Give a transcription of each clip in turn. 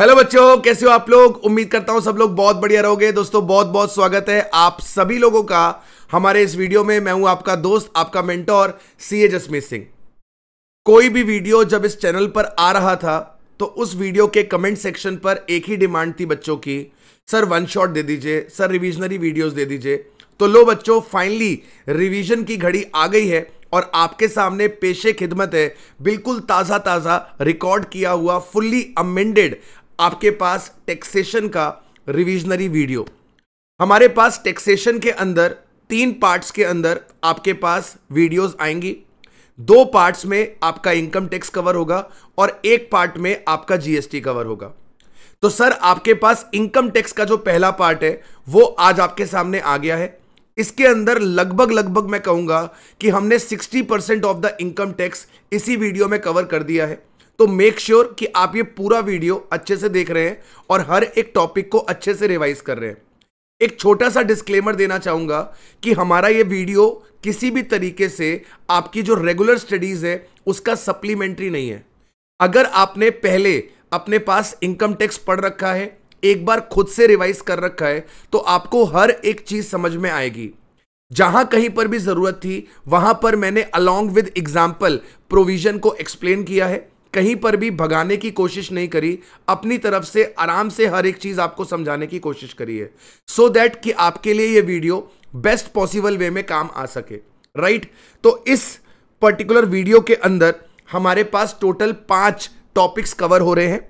Hello बच्चों कैसे हो आप लोग उम्मीद करता हूं सब लोग बहुत बढ़िया रहोगे दोस्तों बहुत बहुत स्वागत है आप सभी लोगों का हमारे इस वीडियो में मैं हूं आपका दोस्त आपका mentor C A Jasmeet Singh कोई भी वीडियो जब इस चैनल पर आ रहा था तो उस वीडियो के कमेंट सेक्शन पर एक ही डिमांड थी बच्चों की सर वन शॉट दे दीजिए सर रिविजनरी वीडियोज दे दीजिए तो लो बच्चों फाइनली रिविजन की घड़ी आ गई है और आपके सामने पेशे खिदमत है बिल्कुल ताज़ा ताज़ा रिकॉर्ड किया हुआ फुल्ली अमेंडेड आपके पास टैक्सेशन का रिविजनरी वीडियो हमारे पास टैक्सेशन के अंदर तीन पार्ट्स के अंदर आपके पास वीडियोस आएंगी दो पार्ट्स में आपका इनकम टैक्स कवर होगा और एक पार्ट में आपका जीएसटी कवर होगा तो सर आपके पास इनकम टैक्स का जो पहला पार्ट है वो आज आपके सामने आ गया है इसके अंदर लगभग लगभग मैं कहूंगा कि हमने 60 percent of the income tax इसी वीडियो में कवर कर दिया है तो मेक श्योर sure कि आप ये पूरा वीडियो अच्छे से देख रहे हैं और हर एक टॉपिक को अच्छे से रिवाइज कर रहे हैं एक छोटा सा डिस्क्लेमर देना चाहूंगा कि हमारा ये वीडियो किसी भी तरीके से आपकी जो रेगुलर स्टडीज़ है उसका सप्लीमेंट्री नहीं है अगर आपने पहले अपने पास इनकम टैक्स पढ़ रखा है एक बार खुद से रिवाइज कर रखा है तो आपको हर एक चीज़ समझ में आएगी जहां कहीं पर भी ज़रूरत थी वहां पर मैंने अलॉन्ग विद एग्जाम्पल प्रोविजन को एक्सप्लेन किया है कहीं पर भी भगाने की कोशिश नहीं करी अपनी तरफ से आराम से हर एक चीज़ आपको समझाने की कोशिश करी है सो so दैट कि आपके लिए ये वीडियो बेस्ट पॉसिबल वे में काम आ सके राइट right? तो इस पर्टिकुलर वीडियो के अंदर हमारे पास टोटल पांच टॉपिक्स कवर हो रहे हैं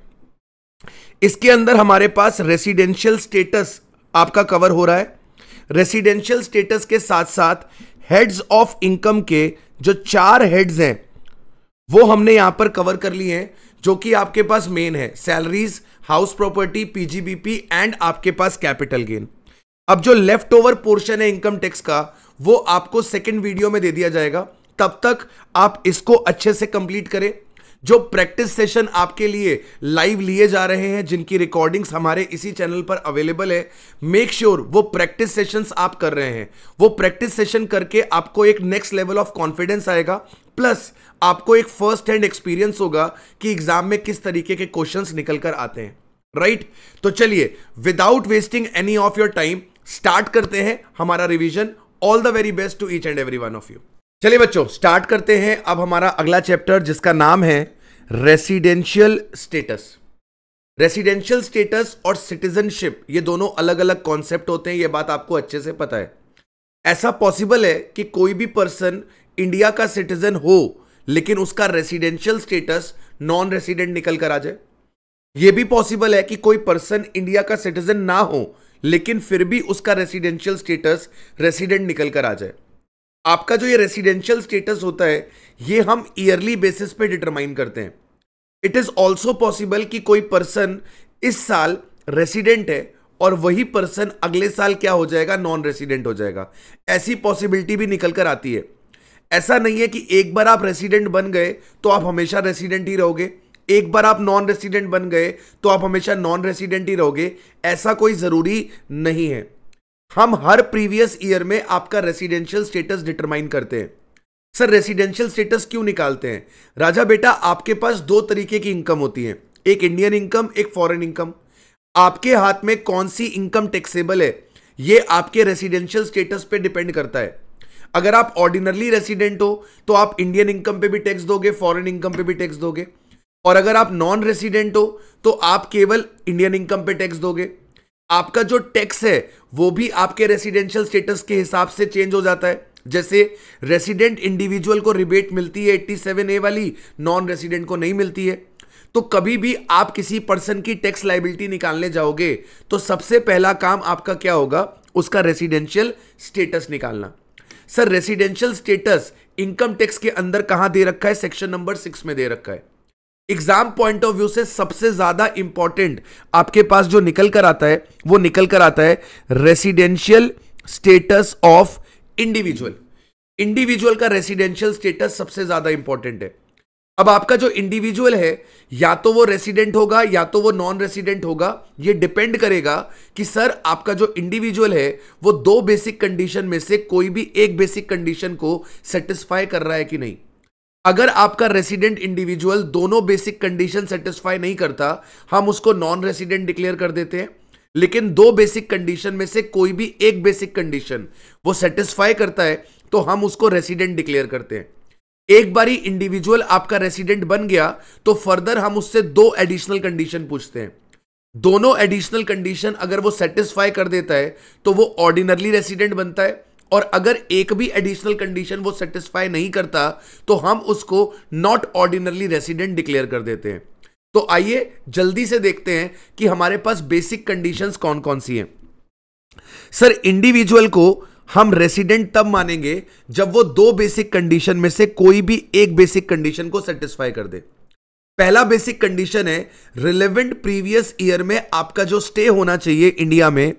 इसके अंदर हमारे पास रेसिडेंशियल स्टेटस आपका कवर हो रहा है रेसिडेंशियल स्टेटस के साथ साथ हेड्स ऑफ इनकम के जो चार हेड्स हैं वो हमने यहां पर कवर कर ली है जो कि आपके पास मेन है salaries house property PGBP and आपके पास कैपिटल गेन अब जो लेफ्ट ओवर पोर्शन है इनकम टैक्स का वो आपको सेकेंड वीडियो में दे दिया जाएगा तब तक आप इसको अच्छे से कंप्लीट करें जो प्रैक्टिस सेशन आपके लिए लाइव लिए जा रहे हैं जिनकी रिकॉर्डिंग्स हमारे इसी चैनल पर अवेलेबल है मेक श्योर sure वो प्रैक्टिस सेशंस आप कर रहे हैं वो प्रैक्टिस सेशन करके आपको एक नेक्स्ट लेवल ऑफ कॉन्फिडेंस आएगा प्लस आपको एक फर्स्ट हैंड एक्सपीरियंस होगा कि एग्जाम में किस तरीके के क्वेश्चंस निकल कर आते हैं राइट right? तो चलिए without wasting any of your time start करते हैं हमारा revision all the very best to each and every one of you चलिए बच्चों स्टार्ट करते हैं अब हमारा अगला चैप्टर जिसका नाम है रेसिडेंशियल स्टेटस रेसिडेंशियल स्टेटस और सिटीजनशिप ये दोनों अलग अलग कॉन्सेप्ट होते हैं ये बात आपको अच्छे से पता है ऐसा पॉसिबल है कि कोई भी पर्सन इंडिया का सिटीजन हो लेकिन उसका रेसिडेंशियल स्टेटस नॉन रेसिडेंट निकल कर आ जाए यह भी पॉसिबल है कि कोई पर्सन इंडिया का सिटीजन ना हो लेकिन फिर भी उसका रेसिडेंशियल स्टेटस रेसिडेंट निकल कर आ जाए आपका जो ये रेसिडेंशियल स्टेटस होता है ये हम ईयरली बेसिस पे डिटरमाइन करते हैं इट इज़ ऑल्सो पॉसिबल कि कोई पर्सन इस साल रेसिडेंट है और वही पर्सन अगले साल क्या हो जाएगा नॉन रेसिडेंट हो जाएगा ऐसी पॉसिबिलिटी भी निकल कर आती है ऐसा नहीं है कि एक बार आप रेसिडेंट बन गए तो आप हमेशा रेसिडेंट ही रहोगे एक बार आप नॉन रेसिडेंट बन गए तो आप हमेशा नॉन रेसिडेंट ही रहोगे ऐसा कोई ज़रूरी नहीं है हम हर प्रीवियस ईयर में आपका रेसिडेंशियल स्टेटस डिटरमाइन करते हैं सर रेसिडेंशियल स्टेटस क्यों निकालते हैं राजा बेटा आपके पास दो तरीके की इनकम होती है एक इंडियन इनकम एक फॉरेन इनकम आपके हाथ में कौन सी इनकम टैक्सेबल है यह आपके रेसिडेंशियल स्टेटस पे डिपेंड करता है अगर आप ऑर्डिनरली रेसिडेंट हो तो आप इंडियन इनकम पे भी टैक्स दोगे फॉरेन इनकम पे भी टैक्स दोगे और अगर आप नॉन रेसिडेंट हो तो आप केवल इंडियन इनकम पे टैक्स दोगे आपका जो टैक्स है वो भी आपके रेसिडेंशियल स्टेटस के हिसाब से चेंज हो जाता है जैसे रेसिडेंट इंडिविजुअल को रिबेट मिलती है सेवन ए वाली नॉन रेसिडेंट को नहीं मिलती है तो कभी भी आप किसी पर्सन की टैक्स लाइबिलिटी निकालने जाओगे तो सबसे पहला काम आपका क्या होगा उसका रेसिडेंशियल स्टेटस निकालना sir residential status income tax के अंदर कहां दे रखा है सेक्शन नंबर सिक्स में दे रखा है एग्जाम पॉइंट ऑफ व्यू से सबसे ज्यादा इंपॉर्टेंट आपके पास जो निकल कर आता है वो निकल कर आता है residential status of individual individual का रेसिडेंशियल स्टेटस सबसे ज्यादा इंपॉर्टेंट है अब आपका जो इंडिविजुअल है या तो वो रेसिडेंट होगा या तो वो नॉन रेसिडेंट होगा ये डिपेंड करेगा कि सर आपका जो इंडिविजुअल है वो दो बेसिक कंडीशन में से कोई भी एक बेसिक कंडीशन को सेटिस्फाई कर रहा है कि नहीं अगर आपका रेसिडेंट इंडिविजुअल दोनों बेसिक कंडीशन सेटिस्फाई नहीं करता हम उसको नॉन रेसिडेंट डिक्लेयर कर देते हैं लेकिन दो बेसिक कंडीशन में से कोई भी एक बेसिक कंडीशन वो सेटिस्फाई करता है तो हम उसको रेसिडेंट डिक्लेयर करते हैं एक बार इंडिविजुअल आपका रेसिडेंट बन गया तो फर्दर हम उससे दो एडिशनल कंडीशन पूछते हैं दोनों एडिशनल कंडीशन अगर वो सेटिस्फाई कर देता है तो वो ऑर्डिनरली रेसिडेंट बनता है और अगर एक भी एडिशनल कंडीशन वो सेटिस्फाई नहीं करता तो हम उसको नॉट ऑर्डिनरली रेसिडेंट डिक्लेयर कर देते हैं तो आइए जल्दी से देखते हैं कि हमारे पास बेसिक कंडीशंस कौन कौन सी हैं सर इंडिविजुअल को हम रेसिडेंट तब मानेंगे जब वो दो बेसिक कंडीशन में से कोई भी एक बेसिक कंडीशन को सेटिस्फाई कर दे पहला बेसिक कंडीशन है रिलेवेंट प्रीवियस ईयर में आपका जो स्टे होना चाहिए इंडिया में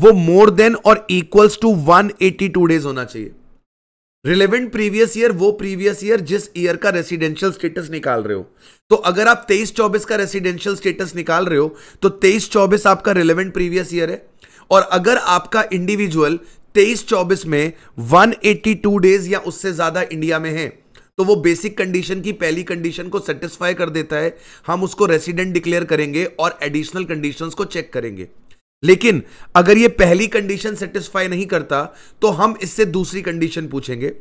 वो more then or equals to 182 days होना चाहिए रिलेवेंट प्रीवियस ईयर वो प्रीवियस ईयर जिस ईयर का रेसिडेंशियल स्टेटस निकाल रहे हो तो अगर आप 23-24 का रेसिडेंशियल स्टेटस निकाल रहे हो तो 23-24 आपका रिलेवेंट प्रीवियस ईयर है और अगर आपका इंडिविजुअल तेईस चौबीस में वन टू डेज या उससे ज्यादा इंडिया में है तो वो बेसिक कंडीशन की पहली कंडीशन को सेटिस्फाई कर देता है हम उसको रेसिडेंट डिक्लेयर करेंगे और एडिशनल कंडीशंस को चेक करेंगे लेकिन अगर ये पहली कंडीशन सेटिस्फाई नहीं करता तो हम इससे दूसरी कंडीशन पूछेंगे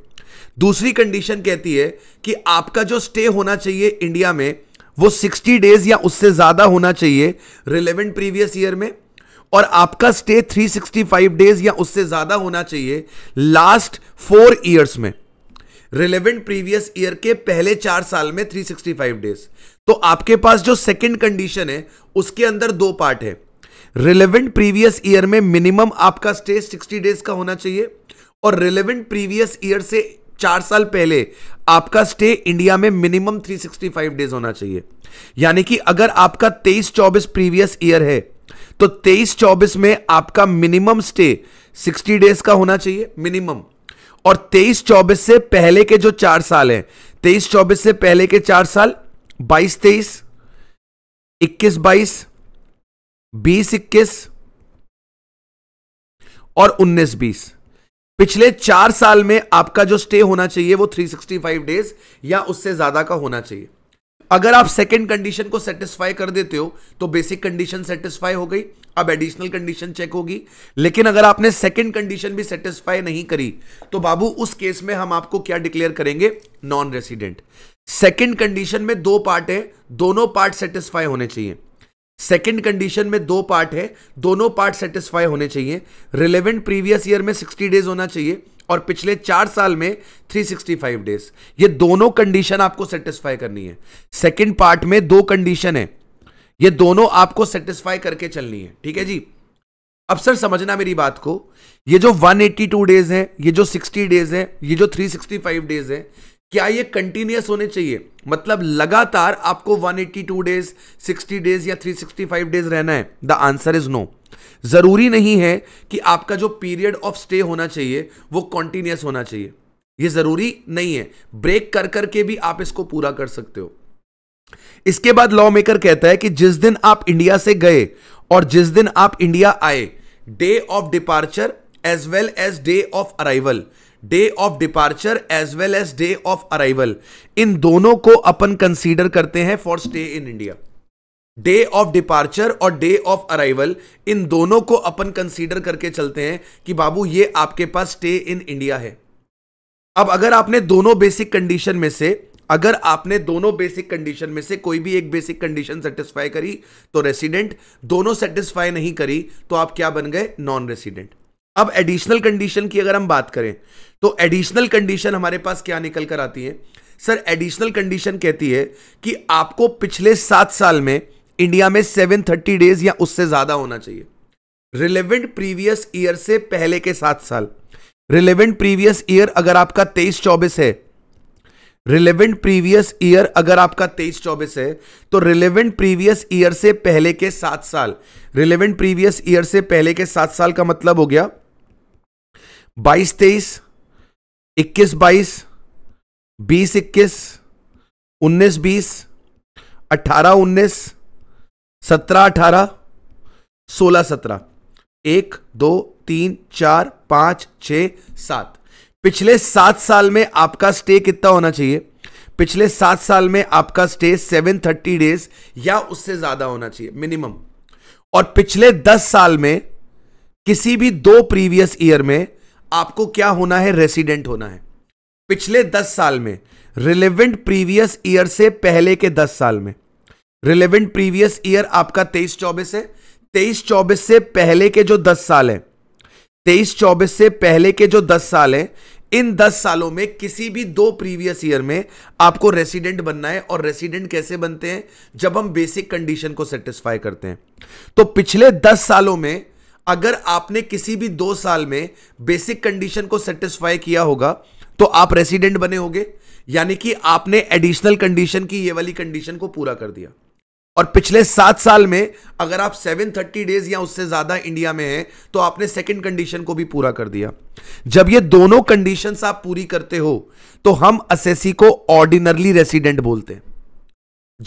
दूसरी कंडीशन कहती है कि आपका जो स्टे होना चाहिए इंडिया में वो 60 डेज या उससे ज्यादा होना चाहिए रिलेवेंट प्रीवियस ईयर में और आपका स्टे 365 डेज या उससे ज्यादा होना चाहिए लास्ट फोर इयर्स में रिलेवेंट प्रीवियस ईयर के पहले चार साल में 365 डेज तो आपके पास जो सेकंड कंडीशन है उसके अंदर दो पार्ट है रिलेवेंट प्रीवियस ईयर में मिनिमम आपका स्टे 60 डेज का होना चाहिए और रिलेवेंट प्रीवियस ईयर से चार साल पहले आपका स्टे इंडिया में मिनिमम 365 डेज होना चाहिए यानी कि अगर आपका 23 24 प्रीवियस ईयर है तो 23-24 में आपका मिनिमम स्टे 60 डेज का होना चाहिए मिनिमम और 23-24 से पहले के जो चार साल हैं 23-24 से पहले के चार साल 22-23 21-22 20-21 और 19-20 पिछले चार साल में आपका जो स्टे होना चाहिए वो 365 डेज या उससे ज्यादा का होना चाहिए अगर आप सेकेंड कंडीशन को सेटिस्फाई कर देते हो तो बेसिक कंडीशन सेटिस्फाई हो गई अब एडिशनल कंडीशन चेक होगी लेकिन अगर आपने सेकेंड कंडीशन भी सेटिस्फाई नहीं करी तो बाबू उस केस में हम आपको क्या डिक्लेयर करेंगे नॉन रेसिडेंट सेकेंड कंडीशन में दो पार्ट है दोनों पार्ट सेटिस्फाई होने चाहिए सेकेंड कंडीशन में दो पार्ट है दोनों पार्ट सेटिस्फाई होने चाहिए रिलेवेंट प्रीवियस ईयर में सिक्सटी डेज होना चाहिए और पिछले चार साल में 365 डेज ये दोनों कंडीशन आपको सेटिस्फाई करनी है सेकंड पार्ट में दो कंडीशन है ये दोनों आपको सेटिस्फाई करके चलनी है ठीक है जी अब सर समझना मेरी बात को ये जो 182 डेज है ये जो 60 डेज है ये जो 365 डेज है क्या ये कंटिन्यूस होने चाहिए मतलब लगातार आपको 182 डेज 60 डेज या 365 डेज रहना है द आंसर इज नो ज़रूरी नहीं है कि आपका जो पीरियड ऑफ स्टे होना चाहिए वो कॉन्टिन्यूस होना चाहिए ये ज़रूरी नहीं है ब्रेक कर करके भी आप इसको पूरा कर सकते हो इसके बाद लॉ मेकर कहता है कि जिस दिन आप इंडिया से गए और जिस दिन आप इंडिया आए day of departure as well as day of arrival day of departure as well as day of arrival इन दोनों को अपन कंसीडर करते हैं for stay in India day of departure और डे ऑफ अराइवल इन दोनों को अपन कंसीडर करके चलते हैं कि बाबू ये आपके पास स्टे इन इंडिया है अब अगर आपने दोनों बेसिक कंडीशन में से अगर आपने दोनों बेसिक कंडीशन में से कोई भी एक बेसिक कंडीशन सेटिस्फाई करी तो रेसिडेंट दोनों सेटिस्फाई नहीं करी तो आप क्या बन गए नॉन रेसिडेंट अब एडिशनल कंडीशन की अगर हम बात करें तो एडिशनल कंडीशन हमारे पास क्या निकल कर आती है सर एडिशनल कंडीशन कहती है कि आपको पिछले सात साल में इंडिया में सेवन थर्टी डेज या उससे ज्यादा होना चाहिए रिलेवेंट प्रीवियस ईयर से पहले के सात साल रिलेवेंट प्रीवियस ईयर अगर आपका तेईस चौबीस है रिलेवेंट प्रीवियस ईयर अगर आपका तेईस चौबीस है तो रिलेवेंट प्रीवियस ईयर से पहले के सात साल रिलेवेंट प्रीवियस ईयर से पहले के सात साल का मतलब हो गया बाईस तेईस इक्कीस बाईस बीस इक्कीस उन्नीस बीस अट्ठारह उन्नीस सत्रह अठारह सोलह सत्रह एक दो तीन चार पांच छ सात पिछले सात साल में आपका स्टे कितना होना चाहिए पिछले सात साल में आपका स्टे सेवन थर्टी डेज या उससे ज्यादा होना चाहिए मिनिमम और पिछले दस साल में किसी भी दो प्रीवियस ईयर में आपको क्या होना है रेसिडेंट होना है पिछले दस साल में रिलेवेंट प्रीवियस ईयर से पहले के दस साल में रिलेवेंट प्रीवियस ईयर आपका तेईस चौबीस है तेईस चौबीस से पहले के जो दस साल है तेईस चौबीस से पहले के जो दस साल है इन दस सालों में किसी भी दो प्रीवियस ईयर में आपको रेसिडेंट बनना है और रेसिडेंट कैसे बनते हैं जब हम बेसिक कंडीशन को सेटिस्फाई करते हैं तो पिछले दस सालों में अगर आपने किसी भी दो साल में बेसिक कंडीशन को सेटिस्फाई किया होगा तो आप रेसिडेंट बने होंगे यानी कि आपने एडिशनल कंडीशन की ये वाली कंडीशन को पूरा कर दिया और पिछले सात साल में अगर आप सेवन थर्टी डेज या उससे ज्यादा इंडिया में हैं तो आपने सेकंड कंडीशन को भी पूरा कर दिया जब ये दोनों कंडीशन आप पूरी करते हो तो हम असेसी को ऑर्डिनरली रेसिडेंट बोलते हैं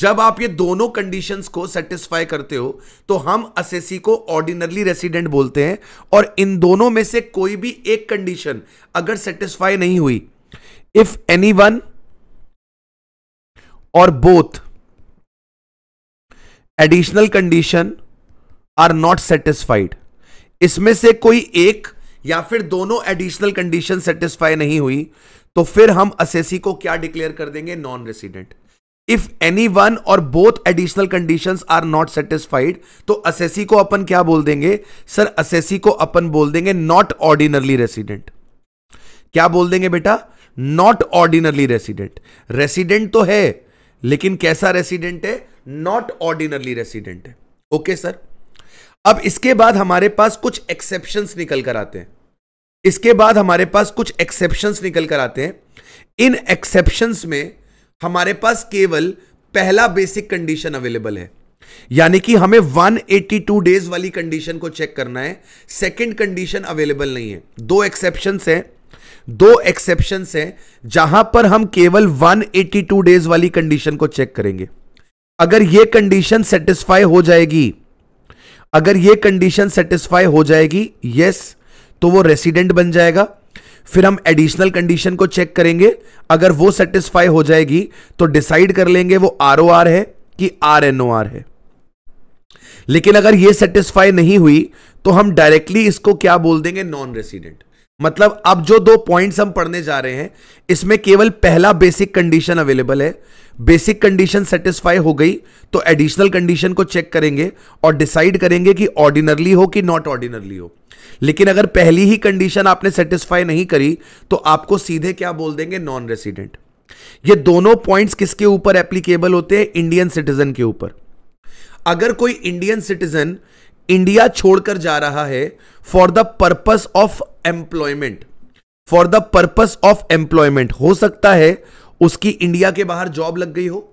जब आप ये दोनों कंडीशंस को सेटिस्फाई करते हो तो हम असेसी को ऑर्डिनरली रेसिडेंट बोलते हैं और इन दोनों में से कोई भी एक कंडीशन अगर सेटिस्फाई नहीं हुई if any one or both additional condition are not satisfied इसमें से कोई एक या फिर दोनों एडिशनल कंडीशन सेटिस्फाई नहीं हुई तो फिर हम असेसी को क्या डिक्लेयर कर देंगे non resident if any one or both additional condition are not satisfied तो असेसी को अपन क्या बोल देंगे सर असेसी को अपन बोल देंगे नॉट ऑर्डिनरली रेसिडेंट क्या बोल देंगे बेटा नॉट ऑर्डिनरली रेसिडेंट रेसिडेंट तो है लेकिन कैसा रेसिडेंट है नॉट ऑर्डिनरली रेसिडेंट है ओके सर अब इसके बाद हमारे पास कुछ एक्सेप्शंस निकल कर आते हैं इसके बाद हमारे पास कुछ एक्सेप्शंस निकल कर आते हैं इन एक्सेप्शंस में हमारे पास केवल पहला बेसिक कंडीशन अवेलेबल है यानी कि हमें 182 डेज वाली कंडीशन को चेक करना है सेकंड कंडीशन अवेलेबल नहीं है दो एक्सेप्शंस हैं दो एक्सेप्शंस हैं जहां पर हम केवल 182 डेज वाली कंडीशन को चेक करेंगे अगर ये कंडीशन सेटिस्फाई हो जाएगी अगर ये कंडीशन सेटिस्फाई हो जाएगी यस तो वो रेसिडेंट बन जाएगा फिर हम एडिशनल कंडीशन को चेक करेंगे अगर वो सेटिस्फाई हो जाएगी तो डिसाइड कर लेंगे वो आर ओ आर है कि आर एन ओ आर है लेकिन अगर ये सेटिस्फाई नहीं हुई तो हम डायरेक्टली इसको क्या बोल देंगे नॉन रेसिडेंट मतलब अब जो दो पॉइंट्स हम पढ़ने जा रहे हैं इसमें केवल पहला बेसिक कंडीशन अवेलेबल है बेसिक कंडीशन सेटिस्फाई हो गई तो एडिशनल कंडीशन को चेक करेंगे और डिसाइड करेंगे कि ऑर्डिनरली हो कि नॉट ऑर्डिनरली हो लेकिन अगर पहली ही कंडीशन आपने सेटिस्फाई नहीं करी तो आपको सीधे क्या बोल देंगे नॉन रेसिडेंट ये दोनों पॉइंट्स किसके ऊपर एप्लीकेबल होते हैं इंडियन सिटीजन के ऊपर अगर कोई इंडियन सिटीजन इंडिया छोड़कर जा रहा है for the purpose of employment for the purpose of employment हो सकता है उसकी इंडिया के बाहर जॉब लग गई हो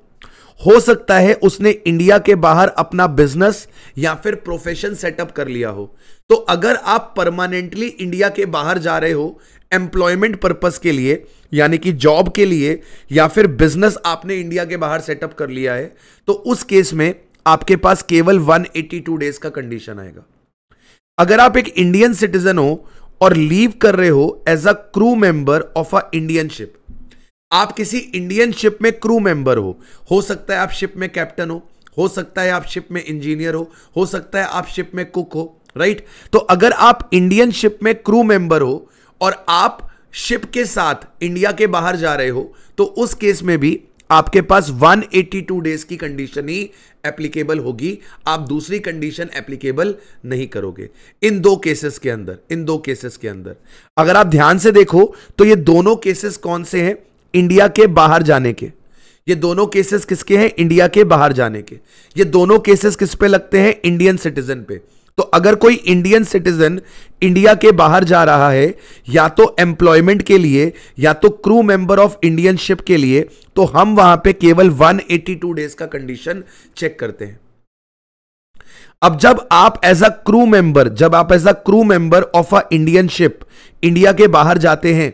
हो सकता है उसने इंडिया के बाहर अपना बिजनेस या फिर प्रोफेशन सेटअप कर लिया हो तो अगर आप परमानेंटली इंडिया के बाहर जा रहे हो एम्प्लॉयमेंट पर्पस के लिए यानी कि जॉब के लिए या फिर बिजनेस आपने इंडिया के बाहर सेटअप कर लिया है तो उस केस में आपके पास केवल 182 डेज का कंडीशन आएगा अगर आप एक इंडियन सिटीजन हो और लीव कर रहे हो as a crew member of a Indian ship आप किसी इंडियन शिप में क्रू मेंबर हो हो सकता है आप शिप में कैप्टन हो हो सकता है आप शिप में इंजीनियर हो हो सकता है आप शिप में कुक हो राइट तो अगर आप इंडियन शिप में क्रू मेंबर हो और आप शिप के साथ इंडिया के बाहर जा रहे हो तो उस केस में भी आपके पास 182 डेज की कंडीशन ही एप्लीकेबल होगी आप दूसरी कंडीशन एप्लीकेबल नहीं करोगे इन दो केसेस के अंदर इन दो केसेस के अंदर अगर आप ध्यान से देखो तो ये दोनों केसेस कौन से हैं इंडिया के बाहर जाने के ये दोनों केसेस किसके हैं इंडिया के बाहर जाने के ये दोनों केसेस किस पे लगते हैं इंडियन सिटीजन पे तो अगर कोई इंडियन सिटीजन इंडिया के बाहर जा रहा है या तो एम्प्लॉयमेंट के लिए या तो crew member of Indian ship के लिए तो हम वहां पे केवल 182 डेज का कंडीशन चेक करते हैं अब जब आप एज अ क्रू मेंबर जब आप as a crew member of a Indian ship India के बाहर जाते हैं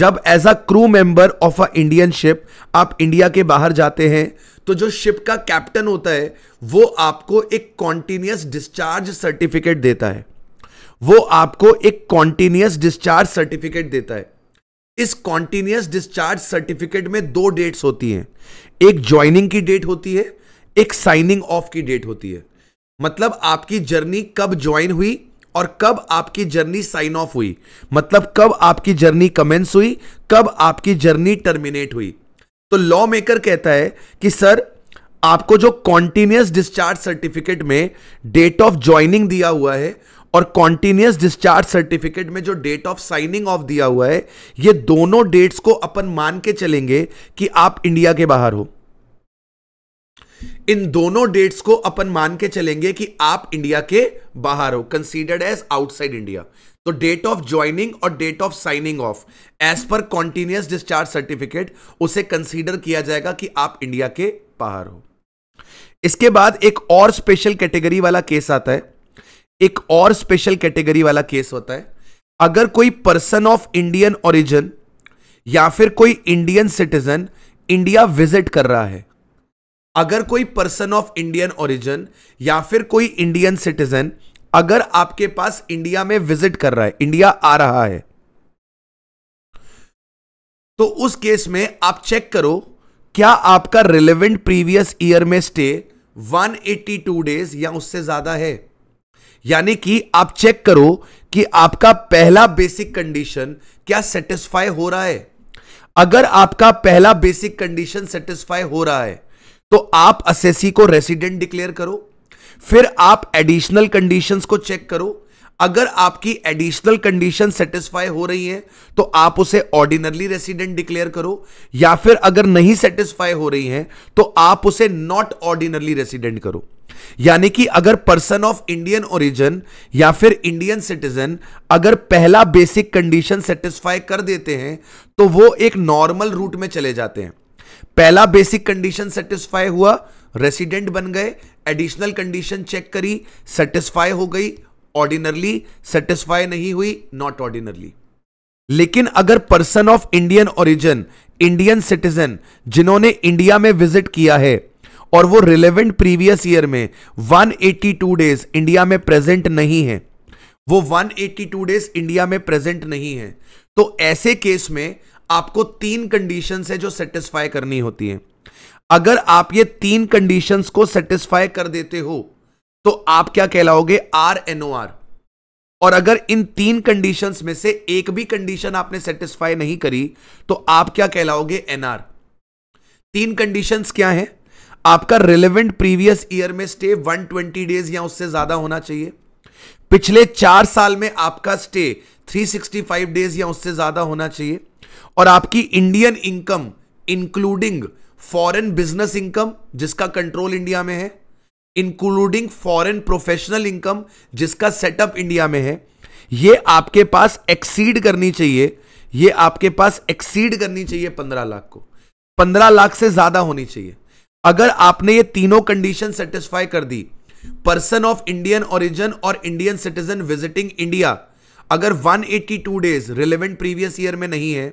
जब as a crew member of a Indian ship आप इंडिया के बाहर जाते हैं तो जो शिप का कैप्टन होता है वो आपको एक कॉन्टिन्यूस डिस्चार्ज सर्टिफिकेट देता है वो आपको एक कॉन्टिन्यूस डिस्चार्ज सर्टिफिकेट देता है इस कॉन्टिन्यूस डिस्चार्ज सर्टिफिकेट में दो डेट्स होती हैं एक ज्वाइनिंग की डेट होती है एक साइनिंग ऑफ की डेट होती है मतलब आपकी जर्नी कब ज्वाइन हुई और कब आपकी जर्नी साइन ऑफ हुई मतलब कब आपकी जर्नी कमेंस हुई कब आपकी जर्नी टर्मिनेट हुई तो लॉ मेकर कहता है कि सर आपको जो कॉन्टिन्यूस डिस्चार्ज सर्टिफिकेट में डेट ऑफ ज्वाइनिंग दिया हुआ है और कॉन्टिन्यूस डिस्चार्ज सर्टिफिकेट में जो डेट ऑफ साइनिंग ऑफ दिया हुआ है ये दोनों डेट्स को अपन मान के चलेंगे कि आप इंडिया के बाहर हो इन दोनों डेट्स को अपन मान के चलेंगे कि आप इंडिया के बाहर हो कंसीडर्ड एज आउटसाइड इंडिया तो डेट ऑफ ज्वाइनिंग और date of signing off as per continuous discharge certificate उसे कंसीडर किया जाएगा कि आप इंडिया के बाहर हो इसके बाद एक और स्पेशल कैटेगरी वाला केस आता है एक और स्पेशल कैटेगरी वाला केस होता है अगर कोई पर्सन ऑफ इंडियन ओरिजिन या फिर कोई इंडियन सिटीजन इंडिया विजिट कर रहा है अगर कोई पर्सन ऑफ इंडियन ओरिजिन या फिर कोई इंडियन सिटीजन अगर आपके पास इंडिया में विजिट कर रहा है इंडिया आ रहा है तो उस केस में आप चेक करो क्या आपका रिलेवेंट प्रीवियस ईयर में स्टे 182 डेज या उससे ज्यादा है यानी कि आप चेक करो कि आपका पहला बेसिक कंडीशन क्या सेटिस्फाई हो रहा है अगर आपका पहला बेसिक कंडीशन सेटिस्फाई हो रहा है तो आप असेसी को रेसिडेंट डिक्लेयर करो फिर आप एडिशनल कंडीशंस को चेक करो अगर आपकी एडिशनल कंडीशन सेटिस्फाई हो रही है तो आप उसे ऑर्डिनरली रेसिडेंट डिक्लेयर करो या फिर अगर नहीं सेटिस्फाई हो रही है तो आप उसे नॉट ऑर्डिनरली रेसिडेंट करो यानी कि अगर पर्सन ऑफ इंडियन ओरिजिन या फिर इंडियन सिटीजन अगर पहला बेसिक कंडीशन सेटिस्फाई कर देते हैं तो वो एक नॉर्मल रूट में चले जाते हैं पहला बेसिक कंडीशन सेटिस्फाई हुआ रेसिडेंट बन गए एडिशनल कंडीशन चेक करी सेटिस्फाई हो गई ऑर्डिनरली सेटिस्फाई नहीं हुई नॉट ऑर्डिनरली लेकिन अगर person of Indian origin Indian citizen जिन्होंने इंडिया में विजिट किया है और वो रिलेवेंट प्रीवियस ईयर में 182 डेज इंडिया में प्रेजेंट नहीं है वो 182 डेज इंडिया में प्रेजेंट नहीं है तो ऐसे केस में आपको तीन कंडीशंस है जो सेटिस्फाई करनी होती है अगर आप ये तीन कंडीशंस को सेटिस्फाई कर देते हो तो आप क्या कहलाओगे आर आर और अगर इन तीन कंडीशंस में से एक भी कंडीशन आपने सेटिस्फाई नहीं करी तो आप क्या कहलाओगे एनआर तीन कंडीशंस क्या है आपका रिलेवेंट प्रीवियस ईयर में स्टे 120 डेज या उससे ज्यादा होना चाहिए पिछले चार साल में आपका स्टे 365 डेज या उससे ज्यादा होना चाहिए और आपकी Indian income including foreign business income जिसका कंट्रोल इंडिया में है इंक्लूडिंग फॉरेन प्रोफेशनल इनकम जिसका सेटअप इंडिया में है ये आपके पास एक्सीड करनी चाहिए ये आपके पास एक्सीड करनी चाहिए पंद्रह लाख को पंद्रह लाख से ज्यादा होनी चाहिए अगर आपने ये तीनों कंडीशन सेटिस्फाई कर दी पर्सन ऑफ इंडियन ओरिजिन और इंडियन सिटीजन विजिटिंग इंडिया अगर 182 डेज रिलेवेंट प्रीवियस ईयर में नहीं है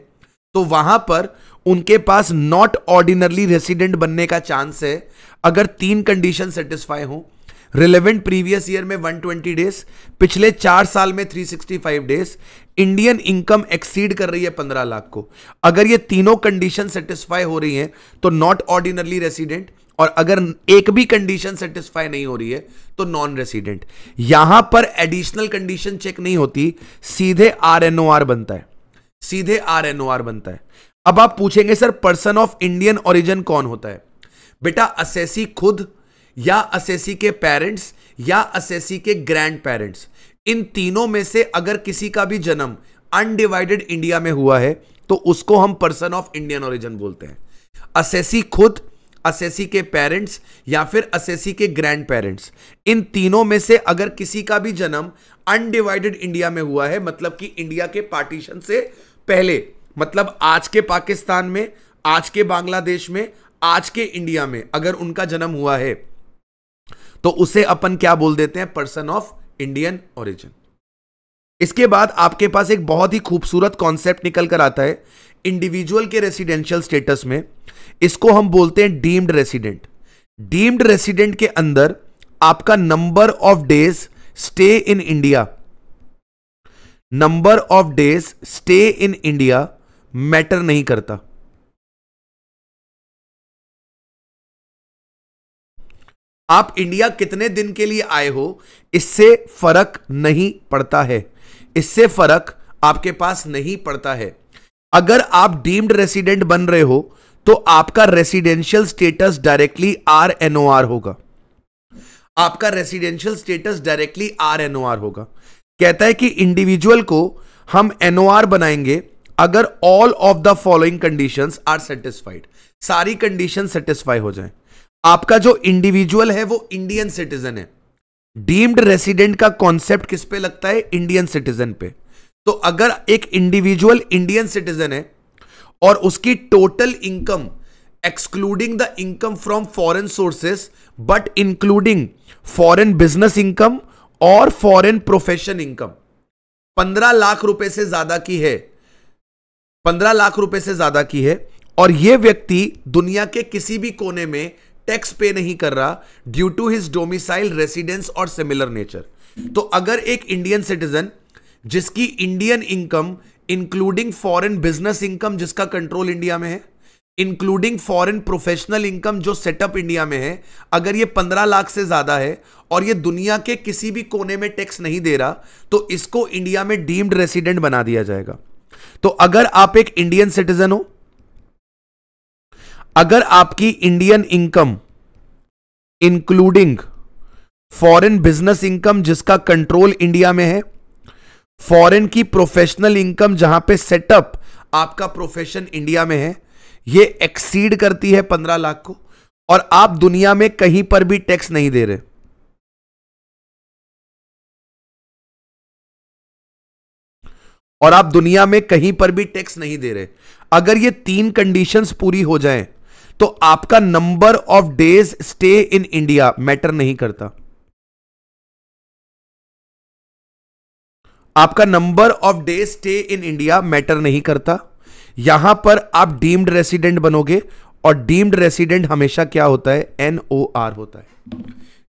तो वहां पर उनके पास नॉट ऑर्डिनरली रेसिडेंट बनने का चांस है अगर तीन कंडीशन सेटिस्फाई हो रिलेवेंट प्रीवियस ईयर में 120 डेज पिछले चार साल में 365 डेज इंडियन इनकम एक्सीड कर रही है 15 लाख को अगर ये तीनों कंडीशन सेटिस्फाई हो रही हैं तो नॉट ऑर्डिनरली रेसिडेंट और अगर एक भी कंडीशन सेटिस्फाई नहीं हो रही है तो नॉन रेसिडेंट यहां पर एडिशनल कंडीशन चेक नहीं होती सीधे आर बनता है सीधे आर एन ओ आर बनता है अब आप पूछेंगे sir person of Indian origin कौन होता है बेटा असेसी खुद या असेसी के पेरेंट्स या असेसी के ग्रैंड पेरेंट्स इन तीनों में से अगर किसी का भी जन्म अनडिवाइडेड इंडिया में हुआ है तो उसको हम पर्सन ऑफ इंडियन ओरिजिन बोलते हैं असेसी खुद असेसी के पेरेंट्स या फिर असेसी के ग्रैंड पेरेंट्स इन तीनों में से अगर किसी का भी जन्म अनडिवाइडेड इंडिया में हुआ है मतलब कि इंडिया के पार्टीशन से पहले मतलब आज के पाकिस्तान में आज के बांग्लादेश में आज के इंडिया में अगर उनका जन्म हुआ है तो उसे अपन क्या बोल देते हैं पर्सन ऑफ इंडियन ओरिजिन इसके बाद आपके पास एक बहुत ही खूबसूरत कॉन्सेप्ट निकल कर आता है इंडिविजुअल के रेसिडेंशियल स्टेटस में इसको हम बोलते हैं डीम्ड रेसिडेंट डीम्ड रेसिडेंट के अंदर आपका number of days stay in India number of days stay in India matter नहीं करता आप इंडिया कितने दिन के लिए आए हो इससे फर्क नहीं पड़ता है इससे फर्क आपके पास नहीं पड़ता है अगर आप डीम्ड रेसिडेंट बन रहे हो तो आपका residential status directly R R होगा आपका residential status directly R R होगा कहता है कि इंडिविजुअल को हम एनओआर बनाएंगे अगर all of the following conditions are satisfied सारी कंडीशन सेटिस्फाई हो जाए आपका जो इंडिविजुअल है वो इंडियन सिटीजन है डीम्ड रेसिडेंट का कॉन्सेप्ट किस पे लगता है इंडियन सिटीजन पे तो अगर एक इंडिविजुअल इंडियन सिटीजन है और उसकी total income excluding the income from foreign sources but including foreign business income और फॉरेन प्रोफेशन इनकम पंद्रह लाख रुपए से ज्यादा की है पंद्रह लाख रुपए से ज्यादा की है और यह व्यक्ति दुनिया के किसी भी कोने में टैक्स पे नहीं कर रहा due to his domicile residence और सिमिलर नेचर तो अगर एक इंडियन सिटीजन जिसकी Indian income including foreign business income जिसका कंट्रोल इंडिया में है इंक्लूडिंग फॉरेन प्रोफेशनल इनकम जो सेटअप इंडिया में है अगर ये पंद्रह लाख से ज़्यादा है और ये दुनिया के किसी भी कोने में टैक्स नहीं दे रहा तो इसको इंडिया में डीम्ड रेसिडेंट बना दिया जाएगा तो अगर आप एक इंडियन सिटीजन हो अगर आपकी Indian income including foreign business income जिसका कंट्रोल इंडिया में है फॉरेन की प्रोफेशनल इनकम जहां पे सेटअप आपका प्रोफेशन इंडिया में है ये एक्सीड करती है पंद्रह लाख को और आप दुनिया में कहीं पर भी टैक्स नहीं दे रहे और आप दुनिया में कहीं पर भी टैक्स नहीं दे रहे अगर ये तीन कंडीशंस पूरी हो जाएं तो आपका number of days stay in India matter नहीं करता आपका number of day stay in India matter नहीं करता यहां पर आप डीम्ड रेसिडेंट बनोगे और डीम्ड रेसिडेंट हमेशा क्या होता है एन ओ आर होता है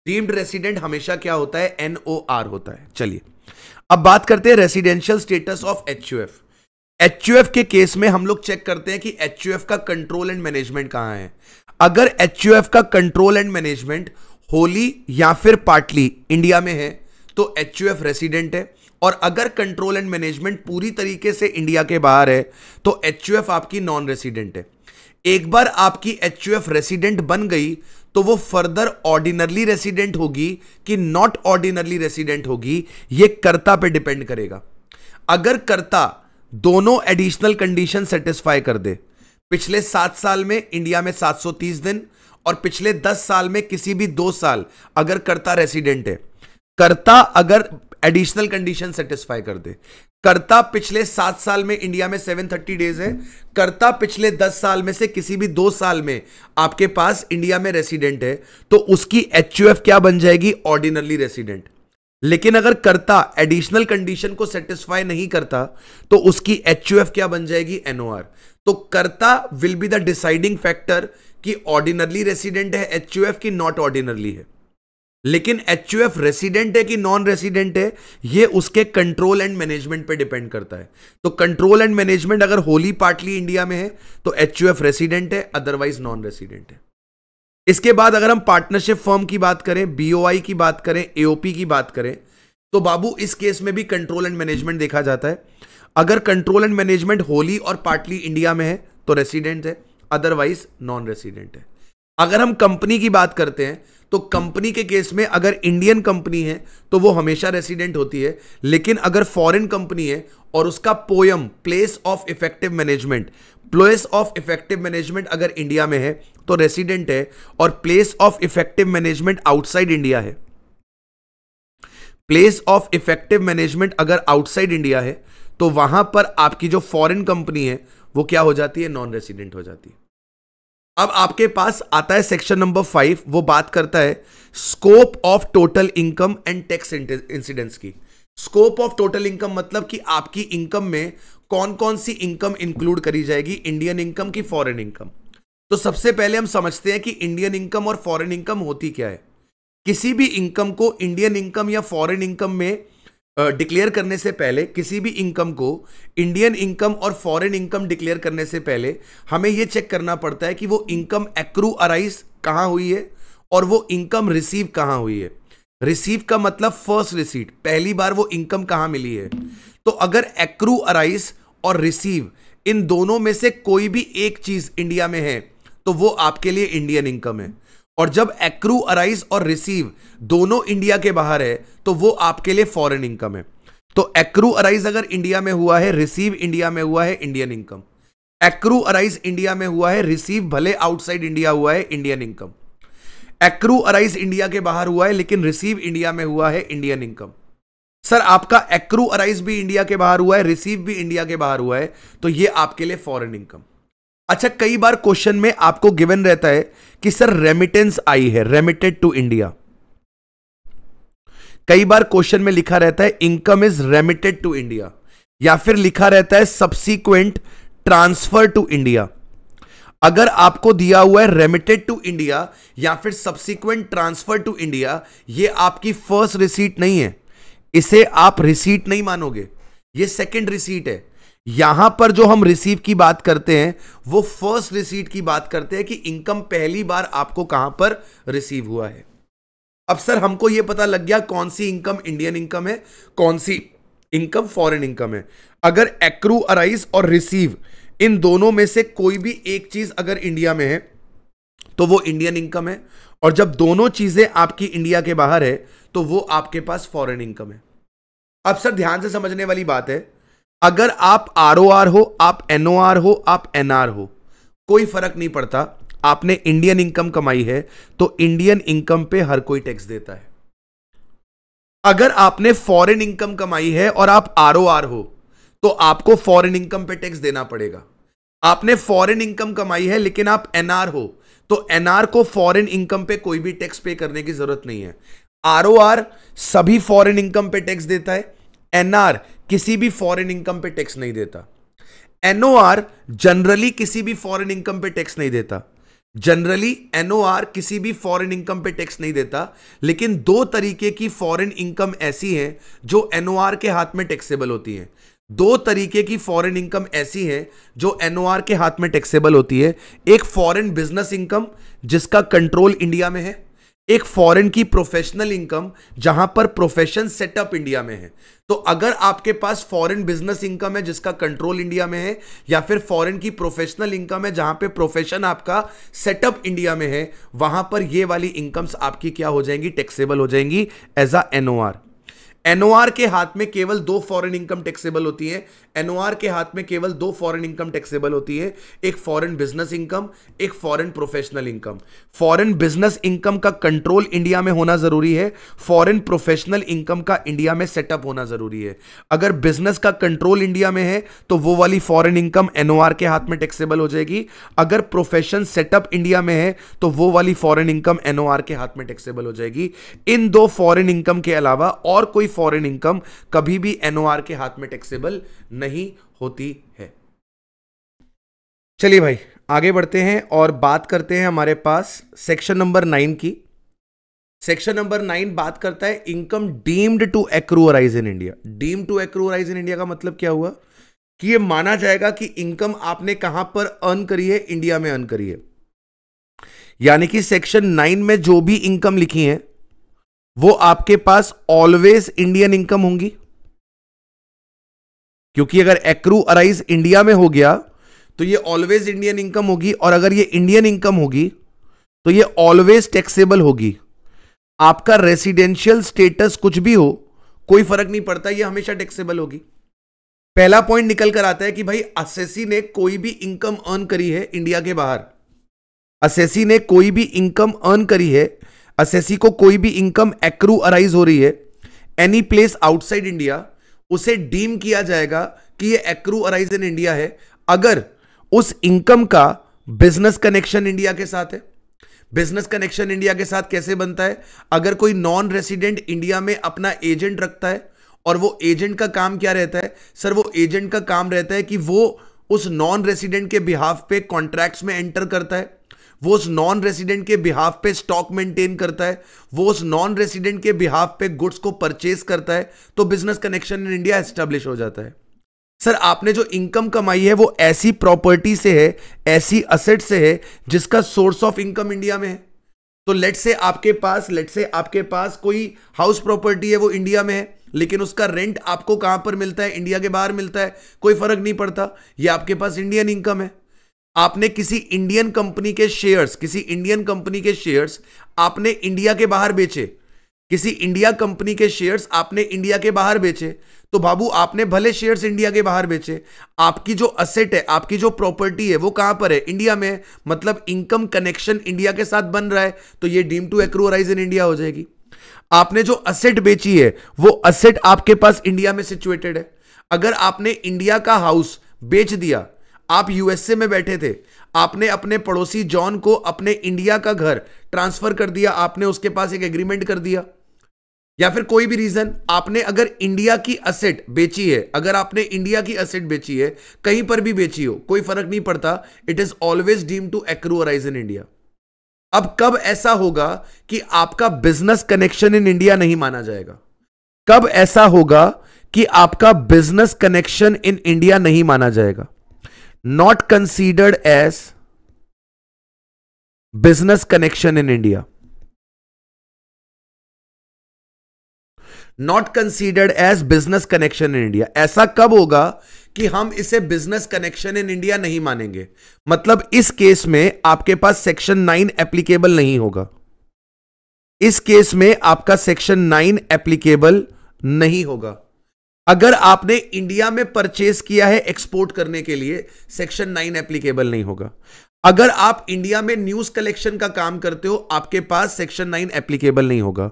डीम्ड रेसिडेंट हमेशा क्या होता है एन ओ आर होता है चलिए अब बात करते हैं residential status of H U F H U F के केस में हम लोग चेक करते हैं कि एच यू एफ का कंट्रोल एंड मैनेजमेंट कहां है अगर एच यू एफ का कंट्रोल एंड मैनेजमेंट होली या फिर पार्टली इंडिया में है तो एच यू एफ रेसिडेंट है और अगर कंट्रोल एंड मैनेजमेंट पूरी तरीके से इंडिया के बाहर है तो एच आपकी नॉन रेसिडेंट है एक बार आपकी एच रेसिडेंट बन गई तो वो फर्दर ऑर्डिनरली रेसिडेंट होगी कि नॉट ऑर्डिनरली रेसिडेंट होगी ये कर्ता पे डिपेंड करेगा अगर कर्ता दोनों एडिशनल कंडीशन सेटिस्फाई कर दे पिछले सात साल में इंडिया में 730 दिन और पिछले दस साल में किसी भी दो साल अगर कर्ता रेसिडेंट है कर्ता अगर एडिशनल कंडीशन सेटिस्फाई कर दे करता पिछले सात साल में इंडिया में सेवन थर्टी डेज है करता पिछले दस साल में से किसी भी दो साल में आपके पास इंडिया में रेसिडेंट है तो उसकी एच क्या बन जाएगी ऑर्डिनरली रेसिडेंट लेकिन अगर करता एडिशनल कंडीशन को सेटिस्फाई नहीं करता तो उसकी एच क्या बन जाएगी एनओआर तो करता will be the deciding factor कि ऑर्डिनरली रेसिडेंट है एच की नॉट ऑर्डिनरली है लेकिन एच यू एफ रेसिडेंट है कि नॉन रेसिडेंट है ये उसके कंट्रोल एंड मैनेजमेंट पे डिपेंड करता है तो कंट्रोल एंड मैनेजमेंट अगर होली पार्टली इंडिया में है तो एच यू एफ रेसिडेंट है अदरवाइज नॉन रेसिडेंट है इसके बाद अगर हम पार्टनरशिप फर्म की बात करें बीओआई की बात करें एओपी की बात करें तो बाबू इस केस में भी कंट्रोल एंड मैनेजमेंट देखा जाता है अगर कंट्रोल एंड मैनेजमेंट होली और पार्टली इंडिया में है तो रेसिडेंट है अदरवाइज नॉन रेसिडेंट है अगर हम कंपनी की बात करते हैं तो कंपनी के केस में अगर इंडियन कंपनी है तो वो हमेशा रेसिडेंट होती है लेकिन अगर फॉरेन कंपनी है और उसका POEM place of effective management place of effective management अगर इंडिया में है तो रेसिडेंट है और place of effective management outside India है प्लेस ऑफ इफेक्टिव मैनेजमेंट अगर आउटसाइड इंडिया है तो वहां पर आपकी जो फॉरेन कंपनी है वो क्या हो जाती है नॉन रेसिडेंट हो जाती है अब आपके पास आता है सेक्शन नंबर फाइव वो बात करता है scope of total income and tax incidence की स्कोप ऑफ टोटल इनकम मतलब कि आपकी इनकम में कौन कौन सी इनकम इंक्लूड करी जाएगी इंडियन इनकम की फॉरेन इनकम तो सबसे पहले हम समझते हैं कि इंडियन इनकम और फॉरेन इनकम होती क्या है किसी भी इनकम को इंडियन इनकम या फॉरेन इनकम में डिक्लेयर करने से पहले किसी भी इनकम को इंडियन इनकम और फॉरेन इनकम डिक्लेयर करने से पहले हमें यह चेक करना पड़ता है कि वो इनकम एक्रू अराइज कहाँ हुई है और वो इनकम रिसीव कहाँ हुई है रिसीव का मतलब फर्स्ट रिसीट पहली बार वो इनकम कहाँ मिली है तो अगर एक्रू अराइज और रिसीव इन दोनों में से कोई भी एक चीज इंडिया में है तो वो आपके लिए इंडियन इनकम है और जब एक्रू अराइज और रिसीव दोनों इंडिया के बाहर है तो वो आपके लिए फॉरेन इनकम है तो एक्रू अराइज अगर इंडिया में हुआ है रिसीव इंडिया में हुआ है Indian income accrue arise India में हुआ है रिसीव भले आउटसाइड इंडिया हुआ है Indian income accrue arise India के बाहर हुआ है लेकिन रिसीव इंडिया में हुआ है इंडियन इनकम सर आपका एक्रू अराइज भी इंडिया के बाहर हुआ है रिसीव भी इंडिया के बाहर हुआ है तो ये आपके लिए फॉरेन इनकम अच्छा कई बार क्वेश्चन में आपको गिवन रहता है कि सर रेमिटेंस आई है रेमिटेड टू इंडिया कई बार क्वेश्चन में लिखा रहता है income is remitted to India या फिर लिखा रहता है सब्सिक्वेंट ट्रांसफर टू इंडिया अगर आपको दिया हुआ है रेमिटेड टू इंडिया या फिर सब्सिक्वेंट ट्रांसफर टू इंडिया ये आपकी फर्स्ट रिसीट नहीं है इसे आप रिसीट नहीं मानोगे ये सेकंड रिसीट है यहां पर जो हम रिसीव की बात करते हैं वो फर्स्ट रिसीट की बात करते हैं कि इनकम पहली बार आपको कहां पर रिसीव हुआ है अब सर हमको ये पता लग गया कौन सी इनकम इंडियन इनकम है कौन सी इनकम फॉरेन इनकम है अगर एक्रू अराइज और रिसीव इन दोनों में से कोई भी एक चीज अगर इंडिया में है तो वो इंडियन इनकम है और जब दोनों चीजें आपकी इंडिया के बाहर है तो वो आपके पास फॉरेन इनकम है अब सर ध्यान से समझने वाली बात है अगर आप आर हो आप एन हो आप एन हो कोई फर्क नहीं पड़ता आपने इंडियन इनकम कमाई है तो इंडियन इनकम पे हर कोई टैक्स देता है अगर आपने फॉरेन इनकम कमाई है और आप आर हो तो आपको फॉरेन इनकम पे टैक्स देना पड़ेगा आपने फॉरेन इनकम कमाई है लेकिन आप एनआर हो तो एनआर को फॉरेन इनकम पे कोई भी टैक्स पे करने की जरूरत नहीं है आर सभी फॉरेन इनकम पे टैक्स देता है एनआर किसी भी फॉरेन इनकम पे टैक्स नहीं देता एनओआर जनरली किसी भी फॉरेन इनकम पे टैक्स नहीं देता जनरली एनओआर किसी भी फॉरेन इनकम पे टैक्स नहीं देता लेकिन दो तरीके की फॉरेन इनकम ऐसी हैं जो एनओआर के हाथ में टैक्सेबल होती हैं दो तरीके की फॉरेन इनकम ऐसी है जो एनओआर के हाथ में टैक्सेबल होती है एक फॉरेन बिजनेस इनकम जिसका कंट्रोल इंडिया में है एक फॉरेन की प्रोफेशनल इनकम जहां पर प्रोफेशन सेटअप इंडिया में है तो अगर आपके पास फॉरेन बिजनेस इनकम है जिसका कंट्रोल इंडिया में है या फिर फॉरेन की प्रोफेशनल इनकम है जहां पे प्रोफेशन आपका सेटअप इंडिया में है वहां पर ये वाली इनकम्स आपकी क्या हो जाएंगी टैक्सेबल हो जाएंगी एज अ एनओआर एनओआर के हाथ में केवल दो फॉरेन इनकम टैक्सेबल होती है एनओआर के हाथ में केवल दो फॉरेन इनकम टैक्सेबल होती है एक फॉरेन बिजनेस इनकम एक foreign professional income foreign business income का कंट्रोल इंडिया में होना जरूरी है फॉरेन प्रोफेशनल इनकम का इंडिया में सेटअप होना जरूरी है अगर बिजनेस का कंट्रोल इंडिया में है तो वो वाली फॉरेन इनकम एनओआर के हाथ में टैक्सेबल हो जाएगी अगर प्रोफेशन सेटअप इंडिया में है तो वो वाली फॉरेन इनकम एनओआर के हाथ में टैक्सेबल हो जाएगी इन दो फॉरेन इनकम के अलावा और कोई फॉरेन इनकम कभी भी एनओआर के हाथ में टैक्सेबल नहीं होती है चलिए भाई आगे बढ़ते हैं और बात करते हैं हमारे पास सेक्शन नंबर नाइन की सेक्शन नंबर नाइन बात करता है income deemed to accrue arise in India deem to accrue arise in India का मतलब क्या हुआ कि ये माना जाएगा कि इनकम आपने कहां पर अर्न करी है इंडिया में अर्न करी है यानी कि सेक्शन नाइन में जो भी इनकम लिखी है वो आपके पास ऑलवेज इंडियन इनकम होंगी क्योंकि अगर एक्रू अराइज इंडिया में हो गया तो ये ऑलवेज इंडियन इनकम होगी और अगर ये इंडियन इनकम होगी तो ये ऑलवेज टैक्सेबल होगी आपका रेसिडेंशियल स्टेटस कुछ भी हो कोई फर्क नहीं पड़ता ये हमेशा टैक्सेबल होगी पहला पॉइंट निकल कर आता है कि भाई असेसी ने कोई भी इनकम अर्न करी है इंडिया के बाहर असेसी ने कोई भी इनकम अर्न करी है असेसी को कोई भी इनकम एक्रू अराइज हो रही है एनी प्लेस आउटसाइड इंडिया उसे डीम किया जाएगा कि ये एक्रू अराइज इन इंडिया है अगर उस इनकम का बिजनेस कनेक्शन इंडिया के साथ है बिजनेस कनेक्शन इंडिया के साथ कैसे बनता है अगर कोई नॉन रेसिडेंट इंडिया में अपना एजेंट रखता है और वो एजेंट का काम क्या रहता है सर वो एजेंट का काम रहता है कि वो उस नॉन रेसिडेंट के बिहाफ पे कॉन्ट्रैक्ट्स में एंटर करता है वो उस नॉन रेसिडेंट के बिहाफ पे स्टॉक मेंटेन करता है वो उस नॉन रेसिडेंट के बिहाफ पे गुड्स को परचेज करता है तो business connection in India establish हो जाता है सर आपने जो इनकम कमाई है वो ऐसी प्रॉपर्टी से है ऐसी असेट से है जिसका सोर्स ऑफ इनकम इंडिया में है तो लेट से आपके पास लेट से आपके पास कोई हाउस प्रॉपर्टी है वो इंडिया में है लेकिन उसका रेंट आपको कहां पर मिलता है इंडिया के बाहर मिलता है कोई फर्क नहीं पड़ता ये आपके पास इंडियन इनकम है आपने किसी इंडियन कंपनी के शेयर्स किसी इंडियन कंपनी के शेयर्स आपने इंडिया के बाहर बेचे किसी इंडिया कंपनी के शेयर्स आपने इंडिया के बाहर बेचे तो बाबू आपने भले शेयर्स इंडिया के बाहर बेचे आपकी जो असेट है आपकी जो प्रॉपर्टी है वो कहां पर है इंडिया में मतलब इनकम कनेक्शन इंडिया के साथ बन रहा है तो ये deem to accrue arise in India हो जाएगी आपने जो असेट बेची है वो असेट आपके पास इंडिया में सिचुएटेड है अगर आपने इंडिया का हाउस बेच दिया आप यूएसए में बैठे थे आपने अपने पड़ोसी जॉन को अपने इंडिया का घर ट्रांसफर कर दिया आपने उसके पास एक एग्रीमेंट कर दिया या फिर कोई भी रीजन आपने अगर इंडिया की असेट बेची है अगर आपने इंडिया की असेट बेची है कहीं पर भी बेची हो कोई फर्क नहीं पड़ता it is always deem to accrue arise in India अब कब ऐसा होगा कि आपका बिजनेस कनेक्शन इन इंडिया नहीं माना जाएगा कब ऐसा होगा कि आपका बिजनेस कनेक्शन इन इंडिया नहीं माना जाएगा not considered as business connection in India not considered as business connection in India ऐसा कब होगा कि हम इसे बिजनेस कनेक्शन इन इंडिया नहीं मानेंगे मतलब इस केस में आपके पास सेक्शन नाइन एप्लीकेबल नहीं होगा इस केस में आपका सेक्शन नाइन एप्लीकेबल नहीं होगा अगर आपने इंडिया में परचेस किया है एक्सपोर्ट करने के लिए सेक्शन नाइन एप्लीकेबल नहीं होगा अगर आप इंडिया में न्यूज कलेक्शन का काम करते हो आपके पास सेक्शन नाइन एप्लीकेबल नहीं होगा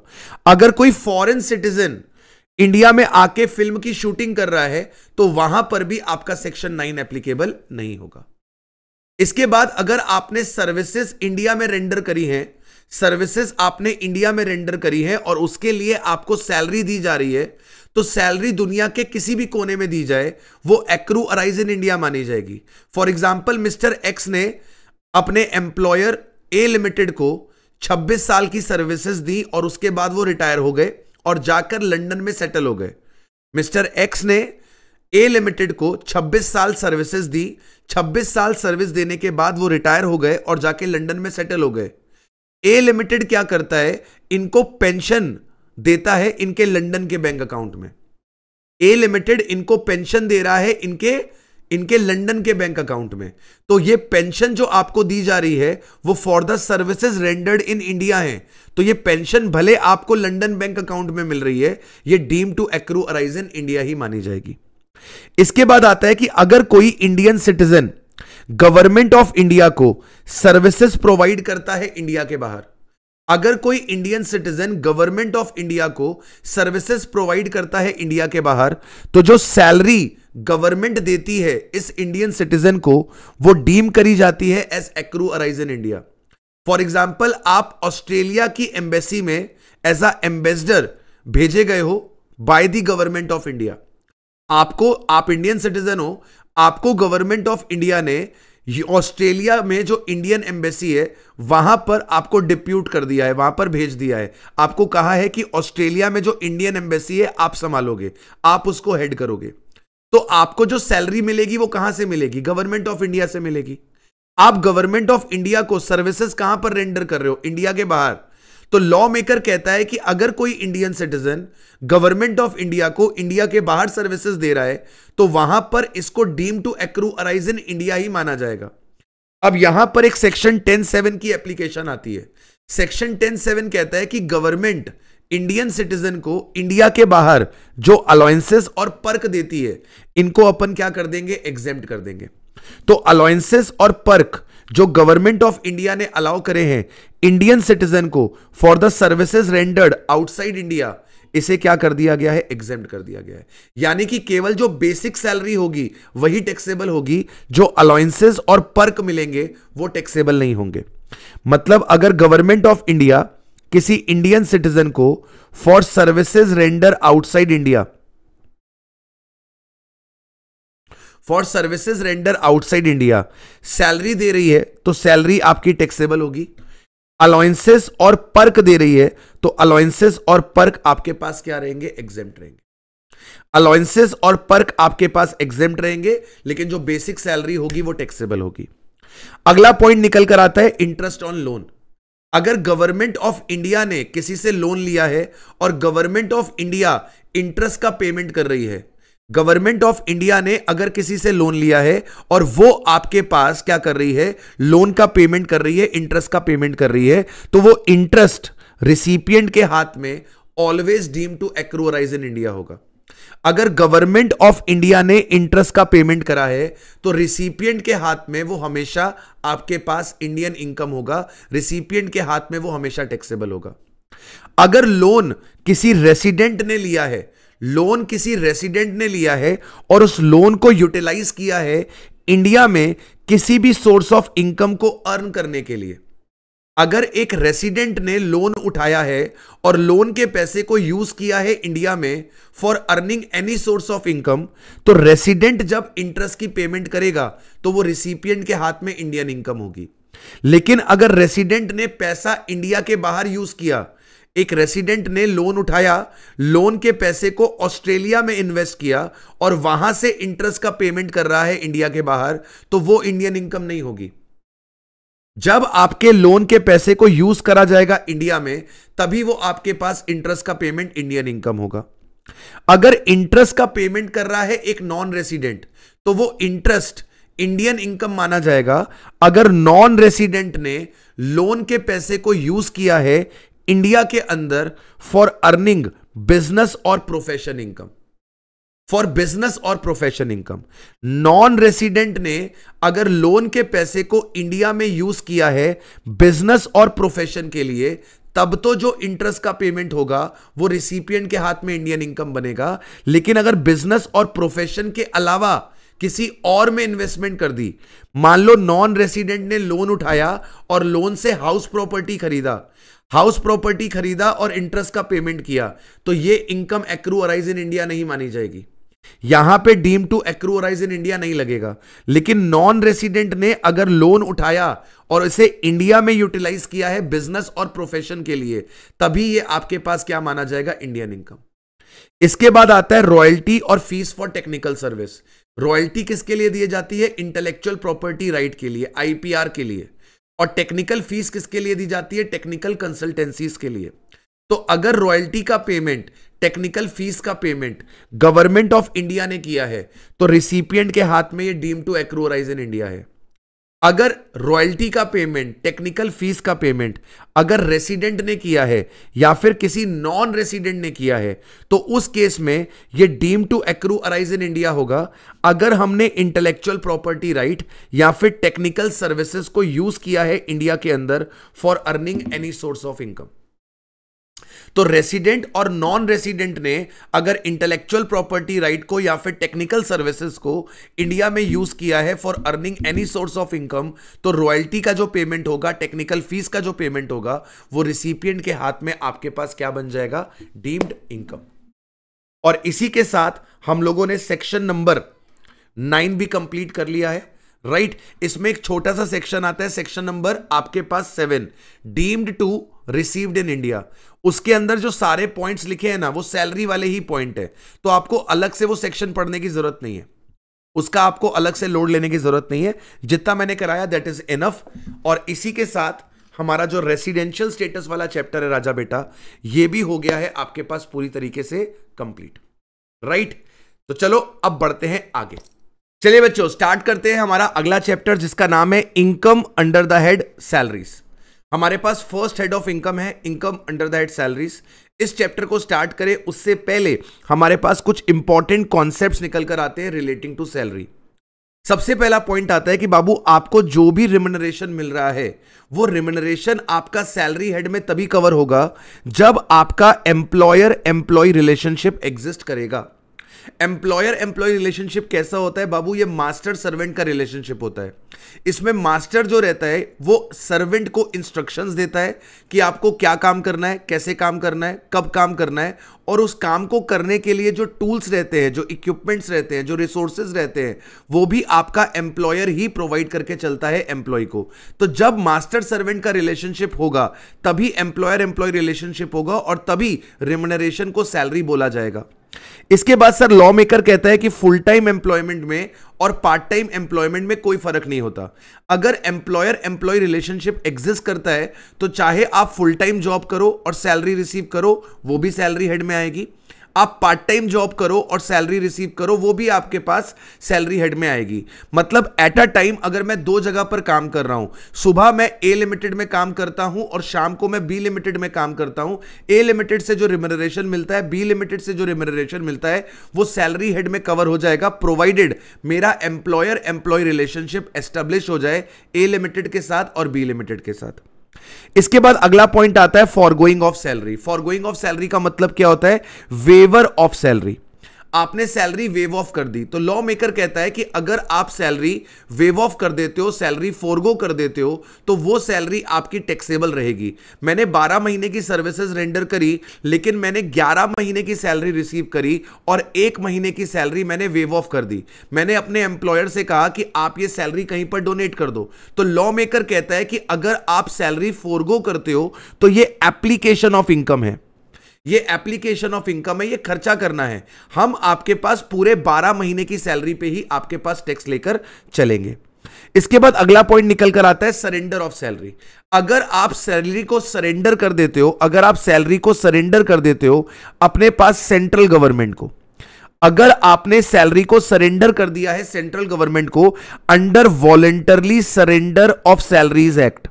अगर कोई फॉरेन सिटीजन इंडिया में आके फिल्म की शूटिंग कर रहा है तो वहां पर भी आपका सेक्शन नाइन एप्लीकेबल नहीं होगा इसके बाद अगर आपने सर्विसेज इंडिया में रेंडर करी हैं सर्विसेज आपने इंडिया में रेंडर करी है और उसके लिए आपको सैलरी दी जा रही है तो सैलरी दुनिया के किसी भी कोने में दी जाए वो एक्रू अराइज इन इंडिया मानी जाएगी फॉर एग्जाम्पल मिस्टर एक्स ने अपने एम्प्लॉयर ए लिमिटेड को 26 साल की सर्विसेज दी और उसके बाद वो रिटायर हो गए और जाकर लंदन में सेटल हो गए मिस्टर एक्स ने ए लिमिटेड को 26 साल सर्विसेज दी 26 साल सर्विस देने के बाद वो रिटायर हो गए और जाके लंदन में सेटल हो गए ए लिमिटेड क्या करता है इनको पेंशन देता है इनके लंदन के बैंक अकाउंट में ए लिमिटेड इनको पेंशन दे रहा है इनके इनके लंदन के बैंक अकाउंट में तो ये पेंशन जो आपको दी जा रही है वो for the services rendered in India है तो ये पेंशन भले आपको लंदन बैंक अकाउंट में मिल रही है ये deem to accrue arise in India ही मानी जाएगी इसके बाद आता है कि अगर कोई Indian citizen government of India को सर्विसेज प्रोवाइड करता है इंडिया के बाहर अगर कोई Indian citizen government of India को सर्विसेज प्रोवाइड करता है इंडिया के बाहर तो जो सैलरी गवर्नमेंट देती है इस इंडियन सिटीजन को वो डीम करी जाती है as accrue arise in India for example आप ऑस्ट्रेलिया की एम्बेसी में एज अ एम्बेसडर भेजे गए हो by the government of India आपको आप इंडियन सिटीजन हो आपको गवर्नमेंट ऑफ इंडिया ने ऑस्ट्रेलिया में जो इंडियन एम्बेसी है वहां पर आपको डिप्यूट कर दिया है वहां पर भेज दिया है आपको कहा है कि ऑस्ट्रेलिया में जो इंडियन एम्बेसी है आप संभालोगे आप उसको हेड करोगे तो आपको जो सैलरी मिलेगी वो कहां से मिलेगी गवर्नमेंट ऑफ इंडिया से मिलेगी आप गवर्नमेंट ऑफ इंडिया को सर्विसेज कहां पर रेंडर कर रहे हो इंडिया के बाहर तो लॉ मेकर कहता है कि अगर कोई Indian citizen government of India को इंडिया के बाहर सर्विसेज दे रहा है तो वहां पर इसको deem to accrue arise in India ही माना जाएगा अब यहां पर एक सेक्शन टेन सेवन की एप्लीकेशन आती है सेक्शन टेन सेवन कहता है कि गवर्नमेंट इंडियन सिटीजन को इंडिया के बाहर जो अलाउंसेस और पर्क देती है इनको अपन क्या कर देंगे एग्जेम्प्ट कर देंगे तो अलाउंसेस और पर्क जो गवर्नमेंट ऑफ इंडिया ने अलाउ करे हैं इंडियन सिटीजन को for the services rendered outside India इसे क्या कर दिया गया है एग्जेम कर दिया गया है यानी कि केवल जो बेसिक सैलरी होगी वही टैक्सेबल होगी जो अलाउंसेस और पर्क मिलेंगे वो टैक्सेबल नहीं होंगे मतलब अगर गवर्नमेंट ऑफ इंडिया किसी इंडियन सिटीजन को for services render outside India for services render outside India salary दे रही है तो सैलरी आपकी टैक्सेबल होगी अलाउंसेस और पर्क दे रही है तो अलाउंसेस और पर्क आपके पास क्या रहेंगे एग्जेम्प्ट रहेंगे अलाउंसेस और पर्क आपके पास एग्जेम्प्ट रहेंगे लेकिन जो बेसिक सैलरी होगी वो टैक्सेबल होगी अगला पॉइंट निकल कर आता है इंटरेस्ट ऑन लोन अगर गवर्नमेंट ऑफ इंडिया ने किसी से लोन लिया है और गवर्नमेंट ऑफ इंडिया इंटरेस्ट का पेमेंट कर रही है गवर्नमेंट ऑफ इंडिया ने अगर किसी से लोन लिया है और वो आपके पास क्या कर रही है लोन का पेमेंट कर रही है इंटरेस्ट का पेमेंट कर रही है तो वो इंटरेस्ट रिसिपियंट के हाथ में always deem to accrue arise in India होगा अगर गवर्नमेंट ऑफ इंडिया ने इंटरेस्ट का पेमेंट करा है तो रिसिपियंट के हाथ में वो हमेशा आपके पास इंडियन इनकम होगा रिसिपियंट के हाथ में वो हमेशा टैक्सेबल होगा अगर लोन किसी रेसिडेंट ने लिया है लोन किसी रेसिडेंट ने लिया है और उस लोन को यूटिलाइज किया है इंडिया में किसी भी सोर्स ऑफ इनकम को अर्न करने के लिए अगर एक रेसिडेंट ने लोन उठाया है और लोन के पैसे को यूज किया है इंडिया में for earning any source of income तो रेसिडेंट जब इंटरेस्ट की पेमेंट करेगा तो वो रिसिपियंट के हाथ में इंडियन इनकम होगी लेकिन अगर रेसिडेंट ने पैसा इंडिया के बाहर यूज किया एक रेसिडेंट ने लोन उठाया लोन के पैसे को ऑस्ट्रेलिया में इन्वेस्ट किया और वहां से इंटरेस्ट का पेमेंट कर रहा है इंडिया के बाहर तो वो इंडियन इनकम नहीं होगी जब आपके लोन के पैसे को यूज करा जाएगा इंडिया में तभी वो आपके पास इंटरेस्ट का पेमेंट इंडियन इनकम होगा अगर इंटरेस्ट का पेमेंट कर रहा है एक नॉन रेसिडेंट तो वो इंटरेस्ट इंडियन इनकम माना जाएगा अगर नॉन रेसिडेंट ने लोन के पैसे को यूज किया है इंडिया के अंदर फॉर अर्निंग बिजनेस और प्रोफेशन इनकम फॉर बिजनेस और प्रोफेशन इनकम नॉन रेसिडेंट ने अगर लोन के पैसे को इंडिया में यूज किया है बिजनेस और प्रोफेशन के लिए तब तो जो इंटरेस्ट का पेमेंट होगा वो रिसिपियंट के हाथ में इंडियन इनकम बनेगा लेकिन अगर बिजनेस और प्रोफेशन के अलावा किसी और में इन्वेस्टमेंट कर दी मान लो नॉन रेसिडेंट ने लोन उठाया और लोन से हाउस प्रॉपर्टी खरीदा हाउस प्रॉपर्टी खरीदा और इंटरेस्ट का पेमेंट किया तो ये income accrue arise in India नहीं मानी जाएगी यहां पे deem to accrue arise in India नहीं लगेगा लेकिन नॉन रेसिडेंट ने अगर लोन उठाया और इसे इंडिया में यूटिलाइज किया है बिजनेस और प्रोफेशन के लिए तभी ये आपके पास क्या माना जाएगा इंडियन इनकम इसके बाद आता है रॉयल्टी और fees for technical service royalty किसके लिए दी जाती है इंटेलेक्चुअल प्रॉपर्टी राइट के लिए आईपीआर के लिए और टेक्निकल फीस किसके लिए दी जाती है टेक्निकल कंसल्टेंसीज के लिए तो अगर रॉयल्टी का पेमेंट टेक्निकल फीस का पेमेंट गवर्नमेंट ऑफ इंडिया ने किया है तो रिसिपियंट के हाथ में ये deem to accrue arise in India है अगर रॉयल्टी का पेमेंट टेक्निकल फीस का पेमेंट अगर रेसिडेंट ने किया है या फिर किसी नॉन रेसिडेंट ने किया है तो उस केस में ये deem to accrue arise in India होगा अगर हमने इंटेलेक्चुअल प्रॉपर्टी राइट या फिर टेक्निकल सर्विसेज को यूज किया है इंडिया के अंदर for earning any source of income तो रेसिडेंट और नॉन रेसिडेंट ने अगर इंटेलेक्चुअल प्रॉपर्टी राइट को या फिर टेक्निकल सर्विसेज को इंडिया में यूज किया है for earning any source of income तो रॉयल्टी का जो पेमेंट होगा टेक्निकल फीस का जो पेमेंट होगा वो रिसिपियंट के हाथ में आपके पास क्या बन जाएगा डीम्ड इनकम और इसी के साथ हम लोगों ने सेक्शन नंबर नाइन भी कंप्लीट कर लिया है राइट right? इसमें एक छोटा सा सेक्शन आता है सेक्शन नंबर आपके पास seven deemed to received in India उसके अंदर जो सारे पॉइंट्स लिखे हैं ना वो सैलरी वाले ही पॉइंट है तो आपको अलग से वो सेक्शन पढ़ने की जरूरत नहीं है उसका आपको अलग से लोड लेने की जरूरत नहीं है जितना मैंने कराया दैट इज इनफ और इसी के साथ हमारा जो रेसिडेंशियल स्टेटस वाला चैप्टर है राजा बेटा ये भी हो गया है आपके पास पूरी तरीके से कंप्लीट राइट right? तो चलो अब बढ़ते हैं आगे चलिए बच्चों स्टार्ट करते हैं हमारा अगला चैप्टर जिसका नाम है income under the head salaries हमारे पास फर्स्ट हेड ऑफ इनकम है income under the head salaries इस चैप्टर को स्टार्ट करें उससे पहले हमारे पास कुछ इंपॉर्टेंट कॉन्सेप्ट निकल कर आते हैं रिलेटिंग टू सैलरी सबसे पहला पॉइंट आता है कि बाबू आपको जो भी रिमनरेशन मिल रहा है वो रिमनरेशन आपका सैलरी हेड में तभी कवर होगा जब आपका एम्प्लॉयर एम्प्लॉय रिलेशनशिप एग्जिस्ट करेगा एम्प्लॉयर एम्प्लॉय रिलेशनशिप कैसा होता है बाबू ये मास्टर सर्वेंट का रिलेशनशिप होता है इसमें मास्टर जो रहता है वो सर्वेंट को इंस्ट्रक्शंस देता है कि आपको क्या काम करना है कैसे काम करना है कब काम करना है और उस काम को करने के लिए जो टूल्स रहते हैं जो इक्विपमेंट्स रहते हैं जो रिसोर्सेज रहते हैं वो भी आपका एम्प्लॉयर ही प्रोवाइड करके चलता है एम्प्लॉय को तो जब मास्टर सर्वेंट का रिलेशनशिप होगा तभी एम्प्लॉयर एम्प्लॉय रिलेशनशिप होगा और तभी रिमोनरेशन को सैलरी बोला जाएगा इसके बाद सर लॉ मेकर कहता है कि फुल टाइम एम्प्लॉयमेंट में और पार्ट टाइम एम्प्लॉयमेंट में कोई फर्क नहीं होता अगर एम्प्लॉयर एम्प्लॉय रिलेशनशिप एग्जिस्ट करता है तो चाहे आप फुल टाइम जॉब करो और सैलरी रिसीव करो वो भी सैलरी हेड में आएगी आप पार्ट टाइम जॉब करो और सैलरी रिसीव करो वो भी आपके पास सैलरी हेड में आएगी मतलब एट अ टाइम अगर मैं दो जगह पर काम कर रहा हूं सुबह मैं ए लिमिटेड में काम करता हूं और शाम को मैं बी लिमिटेड में काम करता हूं ए लिमिटेड से जो रिमरेशन मिलता है बी लिमिटेड से जो रिमरेशन मिलता है वो सैलरी हेड में कवर हो जाएगा प्रोवाइडेड मेरा एम्प्लॉयर एम्प्लॉय रिलेशनशिप एस्टेब्लिश हो जाए ए लिमिटेड के साथ और बी लिमिटेड के साथ इसके बाद अगला पॉइंट आता है forgoing of salary forgoing of salary का मतलब क्या होता है वेवर ऑफ सैलरी आपने सैलरी वेव ऑफ कर दी तो लॉ मेकर कहता है कि अगर आप सैलरी वेव ऑफ कर देते हो सैलरी फोरगो कर देते हो तो वो सैलरी आपकी टैक्सेबल रहेगी मैंने 12 महीने की सर्विसेज रेंडर करी लेकिन मैंने 11 महीने की सैलरी रिसीव करी और एक महीने की सैलरी मैंने वेव ऑफ कर दी मैंने अपने एम्प्लॉयर से कहा कि आप ये सैलरी कहीं पर डोनेट कर दो तो लॉ मेकर कहता है कि अगर आप सैलरी फोरगो करते हो तो ये एप्लीकेशन ऑफ इनकम है ये एप्लीकेशन ऑफ इनकम है ये खर्चा करना है हम आपके पास पूरे बारह महीने की सैलरी पे ही आपके पास टैक्स लेकर चलेंगे इसके बाद अगला पॉइंट निकल कर आता है सरेंडर ऑफ सैलरी अगर आप सैलरी को सरेंडर कर देते हो अगर आप सैलरी को सरेंडर कर देते हो अपने पास सेंट्रल गवर्नमेंट को अगर आपने सैलरी को सरेंडर कर दिया है सेंट्रल गवर्नमेंट को under voluntarily surrender of salaries act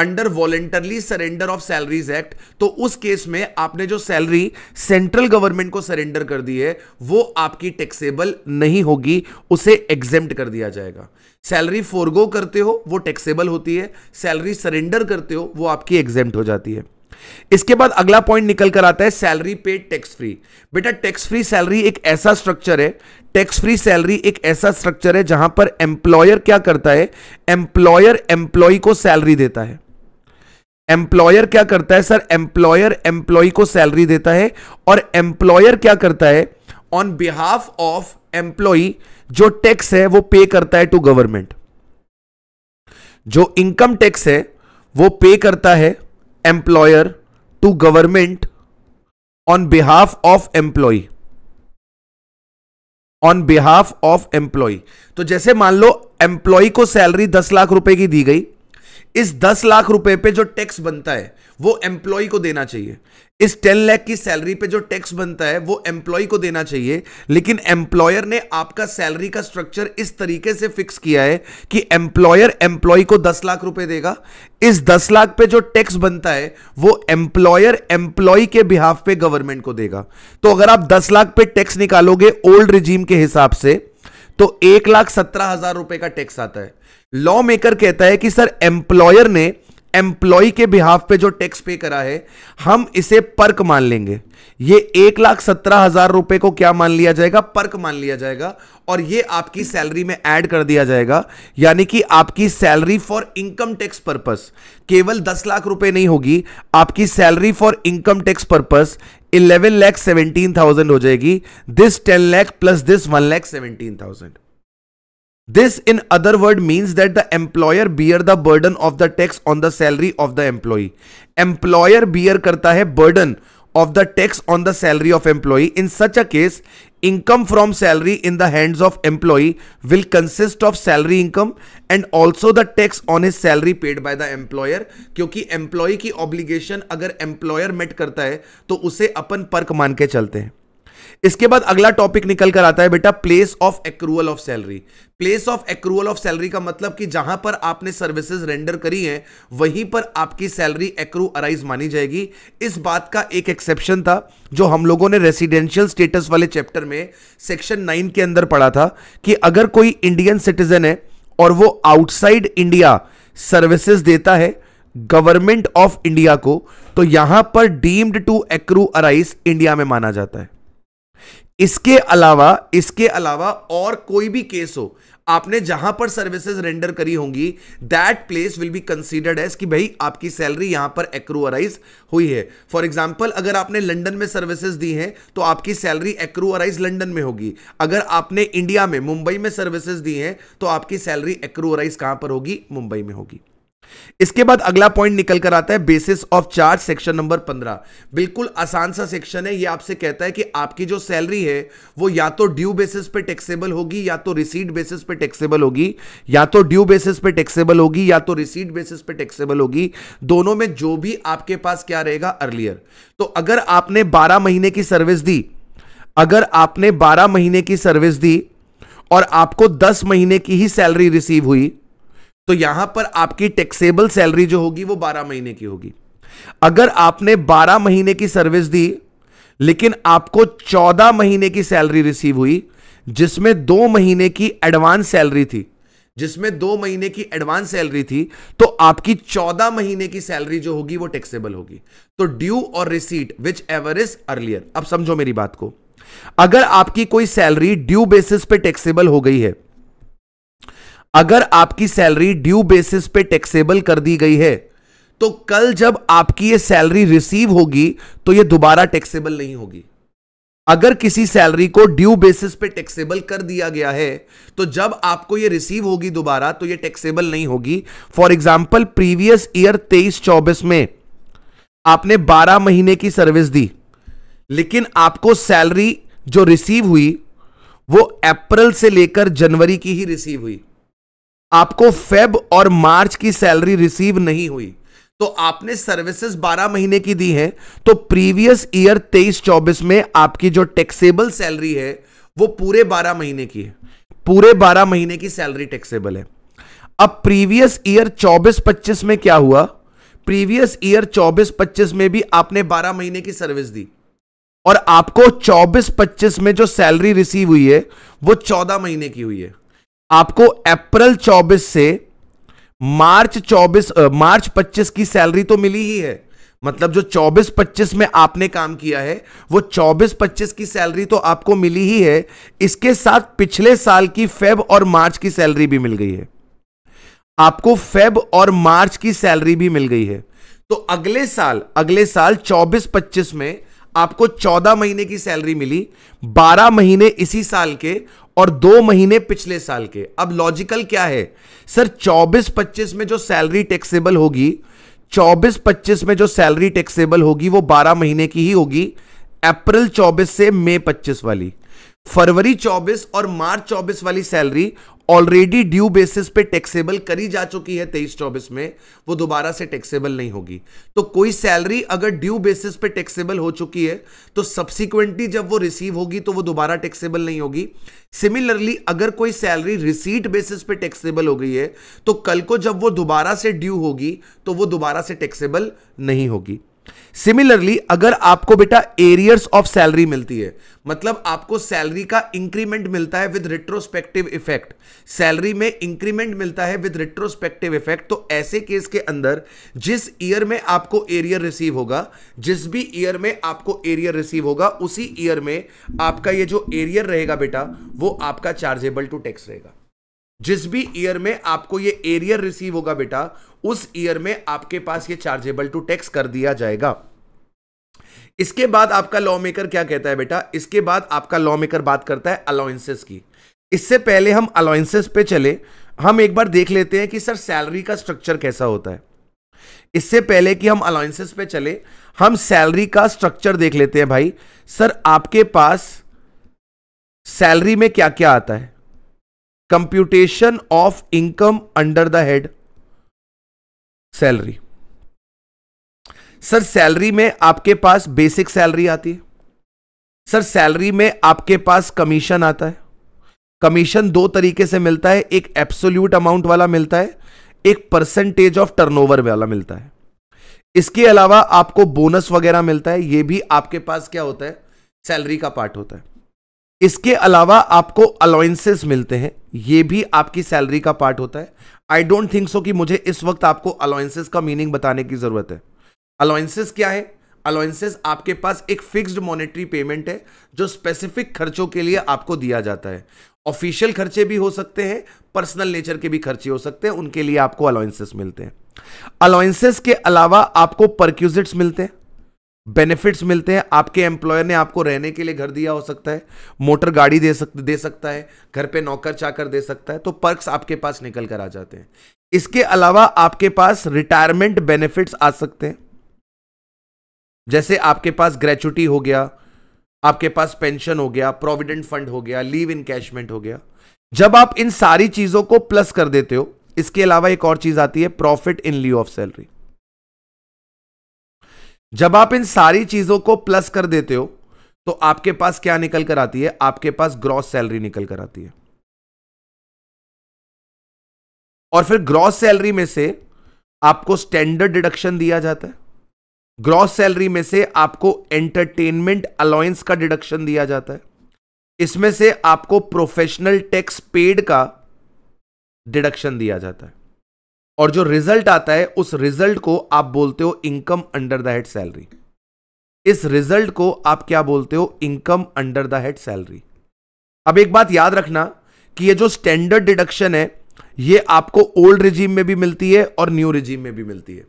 under voluntarily surrender of salaries act तो उस केस में आपने जो सैलरी सेंट्रल गवर्नमेंट को सरेंडर कर दी है वो आपकी टैक्सेबल नहीं होगी उसे एग्जेम्प्ट कर दिया जाएगा सैलरी फोरगो करते हो वो टैक्सेबल होती है सैलरी सरेंडर करते हो वो आपकी एग्जेम्प्ट हो जाती है इसके बाद अगला पॉइंट निकल कर आता है सैलरी पेड टैक्स फ्री बेटा टैक्स फ्री सैलरी एक ऐसा स्ट्रक्चर है टैक्स फ्री सैलरी एक ऐसा स्ट्रक्चर है जहां पर एम्प्लॉयर क्या करता है एम्प्लॉयर एम्प्लॉय को सैलरी देता है एम्प्लॉयर क्या करता है सर एम्प्लॉयर एम्प्लॉय को सैलरी देता है और एम्प्लॉयर क्या करता है ऑन बिहाफ ऑफ एम्प्लॉय जो टैक्स है वो पे करता है टू गवर्नमेंट जो इनकम टैक्स है वो पे करता है employer to government on behalf of employee on behalf of employee तो जैसे मान लो एम्प्लॉय को सैलरी दस लाख रुपए की दी गई इस दस लाख रुपए पे जो टैक्स बनता है वो एम्प्लॉय को देना चाहिए इस टेन लाख की सैलरी पे जो टैक्स बनता है वो एम्प्लॉय को देना चाहिए लेकिन एम्प्लॉयर ने आपका सैलरी का स्ट्रक्चर इस तरीके से फिक्स किया है कि एम्प्लॉयर एम्प्लॉय को दस लाख रुपए देगा इस दस लाख पे जो टैक्स बनता है वो एम्प्लॉयर एम्प्लॉय के बिहाफ पे गवर्नमेंट को देगा तो अगर आप दस लाख पे टैक्स निकालोगे ओल्ड रिजीम के हिसाब से तो एक लाख सत्रह हजार रुपए का टैक्स आता है लॉ मेकर कहता है कि सर एम्प्लॉयर ने एम्प्लॉय के बिहाफ पे जो टैक्स पे करा है हम इसे पर्क मान लेंगे ये एक लाख सत्रह हजार रुपए को क्या मान लिया जाएगा पर्क मान लिया जाएगा और ये आपकी सैलरी में ऐड कर दिया जाएगा यानी कि आपकी salary for income tax purpose केवल दस लाख रुपए नहीं होगी आपकी salary for income tax purpose eleven lakh seventeen thousand हो जाएगी this ten lakh plus this one lakh seventeen thousand This, in other word, means that the employer bear the burden of the tax on the salary of the employee. Employer bear करता है burden of the tax on the salary of employee. In such a case, income from salary in the hands of employee will consist of salary income and also the tax on his salary paid by the employer. क्योंकि employee की obligation अगर employer met करता है तो उसे अपन perk मान के चलते हैं इसके बाद अगला टॉपिक निकल कर आता है बेटा place of accrual of salary place of accrual of salary का मतलब कि जहां पर आपने सर्विसेज रेंडर करी हैं वहीं पर आपकी सैलरी एक्रू अराइज मानी जाएगी इस बात का एक एक्सेप्शन था जो हम लोगों ने रेसिडेंशियल स्टेटस वाले चैप्टर में सेक्शन नाइन के अंदर पढ़ा था कि अगर कोई इंडियन सिटीजन है और वो आउटसाइड इंडिया सर्विसेज देता है गवर्नमेंट ऑफ इंडिया को तो यहां पर deemed to accrue arise India में माना जाता है इसके अलावा इसके अलावा और कोई भी केस हो आपने जहां पर सर्विसेज रेंडर करी होंगी that place will be considered as कि भाई आपकी सैलरी यहां पर एक्रूअराइज हुई है फॉर एग्जांपल अगर आपने लंदन में सर्विसेज दी हैं तो आपकी सैलरी एक्रूअराइज लंदन में होगी अगर आपने इंडिया में मुंबई में सर्विसेज दी हैं तो आपकी सैलरी एक्रूअराइज कहां पर होगी मुंबई में होगी इसके बाद अगला पॉइंट निकल कर आता है basis of charge section number पंद्रह बिल्कुल आसान सा सेक्शन है ये आपसे कहता है कि आपकी जो सैलरी है वो या तो ड्यू बेसिस पे टैक्सेबल होगी या तो रिसीट बेसिस पे टैक्सेबल होगी या तो ड्यू बेसिस पे टैक्सेबल होगी या तो रिसीट बेसिस पे टैक्सेबल होगी दोनों में जो भी आपके पास क्या रहेगा अर्लियर तो अगर आपने बारह महीने की सर्विस दी अगर आपने बारह महीने की सर्विस दी और आपको दस महीने की ही सैलरी रिसीव हुई तो यहां पर आपकी टैक्सेबल सैलरी जो होगी वो 12 महीने की होगी अगर आपने 12 महीने की सर्विस दी लेकिन आपको 14 महीने की सैलरी रिसीव हुई जिसमें दो महीने की एडवांस सैलरी थी जिसमें दो महीने की एडवांस सैलरी थी तो आपकी चौदह महीने की सैलरी जो होगी वो टैक्सेबल होगी तो ड्यू और receipt whichever is earlier अब समझो मेरी बात को अगर आपकी कोई सैलरी ड्यू बेसिस पे टैक्सेबल हो गई है अगर आपकी सैलरी ड्यू बेसिस पे टैक्सेबल कर दी गई है तो कल जब आपकी ये सैलरी रिसीव होगी तो ये दोबारा टैक्सेबल नहीं होगी अगर किसी सैलरी को ड्यू बेसिस पे टैक्सेबल कर दिया गया है तो जब आपको ये रिसीव होगी दोबारा तो ये टैक्सेबल नहीं होगी फॉर एग्जाम्पल प्रीवियस ईयर तेईस चौबीस में आपने बारह महीने की सर्विस दी लेकिन आपको सैलरी जो रिसीव हुई वो अप्रैल से लेकर जनवरी की ही रिसीव हुई आपको फेब और मार्च की सैलरी रिसीव नहीं हुई तो आपने सर्विसेज 12 महीने की दी है तो प्रीवियस ईयर 23 24 में आपकी जो टैक्सेबल सैलरी है वो पूरे 12 महीने की है पूरे 12 महीने की सैलरी टैक्सेबल है अब प्रीवियस ईयर 24 25 में क्या हुआ प्रीवियस ईयर 24 25 में भी आपने 12 महीने की सर्विस दी और आपको 24 25 में जो सैलरी रिसीव हुई है वो 14 महीने की हुई है आपको अप्रैल 24 से मार्च 24 मार्च 25 की सैलरी तो मिली ही है मतलब जो 24-25 में आपने काम किया है वो 24-25 की सैलरी तो आपको मिली ही है इसके साथ पिछले साल की फेब और मार्च की सैलरी भी मिल गई है आपको फेब और मार्च की सैलरी भी मिल गई है तो अगले साल अगले साल 24-25 में आपको चौदह महीने की सैलरी मिली बारह महीने इसी साल के और दो महीने पिछले साल के अब लॉजिकल क्या है सर चौबीस पच्चीस में जो सैलरी टैक्सेबल होगी चौबीस पच्चीस में जो सैलरी टैक्सेबल होगी वो बारह महीने की ही होगी अप्रैल चौबीस से मई पच्चीस वाली फरवरी चौबीस और मार्च चौबीस वाली सैलरी ऑलरेडी ड्यू बेसिस पे टैक्सेबल करी जा चुकी है तेईस चौबीस में वो दोबारा से टैक्सेबल नहीं होगी तो कोई सैलरी अगर ड्यू बेसिस पे टैक्सेबल हो चुकी है तो सब्सिक्वेंटली जब वो रिसीव होगी तो वो दोबारा टैक्सेबल नहीं होगी सिमिलरली अगर कोई सैलरी रिसीट बेसिस पे टैक्सेबल हो गई है तो कल को जब वो दोबारा से ड्यू होगी तो वो दोबारा से टैक्सेबल नहीं होगी सिमिलरली अगर आपको बेटा एरियर्स ऑफ सैलरी मिलती है मतलब आपको सैलरी का इंक्रीमेंट मिलता है विद रिट्रोस्पेक्टिव इफेक्ट सैलरी में इंक्रीमेंट मिलता है विद रिट्रोस्पेक्टिव इफेक्ट तो ऐसे केस के अंदर जिस ईयर में आपको एरियर रिसीव होगा जिस भी ईयर में आपको एरियर रिसीव होगा उसी ईयर में आपका ये जो एरियर रहेगा बेटा वो आपका चार्जेबल टू टैक्स रहेगा जिस भी ईयर में आपको ये एरियर रिसीव होगा बेटा उस ईयर में आपके पास ये चार्जेबल टू टैक्स कर दिया जाएगा इसके बाद आपका लॉ मेकर क्या कहता है बेटा इसके बाद आपका लॉ मेकर बात करता है अलाउंसेस की इससे पहले हम अलाउंसेस पे चले हम एक बार देख लेते हैं कि सर सैलरी का स्ट्रक्चर कैसा होता है इससे पहले कि हम अलाउंसेस पे चले हम सैलरी का स्ट्रक्चर देख लेते हैं भाई सर आपके पास सैलरी में क्या क्या आता है computation of income under the head salary sir salary में आपके पास बेसिक सैलरी आती है सर सैलरी में आपके पास कमीशन आता है कमीशन दो तरीके से मिलता है एक एब्सोल्यूट अमाउंट वाला मिलता है एक परसेंटेज ऑफ टर्नओवर वाला मिलता है इसके अलावा आपको बोनस वगैरह मिलता है ये भी आपके पास क्या होता है सैलरी का पार्ट होता है इसके अलावा आपको अलाउंसेस मिलते हैं ये भी आपकी सैलरी का पार्ट होता है आई डोंट थिंक सो कि मुझे इस वक्त आपको अलाउंसेस का मीनिंग बताने की ज़रूरत है अलाउंसेस क्या है अलाउंसेस आपके पास एक फिक्स्ड मॉनेटरी पेमेंट है जो स्पेसिफिक खर्चों के लिए आपको दिया जाता है ऑफिशियल खर्चे भी हो सकते हैं पर्सनल नेचर के भी खर्चे हो सकते हैं उनके लिए आपको अलाउंसेस मिलते हैं अलाउंसेस के अलावा आपको परक्यूजिट्स मिलते हैं बेनिफिट्स मिलते हैं आपके एम्प्लॉयर ने आपको रहने के लिए घर दिया हो सकता है मोटर गाड़ी दे सक दे सकता है घर पे नौकर चाकर दे सकता है तो पर्क्स आपके पास निकल कर आ जाते हैं इसके अलावा आपके पास रिटायरमेंट बेनिफिट्स आ सकते हैं जैसे आपके पास ग्रेचुटी हो गया आपके पास पेंशन हो गया प्रोविडेंट फंड हो गया लीव इन कैशमेंट हो गया जब आप इन सारी चीजों को प्लस कर देते हो इसके अलावा एक और चीज आती है profit in lieu of salary जब आप इन सारी चीजों को प्लस कर देते हो तो आपके पास क्या निकल कर आती है आपके पास ग्रॉस सैलरी निकल कर आती है और फिर ग्रॉस सैलरी में से आपको स्टैंडर्ड डिडक्शन दिया जाता है ग्रॉस सैलरी में से आपको एंटरटेनमेंट अलाउंस का डिडक्शन दिया जाता है इसमें से आपको प्रोफेशनल टैक्स पेड का डिडक्शन दिया जाता है और जो रिजल्ट आता है उस रिजल्ट को आप बोलते हो income under the head salary इस रिजल्ट को आप क्या बोलते हो income under the head salary अब एक बात याद रखना कि ये जो स्टैंडर्ड डिडक्शन है ये आपको ओल्ड रिजीम में भी मिलती है और न्यू रिजीम में भी मिलती है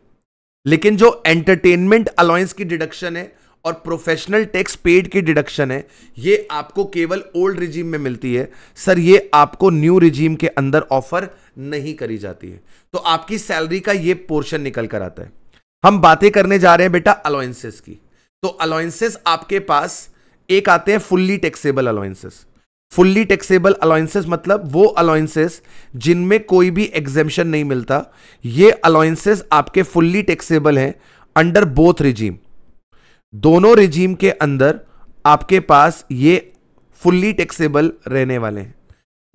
लेकिन जो एंटरटेनमेंट अलाउंस की डिडक्शन है और प्रोफेशनल टैक्स पेड की डिडक्शन है ये आपको केवल ओल्ड रिजीम में मिलती है सर ये आपको न्यू रिजीम के अंदर ऑफर नहीं करी जाती है तो आपकी सैलरी का ये पोर्शन निकल कर आता है हम बातें करने जा रहे हैं बेटा अलाउंसेस की तो अलाउंसेस आपके पास एक आते हैं fully taxable allowances fully taxable allowances मतलब वो अलाउंसेस जिनमें कोई भी एग्जेम्पन नहीं मिलता ये अलाउंसेस आपके फुल्ली टैक्सेबल हैं अंडर बोथ रिजीम दोनों रिजीम के अंदर आपके पास ये फुल्ली टैक्सेबल रहने वाले हैं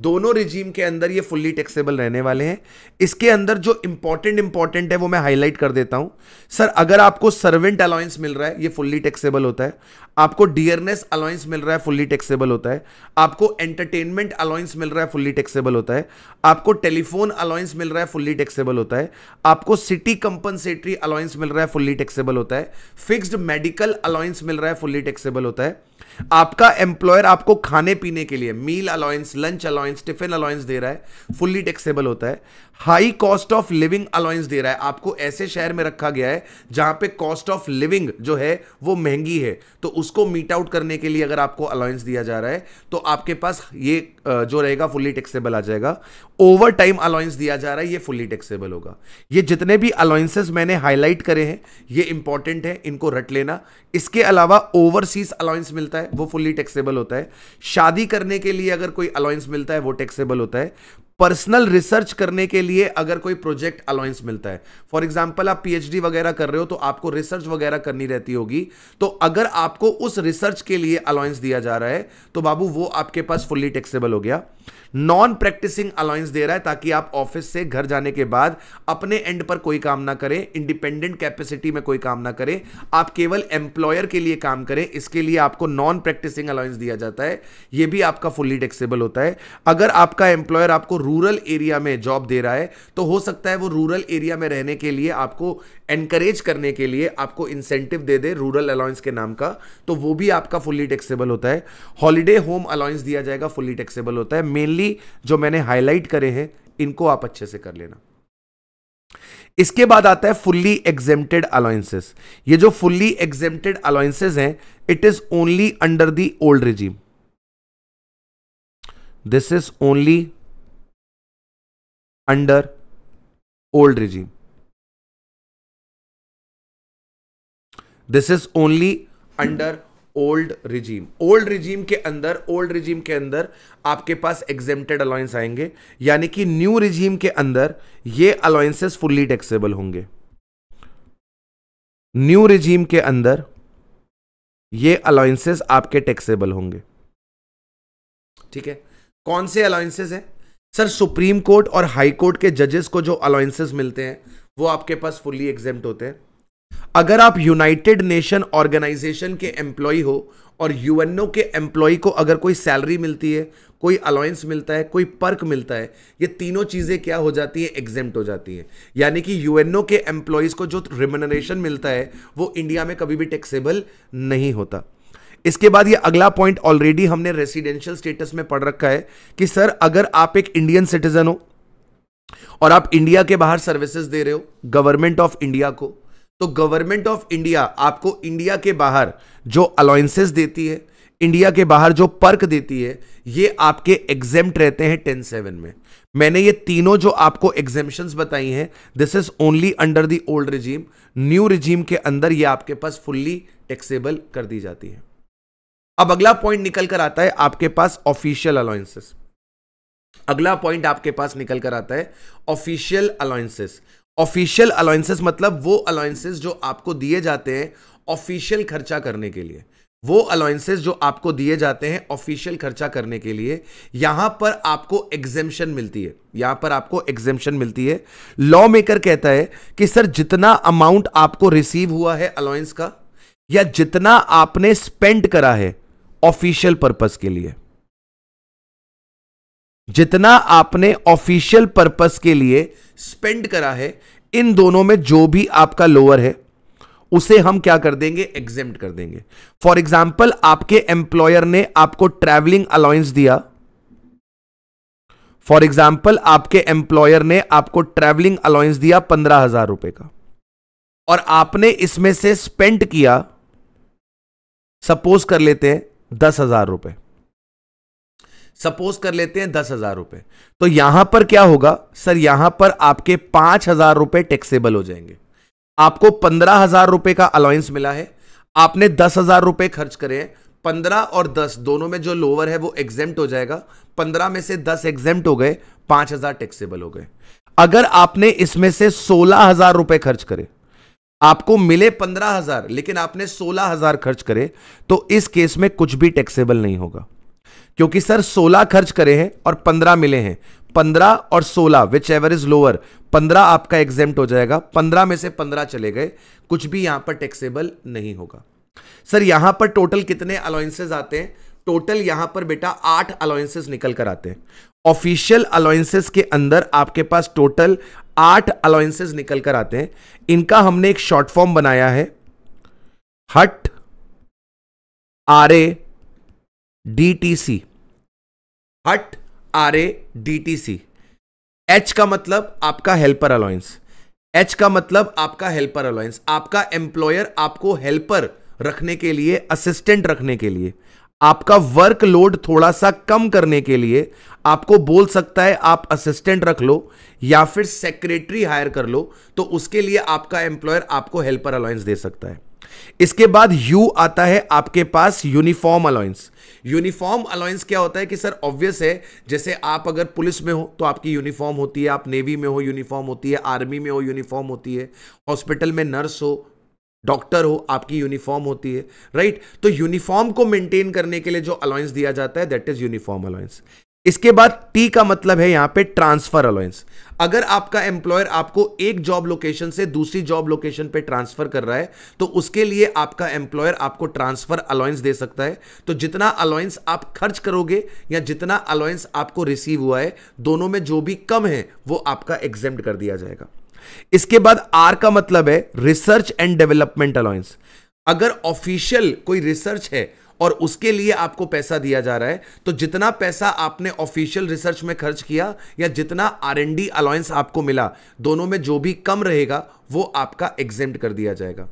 दोनों रिजीम के अंदर ये फुल्ली टैक्सेबल रहने वाले हैं इसके अंदर जो इंपॉर्टेंट इंपॉर्टेंट है वो मैं हाईलाइट कर देता हूं सर अगर आपको सर्वेंट अलाउंस मिल रहा है ये फुल्ली टैक्सेबल होता है आपको डियरनेस अलाउंस मिल रहा है फुल्ली टैक्सेबल होता है आपको एंटरटेनमेंट अलाउंस मिल रहा है फुल्ली टैक्सेबल होता है आपको टेलीफोन अलाउंस मिल रहा है फुल्ली टैक्सेबल होता है आपको सिटी कंपनसेटरी अलाउंस मिल रहा है फुल्ली टैक्सेबल होता है फिक्स्ड मेडिकल अलाउंस मिल रहा है फुल्ली टैक्सेबल होता है आपका एम्प्लॉयर आपको खाने पीने के लिए meal allowance lunch allowance tiffin allowance दे रहा है फुल्ली टैक्सेबल होता है high cost of living allowance दे रहा है आपको ऐसे शहर में रखा गया है जहां पे कॉस्ट ऑफ लिविंग जो है वो महंगी है तो उसको मीट आउट करने के लिए अगर आपको अलाउंस दिया जा रहा है तो आपके पास ये जो रहेगा फुल्ली टैक्सेबल आ जाएगा ओवर टाइम अलाउंस दिया जा रहा है ये फुल्ली टैक्सेबल होगा ये जितने भी अलाउंसेस मैंने हाईलाइट करे हैं ये इंपॉर्टेंट है इनको रट लेना इसके अलावा ओवरसीज अलाउंस मिलता है वो फुल्ली टैक्सेबल होता है शादी करने के लिए अगर कोई अलाउंस मिलता है वो टैक्सेबल होता है पर्सनल रिसर्च करने के लिए अगर कोई प्रोजेक्ट अलाउंस मिलता है फॉर एग्जाम्पल आप पीएचडी वगैरह कर रहे हो तो आपको रिसर्च वगैरह करनी रहती होगी तो अगर आपको उस रिसर्च के लिए अलाउंस दिया जा रहा है तो बाबू वो आपके पास फुल्ली टेक्सेबल हो गया नॉन प्रैक्टिसिंग अलाउंस दे रहा है ताकि आप ऑफिस से घर जाने के बाद अपने एंड पर कोई काम ना करें इंडिपेंडेंट कैपेसिटी में कोई काम ना करें आप केवल एम्प्लॉयर के लिए काम करें इसके लिए आपको नॉन प्रैक्टिसिंग अलाउंस दिया जाता है ये भी आपका फुल्ली टैक्सेबल होता है अगर आपका एम्प्लॉयर आपको रूरल एरिया में जॉब दे रहा है तो हो सकता है वो रूरल एरिया में रहने के लिए आपको एनकरेज करने के लिए आपको इंसेंटिव दे दे रूरल अलाउंस के नाम का तो वो भी आपका फुल्ली टैक्सेबल होता है हॉलीडे होम अलाउंस दिया जाएगा फुल्ली टैक्सेबल होता है मेनली मेनली जो मैंने हाईलाइट करे हैं इनको आप अच्छे से कर लेना इसके बाद आता है फुल्ली एग्जेम्प्टेड अलाउंसेस ये जो फुल्ली एग्जेम्प्टेड अलाउंसेस हैं it is only under the old regime this is only under old regime this is only under old regime old regime के अंदर ओल्ड रिजीम के अंदर आपके पास एग्जेम्प्टेड अलाउंस आएंगे यानी कि न्यू रिजीम के अंदर ये अलाउंसेस फुल्ली टैक्सेबल होंगे न्यू रिजीम के अंदर ये अलाउंसेस आपके टैक्सेबल होंगे ठीक है कौन से अलाउंसेस हैं सर सुप्रीम कोर्ट और हाई कोर्ट के जजेस को जो अलाउंसेस मिलते हैं वो आपके पास फुल्ली एग्जेम्प्ट होते हैं अगर आप यूनाइटेड नेशन ऑर्गेनाइजेशन के एम्प्लॉय हो और यूएनओ के एम्प्लॉय को अगर कोई सैलरी मिलती है कोई अलाउंस मिलता है कोई पर्क मिलता है ये तीनों चीज़ें क्या हो जाती हैं एग्जेम्ट हो जाती हैं यानी कि यूएनओ के एम्प्लॉयज़ को जो रिमनरेशन मिलता है वो इंडिया में कभी भी टैक्सेबल नहीं होता इसके बाद ये अगला पॉइंट ऑलरेडी हमने रेसिडेंशियल स्टेटस में पढ़ रखा है कि सर अगर आप एक इंडियन सिटीजन हो और आप इंडिया के बाहर सर्विसेज दे रहे हो गवर्नमेंट ऑफ इंडिया को तो गवर्नमेंट ऑफ इंडिया आपको इंडिया के बाहर जो अलाउंसेस देती है इंडिया के बाहर जो पर्क देती है ये आपके एग्जेम रहते हैं टेन सेवन में मैंने ये तीनों जो आपको एग्जेम्पन्स बताई हैं this is only under the old regime new regime के अंदर ये आपके पास फुल्ली टैक्सेबल कर दी जाती है अब अगला पॉइंट निकल कर आता है आपके पास ऑफिशियल अलाउंसेस अगला पॉइंट आपके पास निकल कर आता है ऑफिशियल अलाउंसेस ऑफिशियल अलाउंसेस मतलब वो अलाउंसेस जो आपको दिए जाते हैं ऑफिशियल खर्चा करने के लिए वो अलाउंसेस जो आपको दिए जाते हैं ऑफिशियल खर्चा करने के लिए यहां पर आपको एग्जेम्पन मिलती है यहां पर आपको एग्जेम्पन मिलती है लॉ मेकर कहता है कि सर जितना अमाउंट आपको रिसीव हुआ है अलाउंस का या जितना आपने स्पेंड करा है ऑफिशियल पर्पस के लिए जितना आपने ऑफिशियल पर्पस के लिए स्पेंड करा है इन दोनों में जो भी आपका लोअर है उसे हम क्या कर देंगे एग्जेम कर देंगे फॉर एग्जाम्पल आपके एम्प्लॉयर ने आपको ट्रेवलिंग अलाउंस दिया फॉर एग्जाम्पल आपके एम्प्लॉयर ने आपको ट्रेवलिंग अलाउंस दिया पंद्रह हजार रुपए का और आपने इसमें से स्पेंड किया सपोज कर लेते हैं दस हजार रुपए सपोज कर लेते हैं दस हजार रुपए तो यहां पर क्या होगा सर यहां पर आपके पांच हजार रुपए टैक्सेबल हो जाएंगे आपको पंद्रह हजार रुपए का अलाउंस मिला है आपने दस हजार रुपए खर्च करे हैं पंद्रह और दस दोनों में जो लोअर है वो एग्जेम्ट हो जाएगा पंद्रह में से दस एग्जेम्ट हो गए पांच हजार टैक्सेबल हो गए अगर आपने इसमें से सोलह हजार रुपए खर्च करे आपको मिले पंद्रह हजार लेकिन आपने सोलह हजार खर्च करे तो इस केस में कुछ भी टैक्सेबल नहीं होगा क्योंकि सर 16 खर्च करे हैं और 15 मिले हैं 15 और 16 विच एवर इज लोअर 15 आपका एग्जाम हो जाएगा 15 में से 15 चले गए कुछ भी यहां पर टैक्सेबल नहीं होगा सर यहां पर टोटल कितने अलाउंसेज आते हैं टोटल यहां पर बेटा आठ अलाउंसेज निकल कर आते हैं ऑफिशियल अलाउंसेज के अंदर आपके पास टोटल आठ अलाउंसेज निकल कर आते हैं इनका हमने एक शॉर्ट फॉर्म बनाया है हट आर डीटीसी हट R A D T C H का मतलब आपका हेल्पर अलाउंस एच का मतलब आपका हेल्पर अलाउंस आपका एम्प्लॉयर आपको हेल्पर रखने के लिए असिस्टेंट रखने के लिए आपका वर्क लोड थोड़ा सा कम करने के लिए आपको बोल सकता है आप असिस्टेंट रख लो या फिर सेक्रेटरी हायर कर लो तो उसके लिए आपका एम्प्लॉयर आपको हेल्पर अलाउंस दे सकता है इसके बाद यू आता है आपके पास यूनिफॉर्म अलाउंस यूनिफॉर्म अलाउंस क्या होता है कि सर ऑब्वियस है जैसे आप अगर पुलिस में हो तो आपकी यूनिफॉर्म होती है आप नेवी में हो यूनिफॉर्म होती है आर्मी में हो यूनिफॉर्म होती है हॉस्पिटल में नर्स हो डॉक्टर हो आपकी यूनिफॉर्म होती है राइट तो यूनिफॉर्म को मेंटेन करने के लिए जो अलाउंस दिया जाता है दैट इज यूनिफॉर्म अलाउंस इसके बाद टी का मतलब है यहां पे ट्रांसफर अलाउंस अगर आपका एम्प्लॉयर आपको एक जॉब लोकेशन से दूसरी जॉब लोकेशन पे ट्रांसफर कर रहा है तो उसके लिए आपका एम्प्लॉयर आपको ट्रांसफर अलाउंस दे सकता है तो जितना अलाउंस आप खर्च करोगे या जितना अलाउंस आपको रिसीव हुआ है दोनों में जो भी कम है वो आपका एग्जाम कर दिया जाएगा इसके बाद आर का मतलब है रिसर्च एंड डेवलपमेंट अलाउंस अगर ऑफिशियल कोई रिसर्च है और उसके लिए आपको पैसा दिया जा रहा है तो जितना पैसा आपने ऑफिशियल रिसर्च में खर्च किया या जितना आर एन डी अलाउंस आपको मिला दोनों में जो भी कम रहेगा वो आपका एग्जेम्प्ट कर दिया जाएगा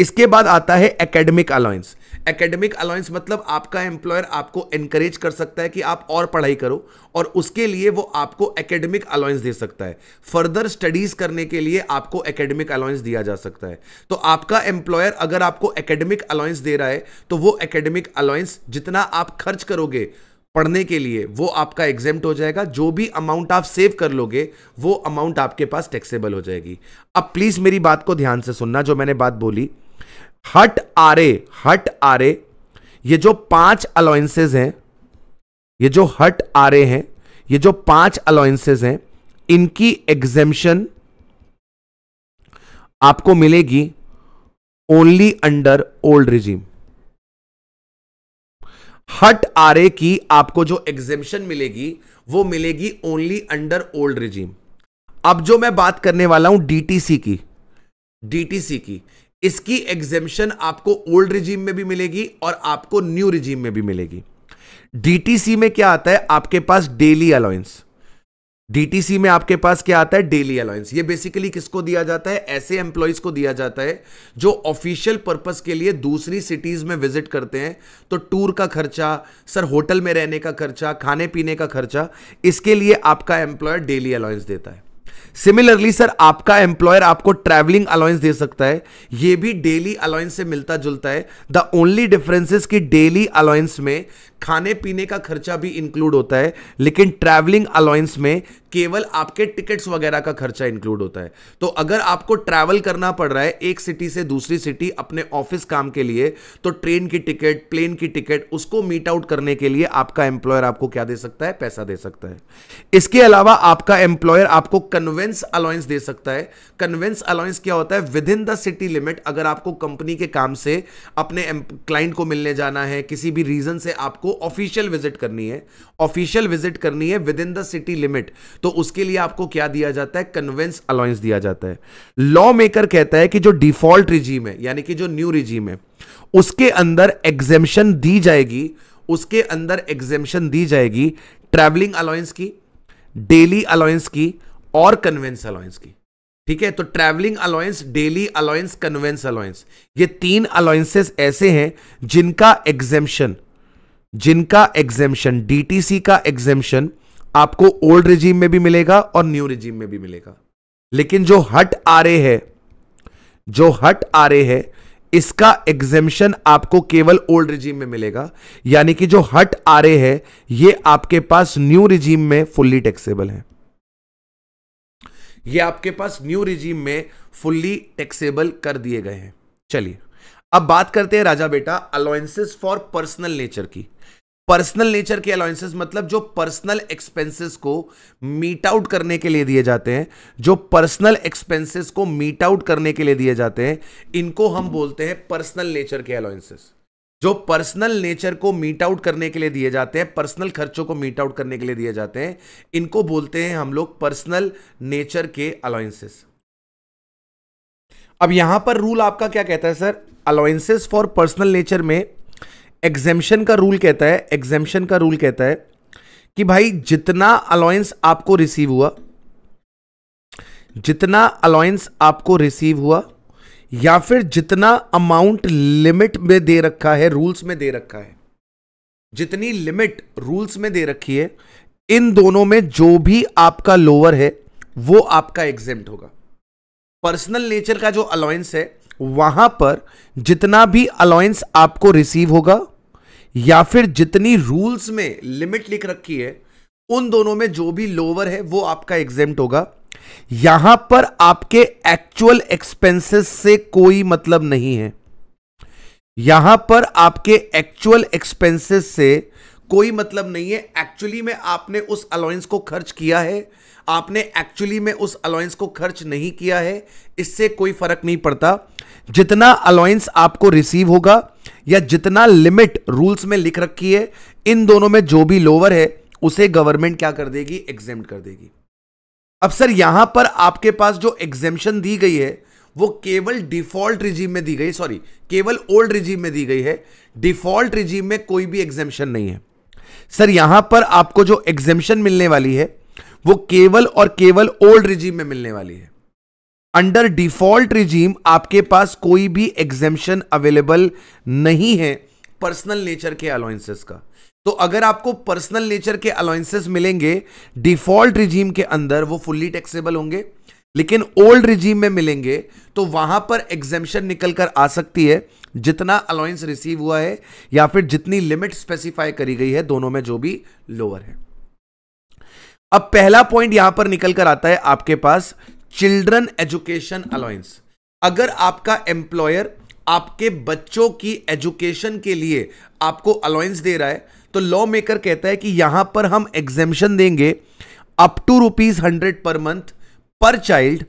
इसके बाद आता है एकेडमिक अलाउंस एकेडमिक अलाउंस मतलब आपका एम्प्लॉयर आपको एनकरेज कर सकता है कि आप और पढ़ाई करो और उसके लिए वो आपको एकेडमिक अलाउंस दे सकता है फर्दर स्टडीज करने के लिए आपको एकेडमिक अलाउंस दिया जा सकता है तो आपका एम्प्लॉयर अगर आपको एकेडमिक अलाउंस दे रहा है तो वो एकेडमिक अलाउंस जितना आप खर्च करोगे पढ़ने के लिए वो आपका एग्जेम्प्ट हो जाएगा जो भी अमाउंट आप सेव कर लोगे वो अमाउंट आपके पास टैक्सेबल हो जाएगी अब प्लीज़ मेरी बात को ध्यान से सुनना जो मैंने बात बोली हट आरे हट आरे ये जो पांच अलाउंसेज हैं ये जो हट आरे हैं ये जो पांच अलाउंसेज हैं इनकी एग्जेम्शन आपको मिलेगी ओनली अंडर ओल्ड रिजीम हट आरे की आपको जो एग्जेम्शन मिलेगी वो मिलेगी ओनली अंडर ओल्ड रिजीम अब जो मैं बात करने वाला हूं डीटीसी की डीटीसी की इसकी एग्जेम्पन आपको ओल्ड रिजीम में भी मिलेगी और आपको न्यू रिजीम में भी मिलेगी डीटीसी में क्या आता है आपके पास डेली अलाउंस डीटीसी में आपके पास क्या आता है डेली अलाउंस ये बेसिकली किसको दिया जाता है ऐसे एम्प्लॉयज को दिया जाता है जो ऑफिशियल पर्पस के लिए दूसरी सिटीज में विजिट करते हैं तो टूर का खर्चा सर होटल में रहने का खर्चा खाने पीने का खर्चा इसके लिए आपका एम्प्लॉयर डेली अलाउंस देता है सिमिलरली सर आपका एम्प्लॉयर आपको ट्रैवलिंग अलाउंस दे सकता है ये भी डेली अलाउंस से मिलता जुलता है द ओनली डिफरेंस इज कि डेली अलाउंस में खाने पीने का खर्चा भी इंक्लूड होता है लेकिन ट्रैवलिंग अलाउंस में केवल आपके टिकट्स वगैरह का खर्चा इंक्लूड होता है तो अगर आपको ट्रैवल करना पड़ रहा है एक सिटी से दूसरी सिटी अपने ऑफिस काम के लिए तो ट्रेन की टिकट प्लेन की टिकट उसको मीट आउट करने के लिए आपका एम्प्लॉयर आपको क्या दे सकता है पैसा दे सकता है इसके अलावा आपका एम्प्लॉयर आपको कन्वेंस अलाउंस दे सकता है कन्वेंस अलाउंस क्या होता है within the city limit अगर आपको कंपनी के काम से अपने क्लाइंट को मिलने जाना है किसी भी रीजन से आपको ऑफिशियल विजिट करनी है ऑफिशियल विजिट करनी है within the city limit तो उसके लिए आपको क्या दिया जाता है कन्वेंस अलाउंस दिया जाता है लॉ मेकर कहता है कि जो डिफॉल्ट रिजीम है यानी कि जो न्यू रिजीम है उसके अंदर एग्जेम्शन दी जाएगी उसके अंदर एग्जेम्शन दी जाएगी ट्रेवलिंग अलाउंस की डेली अलाउंस की और कन्वेंस अलाउंस की ठीक है तो travelling allowance daily allowance conveyance allowance ये तीन अलाउंसेस ऐसे हैं जिनका एग्जेम्शन जिनका एग्जेम्पन डीटीसी का एग्जेम्पन आपको ओल्ड रिजीम में भी मिलेगा और न्यू रिजीम में भी मिलेगा लेकिन जो हट आ रहे है जो हट आ रहे है इसका एग्जेम्पन आपको केवल ओल्ड रिजीम में मिलेगा यानी कि जो हट आ रहे है ये आपके पास न्यू रिजीम में फुल्ली टैक्सेबल है ये आपके पास न्यू रिजीम में फुल्ली टैक्सेबल कर दिए गए हैं चलिए अब बात करते हैं राजा बेटा अलाउंसेस फॉर पर्सनल नेचर की पर्सनल नेचर के अलाउंसेस मतलब जो पर्सनल एक्सपेंसेस को मीट आउट करने के लिए दिए जाते हैं जो पर्सनल एक्सपेंसेस को मीट आउट करने के लिए दिए जाते हैं इनको हम बोलते हैं पर्सनल नेचर के अलाउंसेस जो पर्सनल नेचर को मीट आउट करने के लिए दिए जाते हैं पर्सनल खर्चों को मीट आउट करने के लिए दिए जाते हैं इनको बोलते हैं हम लोग पर्सनल नेचर के अलाउंसेस अब यहां पर रूल आपका क्या कहता है sir allowances for personal nature में एग्जेम्पन का रूल कहता है एग्जेम्पन का रूल कहता है कि भाई जितना अलाउंस आपको रिसीव हुआ जितना अलाउंस आपको रिसीव हुआ या फिर जितना अमाउंट लिमिट में दे रखा है रूल्स में दे रखा है जितनी लिमिट रूल्स में दे रखी है इन दोनों में जो भी आपका लोअर है वो आपका एग्जेम्प्ट होगा पर्सनल नेचर का जो अलाउंस है वहां पर जितना भी अलाउंस आपको रिसीव होगा या फिर जितनी रूल्स में लिमिट लिख रखी है उन दोनों में जो भी लोअर है वो आपका एग्जेम्प्ट होगा यहां पर आपके एक्चुअल एक्सपेंसेस से कोई मतलब नहीं है यहां पर आपके एक्चुअल एक्सपेंसेस से कोई मतलब नहीं है एक्चुअली में आपने उस अलाउंस को खर्च किया है आपने एक्चुअली में उस अलाउंस को खर्च नहीं किया है इससे कोई फर्क नहीं पड़ता जितना अलाउंस आपको रिसीव होगा या जितना लिमिट रूल्स में लिख रखी है इन दोनों में जो भी लोअर है उसे गवर्नमेंट क्या कर देगी एग्जेम कर देगी अब सर यहां पर आपके पास जो एग्जेम्पन दी गई है वो केवल डिफॉल्ट रिजीम में दी गई सॉरी केवल ओल्ड रिजीम में दी गई है डिफॉल्ट रिजीम में कोई भी एग्जेम्पन नहीं है सर यहां पर आपको जो एग्जेम्पन मिलने वाली है वो केवल और केवल ओल्ड रिजीम में मिलने वाली है अंडर डिफॉल्ट रिजीम आपके पास कोई भी एग्जेम्पन अवेलेबल नहीं है पर्सनल नेचर के अलाउंसेस का तो अगर आपको पर्सनल नेचर के अलाउंसेस मिलेंगे डिफॉल्ट रिजीम के अंदर वो फुल्ली टैक्सेबल होंगे लेकिन ओल्ड रिजीम में मिलेंगे तो वहां पर एग्जेम्पन निकल कर आ सकती है जितना अलाउंस रिसीव हुआ है या फिर जितनी लिमिट स्पेसिफाई करी गई है दोनों में जो भी लोअर है अब पहला पॉइंट यहां पर निकल कर आता है आपके पास चिल्ड्रन एजुकेशन अलाउंस अगर आपका एम्प्लॉयर आपके बच्चों की एजुकेशन के लिए आपको अलाउंस दे रहा है तो लॉ मेकर कहता है कि यहां पर हम एग्जेम्शन देंगे up to rupees hundred per month per child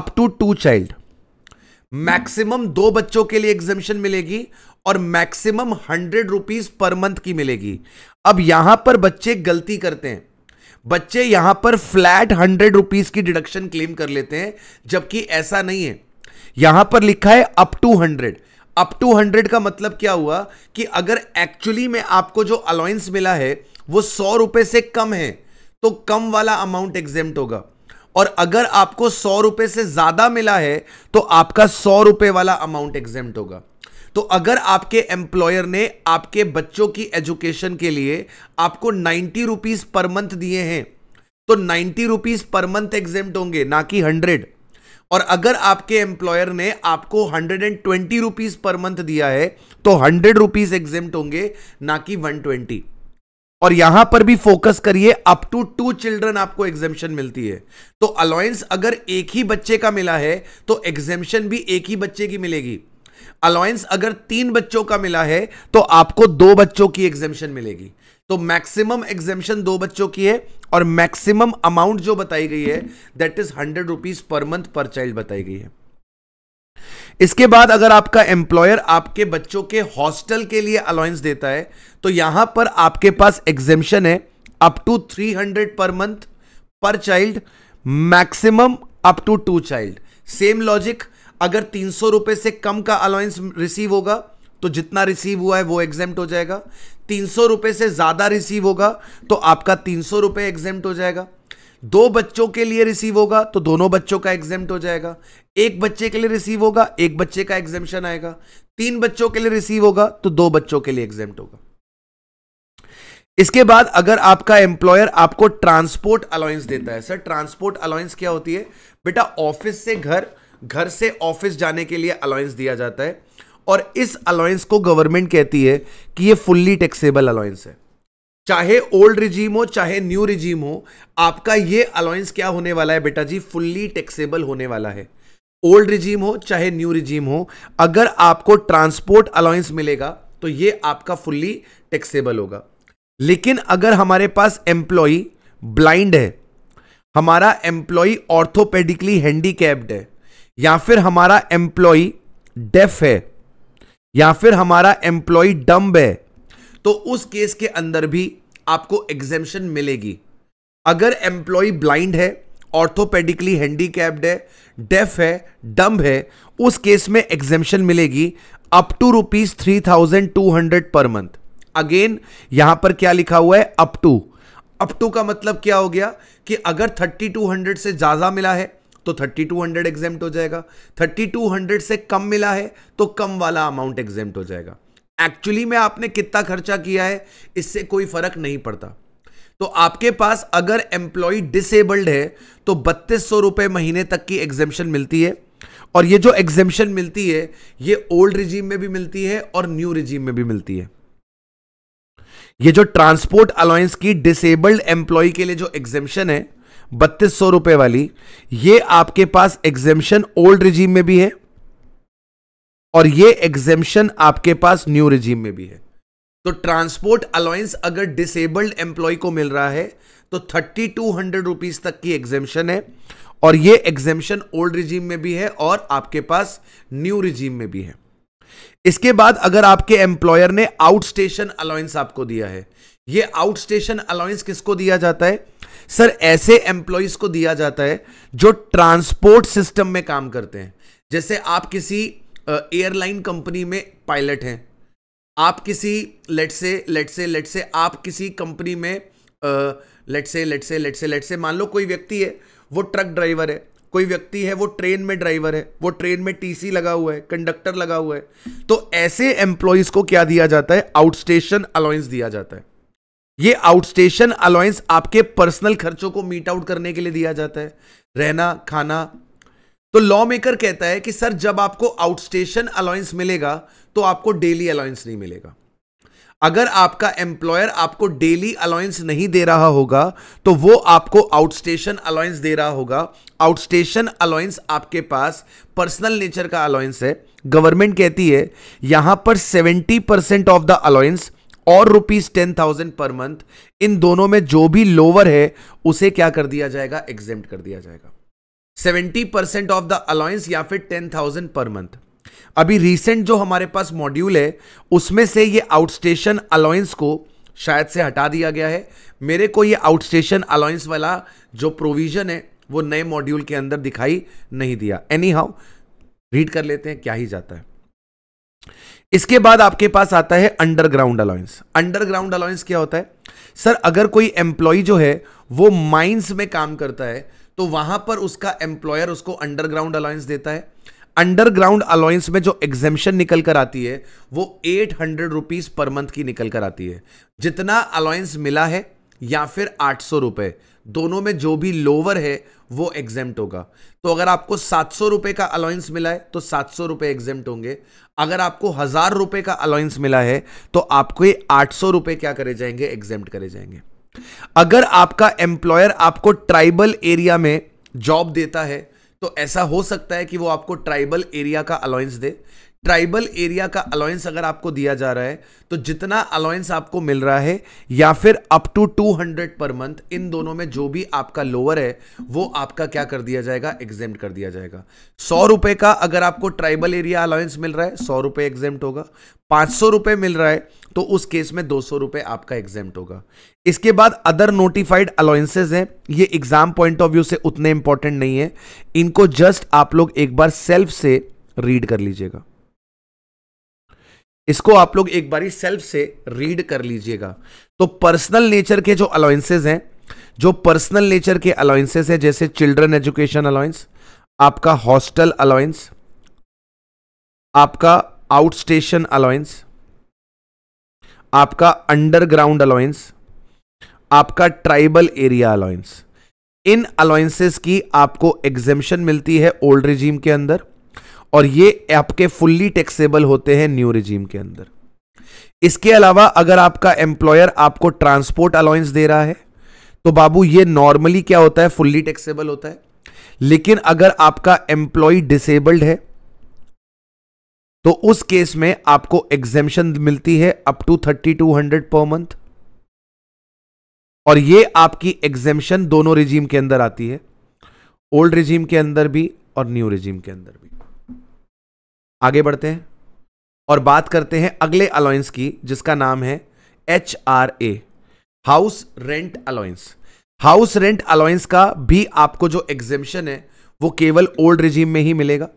up to two child maximum दो बच्चों के लिए एग्जेम्शन मिलेगी और maximum hundred rupees per month की मिलेगी अब यहां पर बच्चे गलती करते हैं बच्चे यहां पर फ्लैट हंड्रेड रुपीज की डिडक्शन क्लेम कर लेते हैं जबकि ऐसा नहीं है यहां पर लिखा है up to hundred up to hundred का मतलब क्या हुआ कि अगर एक्चुअली में आपको जो अलाउंस मिला है वो सौ रुपए से कम है तो कम वाला अमाउंट एग्जेम्ट होगा और अगर आपको सौ रुपए से ज्यादा मिला है तो आपका सौ रुपए वाला अमाउंट एग्जेम्ट होगा तो अगर आपके एम्प्लॉयर ने आपके बच्चों की एजुकेशन के लिए आपको नाइन्टी रुपीज पर मंथ दिए हैं तो ninety rupees per month exempt होंगे ना कि हंड्रेड और अगर आपके एम्प्लॉयर ने आपको hundred and twenty rupees per month दिया है तो हंड्रेड रुपीज एग्जेम्प्ट होंगे ना कि वन ट्वेंटी और यहां पर भी फोकस करिए अप टू टू चिल्ड्रन आपको एग्जेम्पन मिलती है तो अलाउंस अगर एक ही बच्चे का मिला है तो एग्जेम्पन भी एक ही बच्चे की मिलेगी अलाउंस अगर तीन बच्चों का मिला है तो आपको दो बच्चों की एग्जेम्शन मिलेगी तो मैक्सिमम एग्जेम्शन दो बच्चों की है और मैक्सिमम अमाउंट जो बताई गई है that is hundred rupees per month per child बताई गई है इसके बाद अगर आपका एम्प्लॉयर आपके बच्चों के हॉस्टल के लिए अलाउंस देता है तो यहां पर आपके पास एग्जेम्शन है up to three hundred per month per child maximum up to two child same logic अगर तीन सौ से कम का अलाउंस रिसीव होगा तो जितना रिसीव हुआ है वो एग्जेम्प्ट हो जाएगा तीन सौ से ज़्यादा रिसीव होगा तो आपका तीन सौ रुपये एग्जेम्प्ट हो जाएगा दो बच्चों के लिए रिसीव होगा तो दोनों बच्चों का एग्जेम्प्ट हो जाएगा एक बच्चे के लिए रिसीव होगा एक बच्चे का एग्जेम्पन आएगा तीन बच्चों के लिए रिसीव होगा तो दो बच्चों के लिए एग्जेम्प्ट होगा इसके बाद अगर आपका एम्प्लॉयर आपको ट्रांसपोर्ट अलाउंस देता है सर ट्रांसपोर्ट अलाउंस क्या होती है बेटा ऑफिस से घर घर से ऑफिस जाने के लिए अलाउंस दिया जाता है और इस अलाउंस को गवर्नमेंट कहती है कि ये फुल्ली टैक्सेबल अलाउंस है चाहे ओल्ड रिजीम हो चाहे न्यू रिजीम हो आपका ये अलाउंस क्या होने वाला है बेटा जी फुल्ली टैक्सेबल होने वाला है ओल्ड रिजीम हो चाहे न्यू रिजीम हो अगर आपको ट्रांसपोर्ट अलाउंस मिलेगा तो ये आपका फुल्ली टैक्सेबल होगा लेकिन अगर हमारे पास एम्प्लॉई ब्लाइंड है हमारा एम्प्लॉय ऑर्थोपेडिकली हैंडीकैप्ड है या फिर हमारा एम्प्लॉय डेफ है या फिर हमारा एम्प्लॉय डम्ब है तो उस केस के अंदर भी आपको एग्जेम्पन मिलेगी अगर एम्प्लॉय ब्लाइंड है ऑर्थोपेडिकली हैंडीकैप्ड है डेफ है डम्ब है उस केस में एग्जेम्शन मिलेगी up to rupees three thousand two hundred per month again यहां पर क्या लिखा हुआ है अप टू अप टू का मतलब क्या हो गया कि अगर थर्टी टू हंड्रेड से ज्यादा मिला है तो 3200 एग्जेम्प्ट हो जाएगा 3200 से कम मिला है तो कम वाला अमाउंट एग्जेम्प्ट हो जाएगा एक्चुअली में आपने कितना खर्चा किया है इससे कोई फर्क नहीं पड़ता तो आपके पास अगर एम्प्लॉय डिसेबल्ड है तो बत्तीस सौ रुपए महीने तक की एग्जेम्पन मिलती है और ये जो एग्जेम्पन मिलती है ये ओल्ड रिजीम में भी मिलती है और न्यू रिजीम में भी मिलती है ये जो ट्रांसपोर्ट अलाउंस की डिसेबल्ड एम्प्लॉय के लिए जो एग्जेम्पन है बत्तीस सौ रुपए वाली ये आपके पास एग्जेम्पन ओल्ड रिजीम में भी है और ये एग्जेम्पन आपके पास न्यू रिजीम में भी है तो ट्रांसपोर्ट अलाउंस अगर डिसेबल्ड एम्प्लॉय को मिल रहा है तो थर्टी टू हंड्रेड रुपीज तक की एग्जेम्पन है और ये एग्जेम्पन ओल्ड रिजीम में भी है और आपके पास न्यू रिजीम में भी है इसके बाद अगर आपके एम्प्लॉयर ने आउट स्टेशन अलाउंस आपको दिया है ये आउट स्टेशन अलाउंस किसको दिया जाता है सर ऐसे एम्प्लॉयज को दिया जाता है जो ट्रांसपोर्ट सिस्टम में काम करते हैं जैसे आप किसी एयरलाइन कंपनी में पायलट हैं आप किसी लेट से लेट से लेट से आप किसी कंपनी में लेट से लेट से लेट से लेट से मान लो कोई व्यक्ति है वो ट्रक ड्राइवर है कोई व्यक्ति है वो ट्रेन में ड्राइवर है वो ट्रेन में टीसी लगा हुआ है कंडक्टर लगा हुआ है तो ऐसे एम्प्लॉयज को क्या दिया जाता है आउटस्टेशन अलाउंस दिया जाता है ये आउटस्टेशन अलाउंस आपके पर्सनल खर्चों को मीट आउट करने के लिए दिया जाता है रहना खाना तो लॉ मेकर कहता है कि सर जब आपको आउटस्टेशन अलाउंस मिलेगा तो आपको डेली अलाउंस नहीं मिलेगा अगर आपका एम्प्लॉयर आपको डेली अलाउंस नहीं दे रहा होगा तो वो आपको आउटस्टेशन अलाउंस दे रहा होगा आउटस्टेशन अलाउंस आपके पास पर्सनल नेचर का अलाउंस है गवर्नमेंट कहती है यहां पर 70 परसेंट ऑफ द अलाउंस और rupees ten thousand per month इन दोनों में जो भी लोअर है उसे क्या कर दिया जाएगा एग्जेम कर दिया जाएगा seventy percent of the allowance या फिर टेन थाउजेंड पर मंथ अभी रिसेंट जो हमारे पास मॉड्यूल है उसमें से ये आउटस्टेशन अलाउंस को शायद से हटा दिया गया है मेरे को ये आउटस्टेशन अलाउंस वाला जो प्रोविजन है वो नए मॉड्यूल के अंदर दिखाई नहीं दिया एनी हाउ रीड कर लेते हैं क्या ही जाता है इसके बाद आपके पास आता है अंडरग्राउंड अलाउंस अंडरग्राउंड अलाउंस क्या होता है सर अगर कोई एम्प्लॉय जो है वो माइंस में काम करता है तो वहां पर उसका एम्प्लॉयर उसको अंडरग्राउंड अलाउंस देता है अंडरग्राउंड अलाउंस में जो एग्जेम्शन निकल कर आती है वो eight hundred rupees per month की निकल कर आती है जितना अलाउंस मिला है या फिर आठ सौ रुपए दोनों में जो भी लोअर है वो एग्जेम्प्ट होगा तो अगर आपको सात सौ रुपए का अलाउंस मिला है तो सात सौ रुपए एग्जेम्प्ट होंगे अगर आपको हजार रुपए का अलाउंस मिला है तो आपको ये आठ सौ रुपए क्या करे जाएंगे एग्जाम करे जाएंगे अगर आपका एम्प्लॉयर आपको ट्राइबल एरिया में जॉब देता है तो ऐसा हो सकता है कि वो आपको ट्राइबल एरिया का अलाउंस दे ट्राइबल एरिया का अलाउंस अगर आपको दिया जा रहा है तो जितना अलाउंस आपको मिल रहा है या फिर अप टू 200 पर मंथ इन दोनों में जो भी आपका लोअर है वो आपका क्या कर दिया जाएगा एग्जेम कर दिया जाएगा सौ रुपए का अगर आपको ट्राइबल एरिया अलाउंस मिल रहा है सौ रुपए एग्जेम होगा पांच सौ रुपए मिल रहा है तो उस केस में दो सौ रुपए आपका एग्जेम होगा इसके बाद अदर नोटिफाइड अलाउंसेज हैं ये एग्जाम पॉइंट ऑफ व्यू से उतने इंपॉर्टेंट नहीं है इनको जस्ट आप लोग एक बार सेल्फ से रीड कर लीजिएगा इसको आप लोग एक बारी सेल्फ से रीड कर लीजिएगा तो पर्सनल नेचर के जो अलाउंसेज हैं जो पर्सनल नेचर के अलाउंसेज हैं जैसे चिल्ड्रन एजुकेशन अलाउंस आपका हॉस्टल अलाउंस आपका आउट स्टेशन अलाउंस आपका अंडरग्राउंड अलाउंस आपका ट्राइबल एरिया अलाउंस इन अलाउंसेस की आपको एग्जेम्पन मिलती है ओल्ड रिजीम के अंदर और ये आपके फुल्ली टैक्सेबल होते हैं न्यू रिजीम के अंदर इसके अलावा अगर आपका एम्प्लॉयर आपको ट्रांसपोर्ट अलाउंस दे रहा है तो बाबू ये नॉर्मली क्या होता है फुल्ली टैक्सेबल होता है लेकिन अगर आपका एम्प्लॉय डिसेबल्ड है तो उस केस में आपको एग्जेम्शन मिलती है up to thirty two hundred per month और ये आपकी एग्जेम्शन दोनों रिजीम के अंदर आती है ओल्ड रिजीम के अंदर भी और न्यू रिजीम के अंदर भी आगे बढ़ते हैं और बात करते हैं अगले अलाउंस की जिसका नाम है H R A house rent allowance house rent allowance का भी आपको जो एग्जिबिशन है वो केवल ओल्ड रिजीम में ही मिलेगा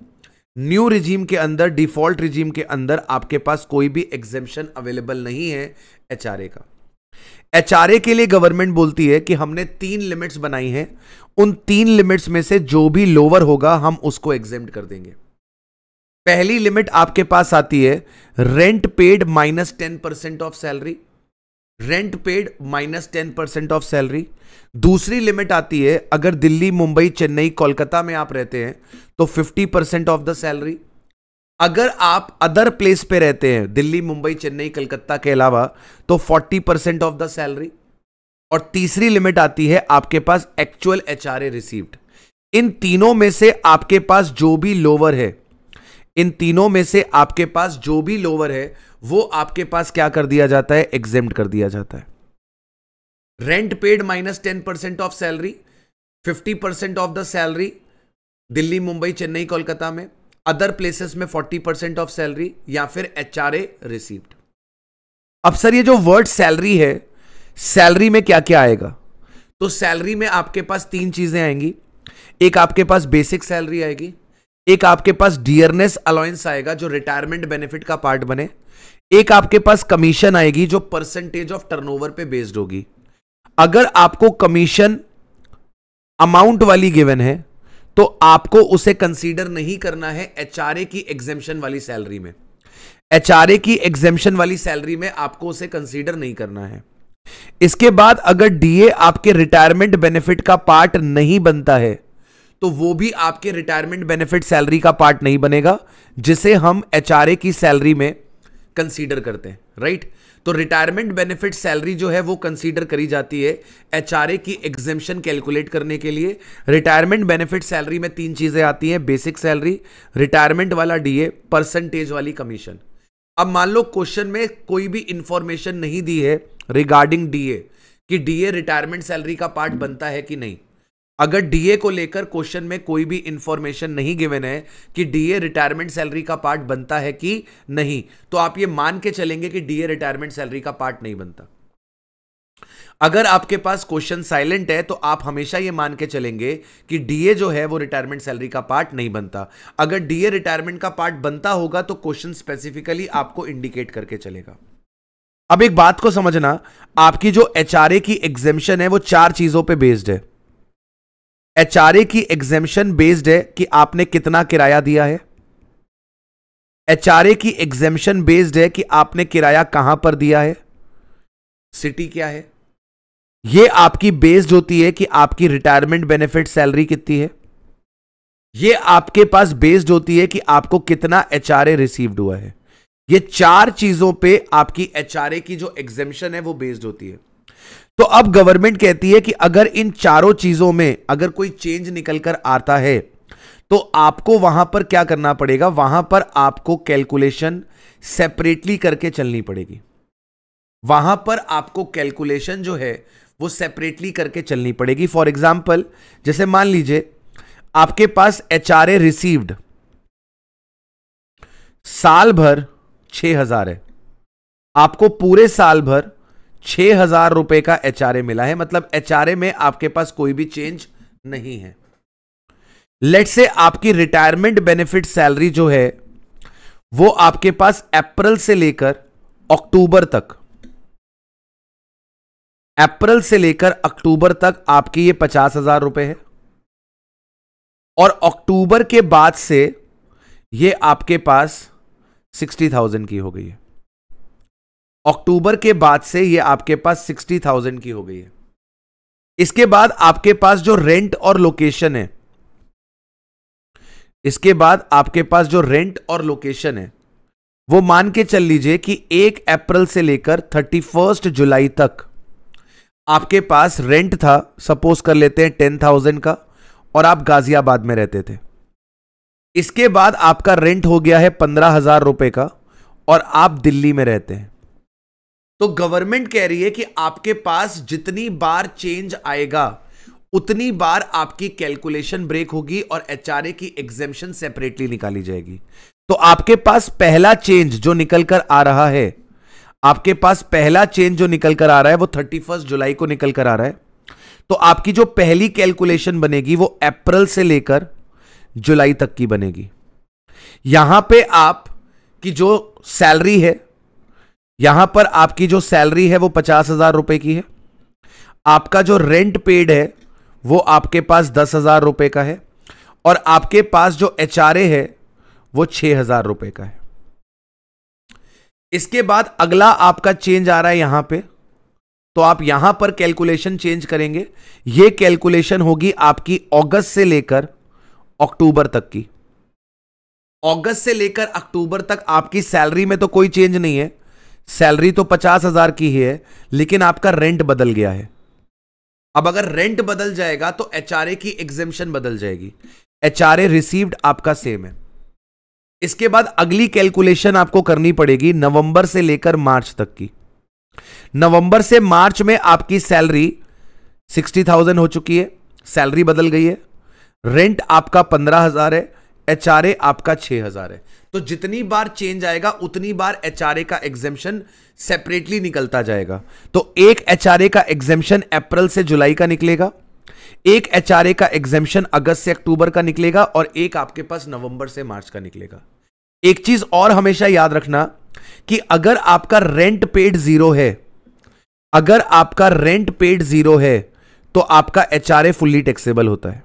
न्यू रिजीम के अंदर डिफॉल्ट रिजीम के अंदर आपके पास कोई भी एग्जिबिशन अवेलेबल नहीं है एच आर ए का एच आर ए के लिए गवर्नमेंट बोलती है कि हमने तीन लिमिट्स बनाई हैं उन तीन लिमिट्स में से जो भी लोअर होगा हम उसको एग्जेम्प्ट कर देंगे पहली लिमिट आपके पास आती है rent paid minus ten percent of salary rent paid minus ten percent of salary दूसरी लिमिट आती है अगर दिल्ली मुंबई चेन्नई कोलकाता में आप रहते हैं तो fifty percent of the salary अगर आप अदर प्लेस पे रहते हैं दिल्ली मुंबई चेन्नई कलकत्ता के अलावा तो forty percent of the salary और तीसरी लिमिट आती है आपके पास एक्चुअल एच आर रिसीव्ड इन तीनों में से आपके पास जो भी लोवर है इन तीनों में से आपके पास जो भी लोअर है वो आपके पास क्या कर दिया जाता है एग्जेम कर दिया जाता है rent paid minus ten percent of salary fifty percent of the salary Delhi Mumbai Chennai Kolkata में अदर प्लेसेस में फोर्टी परसेंट ऑफ सैलरी या फिर एच आर ए रिसीव्ड अब सर ये जो वर्ड सैलरी है सैलरी में क्या क्या आएगा तो सैलरी में आपके पास तीन चीजें आएंगी एक आपके पास बेसिक सैलरी आएगी एक आपके पास डियरनेस अलाउंस आएगा जो रिटायरमेंट बेनिफिट का पार्ट बने एक आपके पास कमीशन आएगी जो परसेंटेज ऑफ टर्नओवर पे बेस्ड होगी अगर आपको कमीशन अमाउंट वाली गिवन है तो आपको उसे कंसीडर नहीं करना है एचआरए की एग्जेम्पन वाली सैलरी में एचआरए की एग्जेम्पन वाली सैलरी में आपको उसे कंसीडर नहीं करना है इसके बाद अगर डीए आपके रिटायरमेंट बेनिफिट का पार्ट नहीं बनता है तो वो भी आपके रिटायरमेंट बेनिफिट सैलरी का पार्ट नहीं बनेगा जिसे हम एच की सैलरी में कंसीडर करते हैं राइट तो रिटायरमेंट बेनिफिट सैलरी जो है वो कंसीडर करी जाती है एच की एग्जेम्पन कैलकुलेट करने के लिए रिटायरमेंट बेनिफिट सैलरी में तीन चीज़ें आती हैं बेसिक सैलरी रिटायरमेंट वाला डीए परसेंटेज वाली कमीशन अब मान लो क्वेश्चन में कोई भी इंफॉर्मेशन नहीं दी है रिगार्डिंग डीए कि डीए रिटायरमेंट सैलरी का पार्ट बनता है कि नहीं अगर डीए को लेकर क्वेश्चन में कोई भी इंफॉर्मेशन नहीं गिवन है कि डीए रिटायरमेंट सैलरी का पार्ट बनता है कि नहीं तो आप ये मान के चलेंगे कि डीए रिटायरमेंट सैलरी का पार्ट नहीं बनता अगर आपके पास क्वेश्चन साइलेंट है तो आप हमेशा यह मान के चलेंगे कि डीए जो है वो रिटायरमेंट सैलरी का पार्ट नहीं बनता अगर डीए रिटायरमेंट का पार्ट बनता होगा तो क्वेश्चन स्पेसिफिकली आपको इंडिकेट करके चलेगा अब एक बात को समझना आपकी जो एचआरए की एग्जेम्शन है वो चार चीजों पर बेस्ड है एच की एग्जेम्पन बेस्ड है कि आपने कितना किराया दिया है एच की एग्जेम्पन बेस्ड है कि आपने किराया कहां पर दिया है सिटी क्या है ये आपकी बेस्ड होती है कि आपकी रिटायरमेंट बेनिफिट सैलरी कितनी है ये आपके पास बेस्ड होती है कि आपको कितना एच आर रिसीव्ड हुआ है ये चार चीजों पे आपकी एच की जो एग्जेम्पन है वो बेस्ड होती है तो अब गवर्नमेंट कहती है कि अगर इन चारों चीजों में अगर कोई चेंज निकल कर आता है तो आपको वहां पर क्या करना पड़ेगा वहां पर आपको कैलकुलेशन सेपरेटली करके चलनी पड़ेगी वहां पर आपको कैलकुलेशन जो है वो सेपरेटली करके चलनी पड़ेगी फॉर एग्जाम्पल जैसे मान लीजिए आपके पास एच आर ए रिसीव्ड साल भर छह हजार है आपको पूरे साल भर छह हजार रुपए का एच मिला है मतलब एच में आपके पास कोई भी चेंज नहीं है लेट से आपकी रिटायरमेंट बेनिफिट सैलरी जो है वो आपके पास अप्रैल से लेकर अक्टूबर तक अप्रैल से लेकर अक्टूबर तक आपकी ये पचास हजार रुपए है और अक्टूबर के बाद से ये आपके पास सिक्सटी थाउजेंड की हो गई है अक्टूबर के बाद से ये आपके पास सिक्सटी थाउजेंड की हो गई है इसके बाद आपके पास जो रेंट और लोकेशन है इसके बाद आपके पास जो रेंट और लोकेशन है वो मान के चल लीजिए कि एक अप्रैल से लेकर थर्टी फर्स्ट जुलाई तक आपके पास रेंट था सपोज कर लेते हैं टेन थाउजेंड का और आप गाजियाबाद में रहते थे इसके बाद आपका रेंट हो गया है पंद्रह हजार रुपए का और आप दिल्ली में रहते हैं तो गवर्नमेंट कह रही है कि आपके पास जितनी बार चेंज आएगा उतनी बार आपकी कैलकुलेशन ब्रेक होगी और एचआरए की एग्जेम्पन सेपरेटली निकाली जाएगी तो आपके पास पहला चेंज जो निकल कर आ रहा है आपके पास पहला चेंज जो निकल कर आ रहा है वो थर्टी फर्स्ट जुलाई को निकल कर आ रहा है तो आपकी जो पहली कैलकुलेशन बनेगी वो अप्रैल से लेकर जुलाई तक की बनेगी यहां पे आप की जो सैलरी है यहां पर आपकी जो सैलरी है वो पचास हजार रुपए की है आपका जो रेंट पेड है वो आपके पास दस हजार रुपए का है और आपके पास जो एच है वो छह हजार रुपए का है इसके बाद अगला आपका चेंज आ रहा है यहां पे तो आप यहां पर कैलकुलेशन चेंज करेंगे ये कैलकुलेशन होगी आपकी अगस्त से लेकर अक्टूबर तक की अगस्त से लेकर अक्टूबर तक आपकी सैलरी में तो कोई चेंज नहीं है सैलरी तो पचास हजार की ही है लेकिन आपका रेंट बदल गया है अब अगर रेंट बदल जाएगा तो एच की एग्जेम्पन बदल जाएगी एच रिसीव्ड आपका सेम है इसके बाद अगली कैलकुलेशन आपको करनी पड़ेगी नवंबर से लेकर मार्च तक की नवंबर से मार्च में आपकी सैलरी सिक्सटी थाउजेंड हो चुकी है सैलरी बदल गई है रेंट आपका पंद्रह हजार है एच आपका छह हजार है तो जितनी बार चेंज आएगा उतनी बार एच का एग्जेम्पन सेपरेटली निकलता जाएगा तो एक एच का एग्जेम्पन अप्रैल से जुलाई का निकलेगा एक एच का एग्जेम्पन अगस्त से अक्टूबर का निकलेगा और एक आपके पास नवंबर से मार्च का निकलेगा एक चीज और हमेशा याद रखना कि अगर आपका रेंट पेड जीरो है अगर आपका रेंट पेड जीरो है तो आपका एच फुल्ली टैक्सेबल होता है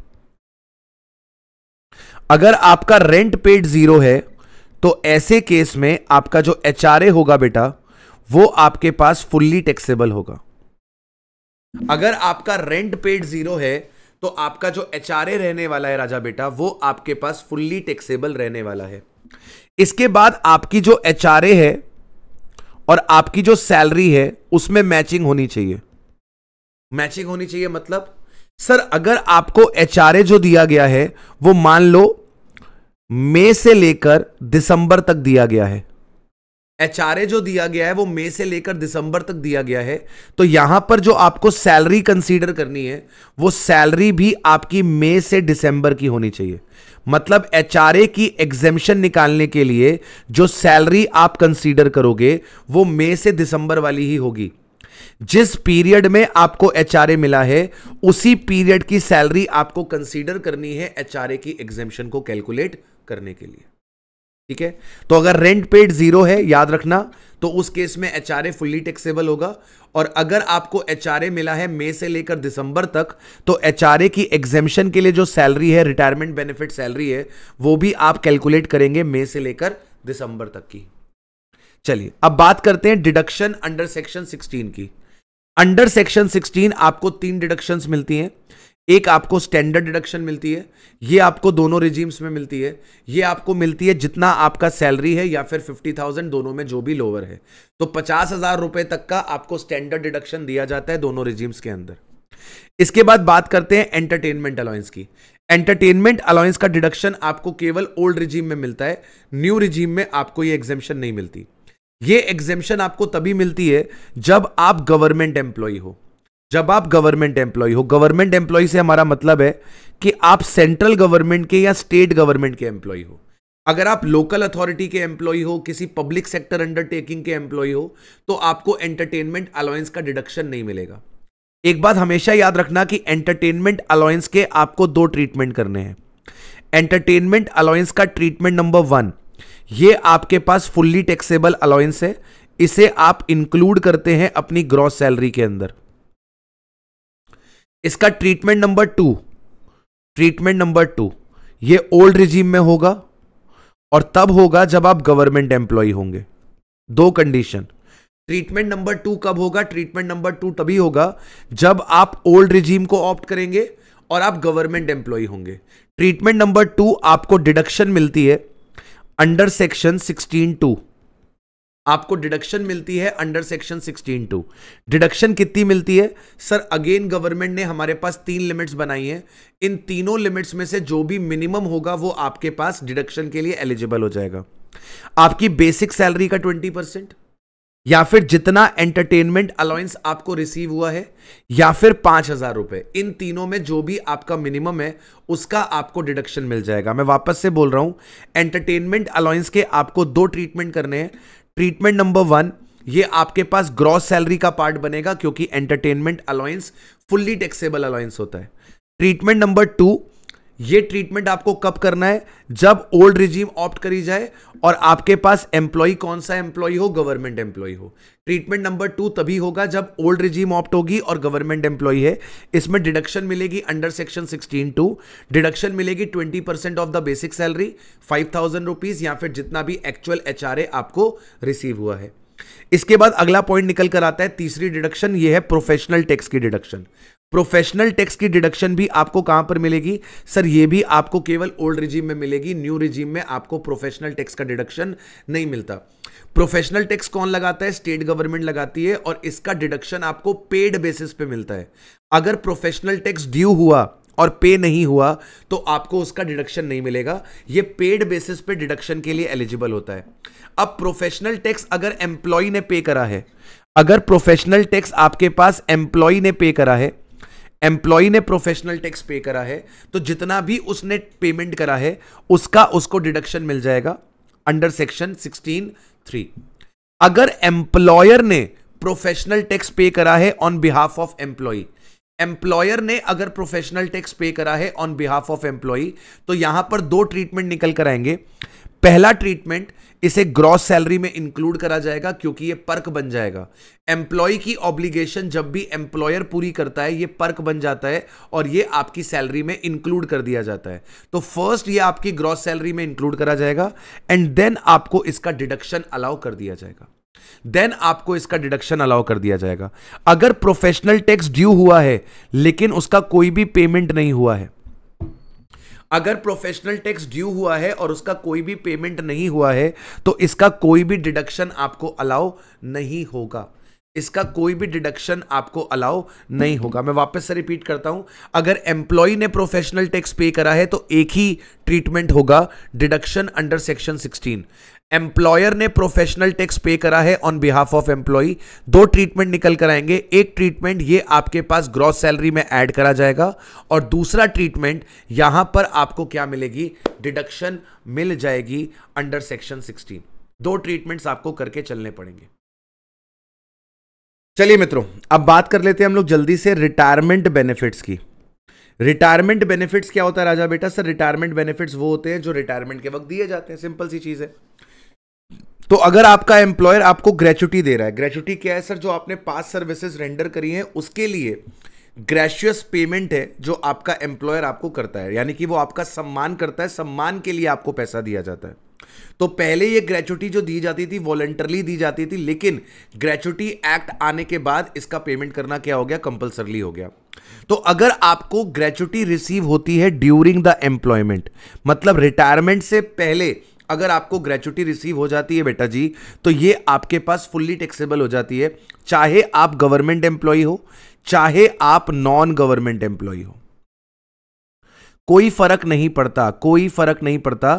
अगर आपका रेंट पेड जीरो है तो ऐसे केस में आपका जो एच होगा बेटा वो आपके पास फुल्ली टैक्सेबल होगा अगर आपका रेंट पेड जीरो है तो आपका जो एच रहने वाला है राजा बेटा वो आपके पास फुल्ली टैक्सेबल रहने वाला है इसके बाद आपकी जो एच है और आपकी जो सैलरी है उसमें मैचिंग होनी चाहिए मैचिंग होनी चाहिए मतलब सर अगर आपको एच जो दिया गया है वो मान लो मई से लेकर दिसंबर तक दिया गया है एचआरए जो दिया गया है वो मई से लेकर दिसंबर तक दिया गया है तो यहां पर जो आपको सैलरी कंसीडर करनी है वो सैलरी भी आपकी मई से दिसंबर की होनी चाहिए मतलब एचआरए की एग्जेम्पन निकालने के लिए जो सैलरी आप कंसीडर करोगे वो मई से दिसंबर वाली ही होगी जिस पीरियड में आपको एचआरए मिला है उसी पीरियड की सैलरी आपको कंसीडर करनी है एचआरए की एग्जेमशन को कैलकुलेट करने के लिए ठीक है तो अगर रेंट पेड जीरो है याद रखना तो उस केस में H R A fully taxable होगा और अगर आपको एच आर ए मिला है मई से लेकर दिसंबर तक तो एच आर ए की एग्जेम्पन के लिए जो सैलरी है रिटायरमेंट बेनिफिट सैलरी है वो भी आप कैलकुलेट करेंगे मई से लेकर दिसंबर तक की चलिए अब बात करते हैं डिडक्शन अंडर सेक्शन 16 की अंडर सेक्शन 16 आपको तीन डिडक्शंस मिलती हैं एक आपको स्टैंडर्ड डिडक्शन मिलती है ये आपको दोनों रिजीम्स में मिलती है ये आपको मिलती है जितना आपका सैलरी है या फिर फिफ्टी थाउजेंड दोनों में जो भी लोअर है तो पचास हजार रुपए तक का आपको स्टैंडर्ड डिडक्शन दिया जाता है दोनों रिजीम्स के अंदर इसके बाद बात करते हैं एंटरटेनमेंट अलाउंस की एंटरटेनमेंट अलाउंस का डिडक्शन आपको केवल ओल्ड रिजीम में मिलता है न्यू रिजीम में आपको ये एग्जेम्पन नहीं मिलती ये एग्जेम्पन आपको तभी मिलती है जब आप गवर्नमेंट एम्प्लॉय हो जब आप गवर्नमेंट एम्प्लॉय हो गवर्नमेंट एम्प्लॉय से हमारा मतलब है कि आप सेंट्रल गवर्नमेंट के या स्टेट गवर्नमेंट के एम्प्लॉय हो अगर आप लोकल अथॉरिटी के एम्प्लॉय हो किसी पब्लिक सेक्टर अंडरटेकिंग के एम्प्लॉय हो तो आपको एंटरटेनमेंट अलाउंस का डिडक्शन नहीं मिलेगा एक बात हमेशा याद रखना कि एंटरटेनमेंट अलाउंस के आपको दो ट्रीटमेंट करने हैं एंटरटेनमेंट अलाउंस का ट्रीटमेंट नंबर वन ये आपके पास फुल्ली टैक्सेबल अलाउंस है इसे आप इंक्लूड करते हैं अपनी ग्रॉस सैलरी के अंदर इसका treatment number two treatment number two ये ओल्ड रिजीम में होगा और तब होगा जब आप गवर्नमेंट एम्प्लॉय होंगे दो कंडीशन ट्रीटमेंट नंबर टू कब होगा ट्रीटमेंट नंबर टू तभी होगा जब आप ओल्ड रिजीम को ऑप्ट करेंगे और आप गवर्नमेंट एम्प्लॉय होंगे ट्रीटमेंट नंबर टू आपको डिडक्शन मिलती है अंडर सेक्शन सिक्सटीन टू आपको डिडक्शन मिलती है अंडर सेक्शन 16 टू डिडक्शन कितनी मिलती है सर अगेन गवर्नमेंट ने हमारे पास तीन लिमिट्स बनाई हैं इन तीनों लिमिट्स में से जो भी मिनिमम होगा वो आपके पास डिडक्शन के लिए एलिजिबल हो जाएगा आपकी बेसिक सैलरी का ट्वेंटी परसेंट या फिर जितना एंटरटेनमेंट अलाउंस आपको रिसीव हुआ है या फिर पांच हजार रुपए इन तीनों में जो भी आपका मिनिमम है उसका आपको डिडक्शन मिल जाएगा मैं वापस से बोल रहा हूं एंटरटेनमेंट अलाउंस के आपको दो ट्रीटमेंट करने हैं ट्रीटमेंट नंबर वन ये आपके पास ग्रॉस सैलरी का पार्ट बनेगा क्योंकि entertainment allowance fully taxable allowance होता है ट्रीटमेंट नंबर टू ये ट्रीटमेंट आपको कब करना है जब ओल्ड रिजीम ऑप्ट करी जाए और आपके पास एम्प्लॉय कौन सा एम्प्लॉय हो गवर्नमेंट एम्प्लॉय हो ट्रीटमेंट नंबर टू तभी होगा जब ओल्ड रिजीम ऑप्ट होगी और गवर्नमेंट एम्प्लॉय है इसमें डिडक्शन मिलेगी under section sixteen two deduction मिलेगी twenty percent of the basic salary five thousand rupees या फिर जितना भी एक्चुअल एच आपको रिसीव हुआ है इसके बाद अगला पॉइंट निकल कर आता है तीसरी डिडक्शन ये है प्रोफेशनल टैक्स की डिडक्शन प्रोफेशनल टैक्स की डिडक्शन भी आपको कहां पर मिलेगी सर ये भी आपको केवल ओल्ड रिजीम में मिलेगी न्यू रिजीम में आपको प्रोफेशनल टैक्स का डिडक्शन नहीं मिलता प्रोफेशनल टैक्स कौन लगाता है स्टेट गवर्नमेंट लगाती है और इसका डिडक्शन आपको पेड बेसिस पे मिलता है अगर प्रोफेशनल टैक्स ड्यू हुआ और पे नहीं हुआ तो आपको उसका डिडक्शन नहीं मिलेगा यह पेड बेसिस पे डिडक्शन के लिए एलिजिबल होता है अब प्रोफेशनल टैक्स अगर एम्प्लॉय ने पे करा है अगर प्रोफेशनल टैक्स आपके पास एम्प्लॉय ने पे करा है एम्प्लॉय ने प्रोफेशनल टैक्स पे करा है तो जितना भी उसने पेमेंट करा है उसका उसको डिडक्शन मिल जाएगा अंडर सेक्शन सिक्सटीन थ्री अगर एम्प्लॉयर ने प्रोफेशनल टैक्स पे करा है on behalf of employee employer ने अगर प्रोफेशनल टैक्स पे करा है ऑन बिहाफ ऑफ एम्प्लॉय तो यहां पर दो ट्रीटमेंट निकल कर आएंगे पहला ट्रीटमेंट इसे ग्रॉस सैलरी में इंक्लूड करा जाएगा क्योंकि ये पर्क बन जाएगा एम्प्लॉय की ऑब्लिगेशन जब भी एम्प्लॉयर पूरी करता है ये पर्क बन जाता है और ये आपकी सैलरी में इंक्लूड कर दिया जाता है तो फर्स्ट ये आपकी ग्रॉस सैलरी में इंक्लूड करा जाएगा एंड देन आपको इसका डिडक्शन अलाउ कर दिया जाएगा देन आपको इसका डिडक्शन अलाउ कर दिया जाएगा अगर प्रोफेशनल टैक्स ड्यू हुआ है लेकिन उसका कोई भी पेमेंट नहीं हुआ है अगर प्रोफेशनल टैक्स ड्यू हुआ है और उसका कोई भी पेमेंट नहीं हुआ है तो इसका कोई भी डिडक्शन आपको अलाउ नहीं होगा इसका कोई भी डिडक्शन आपको अलाउ नहीं होगा मैं वापस से रिपीट करता हूं अगर एम्प्लॉय ने प्रोफेशनल टैक्स पे करा है तो एक ही ट्रीटमेंट होगा डिडक्शन अंडर सेक्शन एम्प्लॉयर ने प्रोफेशनल टैक्स पे करा है ऑन बिहाफ ऑफ एम्प्लॉय दो ट्रीटमेंट निकल कर आएंगे एक ट्रीटमेंट ये आपके पास ग्रॉस सैलरी में ऐड करा जाएगा और दूसरा ट्रीटमेंट यहां पर आपको क्या मिलेगी डिडक्शन मिल जाएगी अंडर सेक्शन 16 दो ट्रीटमेंट्स आपको करके चलने पड़ेंगे चलिए मित्रों अब बात कर लेते हैं हम लोग जल्दी से रिटायरमेंट बेनिफिट्स की रिटायरमेंट बेनिफिट्स क्या होता है राजा बेटा सर रिटायरमेंट बेनिफिट्स वो होते हैं जो रिटायरमेंट के वक्त दिए जाते हैं सिंपल सी चीज़ है तो अगर आपका एम्प्लॉयर आपको ग्रेचुटी दे रहा है ग्रेचुटी क्या है सर जो आपने पास सर्विसेज रेंडर करी है उसके लिए ग्रेचुअस पेमेंट है जो आपका एम्प्लॉयर आपको करता है यानी कि वो आपका सम्मान करता है सम्मान के लिए आपको पैसा दिया जाता है तो पहले ये ग्रेचुटी जो दी जाती थी वॉलेंटरली दी जाती थी लेकिन ग्रेचुटी एक्ट आने के बाद इसका पेमेंट करना क्या हो गया कंपल्सरली हो गया तो अगर आपको ग्रेचुटी रिसीव होती है ड्यूरिंग द एम्प्लॉयमेंट मतलब रिटायरमेंट से पहले अगर आपको ग्रेचुटी रिसीव हो जाती है बेटा जी तो ये आपके पास फुल्ली टैक्सेबल हो जाती है चाहे आप गवर्नमेंट एम्प्लॉय हो चाहे आप नॉन गवर्नमेंट एम्प्लॉय हो कोई फर्क नहीं पड़ता कोई फर्क नहीं पड़ता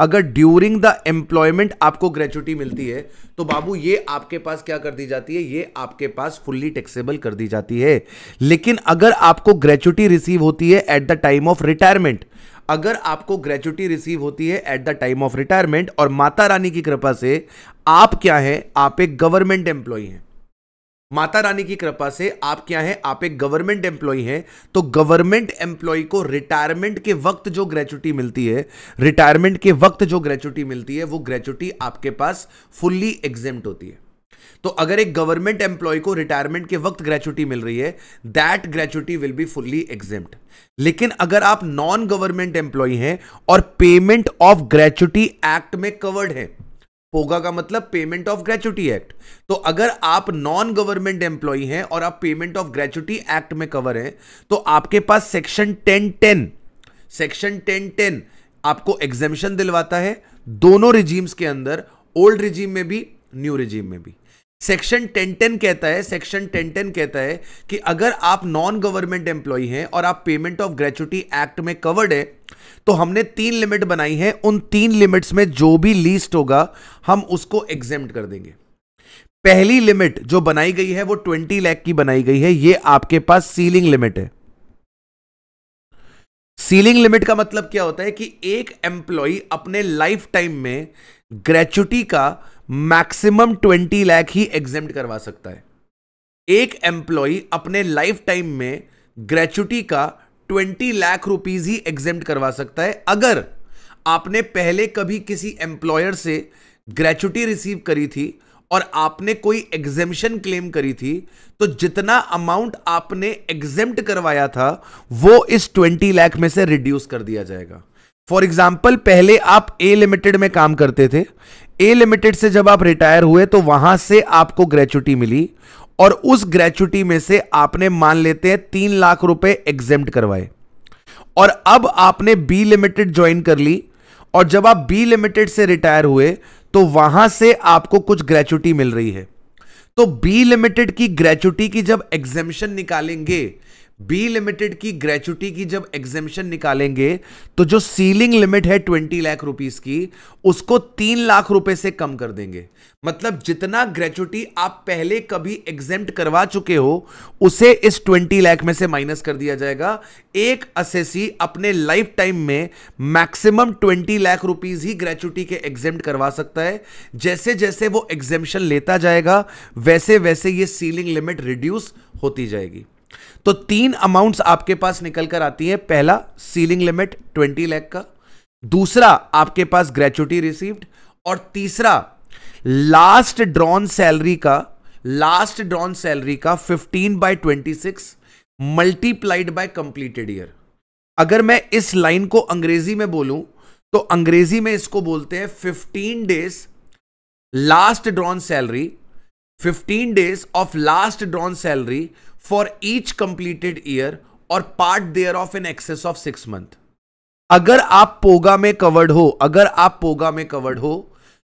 अगर ड्यूरिंग द एम्प्लॉयमेंट आपको ग्रेचुटी मिलती है तो बाबू ये आपके पास क्या कर दी जाती है ये आपके पास फुल्ली टैक्सेबल कर दी जाती है लेकिन अगर आपको ग्रेचुटी रिसीव होती है at the time of retirement अगर आपको ग्रेचुटी रिसीव होती है at the time of retirement और माता रानी की कृपा से आप क्या हैं आप एक गवर्नमेंट एम्प्लॉय हैं माता रानी की कृपा से आप क्या हैं आप एक गवर्नमेंट एम्प्लॉय हैं तो गवर्नमेंट एम्प्लॉय को रिटायरमेंट के वक्त जो ग्रेचुटी मिलती है रिटायरमेंट के वक्त जो ग्रेचुटी मिलती है वो ग्रेचुटी आपके पास फुल्ली एग्जेम्प्ट होती है तो अगर एक गवर्नमेंट एम्प्लॉय को रिटायरमेंट के वक्त ग्रेचुटी मिल रही है that gratuity will be fully exempt लेकिन अगर आप नॉन गवर्नमेंट एम्प्लॉय हैं और पेमेंट ऑफ ग्रेचुटी एक्ट में कवर्ड है पोगा का मतलब पेमेंट ऑफ ग्रेचुटी एक्ट तो अगर आप नॉन गवर्नमेंट एम्प्लॉय हैं और आप पेमेंट ऑफ ग्रेचुटी एक्ट में कवर हैं तो आपके पास section ten ten section ten ten आपको एग्जेम्शन दिलवाता है दोनों रिजीम्स के अंदर ओल्ड रिजीम में भी न्यू रिजीम में भी सेक्शन टेन टेन कहता है सेक्शन टेन टेन कहता है कि अगर आप नॉन गवर्नमेंट एम्प्लॉय हैं और आप पेमेंट ऑफ ग्रेचुटी एक्ट में कवर्ड है तो हमने तीन लिमिट बनाई है उन तीन लिमिट्स में जो भी लीस्ट होगा हम उसको एग्जेम्प्ट कर देंगे पहली लिमिट जो बनाई गई है वो ट्वेंटी लैख की बनाई गई है ये आपके पास सीलिंग लिमिट है सीलिंग लिमिट का मतलब क्या होता है कि एक एम्प्लॉय अपने लाइफ टाइम में ग्रेचुटी का मैक्सिमम ट्वेंटी लैख ही एग्जेम्ट करवा सकता है एक एम्प्लॉय अपने लाइफ टाइम में ग्रेचुटी का ट्वेंटी लाख रुपीज ही एग्जेम्प्ट करवा सकता है अगर आपने पहले कभी किसी एम्प्लॉयर से ग्रेचुटी रिसीव करी थी और आपने कोई एग्जेम्शन क्लेम करी थी तो जितना अमाउंट आपने एग्जेम्प्ट करवाया था वो इस ट्वेंटी लाख में से रिड्यूस कर दिया जाएगा फॉर एग्जाम्पल पहले आप ए लिमिटेड में काम करते थे ए लिमिटेड से जब आप रिटायर हुए तो वहां से आपको ग्रेचुटी मिली और उस ग्रेचुटी में से आपने मान लेते हैं तीन लाख रुपए एग्जेम्प्ट करवाए और अब आपने बी लिमिटेड ज्वाइन कर ली और जब आप बी लिमिटेड से रिटायर हुए तो वहां से आपको कुछ ग्रेचुटी मिल रही है तो बी लिमिटेड की ग्रेचुटी की जब एग्जेम्शन निकालेंगे बी लिमिटेड की ग्रेचुटी की जब एग्जेम्पन निकालेंगे तो जो सीलिंग लिमिट है ट्वेंटी लाख रुपीस की उसको तीन लाख रुपए से कम कर देंगे मतलब जितना ग्रेचुटी आप पहले कभी एग्जेम्प्ट करवा चुके हो उसे इस ट्वेंटी लाख में से माइनस कर दिया जाएगा एक असेसी अपने लाइफ टाइम में मैक्सिमम ट्वेंटी लाख रुपीज ही ग्रेचुटी के एग्जेम्प्ट करवा सकता है जैसे जैसे वो एग्जेम्पन लेता जाएगा वैसे वैसे ये सीलिंग लिमिट रिड्यूस होती जाएगी तो तीन अमाउंट्स आपके पास निकल कर आती हैं पहला सीलिंग लिमिट ट्वेंटी लैख का दूसरा आपके पास ग्रेचुटी रिसीव्ड और तीसरा लास्ट ड्रॉन सैलरी का लास्ट ड्रॉन सैलरी का 15 by 26 multiplied by completed year अगर मैं इस लाइन को अंग्रेजी में बोलूं तो अंग्रेजी में इसको बोलते हैं 15 days last drawn salary 15 days of last drawn salary for each completed year और part thereof in excess of six month अगर आप पोगा में कवर्ड हो अगर आप पोगा में कवर्ड हो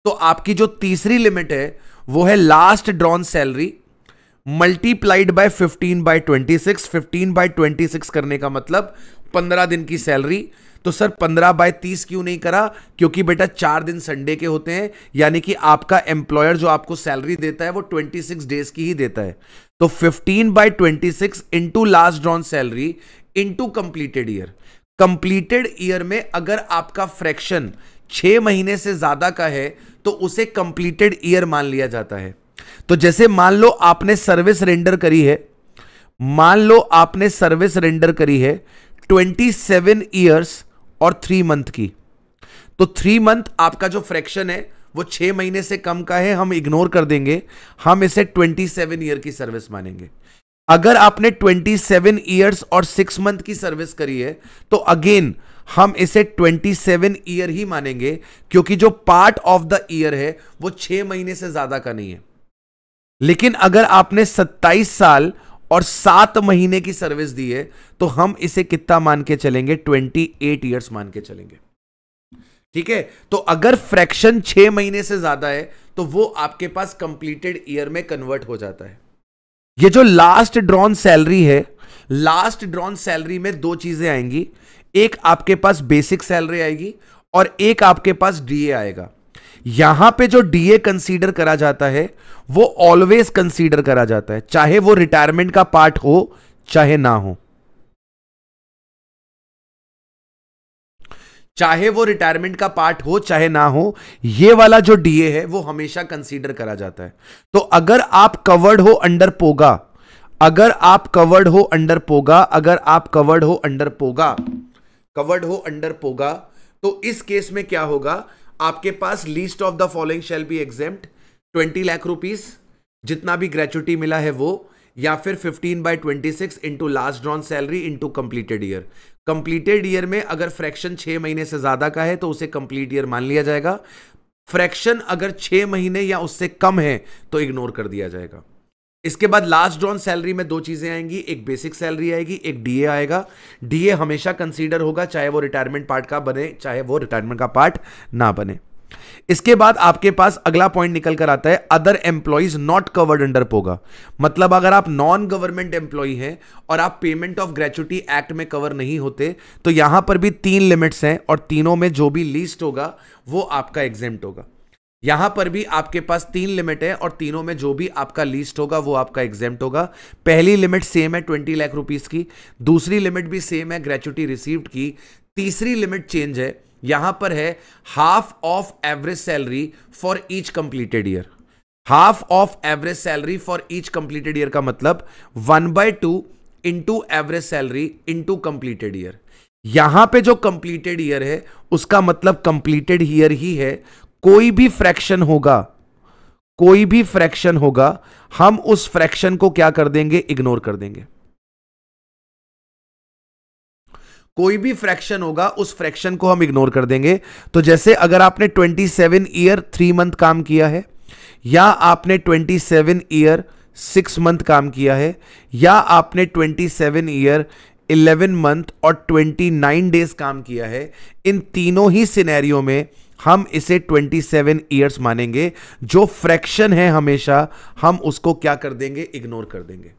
तो आपकी जो तीसरी लिमिट है वो है last drawn salary multiplied by 15 by 26 15 by 26 करने का मतलब 15 दिन की सैलरी तो सर 15 बाय 30 क्यों नहीं करा क्योंकि बेटा चार दिन संडे के होते हैं यानी कि आपका एम्प्लॉयर जो आपको सैलरी देता है वो 26 डेज की ही देता है तो 15 twenty 26 into last drawn salary into completed year completed year में अगर आपका फ्रैक्शन छह महीने से ज्यादा का है तो उसे कंप्लीटेड ईयर मान लिया जाता है तो जैसे मान लो आपने सर्विस रेंडर करी है मान लो आपने सर्विस रेंडर करी है 27 ईयर्स और थ्री मंथ की तो थ्री मंथ आपका जो फ्रैक्शन है वो छः महीने से कम का है हम इग्नोर कर देंगे हम इसे ट्वेंटी सेवन ईयर की सर्विस मानेंगे अगर आपने ट्वेंटी सेवन ईयर्स और सिक्स मंथ की सर्विस करी है तो अगेन हम इसे ट्वेंटी सेवन ईयर ही मानेंगे क्योंकि जो पार्ट ऑफ द ईयर है वो छह महीने से ज्यादा का नहीं है लेकिन अगर आपने सत्ताईस साल और सात महीने की सर्विस दी है तो हम इसे कितना मान के चलेंगे ट्वेंटी एट ईयर्स मान के चलेंगे ठीक है तो अगर फ्रैक्शन छह महीने से ज्यादा है तो वो आपके पास कंप्लीटेड ईयर में कन्वर्ट हो जाता है ये जो लास्ट ड्रॉन सैलरी है लास्ट ड्रॉन सैलरी में दो चीजें आएंगी एक आपके पास बेसिक सैलरी आएगी और एक आपके पास डीए आएगा यहां पे जो डीए कंसीडर करा जाता है वो ऑलवेज कंसीडर करा जाता है चाहे वो रिटायरमेंट का पार्ट हो चाहे ना हो चाहे वो रिटायरमेंट का पार्ट हो चाहे ना हो ये वाला जो डीए है वो हमेशा कंसीडर करा जाता है तो अगर आप कवर्ड हो अंडर पोगा अगर आप कवर्ड हो अंडर पोगा अगर आप कवर्ड हो अंडर पोगा कवर्ड हो अंडर पोगा तो इस केस में क्या होगा आपके पास list of the following shall be exempt twenty lakh rupees जितना भी ग्रेचुटी मिला है वो या फिर 15 by 26 into last drawn salary into completed year completed year में अगर फ्रैक्शन छह महीने से ज़्यादा का है तो उसे कंप्लीट ईयर मान लिया जाएगा फ्रैक्शन अगर छह महीने या उससे कम है तो इग्नोर कर दिया जाएगा इसके बाद लास्ट ड्रॉन सैलरी में दो चीज़ें आएंगी एक बेसिक सैलरी आएगी एक डीए आएगा डीए हमेशा कंसीडर होगा चाहे वो रिटायरमेंट पार्ट का बने चाहे वो रिटायरमेंट का पार्ट ना बने इसके बाद आपके पास अगला पॉइंट निकल कर आता है other employees not covered under POGA मतलब अगर आप नॉन गवर्नमेंट एम्प्लॉय हैं और आप पेमेंट ऑफ ग्रेचुटी एक्ट में कवर नहीं होते तो यहां पर भी तीन लिमिट्स हैं और तीनों में जो भी लीस्ट होगा वो आपका एग्जेम्प्ट होगा यहां पर भी आपके पास तीन लिमिट है और तीनों में जो भी आपका लिस्ट होगा वो आपका एग्जेम्प्ट होगा पहली लिमिट सेम है ट्वेंटी लाख रुपीज की दूसरी लिमिट भी सेम है ग्रेचुटी रिसीव्ड की तीसरी लिमिट चेंज है यहां पर है half of average salary for each completed year half of average salary for each completed year का मतलब one by two into average salary into completed year यहां पे जो कंप्लीटेड ईयर है उसका मतलब कंप्लीटेड ईयर ही है कोई भी फ्रैक्शन होगा कोई भी फ्रैक्शन होगा हम उस फ्रैक्शन को क्या कर देंगे इग्नोर कर देंगे कोई भी फ्रैक्शन होगा उस फ्रैक्शन को हम इग्नोर कर देंगे तो जैसे अगर आपने 27 ईयर थ्री मंथ काम किया है या आपने 27 ईयर सिक्स मंथ काम किया है या आपने 27 ईयर 11 मंथ और 29 डेज काम किया है इन तीनों ही सिनेरियो में हम इसे 27 ईयर्स मानेंगे जो फ्रैक्शन है हमेशा हम उसको क्या कर देंगे इग्नोर कर देंगे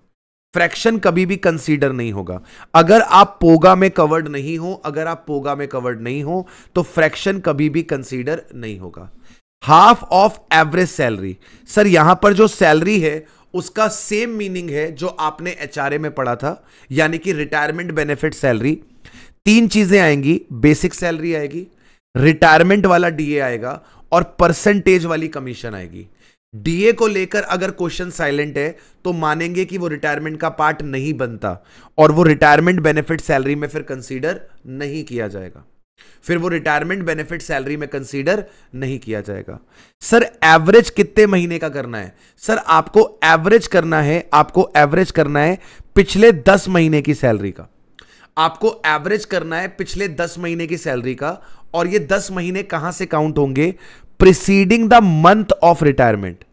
फ्रैक्शन कभी भी कंसीडर नहीं होगा अगर आप पोगा में कवर्ड नहीं हो अगर आप पोगा में कवर्ड नहीं हो तो फ्रैक्शन कभी भी कंसीडर नहीं होगा half of average salary sir यहां पर जो सैलरी है उसका सेम मीनिंग है जो आपने एच में पढ़ा था यानी कि रिटायरमेंट बेनिफिट सैलरी तीन चीजें आएंगी बेसिक सैलरी आएगी रिटायरमेंट वाला डीए आएगा और परसेंटेज वाली कमीशन आएगी डीए को लेकर अगर क्वेश्चन साइलेंट है तो मानेंगे कि वो रिटायरमेंट का पार्ट नहीं बनता और वो रिटायरमेंट बेनिफिट सैलरी में फिर कंसीडर नहीं किया जाएगा फिर वो रिटायरमेंट बेनिफिट सैलरी में कंसीडर नहीं किया जाएगा सर एवरेज कितने महीने का करना है सर आपको एवरेज करना है आपको एवरेज करना है पिछले दस महीने की सैलरी का आपको एवरेज करना है पिछले दस महीने की सैलरी का और ये दस महीने कहां से काउंट होंगे preceding the month of retirement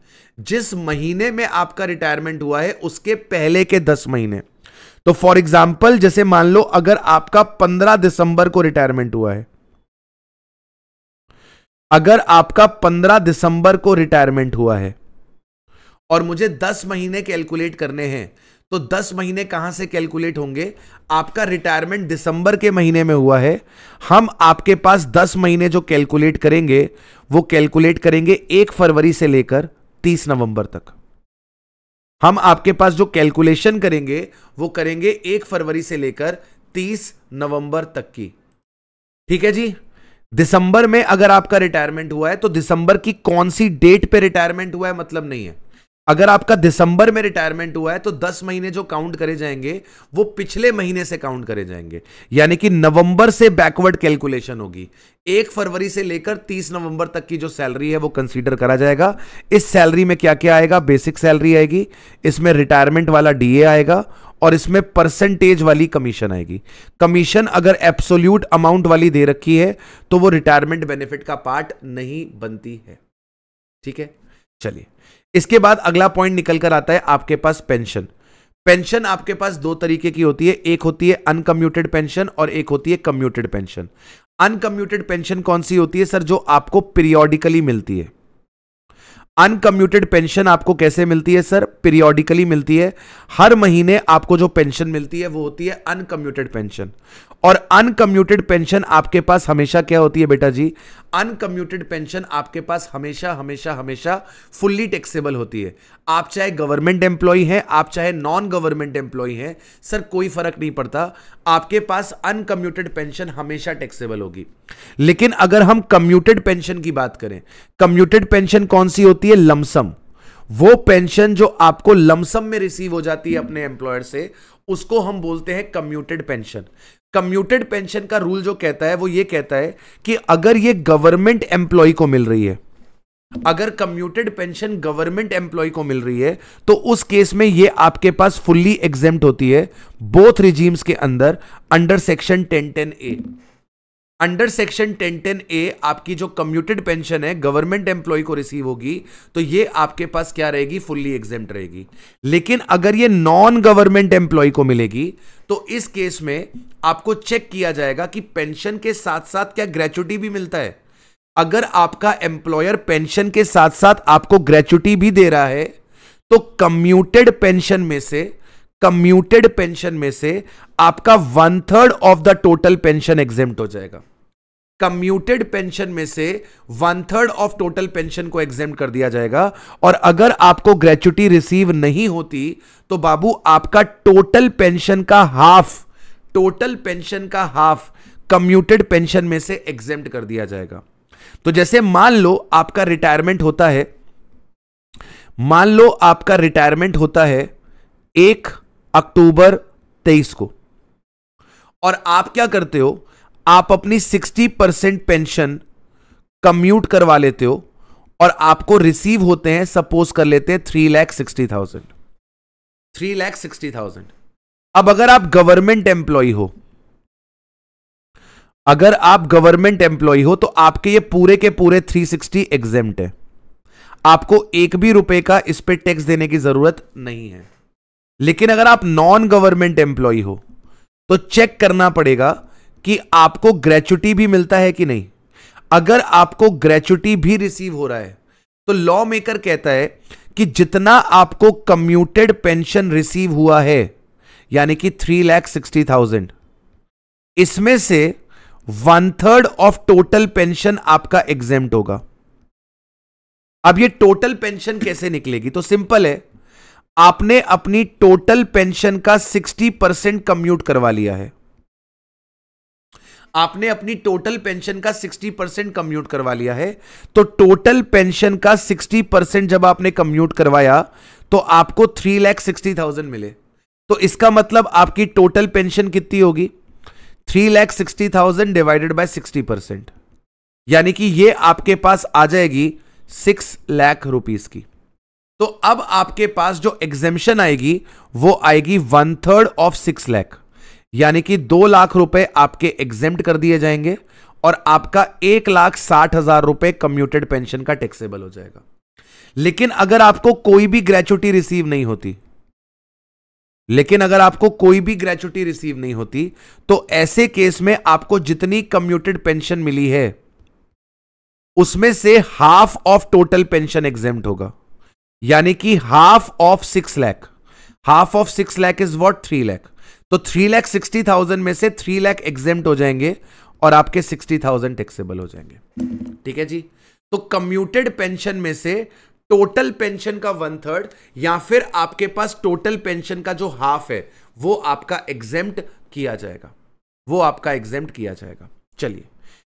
जिस महीने में आपका रिटायरमेंट हुआ है उसके पहले के दस महीने तो फॉर एग्जाम्पल जैसे मान लो अगर आपका पंद्रह दिसंबर को रिटायरमेंट हुआ है अगर आपका पंद्रह दिसंबर को रिटायरमेंट हुआ है और मुझे दस महीने कैलकुलेट करने हैं तो 10 महीने कहां से कैलकुलेट होंगे आपका रिटायरमेंट दिसंबर के महीने में हुआ है हम आपके पास 10 महीने जो कैलकुलेट करेंगे वो कैलकुलेट करेंगे एक फरवरी से लेकर 30 नवंबर तक हम आपके पास जो कैलकुलेशन करेंगे वो करेंगे एक फरवरी से लेकर 30 नवंबर तक की ठीक है जी दिसंबर में अगर आपका रिटायरमेंट हुआ है तो दिसंबर की कौन सी डेट पे रिटायरमेंट हुआ है मतलब नहीं है अगर आपका दिसंबर में रिटायरमेंट हुआ है तो 10 महीने जो काउंट करे जाएंगे वो पिछले महीने से काउंट करे जाएंगे यानी कि नवंबर से बैकवर्ड कैलकुलेशन होगी एक फरवरी से लेकर 30 नवंबर तक की जो सैलरी है वो कंसीडर करा जाएगा इस सैलरी में क्या क्या आएगा बेसिक सैलरी आएगी इसमें रिटायरमेंट वाला डीए आएगा और इसमें परसेंटेज वाली कमीशन आएगी कमीशन अगर एप्सोल्यूट अमाउंट वाली दे रखी है तो वो रिटायरमेंट बेनिफिट का पार्ट नहीं बनती है ठीक है चलिए इसके बाद अगला पॉइंट निकल कर आता है आपके पास पेंशन पेंशन आपके पास दो तरीके की होती है एक होती है अनकम्यूटेड पेंशन और एक होती है कम्यूटेड पेंशन अनकम्यूटेड पेंशन कौन सी होती है सर जो आपको पीरियोडिकली मिलती है अनकम्यूटेड पेंशन आपको कैसे मिलती है सर पीरियोडिकली मिलती है हर महीने आपको जो पेंशन मिलती है वो होती है अनकम्यूटेड पेंशन और अनकम्यूटेड पेंशन आपके पास हमेशा क्या होती है बेटा जी अनकम्यूटेड पेंशन आपके पास हमेशा हमेशा हमेशा फुल्ली टैक्सेबल होती है आप चाहे गवर्नमेंट एम्प्लॉय हैं आप चाहे नॉन गवर्नमेंट एम्प्लॉय हैं सर कोई फर्क नहीं पड़ता आपके पास अनकम्यूटेड पेंशन हमेशा टैक्सेबल होगी लेकिन अगर हम कम्यूटेड पेंशन की बात करें कम्यूटेड पेंशन कौन सी होती है लमसम वो पेंशन जो आपको लमसम में रिसीव हो जाती है अपने एम्प्लॉयर से उसको हम बोलते हैं कम्यूटेड पेंशन कम्यूटेड पेंशन का रूल जो कहता है वो ये कहता है कि अगर ये गवर्नमेंट एम्प्लॉय को मिल रही है अगर कम्यूटेड पेंशन गवर्नमेंट एम्प्लॉय को मिल रही है तो उस केस में ये आपके पास फुल्ली एग्जेम्प्ट होती है बोथ रिजीम्स के अंदर under section ten ten A under section ten ten A आपकी जो कम्यूटेड पेंशन है गवर्नमेंट एम्प्लॉय को रिसीव होगी तो ये आपके पास क्या रहेगी फुल्ली एग्जाम रहेगी लेकिन अगर ये नॉन गवर्नमेंट एम्प्लॉय को मिलेगी तो इस केस में आपको चेक किया जाएगा कि पेंशन के साथ साथ क्या ग्रेचुटी भी मिलता है अगर आपका एम्प्लॉयर पेंशन के साथ साथ आपको ग्रेचुटी भी दे रहा है तो कम्यूटेड पेंशन में से कम्यूटेड पेंशन में से आपका one third of the total pension exempt हो जाएगा कम्यूटेड पेंशन में से one third of total pension को एग्जेम कर दिया जाएगा और अगर आपको ग्रेचुटी रिसीव नहीं होती तो बाबू आपका टोटल पेंशन का हाफ टोटल पेंशन का हाफ कम्यूटेड पेंशन में से एग्जेम कर दिया जाएगा तो जैसे मान लो आपका रिटायरमेंट होता है मान लो आपका रिटायरमेंट होता है एक अक्टूबर तेईस को और आप क्या करते हो आप अपनी सिक्सटी परसेंट पेंशन कम्यूट करवा लेते हो और आपको रिसीव होते हैं सपोज कर लेते हैं three lakh sixty thousand three lakh sixty thousand अब अगर आप गवर्नमेंट एम्प्लॉय हो अगर आप गवर्नमेंट एम्प्लॉय हो तो आपके ये पूरे के पूरे 360 एग्जेम्ट है आपको एक भी रुपए का इस पर टैक्स देने की जरूरत नहीं है लेकिन अगर आप नॉन गवर्नमेंट एम्प्लॉय हो तो चेक करना पड़ेगा कि आपको ग्रेचुटी भी मिलता है कि नहीं अगर आपको ग्रेचुटी भी रिसीव हो रहा है तो लॉ मेकर कहता है कि जितना आपको कम्यूटेड पेंशन रिसीव हुआ है यानी कि थ्री लैख सिक्सटी थाउजेंड इसमें से one third of total pension आपका एग्जेम्ट होगा अब ये टोटल पेंशन कैसे निकलेगी तो सिंपल है आपने अपनी टोटल पेंशन का 60 परसेंट कम्यूट करवा लिया है आपने अपनी टोटल पेंशन का 60 परसेंट कम्यूट करवा लिया है तो टोटल पेंशन का 60 परसेंट जब आपने कम्यूट करवाया तो आपको थ्री लैख सिक्सटी थाउजेंड मिले तो इसका मतलब आपकी टोटल पेंशन कितनी होगी three lakh sixty thousand divided by sixty percent यानी कि ये आपके पास आ जाएगी सिक्स लाख रुपीस की तो अब आपके पास जो एग्जेम्पन आएगी वो आएगी one third of six lakh यानी कि दो लाख रुपए आपके एग्जेम्ट कर दिए जाएंगे और आपका एक लाख साठ हजार रुपए कम्यूटेड पेंशन का टैक्सेबल हो जाएगा लेकिन अगर आपको कोई भी ग्रेचुटी रिसीव नहीं होती लेकिन अगर आपको कोई भी ग्रेचुटी रिसीव नहीं होती तो ऐसे केस में आपको जितनी कम्यूटेड पेंशन मिली है उसमें से half of total pension exempt होगा यानी कि half of six lakh half of six lakh is what three lakh तो थ्री लैख सिक्सटी थाउजेंड में से थ्री लैख एग्जेम्ट हो जाएंगे और आपके सिक्सटी थाउजेंड टैक्सेबल हो जाएंगे ठीक है जी तो कम्यूटेड पेंशन में से टोटल पेंशन का वन थर्ड या फिर आपके पास टोटल पेंशन का जो हाफ है वो आपका एग्जेम्प्ट किया जाएगा वो आपका एग्जेम्प्ट किया जाएगा चलिए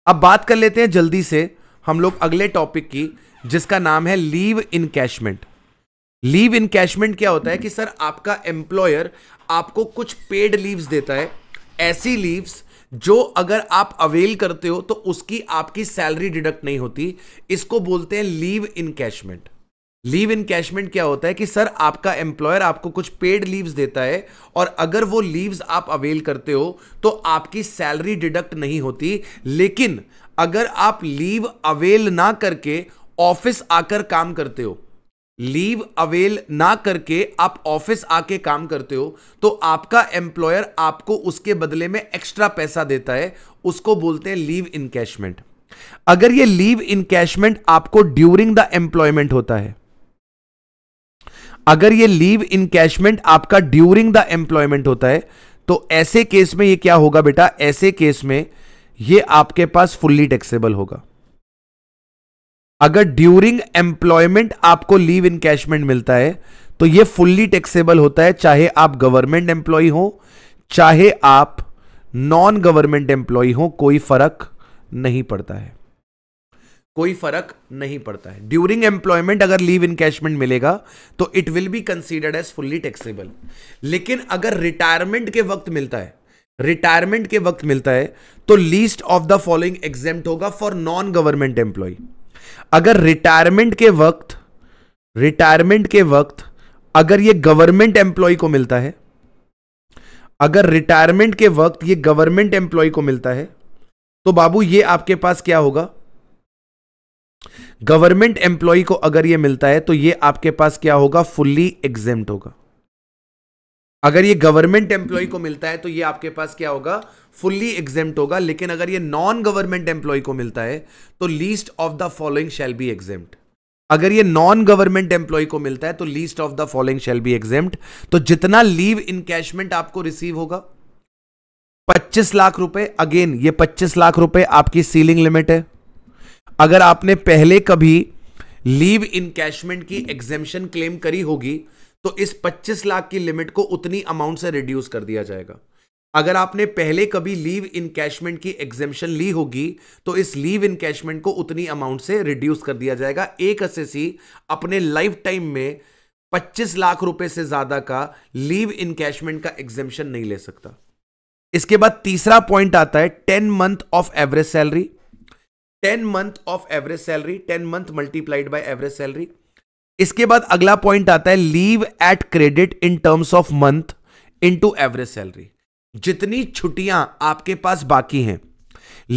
अब बात कर लेते हैं जल्दी से हम लोग अगले टॉपिक की जिसका नाम है लीव इनकैशमेंट लीव इनकैशमेंट क्या होता है कि सर आपका एम्प्लॉयर आपको कुछ पेड लीव्स देता है ऐसी लीव्स जो अगर आप अवेल करते हो तो उसकी आपकी सैलरी डिडक्ट नहीं होती इसको बोलते हैं लीव इन कैशमेंट लीव इन कैशमेंट क्या होता है कि सर आपका एम्प्लॉयर आपको कुछ पेड लीव्स देता है और अगर वो लीव्स आप अवेल करते हो तो आपकी सैलरी डिडक्ट नहीं होती लेकिन अगर आप लीव अवेल ना करके ऑफिस आकर काम करते हो लीव अवेल ना करके आप ऑफिस आके काम करते हो तो आपका एम्प्लॉयर आपको उसके बदले में एक्स्ट्रा पैसा देता है उसको बोलते हैं लीव इनकैशमेंट अगर ये लीव इनकैशमेंट आपको ड्यूरिंग द एम्प्लॉयमेंट होता है अगर ये लीव इनकैशमेंट आपका ड्यूरिंग द एम्प्लॉयमेंट होता है तो ऐसे केस में ये क्या होगा बेटा ऐसे केस में ये आपके पास फुल्ली टैक्सेबल होगा अगर ड्यूरिंग एम्प्लॉयमेंट आपको लीव कैशमेंट मिलता है तो ये फुल्ली टैक्सेबल होता है चाहे आप गवर्नमेंट एम्प्लॉय हो चाहे आप नॉन गवर्नमेंट एम्प्लॉय हो कोई फर्क नहीं पड़ता है कोई फर्क नहीं पड़ता है ड्यूरिंग एम्प्लॉयमेंट अगर लीव कैशमेंट मिलेगा तो it will be considered as fully taxable लेकिन अगर रिटायरमेंट के वक्त मिलता है रिटायरमेंट के वक्त मिलता है तो least of the following exempt होगा फॉर नॉन गवर्नमेंट एम्प्लॉय अगर रिटायरमेंट के वक्त रिटायरमेंट के वक्त अगर ये गवर्नमेंट एम्प्लॉय को मिलता है अगर रिटायरमेंट के वक्त ये गवर्नमेंट एम्प्लॉय को मिलता है तो बाबू ये आपके पास क्या होगा गवर्नमेंट एम्प्लॉय को अगर ये मिलता है तो ये आपके पास क्या होगा फुल्ली एग्जेम्प्ट होगा अगर ये गवर्नमेंट एम्प्लॉय को मिलता है तो ये आपके पास क्या होगा फुल्ली एग्जेम्प्ट होगा लेकिन अगर ये नॉन गवर्नमेंट एम्प्लॉय को मिलता है तो least of the following shall be exempt अगर ये नॉन गवर्नमेंट एम्प्लॉय को मिलता है तो least of the following shall be exempt तो जितना लीव इनकैशमेंट आपको रिसीव होगा 25 लाख रुपए अगेन ये 25 लाख रुपए आपकी सीलिंग लिमिट है अगर आपने पहले कभी लीव इनकैशमेंट की एग्जेम्शन क्लेम करी होगी तो इस 25 लाख की लिमिट को उतनी अमाउंट से रिड्यूस कर दिया जाएगा अगर आपने पहले कभी लीव इनकैशमेंट की एग्जेम्पन ली होगी तो इस लीव इनकैशमेंट को उतनी अमाउंट से रिड्यूस कर दिया जाएगा एक असेसी अपने लाइफ टाइम में 25 लाख रुपए से ज्यादा का लीव इनकैशमेंट का एग्जेम्पन नहीं ले सकता इसके बाद तीसरा पॉइंट आता है ten month of average salary ten month of average salary ten month multiplied by average salary इसके बाद अगला पॉइंट आता है leave at credit in terms of month into average salary जितनी छुट्टियां आपके पास बाकी हैं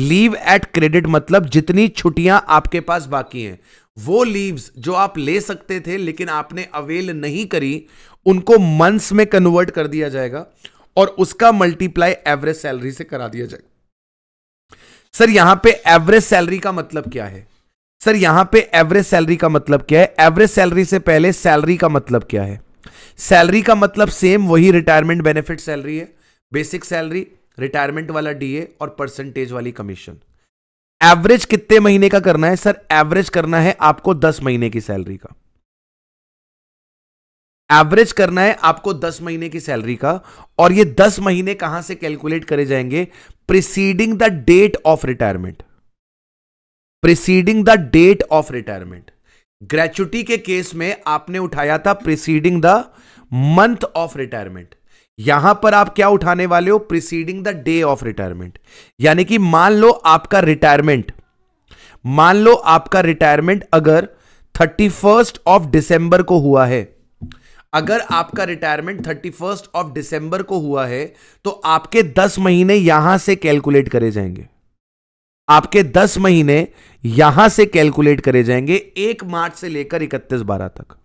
लीव एट क्रेडिट मतलब जितनी छुट्टियां आपके पास बाकी हैं वो लीव्स जो आप ले सकते थे लेकिन आपने अवेल नहीं करी उनको मंथ्स में कन्वर्ट कर दिया जाएगा और उसका मल्टीप्लाई एवरेज सैलरी से करा दिया जाएगा सर यहां पे एवरेज सैलरी का मतलब क्या है सर यहां पे एवरेज सैलरी का मतलब क्या है एवरेज सैलरी से पहले सैलरी का मतलब क्या है सैलरी का मतलब सेम वही रिटायरमेंट बेनिफिट सैलरी है बेसिक सैलरी रिटायरमेंट वाला डीए और परसेंटेज वाली कमीशन एवरेज कितने महीने का करना है सर एवरेज करना है आपको दस महीने की सैलरी का एवरेज करना है आपको दस महीने की सैलरी का और ये दस महीने कहां से कैलकुलेट करे जाएंगे preceding the date of retirement preceding the date of retirement gratuity के केस में आपने उठाया था preceding the month of retirement यहां पर आप क्या उठाने वाले हो preceding the day of retirement यानी कि मान लो आपका रिटायरमेंट मान लो आपका रिटायरमेंट अगर थर्टी फर्स्ट ऑफ डिसंबर को हुआ है अगर आपका retirement thirty first of December को हुआ है तो आपके दस महीने यहां से कैलकुलेट करे जाएंगे आपके दस महीने यहां से कैलकुलेट करे जाएंगे एक मार्च से लेकर इकतीस बारह तक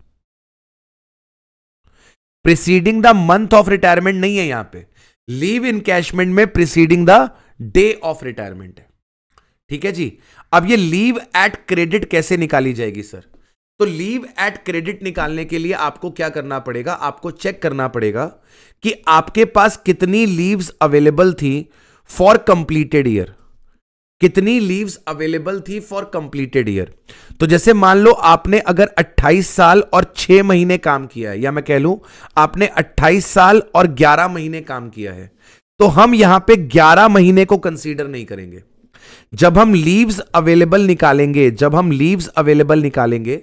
preceding the month of retirement नहीं है यहां पे लीव इन कैशमेंट में preceding the day of retirement है ठीक है जी अब ये लीव एट क्रेडिट कैसे निकाली जाएगी सर तो लीव एट क्रेडिट निकालने के लिए आपको क्या करना पड़ेगा आपको चेक करना पड़ेगा कि आपके पास कितनी लीव्स अवेलेबल थी फॉर कंप्लीटेड ईयर कितनी लीव्स अवेलेबल थी फॉर कंप्लीटेड ईयर तो जैसे मान लो आपने अगर 28 साल और 6 महीने काम किया है या मैं कह लूं आपने 28 साल और 11 महीने काम किया है तो हम यहां पे 11 महीने को कंसीडर नहीं करेंगे जब हम लीव्स अवेलेबल निकालेंगे जब हम लीव्स अवेलेबल निकालेंगे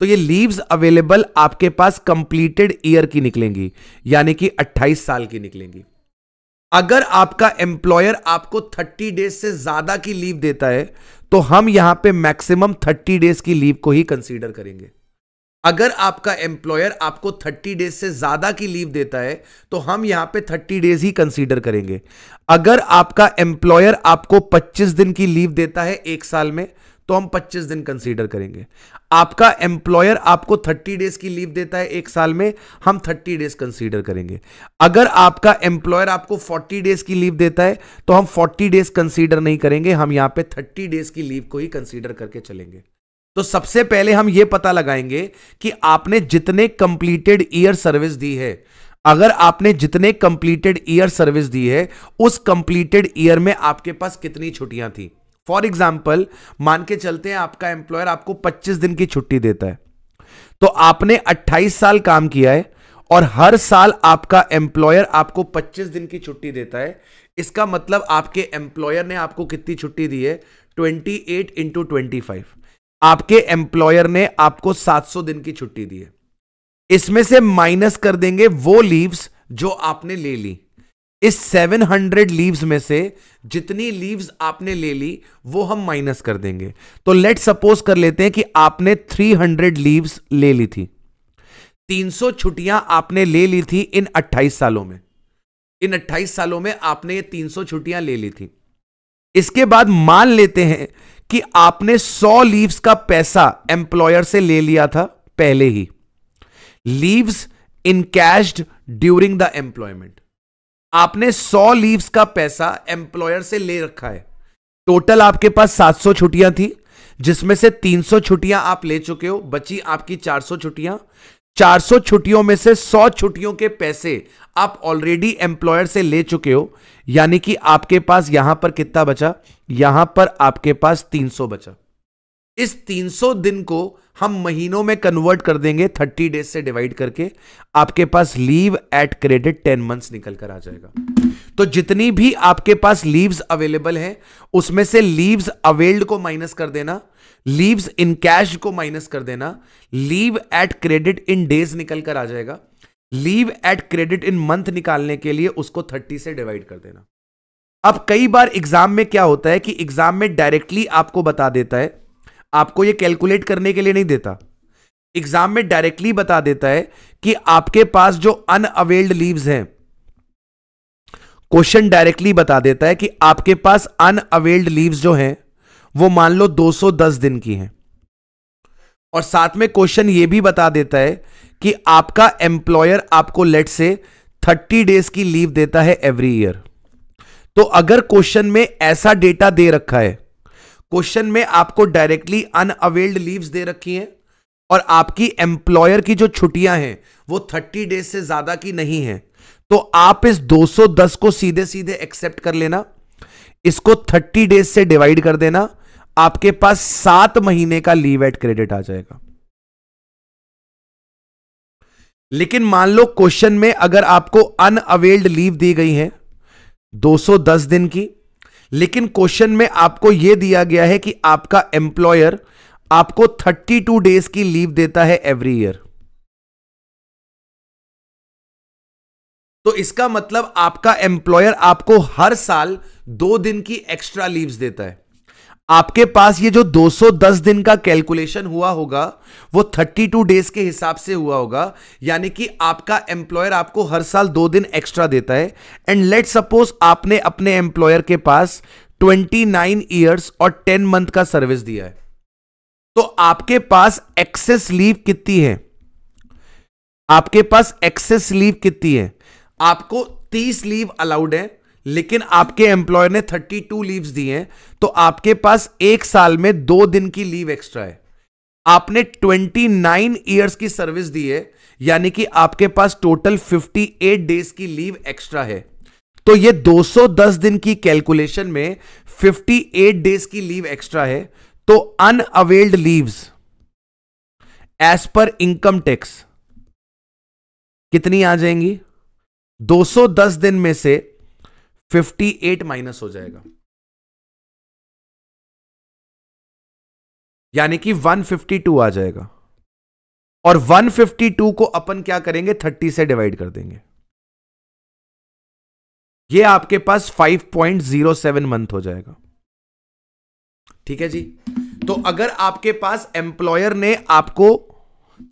तो ये लीव्स अवेलेबल आपके पास कंप्लीटेड ईयर की निकलेंगी यानी कि 28 साल की निकलेंगी अगर आपका एम्प्लॉयर आपको 30 डेज से ज्यादा की लीव देता है तो हम यहां पे मैक्सिमम 30 डेज की लीव को ही कंसीडर करेंगे अगर आपका एम्प्लॉयर आपको 30 डेज से ज्यादा की लीव देता है तो हम यहां पे 30 डेज ही कंसीडर करेंगे अगर आपका एम्प्लॉयर आपको 25 दिन की लीव देता है एक साल में तो हम 25 दिन कंसीडर करेंगे आपका एम्प्लॉयर आपको 30 डेज की लीव देता है एक साल में हम 30 डेज कंसीडर करेंगे अगर आपका एम्प्लॉयर आपको 40 डेज की लीव देता है तो हम 40 डेज कंसीडर नहीं करेंगे हम यहां पे 30 डेज की लीव को ही कंसीडर करके चलेंगे तो सबसे पहले हम यह पता लगाएंगे कि आपने जितने कंप्लीटेड ईयर सर्विस दी है अगर आपने जितने कंप्लीटेड ईयर सर्विस दी है उस कंप्लीटेड ईयर में आपके पास कितनी छुट्टियां थी फॉर एग्जाम्पल मान के चलते हैं आपका एम्प्लॉयर आपको 25 दिन की छुट्टी देता है तो आपने 28 साल काम किया है और हर साल आपका एम्प्लॉयर आपको 25 दिन की छुट्टी देता है इसका मतलब आपके एम्प्लॉयर ने आपको कितनी छुट्टी दी है 28 एट इंटू आपके एम्प्लॉयर ने आपको 700 दिन की छुट्टी दी है इसमें से माइनस कर देंगे वो लीव्स जो आपने ले ली इस 700 लीव्स में से जितनी लीव्स आपने ले ली वो हम माइनस कर देंगे तो लेट सपोज कर लेते हैं कि आपने 300 लीव्स ले ली थी 300 छुट्टियां आपने ले ली थी इन 28 सालों में इन 28 सालों में आपने ये 300 छुट्टियां ले ली थी इसके बाद मान लेते हैं कि आपने 100 लीव्स का पैसा एम्प्लॉयर से ले लिया था पहले ही leaves encash during the employment आपने सौ लीव्स का पैसा एम्प्लॉयर से ले रखा है टोटल आपके पास 700 छुट्टियां थी जिसमें से 300 छुट्टियां आप ले चुके हो बची आपकी 400 छुट्टियां 400 छुट्टियों में से 100 छुट्टियों के पैसे आप ऑलरेडी एम्प्लॉयर से ले चुके हो यानी कि आपके पास यहां पर कितना बचा यहां पर आपके पास 300 बचा इस 300 दिन को हम महीनों में कन्वर्ट कर देंगे थर्टी डेज से डिवाइड करके आपके पास leave at credit ten months निकल कर आ जाएगा तो जितनी भी आपके पास लीव्स अवेलेबल है उसमें से लीव्स अवेल्ड को माइनस कर देना लीव्स इन कैश को माइनस कर देना leave at credit in days निकल कर आ जाएगा leave at credit in month निकालने के लिए उसको थर्टी से डिवाइड कर देना अब कई बार एग्जाम में क्या होता है कि एग्जाम में डायरेक्टली आपको बता देता है आपको ये कैलकुलेट करने के लिए नहीं देता एग्जाम में डायरेक्टली बता देता है कि आपके पास जो अनअवेल्ड लीव्स हैं क्वेश्चन डायरेक्टली बता देता है कि आपके पास अनअवेल्ड लीव्स जो हैं वो मान लो 210 दिन की हैं और साथ में क्वेश्चन ये भी बता देता है कि आपका एम्प्लॉयर आपको लेट से 30 डेज की लीव देता है एवरी ईयर तो अगर क्वेश्चन में ऐसा डेटा दे रखा है क्वेश्चन में आपको डायरेक्टली अनअवेल्ड लीव्स दे रखी हैं और आपकी एम्प्लॉयर की जो छुट्टियां हैं वो थर्टी डेज से ज्यादा की नहीं है तो आप इस 210 को सीधे सीधे एक्सेप्ट कर लेना इसको 30 डेज से डिवाइड कर देना आपके पास सात महीने का लीव एट क्रेडिट आ जाएगा लेकिन मान लो क्वेश्चन में अगर आपको अनअवेल्ड लीव दी गई है 210 दिन की लेकिन क्वेश्चन में आपको यह दिया गया है कि आपका एम्प्लॉयर आपको 32 डेज की लीव देता है एवरी ईयर तो इसका मतलब आपका एम्प्लॉयर आपको हर साल दो दिन की एक्स्ट्रा लीव्स देता है आपके पास ये जो 210 दिन का कैलकुलेशन हुआ होगा वो 32 डेज के हिसाब से हुआ होगा यानी कि आपका एम्प्लॉयर आपको हर साल दो दिन एक्स्ट्रा देता है एंड लेट सपोज आपने अपने एम्प्लॉयर के पास 29 इयर्स और 10 मंथ का सर्विस दिया है तो आपके पास एक्सेस लीव कितनी है आपके पास एक्सेस लीव कितनी है आपको 30 लीव अलाउड है लेकिन आपके एम्प्लॉय ने थर्टी टू लीव दी हैं तो आपके पास एक साल में दो दिन की लीव एक्स्ट्रा है आपने ट्वेंटी नाइन ईयर्स की सर्विस दी है यानी कि आपके पास टोटल फिफ्टी एट डेज की लीव एक्स्ट्रा है तो ये 210 दिन की कैलकुलेशन में 58 डेज की लीव एक्स्ट्रा है तो unavailed leaves as per income tax कितनी आ जाएंगी 210 दिन में से फिफ्टी एट माइनस हो जाएगा यानी कि 152 आ जाएगा और 152 को अपन क्या करेंगे 30 से डिवाइड कर देंगे ये आपके पास 5.07 मंथ हो जाएगा ठीक है जी तो अगर आपके पास एम्प्लॉयर ने आपको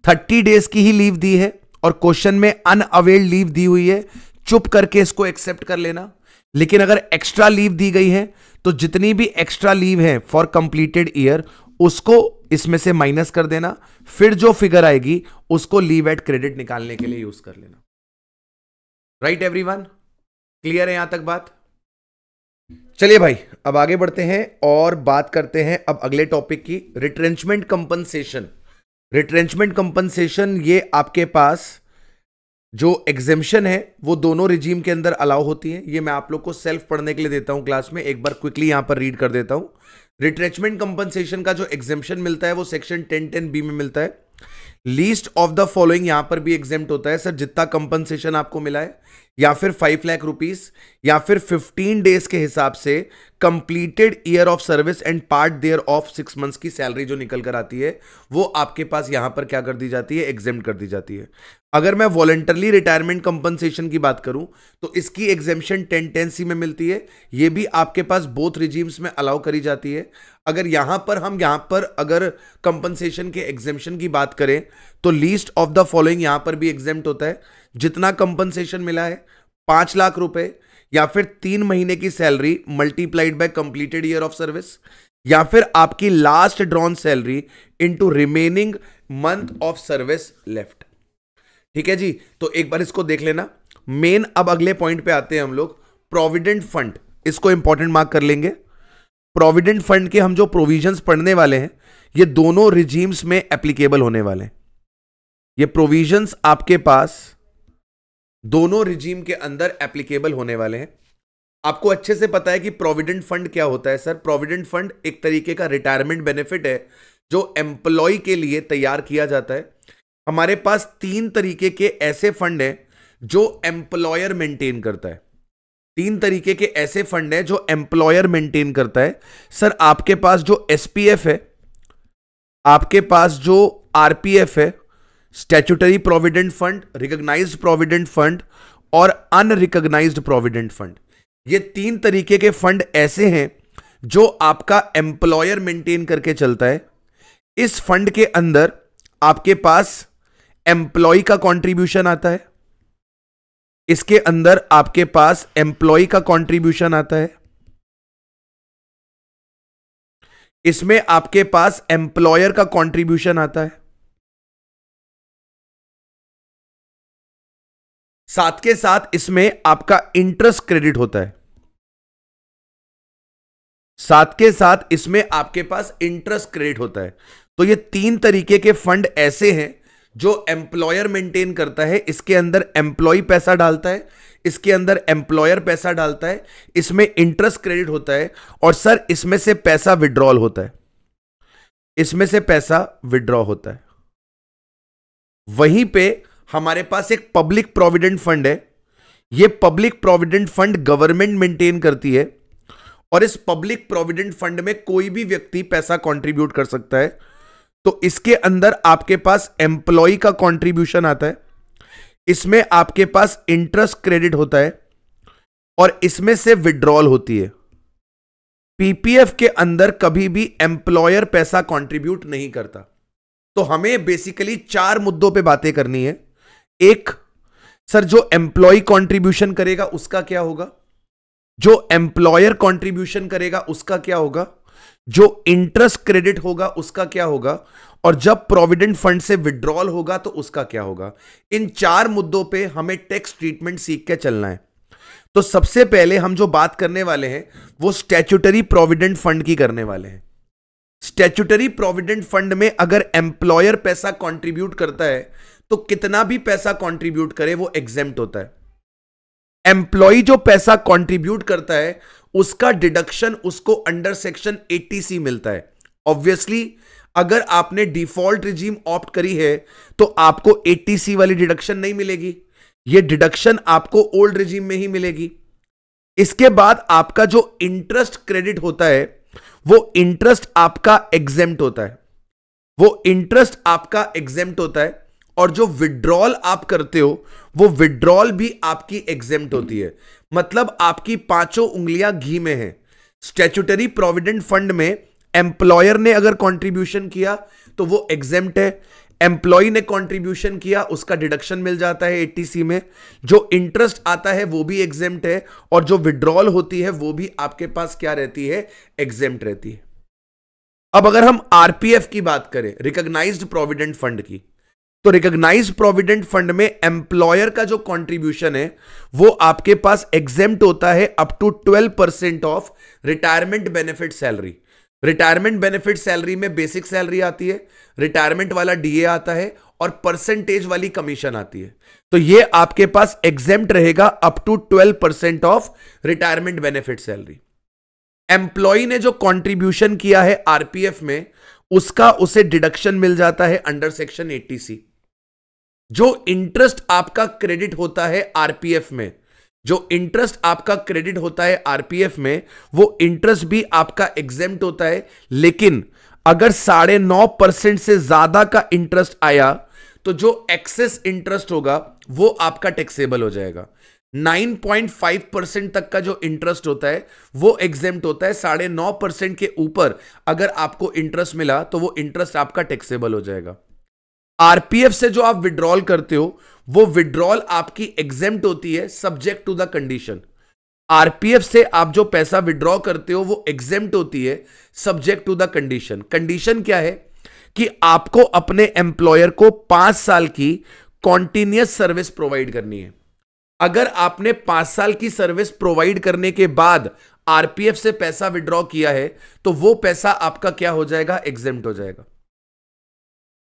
30 डेज की ही लीव दी है और क्वेश्चन में अन लीव दी हुई है चुप करके इसको एक्सेप्ट कर लेना लेकिन अगर एक्स्ट्रा लीव दी गई है तो जितनी भी एक्स्ट्रा लीव है फॉर कंप्लीटेड ईयर उसको इसमें से माइनस कर देना फिर जो फिगर आएगी उसको लीव एट क्रेडिट निकालने के लिए यूज कर लेना राइट एवरीवन क्लियर है यहां तक बात चलिए भाई अब आगे बढ़ते हैं और बात करते हैं अब अगले टॉपिक की रिट्रेंचमेंट कंपनसेशन रिट्रेंचमेंट कंपनसेशन ये आपके पास जो एग्जेम्शन है वो दोनों रिजीम के अंदर अलाउ होती है ये मैं आप लोग को सेल्फ पढ़ने के लिए देता हूँ क्लास में एक बार क्विकली यहाँ पर रीड कर देता हूँ रिट्रेचमेंट कंपनसेशन का जो एग्जेम्शन मिलता है वो सेक्शन टेन टेन बी में मिलता है लीस्ट ऑफ द फॉलोइंग यहाँ पर भी एग्जेम्प्ट होता है सर जितना कंपनसेशन आपको मिला है या फिर फाइव लाख रुपीज या फिर फिफ्टीन डेज के हिसाब से completed year of service and part thereof six months की सैलरी जो निकल कर आती है वो आपके पास यहां पर क्या कर दी जाती है एग्जेम कर दी जाती है अगर मैं वॉलेंटरली रिटायरमेंट कंपनसेशन की बात करूं तो इसकी एग्जेम्पन टेन टेन सी में मिलती है ये भी आपके पास बोथ रिजीम्स में अलाउ करी जाती है अगर यहां पर हम यहां पर अगर कंपनसेशन के एग्जेम्शन की बात करें तो लीस्ट ऑफ द फॉलोइंग यहां पर भी एग्जेम्प्ट होता है जितना कंपनसेशन मिला है पांच लाख रुपए या फिर तीन महीने की salary multiplied by completed year of service या फिर आपकी last drawn salary into remaining month of service left ठीक है जी तो एक बार इसको देख लेना मेन अब अगले पॉइंट पे आते हैं हम लोग प्रोविडेंट फंड इसको इंपॉर्टेंट मार्क कर लेंगे प्रोविडेंट फंड के हम जो प्रोविजंस पढ़ने वाले हैं ये दोनों रिजीम्स में एप्लीकेबल होने वाले हैं ये प्रोविजंस आपके पास दोनों रिजीम के अंदर एप्लीकेबल होने वाले हैं आपको अच्छे से पता है कि प्रोविडेंट फंड क्या होता है सर प्रोविडेंट फंड एक तरीके का रिटायरमेंट बेनिफिट है जो एम्प्लॉय के लिए तैयार किया जाता है हमारे पास तीन तरीके के ऐसे फंड हैं जो एम्प्लॉयर मेंटेन करता है तीन तरीके के ऐसे फंड हैं जो एम्प्लॉयर मेंटेन करता है सर आपके पास जो एसपीएफ है आपके पास जो आरपीएफ है statutory provident fund recognized provident fund और अनरिकग्नाइज प्रोविडेंट फंड ये तीन तरीके के फंड ऐसे हैं जो आपका एम्प्लॉयर मेंटेन करके चलता है इस फंड के अंदर आपके पास एम्प्लॉय का कंट्रीब्यूशन आता है इसके अंदर आपके पास एम्प्लॉय का कंट्रीब्यूशन आता है इसमें आपके पास एम्प्लॉयर का कंट्रीब्यूशन आता है साथ के साथ इसमें आपका इंटरेस्ट क्रेडिट होता है साथ के साथ इसमें आपके पास इंटरेस्ट क्रेडिट होता है तो ये तीन तरीके के फंड ऐसे हैं जो एम्प्लॉयर मेंटेन करता है इसके अंदर एम्प्लॉय पैसा डालता है इसके अंदर एम्प्लॉयर पैसा डालता है इसमें इंटरेस्ट क्रेडिट होता है और सर इसमें से पैसा विड्रॉल होता है इसमें से पैसा विड्रॉ होता है वहीं पे हमारे पास एक पब्लिक प्रोविडेंट फंड है ये public provident fund government maintain करती है और इस पब्लिक प्रोविडेंट फंड में कोई भी व्यक्ति पैसा कंट्रीब्यूट कर सकता है तो इसके अंदर आपके पास एम्प्लॉय का कंट्रीब्यूशन आता है इसमें आपके पास इंटरेस्ट क्रेडिट होता है और इसमें से विड्रॉल होती है पीपीएफ के अंदर कभी भी एम्प्लॉयर पैसा कंट्रीब्यूट नहीं करता तो हमें बेसिकली चार मुद्दों पे बातें करनी है एक सर जो एम्प्लॉय कंट्रीब्यूशन करेगा उसका क्या होगा जो एम्प्लॉयर कंट्रीब्यूशन करेगा उसका क्या होगा जो इंटरेस्ट क्रेडिट होगा उसका क्या होगा और जब प्रोविडेंट फंड से विड्रॉल होगा तो उसका क्या होगा इन चार मुद्दों पे हमें टैक्स ट्रीटमेंट सीख के चलना है तो सबसे पहले हम जो बात करने वाले हैं वो स्टैचूटरी प्रोविडेंट फंड की करने वाले हैं स्टैचूटरी प्रोविडेंट फंड में अगर एम्प्लॉयर पैसा कंट्रीब्यूट करता है तो कितना भी पैसा कंट्रीब्यूट करे वो एग्जेम्प्ट होता है एम्प्लॉय जो पैसा कंट्रीब्यूट करता है उसका डिडक्शन उसको अंडर सेक्शन 80 मिलता है ऑब्वियसली अगर आपने डिफॉल्ट रिजीम ऑप्ट करी है तो आपको 80 वाली डिडक्शन नहीं मिलेगी ये डिडक्शन आपको ओल्ड रिजीम में ही मिलेगी इसके बाद आपका जो इंटरेस्ट क्रेडिट होता है वो इंटरेस्ट आपका एग्जेम्प्ट होता है वो इंटरेस्ट आपका एग्जेम्प्ट होता है और जो विड्रॉल आप करते हो वो विड्रॉल भी आपकी एग्जेम्ट होती है मतलब आपकी पांचों उंगलियां घी में है स्टेचुटरी प्रोविडेंट फंड में एम्प्लॉयर ने अगर कंट्रीब्यूशन किया तो वो एग्जेम है एम्प्लॉय ने कंट्रीब्यूशन किया उसका डिडक्शन मिल जाता है एटीसी में जो इंटरेस्ट आता है वो भी एग्जेम है और जो विड्रॉल होती है वो भी आपके पास क्या रहती है एग्जेम रहती है अब अगर हम आरपीएफ की बात करें रिकॉग्नाइज्ड प्रोविडेंट फंड की तो रिकॉग्नाइज प्रोविडेंट फंड में एम्प्लॉयर का जो कंट्रीब्यूशन है वो आपके पास एग्जेम्प्ट होता है up to 12 percent of retirement benefit salary retirement benefit salary में बेसिक सैलरी आती है रिटायरमेंट वाला डीए आता है और परसेंटेज वाली कमीशन आती है तो ये आपके पास एग्जेम्प्ट रहेगा up to 12 percent of retirement benefit salary employee ने जो कंट्रीब्यूशन किया है आरपीएफ में उसका उसे डिडक्शन मिल जाता है अंडर सेक्शन एटीसी जो इंटरेस्ट आपका क्रेडिट होता है आरपीएफ में जो इंटरेस्ट आपका क्रेडिट होता है आरपीएफ में वो इंटरेस्ट भी आपका एग्जेम्प्ट होता है लेकिन अगर साढ़े नौ परसेंट से ज्यादा का इंटरेस्ट आया तो जो एक्सेस इंटरेस्ट होगा वो आपका टैक्सेबल हो जाएगा 9.5 परसेंट तक का जो इंटरेस्ट होता है वो एग्जेम्प्ट होता है साढ़े नौ परसेंट के ऊपर अगर आपको इंटरेस्ट मिला तो वो इंटरेस्ट आपका टैक्सेबल हो जाएगा आरपीएफ से जो आप विड्रॉल करते हो वो विड्रॉल आपकी एग्जेम होती है subject to the condition RPF से आप जो पैसा विड्रॉ करते हो वो एग्जेम होती है subject to the condition condition क्या है कि आपको अपने एम्प्लॉयर को पांच साल की कॉन्टिन्यूस सर्विस प्रोवाइड करनी है अगर आपने पांच साल की सर्विस प्रोवाइड करने के बाद आरपीएफ से पैसा विड्रॉ किया है तो वो पैसा आपका क्या हो जाएगा एग्जेम्प्ट हो जाएगा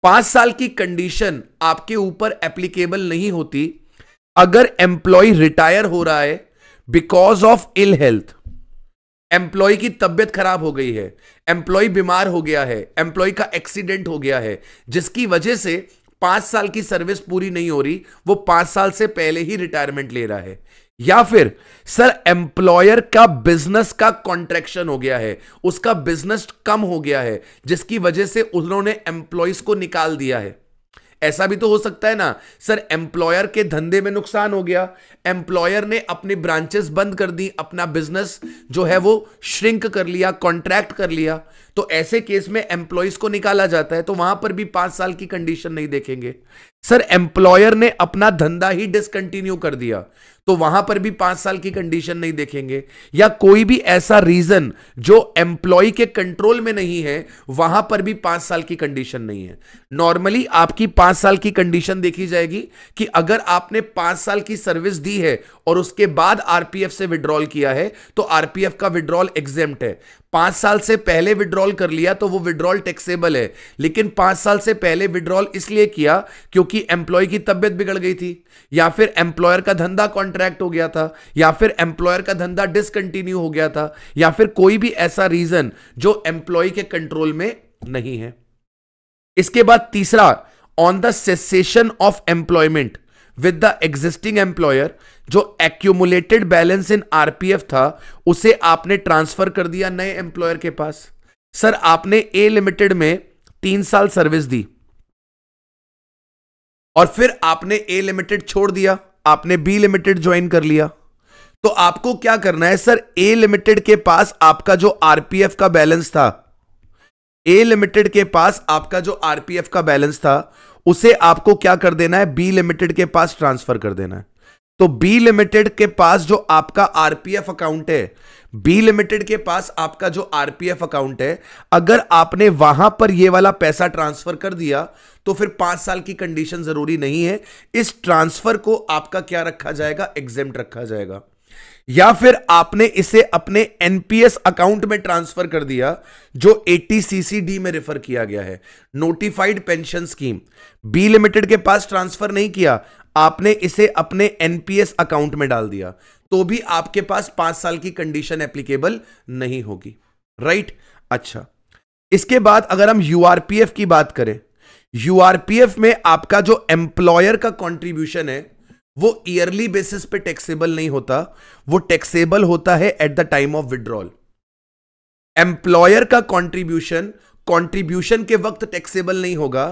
पांच साल की कंडीशन आपके ऊपर एप्लीकेबल नहीं होती अगर एम्प्लॉय रिटायर हो रहा है because of ill health employee की तबियत खराब हो गई है एम्प्लॉय बीमार हो गया है एम्प्लॉय का एक्सीडेंट हो गया है जिसकी वजह से पांच साल की सर्विस पूरी नहीं हो रही वो पांच साल से पहले ही रिटायरमेंट ले रहा है या फिर सर एम्प्लॉयर का बिजनेस का कॉन्ट्रेक्शन हो गया है उसका बिजनेस कम हो गया है जिसकी वजह से उन्होंने एम्प्लॉयज को निकाल दिया है ऐसा भी तो हो सकता है ना सर एम्प्लॉयर के धंधे में नुकसान हो गया एम्प्लॉयर ने अपनी ब्रांचेस बंद कर दी अपना बिजनेस जो है वो श्रिंक कर लिया कॉन्ट्रैक्ट कर लिया तो ऐसे केस में एम्प्लॉयज को निकाला जाता है तो वहां पर भी पांच साल की कंडीशन नहीं देखेंगे सर एम्प्लॉयर ने अपना धंधा ही डिसकंटिन्यू कर दिया तो वहां पर भी पांच साल की कंडीशन नहीं देखेंगे या कोई भी ऐसा रीजन जो एम्प्लॉय के कंट्रोल में नहीं है वहां पर भी पांच साल की कंडीशन नहीं है नॉर्मली आपकी पांच साल की कंडीशन देखी जाएगी कि अगर आपने पांच साल की सर्विस दी है और उसके बाद आरपीएफ से विड्रॉल किया है तो आरपीएफ का विड्रॉल एग्जेम्प्ट है पांच साल से पहले विड्रॉल कर लिया तो वो विड्रॉल टैक्सेबल है लेकिन पांच साल से पहले विड्रॉल इसलिए किया क्योंकि एम्प्लॉय की तबियत बिगड़ गई थी या फिर एम्प्लॉयर का धंधा कौन कॉन्ट्रैक्ट हो गया था या फिर एम्प्लॉयर का धंधा डिसकंटिन्यू हो गया था या फिर कोई भी ऐसा रीजन जो एम्प्लॉय के कंट्रोल में नहीं है इसके बाद तीसरा on the cessation of employment with the existing employer जो एक्यूमुलेटेड बैलेंस इन आरपीएफ था उसे आपने ट्रांसफर कर दिया नए एम्प्लॉयर के पास सर आपने ए लिमिटेड में तीन साल सर्विस दी और फिर आपने ए लिमिटेड छोड़ दिया आपने बी लिमिटेड ज्वाइन कर लिया तो आपको क्या करना है सर ए लिमिटेड के पास आपका जो आरपीएफ का बैलेंस था ए लिमिटेड के पास आपका जो आरपीएफ का बैलेंस था उसे आपको क्या कर देना है बी लिमिटेड के पास ट्रांसफर कर देना है तो बी लिमिटेड के पास जो आपका आरपीएफ अकाउंट है बी लिमिटेड के पास आपका जो आरपीएफ अकाउंट है अगर आपने वहां पर यह वाला पैसा ट्रांसफर कर दिया तो फिर पांच साल की कंडीशन जरूरी नहीं है इस ट्रांसफर को आपका क्या रखा जाएगा एग्जेम रखा जाएगा या फिर आपने इसे अपने एनपीएस अकाउंट में ट्रांसफर कर दिया जो एटीसीसीडी में रेफर किया गया है notified pension scheme B limited के पास ट्रांसफर नहीं किया आपने इसे अपने एनपीएस अकाउंट में डाल दिया तो भी आपके पास पांच साल की कंडीशन एप्लीकेबल नहीं होगी राइट अच्छा इसके बाद अगर हम यूआरपीएफ की बात करें यूआरपीएफ में आपका जो एम्प्लॉयर का कंट्रीब्यूशन है वो ईयरली बेसिस पे टैक्सेबल नहीं होता वो टैक्सेबल होता है at the time of withdrawal employer का कंट्रीब्यूशन कंट्रीब्यूशन के वक्त टैक्सेबल नहीं होगा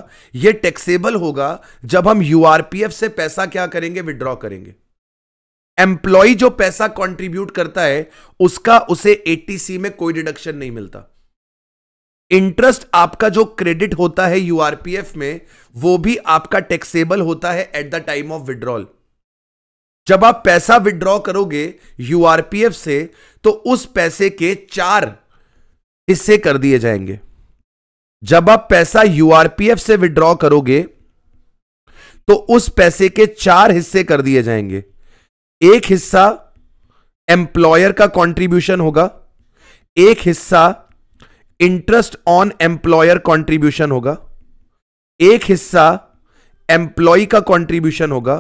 ये टैक्सेबल होगा जब हम यूआरपीएफ से पैसा क्या करेंगे विड्रॉ करेंगे एम्प्लॉय जो पैसा कंट्रीब्यूट करता है उसका उसे एटीसी में कोई डिडक्शन नहीं मिलता इंटरेस्ट आपका जो क्रेडिट होता है यूआरपीएफ में वो भी आपका टैक्सेबल होता है at the time of withdrawal जब आप पैसा विड्रॉ करोगे यूआरपीएफ से तो उस पैसे के चार हिस्से कर दिए जाएंगे जब आप पैसा यूआरपीएफ से विड्रॉ करोगे तो उस पैसे के चार हिस्से कर दिए जाएंगे एक हिस्सा एम्प्लॉयर का कंट्रीब्यूशन होगा एक हिस्सा इंटरेस्ट ऑन एम्प्लॉयर कंट्रीब्यूशन होगा एक हिस्सा एम्प्लॉय का कंट्रीब्यूशन होगा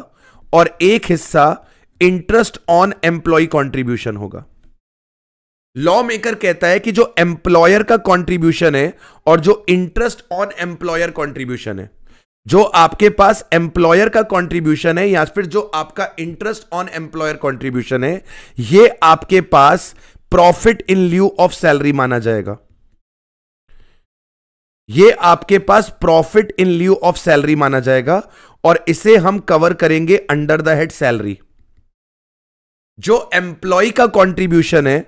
और एक हिस्सा इंटरेस्ट ऑन एम्प्लॉय कंट्रीब्यूशन होगा लॉ मेकर कहता है कि जो एम्प्लॉयर का कंट्रीब्यूशन है और जो इंटरेस्ट ऑन एम्प्लॉयर कंट्रीब्यूशन है जो आपके पास एम्प्लॉयर का कंट्रीब्यूशन है या फिर जो आपका इंटरेस्ट ऑन एम्प्लॉयर कंट्रीब्यूशन है ये आपके पास profit in lieu of salary माना जाएगा ये आपके पास profit in lieu of salary माना जाएगा और इसे हम कवर करेंगे अंडर द हेड सैलरी जो एम्प्लॉय का कंट्रीब्यूशन है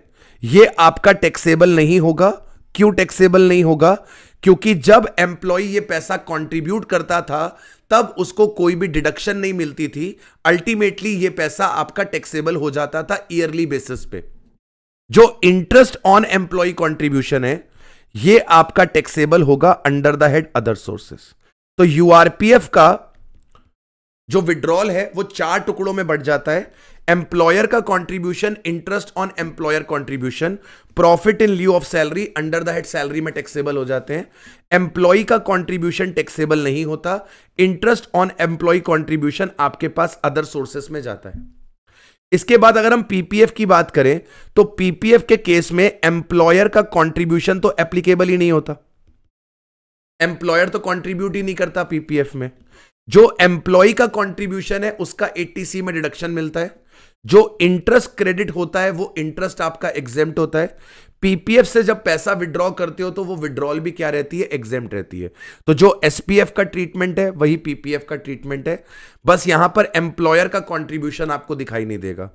ये आपका टैक्सेबल नहीं होगा क्यों टैक्सेबल नहीं होगा क्योंकि जब एम्प्लॉय ये पैसा कंट्रीब्यूट करता था तब उसको कोई भी डिडक्शन नहीं मिलती थी अल्टीमेटली ये पैसा आपका टैक्सेबल हो जाता था ईयरली बेसिस पे जो इंटरेस्ट ऑन एम्प्लॉय कंट्रीब्यूशन है ये आपका टैक्सेबल होगा under the head other sources तो यूआरपीएफ का जो विड्रॉल है वो चार टुकड़ों में बढ़ जाता है एम्प्लॉयर का contribution interest on employer contribution profit in lieu of salary under the head salary में टैक्सेबल हो जाते हैं एम्प्लॉय का कॉन्ट्रीब्यूशन टैक्सेबल नहीं होता इंटरेस्ट ऑन एम्प्लॉय कॉन्ट्रीब्यूशन आपके पास अदर सोर्सेस में जाता है इसके बाद अगर हम पीपीएफ की बात करें तो पीपीएफ के केस में एम्प्लॉयर का कॉन्ट्रीब्यूशन तो एप्लीकेबल ही नहीं होता एम्प्लॉयर तो कॉन्ट्रीब्यूट ही नहीं करता पीपीएफ में जो एम्प्लॉय का कॉन्ट्रीब्यूशन है उसका एटीसी में डिडक्शन मिलता है जो इंटरेस्ट क्रेडिट होता है वो इंटरेस्ट आपका एग्जेम होता है पीपीएफ से जब पैसा विड्रॉ करते हो तो वो विड्रॉल भी क्या रहती है एग्जेम्प्ट रहती है तो जो एसपीएफ का ट्रीटमेंट है वही पीपीएफ का ट्रीटमेंट है बस यहां पर एम्प्लॉयर का कॉन्ट्रीब्यूशन आपको दिखाई नहीं देगा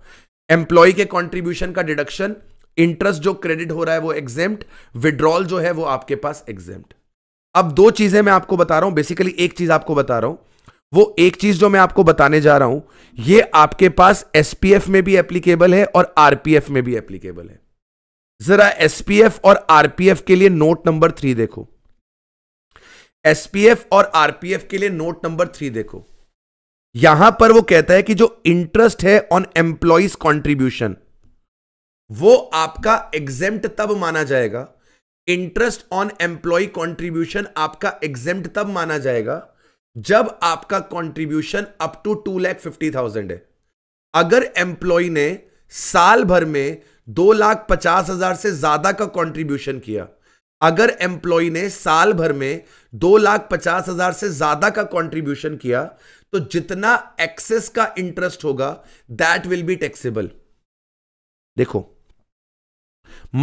एम्प्लॉय के कॉन्ट्रीब्यूशन का डिडक्शन इंटरेस्ट जो क्रेडिट हो रहा है वो एग्जेम्ट विड्रॉल जो है वो आपके पास एग्जेम्ट अब दो चीजें मैं आपको बता रहा हूं बेसिकली एक चीज आपको बता रहा हूं वो एक चीज जो मैं आपको बताने जा रहा हूं ये आपके पास एसपीएफ में भी एप्लीकेबल है और आरपीएफ में भी एप्लीकेबल है जरा एसपीएफ और आरपीएफ के लिए नोट नंबर थ्री देखो एसपीएफ और आरपीएफ के लिए नोट नंबर थ्री देखो यहां पर वो कहता है कि जो इंटरेस्ट है ऑन एम्प्लॉयज कॉन्ट्रीब्यूशन वो आपका एग्जेम्प्ट तब माना जाएगा इंटरेस्ट ऑन एम्प्लॉय कॉन्ट्रीब्यूशन आपका एग्जेम्प्ट तब माना जाएगा जब आपका contribution up to two lakh fifty thousand है अगर एम्प्लॉय ने साल भर में दो लाख पचास हजार से ज्यादा का कॉन्ट्रीब्यूशन किया अगर एम्प्लॉय ने साल भर में दो लाख पचास हजार से ज्यादा का कॉन्ट्रीब्यूशन किया तो जितना एक्सेस का इंटरेस्ट होगा दैट विल बी टैक्सेबल देखो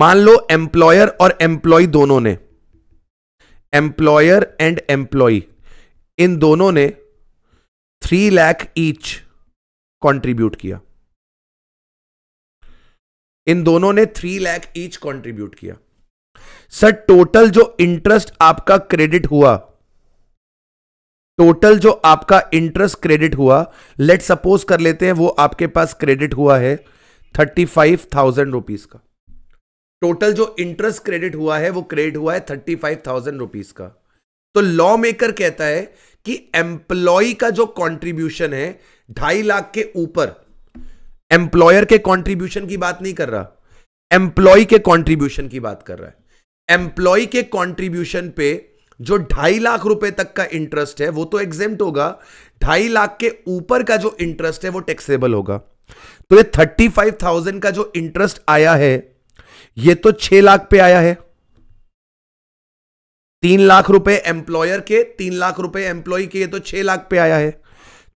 मान लो एम्प्लॉयर और एम्प्लॉय दोनों ने एम्प्लॉयर एंड एम्प्लॉय इन दोनों ने थ्री लैख ईच कंट्रीब्यूट किया इन दोनों ने थ्री लैख ईच कंट्रीब्यूट किया सर टोटल जो इंटरेस्ट आपका क्रेडिट हुआ टोटल जो आपका इंटरेस्ट क्रेडिट हुआ लेट सपोज कर लेते हैं वो आपके पास क्रेडिट हुआ है थर्टी फाइव थाउजेंड रुपीज का टोटल जो इंटरेस्ट क्रेडिट हुआ है वो क्रेडिट हुआ है थर्टी फाइव थाउजेंड रुपीज का तो लॉ मेकर कहता है कि एम्प्लॉय का जो कंट्रीब्यूशन है ढाई लाख के ऊपर एम्प्लॉयर के कंट्रीब्यूशन की बात नहीं कर रहा एम्प्लॉय के कंट्रीब्यूशन की बात कर रहा है एम्प्लॉय के कंट्रीब्यूशन पे जो ढाई लाख रुपए तक का इंटरेस्ट है वो तो एग्जेम होगा ढाई लाख के ऊपर का जो इंटरेस्ट है वो टैक्सेबल होगा तो ये थर्टी फाइव थाउजेंड का जो इंटरेस्ट आया है ये तो छह लाख पे आया है तीन लाख रुपए एम्प्लॉयर के तीन लाख रुपए एम्प्लॉय के ये तो छह लाख पे आया है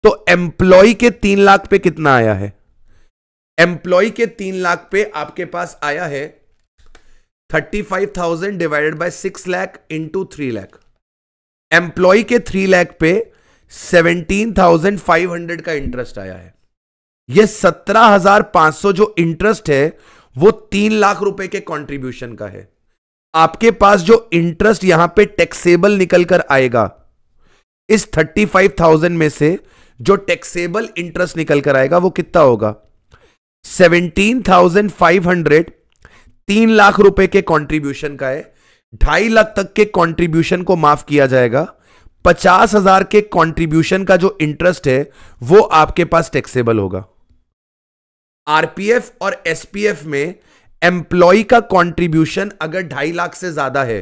तो एम्प्लॉय के तीन लाख पे कितना आया है एम्प्लॉय के तीन लाख पे आपके पास आया है thirty five thousand divided by six lakh into three lakh employee के थ्री लैख पे सेवनटीन थाउजेंड फाइव हंड्रेड का इंटरेस्ट आया है ये सत्रह हजार पांच सौ जो इंटरेस्ट है वो तीन लाख रुपए के कॉन्ट्रीब्यूशन का है आपके पास जो इंटरेस्ट यहां पे टैक्सेबल निकल कर आएगा इस थर्टी फाइव थाउजेंड में से जो टैक्सेबल इंटरेस्ट निकल कर आएगा वो कितना होगा सेवनटीन थाउजेंड फाइव हंड्रेड तीन लाख रुपए के कंट्रीब्यूशन का है ढाई लाख तक के कंट्रीब्यूशन को माफ किया जाएगा पचास हजार के कंट्रीब्यूशन का जो इंटरेस्ट है वो आपके पास टैक्सेबल होगा आरपीएफ और एसपीएफ में एम्प्लॉय का कंट्रीब्यूशन अगर ढाई लाख से ज्यादा है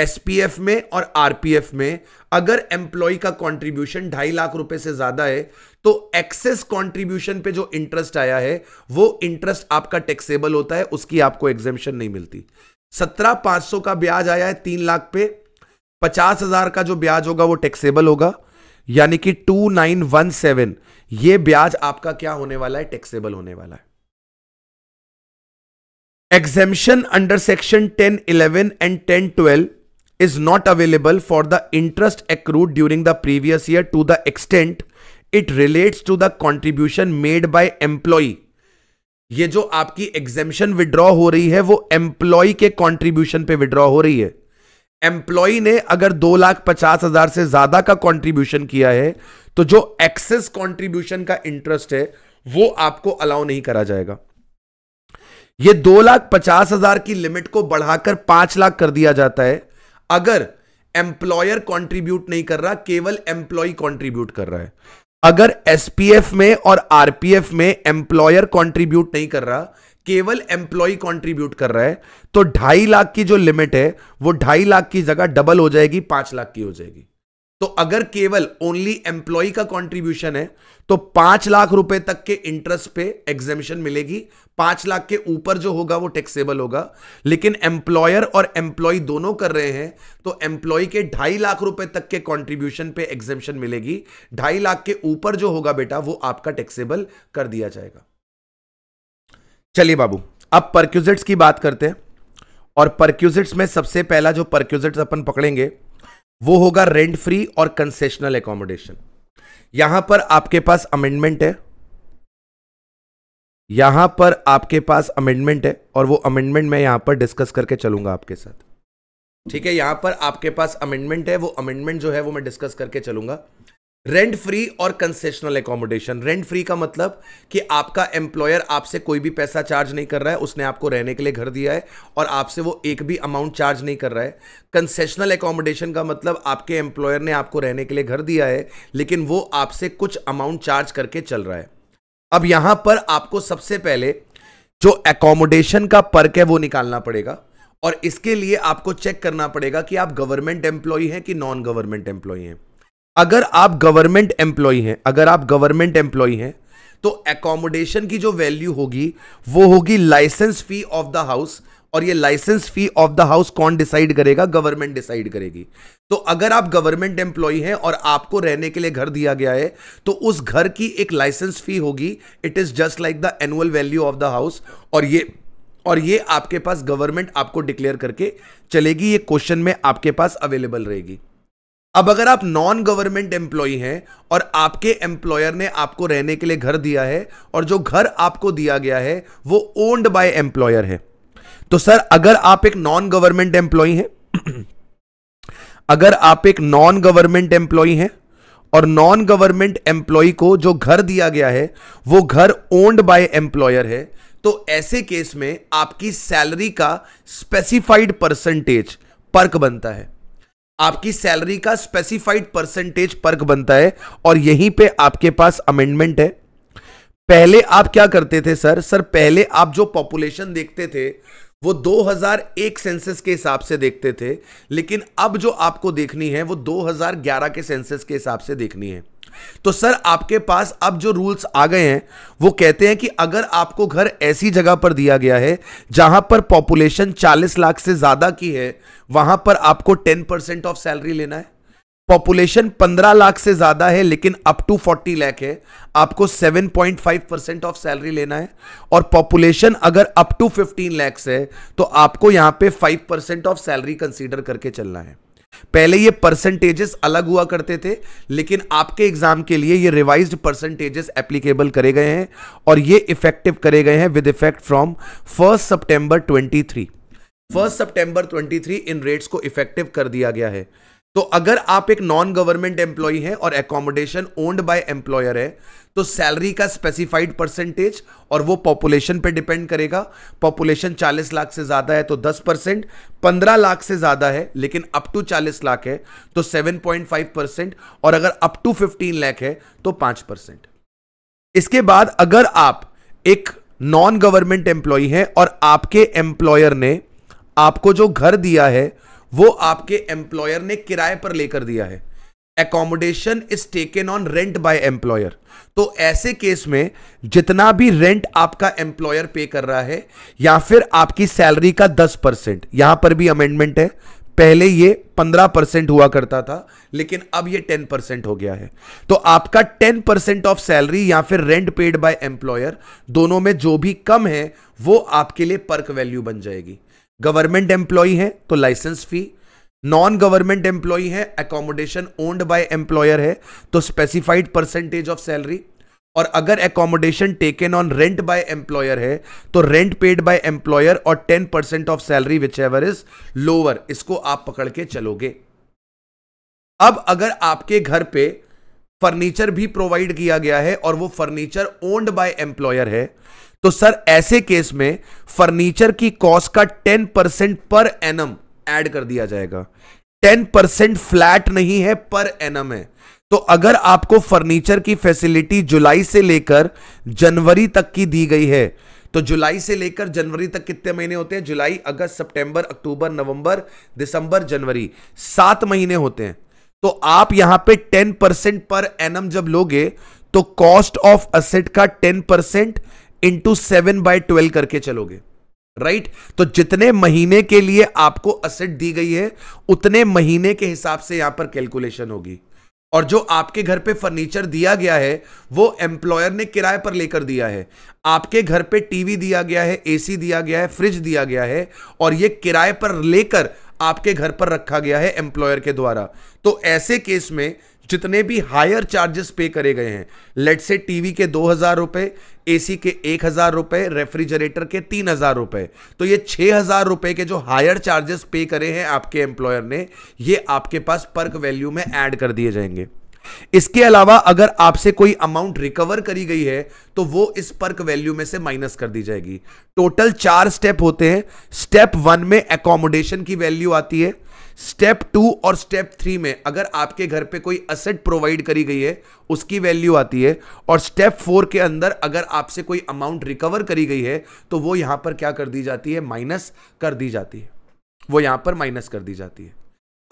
एसपीएफ में और आरपीएफ में अगर एम्प्लॉय का कंट्रीब्यूशन ढाई लाख रुपए से ज्यादा है तो एक्सेस कंट्रीब्यूशन पे जो इंटरेस्ट आया है वो इंटरेस्ट आपका टैक्सेबल होता है उसकी आपको एग्जेम्पन नहीं मिलती सत्रह पांच सौ का ब्याज आया है तीन लाख पे पचास हजार का जो ब्याज होगा वो टैक्सेबल होगा यानी कि टू नाइन वन सेवन ये ब्याज आपका क्या होने वाला है टैक्सेबल होने वाला है exemption under section ten eleven and ten twelve is not available for the interest accrued during the previous year to the extent it relates to the contribution made by employee ये जो आपकी exemption withdraw हो रही है वो employee के contribution पे withdraw हो रही है एम्प्लॉय ने अगर दो लाख पचास हजार से ज्यादा का कॉन्ट्रीब्यूशन किया है तो जो एक्सेस कॉन्ट्रीब्यूशन का इंटरेस्ट है वो आपको अलाउ नहीं करा जाएगा ये दो लाख पचास हजार की लिमिट को बढ़ाकर पांच लाख कर दिया जाता है अगर एम्प्लॉयर कंट्रीब्यूट नहीं कर रहा केवल एम्प्लॉय कंट्रीब्यूट कर रहा है अगर एसपीएफ में और आरपीएफ में एम्प्लॉयर कंट्रीब्यूट नहीं कर रहा केवल एम्प्लॉय कंट्रीब्यूट कर रहा है तो ढाई लाख की जो लिमिट है वो ढाई लाख की जगह डबल हो जाएगी पांच लाख की हो जाएगी तो अगर केवल ओनली एम्प्लॉय का कॉन्ट्रीब्यूशन है तो पांच लाख रुपए तक के इंटरेस्ट पे एग्जेमिशन मिलेगी पांच लाख के ऊपर जो होगा वो टैक्सेबल होगा लेकिन एम्प्लॉयर और एम्प्लॉय दोनों कर रहे हैं तो एम्प्लॉय के ढाई लाख रुपए तक के कॉन्ट्रीब्यूशन पे एग्जेम्शन मिलेगी ढाई लाख के ऊपर जो होगा बेटा वो आपका टैक्सेबल कर दिया जाएगा चलिए बाबू अब परक्यूजिट्स की बात करते हैं और परक्यूजिट्स में सबसे पहला जो परक्यूजिट्स अपन पकड़ेंगे वो होगा रेंट फ्री और कंसेशनल एकोमोडेशन यहां पर आपके पास अमेंडमेंट है यहां पर आपके पास अमेंडमेंट है और वो अमेंडमेंट मैं यहां पर डिस्कस करके चलूंगा आपके साथ ठीक है यहां पर आपके पास अमेंडमेंट है वो अमेंडमेंट जो है वो मैं डिस्कस करके चलूंगा रेंट फ्री और कंसेशनल एकोमोडेशन रेंट फ्री का मतलब कि आपका एम्प्लॉयर आपसे कोई भी पैसा चार्ज नहीं कर रहा है उसने आपको रहने के लिए घर दिया है और आपसे वो एक भी अमाउंट चार्ज नहीं कर रहा है कंसेशनल एकोमोडेशन का मतलब आपके एम्प्लॉयर ने आपको रहने के लिए घर दिया है लेकिन वो आपसे कुछ अमाउंट चार्ज करके चल रहा है अब यहां पर आपको सबसे पहले जो एकोमोडेशन का पर्क है वो निकालना पड़ेगा और इसके लिए आपको चेक करना पड़ेगा कि आप गवर्नमेंट एम्प्लॉय हैं कि नॉन गवर्नमेंट एम्प्लॉय हैं अगर आप गवर्नमेंट एम्प्लॉय हैं अगर आप गवर्नमेंट एम्प्लॉय हैं तो एकोमोडेशन की जो वैल्यू होगी वो होगी license fee of the house और ये license fee of the house कौन डिसाइड करेगा गवर्नमेंट डिसाइड करेगी तो अगर आप गवर्नमेंट एम्प्लॉय हैं और आपको रहने के लिए घर दिया गया है तो उस घर की एक लाइसेंस फी होगी it is just like the annual value of the house और ये और ये आपके पास गवर्नमेंट आपको डिक्लेयर करके चलेगी ये क्वेश्चन में आपके पास अवेलेबल रहेगी अब अगर आप नॉन गवर्नमेंट एम्प्लॉय हैं और आपके एम्प्लॉयर ने आपको रहने के लिए घर दिया है और जो घर आपको दिया गया है वो ओन्ड बाय एम्प्लॉयर है तो सर अगर आप एक नॉन गवर्नमेंट एम्प्लॉय हैं अगर आप एक नॉन गवर्नमेंट एम्प्लॉय हैं और नॉन गवर्नमेंट एम्प्लॉय को जो घर दिया गया है वो घर ओन्ड बाय एम्प्लॉयर है तो ऐसे केस में आपकी सैलरी का स्पेसिफाइड परसेंटेज पर्क बनता है आपकी सैलरी का स्पेसिफाइड परसेंटेज पर्क बनता है और यहीं पे आपके पास अमेंडमेंट है पहले आप क्या करते थे सर सर पहले आप जो पॉपुलेशन देखते थे वो 2001 सेंसस के हिसाब से देखते थे लेकिन अब जो आपको देखनी है वो 2011 के सेंसस के हिसाब से देखनी है तो सर आपके पास अब जो रूल्स आ गए हैं वो कहते हैं कि अगर आपको घर ऐसी जगह पर दिया गया है जहां पर पॉपुलेशन 40 लाख से ज्यादा की है वहां पर आपको 10 परसेंट ऑफ सैलरी लेना है पॉपुलेशन 15 लाख से ज्यादा है लेकिन अप टू 40 लाख है आपको 7.5 परसेंट ऑफ सैलरी लेना है और पॉपुलेशन अगर अप टू 15 लैक्स है तो आपको यहां पे 5 परसेंट ऑफ सैलरी कंसीडर करके चलना है पहले ये परसेंटेजेस अलग हुआ करते थे लेकिन आपके एग्जाम के लिए ये रिवाइज्ड परसेंटेजेस एप्लीकेबल करे गए हैं और ये इफेक्टिव करे गए हैं विद इफेक्ट फ्रॉम फर्स्ट सितंबर 23 फर्स्ट सितंबर 23 इन रेट्स को इफेक्टिव कर दिया गया है तो अगर आप एक नॉन गवर्नमेंट एम्प्लॉय हैं और एकोमोडेशन ओन्ड बाय एम्प्लॉयर है तो सैलरी का स्पेसिफाइड परसेंटेज और वो पॉपुलेशन पे डिपेंड करेगा पॉपुलेशन 40 लाख से ज़्यादा है तो 10 परसेंट पंद्रह लाख से ज़्यादा है लेकिन अप टू 40 लाख है तो 7.5 परसेंट और अगर अप टू 15 लाख है तो 5 परसेंट इसके बाद अगर आप एक नॉन गवर्नमेंट एम्प्लॉय हैं और आपके एम्प्लॉयर ने आपको जो घर दिया है वो आपके एम्प्लॉयर ने किराए पर लेकर दिया है accommodation is taken on rent by employer तो ऐसे केस में जितना भी रेंट आपका एम्प्लॉयर पे कर रहा है या फिर आपकी सैलरी का दस परसेंट यहां पर भी अमेंडमेंट है पहले ये पंद्रह परसेंट हुआ करता था लेकिन अब ये टेन परसेंट हो गया है तो आपका टेन परसेंट ऑफ सैलरी या फिर रेंट पेड बाय एम्प्लॉयर दोनों में जो भी कम है वो आपके लिए पर्क वैल्यू बन जाएगी गवर्नमेंट एम्प्लॉय है तो license fee non government employee है अकोमोडेशन ओन्ड बाय एम्प्लॉयर है तो स्पेसिफाइड परसेंटेज ऑफ सैलरी और अगर accommodation taken on rent by employer है तो रेंट पेड बाय एम्प्लॉयर और ten percent of salary whichever is lower इसको आप पकड़ के चलोगे अब अगर आपके घर पे फर्नीचर भी प्रोवाइड किया गया है और वो फर्नीचर ओन्ड बाय एम्प्लॉयर है तो सर ऐसे केस में फर्नीचर की कॉस्ट का ten percent per annum add कर दिया जाएगा टेन परसेंट फ्लैट नहीं है पर एनम है तो अगर आपको फर्नीचर की फैसिलिटी जुलाई से लेकर जनवरी तक की दी गई है तो जुलाई से लेकर जनवरी तक कितने महीने होते हैं जुलाई अगस्त सितंबर अक्टूबर नवंबर दिसंबर जनवरी सात महीने होते हैं तो आप यहां पे टेन परसेंट पर एनम जब लोगे तो कॉस्ट ऑफ असेट का ten percent into seven by twelve करके चलोगे राइट right? तो जितने महीने के लिए आपको असेट दी गई है उतने महीने के हिसाब से यहां पर कैलकुलेशन होगी और जो आपके घर पे फर्नीचर दिया गया है वो एम्प्लॉयर ने किराए पर लेकर दिया है आपके घर पे टीवी दिया गया है एसी दिया गया है फ्रिज दिया गया है और ये किराए पर लेकर आपके घर पर रखा गया है एम्प्लॉयर के द्वारा तो ऐसे केस में जितने भी हायर चार्जेस पे करे गए हैं लेट से टीवी के दो हजार रुपए एसी के एक हजार रुपए रेफ्रिजरेटर के तीन हजार रुपए तो ये छह हजार रुपए के जो हायर चार्जेस पे करे हैं आपके एम्प्लॉयर ने ये आपके पास पर्क वैल्यू में ऐड कर दिए जाएंगे इसके अलावा अगर आपसे कोई अमाउंट रिकवर करी गई है तो वो इस पर्क वैल्यू में से माइनस कर दी जाएगी टोटल चार स्टेप होते हैं स्टेप वन में अकोमोडेशन की वैल्यू आती है स्टेप टू और स्टेप थ्री में अगर आपके घर पे कोई असेट प्रोवाइड करी गई है उसकी वैल्यू आती है और स्टेप फोर के अंदर अगर आपसे कोई अमाउंट रिकवर करी गई है तो वो यहां पर क्या कर दी जाती है माइनस कर दी जाती है वो यहां पर माइनस कर दी जाती है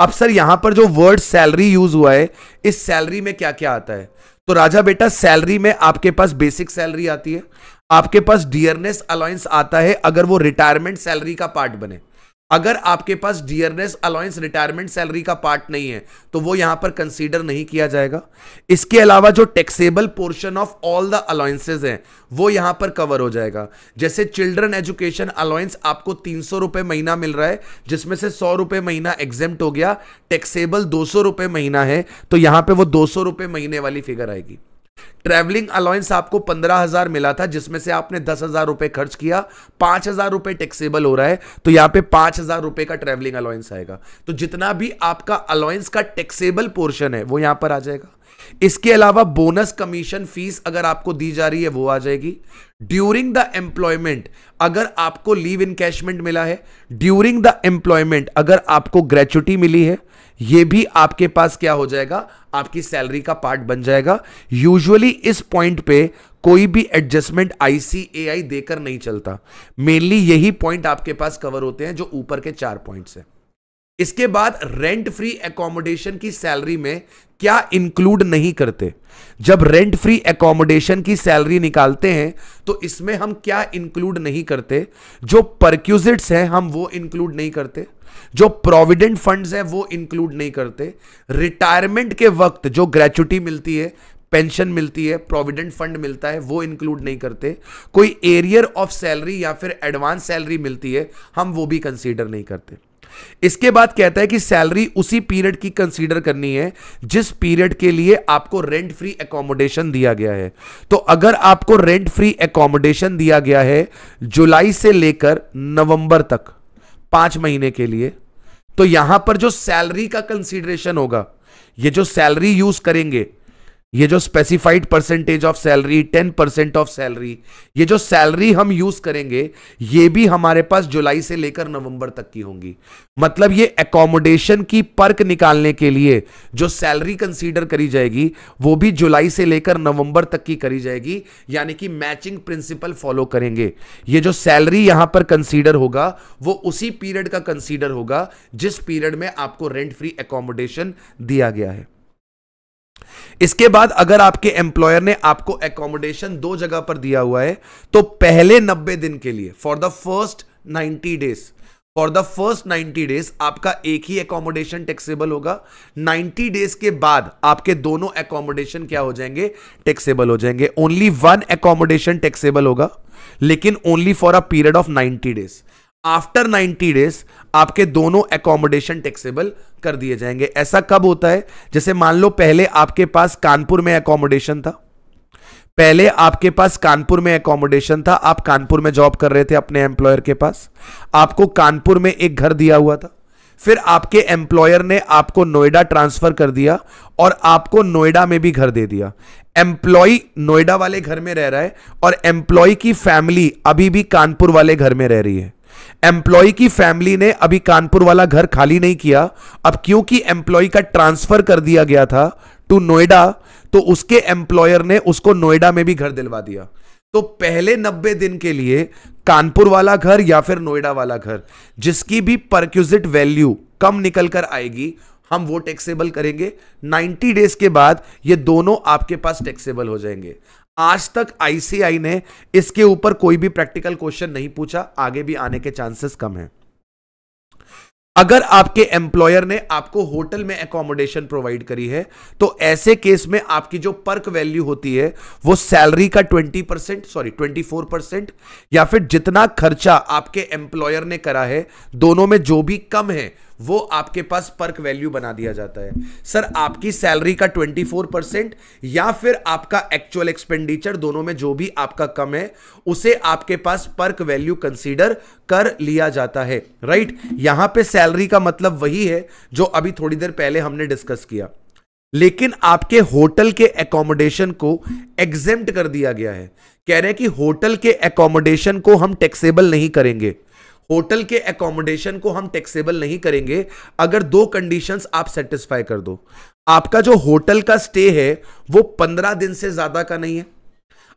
अब सर यहां पर जो वर्ड सैलरी यूज हुआ है इस सैलरी में क्या क्या आता है तो राजा बेटा सैलरी में आपके पास बेसिक सैलरी आती है आपके पास डियरनेस अलाउंस आता है अगर वो रिटायरमेंट सैलरी का पार्ट बने अगर आपके पास डियरनेस अलाउंस रिटायरमेंट सैलरी का पार्ट नहीं है तो वो यहां पर कंसीडर नहीं किया जाएगा इसके अलावा जो taxable portion of all the allowances हैं वो यहां पर कवर हो जाएगा जैसे चिल्ड्रन एजुकेशन अलाउंस आपको तीन सौ रुपए महीना मिल रहा है जिसमें से सौ रुपए महीना एग्जेम्ट हो गया टैक्सेबल दो सौ रुपए महीना है तो यहां पर वो दो सौ रुपए महीने वाली फिगर आएगी ट्रैवलिंग अलाउंस आपको पंद्रह हजार मिला था जिसमें से आपने दस हजार रुपए खर्च किया पांच हजार रुपए टैक्सेबल हो रहा है तो यहां पे पांच हजार रुपए का ट्रैवलिंग अलाउंस आएगा तो जितना भी आपका अलाउंस का टैक्सेबल पोर्शन है वो यहां पर आ जाएगा इसके अलावा बोनस कमीशन फीस अगर आपको दी जा रही है वो आ जाएगी ड्यूरिंग द एम्प्लॉयमेंट अगर आपको लीव इनकैशमेंट मिला है ड्यूरिंग द एम्प्लॉयमेंट अगर आपको ग्रेचुटी मिली है ये भी आपके पास क्या हो जाएगा आपकी सैलरी का पार्ट बन जाएगा यूजुअली इस पॉइंट पे कोई भी एडजस्टमेंट आईसीएआई देकर नहीं चलता मेनली यही पॉइंट आपके पास कवर होते हैं जो ऊपर के चार पॉइंट्स हैं इसके बाद रेंट फ्री एकोमोडेशन की सैलरी में क्या इंक्लूड नहीं करते जब रेंट फ्री एकोमोडेशन की सैलरी निकालते हैं तो इसमें हम क्या इंक्लूड नहीं करते जो परक्यूजिट्स हैं हम वो इंक्लूड नहीं करते जो प्रोविडेंट फंड्स हैं वो इंक्लूड नहीं करते रिटायरमेंट के वक्त जो ग्रेचुटी मिलती है पेंशन मिलती है प्रोविडेंट फंड मिलता है वो इंक्लूड नहीं करते कोई एरियर ऑफ सैलरी या फिर एडवांस सैलरी मिलती है हम वो भी कंसीडर नहीं करते इसके बाद कहता है कि सैलरी उसी पीरियड की कंसीडर करनी है जिस पीरियड के लिए आपको रेंट फ्री एकोमोडेशन दिया गया है तो अगर आपको रेंट फ्री एकोमोडेशन दिया गया है जुलाई से लेकर नवंबर तक पांच महीने के लिए तो यहां पर जो सैलरी का कंसीडरेशन होगा ये जो सैलरी यूज करेंगे ये जो specified percentage of salary ten percent of salary ये जो सैलरी हम यूज करेंगे ये भी हमारे पास जुलाई से लेकर नवंबर तक की होंगी मतलब ये अकोमोडेशन की पर्क निकालने के लिए जो सैलरी कंसीडर करी जाएगी वो भी जुलाई से लेकर नवंबर तक की करी जाएगी यानी कि मैचिंग प्रिंसिपल फॉलो करेंगे ये जो सैलरी यहां पर कंसीडर होगा वो उसी पीरियड का कंसीडर होगा जिस पीरियड में आपको रेंट फ्री एकोमोडेशन दिया गया है इसके बाद अगर आपके एम्प्लॉयर ने आपको एकोमोडेशन दो जगह पर दिया हुआ है तो पहले नब्बे दिन के लिए for the first ninety days for the first ninety days आपका एक ही एकोमोडेशन टैक्सेबल होगा नाइन्टी डेज के बाद आपके दोनों एकोमोडेशन क्या हो जाएंगे टैक्सेबल हो जाएंगे ओनली वन एकोमोडेशन टैक्सेबल होगा लेकिन only for a period of ninety days after 90 days आपके दोनों एकोमोडेशन टैक्सेबल कर दिए जाएंगे ऐसा कब होता है जैसे मान लो पहले आपके पास कानपुर में एकोमोडेशन था पहले आपके पास कानपुर में एकोमोडेशन था आप कानपुर में जॉब कर रहे थे अपने एम्प्लॉयर के पास आपको कानपुर में एक घर दिया हुआ था फिर आपके एम्प्लॉयर ने आपको नोएडा ट्रांसफर कर दिया और आपको नोएडा में भी घर दे दिया एम्प्लॉय नोएडा वाले घर में रह रहा है और एम्प्लॉय की फैमिली अभी भी कानपुर वाले घर में रह रही है एम्प्लॉय की फैमिली ने अभी कानपुर वाला घर खाली नहीं किया अब क्योंकि एम्प्लॉय का ट्रांसफर कर दिया गया था टू नोएडा तो उसके एम्प्लॉयर ने उसको नोएडा में भी घर दिलवा दिया तो पहले नब्बे दिन के लिए कानपुर वाला घर या फिर नोएडा वाला घर जिसकी भी परक्यूजिट वैल्यू कम निकल कर आएगी हम वो टैक्सेबल करेंगे 90 डेज के बाद ये दोनों आपके पास टैक्सेबल हो जाएंगे आज तक आईसीआई ने इसके ऊपर कोई भी प्रैक्टिकल क्वेश्चन नहीं पूछा आगे भी आने के चांसेस कम है अगर आपके एम्प्लॉयर ने आपको होटल में एकोमोडेशन प्रोवाइड करी है तो ऐसे केस में आपकी जो पर्क वैल्यू होती है वो सैलरी का 20 परसेंट सॉरी 24 परसेंट या फिर जितना खर्चा आपके एम्प्लॉयर ने करा है दोनों में जो भी कम है वो आपके पास पर्क वैल्यू बना दिया जाता है सर आपकी सैलरी का 24 परसेंट या फिर आपका एक्चुअल एक्सपेंडिचर दोनों में जो भी आपका कम है उसे आपके पास पर्क वैल्यू कंसीडर कर लिया जाता है राइट यहां पे सैलरी का मतलब वही है जो अभी थोड़ी देर पहले हमने डिस्कस किया लेकिन आपके होटल के एकोमोडेशन को एग्जेम्प्ट कर दिया गया है कह रहे हैं कि होटल के एकोमोडेशन को हम टैक्सेबल नहीं करेंगे होटल के एकोमोडेशन को हम टैक्सेबल नहीं करेंगे अगर दो कंडीशंस आप सेटिस्फाई कर दो आपका जो होटल का स्टे है वो पंद्रह दिन से ज्यादा का नहीं है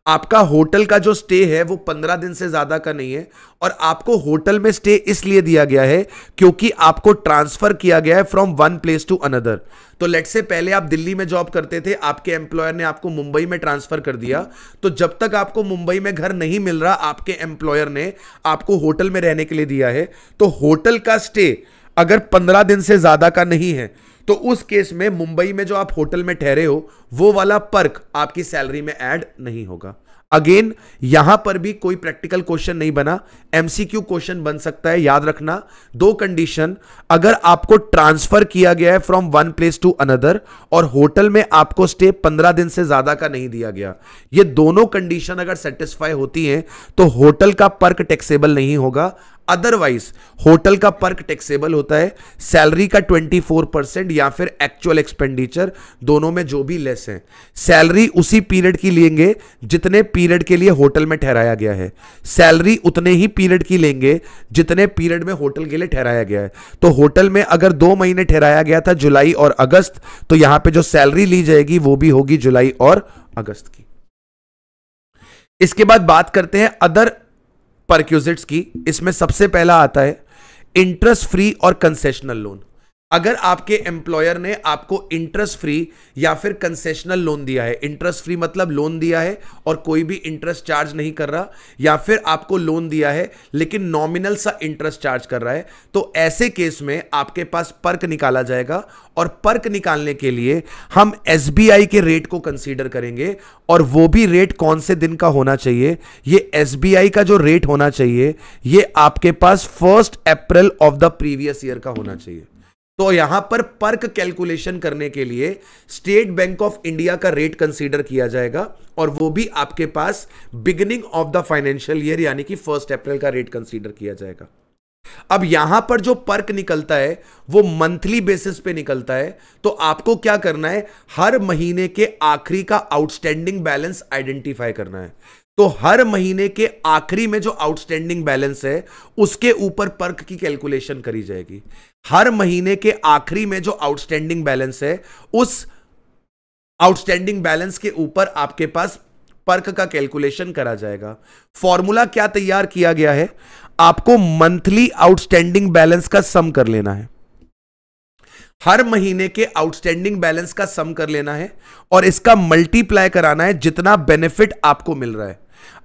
आपका होटल का जो स्टे है वो पंद्रह दिन से ज़्यादा का नहीं है और आपको होटल में स्टे इसलिए दिया गया है क्योंकि आपको ट्रांसफ़र किया गया है from one place to another तो लेट से पहले आप दिल्ली में जॉब करते थे आपके एम्प्लॉयर ने आपको मुंबई में ट्रांसफ़र कर दिया तो जब तक आपको मुंबई में घर नहीं मिल रहा आपके एम्प्लॉयर ने आपको होटल में रहने के लिए दिया है तो होटल का स्टे अगर पंद्रह दिन से ज़्यादा का नहीं है तो उस केस में मुंबई में जो आप होटल में ठहरे हो वो वाला पर्क आपकी सैलरी में ऐड नहीं होगा अगेन यहां पर भी कोई प्रैक्टिकल क्वेश्चन नहीं बना एमसीक्यू क्वेश्चन बन सकता है याद रखना दो कंडीशन अगर आपको ट्रांसफर किया गया है from one place to another और होटल में आपको स्टे पंद्रह दिन से ज्यादा का नहीं दिया गया ये दोनों कंडीशन अगर सेटिस्फाई होती हैं तो होटल का पर्क टैक्सेबल नहीं होगा अदरवाइज होटल का पर्क टैक्सेबल होता है सैलरी का 24 परसेंट या फिर एक्चुअल एक्सपेंडिचर दोनों में जो भी लेस है सैलरी उसी पीरियड की लेंगे जितने पीरियड के लिए होटल में ठहराया गया है सैलरी उतने ही पीरियड की लेंगे जितने पीरियड में होटल के लिए ठहराया गया है तो होटल में अगर दो महीने ठहराया गया था जुलाई और अगस्त तो यहां पर जो सैलरी ली जाएगी वो भी होगी जुलाई और अगस्त की इसके बाद बात करते हैं अदर परक्यूजिट्स की इसमें सबसे पहला आता है इंटरेस्ट फ्री और कंसेशनल लोन अगर आपके एम्प्लॉयर ने आपको इंटरेस्ट फ्री या फिर कंसेशनल लोन दिया है इंटरेस्ट फ्री मतलब लोन दिया है और कोई भी इंटरेस्ट चार्ज नहीं कर रहा या फिर आपको लोन दिया है लेकिन नॉमिनल सा इंटरेस्ट चार्ज कर रहा है तो ऐसे केस में आपके पास पर्क निकाला जाएगा और पर्क निकालने के लिए हम एस के रेट को कंसिडर करेंगे और वो भी रेट कौन से दिन का होना चाहिए ये एस का जो रेट होना चाहिए ये आपके पास first April of the previous year का होना चाहिए तो यहां पर पर्क कैलकुलेशन करने के लिए स्टेट बैंक ऑफ इंडिया का रेट कंसीडर किया जाएगा और वो भी आपके पास beginning of the financial year यानी कि फर्स्ट अप्रैल का रेट कंसीडर किया जाएगा अब यहां पर जो पर्क निकलता है वो मंथली बेसिस पे निकलता है तो आपको क्या करना है हर महीने के आखिरी का आउटस्टैंडिंग बैलेंस आइडेंटिफाई करना है तो हर महीने के आखिरी में जो आउटस्टैंडिंग बैलेंस है उसके ऊपर पर्क की कैलकुलेशन करी जाएगी हर महीने के आखिरी में जो आउटस्टैंडिंग बैलेंस है उस आउटस्टैंडिंग बैलेंस के ऊपर आपके पास पर्क का कैलकुलेशन करा जाएगा फॉर्मूला क्या तैयार किया गया है आपको मंथली आउटस्टैंडिंग बैलेंस का सम कर लेना है हर महीने के आउटस्टैंडिंग बैलेंस का सम कर लेना है और इसका मल्टीप्लाई कराना है जितना बेनिफिट आपको मिल रहा है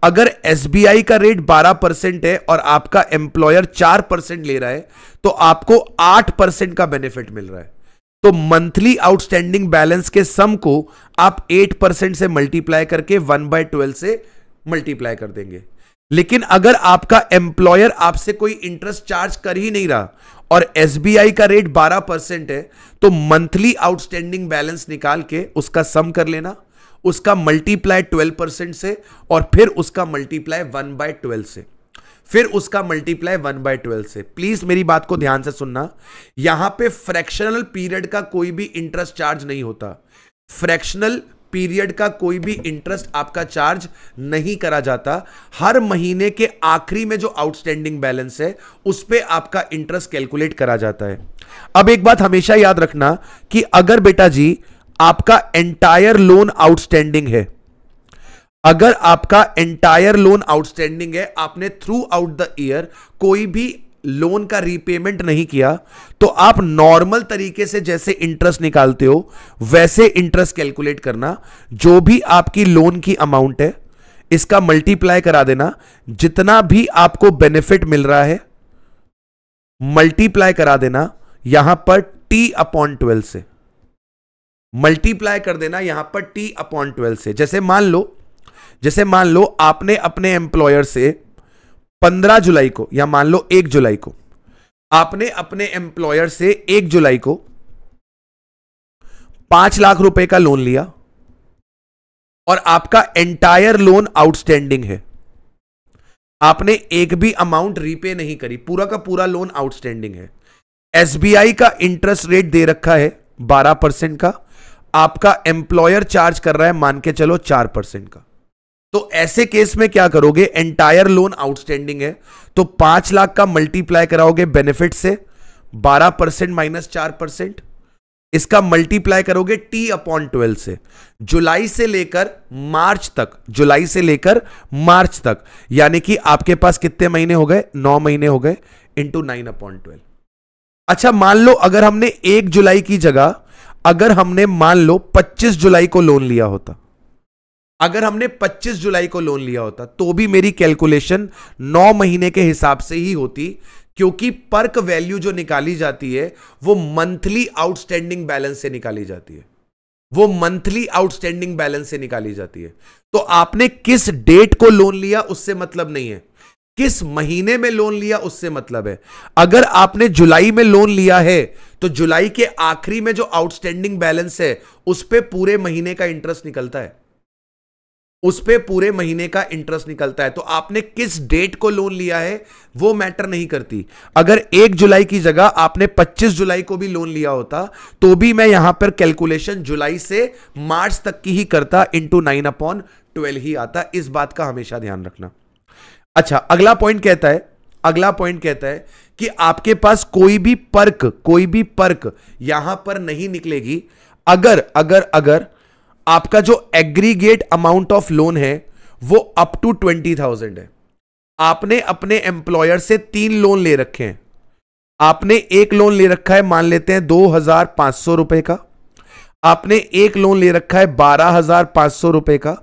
अगर एसबीआई का रेट 12 परसेंट है और आपका एम्प्लॉयर 4 परसेंट ले रहा है तो आपको 8 परसेंट का बेनिफिट मिल रहा है तो मंथली आउटस्टैंडिंग बैलेंस के सम को आप 8 परसेंट से मल्टीप्लाई करके 1 बाय ट्वेल्व से मल्टीप्लाई कर देंगे लेकिन अगर आपका एम्प्लॉयर आपसे कोई इंटरेस्ट चार्ज कर ही नहीं रहा और एसबीआई का रेट 12 परसेंट है तो मंथली आउटस्टैंडिंग बैलेंस निकाल के उसका सम कर लेना उसका मल्टीप्लाई ट्वेल्व परसेंट से और फिर उसका मल्टीप्लाई वन बाय ट्वेल्व से फिर उसका मल्टीप्लाई वन बाय ट्वेल्व से प्लीज मेरी बात को ध्यान से सुनना यहां पे फ्रैक्शनल पीरियड का कोई भी इंटरेस्ट चार्ज नहीं होता फ्रैक्शनल पीरियड का कोई भी इंटरेस्ट आपका चार्ज नहीं करा जाता हर महीने के आखिरी में जो आउटस्टैंडिंग बैलेंस है उस पर आपका इंटरेस्ट कैलकुलेट करा जाता है अब एक बात हमेशा याद रखना कि अगर बेटा जी आपका एंटायर लोन आउटस्टैंडिंग है अगर आपका एंटायर लोन आउटस्टैंडिंग है आपने थ्रू आउट द ईयर कोई भी लोन का रीपेमेंट नहीं किया तो आप नॉर्मल तरीके से जैसे इंटरेस्ट निकालते हो वैसे इंटरेस्ट कैलकुलेट करना जो भी आपकी लोन की अमाउंट है इसका मल्टीप्लाई करा देना जितना भी आपको बेनिफिट मिल रहा है मल्टीप्लाई करा देना यहां पर टी अपॉन ट्वेल्व से मल्टीप्लाई कर देना यहां पर टी अपॉन ट्वेल्व से जैसे मान लो जैसे मान लो आपने अपने एम्प्लॉयर से 15 जुलाई को या मान लो 1 जुलाई को आपने अपने एम्प्लॉयर से 1 जुलाई को 5 लाख रुपए का लोन लिया और आपका एंटायर लोन आउटस्टैंडिंग है आपने एक भी अमाउंट रीपे नहीं करी पूरा का पूरा लोन आउटस्टैंडिंग है एसबीआई का इंटरेस्ट रेट दे रखा है 12 परसेंट का आपका एम्प्लॉयर चार्ज कर रहा है मान के चलो चार परसेंट का तो ऐसे केस में क्या करोगे एंटायर लोन आउटस्टैंडिंग है तो पांच लाख का मल्टीप्लाई कराओगे बेनिफिट से बारह परसेंट माइनस चार परसेंट इसका मल्टीप्लाई करोगे टी अपॉन ट्वेल्व से जुलाई से लेकर मार्च तक जुलाई से लेकर मार्च तक यानी कि आपके पास कितने महीने हो गए नौ महीने हो गए इंटू नाइन अपॉन ट्वेल्व अच्छा मान लो अगर हमने एक जुलाई की जगह अगर हमने मान लो 25 जुलाई को लोन लिया होता अगर हमने 25 जुलाई को लोन लिया होता तो भी मेरी कैलकुलेशन 9 महीने के हिसाब से ही होती क्योंकि पर्क वैल्यू जो निकाली जाती है वो मंथली आउटस्टैंडिंग बैलेंस से निकाली जाती है वो मंथली आउटस्टैंडिंग बैलेंस से निकाली जाती है तो आपने किस डेट को लोन लिया उससे मतलब नहीं है किस महीने में लोन लिया उससे मतलब है अगर आपने जुलाई में लोन लिया है तो जुलाई के आखिरी में जो आउटस्टैंडिंग बैलेंस है उस पर पूरे महीने का इंटरेस्ट निकलता है उस पर पूरे महीने का इंटरेस्ट निकलता है तो आपने किस डेट को लोन लिया है वो मैटर नहीं करती अगर एक जुलाई की जगह आपने 25 जुलाई को भी लोन लिया होता तो भी मैं यहां पर कैलकुलेशन जुलाई से मार्च तक की ही करता इंटू नाइन अपॉन ट्वेल्व ही आता इस बात का हमेशा ध्यान रखना अच्छा अगला पॉइंट कहता है अगला पॉइंट कहता है कि आपके पास कोई भी पर्क कोई भी पर्क यहां पर नहीं निकलेगी अगर अगर अगर आपका जो एग्रीगेट अमाउंट ऑफ लोन है वो अप टू ट्वेंटी थाउजेंड है आपने अपने एम्प्लॉयर से तीन लोन ले रखे हैं आपने एक लोन ले रखा है मान लेते हैं दो हजार पांच सौ रुपए का आपने एक लोन ले रखा है बारह हजार पांच सौ रुपए का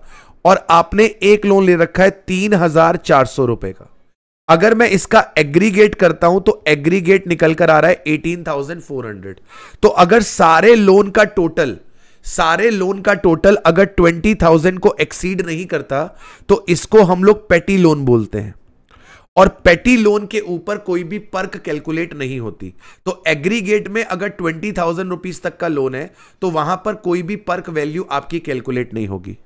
और आपने एक लोन ले रखा है तीन हजार चार सौ रुपए का अगर मैं इसका एग्रीगेट करता हूं तो एग्रीगेट निकल कर आ रहा है एटीन थाउजेंड फोर हंड्रेड तो अगर सारे लोन का टोटल सारे लोन का टोटल अगर ट्वेंटी थाउजेंड को एक्सीड नहीं करता तो इसको हम लोग पेटी लोन बोलते हैं और पेटी लोन के ऊपर कोई भी पर्क कैलकुलेट नहीं होती तो एग्रीगेट में अगर ट्वेंटी थाउजेंड रुपीज तक का लोन है तो वहां पर कोई भी पर्क वैल्यू आपकी कैलकुलेट नहीं होगी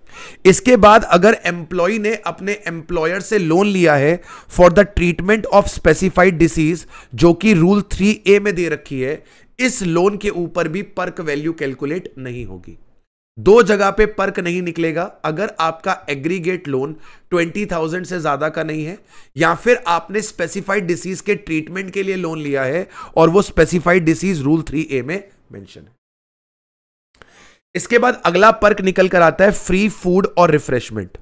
इसके बाद अगर एम्प्लॉय ने अपने एम्प्लॉयर से लोन लिया है for the treatment of specified disease जो कि रूल थ्री ए में दे रखी है इस लोन के ऊपर भी पर्क वैल्यू कैलकुलेट नहीं होगी दो जगह पे पर्क नहीं निकलेगा अगर आपका एग्रीगेट लोन ट्वेंटी थाउजेंड से ज्यादा का नहीं है या फिर आपने स्पेसिफाइड डिसीज के ट्रीटमेंट के लिए लोन लिया है और वो specified disease rule three A में मेंशन है इसके बाद अगला पर्क निकल कर आता है फ्री फूड और रिफ्रेशमेंट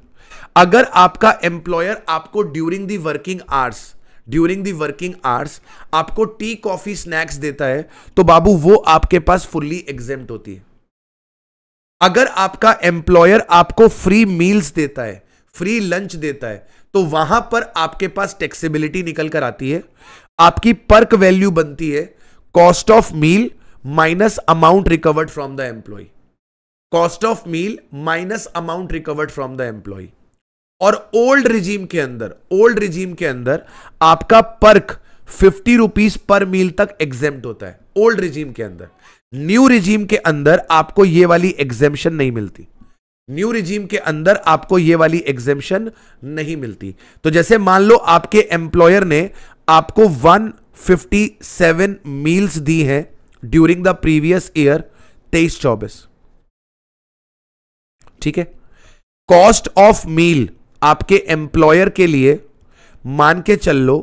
अगर आपका एम्प्लॉयर आपको during the working hours during the working hours आपको टी कॉफी स्नैक्स देता है तो बाबू वो आपके पास फुल्ली एग्जेम्प्ट होती है अगर आपका एम्प्लॉयर आपको फ्री मील्स देता है फ्री लंच देता है तो वहां पर आपके पास टैक्सेबिलिटी निकल कर आती है आपकी पर्क वैल्यू बनती है cost of meal minus amount recovered from the employee cost of meal minus amount recovered from the employee और ओल्ड रिजीम के अंदर ओल्ड रिजीम के अंदर आपका पर्क फिफ्टी रुपीज पर मील तक एग्जेम्प्ट होता है ओल्ड रिजीम के अंदर न्यू रिजीम के अंदर आपको ये वाली एग्जेम्पन नहीं मिलती न्यू रिजीम के अंदर आपको ये वाली एग्जेम्पन नहीं मिलती तो जैसे मान लो आपके एम्प्लॉयर ने आपको 157 मील्स दी हैं ड्यूरिंग द प्रीवियस ईयर तेईस चौबीस ठीक है कॉस्ट ऑफ मील आपके एम्प्लॉयर के लिए मान के चल लो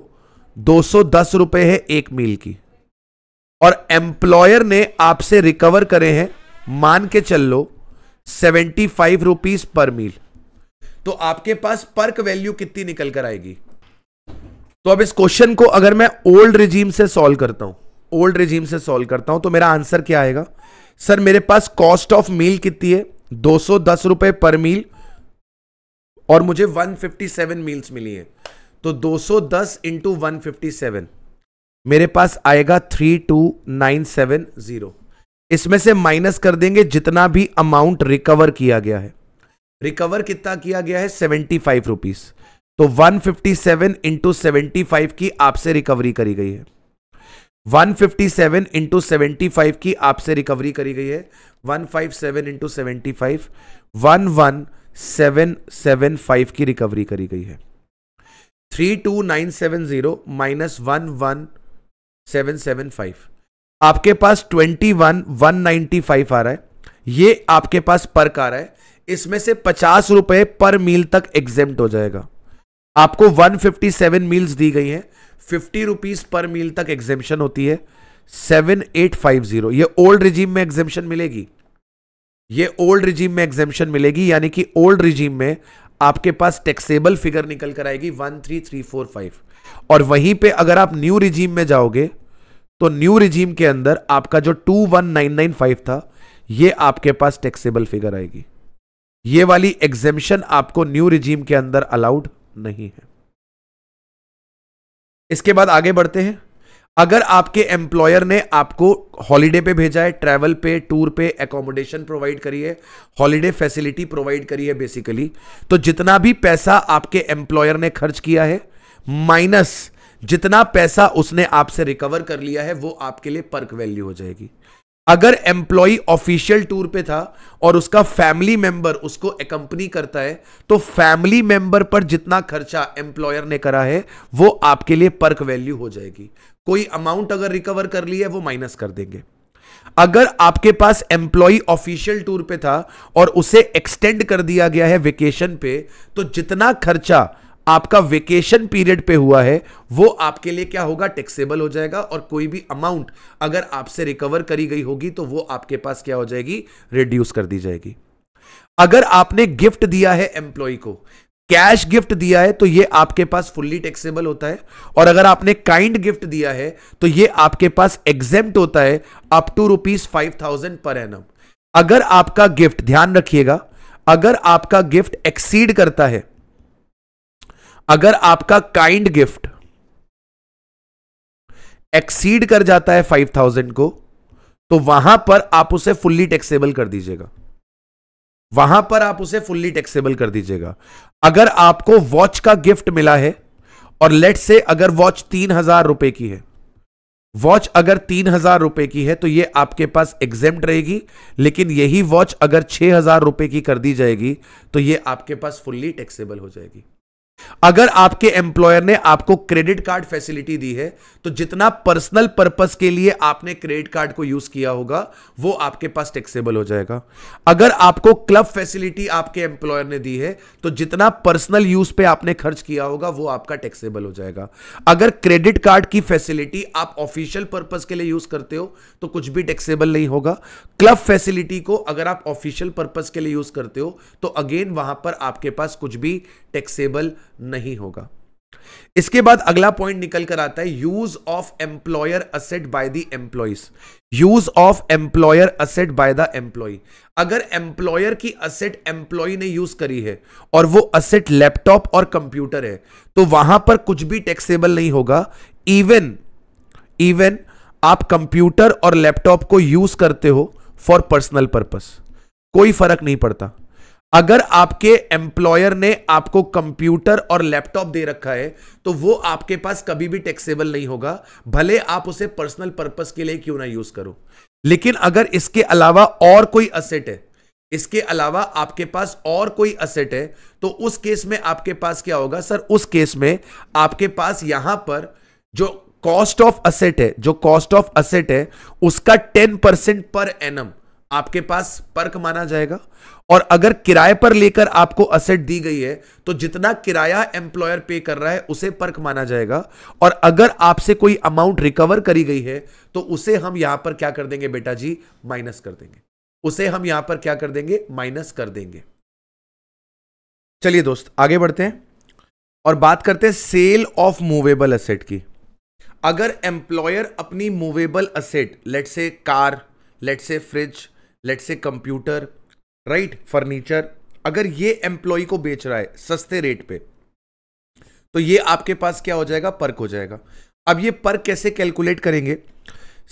दो रुपए है एक मील की और एम्प्लॉयर ने आपसे रिकवर करे हैं मान के चल लो सेवेंटी फाइव रुपीज पर मील तो आपके पास पर्क वैल्यू कितनी निकल कर आएगी तो अब इस क्वेश्चन को अगर मैं ओल्ड रिजीम से सॉल्व करता हूं ओल्ड रिजीम से सॉल्व करता हूं तो मेरा आंसर क्या आएगा सर मेरे पास कॉस्ट ऑफ मील कितनी है दो सौ दस रुपए पर मील और मुझे वन फिफ्टी सेवन मील्स मिली है तो दो सौ दस इंटू वन फिफ्टी सेवन मेरे पास आएगा three two nine seven zero इसमें से माइनस कर देंगे जितना भी अमाउंट रिकवर किया गया है रिकवर कितना किया गया है सेवेंटी फाइव रुपीज तो one fifty seven into seventy five की आपसे रिकवरी करी गई है one fifty seven into seventy five की आपसे रिकवरी करी गई है one five seven into seventy five one one seven seven five की रिकवरी करी गई है three two nine seven zero minus one one seven seven five आपके पास twenty one one ninety five आ रहा है ये आपके पास पर का रहा है इसमें से पचास रुपए पर मील तक एग्जेम्प्ट हो जाएगा आपको 157 मील्स दी गई हैं फिफ्टी रुपीज पर मील तक एग्जेम्पन होती है 7850 ये ओल्ड रिजीम में एग्जेम्पन मिलेगी ये ओल्ड रिजीम में एग्जेम्पन मिलेगी यानी कि ओल्ड रिजीम में आपके पास टैक्सेबल फिगर निकल कर आएगी 13345 और वहीं पे अगर आप न्यू रिजीम में जाओगे तो न्यू रिजीम के अंदर आपका जो 21995 था ये आपके पास टैक्सेबल फिगर आएगी ये वाली एग्जेम्शन आपको न्यू रिजीम के अंदर अलाउड नहीं है इसके बाद आगे बढ़ते हैं अगर आपके एम्प्लॉयर ने आपको हॉलीडे पे भेजा है ट्रैवल पे टूर पे एकोमोडेशन प्रोवाइड करी है हॉलीडे फैसिलिटी प्रोवाइड करी है बेसिकली तो जितना भी पैसा आपके एम्प्लॉयर ने खर्च किया है माइनस जितना पैसा उसने आपसे रिकवर कर लिया है वो आपके लिए पर्क वैल्यू हो जाएगी अगर एम्प्लॉय ऑफिशियल टूर पे था और उसका फैमिली मेंबर उसको एकम्पनी करता है तो फैमिली मेंबर पर जितना खर्चा एम्प्लॉयर ने करा है वो आपके लिए पर्क वैल्यू हो जाएगी कोई अमाउंट अगर रिकवर कर ली है वो माइनस कर देंगे अगर आपके पास एम्प्लॉय ऑफिशियल टूर पे था और उसे एक्सटेंड कर दिया गया है वेकेशन पे तो जितना खर्चा आपका वेकेशन पीरियड पे हुआ है वो आपके लिए क्या होगा टैक्सेबल हो जाएगा और कोई भी अमाउंट अगर आपसे रिकवर करी गई होगी तो वो आपके पास क्या हो जाएगी रिड्यूस कर दी जाएगी अगर आपने गिफ्ट दिया है एम्प्लॉय को कैश गिफ्ट दिया है तो ये आपके पास फुल्ली टैक्सेबल होता है और अगर आपने काइंड गिफ्ट दिया है तो ये आपके पास एग्जेम्प्ट होता है up to rupees five thousand per annum अगर आपका गिफ्ट ध्यान रखिएगा अगर आपका गिफ्ट एक्सीड करता है अगर आपका काइंड गिफ्ट एक्सीड कर जाता है फाइव थाउजेंड को तो वहां पर आप उसे फुल्ली टैक्सेबल कर दीजिएगा वहां पर आप उसे फुल्ली टैक्सेबल कर दीजिएगा अगर आपको वॉच का गिफ्ट मिला है और लेट से अगर वॉच तीन हजार रुपए की है वॉच अगर तीन हजार रुपए की है तो ये आपके पास एग्जेम रहेगी लेकिन यही वॉच अगर छह हजार रुपए की कर दी जाएगी तो ये आपके पास फुल्ली टैक्सेबल हो जाएगी अगर आपके एम्प्लॉयर ने आपको क्रेडिट कार्ड फैसिलिटी दी है तो जितना पर्सनल पर्पस के लिए आपने क्रेडिट कार्ड को यूज किया होगा वो आपके पास टैक्सेबल हो जाएगा अगर आपको क्लब फैसिलिटी आपके एम्प्लॉयर ने दी है तो जितना पर्सनल यूज पे आपने खर्च किया होगा वो आपका टैक्सेबल हो जाएगा अगर क्रेडिट कार्ड की फैसिलिटी आप ऑफिशियल पर्पज के लिए यूज करते हो तो कुछ भी टैक्सेबल नहीं होगा क्लब फैसिलिटी को अगर आप ऑफिशियल पर्पज के लिए यूज करते हो तो अगेन वहां पर आपके पास कुछ भी टैक्सेबल नहीं होगा इसके बाद अगला पॉइंट निकल कर आता है use of employer asset by the employees use of employer asset by the employee अगर एम्प्लॉयर की असेट एम्प्लॉय ने यूज करी है और वो असेट लैपटॉप और कंप्यूटर है तो वहां पर कुछ भी टैक्सेबल नहीं होगा इवन इवन आप कंप्यूटर और लैपटॉप को यूज करते हो फॉर पर्सनल पर्पस कोई फर्क नहीं पड़ता अगर आपके एम्प्लॉयर ने आपको कंप्यूटर और लैपटॉप दे रखा है तो वो आपके पास कभी भी टैक्सेबल नहीं होगा भले आप उसे पर्सनल पर्पस के लिए क्यों ना यूज करो लेकिन अगर इसके अलावा और कोई असेट है इसके अलावा आपके पास और कोई असेट है तो उस केस में आपके पास क्या होगा सर उस केस में आपके पास यहां पर जो कॉस्ट ऑफ असेट है जो कॉस्ट ऑफ असेट है उसका टेन परसेंट पर एनम आपके पास पर्क माना जाएगा और अगर किराए पर लेकर आपको असेट दी गई है तो जितना किराया एम्प्लॉयर पे कर रहा है उसे पर्क माना जाएगा और अगर आपसे कोई अमाउंट रिकवर करी गई है तो उसे हम यहां पर क्या कर देंगे बेटा जी माइनस कर देंगे उसे हम यहां पर क्या कर देंगे माइनस कर देंगे चलिए दोस्त आगे बढ़ते हैं और बात करते हैं सेल ऑफ मूवेबल असेट की अगर एम्प्लॉयर अपनी movable asset let's say car let's say fridge let's say computer right furniture अगर ये एम्प्लॉय को बेच रहा है सस्ते रेट पे तो ये आपके पास क्या हो जाएगा पर्क हो जाएगा अब ये पर्क कैसे कैलकुलेट करेंगे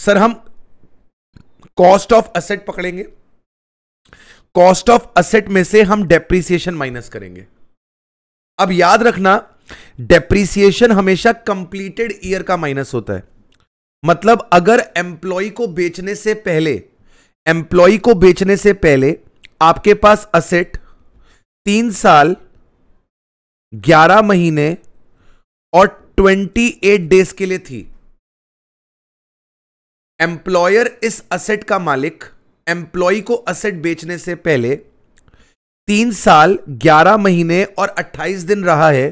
सर हम कॉस्ट ऑफ असेट पकड़ेंगे कॉस्ट ऑफ असेट में से हम डेप्रीसिएशन माइनस करेंगे अब याद रखना डेप्रीसिएशन हमेशा कंप्लीटेड ईयर का माइनस होता है मतलब अगर एम्प्लॉय को बेचने से पहले एम्प्लॉय को बेचने से पहले आपके पास असेट तीन साल ग्यारह महीने और ट्वेंटी एट डेज के लिए थी एम्प्लॉयर इस असेट का मालिक एम्प्लॉय को असेट बेचने से पहले तीन साल ग्यारह महीने और अट्ठाईस दिन रहा है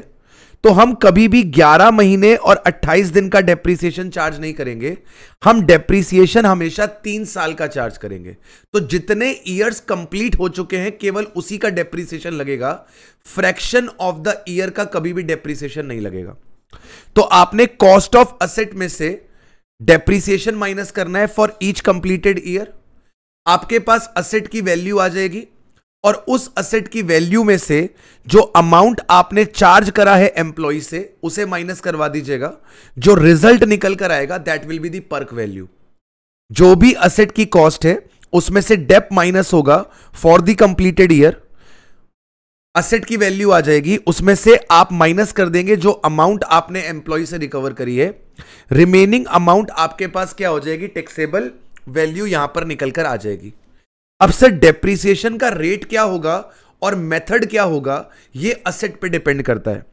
तो हम कभी भी 11 महीने और 28 दिन का डेप्रिसिएशन चार्ज नहीं करेंगे हम डेप्रिसिएशन हमेशा तीन साल का चार्ज करेंगे तो जितने ईयर्स कंप्लीट हो चुके हैं केवल उसी का डेप्रिसिएशन लगेगा फ्रैक्शन ऑफ द ईयर का कभी भी डेप्रिसिएशन नहीं लगेगा तो आपने कॉस्ट ऑफ असेट में से डेप्रिसिएशन माइनस करना है फॉर ईच कंप्लीटेड ईयर आपके पास असेट की वैल्यू आ जाएगी और उस असेट की वैल्यू में से जो अमाउंट आपने चार्ज करा है एम्प्लॉय से उसे माइनस करवा दीजिएगा जो रिजल्ट निकल कर आएगा that will be the perk value जो भी असेट की कॉस्ट है उसमें से डेप माइनस होगा for the completed year asset की वैल्यू आ जाएगी उसमें से आप माइनस कर देंगे जो अमाउंट आपने एम्प्लॉय से रिकवर करी है रिमेनिंग अमाउंट आपके पास क्या हो जाएगी टेक्सेबल वैल्यू यहां पर निकलकर आ जाएगी अब सर डेप्रिसिएशन का रेट क्या होगा और मेथड क्या होगा ये असेट पे डिपेंड करता है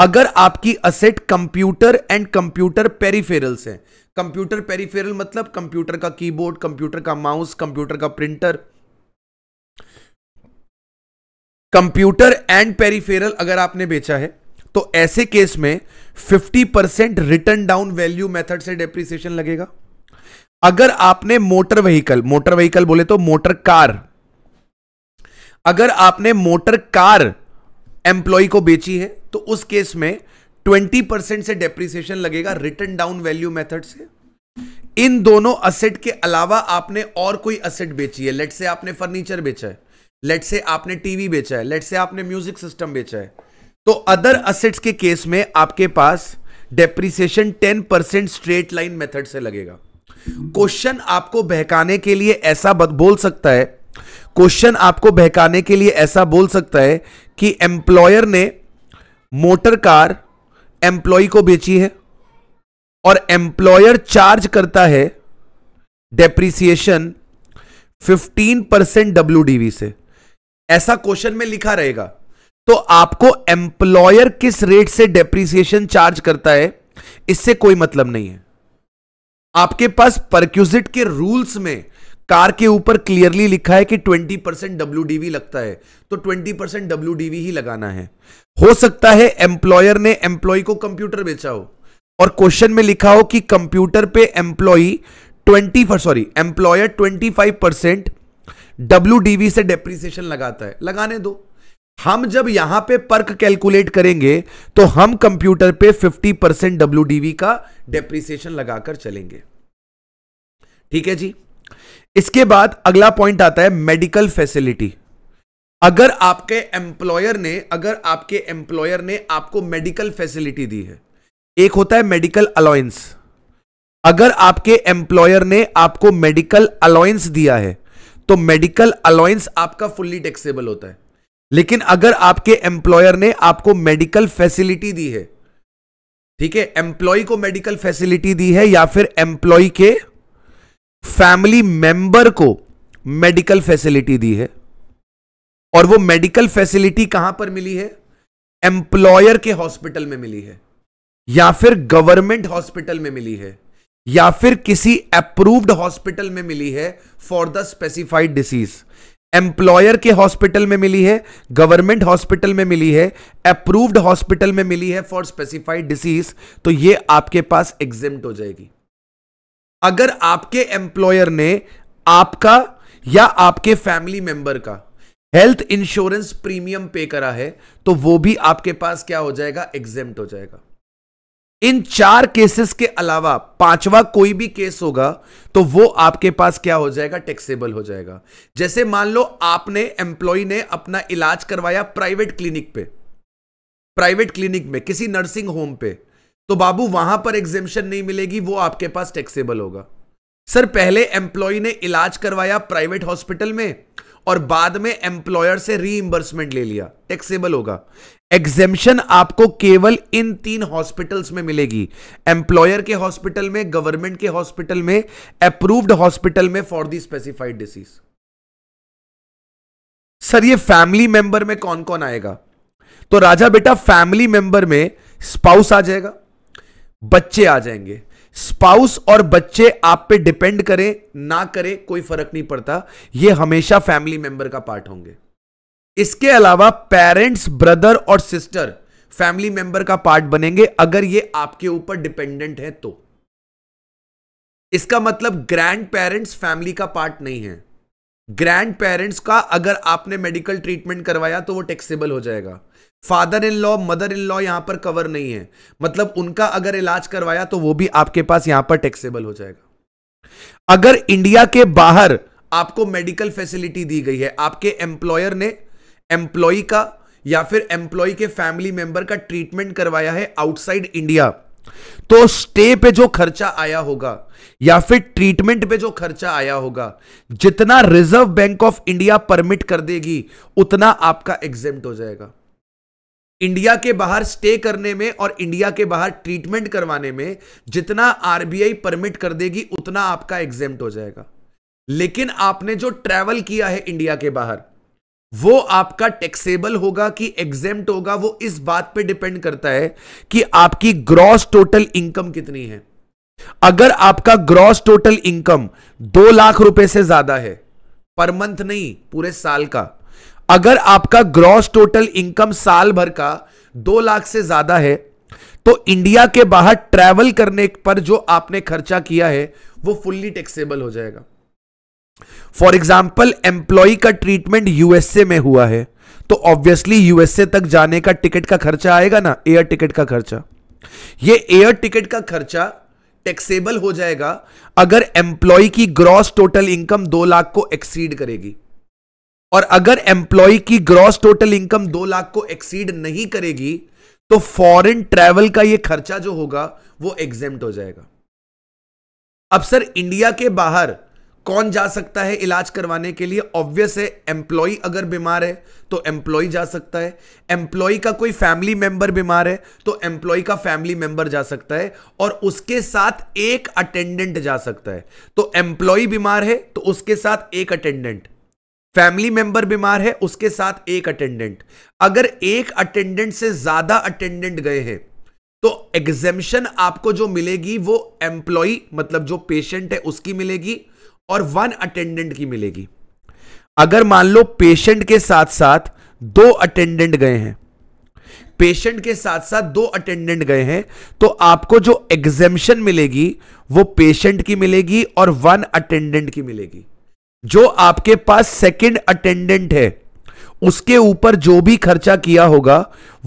अगर आपकी asset computer and computer peripheral हैं कंप्यूटर पेरीफेरल मतलब कंप्यूटर का कीबोर्ड कंप्यूटर का माउस कंप्यूटर का प्रिंटर कंप्यूटर एंड पेरीफेरल अगर आपने बेचा है तो ऐसे केस में 50% रिटर्न डाउन वैल्यू मेथड से डेप्रिसिएशन लगेगा अगर आपने मोटर व्हीकल मोटर व्हीकल बोले तो मोटर कार अगर आपने मोटर कार एम्प्लॉय को बेची है तो उस केस में 20 परसेंट से डेप्रिसिएशन लगेगा रिटर्न डाउन वैल्यू मेथड से इन दोनों असेट के अलावा आपने और कोई असेट बेची है लेट से आपने फर्नीचर बेचा है लेट से आपने टीवी बेचा है लेट से आपने म्यूजिक सिस्टम बेचा है तो अदर असेट्स के केस में आपके पास depreciation 10 percent straight line method से लगेगा क्वेश्चन आपको बहकाने के लिए ऐसा बोल सकता है क्वेश्चन आपको बहकाने के लिए ऐसा बोल सकता है कि एम्प्लॉयर ने मोटर कार एम्प्लॉय को बेची है और एम्प्लॉयर चार्ज करता है डेप्रिसिएशन 15 परसेंट डब्ल्यू से ऐसा क्वेश्चन में लिखा रहेगा तो आपको एम्प्लॉयर किस रेट से डेप्रिसिएशन चार्ज करता है इससे कोई मतलब नहीं है आपके पास परक्यूजिट के रूल्स में कार के ऊपर क्लियरली लिखा है कि 20 परसेंट डब्ल्यू लगता है तो 20 परसेंट डब्ल्यू ही लगाना है हो सकता है एम्प्लॉयर ने एम्प्लॉय को कंप्यूटर बेचा हो और क्वेश्चन में लिखा हो कि कंप्यूटर पे employee 20 sorry employer 25 percent W से डेप्रिसिएशन लगाता है लगाने दो हम जब यहां पे पर्क कैलकुलेट करेंगे तो हम कंप्यूटर पे 50 परसेंट डब्ल्यू का डेप्रिसिएशन लगाकर चलेंगे ठीक है जी इसके बाद अगला पॉइंट आता है मेडिकल फैसिलिटी अगर आपके एम्प्लॉयर ने अगर आपके एम्प्लॉयर ने आपको मेडिकल फैसिलिटी दी है एक होता है मेडिकल अलाउंस अगर आपके एम्प्लॉयर ने आपको मेडिकल अलाउंस दिया है तो मेडिकल अलाउंस आपका फुल्ली टैक्सेबल होता है लेकिन अगर आपके एम्प्लॉयर ने आपको मेडिकल फैसिलिटी दी है ठीक है एम्प्लॉय को मेडिकल फैसिलिटी दी है या फिर एम्प्लॉय के फैमिली मेंबर को मेडिकल फैसिलिटी दी है और वो मेडिकल फैसिलिटी कहां पर मिली है एम्प्लॉयर के हॉस्पिटल में मिली है या फिर गवर्नमेंट हॉस्पिटल में मिली है या फिर किसी अप्रूव्ड हॉस्पिटल में मिली है for the specified disease employer के हॉस्पिटल में मिली है गवर्नमेंट हॉस्पिटल में मिली है अप्रूव्ड हॉस्पिटल में मिली है फॉर स्पेसिफाइड डिसीज तो ये आपके पास एग्जिम्ट हो जाएगी अगर आपके एम्प्लॉयर ने आपका या आपके फैमिली मेंबर का हेल्थ इंश्योरेंस प्रीमियम पे करा है तो वो भी आपके पास क्या हो जाएगा एग्जेम्ट हो जाएगा इन चार केसेस के अलावा पांचवा कोई भी केस होगा तो वो आपके पास क्या हो जाएगा टैक्सेबल हो जाएगा जैसे मान लो आपने एम्प्लॉय ने अपना इलाज करवाया प्राइवेट क्लिनिक पे प्राइवेट क्लिनिक में किसी नर्सिंग होम पे तो बाबू वहां पर एग्जेम्शन नहीं मिलेगी वो आपके पास टैक्सेबल होगा सर पहले एम्प्लॉय ने इलाज करवाया प्राइवेट हॉस्पिटल में और बाद में एम्प्लॉयर से रीइंबर्समेंट ले लिया टैक्सेबल होगा एग्जेम्पन आपको केवल इन तीन हॉस्पिटल्स में मिलेगी एम्प्लॉयर के हॉस्पिटल में गवर्नमेंट के हॉस्पिटल में अप्रूव्ड हॉस्पिटल में for the specified disease sir ये फैमिली मेंबर में कौन कौन आएगा तो राजा बेटा फैमिली मेंबर में स्पाउस आ जाएगा बच्चे आ जाएंगे स्पाउस और बच्चे आप पे डिपेंड करें ना करें कोई फर्क नहीं पड़ता ये हमेशा फैमिली मेंबर का पार्ट होंगे इसके अलावा पेरेंट्स ब्रदर और सिस्टर फैमिली मेंबर का पार्ट बनेंगे अगर ये आपके ऊपर डिपेंडेंट है तो इसका मतलब ग्रैंड पेरेंट्स फैमिली का पार्ट नहीं है ग्रैंड पेरेंट्स का अगर आपने मेडिकल ट्रीटमेंट करवाया तो वो टैक्सेबल हो जाएगा father in law mother in law यहां पर कवर नहीं है मतलब उनका अगर इलाज करवाया तो वो भी आपके पास यहां पर टैक्सेबल हो जाएगा अगर इंडिया के बाहर आपको मेडिकल फैसिलिटी दी गई है आपके एम्प्लॉयर ने एम्प्लॉय का या फिर एम्प्लॉय के फैमिली मेंबर का ट्रीटमेंट करवाया है आउटसाइड इंडिया तो स्टे पे जो खर्चा आया होगा या फिर ट्रीटमेंट पे जो खर्चा आया होगा जितना reserve bank of India permit कर देगी उतना आपका एग्जेम हो जाएगा इंडिया के बाहर स्टे करने में और इंडिया के बाहर ट्रीटमेंट करवाने में जितना आरबीआई परमिट कर देगी उतना आपका एग्जेम हो जाएगा लेकिन आपने जो ट्रैवल किया है इंडिया के बाहर वो आपका टैक्सेबल होगा कि एग्जेम होगा वो इस बात पे डिपेंड करता है कि आपकी ग्रॉस टोटल इनकम कितनी है अगर आपका ग्रॉस टोटल इनकम दो लाख रुपए से ज्यादा है पर मंथ नहीं पूरे साल का अगर आपका ग्रॉस टोटल इनकम साल भर का दो लाख से ज्यादा है तो इंडिया के बाहर ट्रैवल करने पर जो आपने खर्चा किया है वो फुल्ली टैक्सेबल हो जाएगा फॉर एग्जाम्पल एम्प्लॉय का ट्रीटमेंट यूएसए में हुआ है तो ऑब्वियसली यूएसए तक जाने का टिकट का खर्चा आएगा ना एयर टिकट का खर्चा ये एयर टिकट का खर्चा टैक्सेबल हो जाएगा अगर एम्प्लॉय की ग्रॉस टोटल इनकम दो लाख को एक्सीड करेगी और अगर एम्प्लॉय की ग्रॉस टोटल इनकम दो लाख को एक्सीड नहीं करेगी तो फॉरेन ट्रेवल का ये खर्चा जो होगा वो एग्जेम्ट हो जाएगा अब सर इंडिया के बाहर कौन जा सकता है इलाज करवाने के लिए ऑब्वियस है एम्प्लॉय अगर बीमार है तो एम्प्लॉय जा सकता है एम्प्लॉय का कोई फैमिली मेंबर बीमार है तो एम्प्लॉय का फैमिली मेंबर जा सकता है और उसके साथ एक अटेंडेंट जा सकता है तो एम्प्लॉय बीमार है तो उसके साथ एक अटेंडेंट फैमिली मेंबर बीमार है उसके साथ एक अटेंडेंट अगर एक अटेंडेंट से ज्यादा अटेंडेंट गए हैं तो एग्जेम्शन आपको जो मिलेगी वो एम्प्लॉय मतलब जो पेशेंट है उसकी मिलेगी और वन अटेंडेंट की मिलेगी अगर मान लो पेशेंट के साथ साथ दो अटेंडेंट गए हैं पेशेंट के साथ साथ दो अटेंडेंट गए हैं तो आपको जो एग्जेम्शन मिलेगी वो पेशेंट की मिलेगी और वन अटेंडेंट की मिलेगी जो आपके पास सेकंड अटेंडेंट है उसके ऊपर जो भी खर्चा किया होगा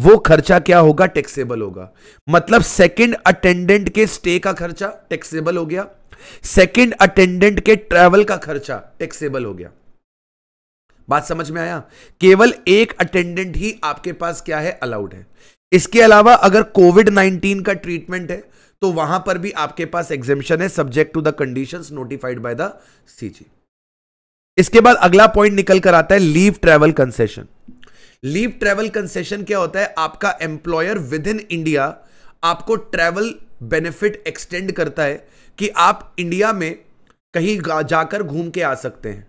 वो खर्चा क्या होगा टैक्सेबल होगा मतलब सेकंड अटेंडेंट के स्टे का खर्चा टैक्सेबल हो गया सेकंड अटेंडेंट के ट्रैवल का खर्चा टैक्सेबल हो गया बात समझ में आया केवल एक अटेंडेंट ही आपके पास क्या है अलाउड है इसके अलावा अगर कोविड नाइनटीन का ट्रीटमेंट है तो वहां पर भी आपके पास एग्जेम्शन है subject to the conditions notified by the CG इसके बाद अगला पॉइंट निकल कर आता है leave travel concession leave travel concession क्या होता है आपका एम्प्लॉयर विद इन इंडिया आपको ट्रेवल बेनिफिट एक्सटेंड करता है कि आप इंडिया में कहीं जाकर घूम के आ सकते हैं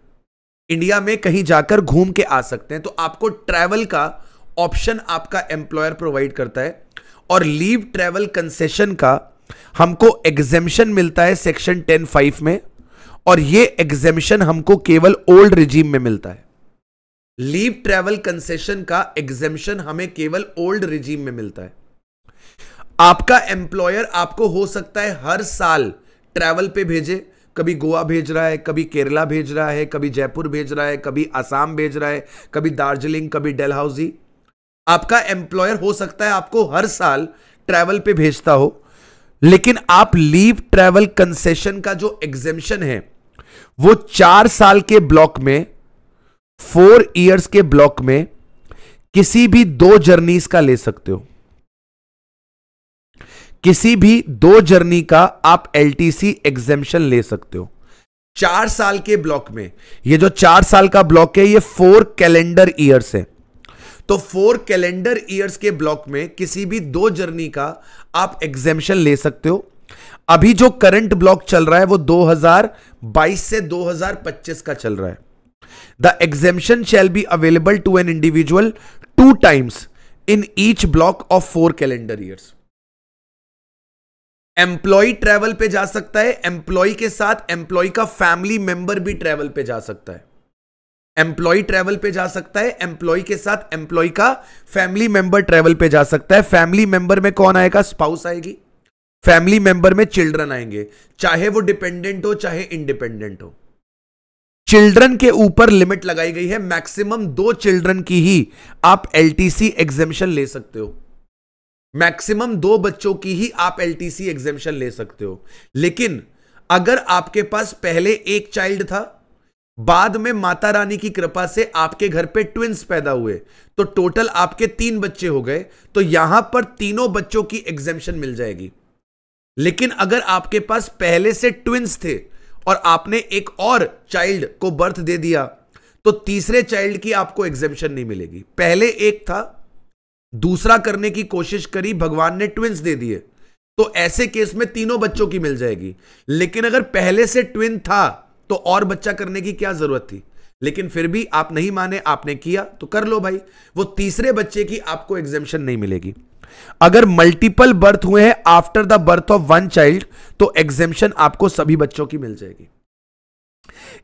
इंडिया में कहीं जाकर घूम के आ सकते हैं तो आपको ट्रैवल का ऑप्शन आपका एम्प्लॉयर प्रोवाइड करता है और लीव ट्रैवल कंसेशन का हमको एग्जेम्शन मिलता है सेक्शन टेन फाइव में और ये एग्जेमिशन हमको केवल ओल्ड रिजीम में मिलता है लीव ट्रेवल कंसेशन का एग्जेमिशन हमें केवल ओल्ड रिजीम में मिलता है आपका एम्प्लॉयर आपको हो सकता है हर साल ट्रैवल पे भेजे कभी गोवा भेज रहा है कभी केरला भेज रहा है कभी जयपुर भेज रहा है कभी आसाम भेज रहा है कभी दार्जिलिंग कभी डेलहाउजी आपका एम्प्लॉयर हो सकता है आपको हर साल ट्रैवल पे भेजता हो लेकिन आप लीव ट्रैवल कंसेशन का जो एग्जेमशन है वो चार साल के ब्लॉक में फोर ईयर्स के ब्लॉक में किसी भी दो जर्नीस का ले सकते हो किसी भी दो जर्नी का आप एलटीसी एग्जेम्पन ले सकते हो चार साल के ब्लॉक में ये जो चार साल का ब्लॉक है ये फोर कैलेंडर ईयर्स है तो फोर कैलेंडर ईयर्स के ब्लॉक में किसी भी दो जर्नी का आप एग्जेम्पन ले सकते हो अभी जो करंट ब्लॉक चल रहा है वो 2022 से 2025 का चल रहा है the exemption shall be available to an individual two times in each block of four calendar years employee travel पे जा सकता है एम्प्लॉय के साथ एम्प्लॉय का फैमिली मेंबर भी ट्रेवल पे जा सकता है एम्प्लॉय ट्रेवल पे जा सकता है एम्प्लॉय के साथ एम्प्लॉय का फैमिली मेंबर ट्रेवल पे जा सकता है फैमिली मेंबर में कौन आएगा स्पाउस आएगी फैमिली मेंबर में चिल्ड्रन आएंगे चाहे वो डिपेंडेंट हो चाहे इंडिपेंडेंट हो चिल्ड्रन के ऊपर लिमिट लगाई गई है मैक्सिमम दो चिल्ड्रन की ही आप एलटीसी एग्जेम्पशन ले सकते हो मैक्सिमम दो बच्चों की ही आप एलटीसी एग्जेम्पशन ले सकते हो लेकिन अगर आपके पास पहले एक चाइल्ड था बाद में माता रानी की कृपा से आपके घर पे ट्विंस पैदा हुए तो टोटल आपके तीन बच्चे हो गए तो यहां पर तीनों बच्चों की एग्जेम्पशन मिल जाएगी लेकिन अगर आपके पास पहले से ट्विंस थे और आपने एक और चाइल्ड को बर्थ दे दिया तो तीसरे चाइल्ड की आपको एग्जेम्पन नहीं मिलेगी पहले एक था दूसरा करने की कोशिश करी भगवान ने ट्विंस दे दिए तो ऐसे केस में तीनों बच्चों की मिल जाएगी लेकिन अगर पहले से ट्विन था तो और बच्चा करने की क्या जरूरत थी लेकिन फिर भी आप नहीं माने आपने किया तो कर लो भाई वो तीसरे बच्चे की आपको एग्जेम्पन नहीं मिलेगी अगर मल्टीपल बर्थ हुए हैं after the birth of one child तो एग्जेम्पन आपको सभी बच्चों की मिल जाएगी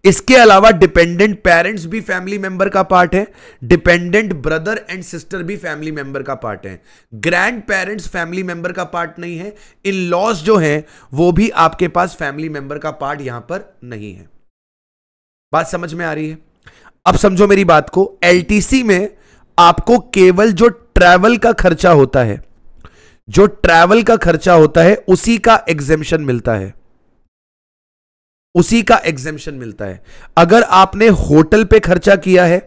इसके अलावा डिपेंडेंट पेरेंट्स भी फैमिली मेंबर का पार्ट है डिपेंडेंट ब्रदर एंड सिस्टर भी फैमिली मेंबर का पार्ट है ग्रैंड पेरेंट्स फैमिली मेंबर का पार्ट नहीं है इन लॉस जो है वो भी आपके पास फैमिली मेंबर का पार्ट यहां पर नहीं है बात समझ में आ रही है अब समझो मेरी बात को एलटीसी में आपको केवल जो ट्रैवल का खर्चा होता है जो ट्रैवल का खर्चा होता है उसी का एग्जेम्पन मिलता है उसी का एग्जेम्पन मिलता है अगर आपने होटल पे खर्चा किया है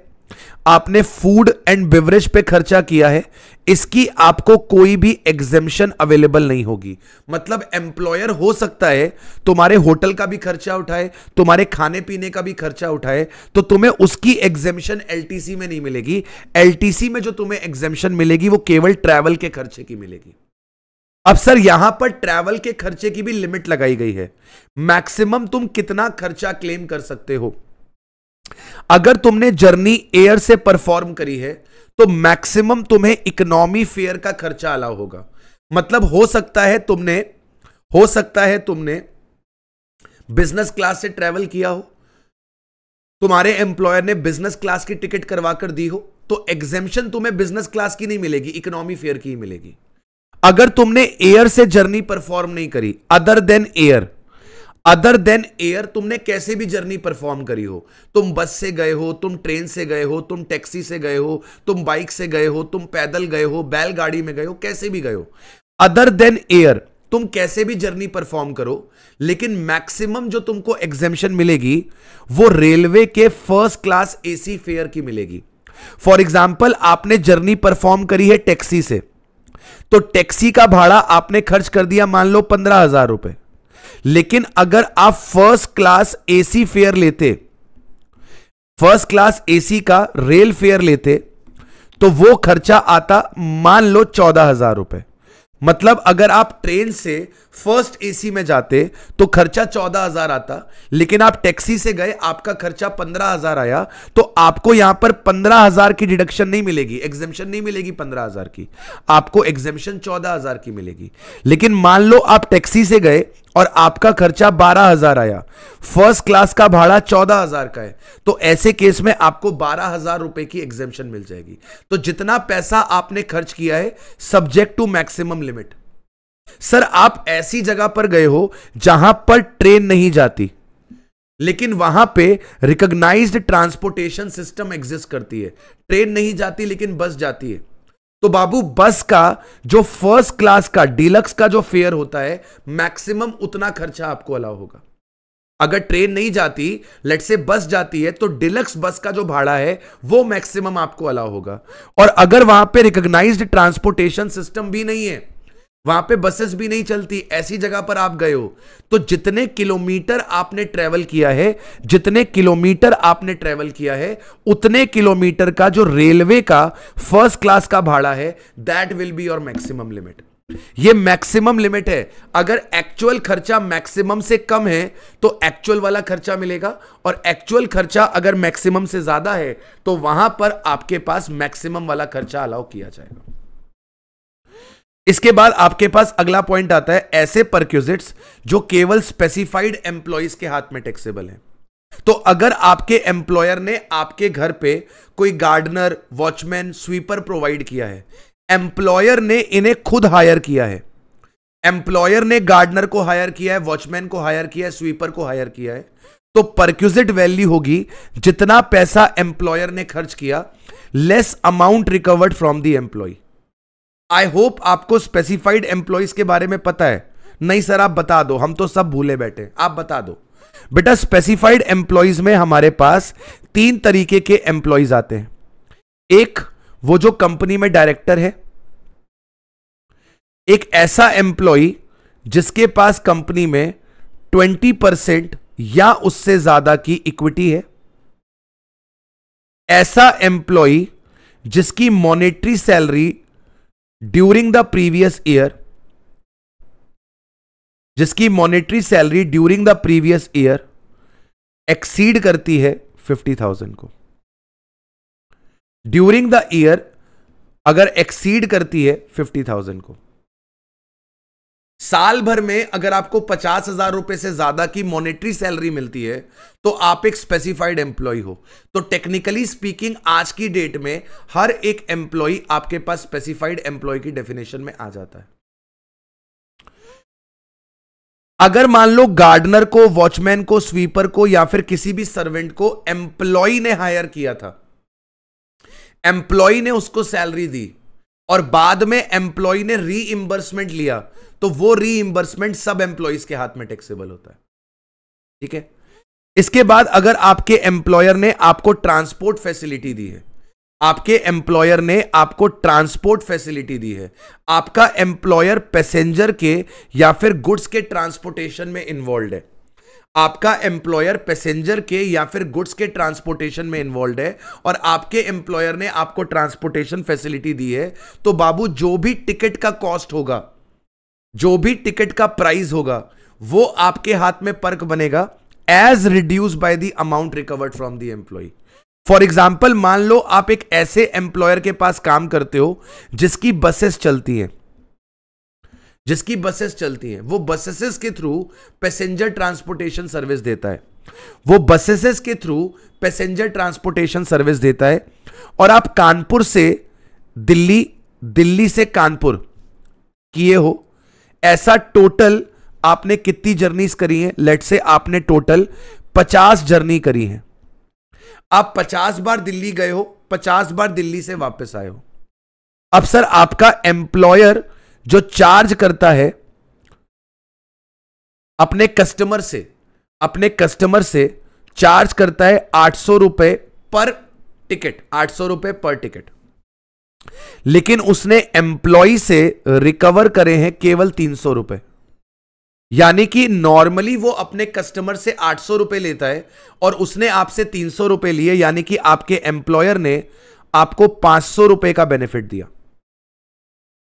आपने फूड एंड बेवरेज पे खर्चा किया है इसकी आपको कोई भी एग्जेम्शन अवेलेबल नहीं होगी मतलब एम्प्लॉयर हो सकता है तुम्हारे होटल का भी खर्चा उठाए तुम्हारे खाने पीने का भी खर्चा उठाए तो तुम्हें उसकी एग्जेम्पन एलटीसी में नहीं मिलेगी एलटीसी में जो तुम्हें एग्जेम्शन मिलेगी वो केवल ट्रैवल के खर्चे की मिलेगी अब सर यहां पर ट्रैवल के खर्चे की भी लिमिट लगाई गई है मैक्सिमम तुम कितना खर्चा क्लेम कर सकते हो अगर तुमने जर्नी एयर से परफॉर्म करी है तो मैक्सिमम तुम्हें इकोनॉमी फेयर का खर्चा अलाव होगा मतलब हो सकता है तुमने हो सकता है तुमने बिजनेस क्लास से ट्रेवल किया हो तुम्हारे एम्प्लॉयर ने बिजनेस क्लास की टिकट करवा कर दी हो तो एग्जेम्पन तुम्हें बिजनेस क्लास की नहीं मिलेगी इकोनॉमी फेयर की ही मिलेगी अगर तुमने एयर से जर्नी परफॉर्म नहीं करी other than air other than air तुमने कैसे भी जर्नी परफॉर्म करी हो तुम बस से गए हो तुम ट्रेन से गए हो तुम टैक्सी से गए हो तुम बाइक से गए हो तुम पैदल गए हो बैलगाड़ी में गए हो कैसे भी गए हो अदर देन एयर तुम कैसे भी जर्नी परफॉर्म करो लेकिन मैक्सिमम जो तुमको एग्जेम्शन मिलेगी वो रेलवे के फर्स्ट क्लास एसी फेयर की मिलेगी फॉर एग्जाम्पल आपने जर्नी परफॉर्म करी है टैक्सी से तो टैक्सी का भाड़ा आपने खर्च कर दिया मान लो पंद्रह हजार रुपए लेकिन अगर आप फर्स्ट क्लास एसी फेयर लेते फर्स्ट क्लास एसी का रेल फेयर लेते तो वो खर्चा आता मान लो चौदह हजार रुपए मतलब अगर आप ट्रेन से फर्स्ट एसी में जाते तो खर्चा चौदह हजार आता लेकिन आप टैक्सी से गए आपका खर्चा पंद्रह हजार आया तो आपको यहां पर पंद्रह हजार की डिडक्शन नहीं मिलेगी एग्जेम्पन नहीं मिलेगी पंद्रह हजार की आपको एग्जेम्पन चौदह हजार की मिलेगी लेकिन मान लो आप टैक्सी से गए और आपका खर्चा बारह हजार आया फर्स्ट क्लास का भाड़ा चौदह हजार का है तो ऐसे केस में आपको बारह हजार रुपए की एग्जेपन मिल जाएगी तो जितना पैसा आपने खर्च किया है subject to maximum limit sir आप ऐसी जगह पर गए हो जहां पर ट्रेन नहीं जाती लेकिन वहां पे रिकॉग्नाइज्ड ट्रांसपोर्टेशन सिस्टम एग्जिस्ट करती है ट्रेन नहीं जाती लेकिन बस जाती है तो बाबू बस का जो फर्स्ट क्लास का डीलक्स का जो फेयर होता है मैक्सिमम उतना खर्चा आपको अलाउ होगा अगर ट्रेन नहीं जाती लेट से बस जाती है तो डिलक्स बस का जो भाड़ा है वो मैक्सिमम आपको अलाउ होगा और अगर वहां पे रिकॉग्नाइज्ड ट्रांसपोर्टेशन सिस्टम भी नहीं है वहां पे बसेस भी नहीं चलती ऐसी जगह पर आप गए हो तो जितने किलोमीटर आपने ट्रेवल किया है जितने किलोमीटर आपने ट्रेवल किया है उतने किलोमीटर का जो रेलवे का फर्स्ट क्लास का भाड़ा है that will be your maximum limit ये मैक्सिमम लिमिट है अगर एक्चुअल खर्चा मैक्सिमम से कम है तो एक्चुअल वाला खर्चा मिलेगा और एक्चुअल खर्चा अगर मैक्सिमम से ज्यादा है तो वहां पर आपके पास मैक्सिमम वाला खर्चा अलाउ किया जाएगा इसके बाद आपके पास अगला पॉइंट आता है ऐसे परक्यूजिट्स जो केवल स्पेसिफाइड एम्प्लॉयज के हाथ में टैक्सेबल हैं तो अगर आपके एम्प्लॉयर ने आपके घर पे कोई गार्डनर वॉचमैन स्वीपर प्रोवाइड किया है एम्प्लॉयर ने इन्हें खुद हायर किया है एम्प्लॉयर ने गार्डनर को हायर किया है वॉचमैन को हायर किया है स्वीपर को हायर किया है तो परक्यूजिट वैल्यू होगी जितना पैसा एम्प्लॉयर ने खर्च किया less amount recovered from the employee I hope आपको स्पेसिफाइड एम्प्लॉयज के बारे में पता है नहीं सर आप बता दो हम तो सब भूले बैठे आप बता दो बेटा स्पेसिफाइड एम्प्लॉयज में हमारे पास तीन तरीके के एम्प्लॉयज आते हैं एक वो जो कंपनी में डायरेक्टर है एक ऐसा एम्प्लॉय जिसके पास कंपनी में ट्वेंटी परसेंट या उससे ज्यादा की इक्विटी है ऐसा एम्प्लॉय जिसकी monetary salary during the previous year जिसकी monetary salary during the previous year exceed करती है फिफ्टी थाउजेंड को ड्यूरिंग द ईयर अगर एक्सीड करती है फिफ्टी थाउजेंड को साल भर में अगर आपको पचास हजार रुपए से ज्यादा की मॉनेटरी सैलरी मिलती है तो आप एक स्पेसिफाइड एम्प्लॉय हो तो टेक्निकली स्पीकिंग आज की डेट में हर एक एम्प्लॉय आपके पास स्पेसिफाइड एम्प्लॉय की डेफिनेशन में आ जाता है अगर मान लो गार्डनर को वॉचमैन को स्वीपर को या फिर किसी भी सर्वेंट को एम्प्लॉय ने हायर किया था एम्प्लॉय ने उसको सैलरी दी और बाद में एम्प्लॉय ने इंबर्समेंट लिया तो वो रीइंबर्समेंट सब एम्प्लॉयज के हाथ में टैक्सेबल होता है ठीक है इसके बाद अगर आपके एम्प्लॉयर ने आपको ट्रांसपोर्ट फैसिलिटी दी है आपके एम्प्लॉयर ने आपको ट्रांसपोर्ट फैसिलिटी दी है आपका एम्प्लॉयर पैसेंजर के या फिर गुड्स के ट्रांसपोर्टेशन में इन्वॉल्व है आपका एम्प्लॉयर पैसेंजर के या फिर गुड्स के ट्रांसपोर्टेशन में इन्वॉल्व है और आपके एम्प्लॉयर ने आपको ट्रांसपोर्टेशन फैसिलिटी दी है तो बाबू जो भी टिकट का कॉस्ट होगा जो भी टिकट का प्राइस होगा वो आपके हाथ में पर्क बनेगा as reduce by the amount recovered from the employee for example मान लो आप एक ऐसे एम्प्लॉयर के पास काम करते हो जिसकी बसेस चलती हैं जिसकी बसेस चलती हैं वो बसेसेस के थ्रू पैसेंजर ट्रांसपोर्टेशन सर्विस देता है वो बसेसेस के थ्रू पैसेंजर ट्रांसपोर्टेशन सर्विस देता है और आप कानपुर से दिल्ली दिल्ली से कानपुर किए हो ऐसा टोटल आपने कितनी जर्नीस करी हैं लेट से आपने टोटल पचास जर्नी करी हैं आप पचास बार दिल्ली गए हो पचास बार दिल्ली से वापस आए हो अब सर आपका एम्प्लॉयर जो चार्ज करता है अपने कस्टमर से अपने कस्टमर से चार्ज करता है आठ सौ रुपए पर टिकट आठ सौ रुपए पर टिकट लेकिन उसने एम्प्लॉय से रिकवर करे हैं केवल तीन सौ रुपए यानी कि नॉर्मली वो अपने कस्टमर से आठ सौ रुपए लेता है और उसने आपसे तीन सौ रुपए लिए यानी कि आपके एम्प्लॉयर ने आपको पांच सौ रुपए का बेनिफिट दिया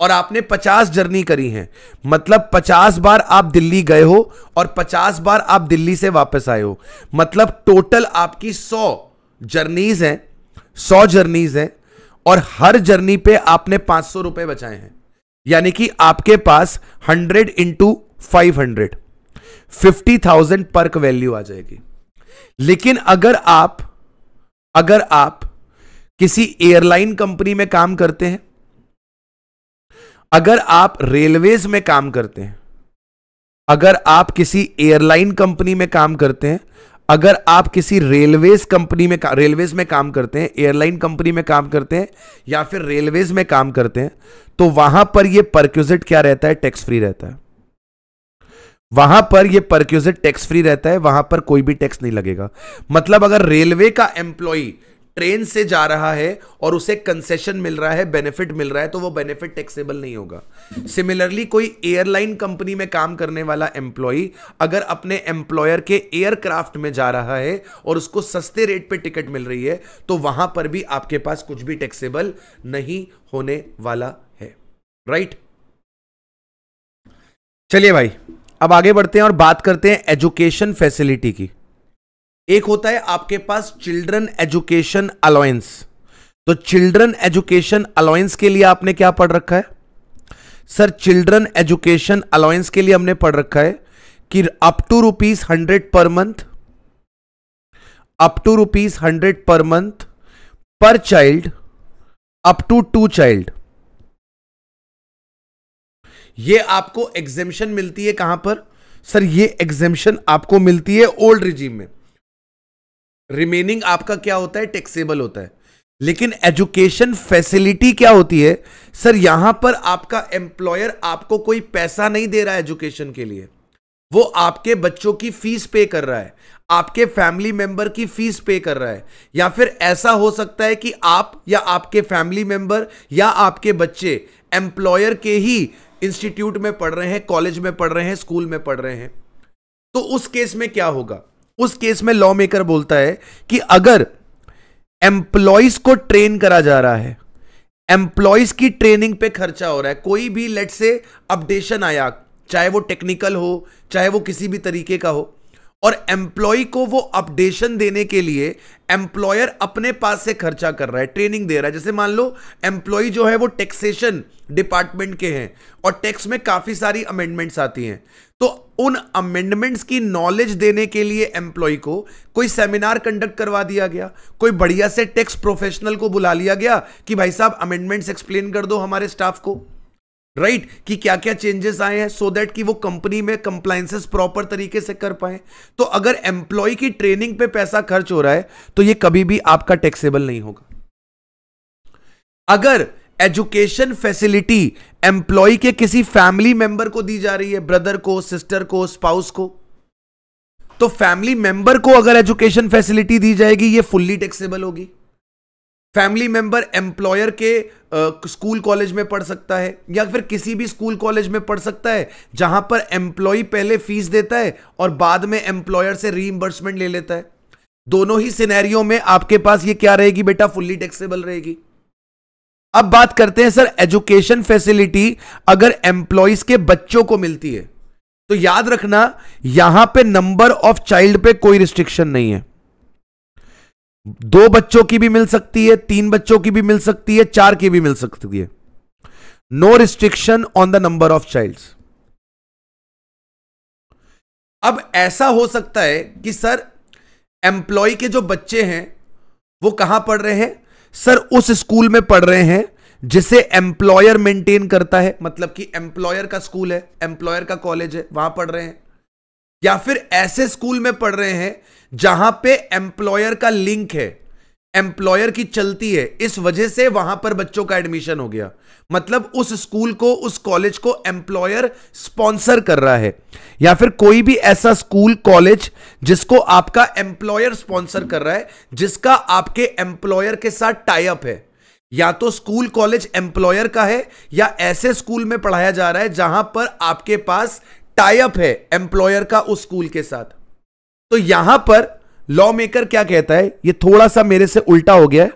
और आपने पचास जर्नी करी है मतलब पचास बार आप दिल्ली गए हो और पचास बार आप दिल्ली से वापस आए हो मतलब टोटल आपकी सौ जर्नीज हैं सौ जर्नीज हैं और हर जर्नी पे आपने पांच सौ रुपए बचाए हैं यानी कि आपके पास hundred into five hundred fifty thousand पर वैल्यू आ जाएगी लेकिन अगर आप अगर आप किसी एयरलाइन कंपनी में काम करते हैं अगर आप रेलवेज में काम करते हैं अगर आप किसी एयरलाइन कंपनी में काम करते हैं अगर आप किसी रेलवेज कंपनी में रेलवेज में काम करते हैं एयरलाइन कंपनी में काम करते हैं या फिर रेलवेज में काम करते हैं तो वहां पर यह परक्यूजिट क्या रहता है टैक्स फ्री रहता है वहां पर यह परक्यूजिट टैक्स फ्री रहता है वहां पर कोई भी टैक्स नहीं लगेगा मतलब अगर रेलवे का एम्प्लॉई ट्रेन से जा रहा है और उसे कंसेशन मिल रहा है बेनिफिट मिल रहा है तो वो बेनिफिट टैक्सेबल नहीं होगा सिमिलरली कोई एयरलाइन कंपनी में काम करने वाला एम्प्लॉय अगर अपने एम्प्लॉयर के एयरक्राफ्ट में जा रहा है और उसको सस्ते रेट पे टिकट मिल रही है तो वहां पर भी आपके पास कुछ भी टैक्सेबल नहीं होने वाला है राइट चलिए भाई अब आगे बढ़ते हैं और बात करते हैं एजुकेशन फैसिलिटी की एक होता है आपके पास चिल्ड्रन एजुकेशन अलाउंस तो चिल्ड्रन एजुकेशन अलाउंस के लिए आपने क्या पढ़ रखा है सर चिल्ड्रन एजुकेशन अलाउंस के लिए हमने पढ़ रखा है कि up to rupees hundred per month up to rupees hundred per month per child up to two child ये आपको एग्जेम्पन मिलती है कहां पर सर ये एग्जेम्पन आपको मिलती है ओल्ड रिजीम में रिमेनिंग आपका क्या होता है टैक्सेबल होता है लेकिन एजुकेशन फैसिलिटी क्या होती है सर यहां पर आपका एम्प्लॉयर आपको कोई पैसा नहीं दे रहा है एजुकेशन के लिए वो आपके बच्चों की फीस पे कर रहा है आपके फैमिली मेंबर की फीस पे कर रहा है या फिर ऐसा हो सकता है कि आप या आपके फैमिली मेंबर या आपके बच्चे एम्प्लॉयर के ही इंस्टीट्यूट में पढ़ रहे हैं कॉलेज में पढ़ रहे हैं स्कूल में पढ़ रहे हैं तो उस केस में क्या होगा उस केस में लॉ मेकर बोलता है कि अगर एम्प्लॉयज को ट्रेन करा जा रहा है एम्प्लॉयज की ट्रेनिंग पे खर्चा हो रहा है कोई भी लेट से अपडेशन आया चाहे वो टेक्निकल हो चाहे वो किसी भी तरीके का हो और एम्प्लॉय को वो अपडेशन देने के लिए एम्प्लॉयर अपने पास से खर्चा कर रहा है ट्रेनिंग दे रहा है जैसे मान लो एम्प्लॉय जो है वो टैक्सेशन डिपार्टमेंट के हैं और टैक्स में काफ़ी सारी अमेंडमेंट्स आती हैं तो उन अमेंडमेंट्स की नॉलेज देने के लिए एम्प्लॉय को कोई सेमिनार कंडक्ट करवा दिया गया कोई बढ़िया से टैक्स प्रोफेशनल को बुला लिया गया कि भाई साहब अमेंडमेंट्स एक्सप्लेन कर दो हमारे स्टाफ को राइट right? कि क्या क्या चेंजेस आए हैं सो दैट कि वो कंपनी में कंप्लाइंसेस प्रॉपर तरीके से कर पाए तो अगर एम्प्लॉय की ट्रेनिंग पे पैसा खर्च हो रहा है तो ये कभी भी आपका टैक्सेबल नहीं होगा अगर एजुकेशन फैसिलिटी एम्प्लॉय के किसी फैमिली मेंबर को दी जा रही है ब्रदर को सिस्टर को स्पाउस को तो फैमिली मेंबर को अगर एजुकेशन फैसिलिटी दी जाएगी ये फुल्ली टैक्सेबल होगी फैमिली मेंबर एम्प्लॉयर के स्कूल कॉलेज में पढ़ सकता है या फिर किसी भी स्कूल कॉलेज में पढ़ सकता है जहां पर एम्प्लॉय पहले फीस देता है और बाद में एम्प्लॉयर से रीइंबर्समेंट ले लेता है दोनों ही सिनेरियो में आपके पास ये क्या रहेगी बेटा फुल्ली टैक्सेबल रहेगी अब बात करते हैं सर एजुकेशन फैसिलिटी अगर एम्प्लॉयज के बच्चों को मिलती है तो याद रखना यहां पे नंबर ऑफ चाइल्ड पे कोई रिस्ट्रिक्शन नहीं है दो बच्चों की भी मिल सकती है तीन बच्चों की भी मिल सकती है चार की भी मिल सकती है no restriction on the number of child अब ऐसा हो सकता है कि सर एम्प्लॉय के जो बच्चे हैं वो कहां पढ़ रहे हैं सर उस स्कूल में पढ़ रहे हैं जिसे एम्प्लॉयर मेंटेन करता है मतलब कि एम्प्लॉयर का स्कूल है एम्प्लॉयर का कॉलेज है वहां पढ़ रहे हैं या फिर ऐसे स्कूल में पढ़ रहे हैं जहां पे एम्प्लॉयर का लिंक है एम्प्लॉयर की चलती है इस वजह से वहां पर बच्चों का एडमिशन हो गया मतलब उस स्कूल को उस कॉलेज को एम्प्लॉयर स्पॉन्सर कर रहा है या फिर कोई भी ऐसा स्कूल कॉलेज जिसको आपका एम्प्लॉयर स्पॉन्सर कर रहा है जिसका आपके एम्प्लॉयर के साथ टाइप है या तो स्कूल कॉलेज एम्प्लॉयर का है या ऐसे स्कूल में पढ़ाया जा रहा है जहां पर आपके पास टाइप है एम्प्लॉयर का उस स्कूल के साथ तो यहां पर लॉ मेकर क्या कहता है ये थोड़ा सा मेरे से उल्टा हो गया है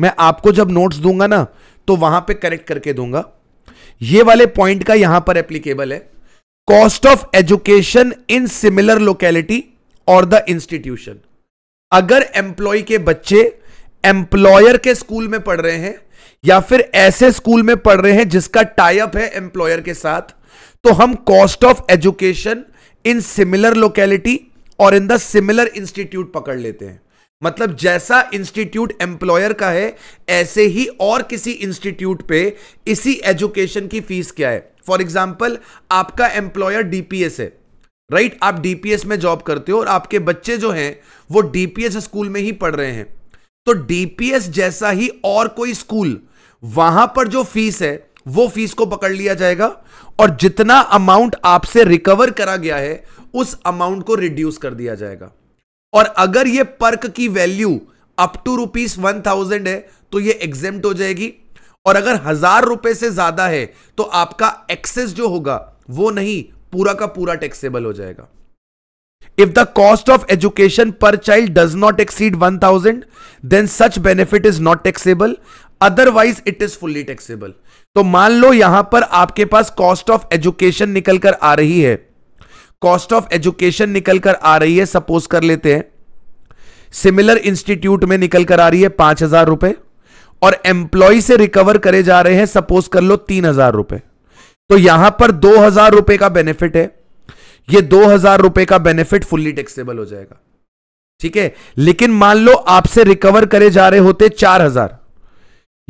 मैं आपको जब नोट्स दूंगा ना तो वहां पे करेक्ट करके दूंगा ये वाले पॉइंट का यहां पर एप्लीकेबल है cost of education in similar locality और द इंस्टीट्यूशन अगर एम्प्लॉय के बच्चे एम्प्लॉयर के स्कूल में पढ़ रहे हैं या फिर ऐसे स्कूल में पढ़ रहे हैं जिसका टाइप है एम्प्लॉयर के साथ तो हम cost of education in similar locality और इन द सिमिलर इंस्टीट्यूट पकड़ लेते हैं मतलब जैसा इंस्टीट्यूट एम्प्लॉयर का है ऐसे ही और किसी इंस्टीट्यूट पे इसी एजुकेशन की फीस क्या है फॉर एग्जाम्पल आपका एम्प्लॉयर डीपीएस है राइट right? आप डीपीएस में जॉब करते हो और आपके बच्चे जो हैं वो डीपीएस स्कूल में ही पढ़ रहे हैं तो डीपीएस जैसा ही और कोई स्कूल वहां पर जो फीस है वो फीस को पकड़ लिया जाएगा और जितना अमाउंट आपसे रिकवर करा गया है उस अमाउंट को रिड्यूस कर दिया जाएगा और अगर ये पर्क की value up to rupees one thousand है तो ये एग्जेम हो जाएगी और अगर हजार रुपए से ज्यादा है तो आपका एक्सेस जो होगा वो नहीं पूरा का पूरा टैक्सेबल हो जाएगा if the cost of education per child does not exceed one thousand then such benefit is not taxable otherwise it is fully taxable तो मान लो यहां पर आपके पास कॉस्ट ऑफ एजुकेशन निकल कर आ रही है कॉस्ट ऑफ एजुकेशन निकल कर आ रही है सपोज कर लेते हैं सिमिलर इंस्टीट्यूट में निकल कर आ रही है पांच हजार रुपए और एम्प्लॉय से रिकवर करे जा रहे हैं सपोज कर लो तीन हजार रुपए तो यहां पर दो हजार रुपए का बेनिफिट है ये दो हजार रुपए का बेनिफिट फुल्ली टैक्सेबल हो जाएगा ठीक है लेकिन मान लो आपसे रिकवर करे जा रहे होते चार हजार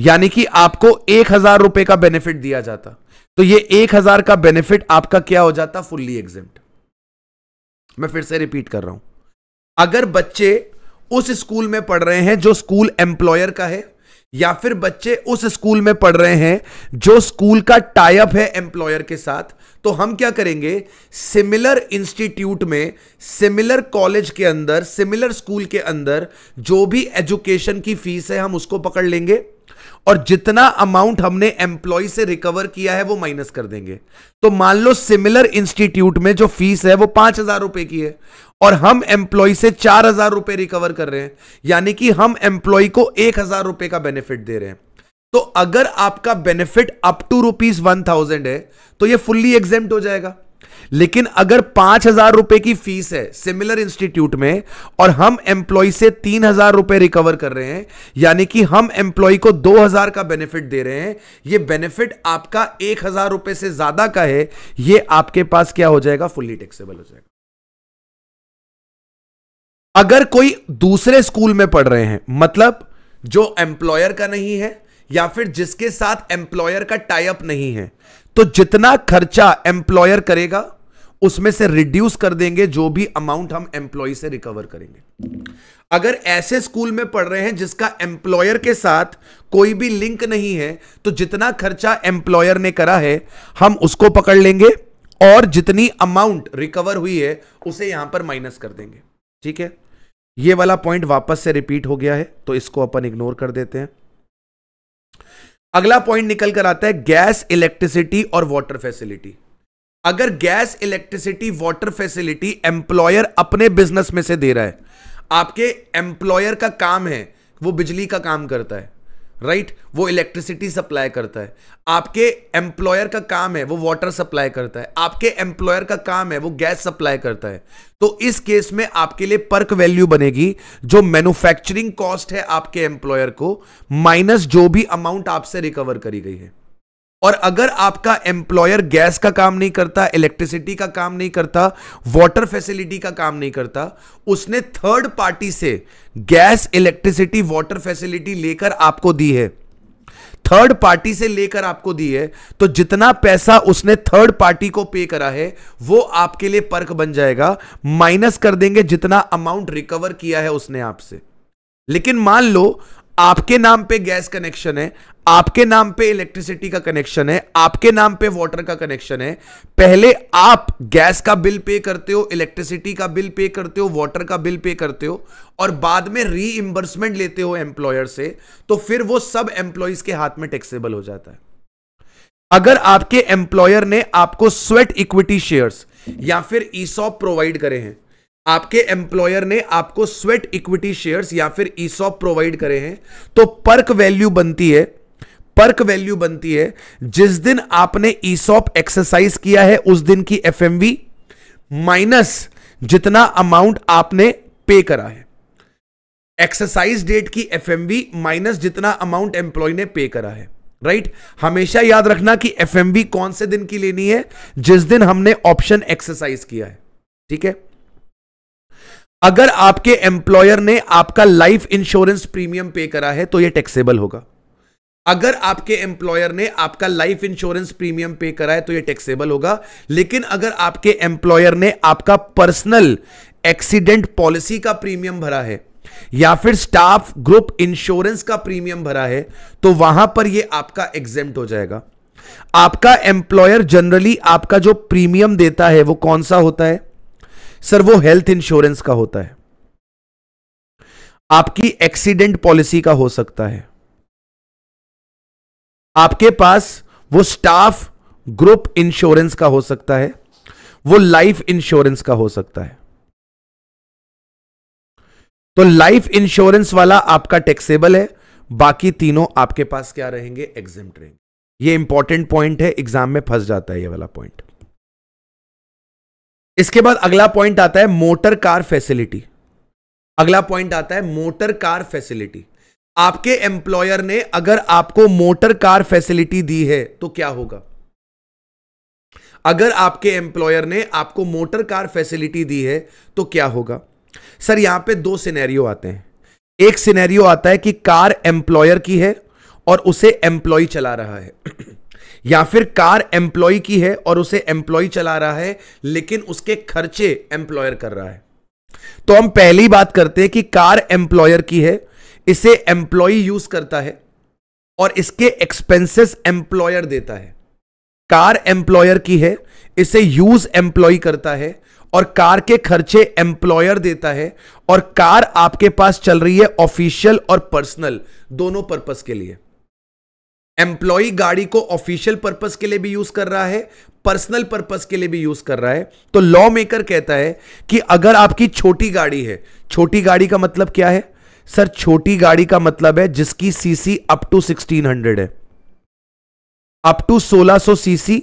यानी कि आपको एक हजार रुपए का बेनिफिट दिया जाता तो ये एक हजार का बेनिफिट आपका क्या हो जाता फुल्ली एग्जिम्ट मैं फिर से रिपीट कर रहा हूं अगर बच्चे उस स्कूल में पढ़ रहे हैं जो स्कूल एम्प्लॉयर का है या फिर बच्चे उस स्कूल में पढ़ रहे हैं जो स्कूल का टाइप है एम्प्लॉयर के साथ तो हम क्या करेंगे सिमिलर इंस्टीट्यूट में सिमिलर कॉलेज के अंदर सिमिलर स्कूल के अंदर जो भी एजुकेशन की फीस है हम उसको पकड़ लेंगे और जितना अमाउंट हमने एम्प्लॉय से रिकवर किया है वो माइनस कर देंगे तो मान लो सिमिलर इंस्टीट्यूट में जो फीस है वो पांच हजार रुपए की है और हम एम्प्लॉय से चार हजार रुपए रिकवर कर रहे हैं यानी कि हम एम्प्लॉय को एक हजार रुपए का बेनिफिट दे रहे हैं तो अगर आपका benefit up to rupees one thousand है तो ये फुल्ली एग्जेम्प्ट हो जाएगा लेकिन अगर पांच हजार रुपए की फीस है सिमिलर इंस्टीट्यूट में और हम एम्प्लॉय से तीन हजार रुपए रिकवर कर रहे हैं यानी कि हम एम्प्लॉय को दो हजार का बेनिफिट दे रहे हैं ये बेनिफिट आपका एक हजार रुपए से ज्यादा का है ये आपके पास क्या हो जाएगा फुल्ली टैक्सेबल हो जाएगा अगर कोई दूसरे स्कूल में पढ़ रहे हैं मतलब जो एम्प्लॉयर का नहीं है या फिर जिसके साथ एम्प्लॉयर का टाइप नहीं है तो जितना खर्चा एम्प्लॉयर करेगा उसमें से रिड्यूस कर देंगे जो भी अमाउंट हम एम्प्लॉय से रिकवर करेंगे अगर ऐसे स्कूल में पढ़ रहे हैं जिसका एम्प्लॉयर के साथ कोई भी लिंक नहीं है तो जितना खर्चा एम्प्लॉयर ने करा है हम उसको पकड़ लेंगे और जितनी अमाउंट रिकवर हुई है उसे यहां पर माइनस कर देंगे ठीक है ये वाला पॉइंट वापस से रिपीट हो गया है तो इसको अपन इग्नोर कर देते हैं अगला पॉइंट निकल कर आता है गैस इलेक्ट्रिसिटी और वाटर फैसिलिटी अगर gas electricity water facility employer अपने बिजनेस में से दे रहा है आपके एम्प्लॉयर का काम है वो बिजली का काम करता है राइट right? वो इलेक्ट्रिसिटी सप्लाई करता है आपके एम्प्लॉयर का काम है वो वाटर सप्लाई करता है आपके एम्प्लॉयर का काम है वो गैस सप्लाई करता है तो इस केस में आपके लिए पर्क वैल्यू बनेगी जो मैन्युफैक्चरिंग कॉस्ट है आपके एम्प्लॉयर को माइनस जो भी अमाउंट आपसे रिकवर करी गई है और अगर आपका एम्प्लॉयर गैस का काम नहीं करता इलेक्ट्रिसिटी का काम नहीं करता वाटर फैसिलिटी का काम नहीं करता उसने थर्ड पार्टी से गैस इलेक्ट्रिसिटी वाटर फैसिलिटी लेकर आपको दी है थर्ड पार्टी से लेकर आपको दी है तो जितना पैसा उसने थर्ड पार्टी को पे करा है वो आपके लिए पर्क बन जाएगा माइनस कर देंगे जितना अमाउंट रिकवर किया है उसने आपसे लेकिन मान लो आपके नाम पे गैस कनेक्शन है आपके नाम पे इलेक्ट्रिसिटी का कनेक्शन है आपके नाम पे वाटर का कनेक्शन है पहले आप गैस का बिल पे करते हो इलेक्ट्रिसिटी का बिल पे करते हो वाटर का बिल पे करते हो और बाद में री लेते हो एम्प्लॉयर से तो फिर वो सब एम्प्लॉयज के हाथ में टैक्सेबल हो जाता है अगर आपके एम्प्लॉयर ने आपको स्वेट इक्विटी शेयर्स या फिर ईसॉप प्रोवाइड करे हैं आपके एम्प्लॉयर ने आपको स्वेट इक्विटी शेयर्स या फिर ईसॉप प्रोवाइड करे हैं तो पर्क वैल्यू बनती है पर्क वैल्यू बनती है जिस दिन आपने ईसॉप एक्सरसाइज किया है उस दिन की एफ माइनस जितना अमाउंट आपने पे करा है एक्सरसाइज डेट की एफ माइनस जितना अमाउंट एम्प्लॉय ने पे करा है राइट right? हमेशा याद रखना कि एफ कौन से दिन की लेनी है जिस दिन हमने ऑप्शन एक्सरसाइज किया है ठीक है अगर आपके एम्प्लॉयर ने आपका लाइफ इंश्योरेंस प्रीमियम पे करा है तो यह टैक्सेबल होगा अगर आपके एम्प्लॉयर ने आपका लाइफ इंश्योरेंस प्रीमियम पे करा है तो ये टैक्सेबल होगा लेकिन अगर आपके एम्प्लॉयर ने आपका पर्सनल एक्सीडेंट पॉलिसी का प्रीमियम भरा है या फिर स्टाफ ग्रुप इंश्योरेंस का प्रीमियम भरा है तो वहां पर ये आपका एग्जेम्प्ट हो जाएगा आपका एम्प्लॉयर जनरली आपका जो प्रीमियम देता है वो कौन सा होता है सर वो हेल्थ इंश्योरेंस का होता है आपकी एक्सीडेंट पॉलिसी का हो सकता है आपके पास वो स्टाफ ग्रुप इंश्योरेंस का हो सकता है वो लाइफ इंश्योरेंस का हो सकता है तो लाइफ इंश्योरेंस वाला आपका टैक्सेबल है बाकी तीनों आपके पास क्या रहेंगे एग्जाम रहेंगे ये इंपॉर्टेंट पॉइंट है एग्जाम में फंस जाता है ये वाला पॉइंट इसके बाद अगला पॉइंट आता है मोटर कार फैसिलिटी अगला पॉइंट आता है मोटर कार फैसिलिटी आपके एम्प्लॉयर ने अगर आपको मोटर कार फैसिलिटी दी है तो क्या होगा अगर आपके एम्प्लॉयर ने आपको मोटर कार फैसिलिटी दी है तो क्या होगा सर यहां पे दो सिनेरियो आते हैं एक सिनेरियो आता है कि कार एम्प्लॉयर की है और उसे एम्प्लॉय चला रहा है या फिर कार एम्प्लॉय की है और उसे एम्प्लॉय चला रहा है लेकिन उसके खर्चे एम्प्लॉयर कर रहा है तो हम पहली बात करते हैं कि कार एम्प्लॉयर की है इसे एम्प्लॉय यूज करता है और इसके एक्सपेंसेस एम्प्लॉयर देता है कार एम्प्लॉयर की है इसे यूज एम्प्लॉय करता है और कार के खर्चे एम्प्लॉयर देता है और कार आपके पास चल रही है ऑफिशियल और पर्सनल दोनों पर्पस के लिए एम्प्लॉय गाड़ी को ऑफिशियल पर्पस के लिए भी यूज कर रहा है पर्सनल पर्पस के लिए भी यूज कर रहा है तो लॉ मेकर कहता है कि अगर आपकी छोटी गाड़ी है छोटी गाड़ी का मतलब क्या है सर छोटी गाड़ी का मतलब है जिसकी सीसी अप टू 1600 है अप टू 1600 सीसी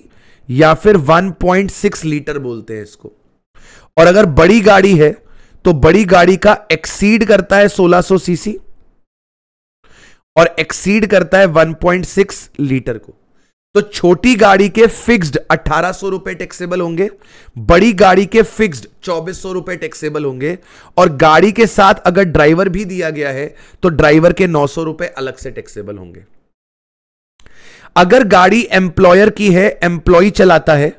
या फिर 1.6 लीटर बोलते हैं इसको और अगर बड़ी गाड़ी है तो बड़ी गाड़ी का एक्सीड करता है 1600 सीसी और एक्सीड करता है 1.6 लीटर को तो छोटी गाड़ी के फिक्स्ड अठारह सौ रुपए टैक्सेबल होंगे बड़ी गाड़ी के फिक्स्ड चौबीस सौ रुपए टैक्सेबल होंगे और गाड़ी के साथ अगर ड्राइवर भी दिया गया है तो ड्राइवर के नौ सौ रुपए अलग से टैक्सेबल होंगे अगर गाड़ी एम्प्लॉयर की है एम्प्लॉय चलाता है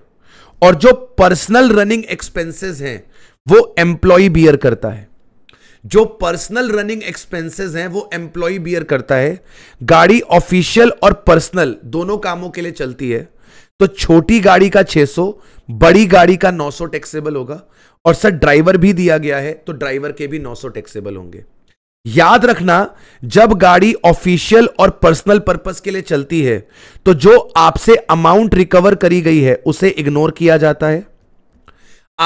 और जो पर्सनल रनिंग एक्सपेंसेस हैं वो एम्प्लॉय बियर करता है जो पर्सनल रनिंग एक्सपेंसेस हैं वो एम्प्लॉय बियर करता है गाड़ी ऑफिशियल और पर्सनल दोनों कामों के लिए चलती है तो छोटी गाड़ी का 600 बड़ी गाड़ी का 900 टैक्सेबल होगा और सर ड्राइवर भी दिया गया है तो ड्राइवर के भी 900 टैक्सेबल होंगे याद रखना जब गाड़ी ऑफिशियल और पर्सनल पर्पस के लिए चलती है तो जो आपसे अमाउंट रिकवर करी गई है उसे इग्नोर किया जाता है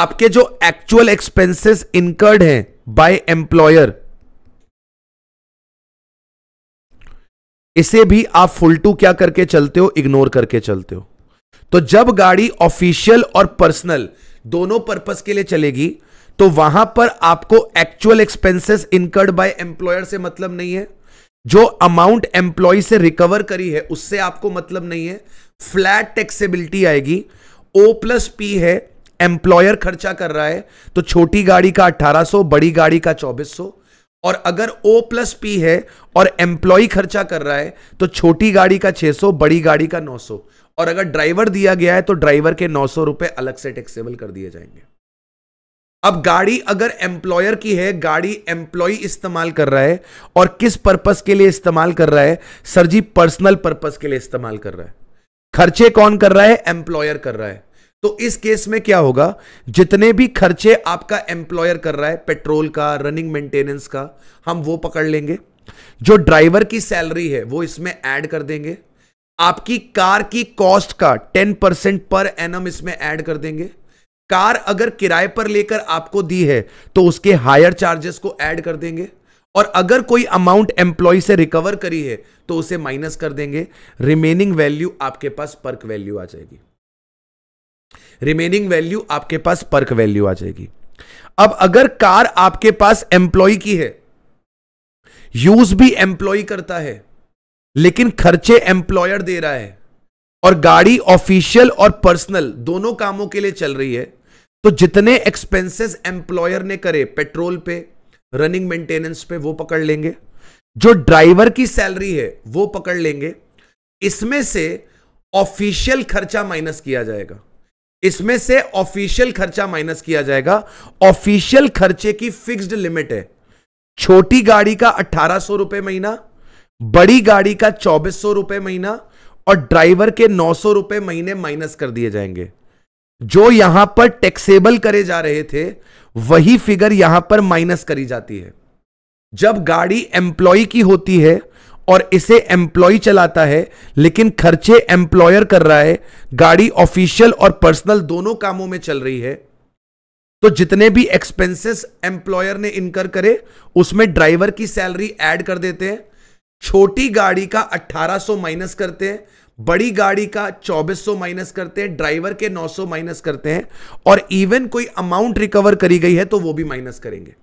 आपके जो एक्चुअल एक्सपेंसेस इनकर्ड हैं बाय एम्प्लॉयर इसे भी आप फुल टू क्या करके चलते हो इग्नोर करके चलते हो तो जब गाड़ी ऑफिशियल और पर्सनल दोनों पर्पस के लिए चलेगी तो वहां पर आपको actual expenses incurred by employer से मतलब नहीं है जो अमाउंट एम्प्लॉय से रिकवर करी है उससे आपको मतलब नहीं है फ्लैट टैक्सेबिलिटी आएगी ओ प्लस पी है एम्प्लॉयर खर्चा कर रहा है तो छोटी गाड़ी का 1800 बड़ी गाड़ी का 2400 और अगर ओ प्लस पी है और एम्प्लॉय खर्चा कर रहा है तो छोटी गाड़ी का 600 बड़ी गाड़ी का 900 और अगर ड्राइवर दिया गया है तो ड्राइवर के नौ सौ रुपए अलग से टैक्सेबल कर दिए जाएंगे अब गाड़ी अगर एम्प्लॉयर की है गाड़ी एम्प्लॉय इस्तेमाल कर रहा है और किस पर्पस के लिए इस्तेमाल कर रहा है सर जी पर्सनल पर्पस के लिए इस्तेमाल कर रहा है खर्चे कौन कर रहा है एम्प्लॉयर कर रहा है तो इस केस में क्या होगा जितने भी खर्चे आपका एम्प्लॉयर कर रहा है पेट्रोल का रनिंग मेंटेनेंस का हम वो पकड़ लेंगे जो ड्राइवर की सैलरी है वो इसमें ऐड कर देंगे आपकी कार की कॉस्ट का टेन परसेंट पर एनम इसमें ऐड कर देंगे कार अगर किराए पर लेकर आपको दी है तो उसके हायर चार्जेस को ऐड कर देंगे और अगर कोई अमाउंट एम्प्लॉय से रिकवर करी है तो उसे माइनस कर देंगे रिमेनिंग वैल्यू आपके पास पर्क वैल्यू आ जाएगी रिमेनिंग वैल्यू आपके पास पर्क वैल्यू आ जाएगी अब अगर कार आपके पास एम्प्लॉय की है यूज भी एम्प्लॉय करता है लेकिन खर्चे एम्प्लॉयर दे रहा है और गाड़ी ऑफिशियल और पर्सनल दोनों कामों के लिए चल रही है तो जितने एक्सपेंसेस एम्प्लॉयर ने करे पेट्रोल पे रनिंग मेंटेनेंस पे वो पकड़ लेंगे जो ड्राइवर की सैलरी है वो पकड़ लेंगे इसमें से ऑफिशियल खर्चा माइनस किया जाएगा इसमें से ऑफिशियल खर्चा माइनस किया जाएगा ऑफिशियल खर्चे की फिक्स्ड लिमिट है छोटी गाड़ी का अठारह सौ रुपए महीना बड़ी गाड़ी का चौबीस सौ रुपए महीना और ड्राइवर के नौ सौ रुपए महीने माइनस कर दिए जाएंगे जो यहां पर टैक्सेबल करे जा रहे थे वही फिगर यहां पर माइनस करी जाती है जब गाड़ी एम्प्लॉय की होती है और इसे एम्प्लॉय चलाता है लेकिन खर्चे एम्प्लॉयर कर रहा है गाड़ी ऑफिशियल और पर्सनल दोनों कामों में चल रही है तो जितने भी एक्सपेंसेस एम्प्लॉयर ने इनकर करे उसमें ड्राइवर की सैलरी ऐड कर देते हैं छोटी गाड़ी का 1800 माइनस करते हैं बड़ी गाड़ी का 2400 माइनस करते हैं ड्राइवर के 900 माइनस करते हैं और इवन कोई अमाउंट रिकवर करी गई है तो वो भी माइनस करेंगे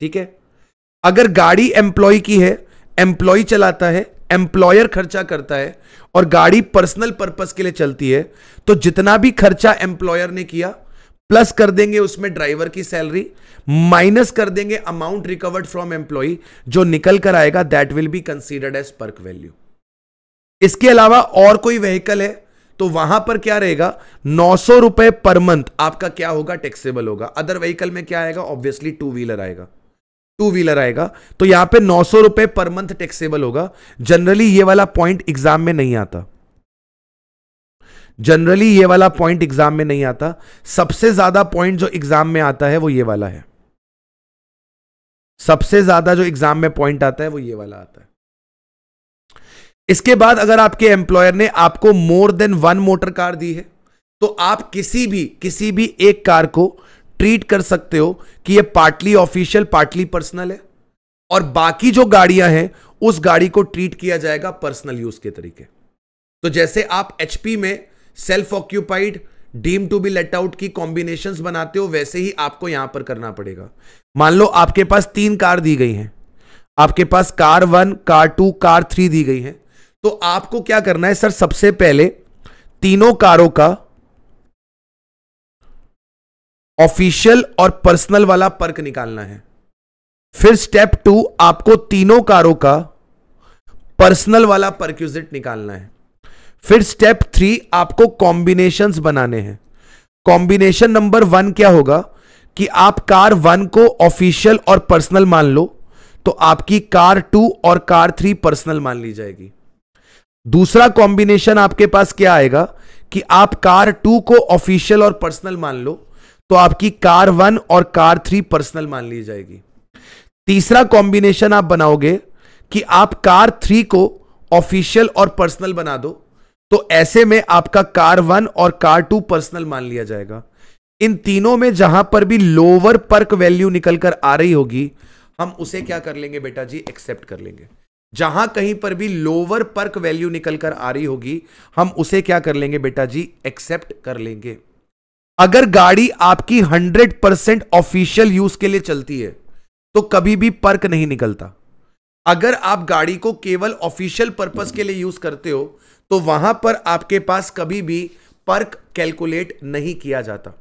ठीक है अगर गाड़ी एम्प्लॉय की है एम्प्लॉय चलाता है एम्प्लॉयर खर्चा करता है और गाड़ी पर्सनल पर्पस के लिए चलती है तो जितना भी खर्चा एम्प्लॉयर ने किया प्लस कर देंगे उसमें ड्राइवर की सैलरी माइनस कर देंगे अमाउंट रिकवर्ड फ्रॉम एम्प्लॉय जो निकल कर आएगा that will be considered as perk value इसके अलावा और कोई व्हीकल है तो वहां पर क्या रहेगा नौ सौ रुपए पर मंथ आपका क्या होगा टैक्सेबल होगा अदर व्हीकल में क्या आएगा ऑब्वियसली टू व्हीलर आएगा टू व्हीलर आएगा तो यहां पे नौ सौ रुपए पर मंथ टैक्सेबल होगा जनरली ये वाला पॉइंट एग्जाम में नहीं आता जनरली ये वाला पॉइंट एग्जाम में नहीं आता सबसे ज्यादा पॉइंट जो एग्जाम में आता है वो ये वाला है सबसे ज्यादा जो एग्जाम में पॉइंट आता है वो ये वाला आता है इसके बाद अगर आपके एम्प्लॉयर ने आपको more than one motor car दी है तो आप किसी भी किसी भी एक कार को ट्रीट कर सकते हो कि ये पार्टली ऑफिशियल पार्टली पर्सनल है और बाकी जो गाड़ियां हैं उस गाड़ी को ट्रीट किया जाएगा पर्सनल यूज के तरीके तो जैसे आप एचपी में self occupied deemed to be let out की कॉम्बिनेशन बनाते हो वैसे ही आपको यहां पर करना पड़ेगा मान लो आपके पास तीन कार दी गई हैं आपके पास car one car two car three दी गई है तो आपको क्या करना है सर सबसे पहले तीनों कारों का ऑफिशियल और पर्सनल वाला पर्क निकालना है फिर स्टेप टू आपको तीनों कारों का पर्सनल वाला परक्यूजिट निकालना है फिर स्टेप थ्री आपको कॉम्बिनेशंस बनाने हैं कॉम्बिनेशन नंबर वन क्या होगा कि आप कार वन को ऑफिशियल और पर्सनल मान लो तो आपकी कार टू और कार थ्री पर्सनल मान ली जाएगी दूसरा कॉम्बिनेशन आपके पास क्या आएगा कि आप कार टू को ऑफिशियल और पर्सनल मान लो तो आपकी कार वन और कार थ्री पर्सनल मान ली जाएगी तीसरा कॉम्बिनेशन आप बनाओगे कि आप कार थ्री को ऑफिशियल और पर्सनल बना दो तो ऐसे में आपका कार वन और कार टू पर्सनल मान लिया जाएगा इन तीनों में जहां पर भी लोअर पर्क वैल्यू निकल कर आ रही होगी हम उसे क्या कर लेंगे बेटा जी एक्सेप्ट कर लेंगे जहां कहीं पर भी लोअर पर्क वैल्यू निकल कर आ रही होगी हम उसे क्या कर लेंगे बेटा जी एक्सेप्ट कर लेंगे अगर गाड़ी आपकी 100 परसेंट ऑफिशियल यूज के लिए चलती है तो कभी भी पर्क नहीं निकलता अगर आप गाड़ी को केवल ऑफिशियल पर्पस के लिए यूज करते हो तो वहां पर आपके पास कभी भी पर्क कैलकुलेट नहीं किया जाता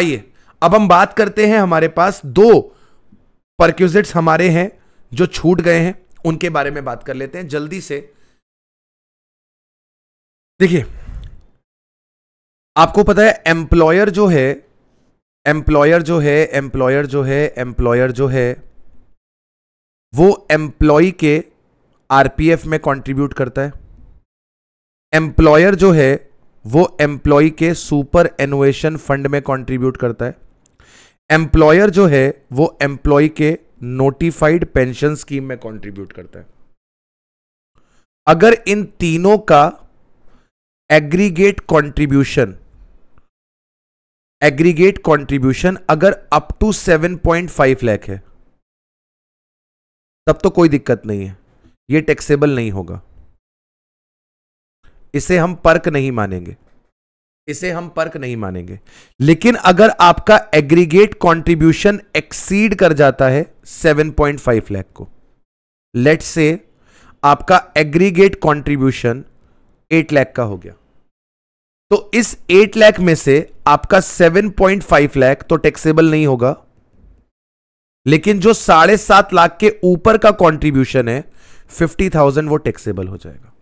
आइए अब हम बात करते हैं हमारे पास दो परक्यूजिट्स हमारे हैं जो छूट गए हैं उनके बारे में बात कर लेते हैं जल्दी से देखिए आपको पता है एम्प्लॉयर जो है एम्प्लॉयर जो है एम्प्लॉयर जो है एम्प्लॉयर जो है वो एम्प्लॉय के आरपीएफ में कंट्रीब्यूट करता है एम्प्लॉयर जो है वो एम्प्लॉय के सुपर एनुएशन फंड में कंट्रीब्यूट करता है एम्प्लॉयर जो है वो एम्प्लॉय के नोटिफाइड पेंशन स्कीम में कंट्रीब्यूट करता है अगर इन तीनों का एग्रीगेट कंट्रीब्यूशन एग्रीगेट कंट्रीब्यूशन अगर अप टू 7.5 लाख है तब तो कोई दिक्कत नहीं है ये टैक्सेबल नहीं होगा इसे हम पर्क नहीं मानेंगे इसे हम पर्क नहीं मानेंगे लेकिन अगर आपका एग्रीगेट कंट्रीब्यूशन एक्सीड कर जाता है 7.5 लाख को लेट से आपका एग्रीगेट कंट्रीब्यूशन 8 लाख का हो गया तो इस एट लैख में से आपका सेवन पॉइंट फाइव लैख तो टैक्सेबल नहीं होगा लेकिन जो साढ़े सात लाख के ऊपर का कॉन्ट्रीब्यूशन है फिफ्टी थाउजेंड वो टैक्सेबल हो जाएगा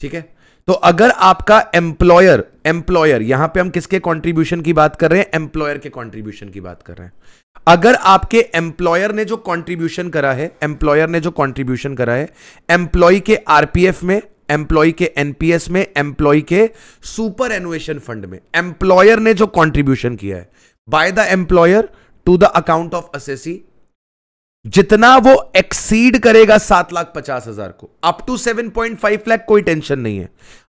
ठीक है तो अगर आपका एम्प्लॉयर एम्प्लॉयर यहां पे हम किसके कॉन्ट्रीब्यूशन की बात कर रहे हैं एम्प्लॉयर के कॉन्ट्रीब्यूशन की बात कर रहे हैं अगर आपके एम्प्लॉयर ने जो कॉन्ट्रीब्यूशन करा है एम्प्लॉयर ने जो कॉन्ट्रीब्यूशन करा है एम्प्लॉय के आरपीएफ में एम्प्लॉय के एनपीएस में एम्प्लॉय के सुपर एनुएशन फंड में एम्प्लॉयर ने जो कॉन्ट्रीब्यूशन किया है by the employer to the account of assessee जितना वो एक्सीड करेगा सात लाख पचास हजार को up to seven point five lakh कोई टेंशन नहीं है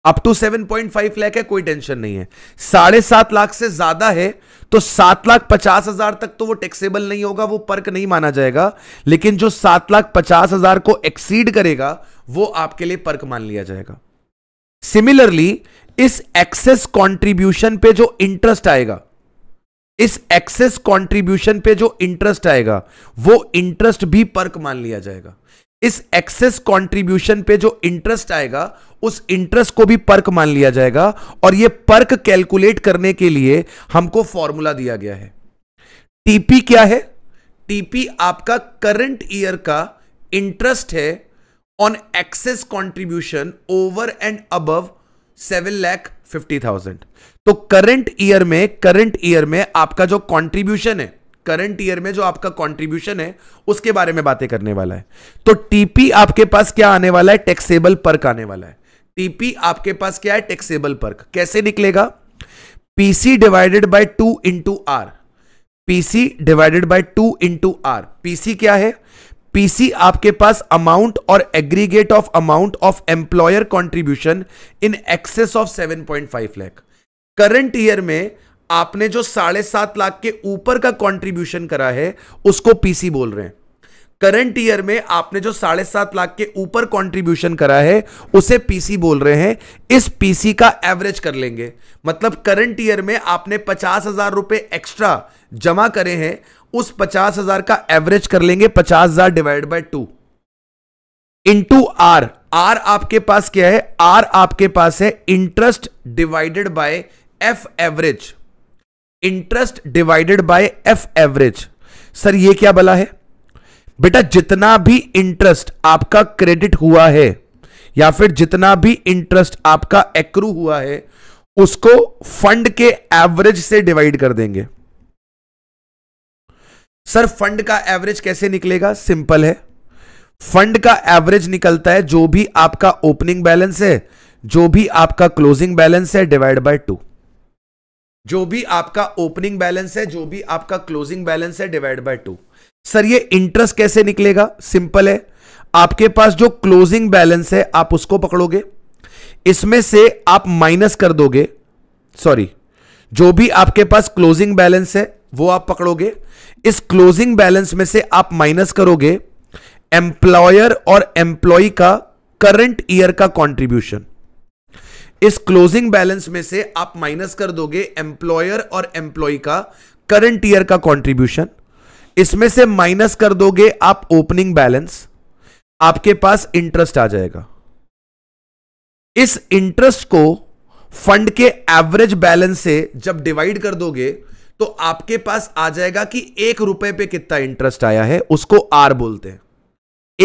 up to seven point five lakh है कोई टेंशन नहीं है साढ़े सात लाख से ज्यादा है तो सात लाख पचास हजार तक तो वो टैक्सेबल नहीं होगा वो पर्क नहीं माना जाएगा लेकिन जो सात लाख पचास हजार को एक्सीड करेगा वो आपके लिए पर्क मान लिया जाएगा सिमिलरली इस एक्सेस कंट्रीब्यूशन पे जो इंटरेस्ट आएगा इस एक्सेस कंट्रीब्यूशन पे जो इंटरेस्ट आएगा वो इंटरेस्ट भी पर्क मान लिया जाएगा इस एक्सेस कंट्रीब्यूशन पे जो इंटरेस्ट आएगा उस इंटरेस्ट को भी पर्क मान लिया जाएगा और ये पर्क कैलकुलेट करने के लिए हमको फॉर्मूला दिया गया है टीपी क्या है टीपी आपका करंट ईयर का इंटरेस्ट है on excess contribution over and above seven lakh fifty thousand तो करंट ईयर में करंट ईयर में आपका जो कॉन्ट्रीब्यूशन है करंट ईयर में जो आपका कॉन्ट्रीब्यूशन है उसके बारे में बातें करने वाला है तो टीपी आपके पास क्या आने वाला है टैक्सेबल पर्क आने वाला है टीपी आपके पास क्या है टैक्सेबल पर्क कैसे निकलेगा PC divided by two into R PC divided by two into R PC क्या है पीसी आपके पास अमाउंट और aggregate of amount of employer contribution in excess of 7.5 lakh current year में आपने जो साढ़े सात लाख के ऊपर का कॉन्ट्रीब्यूशन करा है उसको पीसी बोल रहे हैं करंट ईयर में आपने जो साढ़े सात लाख के ऊपर कॉन्ट्रीब्यूशन करा है उसे पीसी बोल रहे हैं इस पीसी का एवरेज कर लेंगे मतलब करंट ईयर में आपने पचास हजार रुपए एक्स्ट्रा जमा करे हैं उस पचास हजार का एवरेज कर लेंगे पचास हजार divide by two into R R आपके पास क्या है आर आपके पास है interest divided by F average interest divided by F average sir ये क्या बला है बेटा जितना भी इंटरेस्ट आपका क्रेडिट हुआ है या फिर जितना भी इंटरेस्ट आपका एक्रू हुआ है उसको फंड के एवरेज से डिवाइड कर देंगे सर फंड का एवरेज कैसे निकलेगा सिंपल है फंड का एवरेज निकलता है जो भी आपका ओपनिंग बैलेंस है जो भी आपका क्लोजिंग बैलेंस है डिवाइड बाय टू जो भी आपका ओपनिंग बैलेंस है जो भी आपका क्लोजिंग बैलेंस है डिवाइड बाय टू सर ये इंटरेस्ट कैसे निकलेगा सिंपल है आपके पास जो क्लोजिंग बैलेंस है आप उसको पकड़ोगे इसमें से आप माइनस कर दोगे सॉरी जो भी आपके पास क्लोजिंग बैलेंस है वो आप पकड़ोगे इस क्लोजिंग बैलेंस में से आप माइनस करोगे एम्प्लॉयर और एम्प्लॉय का करंट ईयर का कंट्रीब्यूशन इस क्लोजिंग बैलेंस में से आप माइनस कर दोगे एम्प्लॉयर और एम्प्लॉय का करंट ईयर का कंट्रीब्यूशन इसमें से माइनस कर दोगे आप ओपनिंग बैलेंस आपके पास इंटरेस्ट आ जाएगा इस इंटरेस्ट को फंड के एवरेज बैलेंस से जब डिवाइड कर दोगे तो आपके पास आ जाएगा कि एक रुपए पे कितना इंटरेस्ट आया है उसको आर बोलते हैं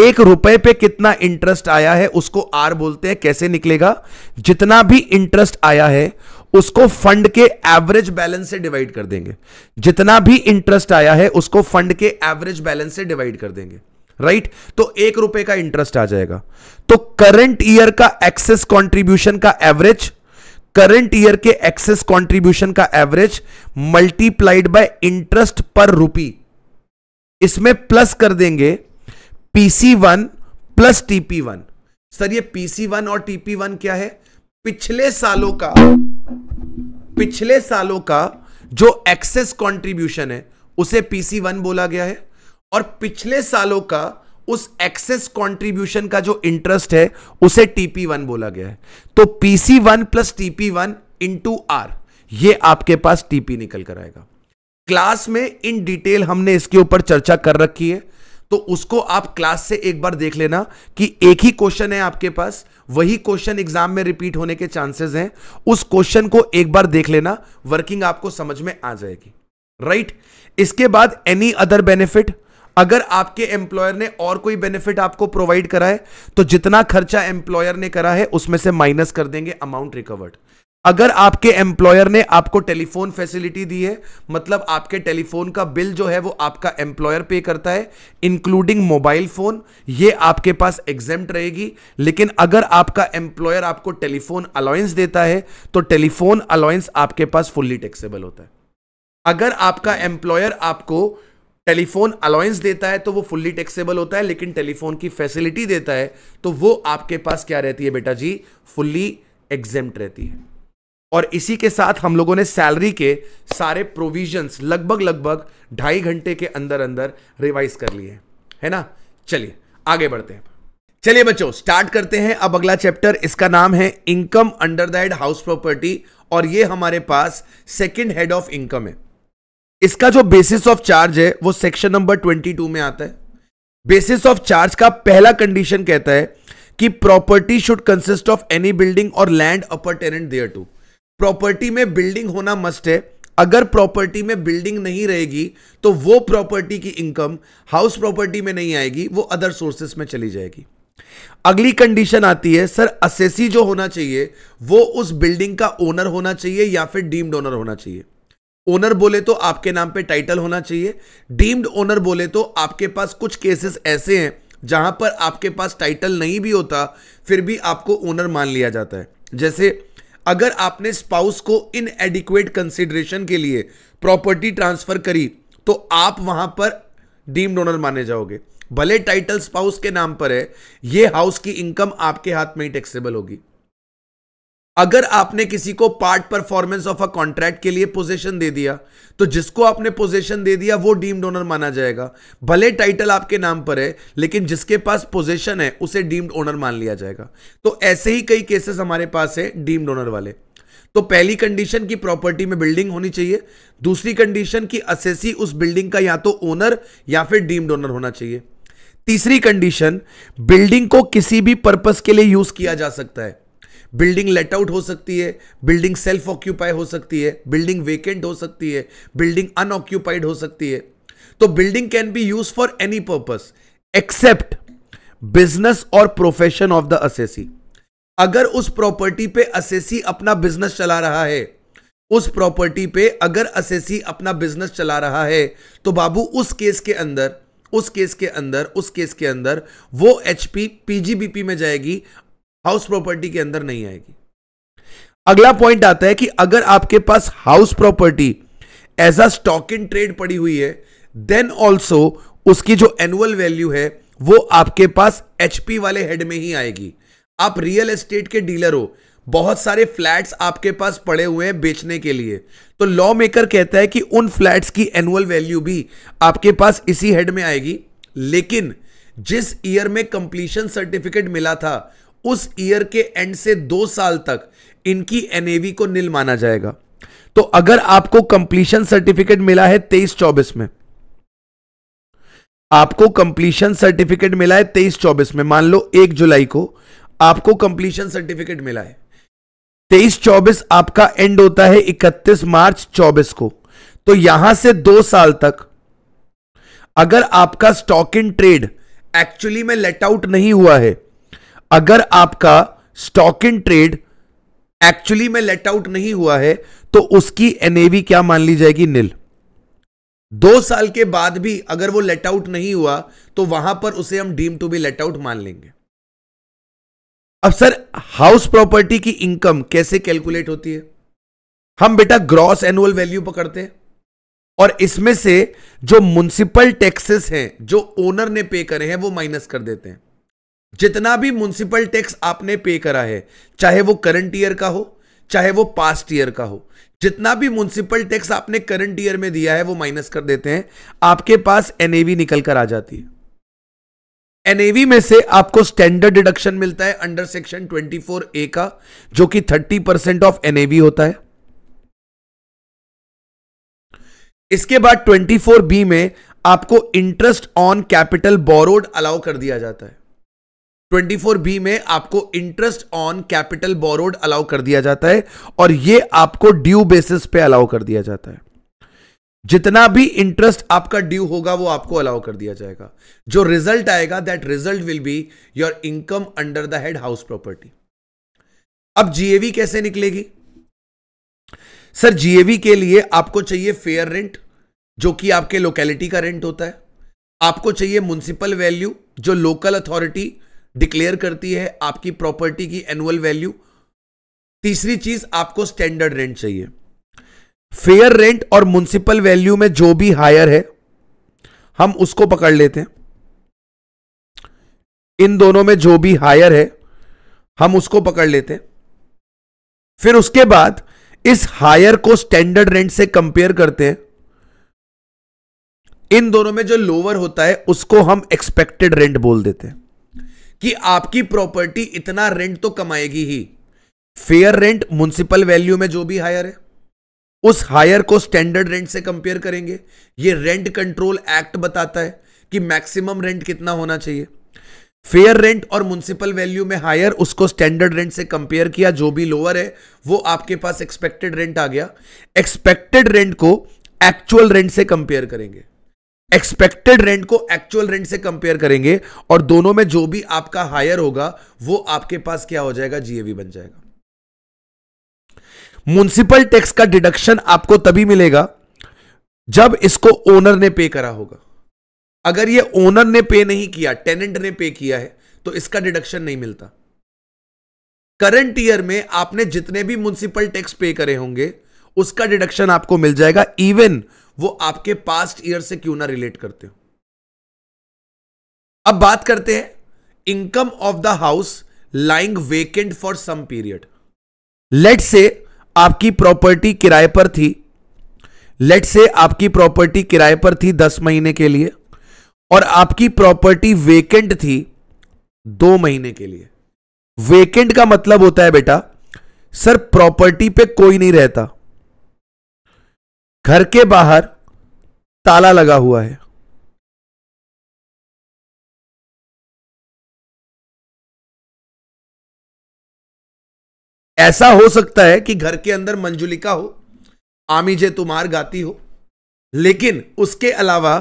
एक रुपए पे कितना इंटरेस्ट आया है उसको आर बोलते हैं कैसे निकलेगा जितना भी इंटरेस्ट आया है उसको फंड के एवरेज बैलेंस से डिवाइड कर देंगे जितना भी इंटरेस्ट आया है उसको फंड के एवरेज बैलेंस से डिवाइड कर देंगे राइट right? तो एक रुपए का इंटरेस्ट आ जाएगा तो करंट ईयर का एक्सेस कंट्रीब्यूशन का एवरेज करंट ईयर के एक्सेस कंट्रीब्यूशन का average multiplied by interest per rupee इसमें प्लस कर देंगे PC one plus TP one sir ये पीसी वन और टीपी वन क्या है पिछले सालों का पिछले सालों का जो एक्सेस कंट्रीब्यूशन है उसे पीसी वन बोला गया है और पिछले सालों का उस एक्सेस कंट्रीब्यूशन का जो इंटरेस्ट है उसे टीपी वन बोला गया है तो PC one plus TP one into R यह आपके पास टीपी निकल कर आएगा क्लास में इन डिटेल हमने इसके ऊपर चर्चा कर रखी है तो उसको आप क्लास से एक बार देख लेना कि एक ही क्वेश्चन है आपके पास वही क्वेश्चन एग्जाम में रिपीट होने के चांसेस हैं उस क्वेश्चन को एक बार देख लेना वर्किंग आपको समझ में आ जाएगी राइट right? इसके बाद एनी अदर बेनिफिट अगर आपके एम्प्लॉयर ने और कोई बेनिफिट आपको प्रोवाइड करा है तो जितना खर्चा एम्प्लॉयर ने करा है उसमें से माइनस कर देंगे अमाउंट रिकवर्ड अगर आपके एम्प्लॉयर ने आपको टेलीफोन फैसिलिटी दी है मतलब आपके टेलीफोन का बिल जो है वो आपका एम्प्लॉयर पे करता है इंक्लूडिंग मोबाइल फोन ये आपके पास एग्जेम्प्ट रहेगी लेकिन अगर आपका एम्प्लॉयर आपको टेलीफोन अलाउंस देता है तो टेलीफोन अलाउंस आपके पास फुल्ली टैक्सेबल होता है अगर आपका एम्प्लॉयर आपको टेलीफोन अलाउंस देता है तो वो फुल्ली टैक्सेबल होता है लेकिन टेलीफोन की फैसिलिटी देता है तो वो आपके पास क्या रहती है बेटा जी फुल्ली एग्जेम रहती है और इसी के साथ हम लोगों ने सैलरी के सारे प्रोविजंस लगभग लगभग ढाई घंटे के अंदर अंदर रिवाइज कर लिए है ना चलिए आगे बढ़ते हैं चलिए बच्चों स्टार्ट करते हैं अब अगला चैप्टर इसका नाम है इनकम अंडर दाउस हाउस प्रॉपर्टी और ये हमारे पास सेकंड हेड ऑफ इनकम है इसका जो बेसिस ऑफ चार्ज है वो सेक्शन नंबर 22 में आता है बेसिस ऑफ चार्ज का पहला कंडीशन कहता है कि property should consist of any building और land appurtenant thereto property में बिल्डिंग होना मस्ट है अगर प्रॉपर्टी में बिल्डिंग नहीं रहेगी तो वो प्रॉपर्टी की इनकम हाउस प्रॉपर्टी में नहीं आएगी वो अदर सोर्सेस में चली जाएगी अगली कंडीशन आती है सर असेसी जो होना चाहिए वो उस बिल्डिंग का ओनर होना चाहिए या फिर डीम्ड ओनर होना चाहिए ओनर बोले तो आपके नाम पे टाइटल होना चाहिए डीम्ड ओनर बोले तो आपके पास कुछ केसेस ऐसे हैं जहां पर आपके पास टाइटल नहीं भी होता फिर भी आपको ओनर मान लिया जाता है जैसे अगर आपने स्पाउस को इन एडिक्वेट कंसिडरेशन के लिए प्रॉपर्टी ट्रांसफर करी तो आप वहां पर डीम्ड ओनर माने जाओगे भले टाइटल स्पाउस के नाम पर है यह हाउस की इनकम आपके हाथ में ही टैक्सेबल होगी अगर आपने किसी को part performance of a contract के लिए पोजीशन दे दिया तो जिसको आपने पोजीशन दे दिया वो डीम ओनर माना जाएगा भले टाइटल आपके नाम पर है लेकिन जिसके पास पोजीशन है उसे डीम्ड ओनर मान लिया जाएगा तो ऐसे ही कई केसेस हमारे पास है डीम्ड ओनर वाले तो पहली कंडीशन की प्रॉपर्टी में बिल्डिंग होनी चाहिए दूसरी कंडीशन की असेसी उस बिल्डिंग का या तो ओनर या फिर डीम्ड ओनर होना चाहिए तीसरी कंडीशन बिल्डिंग को किसी भी पर्पस के लिए यूज किया जा सकता है बिल्डिंग लेट आउट हो सकती है बिल्डिंग सेल्फ ऑक्यूपाई हो सकती है बिल्डिंग वेकेंट हो सकती है बिल्डिंग अनऑक्यूपाइड हो सकती है तो building can be use for any purpose except business और प्रोफेशन ऑफ द असेसी अगर उस प्रॉपर्टी पे असेसी अपना बिजनेस चला रहा है उस प्रॉपर्टी पे अगर असेसी अपना बिजनेस चला रहा है तो बाबू उस केस के अंदर उस केस के अंदर उस केस के अंदर वो एचपी पीजीबीपी में जाएगी हाउस प्रॉपर्टी के अंदर नहीं आएगी अगला पॉइंट आता है कि अगर आपके पास house property as a stock in trade पड़ी हुई है देन ऑल्सो उसकी जो एनुअल वैल्यू है वो आपके पास एचपी वाले हेड में ही आएगी आप रियल एस्टेट के डीलर हो बहुत सारे फ्लैट्स आपके पास पड़े हुए हैं बेचने के लिए तो लॉ मेकर कहता है कि उन फ्लैट्स की एनुअल वैल्यू भी आपके पास इसी हेड में आएगी लेकिन जिस ईयर में कंप्लीशन सर्टिफिकेट मिला था उस ईयर के एंड से दो साल तक इनकी एनएवी को नील माना जाएगा तो अगर आपको कंप्लीशन सर्टिफिकेट मिला है तेईस चौबीस में आपको कंप्लीशन सर्टिफिकेट मिला है तेईस चौबीस में मान लो एक जुलाई को आपको कंप्लीशन सर्टिफिकेट मिला है तेईस चौबीस आपका एंड होता है इकतीस मार्च चौबीस को तो यहां से दो साल तक अगर आपका स्टॉक इन ट्रेड एक्चुअली में लेट आउट नहीं हुआ है अगर आपका स्टॉक इन ट्रेड एक्चुअली में लेट आउट नहीं हुआ है तो उसकी एनएवी क्या मान ली जाएगी नील दो साल के बाद भी अगर वो लेट आउट नहीं हुआ तो वहां पर उसे हम deem to be let out मान लेंगे अब सर हाउस प्रॉपर्टी की इनकम कैसे कैलकुलेट होती है हम बेटा ग्रॉस एनुअल वैल्यू पकड़ते हैं और इसमें से जो म्युनिसिपल टैक्सेस हैं जो ओनर ने पे करे हैं वो माइनस कर देते हैं जितना भी म्यूनसिपल टैक्स आपने पे करा है चाहे वो करंट ईयर का हो चाहे वो पास्ट ईयर का हो जितना भी म्यूनसिपल टैक्स आपने करंट ईयर में दिया है वो माइनस कर देते हैं आपके पास एनएवी निकल कर आ जाती है एनएवी में से आपको स्टैंडर्ड डिडक्शन मिलता है अंडर सेक्शन 24 ए का जो कि 30 परसेंट ऑफ एनएवी होता है इसके बाद 24 बी में आपको interest on capital borrowed allow कर दिया जाता है 24 बी में आपको interest on capital borrowed allow कर दिया जाता है और ये आपको ड्यू बेसिस पे अलाउ कर दिया जाता है जितना भी इंटरेस्ट आपका ड्यू होगा वो आपको अलाउ कर दिया जाएगा जो रिजल्ट आएगा that result will be your income under the head house property अब जीएवी कैसे निकलेगी सर जीएवी के लिए आपको चाहिए फेयर रेंट जो कि आपके लोकेलिटी का रेंट होता है आपको चाहिए म्यूनसिपल वैल्यू जो लोकल अथॉरिटी डिक्लेयर करती है आपकी प्रॉपर्टी की एनुअल वैल्यू तीसरी चीज आपको स्टैंडर्ड रेंट चाहिए फेयर रेंट और म्युनिसिपल वैल्यू में जो भी हायर है हम उसको पकड़ लेते हैं इन दोनों में जो भी हायर है हम उसको पकड़ लेते हैं फिर उसके बाद इस हायर को स्टैंडर्ड रेंट से कंपेयर करते हैं इन दोनों में जो लोअर होता है उसको हम एक्सपेक्टेड रेंट बोल देते हैं कि आपकी प्रॉपर्टी इतना रेंट तो कमाएगी ही फेयर रेंट म्यूनिसिपल वैल्यू में जो भी हायर है उस हायर को स्टैंडर्ड रेंट से कंपेयर करेंगे ये रेंट कंट्रोल एक्ट बताता है कि मैक्सिमम रेंट कितना होना चाहिए फेयर रेंट और म्यूनसिपल वैल्यू में हायर उसको स्टैंडर्ड रेंट से कंपेयर किया जो भी लोअर है वो आपके पास एक्सपेक्टेड रेंट आ गया एक्सपेक्टेड रेंट को एक्चुअल रेंट से कंपेयर करेंगे एक्सपेक्टेड रेंट को एक्चुअल रेंट से कंपेयर करेंगे और दोनों में जो भी आपका हायर होगा वो आपके पास क्या हो जाएगा जीएवी बन जाएगा म्यूनिसिपल टैक्स का डिडक्शन आपको तभी मिलेगा जब इसको ओनर ने पे करा होगा अगर ये ओनर ने पे नहीं किया टेनेंट ने पे किया है तो इसका डिडक्शन नहीं मिलता करंट ईयर में आपने जितने भी म्यूनिसिपल टैक्स पे करे होंगे उसका डिडक्शन आपको मिल जाएगा इवन वो आपके पास्ट ईयर से क्यों ना रिलेट करते हो अब बात करते हैं income of the house lying vacant for some period let's say आपकी प्रॉपर्टी किराए पर थी लेट से आपकी प्रॉपर्टी किराए पर थी दस महीने के लिए और आपकी प्रॉपर्टी वेकेंट थी दो महीने के लिए वेकेंट का मतलब होता है बेटा सर प्रॉपर्टी पे कोई नहीं रहता घर के बाहर ताला लगा हुआ है ऐसा हो सकता है कि घर के अंदर मंजुलिका हो आमीजे तुमार गाती हो लेकिन उसके अलावा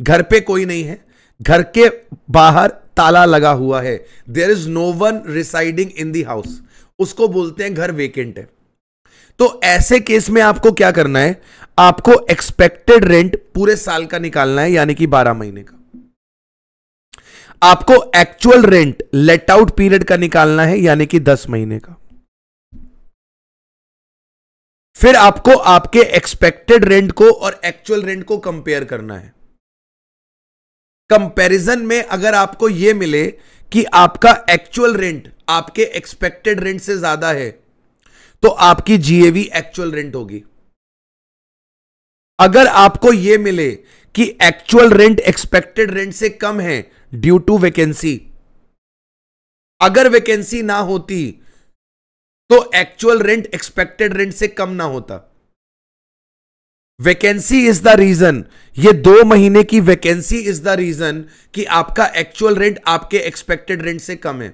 घर पे कोई नहीं है घर के बाहर ताला लगा हुआ है there is no one residing in the house उसको बोलते हैं घर वेकेंट है तो ऐसे केस में आपको क्या करना है आपको एक्सपेक्टेड रेंट पूरे साल का निकालना है यानी कि बारह महीने का आपको actual rent let out period का निकालना है यानी कि दस महीने का फिर आपको आपके एक्सपेक्टेड रेंट को और एक्चुअल रेंट को कंपेयर करना है कंपैरिजन में अगर आपको यह मिले कि आपका एक्चुअल रेंट आपके एक्सपेक्टेड रेंट से ज्यादा है तो आपकी जीएवी एक्चुअल रेंट होगी अगर आपको यह मिले कि एक्चुअल रेंट एक्सपेक्टेड रेंट से कम है ड्यू टू वैकेंसी अगर वैकेंसी ना होती तो एक्चुअल रेंट एक्सपेक्टेड रेंट से कम ना होता वैकेंसी इज द रीजन ये दो महीने की वैकेंसी इज द रीजन कि आपका एक्चुअल रेंट आपके एक्सपेक्टेड रेंट से कम है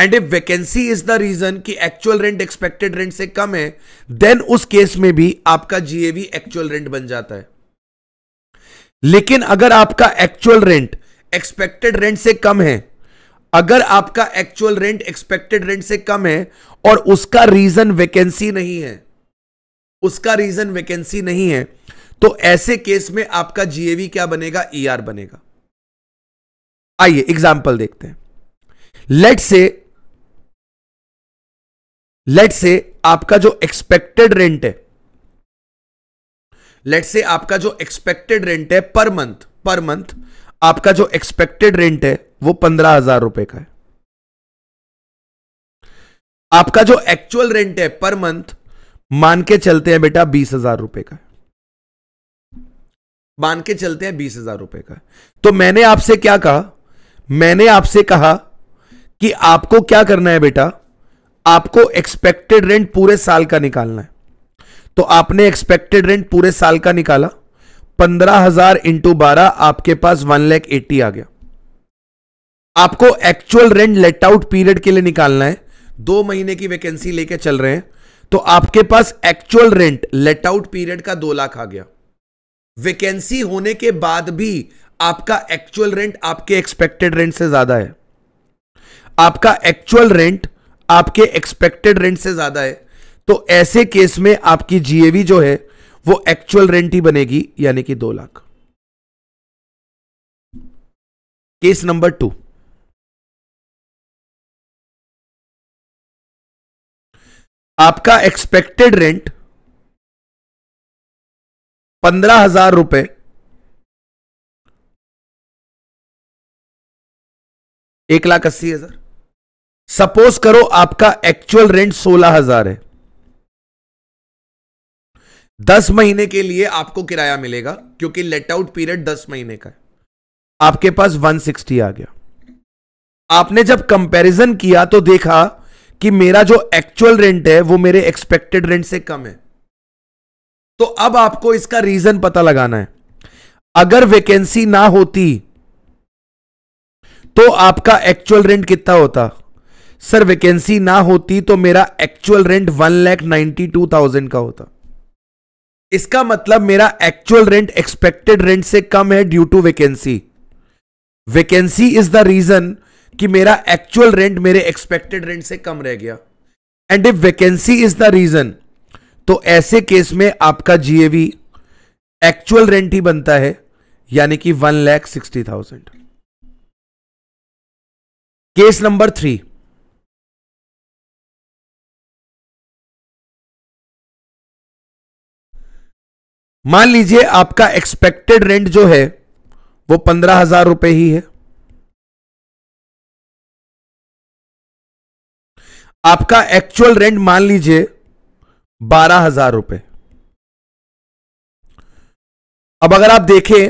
and if vacancy is the reason कि एक्चुअल रेंट एक्सपेक्टेड रेंट से कम है देन उस केस में भी आपका जीएवी एक्चुअल रेंट बन जाता है लेकिन अगर आपका एक्चुअल रेंट एक्सपेक्टेड रेंट से कम है अगर आपका एक्चुअल रेंट एक्सपेक्टेड रेंट से कम है और उसका रीजन वैकेंसी नहीं है उसका रीजन वैकेंसी नहीं है तो ऐसे केस में आपका जीएवी क्या बनेगा ईआर e ER बनेगा आइए एग्जाम्पल देखते हैं लेट से लेट से आपका जो एक्सपेक्टेड रेंट है लेट से आपका जो एक्सपेक्टेड रेंट है पर मंथ पर मंथ आपका जो एक्सपेक्टेड रेंट है वो पंद्रह हजार रुपए का है आपका जो एक्चुअल रेंट है पर मंथ मान के चलते हैं बेटा बीस हजार रुपए का मान के चलते हैं बीस हजार रुपए का तो मैंने आपसे क्या कहा मैंने आपसे कहा कि आपको क्या करना है बेटा आपको एक्सपेक्टेड रेंट पूरे साल का निकालना है तो आपने एक्सपेक्टेड रेंट पूरे साल का निकाला पंद्रह हजार इंटू बारह आपके पास वन लैख एटी आ गया आपको actual rent let out period के लिए निकालना है दो महीने की वैकेंसी लेके चल रहे हैं तो आपके पास actual rent let out period का दो लाख आ गया वैकेंसी होने के बाद भी आपका एक्चुअल रेंट आपके एक्सपेक्टेड रेंट से ज्यादा है आपका एक्चुअल रेंट आपके एक्सपेक्टेड रेंट से ज्यादा है तो ऐसे केस में आपकी जीएवी जो है वो एक्चुअल रेंट ही बनेगी यानी कि दो लाख केस नंबर टू आपका एक्सपेक्टेड रेंट पंद्रह हजार रुपए एक लाख अस्सी हजार सपोज करो आपका एक्चुअल रेंट सोलह हजार है दस महीने के लिए आपको किराया मिलेगा क्योंकि लेट आउट पीरियड दस महीने का है आपके पास वन सिक्सटी आ गया आपने जब कंपैरिजन किया तो देखा कि मेरा जो एक्चुअल रेंट है वो मेरे एक्सपेक्टेड रेंट से कम है तो अब आपको इसका रीजन पता लगाना है अगर वैकेंसी ना होती तो आपका एक्चुअल रेंट कितना होता सर वैकेंसी ना होती तो मेरा actual rent one lakh ninety two thousand का होता इसका मतलब मेरा एक्चुअल रेंट एक्सपेक्टेड रेंट से कम है due to vacancy vacancy is the reason कि मेरा एक्चुअल रेंट मेरे एक्सपेक्टेड रेंट से कम रह गया and if vacancy is the reason तो ऐसे केस में आपका जीएवी एक्चुअल रेंट ही बनता है यानी कि one lakh sixty thousand case number three मान लीजिए आपका एक्सपेक्टेड रेंट जो है वो पंद्रह हजार रुपए ही है आपका एक्चुअल रेंट मान लीजिए बारह हजार रुपए अब अगर आप देखें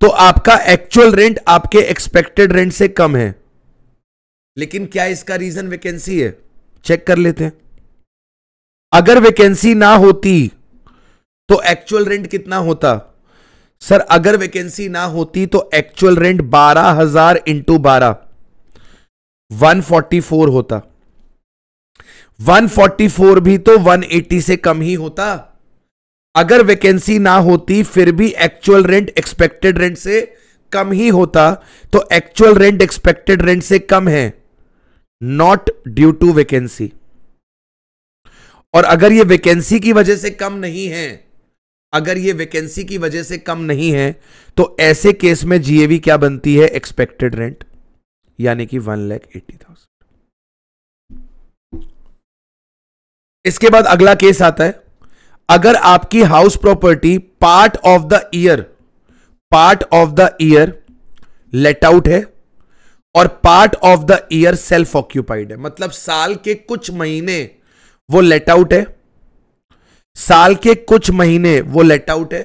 तो आपका एक्चुअल रेंट आपके एक्सपेक्टेड रेंट से कम है लेकिन क्या इसका रीजन वैकेंसी है चेक कर लेते हैं अगर वैकेंसी ना होती तो एक्चुअल रेंट कितना होता सर अगर वैकेंसी ना होती तो एक्चुअल रेंट बारह हजार इंटू बारह वन फोर्टी फोर होता वन फोर्टी फोर भी तो वन एटी से कम ही होता अगर वैकेंसी ना होती फिर भी एक्चुअल रेंट एक्सपेक्टेड रेंट से कम ही होता तो एक्चुअल रेंट एक्सपेक्टेड रेंट से कम है नॉट ड्यू टू वैकेंसी और अगर ये वैकेंसी की वजह से कम नहीं है अगर ये वैकेंसी की वजह से कम नहीं है तो ऐसे केस में जीएवी क्या बनती है एक्सपेक्टेड रेंट यानी कि वन लैख एट्टी थाउजेंड इसके बाद अगला केस आता है अगर आपकी house property part of the year part of the year let out है और part of the year self occupied है मतलब साल के कुछ महीने वो लेट आउट है साल के कुछ महीने वो लेट आउट है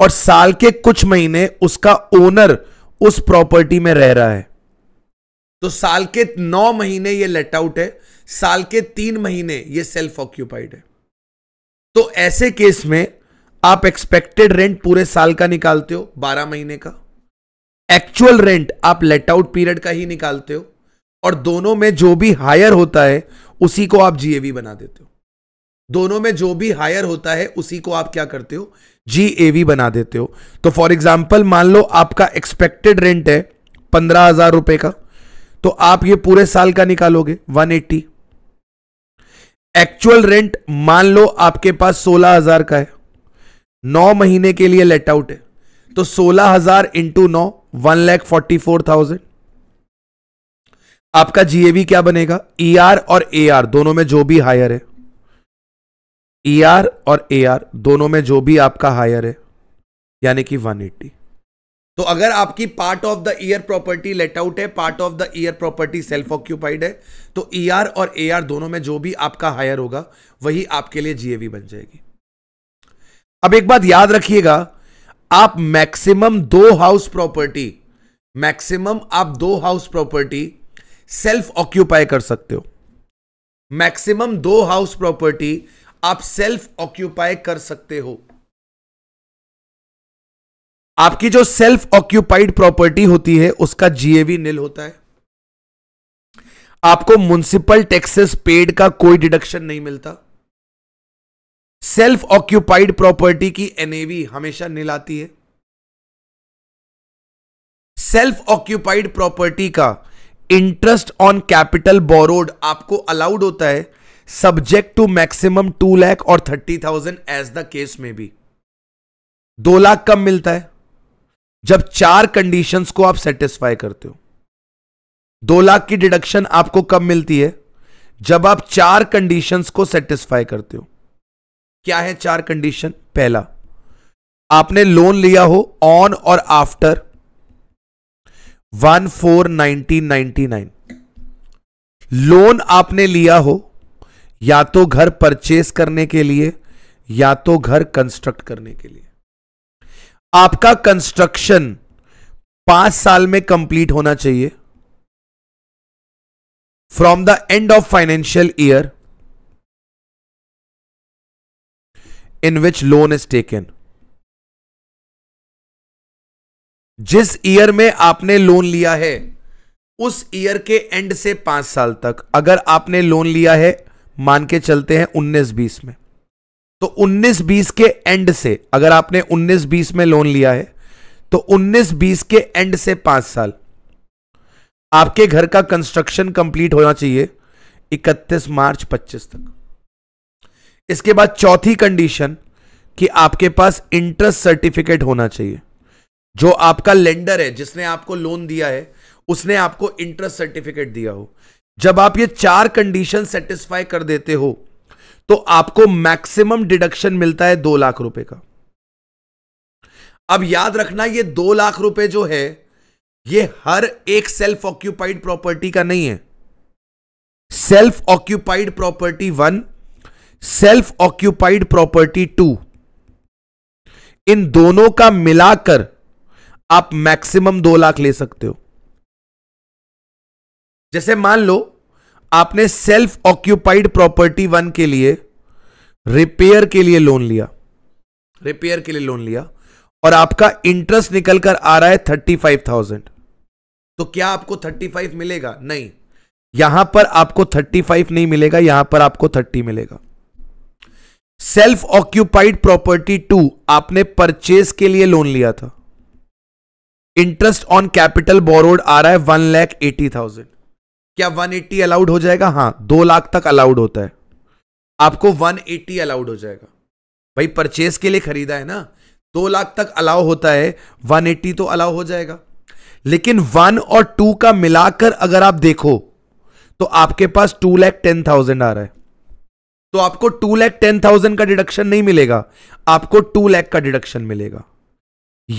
और साल के कुछ महीने उसका ओनर उस प्रॉपर्टी में रह रहा है तो साल के नौ महीने ये लेट आउट है साल के तीन महीने ये सेल्फ ऑक्यूपाइड है तो ऐसे केस में आप एक्सपेक्टेड रेंट पूरे साल का निकालते हो बारह महीने का एक्चुअल रेंट आप लेट आउट पीरियड का ही निकालते हो और दोनों में जो भी हायर होता है उसी को आप जीएवी बना देते हो दोनों में जो भी हायर होता है उसी को आप क्या करते हो जी वी बना देते हो तो फॉर एग्जाम्पल मान लो आपका एक्सपेक्टेड रेंट है पंद्रह हजार रुपए का तो आप ये पूरे साल का निकालोगे वन एट्टी एक्चुअल रेंट मान लो आपके पास सोलह हजार का है नौ महीने के लिए लेट आउट है तो सोलह हजार इंटू नौ one lakh forty four thousand आपका जीएवी क्या बनेगा ई e ER और ए दोनों में जो भी हायर है ई e ER और ए दोनों में जो भी आपका हायर है यानी कि एट्टी तो अगर आपकी part of the year property let out है part of the year property self occupied है तो ई e ER और ए दोनों में जो भी आपका हायर होगा वही आपके लिए जीएवी बन जाएगी अब एक बात याद रखिएगा आप मैक्सिमम दो हाउस प्रॉपर्टी मैक्सिमम आप दो हाउस प्रॉपर्टी सेल्फ ऑक्यूपाई कर सकते हो मैक्सिमम दो हाउस प्रॉपर्टी आप सेल्फ ऑक्यूपाई कर सकते हो आपकी जो सेल्फ ऑक्यूपाइड प्रॉपर्टी होती है उसका जीएवी निल होता है आपको म्युनिसिपल टैक्सेस पेड का कोई डिडक्शन नहीं मिलता सेल्फ ऑक्यूपाइड प्रॉपर्टी की एनएवी हमेशा निल आती है सेल्फ ऑक्यूपाइड प्रॉपर्टी का इंटरेस्ट ऑन कैपिटल बोरोड आपको अलाउड होता है subject to maximum two lakh और thirty thousand as the case में भी दो लाख कम मिलता है जब चार कंडीशंस को आप सेटिस्फाई करते हो दो लाख की डिडक्शन आपको कब मिलती है जब आप चार कंडीशंस को सेटिस्फाई करते हो क्या है चार कंडीशन पहला आपने लोन लिया हो ऑन और after one four nineteen ninety nine loan आपने लिया हो या तो घर परचेस करने के लिए या तो घर कंस्ट्रक्ट करने के लिए आपका कंस्ट्रक्शन पांच साल में कंप्लीट होना चाहिए from the end of financial year in which loan is taken जिस ईयर में आपने लोन लिया है उस ईयर के एंड से पांच साल तक अगर आपने लोन लिया है मान के चलते हैं उन्नीस बीस में तो उन्नीस बीस के एंड से अगर आपने उन्नीस बीस में लोन लिया है तो उन्नीस बीस के एंड से पांच साल आपके घर का कंस्ट्रक्शन कंप्लीट होना चाहिए इकतीस मार्च पच्चीस तक इसके बाद चौथी कंडीशन कि आपके पास इंटरेस्ट सर्टिफिकेट होना चाहिए जो आपका लेंडर है जिसने आपको लोन दिया है उसने आपको इंटरेस्ट सर्टिफिकेट दिया हो जब आप ये चार कंडीशन सेटिस्फाई कर देते हो तो आपको मैक्सिमम डिडक्शन मिलता है दो लाख रुपए का अब याद रखना ये दो लाख रुपए जो है ये हर एक सेल्फ ऑक्यूपाइड प्रॉपर्टी का नहीं है self occupied property one self occupied property two इन दोनों का मिलाकर आप मैक्सिमम दो लाख ले सकते हो जैसे मान लो आपने सेल्फ ऑक्यूपाइड प्रॉपर्टी वन के लिए रिपेयर के लिए लोन लिया रिपेयर के लिए लोन लिया और आपका इंटरेस्ट निकल कर आ रहा है थर्टी फाइव थाउजेंड तो क्या आपको थर्टी फाइव मिलेगा नहीं यहां पर आपको थर्टी फाइव नहीं मिलेगा यहां पर आपको थर्टी मिलेगा सेल्फ ऑक्यूपाइड प्रॉपर्टी टू आपने परचेज के लिए लोन लिया था इंटरेस्ट ऑन कैपिटल बोरोड आ रहा है वन लैख एटी थाउजेंड क्या 180 अलाउड हो जाएगा हाँ दो लाख तक अलाउड होता है आपको 180 अलाउड हो जाएगा भाई परचेस के लिए खरीदा है ना दो लाख तक अलाउ होता है 180 तो अलाउ हो जाएगा लेकिन वन और टू का मिलाकर अगर आप देखो तो आपके पास टू लैख टेन थाउजेंड आ रहा है तो आपको टू लैख टेन थाउजेंड का डिडक्शन नहीं मिलेगा आपको टू लैख का डिडक्शन मिलेगा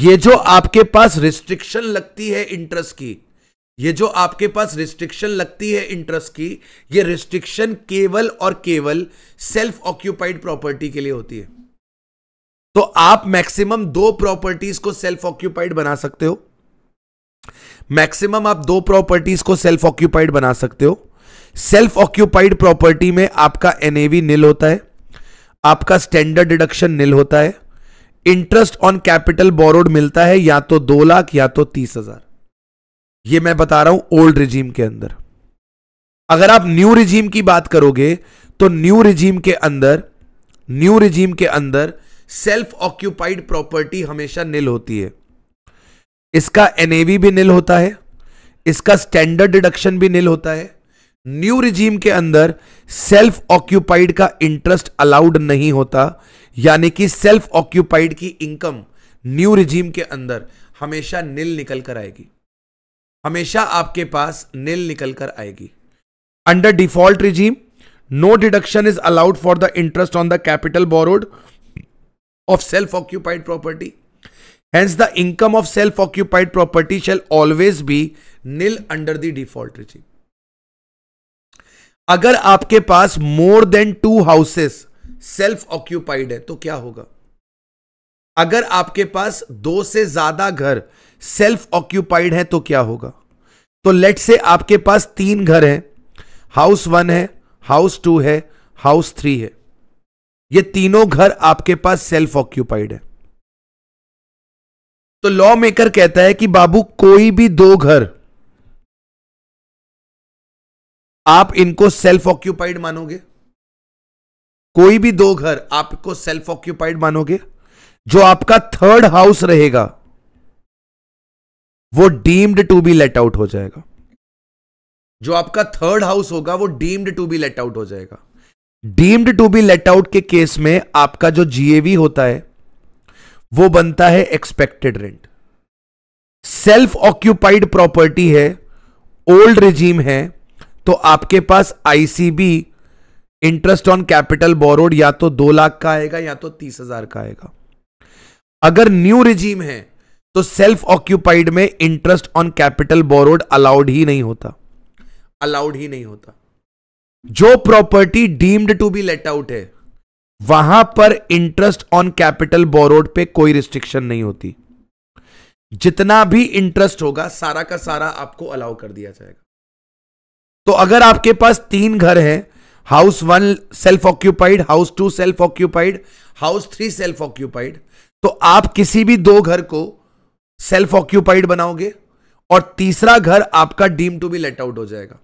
ये जो आपके पास रिस्ट्रिक्शन लगती है इंटरेस्ट की ये जो आपके पास रिस्ट्रिक्शन लगती है इंटरेस्ट की ये रिस्ट्रिक्शन केवल और केवल सेल्फ ऑक्यूपाइड प्रॉपर्टी के लिए होती है तो आप मैक्सिमम दो प्रॉपर्टीज को सेल्फ ऑक्यूपाइड बना सकते हो मैक्सिमम आप दो प्रॉपर्टीज को सेल्फ ऑक्यूपाइड बना सकते हो सेल्फ ऑक्यूपाइड प्रॉपर्टी में आपका एनएवी निल होता है आपका स्टैंडर्ड डिडक्शन निल होता है इंटरेस्ट ऑन कैपिटल बोरोड मिलता है या तो दो लाख या तो तीस हजार ये मैं बता रहा हूं ओल्ड रिजीम के अंदर अगर आप न्यू रिजीम की बात करोगे तो न्यू रिजीम के अंदर न्यू रिजीम के अंदर सेल्फ ऑक्यूपाइड प्रॉपर्टी हमेशा निल होती है इसका एनएवी भी निल होता है इसका स्टैंडर्ड डिडक्शन भी निल होता है न्यू रिजीम के अंदर सेल्फ ऑक्यूपाइड का इंटरेस्ट अलाउड नहीं होता यानी कि सेल्फ ऑक्यूपाइड की इनकम न्यू रिजीम के अंदर हमेशा नील निकल कर आएगी हमेशा आपके पास नील निकल कर आएगी under default regime no deduction is allowed for the interest on the capital borrowed of self occupied property hence the income of self occupied property shall always be nil under the default regime अगर आपके पास more than two houses self occupied है तो क्या होगा अगर आपके पास दो से ज्यादा घर सेल्फ ऑक्यूपाइड है तो क्या होगा तो लेट से आपके पास तीन घर हैं हाउस वन है हाउस टू है हाउस थ्री है ये तीनों घर आपके पास सेल्फ ऑक्यूपाइड है तो लॉ मेकर कहता है कि बाबू कोई भी दो घर आप इनको सेल्फ ऑक्यूपाइड मानोगे कोई भी दो घर आपको सेल्फ ऑक्यूपाइड मानोगे जो आपका थर्ड हाउस रहेगा वो deemed to be let out हो जाएगा जो आपका थर्ड हाउस होगा वो deemed to be let out हो जाएगा deemed to be let out के केस में आपका जो जीएवी होता है वो बनता है expected rent self occupied property है ओल्ड रिजीम है तो आपके पास ICB interest on capital borrowed या तो दो लाख का आएगा या तो तीस हजार का आएगा अगर न्यू रिजीम है तो सेल्फ ऑक्यूपाइड में interest on capital borrowed allowed ही नहीं होता अलाउड ही नहीं होता जो property deemed to be let out है वहां पर इंटरेस्ट ऑन कैपिटल बोरोड पे कोई रिस्ट्रिक्शन नहीं होती जितना भी इंटरेस्ट होगा सारा का सारा आपको अलाउ कर दिया जाएगा तो अगर आपके पास तीन घर है house one self occupied house two self occupied house three self occupied तो आप किसी भी दो घर को सेल्फ ऑक्यूपाइड बनाओगे और तीसरा घर आपका deem to be let out हो जाएगा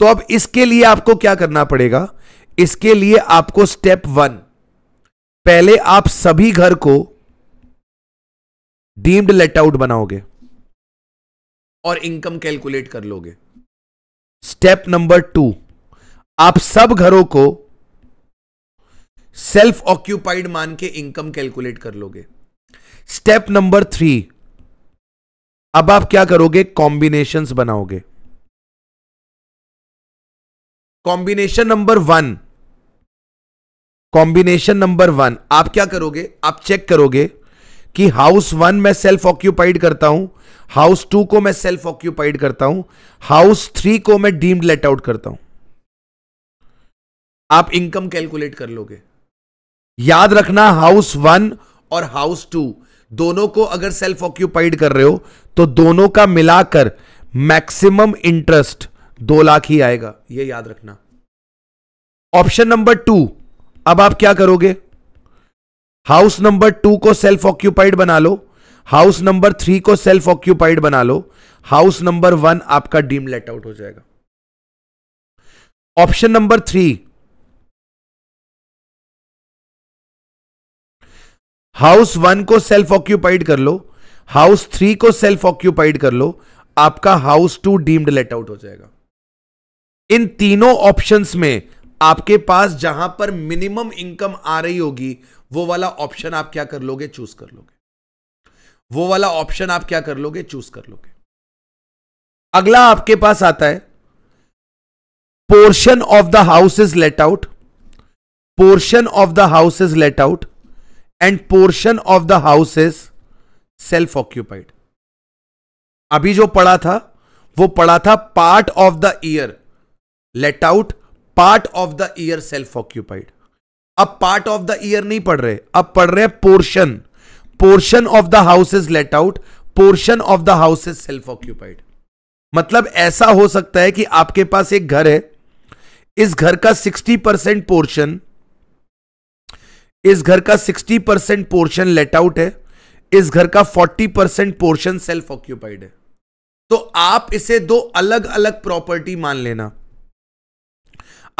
तो अब इसके लिए आपको क्या करना पड़ेगा इसके लिए आपको स्टेप वन पहले आप सभी घर को डीम्ड लेट आउट बनाओगे और इनकम कैलकुलेट कर लोगे स्टेप नंबर टू आप सब घरों को सेल्फ ऑक्यूपाइड मान के इनकम कैलकुलेट कर लोगे स्टेप नंबर थ्री अब आप क्या करोगे कॉम्बिनेशन बनाओगे combination number one combination number one आप क्या करोगे आप चेक करोगे कि हाउस वन मैं सेल्फ ऑक्यूपाइड करता हूं हाउस टू को मैं सेल्फ ऑक्यूपाइड करता हूं हाउस थ्री को मैं डीम्ड लेट आउट करता हूं आप इनकम कैलकुलेट कर लोगे याद रखना हाउस वन और हाउस टू दोनों को अगर सेल्फ ऑक्यूपाइड कर रहे हो तो दोनों का मिलाकर मैक्सिमम इंटरेस्ट दो लाख ही आएगा यह याद रखना ऑप्शन नंबर टू अब आप क्या करोगे हाउस नंबर टू को सेल्फ ऑक्यूपाइड बना लो हाउस नंबर थ्री को सेल्फ ऑक्यूपाइड बना लो हाउस नंबर वन आपका डीम लेट आउट हो जाएगा option number three house one को सेल्फ ऑक्यूपाइड कर लो हाउस थ्री को सेल्फ ऑक्यूपाइड कर लो आपका house two deemed let out हो जाएगा इन तीनों ऑप्शंस में आपके पास जहां पर मिनिमम इनकम आ रही होगी वो वाला ऑप्शन आप क्या कर लोगे चूज कर लोगे वो वाला ऑप्शन आप क्या कर लोगे चूज कर लोगे अगला आपके पास आता है portion of the house is let out portion of the house is let out and portion of the house is self occupied अभी जो पढ़ा था वो पढ़ा था part of the year let out part of the year self occupied अब part of the year नहीं पढ़ रहे अब पढ़ रहे portion portion of the house is let out portion of the house is self occupied मतलब ऐसा हो सकता है कि आपके पास एक घर है इस घर का 60 परसेंट पोर्शन इस घर का 60 परसेंट पोर्शन लेट आउट है इस घर का 40 परसेंट पोर्शन सेल्फ ऑक्यूपाइड है तो आप इसे दो अलग अलग प्रॉपर्टी मान लेना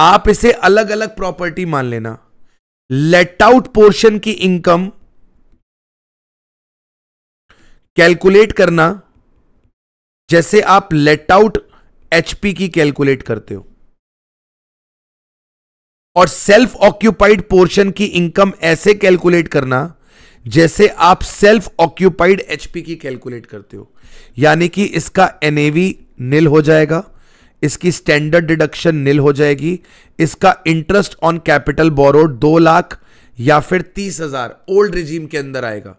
आप इसे अलग अलग प्रॉपर्टी मान लेना लेट आउट पोर्शन की इनकम कैलकुलेट करना जैसे आप लेट आउट एचपी की कैलकुलेट करते हो और सेल्फ ऑक्यूपाइड पोर्शन की इनकम ऐसे कैलकुलेट करना जैसे आप सेल्फ ऑक्यूपाइड एचपी की कैलकुलेट करते हो यानी कि इसका एनएवी निल हो जाएगा इसकी स्टैंडर्ड डिडक्शन निल हो जाएगी इसका इंटरेस्ट ऑन कैपिटल बोरोड दो लाख या फिर तीस हजार ओल्ड रिजीम के अंदर आएगा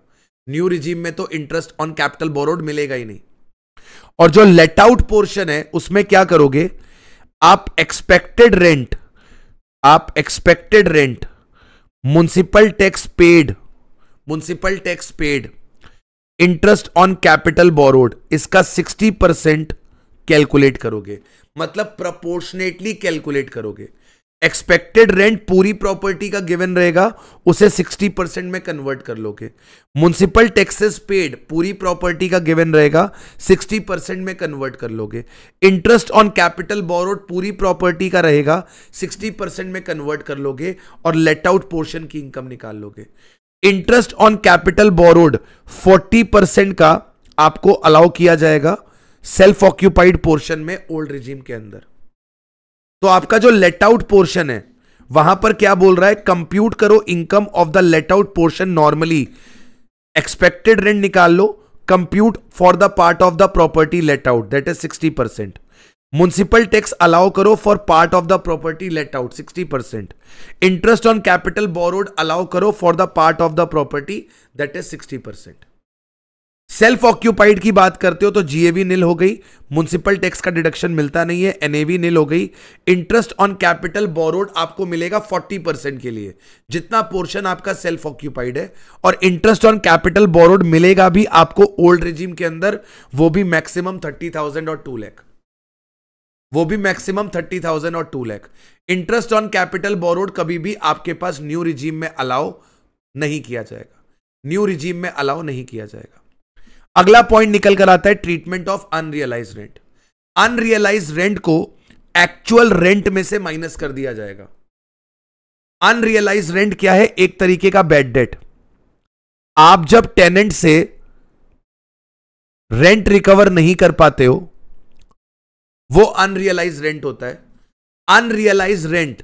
न्यू रिजीम में तो इंटरेस्ट ऑन कैपिटल बोरोड मिलेगा ही नहीं और जो लेट आउट पोर्शन है उसमें क्या करोगे आप एक्सपेक्टेड रेंट आप expected rent municipal tax paid municipal tax paid interest on capital borrowed इसका 60 परसेंट कैलकुलेट करोगे मतलब प्रपोर्शनेटली कैलकुलेट करोगे एक्सपेक्टेड रेंट पूरी प्रॉपर्टी का गिवन रहेगा उसे 60 परसेंट में कन्वर्ट कर लोगे म्यूनसिपल टैक्सेस पेड पूरी प्रॉपर्टी का गिवन रहेगा 60 परसेंट में कन्वर्ट कर लोगे इंटरेस्ट ऑन कैपिटल बोरोड पूरी प्रॉपर्टी का रहेगा 60 परसेंट में कन्वर्ट कर लोगे और लेट आउट पोर्शन की इनकम निकाल लोगे interest on capital borrowed forty का आपको अलाउ किया जाएगा सेल्फ ऑक्यूपाइड पोर्शन में ओल्ड रिजीम के अंदर तो आपका जो लेट आउट पोर्शन है वहां पर क्या बोल रहा है कंप्यूट करो income of the let out portion normally expected rent निकाल लो compute for the part of the property let out that is sixty percent municipal tax allow करो for part of the property let out sixty percent interest on capital borrowed allow करो for the part of the property that is sixty percent self occupied की बात करते हो तो GAV निल हो गई municipal tax का डिडक्शन मिलता नहीं है एनएवी निल हो गई इंटरेस्ट ऑन कैपिटल बोरोड आपको मिलेगा 40 परसेंट के लिए जितना पोर्शन आपका सेल्फ ऑक्यूपाइड है और इंटरेस्ट ऑन कैपिटल बोरोड मिलेगा भी आपको ओल्ड रिजीम के अंदर वो भी मैक्सिमम थर्टी थाउजेंड और टू लैख वो भी मैक्सिमम थर्टी थाउजेंड और two lakh interest on capital borrowed कभी भी आपके पास न्यू रिजीम में अलाउ नहीं किया जाएगा न्यू रिजीम में अलाउ नहीं किया जाएगा अगला पॉइंट निकल कर आता है treatment of unrealised rent unrealised rent को एक्चुअल रेंट में से माइनस कर दिया जाएगा अनरियलाइज रेंट क्या है एक तरीके का बेड डेट आप जब टेनेंट से रेंट रिकवर नहीं कर पाते हो वो अनरियलाइज रेंट होता है अनरियलाइज रेंट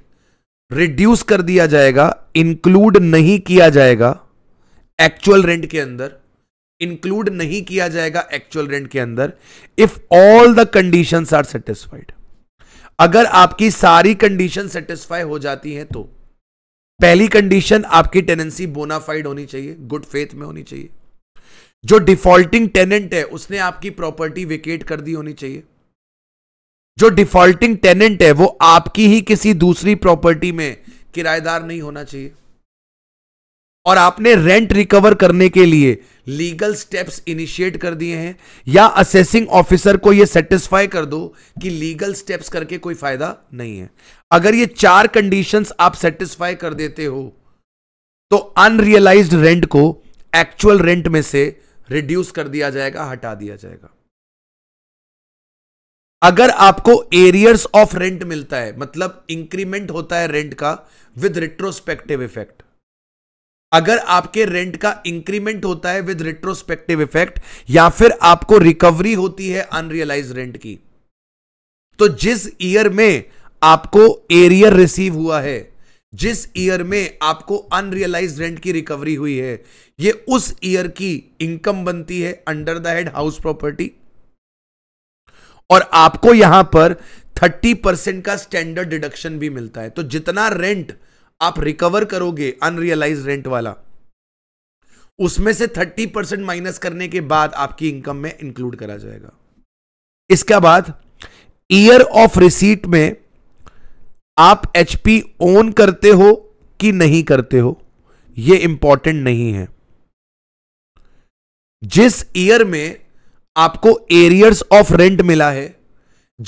रिड्यूस कर दिया जाएगा इंक्लूड नहीं किया जाएगा एक्चुअल रेंट के अंदर इंक्लूड नहीं किया जाएगा एक्चुअल रेंट के अंदर if all the condition are satisfied अगर आपकी सारी कंडीशन सेटिस्फाई हो जाती है तो पहली कंडीशन आपकी टेनेंसी बोनाफाइड होनी चाहिए गुड फेथ में होनी चाहिए जो डिफॉल्टिंग टेनेंट है उसने आपकी प्रॉपर्टी वेकेट कर दी होनी चाहिए जो डिफॉल्टिंग टेनेंट है वो आपकी ही किसी दूसरी प्रॉपर्टी में किराएदार नहीं होना चाहिए और आपने रेंट रिकवर करने के लिए लीगल स्टेप्स इनिशिएट कर दिए हैं या असेसिंग ऑफिसर को यह सेटिस्फाई कर दो कि लीगल स्टेप्स करके कोई फायदा नहीं है अगर ये चार कंडीशंस आप सेटिस्फाई कर देते हो तो अनरियलाइज्ड रेंट को एक्चुअल रेंट में से रिड्यूस कर दिया जाएगा हटा दिया जाएगा अगर आपको एरियर्स ऑफ रेंट मिलता है मतलब इंक्रीमेंट होता है रेंट का विद रिट्रोस्पेक्टिव इफेक्ट अगर आपके रेंट का इंक्रीमेंट होता है विद रिट्रोस्पेक्टिव इफेक्ट या फिर आपको रिकवरी होती है अनरियलाइज रेंट की तो जिस ईयर में आपको एरियर रिसीव हुआ है जिस ईयर में आपको अनरियलाइज रेंट की रिकवरी हुई है ये उस ईयर की इनकम बनती है under the head house property और आपको यहां पर 30 परसेंट का स्टैंडर्ड डिडक्शन भी मिलता है तो जितना रेंट आप रिकवर करोगे अनरियलाइज रेंट वाला उसमें से थर्टी परसेंट माइनस करने के बाद आपकी इनकम में इंक्लूड करा जाएगा इसके बाद ईयर ऑफ रिसीट में आप एचपी ओन करते हो कि नहीं करते हो यह इंपॉर्टेंट नहीं है जिस ईयर में आपको एरियर्स ऑफ रेंट मिला है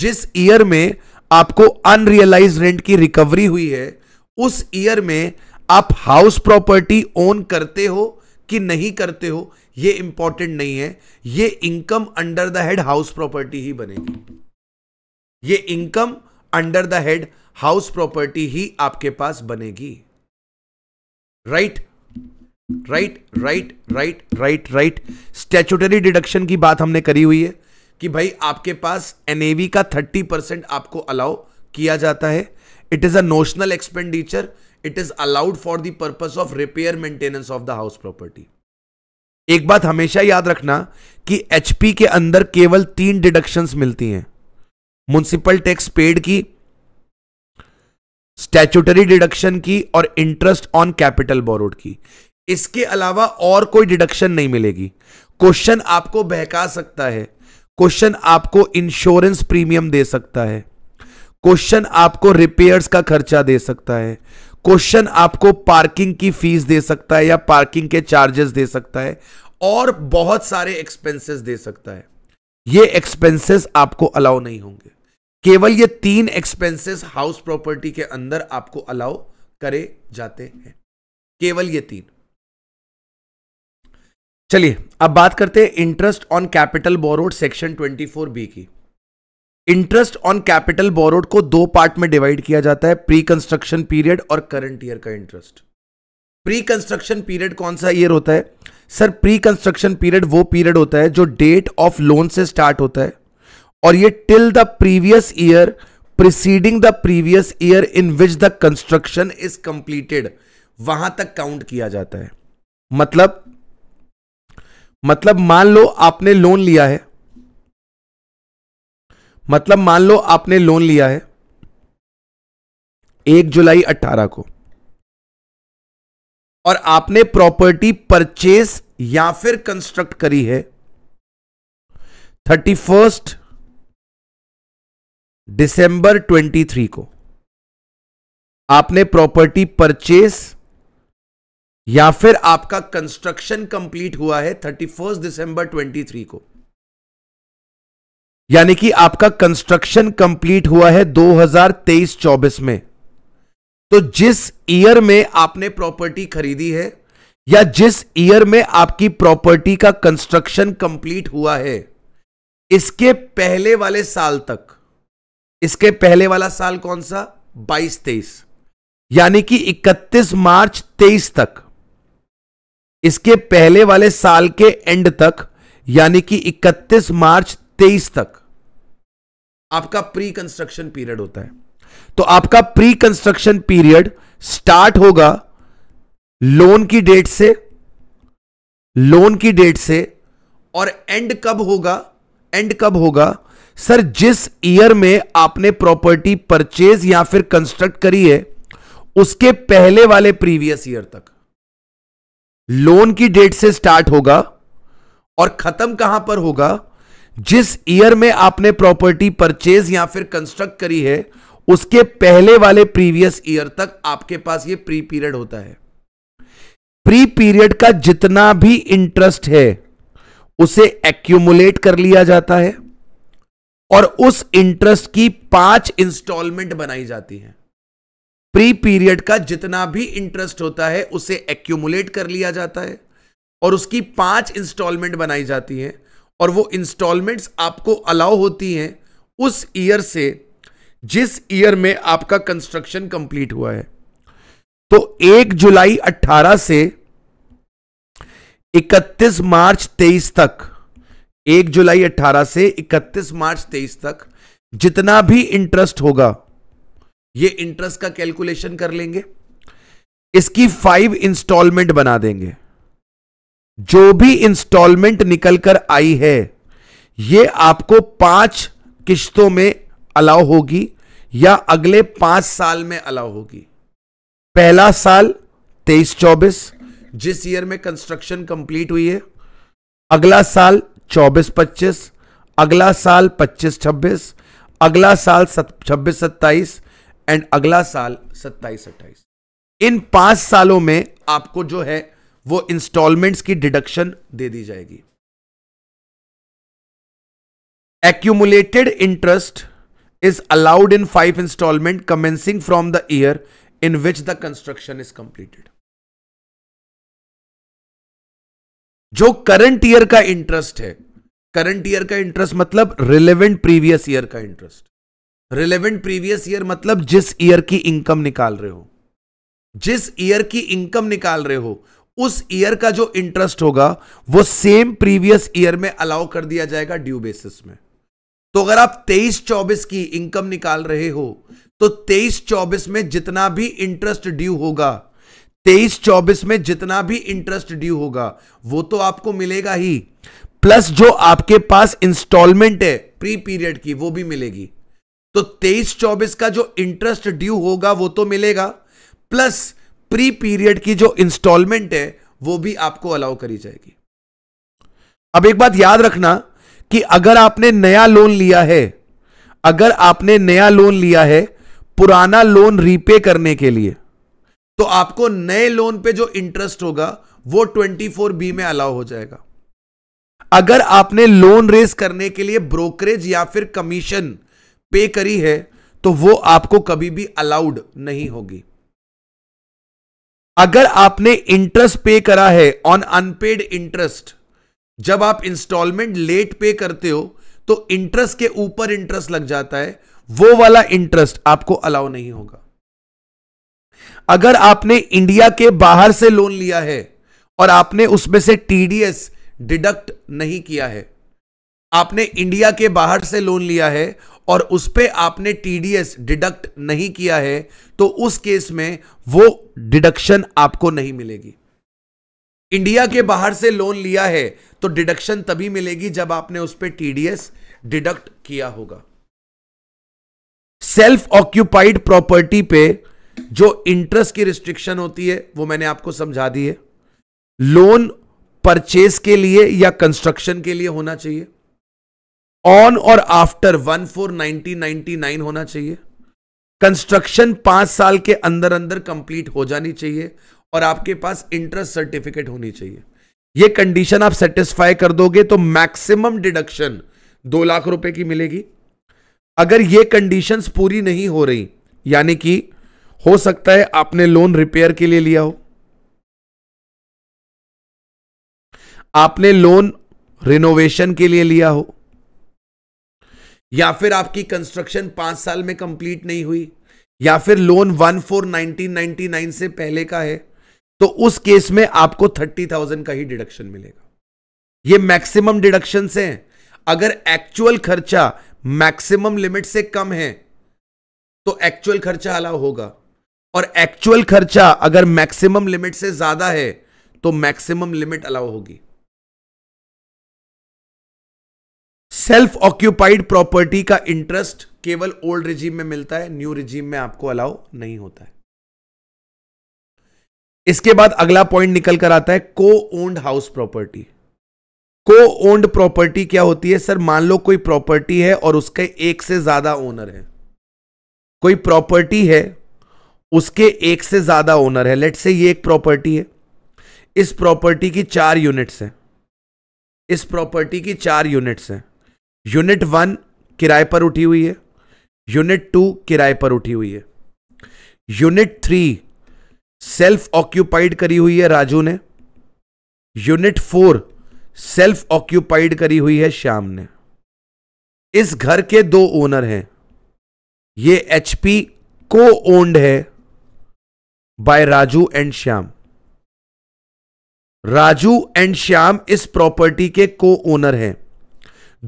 जिस ईयर में आपको अनरियलाइज रेंट की रिकवरी हुई है उस ईयर में आप हाउस प्रॉपर्टी ओन करते हो कि नहीं करते हो ये इंपॉर्टेंट नहीं है ये income under the head house property ही बनेगी ये income under the head house property ही आपके पास बनेगी right right right right right right statutory deduction की बात हमने करी हुई है कि भाई आपके पास एनएवी का थर्टी परसेंट आपको अलाउ किया जाता है It is a notional expenditure. It is allowed for the purpose of repair maintenance of the house property. एक बात हमेशा याद रखना कि एचपी के अंदर केवल तीन डिडक्शंस मिलती हैं म्यूनसिपल टैक्स पेड की स्टैचूटरी डिडक्शन की और इंटरेस्ट ऑन कैपिटल बोरोड की इसके अलावा और कोई डिडक्शन नहीं मिलेगी क्वेश्चन आपको बहका सकता है क्वेश्चन आपको इंश्योरेंस प्रीमियम दे सकता है क्वेश्चन आपको रिपेयर्स का खर्चा दे सकता है क्वेश्चन आपको पार्किंग की फीस दे सकता है या पार्किंग के चार्जेस दे सकता है और बहुत सारे एक्सपेंसेस दे सकता है ये एक्सपेंसेस आपको अलाउ नहीं होंगे केवल ये तीन एक्सपेंसेस हाउस प्रॉपर्टी के अंदर आपको अलाउ करे जाते हैं केवल ये तीन चलिए अब बात करते हैं interest on capital borrowed section 24 B की इंटरेस्ट ऑन कैपिटल बोरोड को दो पार्ट में डिवाइड किया जाता है प्री कंस्ट्रक्शन पीरियड और करंट ईयर का इंटरेस्ट प्री कंस्ट्रक्शन पीरियड कौन सा ईयर होता है सर प्री कंस्ट्रक्शन पीरियड वो पीरियड होता है जो डेट ऑफ लोन से स्टार्ट होता है और ये till the previous year preceding the previous year in which the construction is completed वहां तक काउंट किया जाता है मतलब मतलब मान लो आपने लोन लिया है मतलब मान लो आपने लोन लिया है एक जुलाई अट्ठारह को और आपने प्रॉपर्टी परचेस या फिर कंस्ट्रक्ट करी है thirty first December twenty three को आपने प्रॉपर्टी परचेस या फिर आपका कंस्ट्रक्शन कंप्लीट हुआ है thirty first December twenty three को यानी कि आपका कंस्ट्रक्शन कंप्लीट हुआ है 2023-24 में तो जिस ईयर में आपने प्रॉपर्टी खरीदी है या जिस ईयर में आपकी प्रॉपर्टी का कंस्ट्रक्शन कंप्लीट हुआ है इसके पहले वाले साल तक इसके पहले वाला साल कौन सा 22-23 यानी कि 31 मार्च 23 तक इसके पहले वाले साल के एंड तक यानी कि 31 मार्च तेईस तक आपका प्री कंस्ट्रक्शन पीरियड होता है तो आपका प्री कंस्ट्रक्शन पीरियड स्टार्ट होगा लोन की डेट से लोन की डेट से और एंड कब होगा एंड कब होगा सर जिस ईयर में आपने प्रॉपर्टी परचेज या फिर कंस्ट्रक्ट करी है उसके पहले वाले प्रीवियस ईयर तक लोन की डेट से स्टार्ट होगा और खत्म कहां पर होगा जिस ईयर में आपने प्रॉपर्टी परचेज या फिर कंस्ट्रक्ट करी है उसके पहले वाले प्रीवियस ईयर तक आपके पास ये प्री पीरियड होता है प्री पीरियड का जितना भी इंटरेस्ट है उसे एक्यूमुलेट कर लिया जाता है और उस इंटरेस्ट की पांच इंस्टॉलमेंट बनाई जाती है प्री पीरियड का जितना भी इंटरेस्ट होता है उसे एक्यूमुलेट कर लिया जाता है और उसकी पांच इंस्टॉलमेंट बनाई जाती है और वो इंस्टॉलमेंट्स आपको अलाउ होती हैं उस ईयर से जिस ईयर में आपका कंस्ट्रक्शन कंप्लीट हुआ है तो 1 जुलाई 18 से 31 मार्च 23 तक 1 जुलाई 18 से 31 मार्च 23 तक जितना भी इंटरेस्ट होगा ये इंटरेस्ट का कैलकुलेशन कर लेंगे इसकी फाइव इंस्टॉलमेंट बना देंगे जो भी इंस्टॉलमेंट निकल कर आई है ये आपको पांच किश्तों में अलाउ होगी या अगले पांच साल में अलाउ होगी पहला साल तेईस चौबीस जिस ईयर में कंस्ट्रक्शन कंप्लीट हुई है अगला साल चौबीस पच्चीस अगला साल पच्चीस छब्बीस अगला साल छब्बीस सत्ताईस एंड अगला साल सत्ताईस अट्ठाईस इन पांच सालों में आपको जो है वो इंस्टॉलमेंट्स की डिडक्शन दे दी जाएगी accumulated interest is allowed in five instalment commencing from the year in which the construction is completed जो करंट ईयर का इंटरेस्ट है करंट ईयर का इंटरेस्ट मतलब रिलेवेंट प्रीवियस ईयर का इंटरेस्ट रिलेवेंट प्रीवियस ईयर मतलब जिस ईयर की income निकाल रहे हो जिस ईयर की इनकम निकाल रहे हो उस ईयर का जो इंटरेस्ट होगा वो सेम प्रीवियस ईयर में अलाउ कर दिया जाएगा ड्यू बेसिस में तो अगर आप तेईस चौबीस की इनकम निकाल रहे हो तो तेईस चौबीस में जितना भी इंटरेस्ट ड्यू होगा तेईस चौबीस में जितना भी इंटरेस्ट ड्यू होगा वो तो आपको मिलेगा ही प्लस जो आपके पास इंस्टॉलमेंट है प्री पीरियड की वो भी मिलेगी तो तेईस चौबीस का जो इंटरेस्ट ड्यू होगा वो तो मिलेगा प्लस प्री पीरियड की जो इंस्टॉलमेंट है वो भी आपको अलाउ करी जाएगी अब एक बात याद रखना कि अगर आपने नया लोन लिया है अगर आपने नया लोन लिया है पुराना लोन रीपे करने के लिए तो आपको नए लोन पे जो इंटरेस्ट होगा वो 24 बी में अलाउ हो जाएगा अगर आपने लोन रेस करने के लिए ब्रोकरेज या फिर कमीशन पे करी है तो वो आपको कभी भी अलाउड नहीं होगी अगर आपने इंटरेस्ट पे करा है ऑन अनपेड इंटरेस्ट जब आप इंस्टॉलमेंट लेट पे करते हो तो इंटरेस्ट के ऊपर इंटरेस्ट लग जाता है वो वाला इंटरेस्ट आपको अलाउ नहीं होगा अगर आपने इंडिया के बाहर से लोन लिया है और आपने उसमें से टीडीएस डिडक्ट नहीं किया है आपने इंडिया के बाहर से लोन लिया है और उस पर आपने टीडीएस डिडक्ट नहीं किया है तो उस केस में वो डिडक्शन आपको नहीं मिलेगी इंडिया के बाहर से लोन लिया है तो डिडक्शन तभी मिलेगी जब आपने उस पर टीडीएस डिडक्ट किया होगा सेल्फ ऑक्यूपाइड प्रॉपर्टी पे जो इंटरेस्ट की रिस्ट्रिक्शन होती है वो मैंने आपको समझा दी है लोन परचेस के लिए या कंस्ट्रक्शन के लिए होना चाहिए ऑन और after one four nineteen ninety nine होना चाहिए कंस्ट्रक्शन पांच साल के अंदर अंदर कंप्लीट हो जानी चाहिए और आपके पास इंटरेस्ट सर्टिफिकेट होनी चाहिए यह कंडीशन आप सेटिस्फाई कर दोगे तो मैक्सिमम डिडक्शन दो लाख रुपए की मिलेगी अगर ये कंडीशंस पूरी नहीं हो रही यानी कि हो सकता है आपने लोन रिपेयर के लिए लिया हो आपने लोन रिनोवेशन के लिए लिया हो या फिर आपकी कंस्ट्रक्शन पांच साल में कंप्लीट नहीं हुई या फिर loan one four nineteen ninety nine से पहले का है तो उस केस में आपको थर्टी थाउजेंड का ही डिडक्शन मिलेगा ये मैक्सिमम डिडक्शन से हैं अगर एक्चुअल खर्चा मैक्सिमम लिमिट से कम है तो एक्चुअल खर्चा अलाव होगा और एक्चुअल खर्चा अगर मैक्सिमम लिमिट से ज्यादा है तो मैक्सिमम लिमिट अलाउ होगी सेल्फ ऑक्यूपाइड प्रॉपर्टी का इंटरेस्ट केवल ओल्ड रिजीम में मिलता है न्यू रिजीम में आपको अलाउ नहीं होता है इसके बाद अगला पॉइंट निकल कर आता है co owned house property co owned property क्या होती है सर मान लो कोई प्रॉपर्टी है और उसके एक से ज्यादा ओनर है कोई प्रॉपर्टी है उसके एक से ज्यादा ओनर है लेट से ये एक प्रॉपर्टी है इस प्रॉपर्टी की चार यूनिट्स हैं इस प्रॉपर्टी की चार यूनिट्स हैं यूनिट वन किराए पर उठी हुई है यूनिट टू किराए पर उठी हुई है यूनिट थ्री सेल्फ ऑक्यूपाइड करी हुई है राजू ने यूनिट फोर सेल्फ ऑक्यूपाइड करी हुई है श्याम ने इस घर के दो ओनर हैं ये एचपी को ओन्ड है by Raju and Shyam Raju and Shyam इस प्रॉपर्टी के को ओनर हैं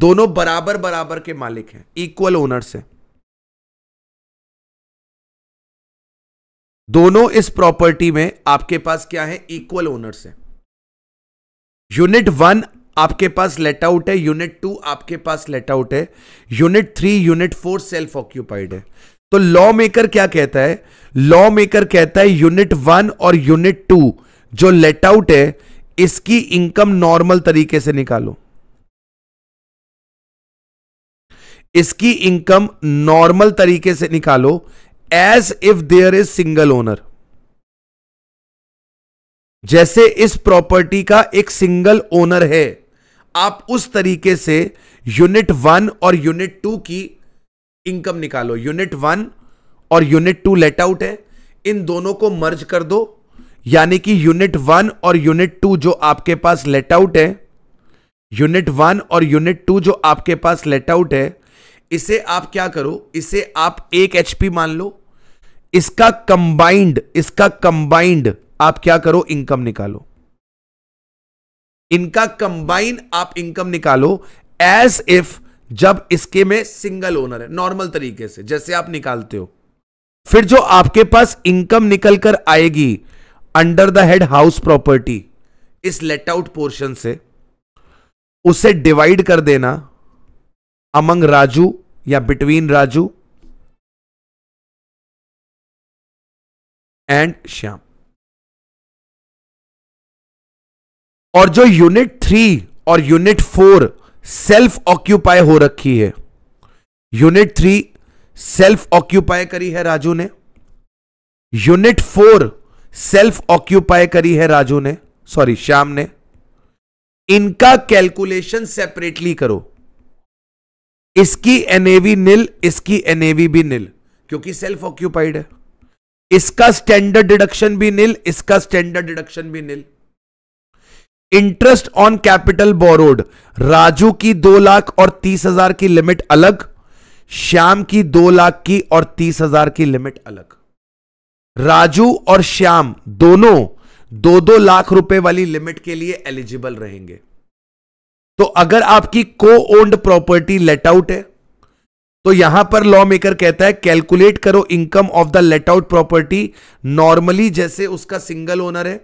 दोनों बराबर बराबर के मालिक हैं इक्वल ओनर्स हैं दोनों इस प्रॉपर्टी में आपके पास क्या है इक्वल ओनर्स हैं यूनिट वन आपके पास लेट आउट है यूनिट टू आपके पास लेट आउट है unit three unit four self occupied है तो लॉ मेकर क्या कहता है लॉ मेकर कहता है यूनिट वन और यूनिट टू जो लेट आउट है इसकी इनकम नॉर्मल तरीके से निकालो इसकी इनकम नॉर्मल तरीके से निकालो as if there is single owner जैसे इस प्रॉपर्टी का एक सिंगल ओनर है आप उस तरीके से यूनिट वन और यूनिट टू की इनकम निकालो यूनिट वन और यूनिट टू लेट आउट है इन दोनों को मर्ज कर दो यानी कि यूनिट वन और यूनिट टू जो आपके पास लेट आउट है यूनिट वन और यूनिट टू जो आपके पास लेट आउट है इसे आप क्या करो इसे आप एक एचपी मान लो इसका कंबाइंड इसका कंबाइंड आप क्या करो इनकम निकालो इनका कंबाइन आप इनकम निकालो एज इफ जब इसके में सिंगल ओनर है नॉर्मल तरीके से जैसे आप निकालते हो फिर जो आपके पास इनकम निकल कर आएगी under the head house property इस लेट आउट पोर्शन से उसे डिवाइड कर देना अमंग राजू या बिटवीन राजू एंड श्याम और जो यूनिट थ्री और यूनिट फोर सेल्फ ऑक्यूपाई हो रखी है यूनिट थ्री सेल्फ ऑक्यूपाई करी है राजू ने यूनिट फोर सेल्फ ऑक्यूपाई करी है राजू ने सॉरी श्याम ने इनका कैलकुलेशन सेपरेटली करो इसकी एनएवी नील इसकी एनएवी भी नील क्योंकि सेल्फ ऑक्यूपाइड है इसका स्टैंडर्ड डिडक्शन भी नील इसका स्टैंडर्ड डिडक्शन भी nil interest on capital borrowed Raju की दो लाख और तीस हजार की लिमिट अलग श्याम की दो लाख की और तीस हजार की लिमिट अलग राजू और श्याम दोनों दो दो लाख रुपए वाली लिमिट के लिए एलिजिबल रहेंगे तो अगर आपकी को ओन्ड प्रॉपर्टी लेट आउट है तो यहां पर लॉ मेकर कहता है कैलकुलेट करो income of the let out property normally जैसे उसका सिंगल ओनर है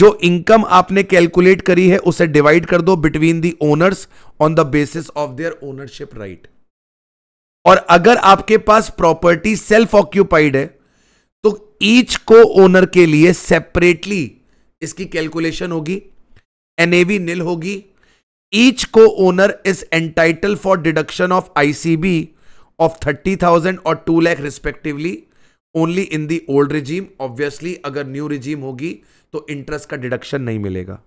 जो इनकम आपने कैलकुलेट करी है उसे डिवाइड कर दो between the owners on the basis of their ownership right और अगर आपके पास प्रॉपर्टी सेल्फ ऑक्यूपाइड है तो ईच को ओनर के लिए सेपरेटली इसकी कैलकुलेशन होगी एनएवी निल होगी each co owner is entitle for deduction of ICB of thirty thousand और two lakh respectively only in the old regime obviously अगर न्यू रिजीम होगी तो इंटरेस्ट का डिडक्शन नहीं मिलेगा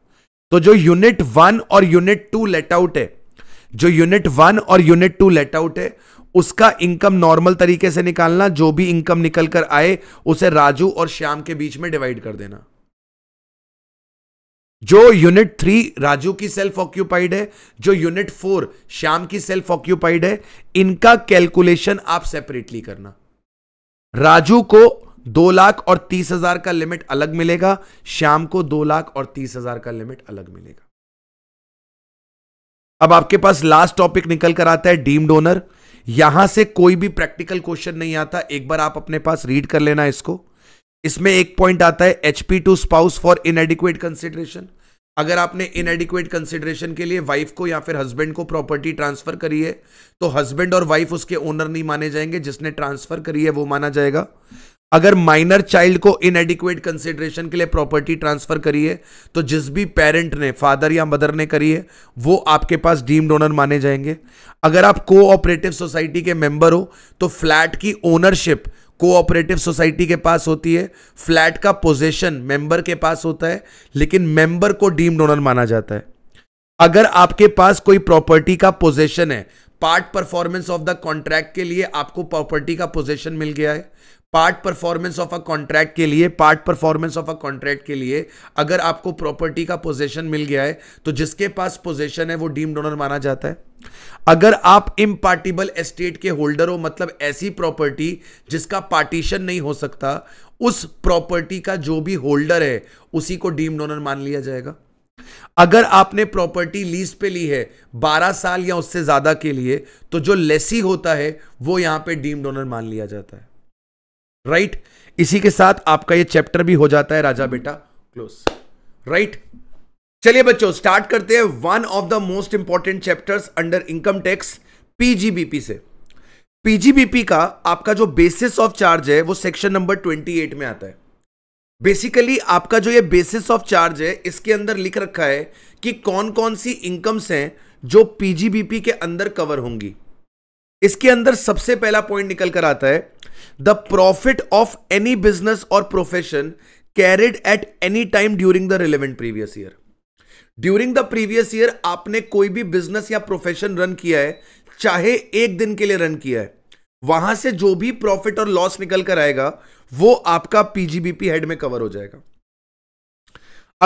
तो जो यूनिट वन और यूनिट टू लेट आउट है जो यूनिट वन और यूनिट टू लेट आउट है उसका इनकम नॉर्मल तरीके से निकालना जो भी इनकम निकल कर आए उसे राजू और श्याम के बीच में डिवाइड कर देना जो यूनिट थ्री राजू की सेल्फ ऑक्यूपाइड है जो यूनिट फोर श्याम की सेल्फ ऑक्यूपाइड है इनका कैलकुलेशन आप सेपरेटली करना राजू को दो लाख और तीस हजार का लिमिट अलग मिलेगा श्याम को दो लाख और तीस हजार का लिमिट अलग मिलेगा अब आपके पास लास्ट टॉपिक निकल कर आता है डीम डोनर यहां से कोई भी प्रैक्टिकल क्वेश्चन नहीं आता एक बार आप अपने पास रीड कर लेना इसको इसमें एक पॉइंट आता है HP to spouse for inadequate consideration अगर आपने इनएडिक्वेट कंसिडरेशन के लिए वाइफ को या फिर हस्बैंड को प्रॉपर्टी ट्रांसफर करी है तो हस्बैंड और वाइफ उसके ओनर नहीं माने जाएंगे जिसने ट्रांसफर करी है वो माना जाएगा अगर माइनर चाइल्ड को इनएडिक्वेट कंसिडरेशन के लिए प्रॉपर्टी ट्रांसफर करी है तो जिस भी पेरेंट ने फादर या मदर ने करी है वो आपके पास डीम्ड ओनर माने जाएंगे अगर आप कोऑपरेटिव सोसाइटी के मेंबर हो तो फ्लैट की ओनरशिप कोऑपरेटिव सोसाइटी के पास होती है फ्लैट का पोजेशन मेंबर के पास होता है लेकिन मेंबर को डीम डोनर माना जाता है अगर आपके पास कोई प्रॉपर्टी का पोजेशन है part performance of the contract के लिए आपको प्रॉपर्टी का पोजेशन मिल गया है part performance of a contract के लिए part performance of a contract के लिए अगर आपको प्रॉपर्टी का पोजेशन मिल गया है तो जिसके पास पोजेशन है वो डीम डोनर माना जाता है अगर आप इम्पार्टिबल एस्टेट के होल्डर हो मतलब ऐसी प्रॉपर्टी जिसका पार्टीशन नहीं हो सकता उस प्रॉपर्टी का जो भी होल्डर है उसी को डीम डोनर मान लिया जाएगा अगर आपने प्रॉपर्टी लीज पे ली है 12 साल या उससे ज्यादा के लिए तो जो लेसी होता है वो यहां पे डीम डोनर मान लिया जाता है राइट इसी के साथ आपका ये चैप्टर भी हो जाता है राजा बेटा क्लोज राइट चलिए बच्चों स्टार्ट करते हैं one of the most important chapters under income tax PGBP से पीजीबीपी का आपका जो बेसिस ऑफ चार्ज है वो सेक्शन नंबर 28 में आता है बेसिकली आपका जो ये बेसिस ऑफ चार्ज है इसके अंदर लिख रखा है कि कौन कौन सी इनकम्स हैं जो पीजीबीपी के अंदर कवर होंगी इसके अंदर सबसे पहला पॉइंट निकल कर आता है the profit of any business और profession carried at any time during the relevant previous year during the previous year आपने कोई भी बिजनेस या प्रोफेशन रन किया है चाहे एक दिन के लिए रन किया है वहां से जो भी प्रॉफिट और लॉस निकल कर आएगा वो आपका पीजीबीपी हेड में कवर हो जाएगा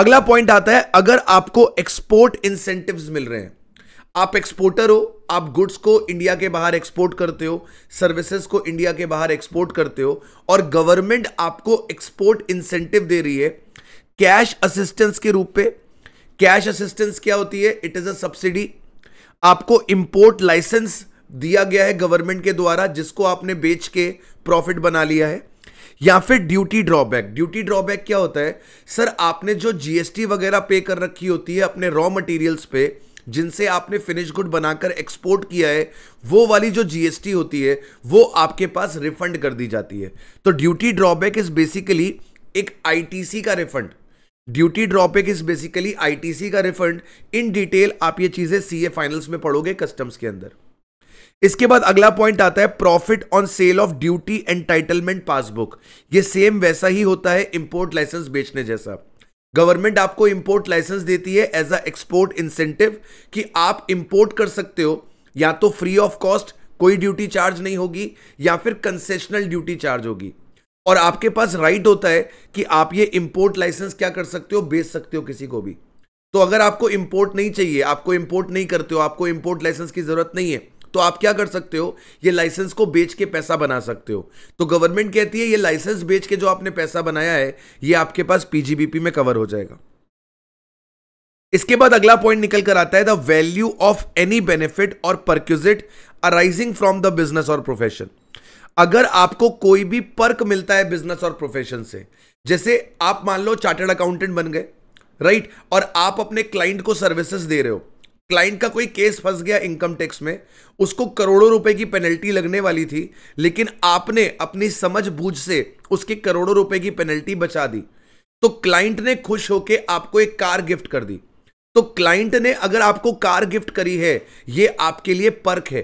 अगला पॉइंट आता है अगर आपको एक्सपोर्ट इंसेंटिव्स मिल रहे हैं आप एक्सपोर्टर हो आप गुड्स को इंडिया के बाहर एक्सपोर्ट करते हो सर्विसेज को इंडिया के बाहर एक्सपोर्ट करते हो और गवर्नमेंट आपको एक्सपोर्ट इंसेंटिव दे रही है कैश असिस्टेंस के रूप पे कैश असिस्टेंस क्या होती है इट इज अ सब्सिडी आपको इंपोर्ट लाइसेंस दिया गया है गवर्नमेंट के द्वारा जिसको आपने बेच के प्रॉफिट बना लिया है या फिर ड्यूटी ड्रॉबैक ड्यूटी ड्रॉबैक क्या होता है सर आपने जो जीएसटी वगैरह पे कर रखी होती है अपने रॉ मटेरियल्स पे जिनसे आपने फिनिश गुड बनाकर एक्सपोर्ट किया है वो वाली जो जीएसटी होती है वो आपके पास रिफंड कर दी जाती है तो ड्यूटी ड्रॉबैक इज बेसिकली एक आईटीसी का refund duty drawback is basically ITC का रिफंड इन डिटेल आप ये चीजें सीए फाइनल्स में पढ़ोगे कस्टम्स के अंदर इसके बाद अगला पॉइंट आता है profit on sale of duty entitlement passbook ये सेम वैसा ही होता है इंपोर्ट लाइसेंस बेचने जैसा गवर्नमेंट आपको इंपोर्ट लाइसेंस देती है एज अ एक्सपोर्ट इंसेंटिव कि आप इंपोर्ट कर सकते हो या तो फ्री ऑफ कॉस्ट कोई ड्यूटी चार्ज नहीं होगी या फिर कंसेशनल ड्यूटी चार्ज होगी और आपके पास राइट होता है कि आप ये इंपोर्ट लाइसेंस क्या कर सकते हो बेच सकते हो किसी को भी तो अगर आपको इंपोर्ट नहीं चाहिए आपको इंपोर्ट नहीं करते हो आपको इंपोर्ट लाइसेंस की जरूरत नहीं है तो आप क्या कर सकते हो ये लाइसेंस को बेच के पैसा बना सकते हो तो गवर्नमेंट कहती है ये लाइसेंस बेच के जो आपने पैसा बनाया है ये आपके पास पीजीबीपी में कवर हो जाएगा इसके बाद अगला पॉइंट निकल कर आता है the value of any benefit और perquisite arising from the business और प्रोफेशन अगर आपको कोई भी पर्क मिलता है बिजनेस और प्रोफेशन से जैसे आप मान लो चार्टर्ड अकाउंटेंट बन गए राइट और आप अपने क्लाइंट को सर्विसेज दे रहे हो क्लाइंट का कोई केस फंस गया इनकम टैक्स में उसको करोड़ों रुपए की पेनल्टी लगने वाली थी लेकिन आपने अपनी समझ बूझ से उसके करोड़ों रुपए की पेनल्टी बचा दी तो क्लाइंट ने खुश होकर आपको एक कार गिफ्ट कर दी तो क्लाइंट ने अगर आपको कार गिफ्ट करी है यह आपके लिए पर्क है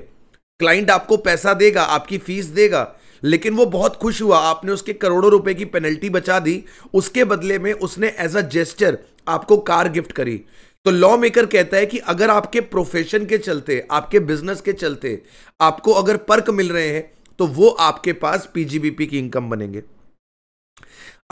क्लाइंट आपको पैसा देगा आपकी फीस देगा लेकिन वो बहुत खुश हुआ आपने उसके करोड़ों रुपए की पेनल्टी बचा दी उसके बदले में उसने एज अ जेस्टर आपको कार गिफ्ट करी तो लॉ मेकर कहता है कि अगर आपके प्रोफेशन के चलते आपके बिजनेस के चलते आपको अगर पर्क मिल रहे हैं तो वो आपके पास पीजीबीपी की इनकम बनेंगे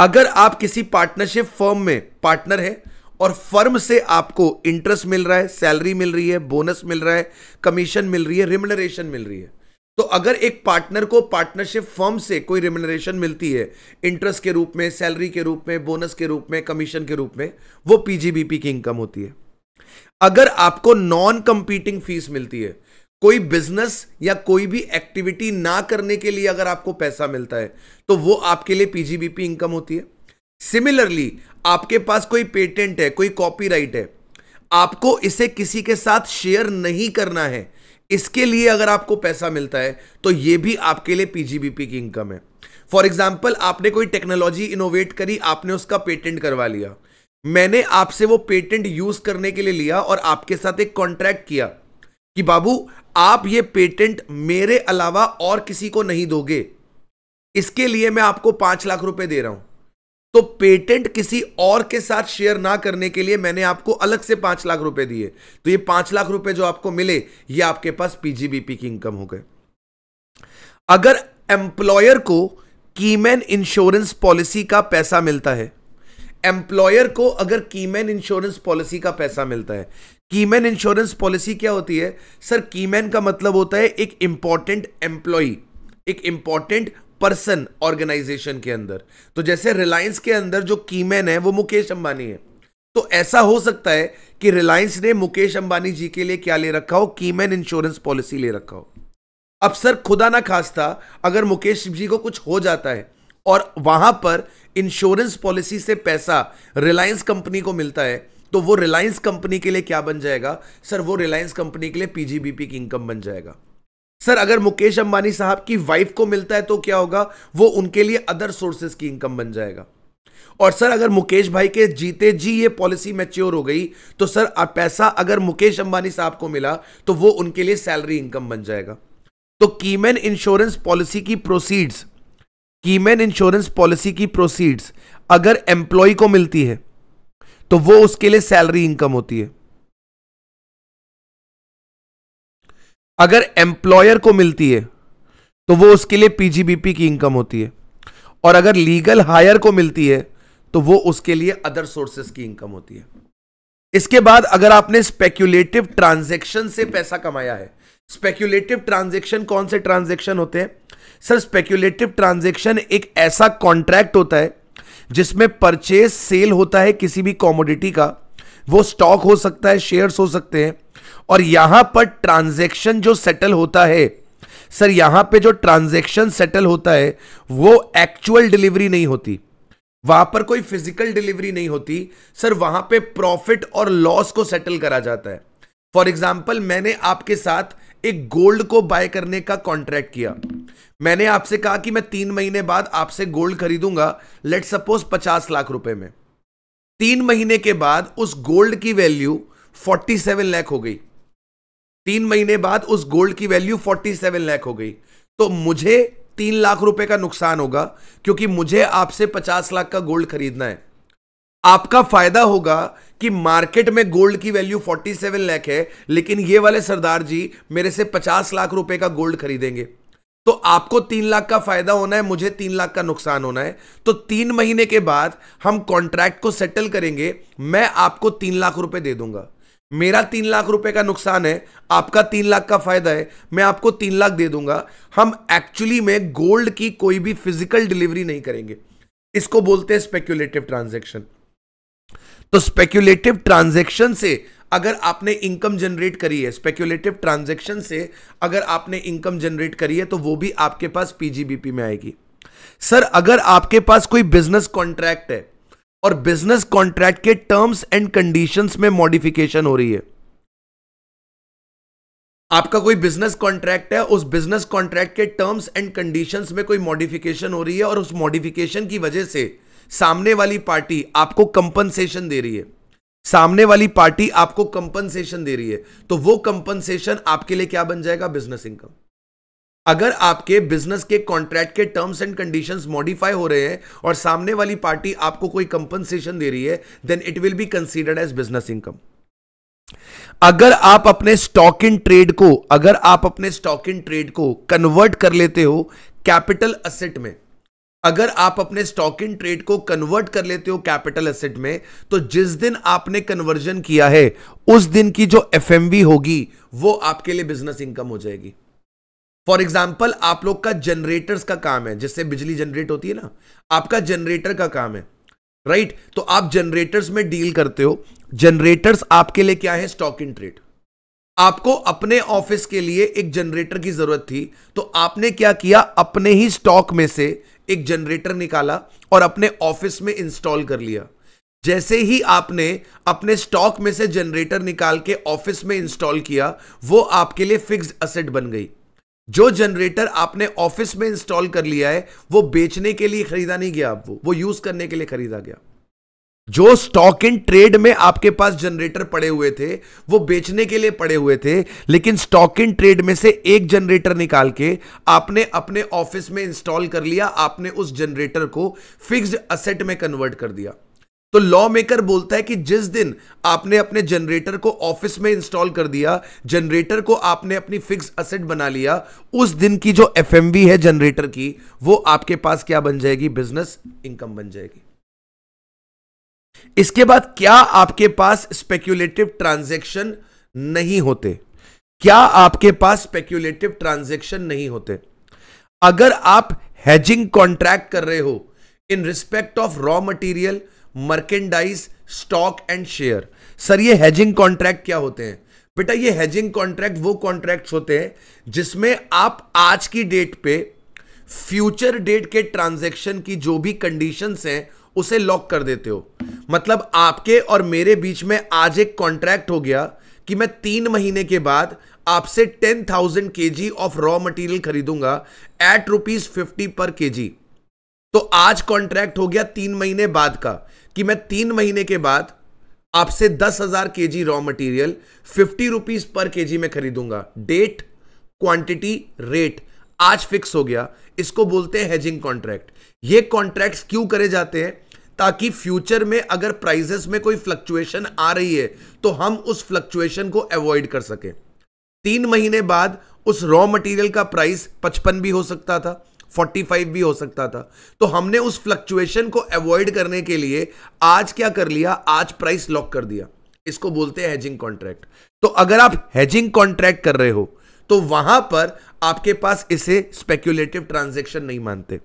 अगर आप किसी पार्टनरशिप फर्म में पार्टनर है और फर्म से आपको इंटरेस्ट मिल रहा है सैलरी मिल रही है बोनस मिल रहा है कमीशन मिल रही है रिम्यूनरेशन मिल रही है तो अगर एक पार्टनर को पार्टनरशिप फर्म से कोई रिम्यूनरेशन मिलती है इंटरेस्ट के रूप में सैलरी के रूप में बोनस के रूप में कमीशन के रूप में वो पीजीबीपी की इनकम होती है अगर आपको नॉन कंपीटिंग फीस मिलती है कोई बिजनेस या कोई भी एक्टिविटी ना करने के लिए अगर आपको पैसा मिलता है तो वो आपके लिए पीजीबीपी इनकम होती है सिमिलरली आपके पास कोई पेटेंट है कोई कॉपीराइट है आपको इसे किसी के साथ शेयर नहीं करना है इसके लिए अगर आपको पैसा मिलता है तो यह भी आपके लिए पीजीबीपी की इनकम है फॉर एग्जाम्पल आपने कोई टेक्नोलॉजी इनोवेट करी आपने उसका पेटेंट करवा लिया मैंने आपसे वो पेटेंट यूज करने के लिए लिया और आपके साथ एक कॉन्ट्रैक्ट किया कि बाबू आप ये पेटेंट मेरे अलावा और किसी को नहीं दोगे इसके लिए मैं आपको पांच लाख रुपए दे रहा हूं तो पेटेंट किसी और के साथ शेयर ना करने के लिए मैंने आपको अलग से पांच लाख रुपए दिए तो ये पांच लाख रुपए जो आपको मिले ये आपके पास पीजीबीपी की इनकम हो गए अगर एम्प्लॉयर को कीमैन इंश्योरेंस पॉलिसी का पैसा मिलता है एम्प्लॉयर को अगर कीमैन इंश्योरेंस पॉलिसी का पैसा मिलता है कीमैन इंश्योरेंस पॉलिसी क्या होती है सर कीमैन का मतलब होता है एक इंपॉर्टेंट एम्प्लॉई एक इंपॉर्टेंट पर्सन ऑर्गेनाइजेशन के अंदर तो जैसे रिलायंस के अंदर जो कीमैन है वो मुकेश अंबानी है तो ऐसा हो सकता है कि रिलायंस ने मुकेश अंबानी जी के लिए क्या ले रखा हो कीमैन इंश्योरेंस पॉलिसी ले रखा हो अब सर खुदा ना खास्ता अगर मुकेश जी को कुछ हो जाता है और वहां पर इंश्योरेंस पॉलिसी से पैसा रिलायंस कंपनी को मिलता है तो वो रिलायंस कंपनी के लिए क्या बन जाएगा सर वो रिलायंस कंपनी के लिए पीजीबीपी की इनकम बन जाएगा सर अगर मुकेश अंबानी साहब की वाइफ को मिलता है तो क्या होगा वो उनके लिए अदर सोर्सेस की इनकम बन जाएगा और सर अगर मुकेश भाई के जीते जी ये पॉलिसी मैच्योर हो गई तो सर पैसा अगर मुकेश अंबानी साहब को मिला तो वो उनके लिए सैलरी इनकम बन जाएगा तो कीमेन इंश्योरेंस पॉलिसी की प्रोसीड्स मैन इंश्योरेंस पॉलिसी की प्रोसीड्स अगर एम्प्लॉय को मिलती है तो वो उसके लिए सैलरी इनकम होती है अगर एम्प्लॉयर को मिलती है तो वो उसके लिए पीजीबीपी की इनकम होती है और अगर लीगल हायर को मिलती है तो वो उसके लिए अदर सोर्सेस की इनकम होती है इसके बाद अगर आपने स्पेक्यूलेटिव ट्रांजेक्शन से पैसा कमाया है स्पेक्यूलेटिव ट्रांजेक्शन कौन से ट्रांजेक्शन होते हैं सर स्पेक्यूलेटिव ट्रांजेक्शन एक ऐसा कॉन्ट्रैक्ट होता है जिसमें परचेज सेल होता है किसी भी कॉमोडिटी का वो स्टॉक हो सकता है शेयर्स हो सकते हैं और यहां पर ट्रांजेक्शन जो सेटल होता है सर यहां पे जो ट्रांजेक्शन सेटल होता है वो एक्चुअल डिलीवरी नहीं होती वहां पर कोई फिजिकल डिलीवरी नहीं होती सर वहां पे प्रॉफिट और लॉस को सेटल करा जाता है फॉर एग्जाम्पल मैंने आपके साथ एक गोल्ड को बाय करने का कॉन्ट्रैक्ट किया मैंने आपसे कहा कि मैं तीन महीने बाद आपसे गोल्ड खरीदूंगा लेट सपोज पचास लाख रुपए में तीन महीने के बाद उस गोल्ड की वैल्यू फोर्टी सेवन लैख हो गई तीन महीने बाद उस गोल्ड की वैल्यू फोर्टी सेवन लैख हो गई तो मुझे तीन लाख रुपए का नुकसान होगा क्योंकि मुझे आपसे पचास लाख का गोल्ड खरीदना है आपका फायदा होगा कि मार्केट में गोल्ड की वैल्यू 47 लाख है लेकिन ये वाले सरदार जी मेरे से 50 लाख रुपए का गोल्ड खरीदेंगे तो आपको तीन लाख का फायदा होना है मुझे तीन लाख का नुकसान होना है तो तीन महीने के बाद हम कॉन्ट्रैक्ट को सेटल करेंगे मैं आपको तीन लाख रुपए दे दूंगा मेरा तीन लाख रुपए का नुकसान है आपका तीन लाख का फायदा है मैं आपको तीन लाख दे दूंगा हम एक्चुअली में गोल्ड की कोई भी फिजिकल डिलीवरी नहीं करेंगे इसको बोलते हैं स्पेक्यूलेटिव ट्रांजेक्शन तो स्पेक्यूलेटिव ट्रांजेक्शन से अगर आपने इनकम जनरेट करी है स्पेक्यूलेटिव ट्रांजेक्शन से अगर आपने इनकम जनरेट करी है तो वो भी आपके पास पीजीबीपी में आएगी सर अगर आपके पास कोई बिजनेस कॉन्ट्रैक्ट है और बिजनेस कॉन्ट्रैक्ट के टर्म्स एंड कंडीशंस में मॉडिफिकेशन हो रही है आपका कोई बिजनेस कॉन्ट्रैक्ट है उस बिजनेस कॉन्ट्रैक्ट के टर्म्स एंड कंडीशंस में कोई मॉडिफिकेशन हो रही है और उस मॉडिफिकेशन की वजह से सामने वाली पार्टी आपको कंपनसेशन दे रही है सामने वाली पार्टी आपको कंपनसेशन दे रही है तो वो कंपनसेशन आपके लिए क्या बन जाएगा बिजनेस इनकम अगर आपके बिजनेस के कॉन्ट्रैक्ट के टर्म्स एंड कंडीशंस मॉडिफाई हो रहे हैं और सामने वाली पार्टी आपको कोई कंपनसेशन दे रही है then it will be considered as business income अगर आप अपने स्टॉक इन ट्रेड को अगर आप अपने स्टॉक इन ट्रेड को कन्वर्ट कर लेते हो कैपिटल असेट में अगर आप अपने स्टॉक इन ट्रेड को कन्वर्ट कर लेते हो कैपिटल एसेट में तो जिस दिन आपने कन्वर्जन किया है उस दिन की जो एफ होगी वो आपके लिए बिजनेस इनकम हो जाएगी फॉर एग्जाम्पल आप लोग का जनरेटर्स का काम है जिससे बिजली जनरेट होती है ना आपका जनरेटर का काम है राइट right? तो आप जनरेटर्स में डील करते हो जनरेटर्स आपके लिए क्या है स्टॉक इन ट्रेड आपको अपने ऑफिस के लिए एक जनरेटर की जरूरत थी तो आपने क्या किया अपने ही स्टॉक में से एक जनरेटर निकाला और अपने ऑफिस में इंस्टॉल कर लिया जैसे ही आपने अपने स्टॉक में से जनरेटर निकाल के ऑफिस में इंस्टॉल किया वो आपके लिए फिक्स असेट बन गई जो जनरेटर आपने ऑफिस में इंस्टॉल कर लिया है वो बेचने के लिए खरीदा नहीं गया आप वो वो यूज करने के लिए खरीदा गया जो स्टॉक इन ट्रेड में आपके पास जनरेटर पड़े हुए थे वो बेचने के लिए पड़े हुए थे लेकिन स्टॉक इन ट्रेड में से एक जनरेटर निकाल के आपने अपने ऑफिस में इंस्टॉल कर लिया आपने उस जनरेटर को फिक्स्ड असेट में कन्वर्ट कर दिया तो लॉ मेकर बोलता है कि जिस दिन आपने अपने जनरेटर को ऑफिस में इंस्टॉल कर दिया जनरेटर को आपने अपनी फिक्स असेट बना लिया उस दिन की जो एफ है जनरेटर की वो आपके पास क्या बन जाएगी बिजनेस इनकम बन जाएगी इसके बाद क्या आपके पास स्पेक्यूलेटिव ट्रांजेक्शन नहीं होते क्या आपके पास स्पेक्यूलेटिव ट्रांजेक्शन नहीं होते अगर आप हेजिंग कॉन्ट्रैक्ट कर रहे हो in respect of raw material merchandise stock and share sir ये हैजिंग कॉन्ट्रैक्ट क्या होते हैं बेटा ये हेजिंग कॉन्ट्रैक्ट वो कॉन्ट्रैक्ट होते हैं जिसमें आप आज की डेट पे फ्यूचर डेट के ट्रांजेक्शन की जो भी कंडीशन हैं उसे लॉक कर देते हो मतलब आपके और मेरे बीच में आज एक कॉन्ट्रैक्ट हो गया कि मैं तीन महीने के बाद आपसे ten thousand K G of raw material खरीदूंगा एट रुपीज फिफ्टी पर के जी तो आज कॉन्ट्रैक्ट हो गया तीन महीने बाद का कि मैं तीन महीने के बाद आपसे दस हजार K G raw material fifty rupees पर के जी में खरीदूंगा डेट क्वांटिटी रेट आज फिक्स हो गया इसको बोलते हैं हेजिंग कॉन्ट्रैक्ट ये कॉन्ट्रैक्ट्स क्यों करे जाते हैं ताकि फ्यूचर में अगर प्राइजेस में कोई फ्लक्चुएशन आ रही है तो हम उस फ्लक्चुएशन को अवॉइड कर सके तीन महीने बाद उस रॉ मटेरियल का प्राइस पचपन भी हो सकता था 45 भी हो सकता था तो हमने उस फ्लक्चुएशन को अवॉइड करने के लिए आज क्या कर लिया आज प्राइस लॉक कर दिया इसको बोलते हैं हेजिंग कॉन्ट्रैक्ट तो अगर आप हेजिंग कॉन्ट्रैक्ट कर रहे हो तो वहां पर आपके पास इसे स्पेक्यूलेटिव ट्रांजेक्शन नहीं मानते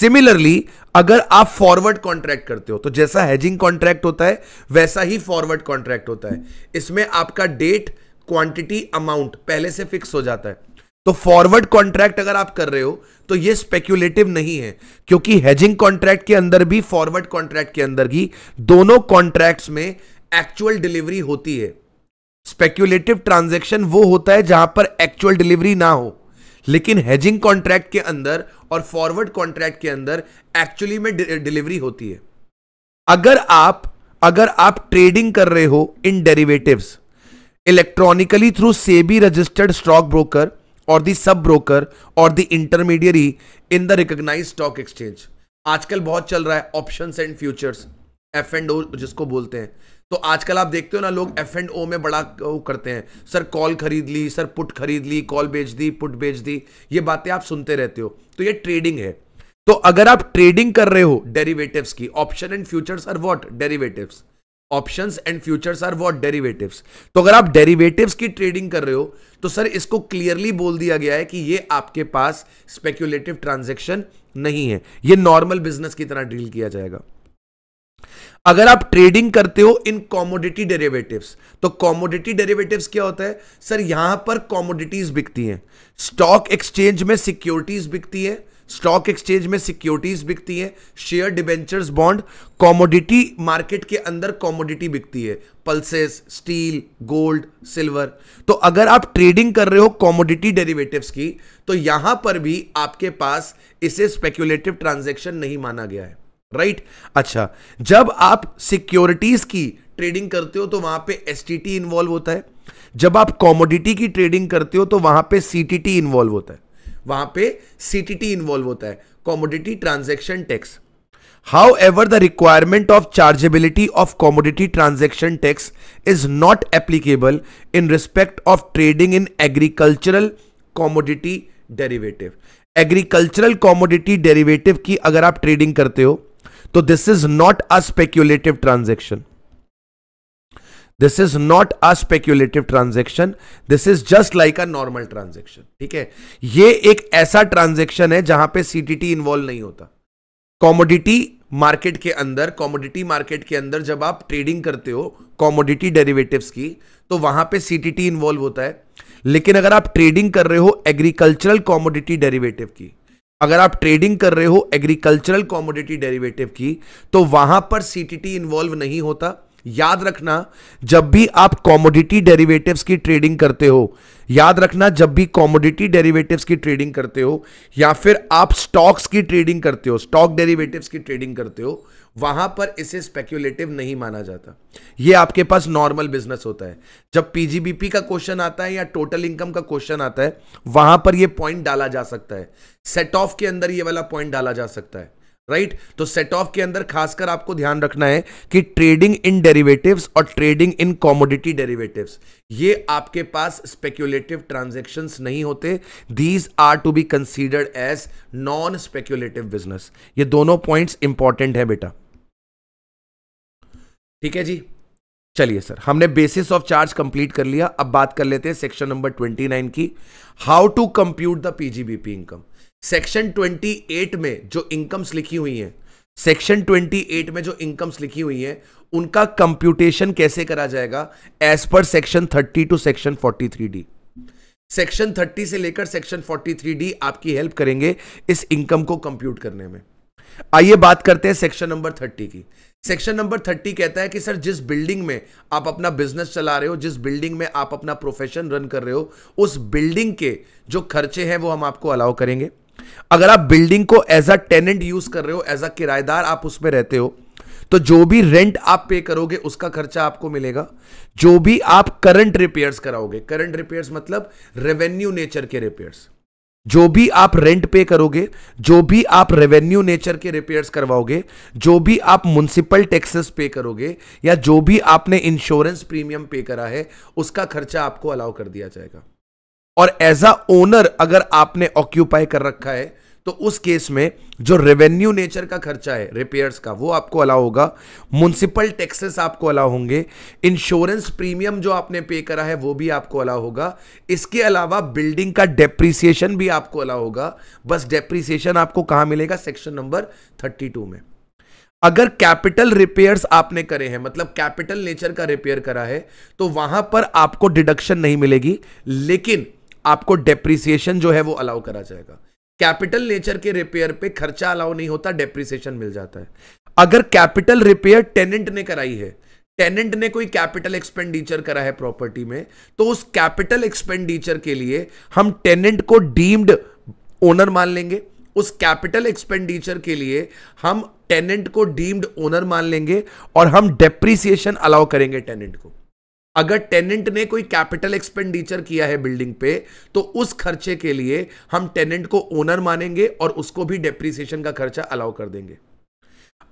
सिमिलरली अगर आप फॉरवर्ड कॉन्ट्रैक्ट करते हो तो जैसा हेजिंग कॉन्ट्रैक्ट होता है वैसा ही फॉरवर्ड कॉन्ट्रैक्ट होता है इसमें आपका डेट क्वांटिटी अमाउंट पहले से फिक्स हो जाता है तो फॉरवर्ड कॉन्ट्रैक्ट अगर आप कर रहे हो तो ये स्पेक्यूलेटिव नहीं है क्योंकि हेजिंग कॉन्ट्रैक्ट के अंदर भी फॉरवर्ड कॉन्ट्रैक्ट के अंदर भी दोनों कॉन्ट्रैक्ट्स में एक्चुअल डिलीवरी होती है स्पेक्यूलेटिव ट्रांजेक्शन वो होता है जहां पर एक्चुअल डिलीवरी ना हो लेकिन हेजिंग कॉन्ट्रैक्ट के अंदर और फॉरवर्ड कॉन्ट्रैक्ट के अंदर एक्चुअली में डिलीवरी होती है अगर आप अगर आप ट्रेडिंग कर रहे हो in derivatives electronically through SEBI registered stock broker और दी सब ब्रोकर और the intermediary in the recognise stock exchange आजकल बहुत चल रहा है option and futures F and O जिसको बोलते हैं तो आजकल आप देखते हो ना लोग एफ एंड ओ में बड़ा वो करते हैं सर कॉल खरीद ली सर पुट खरीद ली कॉल बेच दी पुट बेच दी ये बातें आप सुनते रहते हो तो ये ट्रेडिंग है तो अगर आप ट्रेडिंग कर रहे हो डेरिवेटिव्स की option and futures are what derivatives options and futures are what derivatives तो अगर आप डेरिवेटिव्स की ट्रेडिंग कर रहे हो तो सर इसको क्लियरली बोल दिया गया है कि ये आपके पास स्पेक्यूलेटिव ट्रांजेक्शन नहीं है ये नॉर्मल बिजनेस की तरह डील किया जाएगा अगर आप ट्रेडिंग करते हो इन कॉमोडिटी डेरिवेटिव्स तो कॉमोडिटी डेरिवेटिव्स क्या होता है सर यहां पर कॉमोडिटीज बिकती हैं स्टॉक एक्सचेंज में सिक्योरिटीज बिकती है स्टॉक एक्सचेंज में सिक्योरिटीज बिकती है share debentures bond commodity market के अंदर कॉमोडिटी बिकती है पल्सेस स्टील गोल्ड सिल्वर तो अगर आप ट्रेडिंग कर रहे हो कॉमोडिटी डेरिवेटिव्स की तो यहां पर भी आपके पास इसे स्पेक्यूलेटिव ट्रांजेक्शन नहीं माना गया है राइट अच्छा जब आप सिक्योरिटीज की ट्रेडिंग करते हो तो वहां पे एस इन्वॉल्व होता है जब आप कॉमोडिटी की ट्रेडिंग करते हो तो वहां पे सीटीटी इन्वॉल्व होता है वहां पे सीटीटी इन्वॉल्व होता है commodity transaction tax however the requirement of chargeability of commodity transaction tax is not applicable in respect of trading in agricultural commodity derivative agricultural commodity derivative की अगर आप trading करते हो तो this is not a speculative transaction this is not a speculative transaction this is just like a normal transaction ठीक है ये एक ऐसा ट्रांजेक्शन है जहां पे सीटीटी इन्वॉल्व नहीं होता कॉमोडिटी मार्केट के अंदर कॉमोडिटी मार्केट के अंदर जब आप ट्रेडिंग करते हो कॉमोडिटी डेरिवेटिव्स की तो वहां पे सीटीटी इन्वॉल्व होता है लेकिन अगर आप ट्रेडिंग कर रहे हो एग्रीकल्चरल कॉमोडिटी डेरिवेटिव की अगर आप ट्रेडिंग कर रहे हो एग्रीकल्चरल कॉमोडिटी डेरिवेटिव की तो वहां पर सीटीटी इन्वॉल्व नहीं होता याद रखना जब भी आप कॉमोडिटी डेरिवेटिव्स की ट्रेडिंग करते हो याद रखना जब भी कॉमोडिटी डेरिवेटिव्स की ट्रेडिंग करते हो या फिर आप स्टॉक्स की ट्रेडिंग करते हो स्टॉक डेरिवेटिव्स की ट्रेडिंग करते हो वहां पर इसे स्पेक्यूलेटिव नहीं माना जाता ये आपके पास नॉर्मल बिजनेस होता है जब पीजीबीपी का क्वेश्चन आता है या टोटल इनकम का क्वेश्चन आता है वहां पर यह पॉइंट डाला जा सकता है सेट ऑफ के अंदर यह वाला पॉइंट डाला जा सकता है राइट तो सेट ऑफ के अंदर खासकर आपको ध्यान रखना है कि ट्रेडिंग इन डेरिवेटिव्स और ट्रेडिंग इन कॉमोडिटी डेरिवेटिव्स ये आपके पास स्पेक्यूलेटिव ट्रांजेक्शन्स नहीं होते these are to be considered as non speculative business ये दोनों पॉइंट्स इंपॉर्टेंट है बेटा ठीक है जी चलिए सर हमने बेसिस ऑफ चार्ज कंप्लीट कर लिया अब बात कर लेते हैं सेक्शन नंबर ट्वेंटी की how to compute the PGBP income section 28 में जो इनकम्स लिखी हुई हैं सेक्शन 28 में जो इनकम्स लिखी हुई हैं उनका कंप्यूटेशन कैसे करा जाएगा एज पर section 30 to section 43 D section 30 से लेकर सेक्शन 43 डी आपकी हेल्प करेंगे इस इनकम को कंप्यूट करने में आइए बात करते हैं सेक्शन नंबर 30 की सेक्शन नंबर 30 कहता है कि सर जिस बिल्डिंग में आप अपना बिजनेस चला रहे हो जिस बिल्डिंग में आप अपना प्रोफेशन रन कर रहे हो उस बिल्डिंग के जो खर्चे हैं वो हम आपको अलाउ करेंगे अगर आप बिल्डिंग को एज अ टेनेंट यूज कर रहे हो एज अ किराएदार आप उसमें रहते हो तो जो भी रेंट आप पे करोगे उसका खर्चा आपको मिलेगा जो भी आप करंट रिपेयर्स कराओगे करंट रिपेयर्स मतलब रेवेन्यू नेचर के रिपेयर्स जो भी आप रेंट पे करोगे जो भी आप रेवेन्यू नेचर के रिपेयर्स करवाओगे जो भी आप म्यूनसिपल टैक्सेस पे करोगे या जो भी आपने इंश्योरेंस प्रीमियम पे करा है उसका खर्चा आपको अलाउ कर दिया जाएगा और एज अ ओनर अगर आपने ऑक्यूपाई कर रखा है तो उस केस में जो रेवेन्यू नेचर का खर्चा है रिपेयर्स का वो आपको अलाउ होगा म्यूनसिपल टैक्सेस आपको अलाउ होंगे इंश्योरेंस प्रीमियम जो आपने पे करा है वो भी आपको अलाउ होगा इसके अलावा बिल्डिंग का डेप्रिसिएशन भी आपको अलाउ होगा बस डेप्रिसिएशन आपको कहां मिलेगा सेक्शन नंबर थर्टी टू में अगर कैपिटल रिपेयर्स आपने करे हैं मतलब कैपिटल नेचर का रिपेयर करा है तो वहां पर आपको डिडक्शन नहीं मिलेगी लेकिन आपको डेप्रिसिएशन जो है वो अलाउ करा जाएगा कैपिटल नेचर के रिपेयर पे खर्चा अलाउ नहीं होता डेप्रिसिएशन मिल जाता है अगर कैपिटल रिपेयर टेनेंट ने कराई है टेनेंट ने कोई कैपिटल एक्सपेंडिचर करा है प्रॉपर्टी में तो उस कैपिटल एक्सपेंडिचर के लिए हम टेनेंट को डीम्ड ओनर मान लेंगे उस कैपिटल एक्सपेंडिचर के लिए हम टेनेंट को डीम्ड ओनर मान लेंगे और हम डेप्रिसिएशन अलाउ करेंगे टेनेंट को अगर टेनेंट ने कोई कैपिटल एक्सपेंडिचर किया है बिल्डिंग पे तो उस खर्चे के लिए हम टेनेंट को ओनर मानेंगे और उसको भी डेप्रिसिएशन का खर्चा अलाउ कर देंगे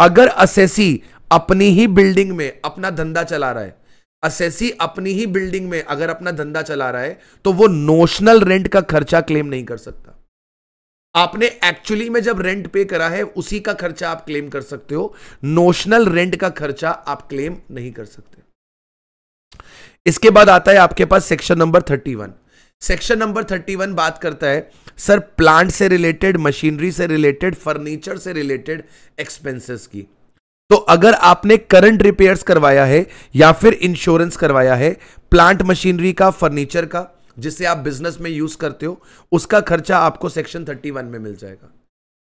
अगर असेसी अपनी ही बिल्डिंग में अपना धंधा चला रहा है असेसी अपनी ही बिल्डिंग में अगर अपना धंधा चला रहा है तो वो नोशनल रेंट का खर्चा क्लेम नहीं कर सकता आपने एक्चुअली में जब रेंट पे करा है उसी का खर्चा आप क्लेम कर सकते हो नोशनल रेंट का खर्चा आप क्लेम नहीं कर सकते इसके बाद आता है आपके पास section number thirty one section number thirty one बात करता है सर प्लांट से रिलेटेड मशीनरी से रिलेटेड फर्नीचर से रिलेटेड एक्सपेंसेस की तो अगर आपने करंट रिपेयर्स करवाया है या फिर इंश्योरेंस करवाया है प्लांट मशीनरी का फर्नीचर का जिसे आप बिजनेस में यूज करते हो उसका खर्चा आपको सेक्शन थर्टी वन में मिल जाएगा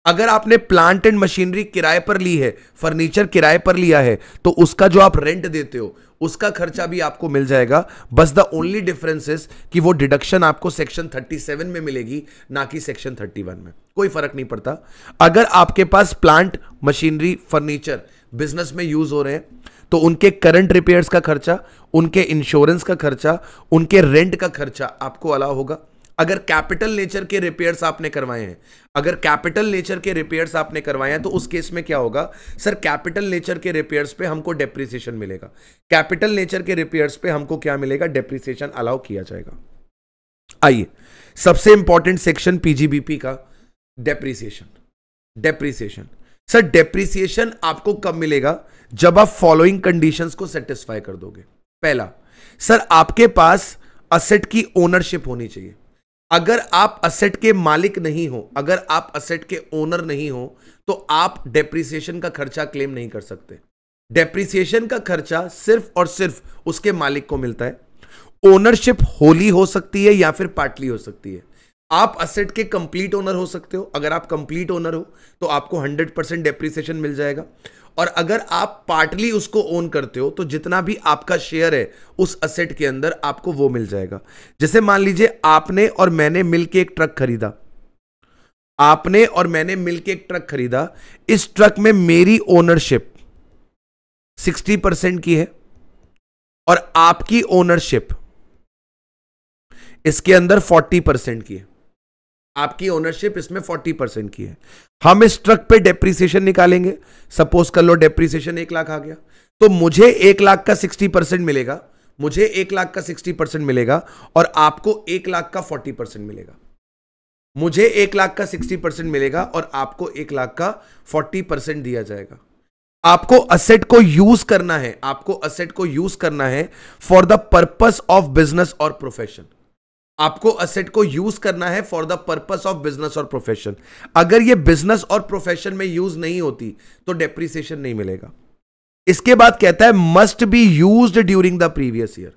अगर आपने प्लांट एंड मशीनरी किराए पर ली है फर्नीचर किराए पर लिया है तो उसका जो आप रेंट देते हो उसका खर्चा भी आपको मिल जाएगा बस द ओनली डिफरेंस इज कि वो डिडक्शन आपको सेक्शन 37 में मिलेगी ना कि सेक्शन 31 में कोई फर्क नहीं पड़ता अगर आपके पास प्लांट मशीनरी फर्नीचर बिजनेस में यूज हो रहे हैं तो उनके करंट रिपेयर्स का खर्चा उनके इंश्योरेंस का खर्चा उनके रेंट का खर्चा आपको अलाव होगा अगर कैपिटल नेचर के रिपेयर्स आपने करवाए हैं अगर कैपिटल नेचर के रिपेयर्स आपने करवाए हैं तो उस केस में क्या होगा सर कैपिटल नेचर के रिपेयर्स पे हमको डेप्रिसिएशन मिलेगा कैपिटल नेचर के रिपेयर्स पे हमको क्या मिलेगा डेप्रिसिएशन अलाउ किया जाएगा आइए सबसे इंपॉर्टेंट सेक्शन पीजीबीपी का डेप्रिसिएशन डेप्रिसिएशन सर डेप्रिसिएशन आपको कब मिलेगा जब आप फॉलोइंग कंडीशंस को सेटिस्फाई कर दोगे पहला सर आपके पास असेट की ओनरशिप होनी चाहिए अगर आप असेट के मालिक नहीं हो अगर आप असेट के ओनर नहीं हो तो आप डेप्रिसिएशन का खर्चा क्लेम नहीं कर सकते डेप्रिसिएशन का खर्चा सिर्फ और सिर्फ उसके मालिक को मिलता है ओनरशिप होली हो सकती है या फिर पार्टली हो सकती है आप असेट के कंप्लीट ओनर हो सकते हो अगर आप कंप्लीट ओनर हो तो आपको 100 परसेंट डेप्रिसिएशन मिल जाएगा और अगर आप पार्टली उसको ओन करते हो तो जितना भी आपका शेयर है उस असेट के अंदर आपको वो मिल जाएगा जैसे मान लीजिए आपने और मैंने मिलके एक ट्रक खरीदा आपने और मैंने मिलके एक ट्रक खरीदा इस ट्रक में मेरी ओनरशिप सिक्सटी परसेंट की है और आपकी ओनरशिप इसके अंदर फोर्टी परसेंट की है आपकी ओनरशिप इसमें फोर्टी परसेंट की है हम इस ट्रक पे डेप्रीसिएशन निकालेंगे सपोज कर लो डेप्रीसिएशन एक लाख आ गया तो मुझे एक लाख का सिक्सटी परसेंट मिलेगा मुझे एक लाख का सिक्सटी परसेंट मिलेगा और आपको एक लाख का फोर्टी परसेंट मिलेगा मुझे एक लाख का सिक्सटी परसेंट मिलेगा और आपको एक लाख का फोर्टी परसेंट दिया जाएगा आपको असेट को यूज करना है आपको असेट को यूज करना है for the purpose of business और प्रोफेशन आपको असेट को यूज करना है for the purpose of business और प्रोफेशन अगर ये बिजनेस और प्रोफेशन में यूज नहीं होती तो डेप्रिसिएशन नहीं मिलेगा इसके बाद कहता है must be use during the previous year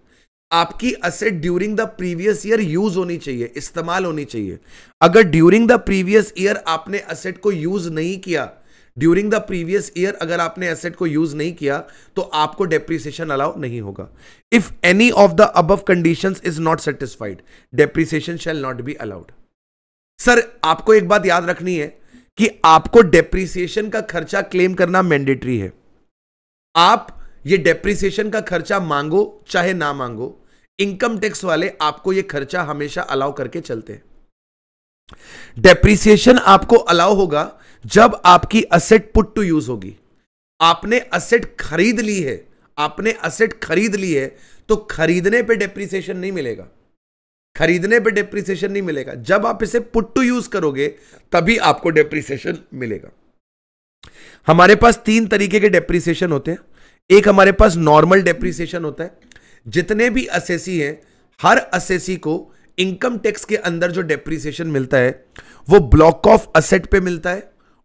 आपकी asset during the previous year use होनी चाहिए इस्तेमाल होनी चाहिए अगर ड्यूरिंग द प्रीवियस ईयर आपने असेट को यूज नहीं किया ड्यूरिंग द प्रीवियस ईयर अगर आपने एसेट को यूज नहीं किया तो आपको डेप्रिसिएशन अलाउ नहीं होगा if any of the above condition is not satisfied depreciation shall not be allowed sir आपको एक बात याद रखनी है कि आपको डेप्रिसिएशन का खर्चा क्लेम करना मैंडेटरी है आप ये डेप्रिसिएशन का खर्चा मांगो चाहे ना मांगो इनकम टैक्स वाले आपको ये खर्चा हमेशा अलाउ करके चलते हैं डेप्रिसिएशन आपको अलाउ होगा जब आपकी असेट पुट टू यूज होगी आपने असेट खरीद ली है आपने असेट खरीद ली है तो खरीदने पे डेप्रिसिएशन नहीं मिलेगा खरीदने पे डेप्रिसिएशन नहीं मिलेगा जब आप इसे पुट टू यूज करोगे तभी आपको डेप्रिसिएशन मिलेगा हमारे पास तीन तरीके के डेप्रिसिएशन होते हैं एक हमारे पास नॉर्मल डेप्रिसिएशन होता है जितने भी असेसी हैं हर असेसी को इनकम टैक्स के अंदर जो डेप्रिसिएशन मिलता है वो ब्लॉक ऑफ असेट पे मिलता है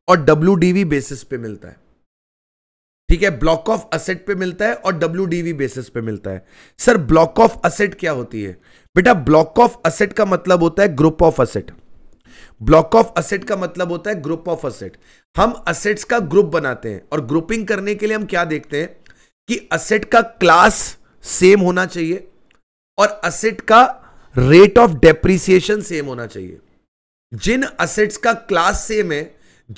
और डब्ल्यू बेसिस पे मिलता है ठीक है ब्लॉक ऑफ असेट पे मिलता है और डब्ल्यू बेसिस पे मिलता है सर ब्लॉक ऑफ असेट क्या होती है बेटा ब्लॉक ऑफ असेट का मतलब होता है group of asset block of asset का मतलब होता है ग्रुप ऑफ असेट हम असेट्स का ग्रुप बनाते हैं और ग्रुपिंग करने के लिए हम क्या देखते हैं कि असेट का क्लास सेम होना चाहिए और असेट का रेट ऑफ डेप्रिसिएशन सेम होना चाहिए जिन असेट्स का क्लास सेम है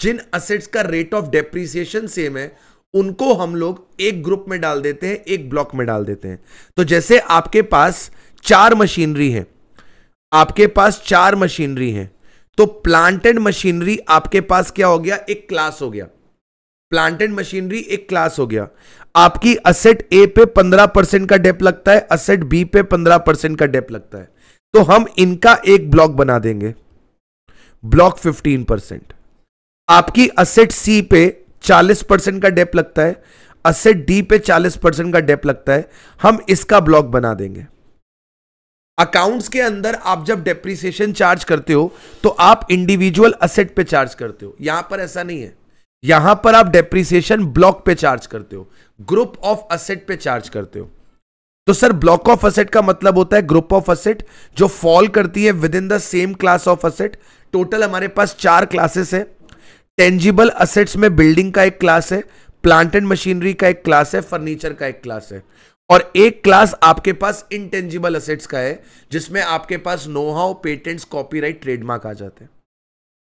जिन असेट्स का रेट ऑफ डेप्रिसिएशन सेम है उनको हम लोग एक ग्रुप में डाल देते हैं एक ब्लॉक में डाल देते हैं तो जैसे आपके पास चार मशीनरी है आपके पास चार मशीनरी है तो प्लांटेड मशीनरी आपके पास क्या हो गया एक क्लास हो गया प्लांटेड मशीनरी एक क्लास हो गया आपकी असेट ए पे पंद्रह परसेंट का डेप लगता है असेट बी पे पंद्रह परसेंट का डेप लगता है तो हम इनका एक ब्लॉक बना देंगे ब्लॉक फिफ्टीन परसेंट आपकी असेट सी पे 40 परसेंट का डेप लगता है असेट डी पे 40 परसेंट का डेप लगता है हम इसका ब्लॉक बना देंगे अकाउंट्स के अंदर आप जब डेप्रिसिएशन चार्ज करते हो तो आप इंडिविजुअल असेट पे चार्ज करते हो यहां पर ऐसा नहीं है यहां पर आप डेप्रिसिएशन ब्लॉक पे चार्ज करते हो ग्रुप ऑफ असेट पे चार्ज करते हो तो सर ब्लॉक ऑफ असेट का मतलब होता है ग्रुप ऑफ असेट जो फॉल करती है within the same class of asset total हमारे पास चार क्लासेस है टेंजिबल असेट्स में बिल्डिंग का एक क्लास है प्लांट एंड मशीनरी का एक क्लास है फर्नीचर का एक क्लास है और एक क्लास आपके पास इनटेंजिबल असेट्स का है जिसमें आपके पास नोहाउ पेटेंट्स कॉपीराइट ट्रेडमार्क आ जाते हैं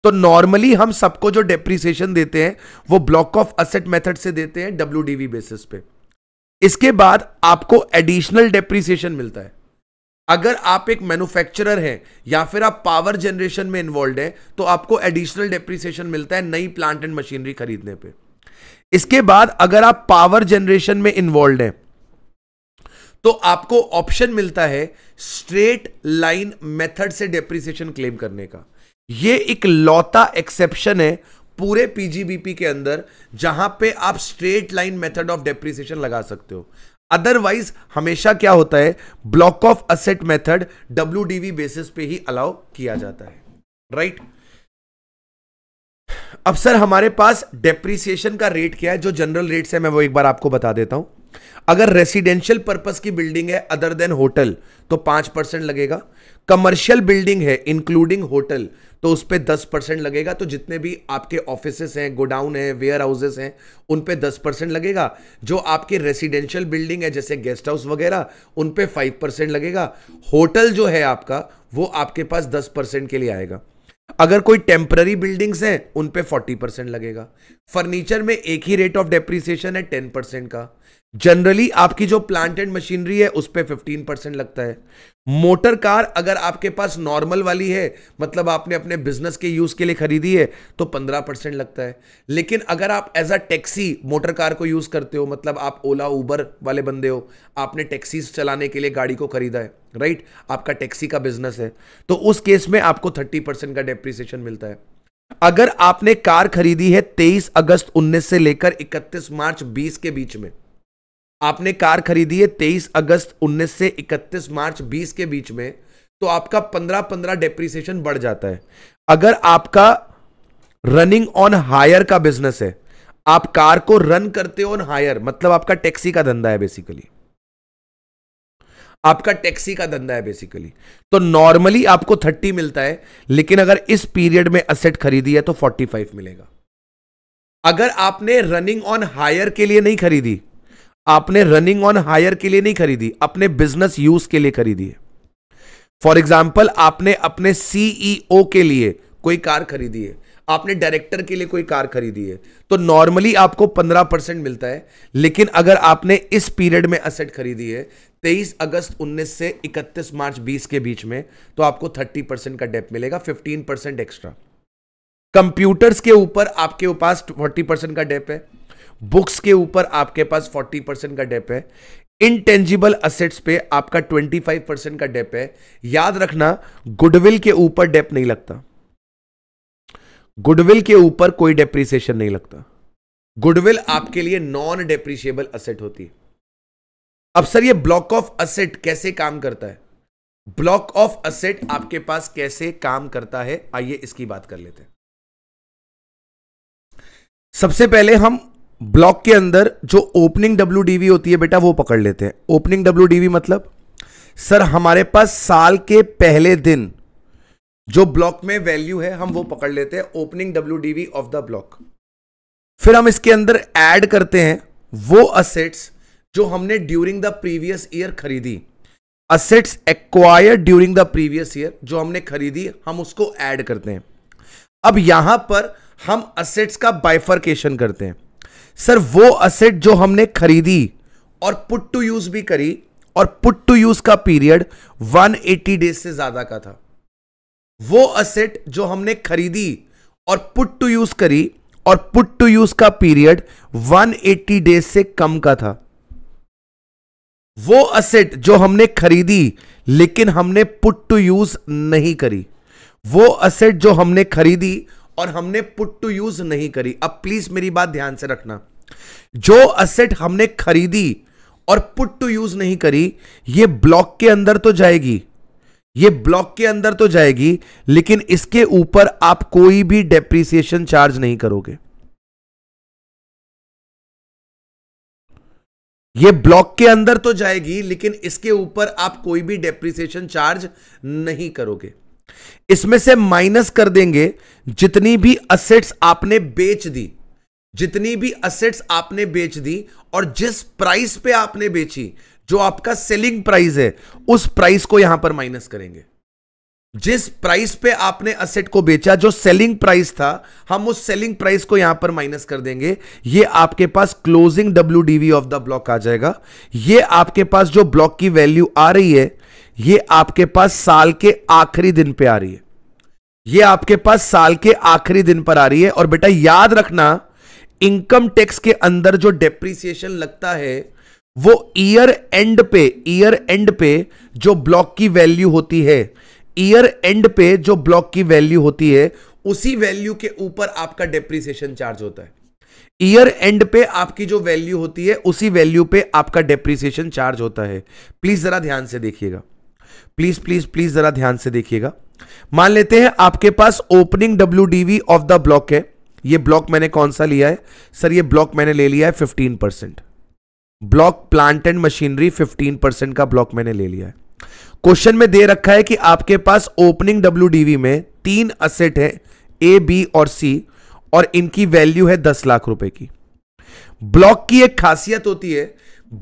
तो नॉर्मली हम सबको जो डेप्रिसिएशन देते हैं वो ब्लॉक ऑफ असेट मेथड से देते हैं डब्ल्यू बेसिस पे इसके बाद आपको एडिशनल डेप्रिसिएशन मिलता है अगर आप एक मैन्युफैक्चरर हैं या फिर आप पावर जनरेशन में इन्वॉल्व हैं तो आपको एडिशनल डेप्रिसिएशन मिलता है नई प्लांट एंड मशीनरी खरीदने पे इसके बाद अगर आप पावर जनरेशन में इन्वॉल्व हैं तो आपको ऑप्शन मिलता है स्ट्रेट लाइन मेथड से डेप्रिसिएशन क्लेम करने का ये एक लौता एक्सेप्शन है पूरे पीजीबीपी के अंदर जहां पे आप straight line method of depreciation लगा सकते हो अदरवाइज हमेशा क्या होता है block of asset method W basis पे ही अलाउ किया जाता है राइट right? अब सर हमारे पास डेप्रिसिएशन का रेट क्या है जो जनरल रेट है मैं वो एक बार आपको बता देता हूं अगर रेसिडेंशियल पर्पस की बिल्डिंग है अदर देन होटल तो पांच परसेंट लगेगा कमर्शियल बिल्डिंग है इंक्लूडिंग होटल तो उस पर दस परसेंट लगेगा तो जितने भी आपके ऑफिसेस हैं गोडाउन है वेयर हाउसेस हैं उन पर दस परसेंट लगेगा जो आपके रेसिडेंशियल बिल्डिंग है जैसे गेस्ट हाउस वगैरह उन पर फाइव परसेंट लगेगा होटल जो है आपका वो आपके पास दस परसेंट के लिए आएगा अगर कोई टेम्पररी बिल्डिंग्स हैं उन पर फोर्टी परसेंट लगेगा फर्नीचर में एक ही रेट ऑफ डेप्रिसिएशन है टेन परसेंट का जनरली आपकी जो प्लांटेड मशीनरी है उस पर फिफ्टीन परसेंट लगता है मोटर कार अगर आपके पास नॉर्मल वाली है मतलब आपने अपने बिजनेस के यूज के लिए खरीदी है तो पंद्रह परसेंट लगता है लेकिन अगर आप as a taxi motor car को यूज करते हो मतलब आप ओला उबर वाले बंदे हो आपने टैक्सी चलाने के लिए गाड़ी को खरीदा है राइट आपका टैक्सी का बिजनेस है तो उस केस में आपको थर्टी परसेंट का डेप्रिसिएशन मिलता है अगर आपने कार खरीदी है तेईस अगस्त उन्नीस से लेकर इकतीस मार्च बीस के बीच में आपने कार खरीदी है तेईस अगस्त उन्नीस से इकतीस मार्च बीस के बीच में तो आपका पंद्रह पंद्रह डेप्रीसिएशन बढ़ जाता है अगर आपका रनिंग ऑन हायर का बिजनेस है आप कार को रन करते हो ऑन हायर मतलब आपका टैक्सी का धंधा है बेसिकली आपका टैक्सी का धंधा है बेसिकली तो नॉर्मली आपको थर्टी मिलता है लेकिन अगर इस पीरियड में असेट खरीदी है तो फोर्टी फाइव मिलेगा अगर आपने रनिंग ऑन हायर के लिए नहीं खरीदी आपने रनिंग ऑन हायर के लिए नहीं खरीदी अपने बिजनेस यूज के लिए खरीदी है फॉर एग्जाम्पल आपने अपने सीईओ e के लिए कोई कार खरीदी है आपने डायरेक्टर के लिए कोई कार खरीदी है तो नॉर्मली आपको 15 परसेंट मिलता है लेकिन अगर आपने इस पीरियड में असेट खरीदी है 23 अगस्त 19 से 31 मार्च 20 के बीच में तो आपको 30 परसेंट का डेप मिलेगा 15 परसेंट एक्स्ट्रा कंप्यूटर्स के ऊपर आपके पास 40 परसेंट का डेप है बुक्स के ऊपर आपके पास 40 परसेंट का डेप है इनटेंजिबल असेट्स पे आपका 25 परसेंट का डेप है याद रखना गुडविल के ऊपर डेप नहीं लगता गुडविल के ऊपर कोई डेप्रिसिएशन नहीं लगता गुडविल आपके लिए नॉन डेप्रिशिएबल असेट होती है अब सर ये ब्लॉक ऑफ असेट कैसे काम करता है ब्लॉक ऑफ असेट आपके पास कैसे काम करता है आइए इसकी बात कर लेते हैं सबसे पहले हम ब्लॉक के अंदर जो ओपनिंग डब्ल्यू होती है बेटा वो पकड़ लेते हैं ओपनिंग डब्ल्यू मतलब सर हमारे पास साल के पहले दिन जो ब्लॉक में वैल्यू है हम वो पकड़ लेते हैं opening W of the block फिर हम इसके अंदर ऐड करते हैं वो असेट्स जो हमने ड्यूरिंग द प्रीवियस ईयर खरीदी assets acquire during the previous year जो हमने खरीदी हम उसको ऐड करते हैं अब यहां पर हम असेट्स का बाइफर्केशन करते हैं सर वो असेट जो हमने खरीदी और पुट टू यूज भी करी और पुट टू यूज का पीरियड 180 डेज से ज्यादा का था वो असेट जो हमने खरीदी और पुट टू यूज करी और पुट टू यूज का पीरियड 180 डेज से कम का था वो असेट जो हमने खरीदी लेकिन हमने पुट टू यूज नहीं करी वो असेट जो हमने खरीदी और हमने पुट टू यूज नहीं करी अब प्लीज मेरी बात ध्यान से रखना जो असेट हमने खरीदी और पुट टू यूज नहीं करी ये ब्लॉक के अंदर तो जाएगी ये ब्लॉक के अंदर तो जाएगी लेकिन इसके ऊपर आप कोई भी डेप्रिसिएशन चार्ज नहीं करोगे ये ब्लॉक के अंदर तो जाएगी लेकिन इसके ऊपर आप कोई भी डेप्रिसिएशन चार्ज नहीं करोगे इसमें से माइनस कर देंगे जितनी भी असेट्स आपने बेच दी जितनी भी असेट्स आपने बेच दी और जिस प्राइस पे आपने बेची जो आपका सेलिंग प्राइस है उस प्राइस को यहां पर माइनस करेंगे जिस प्राइस पे आपने असेट को बेचा जो सेलिंग प्राइस था हम उस सेलिंग प्राइस को यहां पर माइनस कर देंगे ये आपके पास closing W of the block आ जाएगा ये आपके पास जो ब्लॉक की वैल्यू आ रही है ये आपके पास साल के आखिरी दिन पे आ रही है ये आपके पास साल के आखिरी दिन पर आ रही है और बेटा याद रखना इनकम टैक्स के अंदर जो डेप्रिसिएशन लगता है वो ईयर एंड पे ईयर एंड पे जो ब्लॉक की वैल्यू होती है ईयर एंड पे जो ब्लॉक की वैल्यू होती है उसी वैल्यू के ऊपर आपका डेप्रिसिएशन चार्ज होता है ईयर एंड पे आपकी जो वैल्यू होती है उसी वैल्यू पे आपका डेप्रिसिएशन चार्ज होता है प्लीज जरा ध्यान से देखिएगा प्लीज प्लीज प्लीज जरा ध्यान से देखिएगा मान लेते हैं आपके पास opening W of the block है ये ब्लॉक मैंने कौन सा लिया है सर ये ब्लॉक मैंने ले लिया है fifteen percent block plant and machinery fifteen percent का ब्लॉक मैंने ले लिया है क्वेश्चन में दे रखा है कि आपके पास ओपनिंग डब्ल्यू में तीन असेट है ए बी और सी और इनकी वैल्यू है दस लाख रुपए की ब्लॉक की एक खासियत होती है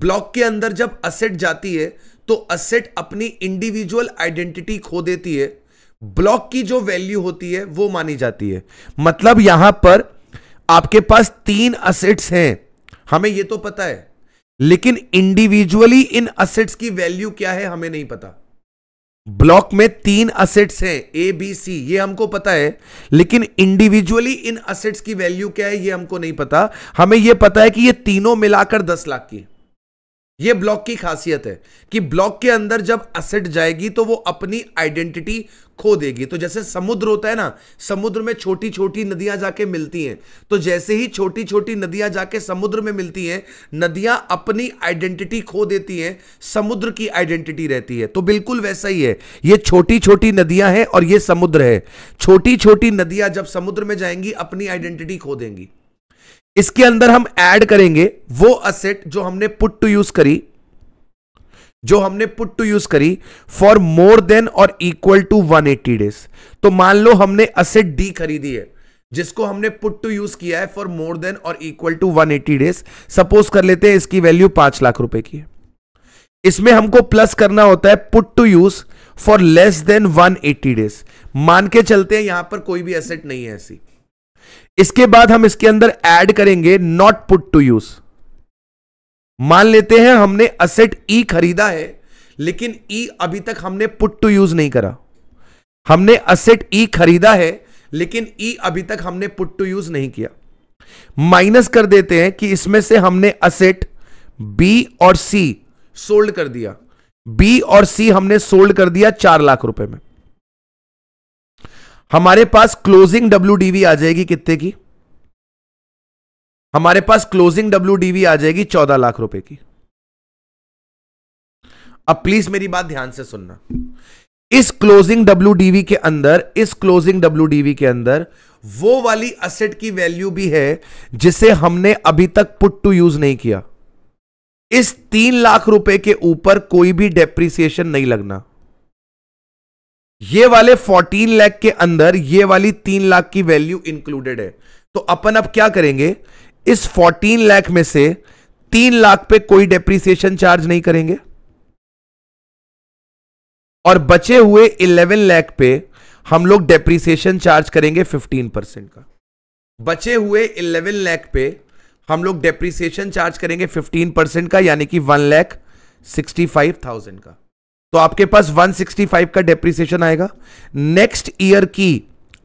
ब्लॉक के अंदर जब असेट जाती है तो असेट अपनी इंडिविजुअल आइडेंटिटी खो देती है ब्लॉक की जो वैल्यू होती है वो मानी जाती है मतलब यहां पर आपके पास तीन असेट्स हैं हमें यह तो पता है लेकिन इंडिविजुअली इन असेट्स की वैल्यू क्या है हमें नहीं पता ब्लॉक में तीन असेट्स हैं ए बी सी ये हमको पता है लेकिन इंडिविजुअली इन असेट्स की वैल्यू क्या है ये हमको नहीं पता हमें ये पता है कि ये तीनों मिलाकर दस लाख की ये ब्लॉक की खासियत है कि ब्लॉक के अंदर जब असेट जाएगी तो वो अपनी आइडेंटिटी खो देगी तो जैसे समुद्र होता है ना समुद्र में छोटी छोटी नदियां जाके मिलती हैं तो जैसे ही छोटी छोटी नदियां जाके समुद्र में मिलती हैं नदियां अपनी आइडेंटिटी खो देती हैं समुद्र की आइडेंटिटी रहती है तो बिल्कुल वैसा ही है ये छोटी छोटी नदियां हैं और ये समुद्र है छोटी छोटी नदियां जब समुद्र में जाएंगी अपनी आइडेंटिटी खो देंगी इसके अंदर हम ऐड करेंगे वो असेट जो हमने पुट टू यूज करी जो हमने put to use for more more than और इक्वल टू 180 डेज तो मान लो हमने असेट डी खरीदी है जिसको हमने पुट टू यूज किया है फॉर मोर देन और इक्वल टू 180 डेज सपोज कर लेते हैं इसकी वैल्यू पांच लाख रुपए की है इसमें हमको प्लस करना होता है put to use for less than 180 days मान के चलते हैं यहां पर कोई भी असेट नहीं है ऐसी इसके बाद हम इसके अंदर ऐड करेंगे नॉट पुट टू यूज मान लेते हैं हमने असेट ई e खरीदा है लेकिन ई e अभी तक हमने पुट टू यूज नहीं करा हमने असेट ई e खरीदा है लेकिन ई अभी तक हमने पुट टू यूज नहीं किया माइनस कर देते हैं कि इसमें से हमने असेट बी और सी सोल्ड कर दिया बी और सी हमने सोल्ड कर दिया चार लाख रुपए में हमारे पास क्लोजिंग डब्ल्यू आ जाएगी कितने की हमारे पास क्लोजिंग डब्ल्यू आ जाएगी चौदह लाख रुपए की अब प्लीज मेरी बात ध्यान से सुनना इस क्लोजिंग डब्ल्यू के अंदर इस क्लोजिंग डब्ल्यू के अंदर वो वाली असेट की वैल्यू भी है जिसे हमने अभी तक पुट टू यूज नहीं किया इस तीन लाख रुपए के ऊपर कोई भी डेप्रिसिएशन नहीं लगना ये वाले 14 लाख के अंदर ये वाली तीन लाख की वैल्यू इंक्लूडेड है तो अपन अब क्या करेंगे इस 14 लाख में से तीन लाख पे कोई डेप्रिसिएशन चार्ज नहीं करेंगे और बचे हुए 11 लाख पे हम लोग डेप्रिसिएशन चार्ज करेंगे 15 परसेंट का बचे हुए 11 लाख पे हम लोग डेप्रिसिएशन चार्ज करेंगे 15 परसेंट का यानी कि one lakh sixty five thousand का तो आपके पास 165 का डेप्रिसिएशन आएगा नेक्स्ट ईयर की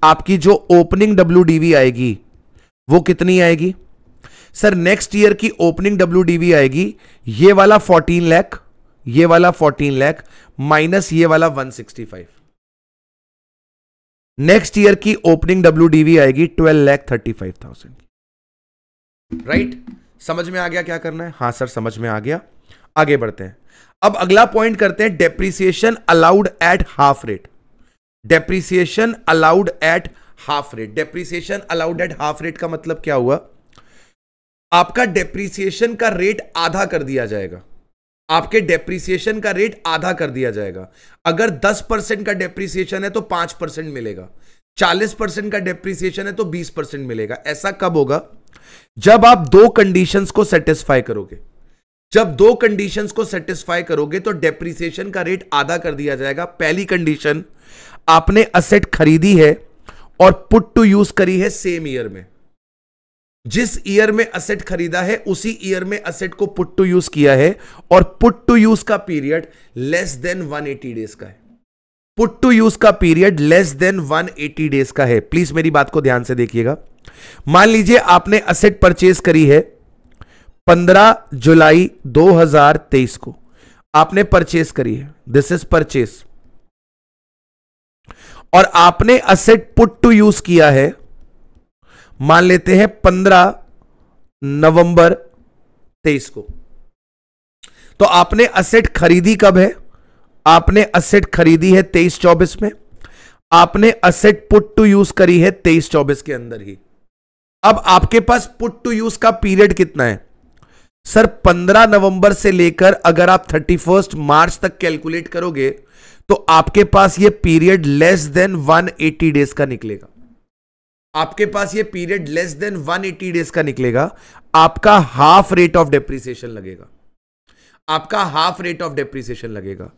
आपकी जो ओपनिंग डब्ल्यू आएगी वो कितनी आएगी सर नेक्स्ट ईयर की ओपनिंग डब्ल्यू आएगी ये वाला 14 लाख ये वाला 14 लाख माइनस ये वाला 165 नेक्स्ट ईयर की ओपनिंग डब्ल्यू आएगी 12 लाख 35,000 राइट right? समझ में आ गया क्या करना है हां सर समझ में आ गया आगे बढ़ते हैं अब अगला पॉइंट करते हैं depreciation allowed at half rate depreciation allowed at half rate depreciation allowed at half rate का मतलब क्या हुआ आपका डेप्रिसिएशन का रेट आधा कर दिया जाएगा आपके डेप्रिसिएशन का रेट आधा कर दिया जाएगा अगर 10 परसेंट का डेप्रिसिएशन है तो 5 परसेंट मिलेगा 40 परसेंट का डेप्रिसिएशन है तो 20 परसेंट मिलेगा ऐसा कब होगा जब आप दो कंडीशंस को सेटिस्फाई करोगे जब दो कंडीशंस को सेटिस्फाई करोगे तो डेप्रिसिएशन का रेट आधा कर दिया जाएगा पहली कंडीशन आपने असेट खरीदी है और पुट टू यूज करी है सेम ईयर में जिस ईयर में असेट खरीदा है उसी ईयर में असेट को पुट टू यूज किया है और पुट टू यूज का पीरियड लेस देन 180 डेज का है पुट टू यूज का पीरियड लेस देन 180 डेज का है प्लीज मेरी बात को ध्यान से देखिएगा मान लीजिए आपने असेट परचेज करी है 15 जुलाई 2023 को आपने परचेस करी है दिस इज परचेस और आपने असेट पुट टू यूज किया है मान लेते हैं 15 नवंबर 23 को तो आपने असेट खरीदी कब है आपने असेट खरीदी है 23 24 में आपने असेट पुट टू यूज करी है 23 24 के अंदर ही अब आपके पास पुट टू यूज का पीरियड कितना है सर 15 नवंबर से लेकर अगर आप 31 मार्च तक कैलकुलेट करोगे तो आपके पास ये पीरियड लेस देन 180 डेज का निकलेगा आपके पास ये पीरियड लेस देन 180 डेज का निकलेगा आपका हाफ रेट ऑफ डेप्रिसिएशन लगेगा आपका हाफ रेट ऑफ डेप्रिसिएशन लगेगा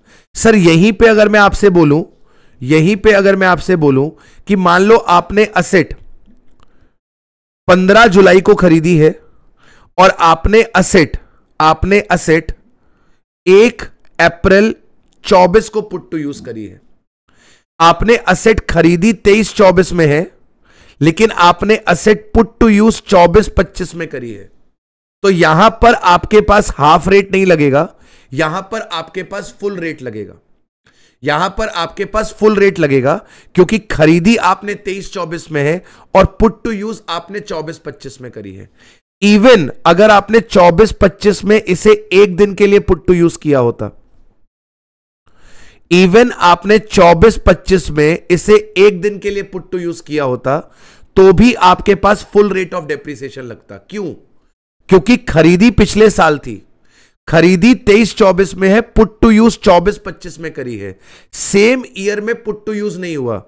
सर यहीं पे अगर मैं आपसे बोलूं यहीं पे अगर मैं आपसे बोलूं कि मान लो आपने असेट 15 जुलाई को खरीदी है और आपने असेट आपने असेट एक अप्रैल चौबीस को पुट टू यूज करी है आपने असेट खरीदी तेईस चौबीस में है लेकिन आपने असेट पुट टू यूज चौबीस पच्चीस में करी है तो यहां पर आपके पास हाफ रेट नहीं लगेगा यहां पर आपके पास फुल रेट लगेगा यहां पर आपके पास फुल रेट लगेगा क्योंकि खरीदी आपने तेईस चौबीस में है और पुट टू यूज आपने चौबीस पच्चीस में करी है इवन अगर आपने 24-25 में इसे एक दिन के लिए पुट टू यूज किया होता इवन आपने 24-25 में इसे एक दिन के लिए पुट टू यूज किया होता तो भी आपके पास फुल रेट ऑफ डेप्रिसिएशन लगता क्यों क्योंकि खरीदी पिछले साल थी खरीदी 23-24 में है पुट टू यूज 24-25 में करी है सेम ईयर में पुट टू यूज नहीं हुआ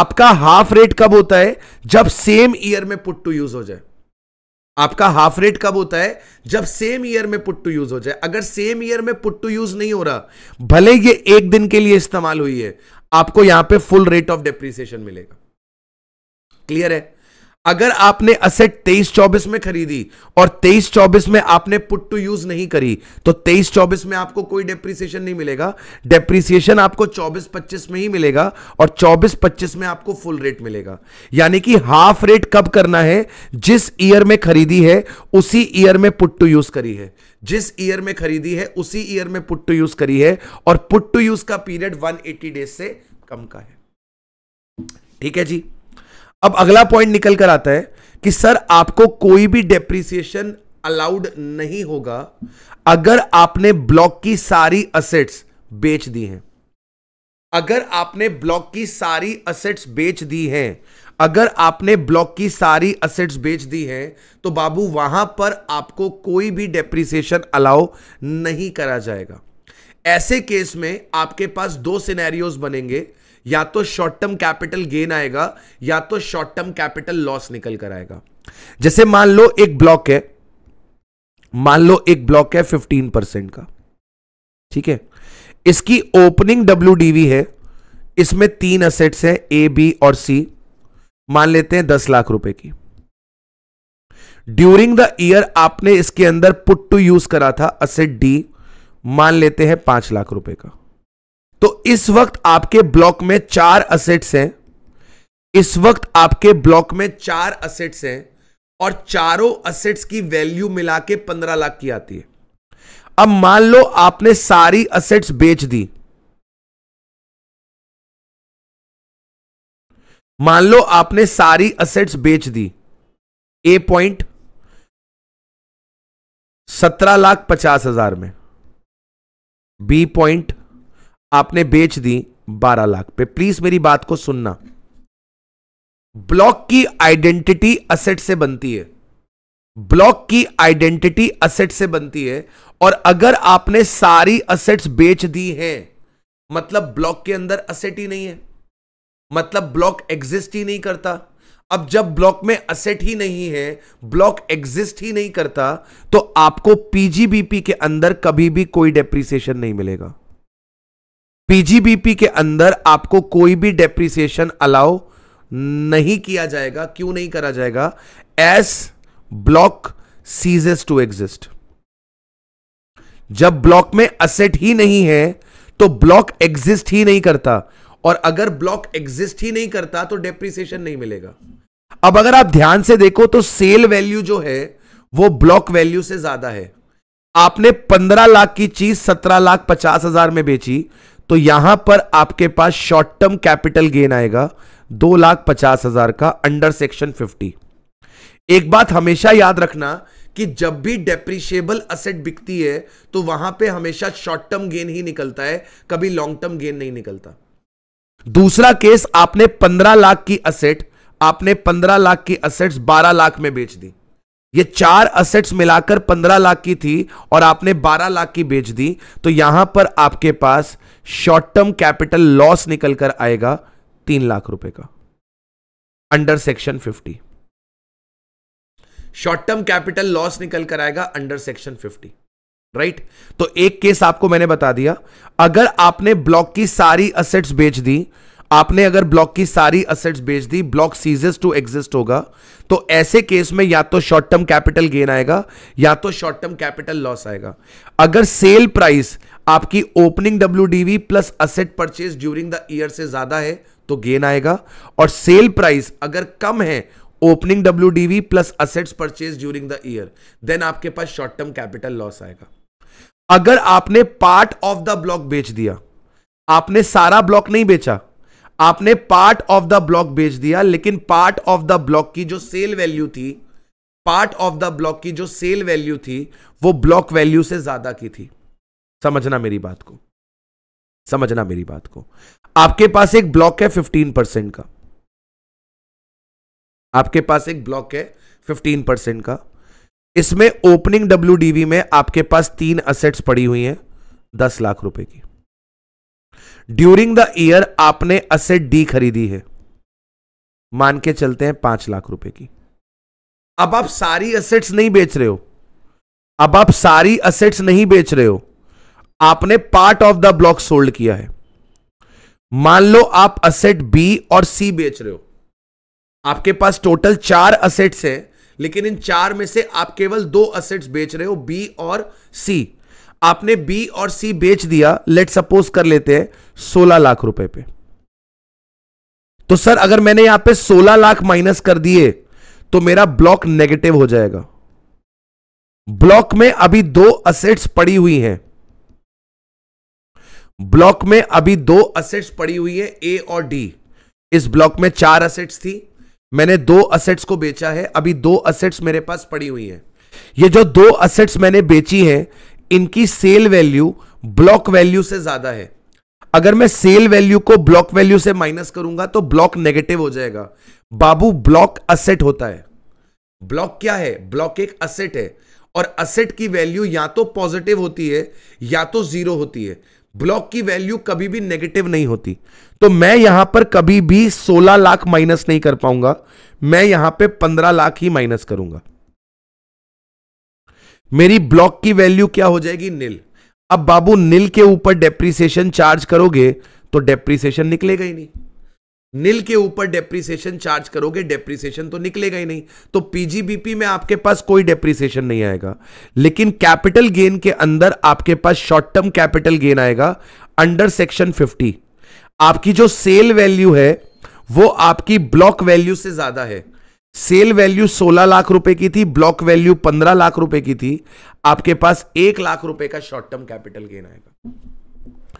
आपका हाफ रेट कब होता है जब सेम ईयर में पुट टू यूज हो जाए आपका हाफ रेट कब होता है जब सेम ईयर में पुट टू यूज हो जाए अगर सेम ईयर में पुट टू यूज नहीं हो रहा भले ये एक दिन के लिए इस्तेमाल हुई है आपको यहां पे फुल रेट ऑफ डिप्रिसिएशन मिलेगा क्लियर है अगर आपने असेट तेईस चौबीस में खरीदी और तेईस चौबीस में आपने पुट टू यूज नहीं करी तो तेईस चौबीस में आपको कोई डेप्रिसिएशन नहीं मिलेगा डेप्रिसिएशन आपको चौबीस पच्चीस में ही मिलेगा और चौबीस पच्चीस में आपको फुल रेट मिलेगा यानी कि हाफ रेट कब करना है जिस ईयर में खरीदी है उसी ईयर में पुट टू यूज करी है जिस ईयर में खरीदी है उसी ईयर में पुट टू यूज करी है और पुट टू यूज का पीरियड एटी डेज से कम का है ठीक है जी अब अगला पॉइंट निकल कर आता है कि सर आपको कोई भी डेप्रिसिएशन अलाउड नहीं होगा अगर आपने ब्लॉक की सारी असेट्स बेच दी हैं अगर आपने ब्लॉक की सारी असेट्स बेच दी हैं अगर आपने ब्लॉक की सारी असेट्स बेच दी हैं तो बाबू वहां पर आपको कोई भी डेप्रिसिएशन अलाउ नहीं करा जाएगा ऐसे केस में आपके पास दो सिनेरियोज बनेंगे या तो शॉर्ट टर्म कैपिटल गेन आएगा या तो शॉर्ट टर्म कैपिटल लॉस निकल कर आएगा जैसे मान लो एक ब्लॉक है मान लो एक ब्लॉक है फिफ्टीन परसेंट का ठीक है इसकी ओपनिंग डब्ल्यू है इसमें तीन असेट्स हैं ए बी और सी मान लेते हैं दस लाख रुपए की ड्यूरिंग द ईयर आपने इसके अंदर पुट टू यूज करा था असेट डी मान लेते हैं पांच लाख रुपए का तो इस वक्त आपके ब्लॉक में चार असेट्स हैं इस वक्त आपके ब्लॉक में चार असेट्स हैं और चारों असेट्स की वैल्यू मिला के पंद्रह लाख की आती है अब मान लो आपने सारी असेट्स बेच दी मान लो आपने सारी असेट्स बेच दी ए पॉइंट सत्रह लाख पचास हजार में बी पॉइंट आपने बेच दी बारह लाख पे प्लीज मेरी बात को सुनना ब्लॉक की आइडेंटिटी असेट से बनती है ब्लॉक की आइडेंटिटी असेट से बनती है और अगर आपने सारी असेट्स बेच दी हैं मतलब ब्लॉक के अंदर असेट ही नहीं है मतलब ब्लॉक एग्जिस्ट ही नहीं करता अब जब ब्लॉक में असेट ही नहीं है ब्लॉक एग्जिस्ट ही नहीं करता तो आपको पीजीबीपी के अंदर कभी भी कोई डेप्रिसिएशन नहीं मिलेगा पीजीबीपी के अंदर आपको कोई भी डेप्रिसिएशन अलाउ नहीं किया जाएगा क्यों नहीं करा जाएगा as block ceases to exist जब ब्लॉक में असेट ही नहीं है तो ब्लॉक एग्जिस्ट ही नहीं करता और अगर ब्लॉक एग्जिस्ट ही नहीं करता तो डेप्रिसिएशन नहीं मिलेगा अब अगर आप ध्यान से देखो तो सेल वैल्यू जो है वो ब्लॉक वैल्यू से ज्यादा है आपने पंद्रह लाख की चीज सत्रह लाख पचास हजार में बेची तो यहां पर आपके पास शॉर्ट टर्म कैपिटल गेन आएगा दो लाख पचास हजार का अंडर सेक्शन फिफ्टी एक बात हमेशा याद रखना कि जब भी डेप्रिशिएबल असेट बिकती है तो वहां पे हमेशा शॉर्ट टर्म गेन ही निकलता है कभी लॉन्ग टर्म गेन नहीं निकलता दूसरा केस आपने पंद्रह लाख की असेट आपने पंद्रह लाख की असेट्स बारह लाख में बेच दी ये चार असेट्स मिलाकर पंद्रह लाख की थी और आपने बारह लाख की बेच दी तो यहां पर आपके पास शॉर्ट टर्म कैपिटल लॉस निकल कर आएगा तीन लाख रुपए का under section fifty short term capital loss निकल कर आएगा अंडर सेक्शन फिफ्टी राइट तो एक केस आपको मैंने बता दिया अगर आपने ब्लॉक की सारी असेट्स बेच दी आपने अगर ब्लॉक की सारी असेट्स बेच दी ब्लॉक सीजेस टू एग्जिस्ट होगा तो ऐसे केस में या तो शॉर्ट टर्म कैपिटल गेन आएगा या तो शॉर्ट टर्म कैपिटल लॉस आएगा अगर सेल प्राइस आपकी opening W plus asset purchase during the year से ज्यादा है तो गेन आएगा और सेल प्राइस अगर कम है opening W plus assets purchase during the year then आपके पास शॉर्ट टर्म कैपिटल लॉस आएगा अगर आपने पार्ट ऑफ द ब्लॉक बेच दिया आपने सारा ब्लॉक नहीं बेचा आपने पार्ट ऑफ द ब्लॉक बेच दिया लेकिन पार्ट ऑफ द ब्लॉक की जो सेल वैल्यू थी पार्ट ऑफ द ब्लॉक की जो सेल वैल्यू थी वो ब्लॉक वैल्यू से ज्यादा की थी समझना मेरी बात को समझना मेरी बात को आपके पास एक ब्लॉक है फिफ्टीन परसेंट का आपके पास एक ब्लॉक है फिफ्टीन परसेंट का इसमें ओपनिंग डब्ल्यू में आपके पास तीन असेट्स पड़ी हुई हैं दस लाख रुपए की ड्यूरिंग द ईयर आपने असेट डी खरीदी है मान के चलते हैं पांच लाख रुपए की अब आप सारी असेट्स नहीं बेच रहे हो अब आप सारी असेट्स नहीं बेच रहे हो आपने part of the block sold किया है मान लो आप असेट बी और सी बेच रहे हो आपके पास टोटल चार असेट्स हैं लेकिन इन चार में से आप केवल दो असेट्स बेच रहे हो बी और सी आपने बी और सी बेच दिया लेट सपोज कर लेते हैं सोलह लाख रुपए पे तो सर अगर मैंने यहां पे सोलह लाख माइनस कर दिए तो मेरा ब्लॉक नेगेटिव हो जाएगा ब्लॉक में अभी दो असेट्स पड़ी हुई हैं ब्लॉक में अभी दो असेट्स पड़ी हुई है ए और डी इस ब्लॉक में चार असेट्स थी मैंने दो असेट्स को बेचा है अभी दो असेट्स मेरे पास पड़ी हुई हैं ये जो दो असेट्स मैंने बेची हैं इनकी सेल वैल्यू ब्लॉक वैल्यू से ज्यादा है अगर मैं सेल वैल्यू को ब्लॉक वैल्यू से माइनस करूंगा तो ब्लॉक नेगेटिव हो जाएगा बाबू ब्लॉक असेट होता है ब्लॉक क्या है ब्लॉक एक असेट है और असेट की वैल्यू या तो पॉजिटिव होती है या तो जीरो होती है ब्लॉक की वैल्यू कभी भी नेगेटिव नहीं होती तो मैं यहां पर कभी भी 16 लाख माइनस नहीं कर पाऊंगा मैं यहां पे 15 लाख ही माइनस करूंगा मेरी ब्लॉक की वैल्यू क्या हो जाएगी निल अब बाबू निल के ऊपर डेप्रीसिएशन चार्ज करोगे तो डेप्रीसिएशन निकलेगा ही नहीं निल के ऊपर डेप्रीसिएशन चार्ज करोगे डेप्रीसिएशन तो निकलेगा ही नहीं तो पीजीबीपी में आपके पास कोई डेप्रीसिएशन नहीं आएगा लेकिन कैपिटल गेन के अंदर आपके पास शॉर्ट टर्म कैपिटल गेन आएगा अंडर सेक्शन 50 आपकी जो सेल वैल्यू है वो आपकी ब्लॉक वैल्यू से ज्यादा है सेल वैल्यू 16 लाख रुपए की थी ब्लॉक वैल्यू 15 लाख रुपए की थी आपके पास एक लाख रुपए का शॉर्ट टर्म कैपिटल गेन आएगा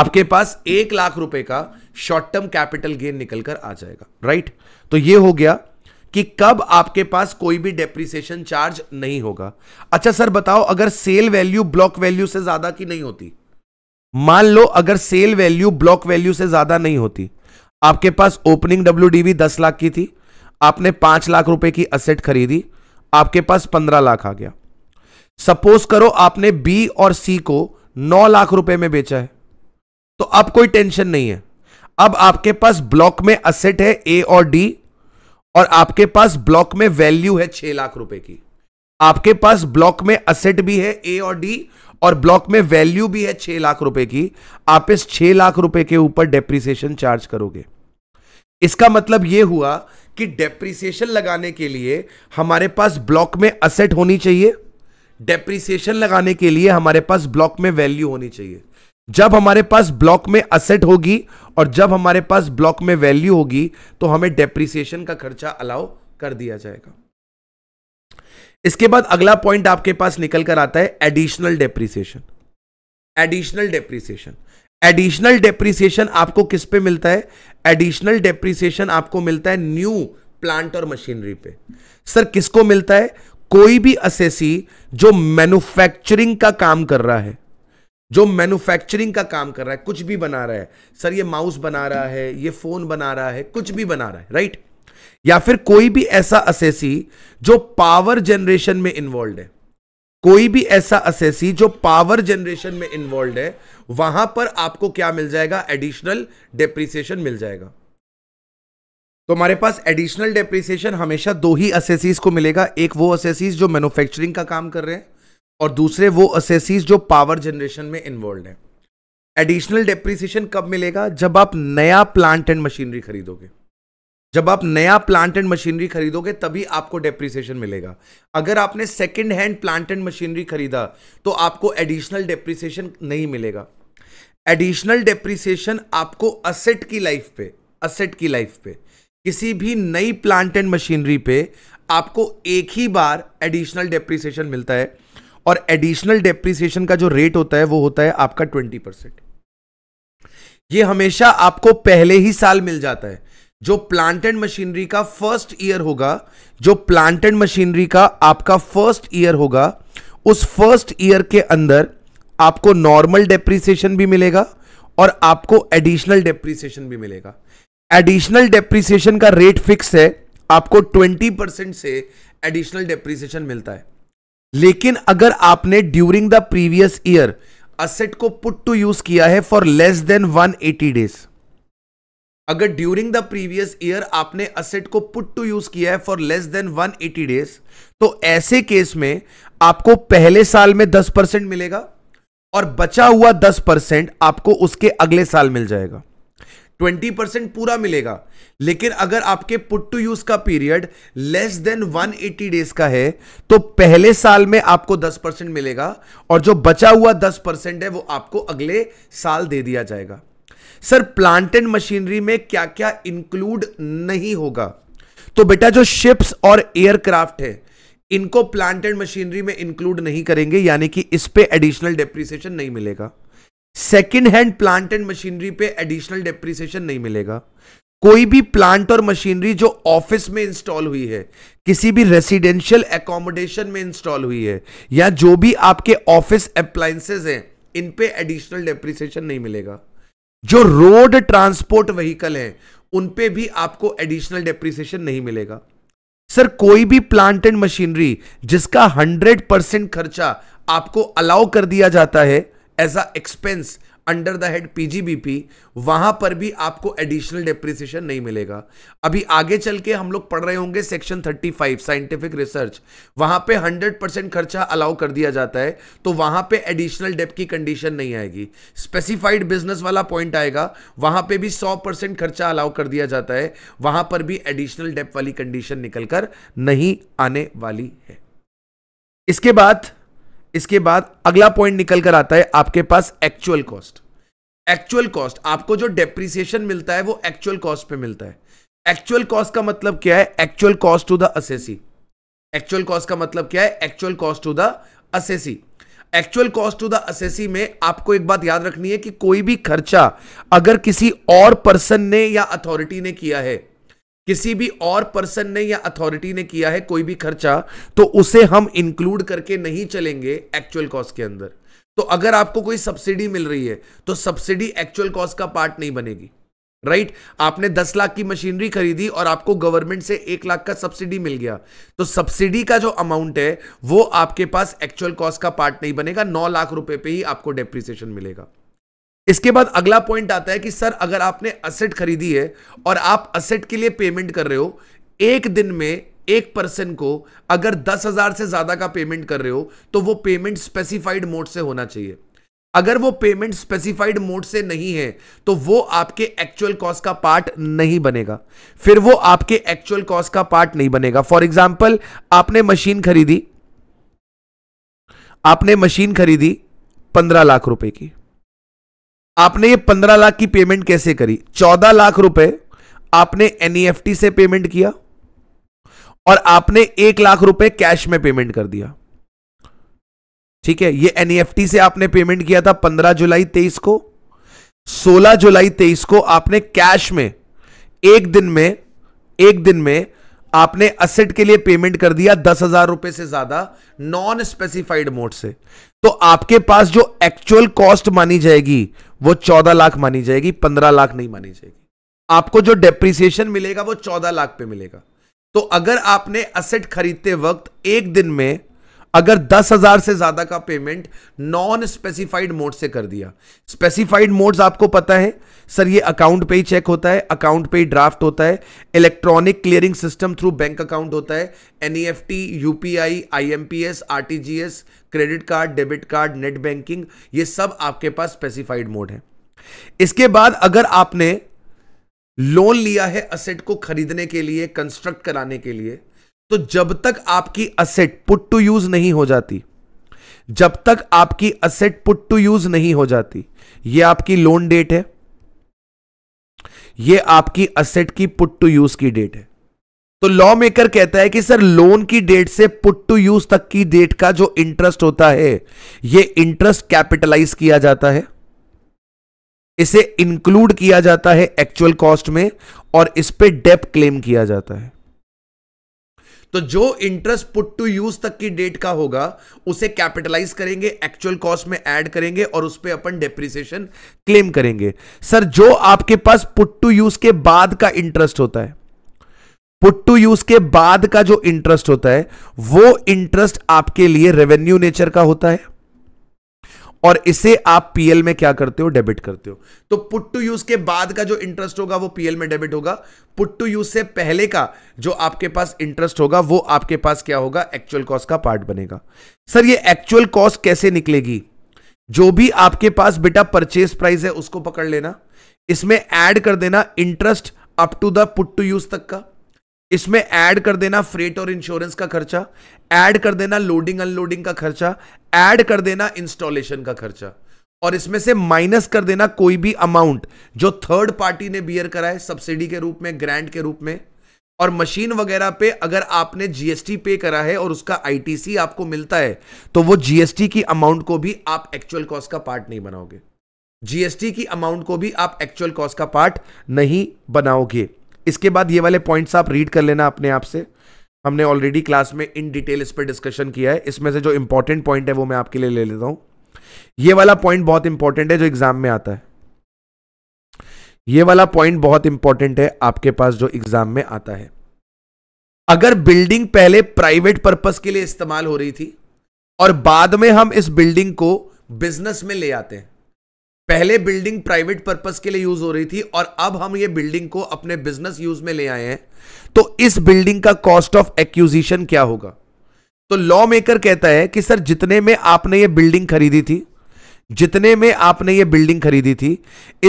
आपके पास एक लाख रुपए का शॉर्ट टर्म कैपिटल गेन निकलकर आ जाएगा राइट तो ये हो गया कि कब आपके पास कोई भी डेप्रिसिएशन चार्ज नहीं होगा अच्छा सर बताओ अगर सेल वैल्यू ब्लॉक वैल्यू से ज्यादा की नहीं होती मान लो अगर सेल वैल्यू ब्लॉक वैल्यू से ज्यादा नहीं होती आपके पास ओपनिंग डब्ल्यू डीवी दस लाख की थी आपने पांच लाख रुपए की असेट खरीदी आपके पास पंद्रह लाख आ गया सपोज करो आपने बी और सी को नौ लाख रुपए में बेचा है तो अब कोई टेंशन नहीं है अब आपके पास ब्लॉक में असेट है ए और डी और आपके पास ब्लॉक में वैल्यू है छह लाख रुपए की आपके पास ब्लॉक में असेट भी है ए और डी और ब्लॉक में वैल्यू भी है छह लाख रुपए की आप इस छह लाख रुपए के ऊपर डेप्रिसिएशन चार्ज करोगे इसका मतलब यह हुआ कि डेप्रिसिएशन लगाने के लिए हमारे पास ब्लॉक में असेट होनी चाहिए डेप्रिसिएशन लगाने के लिए हमारे पास ब्लॉक में वैल्यू होनी चाहिए जब हमारे पास ब्लॉक में असेट होगी और जब हमारे पास ब्लॉक में वैल्यू होगी तो हमें डेप्रिसिएशन का खर्चा अलाउ कर दिया जाएगा इसके बाद अगला पॉइंट आपके पास निकल कर आता है additional depreciation additional depreciation additional depreciation आपको किस पे मिलता है एडिशनल डेप्रिसिएशन आपको मिलता है न्यू प्लांट और मशीनरी पे सर किसको मिलता है कोई भी असेसी जो मैन्युफैक्चरिंग का काम कर रहा है जो मैन्युफैक्चरिंग का काम कर रहा है कुछ भी बना रहा है सर ये माउस बना रहा है ये फोन बना रहा है कुछ भी बना रहा है राइट या फिर कोई भी ऐसा असेसी जो पावर जनरेशन में इन्वॉल्व है कोई भी ऐसा असेसी जो पावर जनरेशन में इन्वॉल्व है वहां पर आपको क्या मिल जाएगा एडिशनल डेप्रिसिएशन मिल जाएगा तो हमारे पास एडिशनल डेप्रिसिएशन हमेशा दो ही असेसीज को मिलेगा एक वो असेसीज जो मैन्युफैक्चरिंग का काम कर रहे हैं और दूसरे वो असेसीज जो पावर जनरेशन में इन्वॉल्व है एडिशनल डेप्रिसिएशन कब मिलेगा जब आप नया प्लांट एंड मशीनरी खरीदोगे जब आप नया प्लांट एंड मशीनरी खरीदोगे तभी आपको डेप्रिसिएशन मिलेगा अगर आपने second hand plant and machinery खरीदा तो आपको एडिशनल डेप्रिसिएशन नहीं मिलेगा एडिशनल डेप्रिसिएशन आपको असेट की लाइफ पे असेट की लाइफ पे किसी भी नई प्लांट एंड मशीनरी पे आपको एक ही बार एडिशनल डेप्रिसिएशन मिलता है और एडिशनल डेप्रिसिएशन का जो रेट होता है वो होता है आपका ट्वेंटी परसेंट ये हमेशा आपको पहले ही साल मिल जाता है जो प्लांटेड मशीनरी का फर्स्ट ईयर होगा जो प्लांटेड मशीनरी का आपका फर्स्ट ईयर होगा उस फर्स्ट ईयर के अंदर आपको नॉर्मल डेप्रिसिएशन भी मिलेगा और आपको एडिशनल डेप्रिसिएशन भी मिलेगा एडिशनल डेप्रिसिएशन का रेट फिक्स है आपको 20 परसेंट से एडिशनल डेप्रिसिएशन मिलता है लेकिन अगर आपने during the previous year asset को पुट टू यूज किया है फॉर लेस देन 180 डेज अगर ड्यूरिंग द प्रीवियस ईयर आपने असेट को पुट टू यूज किया है फॉर लेस देन 180 डेज तो ऐसे केस में आपको पहले साल में 10 परसेंट मिलेगा और बचा हुआ 10 परसेंट आपको उसके अगले साल मिल जाएगा 20 परसेंट पूरा मिलेगा लेकिन अगर आपके पुट टू यूज का पीरियड लेस देन 180 डेज का है तो पहले साल में आपको 10 परसेंट मिलेगा और जो बचा हुआ 10 परसेंट है वो आपको अगले साल दे दिया जाएगा सर प्लांटेड मशीनरी में क्या क्या इंक्लूड नहीं होगा तो बेटा जो शिप्स और एयरक्राफ्ट है इनको प्लांटेड मशीनरी में इंक्लूड नहीं करेंगे यानी कि इस पे एडिशनल डेप्रिसिएशन नहीं मिलेगा second hand plant and machinery पे एडिशनल डेप्रिसिएशन नहीं मिलेगा कोई भी प्लांट और मशीनरी जो ऑफिस में इंस्टॉल हुई है किसी भी रेसिडेंशियल एकोमोडेशन में इंस्टॉल हुई है या जो भी आपके ऑफिस अप्लायंसेज हैं इन पे एडिशनल डेप्रिसिएशन नहीं मिलेगा जो रोड ट्रांसपोर्ट व्हीकल है उन पे भी आपको एडिशनल डेप्रिसिएशन नहीं मिलेगा सर कोई भी प्लांट एंड मशीनरी जिसका हंड्रेड परसेंट खर्चा आपको अलाउ कर दिया जाता है as a expense under the head PGBP वहां पर भी आपको एडिशनल डेप्रिसिएशन नहीं मिलेगा अभी आगे चल के हम लोग पढ़ रहे होंगे सेक्शन 35 साइंटिफिक रिसर्च वहां पे 100 परसेंट खर्चा अलाउ कर दिया जाता है तो वहां पे एडिशनल डेप की कंडीशन नहीं आएगी स्पेसिफाइड बिजनेस वाला पॉइंट आएगा वहां पे भी 100 परसेंट खर्चा अलाउ कर दिया जाता है वहां पर भी एडिशनल डेप वाली कंडीशन निकलकर नहीं आने वाली है इसके बाद इसके बाद अगला पॉइंट निकल कर आता है आपके पास एक्चुअल कॉस्ट एक्चुअल कॉस्ट आपको जो डेप्रिसिएशन मिलता है वो एक्चुअल कॉस्ट पे मिलता है एक्चुअल कॉस्ट का मतलब क्या है actual cost to the assessee actual cost का मतलब क्या है actual cost to the assessee actual cost to the assessee में आपको एक बात याद रखनी है कि कोई भी खर्चा अगर किसी और पर्सन ने या अथॉरिटी ने किया है किसी भी और पर्सन ने या अथॉरिटी ने किया है कोई भी खर्चा तो उसे हम इंक्लूड करके नहीं चलेंगे एक्चुअल कॉस्ट के अंदर तो अगर आपको कोई सब्सिडी मिल रही है तो सब्सिडी एक्चुअल कॉस्ट का पार्ट नहीं बनेगी राइट right? आपने दस लाख की मशीनरी खरीदी और आपको गवर्नमेंट से एक लाख का सब्सिडी मिल गया तो सब्सिडी का जो अमाउंट है वो आपके पास एक्चुअल कॉस्ट का पार्ट नहीं बनेगा नौ लाख रुपए पे ही आपको डेप्रिसिएशन मिलेगा इसके बाद अगला पॉइंट आता है कि सर अगर आपने असेट खरीदी है और आप असेट के लिए पेमेंट कर रहे हो एक दिन में एक पर्सन को अगर दस हजार से ज्यादा का पेमेंट कर रहे हो तो वो पेमेंट स्पेसिफाइड मोड से होना चाहिए अगर वो पेमेंट स्पेसिफाइड मोड से नहीं है तो वो आपके एक्चुअल कॉस्ट का पार्ट नहीं बनेगा फिर वो आपके एक्चुअल कॉस्ट का पार्ट नहीं बनेगा फॉर एग्जाम्पल आपने मशीन खरीदी आपने मशीन खरीदी पंद्रह लाख रुपए की आपने ये पंद्रह लाख की पेमेंट कैसे करी चौदह लाख रुपए आपने एनईएफटी e से पेमेंट किया और आपने एक लाख रुपए कैश में पेमेंट कर दिया ठीक है ये एनईएफटी e से आपने पेमेंट किया था पंद्रह जुलाई तेईस को सोलह जुलाई तेईस को आपने कैश में एक दिन में एक दिन में आपने असेट के लिए पेमेंट कर दिया दस हजार रुपए से ज्यादा नॉन स्पेसिफाइड मोड से तो आपके पास जो एक्चुअल कॉस्ट मानी जाएगी वो चौदह लाख मानी जाएगी पंद्रह लाख नहीं मानी जाएगी आपको जो डेप्रिसिएशन मिलेगा वो चौदह लाख पे मिलेगा तो अगर आपने असेट खरीदते वक्त एक दिन में अगर दस हजार से ज्यादा का पेमेंट नॉन स्पेसिफाइड मोड से कर दिया स्पेसिफाइड मोड्स आपको पता है सर ये अकाउंट पे ही चेक होता है अकाउंट पे ही ड्राफ्ट होता है electronic clearing system through bank account होता है NEFT UPI IMPS RTGS credit card debit card net banking ये सब आपके पास स्पेसिफाइड मोड है इसके बाद अगर आपने लोन लिया है असेट को खरीदने के लिए कंस्ट्रक्ट कराने के लिए तो जब तक आपकी असेट पुट टू यूज नहीं हो जाती जब तक आपकी असेट पुट टू यूज नहीं हो जाती ये आपकी लोन डेट है ये आपकी असेट की पुट टू यूज की डेट है तो लॉ मेकर कहता है कि सर लोन की डेट से पुट टू यूज तक की डेट का जो इंटरेस्ट होता है ये इंटरेस्ट कैपिटलाइज किया जाता है इसे इंक्लूड किया जाता है एक्चुअल कॉस्ट में और इस पर डेप क्लेम किया जाता है तो जो इंटरेस्ट पुट टू यूज तक की डेट का होगा उसे कैपिटलाइज करेंगे एक्चुअल कॉस्ट में ऐड करेंगे और उस पर अपन डेप्रिसिएशन क्लेम करेंगे सर जो आपके पास पुट टू यूज के बाद का इंटरेस्ट होता है पुट टू यूज के बाद का जो इंटरेस्ट होता है वो इंटरेस्ट आपके लिए रेवेन्यू नेचर का होता है और इसे आप पीएल में क्या करते हो डेबिट करते हो तो पुट टू यूज के बाद का जो इंटरेस्ट होगा वो पीएल में डेबिट होगा पुट टू यूज से पहले का जो आपके पास इंटरेस्ट होगा वो आपके पास क्या होगा एक्चुअल कॉस्ट का पार्ट बनेगा सर ये एक्चुअल कॉस्ट कैसे निकलेगी जो भी आपके पास बेटा परचेस प्राइस है उसको पकड़ लेना इसमें ऐड कर देना interest up to the put to use तक का इसमें ऐड कर देना फ्रेट और इंश्योरेंस का खर्चा ऐड कर देना लोडिंग अनलोडिंग का खर्चा ऐड कर देना इंस्टॉलेशन का खर्चा और इसमें से माइनस कर देना कोई भी अमाउंट जो थर्ड पार्टी ने बियर कराए सब्सिडी के रूप में ग्रांट के रूप में और मशीन वगैरह पे अगर आपने जीएसटी पे करा है और उसका आईटीसी आपको मिलता है तो वो जीएसटी की अमाउंट को भी आप एक्चुअल कॉस्ट का पार्ट नहीं बनाओगे जीएसटी की अमाउंट को भी आप एक्चुअल कॉस्ट का पार्ट नहीं बनाओगे इसके बाद ये वाले पॉइंट्स आप रीड कर लेना अपने आप से हमने ऑलरेडी क्लास में इन डिटेल इस पर डिस्कशन किया है इसमें से जो इंपॉर्टेंट पॉइंट है वो मैं आपके लिए ले लेता हूं ये वाला पॉइंट बहुत इंपॉर्टेंट है जो एग्जाम में आता है ये वाला पॉइंट बहुत इंपॉर्टेंट है आपके पास जो एग्जाम में आता है अगर बिल्डिंग पहले प्राइवेट पर्पस के लिए इस्तेमाल हो रही थी और बाद में हम इस बिल्डिंग को बिजनेस में ले आते हैं पहले बिल्डिंग प्राइवेट पर्पस के लिए यूज हो रही थी और अब हम ये बिल्डिंग को अपने बिजनेस यूज में ले आए हैं तो इस बिल्डिंग का कॉस्ट ऑफ एक्यूजिशन क्या होगा तो लॉ मेकर कहता है कि सर जितने में आपने ये बिल्डिंग खरीदी थी जितने में आपने ये बिल्डिंग खरीदी थी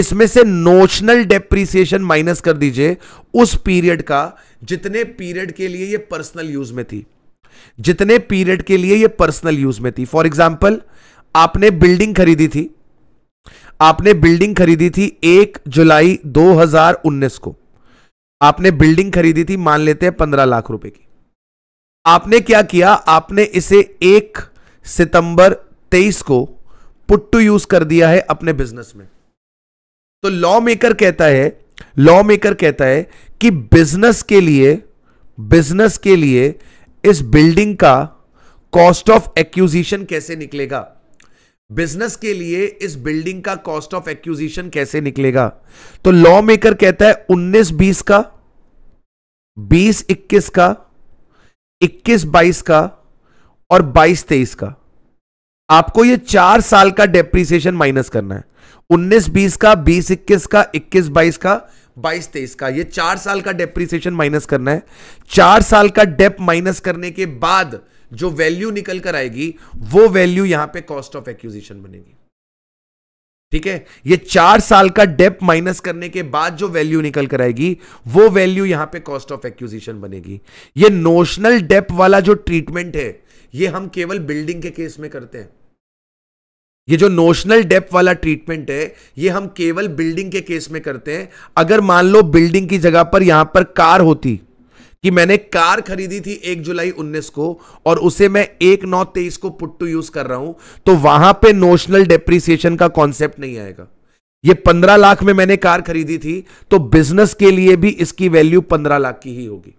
इसमें से नोशनल डेप्रीसिएशन माइनस कर दीजिए उस पीरियड का जितने पीरियड के लिए ये पर्सनल यूज में थी जितने पीरियड के लिए ये पर्सनल यूज में थी फॉर एग्जाम्पल आपने बिल्डिंग खरीदी थी आपने बिल्डिंग खरीदी थी एक जुलाई 2019 को आपने बिल्डिंग खरीदी थी मान लेते हैं पंद्रह लाख रुपए की आपने क्या किया आपने इसे एक सितंबर तेईस को पुट टू यूज कर दिया है अपने बिजनेस में तो लॉ मेकर कहता है लॉ मेकर कहता है कि बिजनेस के लिए बिजनेस के लिए इस बिल्डिंग का कॉस्ट ऑफ एक्यूजिशन कैसे निकलेगा बिजनेस के लिए इस बिल्डिंग का कॉस्ट ऑफ एक्यूजिशन कैसे निकलेगा तो लॉ मेकर कहता है 19 बीस का 20 इक्कीस का 21 बाईस का और 22 तेईस का आपको ये चार साल का डेप्रीसिएशन माइनस करना है 19 बीस का 20 इक्कीस का 21 बाईस का 22 तेईस का ये चार साल का डेप्रीसिएशन माइनस करना है चार साल का डेप माइनस करने के बाद जो वैल्यू निकल कर आएगी वो वैल्यू यहां पे कॉस्ट ऑफ एक्विजिशन बनेगी ठीक है ये चार साल का डेप माइनस करने के बाद जो वैल्यू निकल कर आएगी वो वैल्यू यहां पे कॉस्ट ऑफ एक्विजिशन बनेगी ये नोशनल डेप वाला जो ट्रीटमेंट है ये हम केवल बिल्डिंग के केस में करते हैं ये जो नोशनल डेप वाला ट्रीटमेंट है ये हम केवल बिल्डिंग के केस में करते हैं अगर मान लो बिल्डिंग की जगह पर यहां पर कार होती कि मैंने कार खरीदी थी एक जुलाई 19 को और उसे मैं एक नौ तेईस को पुट टू यूज कर रहा हूं तो वहां पे नोशनल डेप्रिसिएशन का कॉन्सेप्ट नहीं आएगा ये पंद्रह लाख में मैंने कार खरीदी थी तो बिजनेस के लिए भी इसकी वैल्यू पंद्रह लाख की ही होगी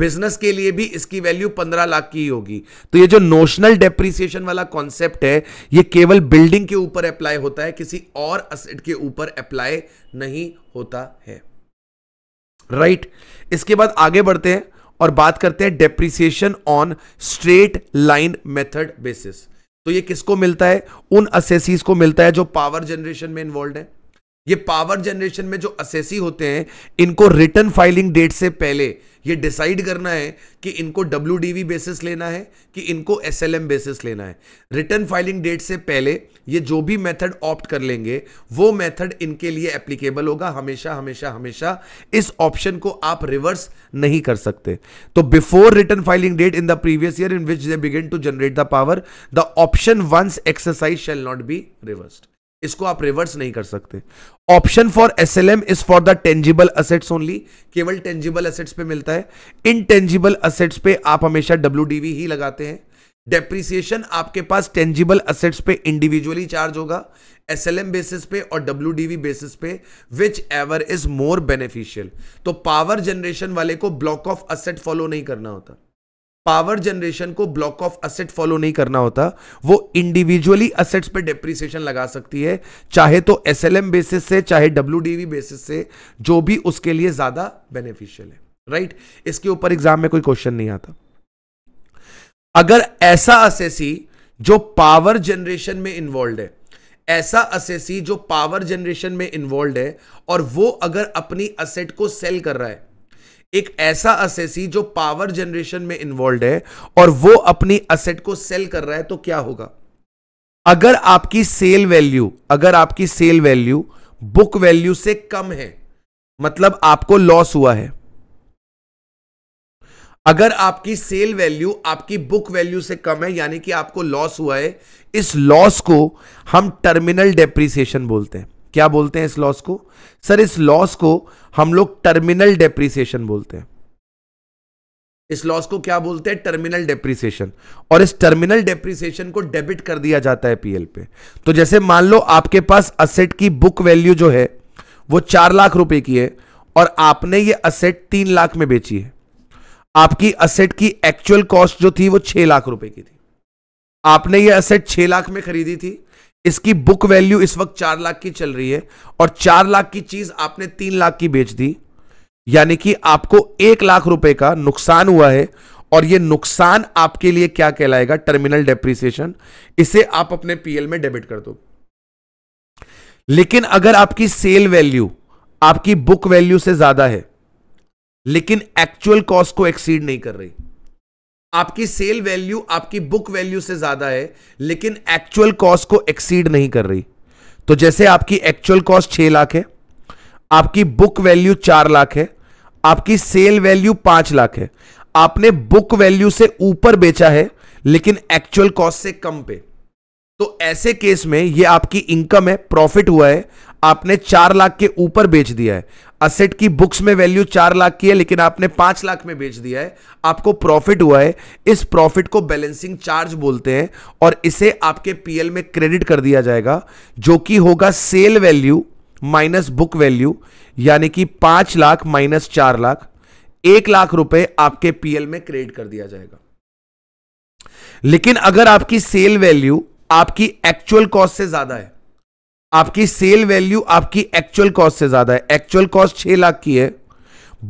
बिजनेस के लिए भी इसकी वैल्यू पंद्रह लाख की ही होगी तो ये जो नोशनल डेप्रिसिएशन वाला कॉन्सेप्ट है ये केवल बिल्डिंग के ऊपर अप्लाई होता है किसी और असेट के ऊपर अप्लाई नहीं होता है राइट इसके बाद आगे बढ़ते हैं और बात करते हैं depreciation on straight line method basis तो ये किसको मिलता है उन असेसीज को मिलता है जो पावर जनरेशन में इन्वॉल्व है ये पावर जनरेशन में जो असेसी होते हैं इनको रिटर्न फाइलिंग डेट से पहले ये डिसाइड करना है कि इनको डब्ल्यू बेसिस लेना है कि इनको एस बेसिस लेना है रिटर्न फाइलिंग डेट से पहले ये जो भी मेथड ऑप्ट कर लेंगे वो मेथड इनके लिए एप्लीकेबल होगा हमेशा हमेशा हमेशा इस ऑप्शन को आप रिवर्स नहीं कर सकते तो before return filing date in the previous year in which they begin to generate the power the option once exercise shall not be reversed इसको आप रिवर्स नहीं कर सकते option for S L M is for the tangible assets only केवल tangible assets पे मिलता है इन tangible assets पे आप हमेशा डब्ल्यू ही लगाते हैं डेप्रिसिएशन आपके पास टेंजिबल असेट्स पे इंडिविजुअली चार्ज होगा एस एल एम बेसिस पे और डब्ल्यू डी वी बेसिस पे whichever is more beneficial तो पावर जनरेशन वाले को ब्लॉक ऑफ असेट फॉलो नहीं करना होता पावर जनरेशन को ब्लॉक ऑफ असेट फॉलो नहीं करना होता वो इंडिविजुअली असेट्स पे डिप्रिसिएशन लगा सकती है चाहे तो एस बेसिस से चाहे डब्ल्यू बेसिस से जो भी उसके लिए ज्यादा बेनिफिशियल है राइट right? इसके ऊपर एग्जाम में कोई क्वेश्चन नहीं आता अगर ऐसा असेसी जो पावर जनरेशन में इन्वॉल्व है ऐसा असेसी जो पावर जनरेशन में इन्वॉल्व है और वो अगर अपनी असेट को सेल कर रहा है एक ऐसा असेसी जो पावर जनरेशन में इन्वॉल्व है और वो अपनी असेट को सेल कर रहा है तो क्या होगा अगर आपकी सेल वैल्यू अगर आपकी सेल वैल्यू बुक वैल्यू से कम है मतलब आपको लॉस हुआ है अगर आपकी सेल वैल्यू आपकी बुक वैल्यू से कम है यानी कि आपको लॉस हुआ है इस लॉस को हम टर्मिनल डेप्रिसिएशन बोलते हैं क्या बोलते हैं इस लॉस को सर इस लॉस को हम लोग टर्मिनल डेप्रिसिएशन बोलते हैं इस लॉस को क्या बोलते हैं टर्मिनल डेप्रिसिएशन और इस टर्मिनल डेप्रिसिएशन को डेबिट कर दिया जाता है पीएल पे तो जैसे मान लो आपके पास असेट की बुक वैल्यू जो है वो चार लाख रुपए की है और आपने ये असेट तीन लाख में बेची है आपकी असेट की एक्चुअल कॉस्ट जो थी वो छह लाख रुपए की थी आपने ये असेट छह लाख में खरीदी थी इसकी बुक वैल्यू इस वक्त चार लाख की चल रही है और चार लाख की चीज आपने तीन लाख की बेच दी यानी कि आपको एक लाख रुपए का नुकसान हुआ है और यह नुकसान आपके लिए क्या कहलाएगा टर्मिनल डेप्रिसिएशन इसे आप अपने पीएल में डेबिट कर दो लेकिन अगर आपकी सेल वैल्यू आपकी बुक वैल्यू से ज्यादा है लेकिन एक्चुअल कॉस्ट को एक्सीड नहीं कर रही आपकी सेल वैल्यू आपकी बुक वैल्यू से ज्यादा है लेकिन एक्चुअल कॉस्ट को एक्सीड नहीं कर रही तो जैसे आपकी एक्चुअल कॉस्ट छह लाख है आपकी बुक वैल्यू चार लाख है आपकी सेल वैल्यू पांच लाख है आपने बुक वैल्यू से ऊपर बेचा है लेकिन एक्चुअल कॉस्ट से कम पे तो ऐसे केस में ये आपकी इनकम है प्रॉफिट हुआ है आपने चार लाख के ऊपर बेच दिया है असेट की बुक्स में वैल्यू चार लाख की है लेकिन आपने पांच लाख में बेच दिया है आपको प्रॉफिट हुआ है इस प्रॉफिट को बैलेंसिंग चार्ज बोलते हैं और इसे आपके पीएल में क्रेडिट कर दिया जाएगा जो कि होगा sale value minus book value यानी कि पांच लाख माइनस चार लाख एक लाख रुपए आपके पीएल में क्रेडिट कर दिया जाएगा लेकिन अगर आपकी सेल वैल्यू आपकी एक्चुअल कॉस्ट से ज्यादा है आपकी सेल वैल्यू आपकी एक्चुअल कॉस्ट से ज्यादा है एक्चुअल कॉस्ट छह लाख की है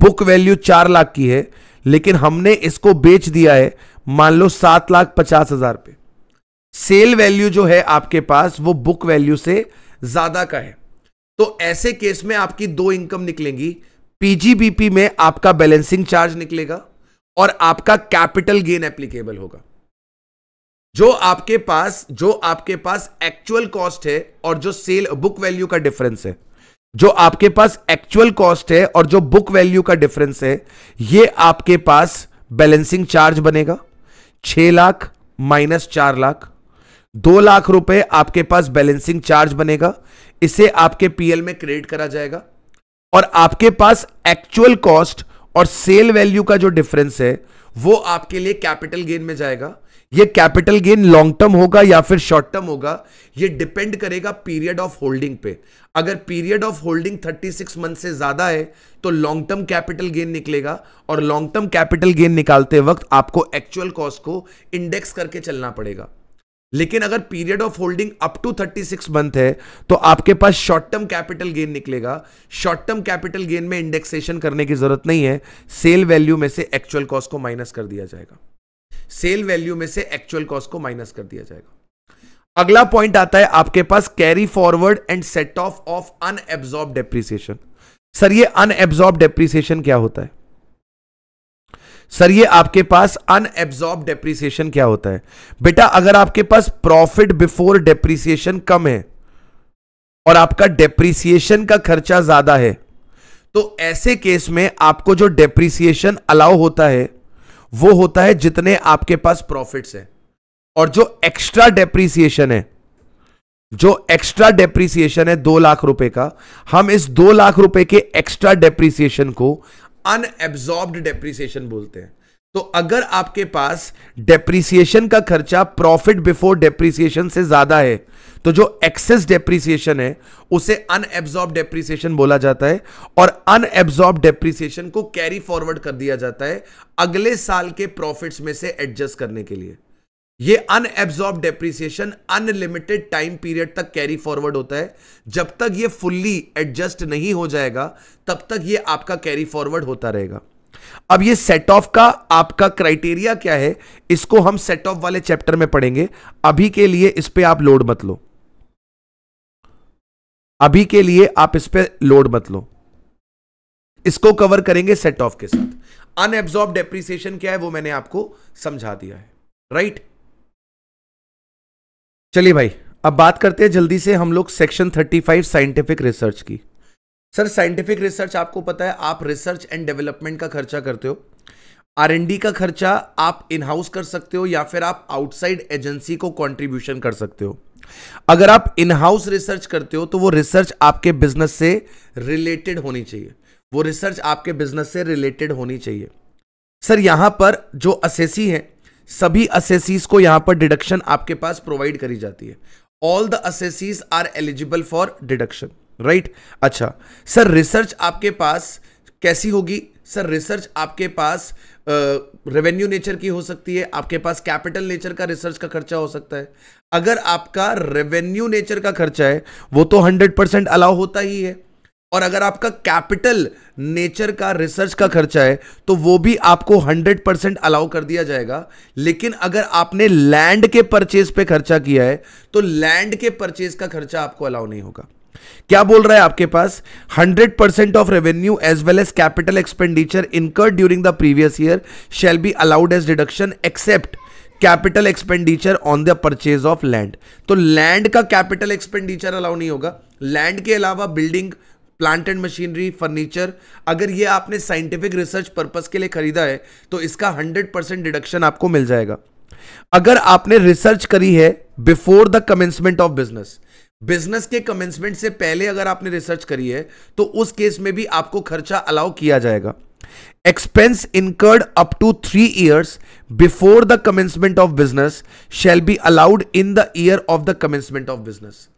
बुक वैल्यू चार लाख की है लेकिन हमने इसको बेच दिया है मान लो सात लाख पचास हजार पे सेल वैल्यू जो है आपके पास वो बुक वैल्यू से ज्यादा का है तो ऐसे केस में आपकी दो इनकम निकलेंगी पीजीबीपी में आपका बैलेंसिंग चार्ज निकलेगा और आपका कैपिटल गेन एप्लीकेबल होगा जो आपके पास जो आपके पास एक्चुअल कॉस्ट है और जो सेल बुक वैल्यू का डिफरेंस है जो आपके पास एक्चुअल कॉस्ट है और जो बुक वैल्यू का डिफरेंस है ये आपके पास बैलेंसिंग चार्ज बनेगा छह लाख माइनस चार लाख दो लाख रुपए आपके पास बैलेंसिंग चार्ज बनेगा इसे आपके पीएल में क्रेडिट करा जाएगा और आपके पास एक्चुअल कॉस्ट और सेल वैल्यू का जो डिफरेंस है वो आपके लिए कैपिटल गेन में जाएगा ये कैपिटल गेन लॉन्ग टर्म होगा या फिर शॉर्ट टर्म होगा ये डिपेंड करेगा पीरियड ऑफ होल्डिंग पे अगर पीरियड ऑफ होल्डिंग 36 मंथ से ज्यादा है तो लॉन्ग टर्म कैपिटल गेन निकलेगा और लॉन्ग टर्म कैपिटल गेन निकालते वक्त आपको एक्चुअल कॉस्ट को इंडेक्स करके चलना पड़ेगा लेकिन अगर period of holding up to 36 month है तो आपके पास शॉर्ट टर्म कैपिटल गेन निकलेगा शॉर्ट टर्म कैपिटल गेन में इंडेक्सेशन करने की जरूरत नहीं है सेल वैल्यू में से एक्चुअल कॉस्ट को माइनस कर दिया जाएगा सेल वैल्यू में से एक्चुअल कॉस्ट को माइनस कर दिया जाएगा अगला पॉइंट आता है आपके पास carry forward and set off of unabsorbed depreciation sir ये अनएब्सॉर्ब डेप्रिसिएशन क्या होता है सर ये आपके पास अनएब्सॉर्ब डेप्रिसिएशन क्या होता है बेटा अगर आपके पास प्रॉफिट बिफोर डेप्रिसिएशन कम है और आपका डेप्रिसिएशन का खर्चा ज्यादा है तो ऐसे केस में आपको जो डेप्रिसिएशन अलाउ होता है वो होता है जितने आपके पास प्रॉफिट्स है और जो एक्स्ट्रा डेप्रीसिएशन है जो एक्स्ट्रा डेप्रीसिएशन है दो लाख रुपए का हम इस दो लाख रुपए के एक्स्ट्रा डेप्रीसिएशन को अनएब्जॉर्ब्ड डेप्रीसिएशन बोलते हैं तो अगर आपके पास डेप्रिसिएशन का खर्चा प्रॉफिट बिफोर डेप्रिसिएशन से ज्यादा है तो जो एक्सेस डेप्रिसिएशन है उसे अनएब्जॉर्ब डेप्रिसिएशन बोला जाता है और अनएब्जॉर्ब डेप्रिसिएशन को कैरी फॉरवर्ड कर दिया जाता है अगले साल के प्रॉफिट्स में से एडजस्ट करने के लिए ये unabsorbed depreciation unlimited time period तक कैरी फॉरवर्ड होता है जब तक ये फुल्ली एडजस्ट नहीं हो जाएगा तब तक ये आपका कैरी फॉरवर्ड होता रहेगा अब ये सेट ऑफ का आपका क्राइटेरिया क्या है इसको हम सेट ऑफ वाले चैप्टर में पढ़ेंगे अभी के लिए इस पर आप लोड मत लो अभी के लिए आप इस पर लोड मत लो इसको कवर करेंगे सेट ऑफ के साथ अनएब्सॉर्ब डेप्रिसिएशन क्या है वो मैंने आपको समझा दिया है राइट चलिए भाई अब बात करते हैं जल्दी से हम लोग सेक्शन 35 साइंटिफिक रिसर्च की सर साइंटिफिक रिसर्च आपको पता है आप रिसर्च एंड डेवलपमेंट का खर्चा करते हो आर का खर्चा आप इन हाउस कर सकते हो या फिर आप आउटसाइड एजेंसी को कॉन्ट्रीब्यूशन कर सकते हो अगर आप इन हाउस रिसर्च करते हो तो वो रिसर्च आपके बिजनेस से रिलेटेड होनी चाहिए वो रिसर्च आपके बिजनेस से रिलेटेड होनी चाहिए सर यहां पर जो असेसी है सभी असेसीज को यहां पर डिडक्शन आपके पास प्रोवाइड करी जाती है all the assessees are eligible for deduction right अच्छा सर रिसर्च आपके पास कैसी होगी सर रिसर्च आपके पास रेवेन्यू नेचर की हो सकती है आपके पास कैपिटल नेचर का रिसर्च का खर्चा हो सकता है अगर आपका रेवेन्यू नेचर का खर्चा है वो तो 100 परसेंट अलाउ होता ही है और अगर आपका कैपिटल नेचर का रिसर्च का खर्चा है तो वो भी आपको 100 परसेंट अलाउ कर दिया जाएगा लेकिन अगर आपने लैंड के परचेज पे खर्चा किया है तो लैंड के परचेज का खर्चा आपको अलाउ नहीं होगा क्या बोल रहा है आपके पास 100 percent of revenue as well as capital expenditure incurred during the previous year shall be allowed as deduction except capital expenditure on the purchase of land तो लैंड का कैपिटल एक्सपेंडिचर अलाउ नहीं होगा लैंड के अलावा building plant and machinery furniture अगर ये आपने scientific research purpose के लिए खरीदा है तो इसका 100 परसेंट डिडक्शन आपको मिल जाएगा अगर आपने रिसर्च करी है before the commencement of business business के कमेंसमेंट से पहले अगर आपने रिसर्च करी है तो उस केस में भी आपको खर्चा अलाउ किया जाएगा expense incurred up to three years before the commencement of business shall be allowed in the year of the commencement of business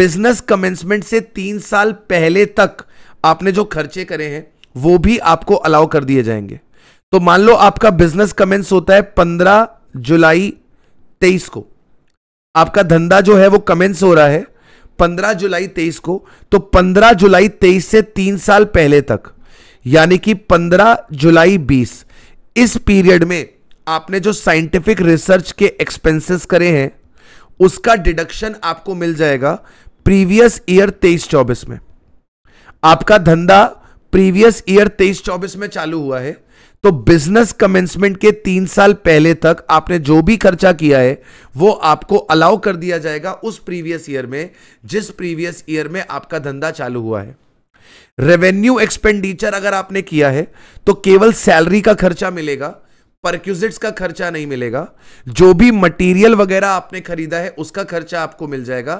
business commencement से तीन साल पहले तक आपने जो खर्चे करे हैं वो भी आपको अलाउ कर दिए जाएंगे तो मान लो आपका बिजनेस कमेंस होता है पंद्रह जुलाई तेईस को आपका धंधा जो है वो कमेंस हो रहा है 15 जुलाई 23 को तो 15 जुलाई 23 से तीन साल पहले तक यानी कि 15 जुलाई 20 इस पीरियड में आपने जो साइंटिफिक रिसर्च के एक्सपेंसेस करे हैं उसका डिडक्शन आपको मिल जाएगा प्रीवियस ईयर 23 24 में आपका धंधा प्रीवियस ईयर 23 24 में चालू हुआ है तो बिजनेस कमेंसमेंट के तीन साल पहले तक आपने जो भी खर्चा किया है वो आपको अलाउ कर दिया जाएगा उस प्रीवियस ईयर में जिस प्रीवियस ईयर में आपका धंधा चालू हुआ है रेवेन्यू एक्सपेंडिचर अगर आपने किया है तो केवल सैलरी का खर्चा मिलेगा परक्यूजिट्स का खर्चा नहीं मिलेगा जो भी मटेरियल वगैरह आपने खरीदा है उसका खर्चा आपको मिल जाएगा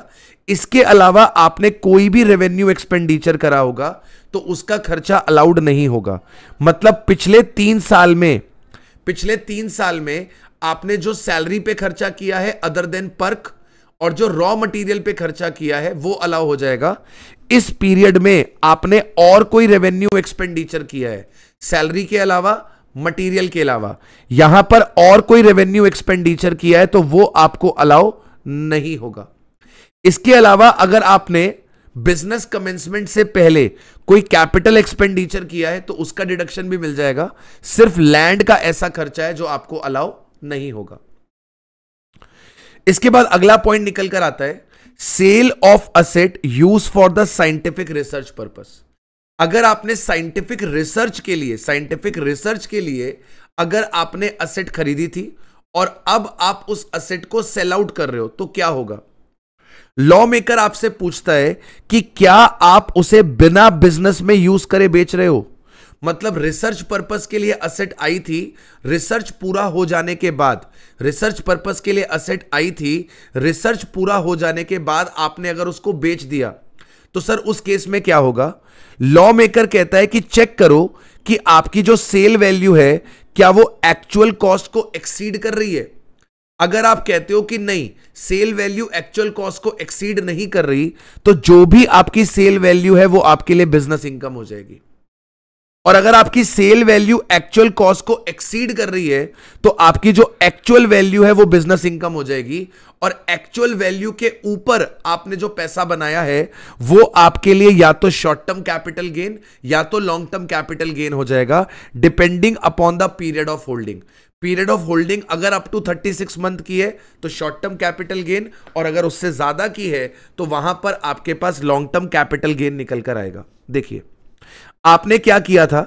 इसके अलावा आपने कोई भी रेवेन्यू एक्सपेंडिचर करा होगा तो उसका खर्चा अलाउड नहीं होगा मतलब पिछले तीन साल में पिछले तीन साल में आपने जो सैलरी पे खर्चा किया है अदर देन पर्क और जो रॉ मटेरियल पे खर्चा किया है वो अलाउ हो जाएगा इस पीरियड में आपने और कोई रेवेन्यू एक्सपेंडिचर किया है सैलरी के अलावा मटेरियल के अलावा यहां पर और कोई रेवेन्यू एक्सपेंडिचर किया है तो वो आपको अलाउ नहीं होगा इसके अलावा अगर आपने बिजनेस कमेंसमेंट से पहले कोई कैपिटल एक्सपेंडिचर किया है तो उसका डिडक्शन भी मिल जाएगा सिर्फ लैंड का ऐसा खर्चा है जो आपको अलाउ नहीं होगा इसके बाद अगला पॉइंट निकल कर आता है sale of asset use for the scientific research purpose अगर आपने साइंटिफिक रिसर्च के लिए साइंटिफिक रिसर्च के लिए अगर आपने असेट खरीदी थी और अब आप उस असेट को सेल आउट कर रहे हो तो क्या होगा लॉ मेकर आपसे पूछता है कि क्या आप उसे बिना बिजनेस में यूज करे बेच रहे हो मतलब रिसर्च पर्पस के लिए असेट आई थी रिसर्च पूरा हो जाने के बाद रिसर्च पर्पस के लिए असेट आई थी रिसर्च पूरा हो जाने के बाद आपने अगर उसको बेच दिया तो सर उस केस में क्या होगा लॉ मेकर कहता है कि चेक करो कि आपकी जो सेल वैल्यू है क्या वो एक्चुअल कॉस्ट को एक्सीड कर रही है अगर आप कहते हो कि नहीं सेल वैल्यू एक्चुअल कॉस्ट को एक्सीड नहीं कर रही तो जो भी आपकी सेल वैल्यू है वो आपके लिए बिजनेस इनकम हो जाएगी और अगर आपकी सेल वैल्यू एक्चुअल कॉस्ट को एक्सीड कर रही है तो आपकी जो एक्चुअल वैल्यू है वो बिजनेस इनकम हो जाएगी और एक्चुअल वैल्यू के ऊपर आपने जो पैसा बनाया है वो आपके लिए या तो शॉर्ट टर्म कैपिटल गेन या तो लॉन्ग टर्म कैपिटल गेन हो जाएगा depending upon the period of holding period of holding अगर अप टू 36 मंथ की है तो शॉर्ट टर्म कैपिटल गेन और अगर उससे ज्यादा की है तो वहां पर आपके पास लॉन्ग टर्म कैपिटल गेन निकल कर आएगा देखिए आपने क्या किया था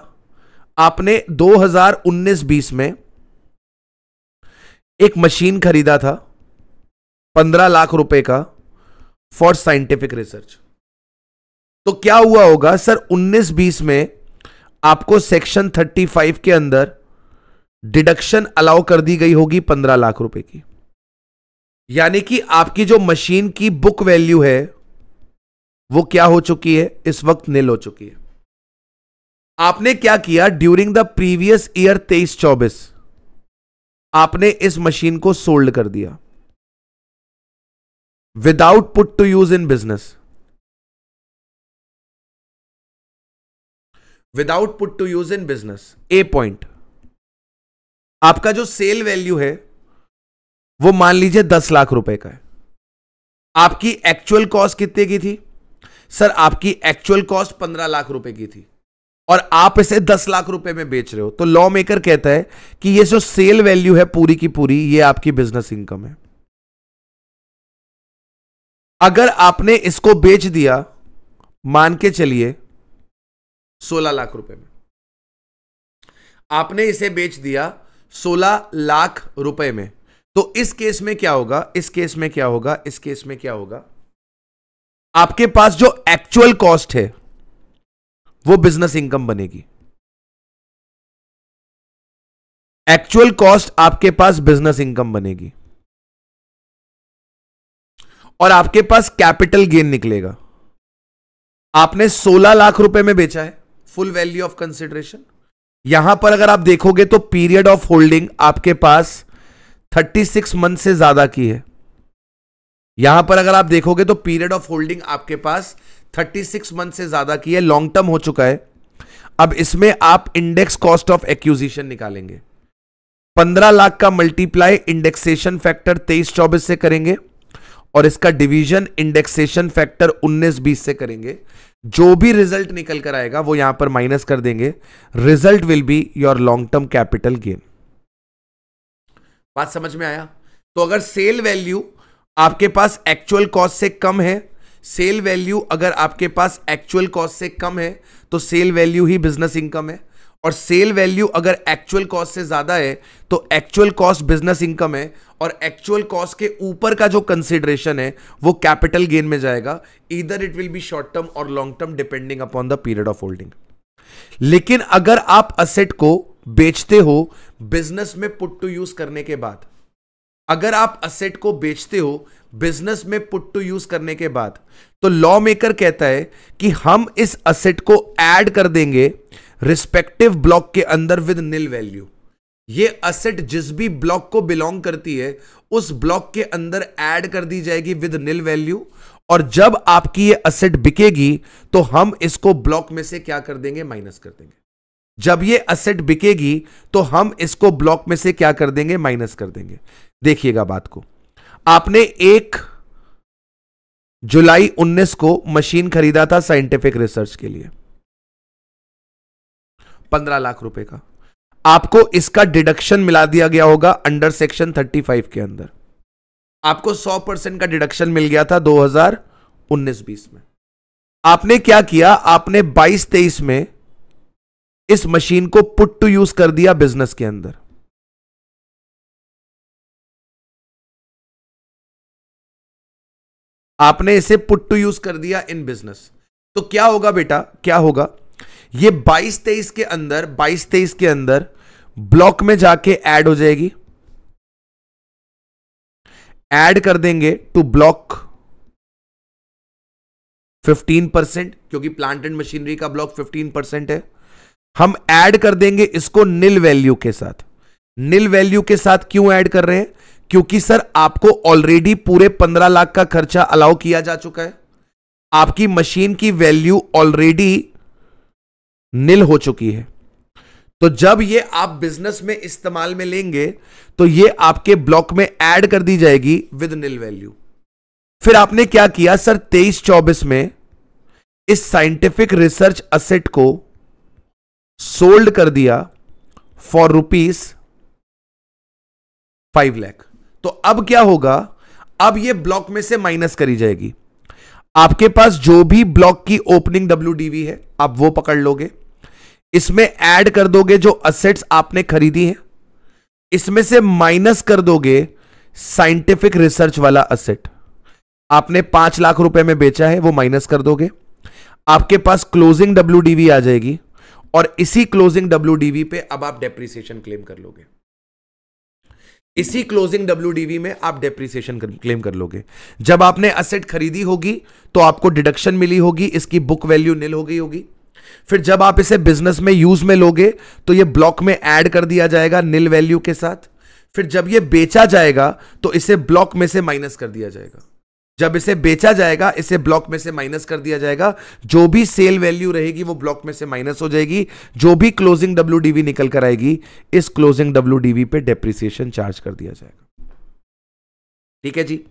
आपने 2019-20 में एक मशीन खरीदा था 15 लाख रुपए का फॉर साइंटिफिक रिसर्च तो क्या हुआ होगा सर 19-20 में आपको सेक्शन 35 के अंदर डिडक्शन अलाउ कर दी गई होगी 15 लाख रुपए की यानी कि आपकी जो मशीन की बुक वैल्यू है वो क्या हो चुकी है इस वक्त निल हो चुकी है आपने क्या किया ड्यूरिंग द प्रीवियस ईयर तेईस चौबीस आपने इस मशीन को सोल्ड कर दिया without put to use in business without put to use in business a point आपका जो सेल वैल्यू है वो मान लीजिए दस लाख रुपए का है आपकी एक्चुअल कॉस्ट कितने की थी सर आपकी एक्चुअल कॉस्ट पंद्रह लाख रुपए की थी और आप इसे दस लाख रुपए में बेच रहे हो तो लॉ मेकर कहता है कि ये जो सेल वैल्यू है पूरी की पूरी ये आपकी बिजनेस इनकम है अगर आपने इसको बेच दिया मान के चलिए सोलह लाख रुपए में आपने इसे बेच दिया सोलह लाख रुपए में तो इस केस में क्या होगा इस केस में क्या होगा इस केस में क्या होगा आपके पास जो एक्चुअल कॉस्ट है वो बिजनेस इनकम बनेगी एक्चुअल कॉस्ट आपके पास बिजनेस इनकम बनेगी और आपके पास कैपिटल गेन निकलेगा आपने 16 लाख रुपए में बेचा है फुल वैल्यू ऑफ कंसिडरेशन यहां पर अगर आप देखोगे तो पीरियड ऑफ होल्डिंग आपके पास 36 मंथ से ज्यादा की है यहां पर अगर आप देखोगे तो पीरियड ऑफ होल्डिंग आपके पास थर्टी सिक्स मंथ से ज्यादा की है लॉन्ग टर्म हो चुका है अब इसमें आप इंडेक्स कॉस्ट ऑफ एक्यूजिशन निकालेंगे पंद्रह लाख का मल्टीप्लाई इंडेक्सेशन फैक्टर तेईस चौबीस से करेंगे और इसका डिवीजन इंडेक्सेशन फैक्टर उन्नीस बीस से करेंगे जो भी रिजल्ट निकल कर आएगा वो यहां पर माइनस कर देंगे result will be your long term capital gain बात समझ में आया तो अगर सेल वैल्यू आपके पास एक्चुअल कॉस्ट से कम है सेल वैल्यू अगर आपके पास एक्चुअल कॉस्ट से कम है तो सेल वैल्यू ही बिजनेस इनकम है और सेल वैल्यू अगर एक्चुअल कॉस्ट से ज़्यादा है तो एक्चुअल कॉस्ट बिजनेस इनकम है और एक्चुअल कॉस्ट के ऊपर का जो कंसिडरेशन है वो कैपिटल गेन में जाएगा इधर it will be short term और long term depending upon the period of holding लेकिन अगर आप असेट को बेचते हो बिजनेस में पुट टू यूज करने के बाद अगर आप असेट को बेचते हो बिजनेस में पुट टू यूज करने के बाद तो लॉ मेकर कहता है कि हम इस असेट को ऐड कर देंगे रिस्पेक्टिव ब्लॉक के अंदर विद निल वैल्यू ये असेट जिस भी ब्लॉक को बिलोंग करती है उस ब्लॉक के अंदर ऐड कर दी जाएगी विद निल वैल्यू और जब आपकी ये असेट बिकेगी तो हम इसको ब्लॉक में से क्या कर देंगे माइनस कर देंगे जब ये असेट बिकेगी तो हम इसको ब्लॉक में से क्या कर देंगे माइनस कर देंगे देखिएगा बात को आपने एक जुलाई 19 को मशीन खरीदा था साइंटिफिक रिसर्च के लिए 15 लाख रुपए का आपको इसका डिडक्शन मिला दिया गया होगा अंडर सेक्शन 35 के अंदर आपको 100 परसेंट का डिडक्शन मिल गया था 2019-20 में आपने क्या किया आपने 22-23 में इस मशीन को पुट टू यूज कर दिया बिजनेस के अंदर आपने इसे पुट टू यूज कर दिया इन बिजनेस तो क्या होगा बेटा क्या होगा ये 22 तेईस के अंदर 22 तेईस के अंदर ब्लॉक में जाके ऐड हो जाएगी ऐड कर देंगे टू ब्लॉक 15 परसेंट क्योंकि प्लांट एंड मशीनरी का ब्लॉक 15 परसेंट है हम ऐड कर देंगे इसको निल वैल्यू के साथ निल वैल्यू के साथ क्यों ऐड कर रहे हैं क्योंकि सर आपको ऑलरेडी पूरे पंद्रह लाख का खर्चा अलाउ किया जा चुका है आपकी मशीन की वैल्यू ऑलरेडी निल हो चुकी है तो जब ये आप बिजनेस में इस्तेमाल में लेंगे तो ये आपके ब्लॉक में ऐड कर दी जाएगी विद निल वैल्यू फिर आपने क्या किया सर तेईस चौबीस में इस साइंटिफिक रिसर्च असेट को सोल्ड कर दिया फॉर रुपीज फाइव लैख तो अब क्या होगा अब ये ब्लॉक में से माइनस करी जाएगी आपके पास जो भी ब्लॉक की ओपनिंग डब्ल्यू है आप वो पकड़ लोगे इसमें ऐड कर दोगे जो असेट्स आपने खरीदी है इसमें से माइनस कर दोगे साइंटिफिक रिसर्च वाला असेट आपने पांच लाख रुपए में बेचा है वो माइनस कर दोगे आपके पास क्लोजिंग डब्ल्यू आ जाएगी और इसी क्लोजिंग डब्ल्यू पे अब आप डेप्रिसिएशन क्लेम कर लोगे इसी क्लोजिंग डब्ल्यू में आप डेप्रिसिएशन क्लेम कर लोगे जब आपने असेट खरीदी होगी तो आपको डिडक्शन मिली होगी इसकी बुक वैल्यू निल हो गई होगी फिर जब आप इसे बिजनेस में यूज में लोगे तो ये ब्लॉक में ऐड कर दिया जाएगा निल वैल्यू के साथ फिर जब ये बेचा जाएगा तो इसे ब्लॉक में से माइनस कर दिया जाएगा जब इसे बेचा जाएगा इसे ब्लॉक में से माइनस कर दिया जाएगा जो भी सेल वैल्यू रहेगी वो ब्लॉक में से माइनस हो जाएगी जो भी क्लोजिंग डब्ल्यू निकल कर आएगी इस क्लोजिंग डब्ल्यू पे डेप्रिसिएशन चार्ज कर दिया जाएगा ठीक है जी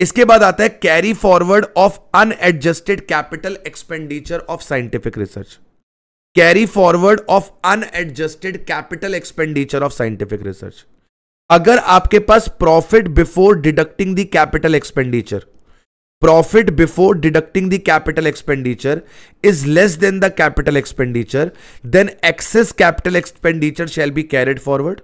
इसके बाद आता है carry forward of unadjusted capital expenditure of scientific research carry forward of unadjusted capital expenditure of scientific research अगर आपके पास profit before deducting the capital expenditure profit before deducting the capital expenditure is less than the capital expenditure then excess capital expenditure shall be carried forward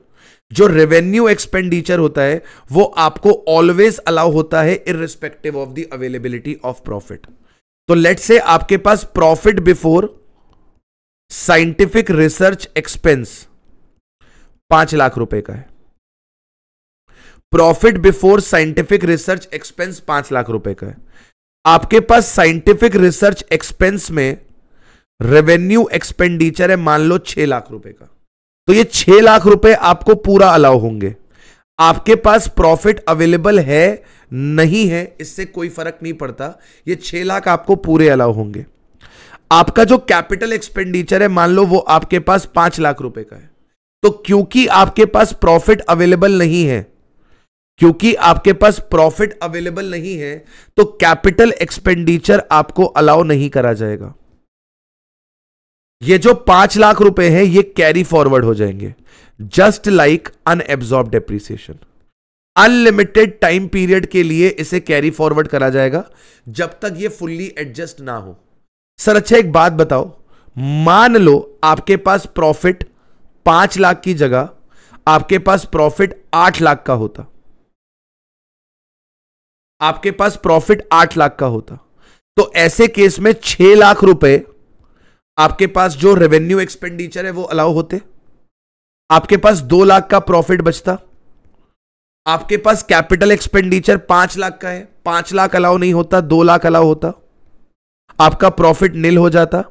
जो revenue expenditure होता है वो आपको always allow होता है irrespective of the availability of profit तो let's से आपके पास profit before scientific research expense पांच लाख रुपए का है profit before scientific research expense पांच लाख रुपए का है आपके पास साइंटिफिक रिसर्च एक्सपेंस में रेवेन्यू एक्सपेंडिचर है मान लो छह लाख रुपए का तो ये छह लाख रुपए आपको पूरा अलाउ होंगे आपके पास प्रॉफिट अवेलेबल है नहीं है इससे कोई फर्क नहीं पड़ता ये छह लाख आपको पूरे अलाउ होंगे आपका जो कैपिटल एक्सपेंडिचर है मान लो वो आपके पास पांच लाख रुपए का है तो क्योंकि आपके पास प्रॉफिट अवेलेबल नहीं है क्योंकि आपके पास प्रॉफिट अवेलेबल नहीं है तो कैपिटल एक्सपेंडिचर आपको अलाउ नहीं करा जाएगा ये जो पांच लाख रुपए हैं ये कैरी फॉरवर्ड हो जाएंगे just like unabsorbed depreciation unlimited time period के लिए इसे कैरी फॉरवर्ड करा जाएगा जब तक ये फुल्ली एडजस्ट ना हो सर अच्छा एक बात बताओ मान लो आपके पास प्रॉफिट पांच लाख की जगह आपके पास प्रॉफिट आठ लाख का होता आपके पास प्रॉफिट आठ लाख का होता तो ऐसे केस में छह लाख रुपए आपके पास जो रेवेन्यू एक्सपेंडिचर है वो अलाउ होते आपके पास दो लाख का प्रॉफिट बचता आपके पास कैपिटल एक्सपेंडिचर पांच लाख का है पांच लाख अलाउ नहीं होता दो लाख अलाउ होता आपका प्रॉफिट नील हो जाता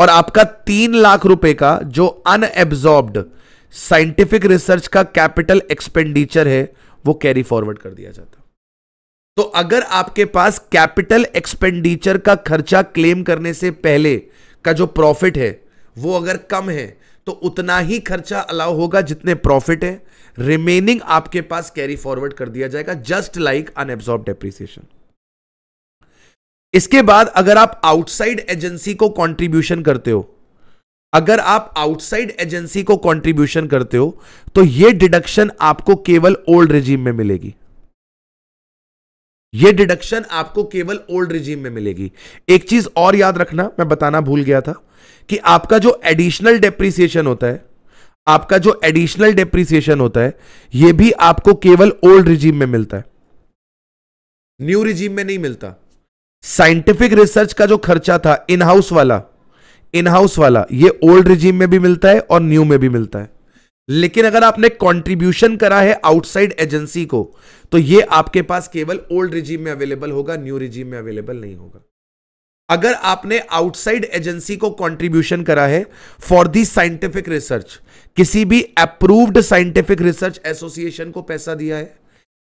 और आपका तीन लाख रुपए का जो अनएब्जॉर्ब्ड साइंटिफिक रिसर्च का कैपिटल एक्सपेंडिचर है वो कैरी फॉरवर्ड कर दिया जाता तो अगर आपके पास कैपिटल एक्सपेंडिचर का खर्चा क्लेम करने से पहले का जो प्रॉफिट है वो अगर कम है तो उतना ही खर्चा अलाउ होगा जितने प्रॉफिट है रिमेनिंग आपके पास कैरी फॉरवर्ड कर दिया जाएगा जस्ट लाइक अनएब्सॉर्ब डेप्रिसिएशन इसके बाद अगर आप आउटसाइड एजेंसी को कंट्रीब्यूशन करते हो अगर आप आउटसाइड एजेंसी को कंट्रीब्यूशन करते हो तो यह डिडक्शन आपको केवल ओल्ड रिजीम में मिलेगी ये डिडक्शन आपको केवल ओल्ड रिजीम में मिलेगी एक चीज और याद रखना मैं बताना भूल गया था कि आपका जो एडिशनल डेप्रिसिएशन होता है आपका जो एडिशनल डेप्रिसिएशन होता है यह भी आपको केवल ओल्ड रिजीम में मिलता है न्यू रिजीम में नहीं मिलता साइंटिफिक रिसर्च का जो खर्चा था इनहाउस वाला इनहाउस वाला ये ओल्ड रिजीम में भी मिलता है और न्यू में भी मिलता है लेकिन अगर आपने कंट्रीब्यूशन करा है आउटसाइड एजेंसी को तो ये आपके पास केवल ओल्ड रिजीम में अवेलेबल होगा न्यू रिजीम में अवेलेबल नहीं होगा अगर आपने आउटसाइड एजेंसी को कंट्रीब्यूशन करा है फॉर दी साइंटिफिक रिसर्च किसी भी अप्रूव्ड साइंटिफिक रिसर्च एसोसिएशन को पैसा दिया है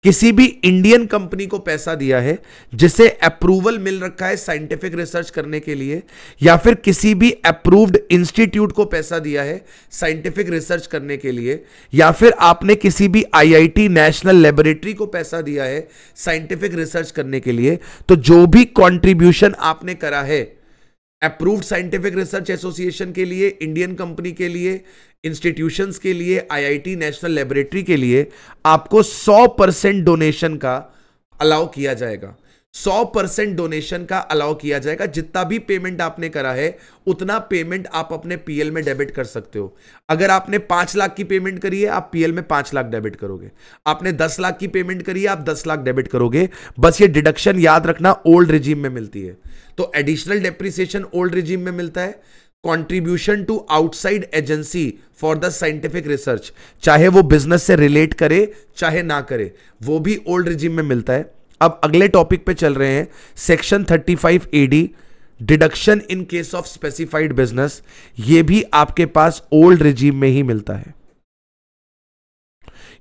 किसी भी इंडियन कंपनी को पैसा दिया है जिसे अप्रूवल मिल रखा है साइंटिफिक रिसर्च करने के लिए या फिर किसी भी अप्रूव्ड इंस्टीट्यूट को पैसा दिया है साइंटिफिक रिसर्च करने के लिए या फिर आपने किसी भी आईआईटी नेशनल लेबोरेटरी को पैसा दिया है साइंटिफिक रिसर्च करने के लिए तो जो भी कॉन्ट्रीब्यूशन आपने करा है अप्रूव्ड साइंटिफिक रिसर्च एसोसिएशन के लिए इंडियन कंपनी के लिए इंस्टीट्यूशंस के लिए आईआईटी नेशनल लेबोरेटरी के लिए आपको 100 परसेंट डोनेशन का अलाउ किया जाएगा 100 परसेंट डोनेशन का अलाउ किया जाएगा जितना भी पेमेंट आपने करा है उतना पेमेंट आप अपने पीएल में डेबिट कर सकते हो अगर आपने पांच लाख की पेमेंट करी है आप पीएल में पांच लाख डेबिट करोगे आपने दस लाख की पेमेंट करी है आप दस लाख डेबिट करोगे बस ये डिडक्शन याद रखना ओल्ड रिजीम में मिलती है तो एडिशनल डेप्रिसिएशन ओल्ड रिजीम में मिलता है contribution to outside agency for the scientific research चाहे वो बिजनेस से रिलेट करे चाहे ना करे वो भी ओल्ड रिजीम में मिलता है अब अगले टॉपिक पे चल रहे हैं section 35 AD deduction in case of specified business ये भी आपके पास ओल्ड रिजीम में ही मिलता है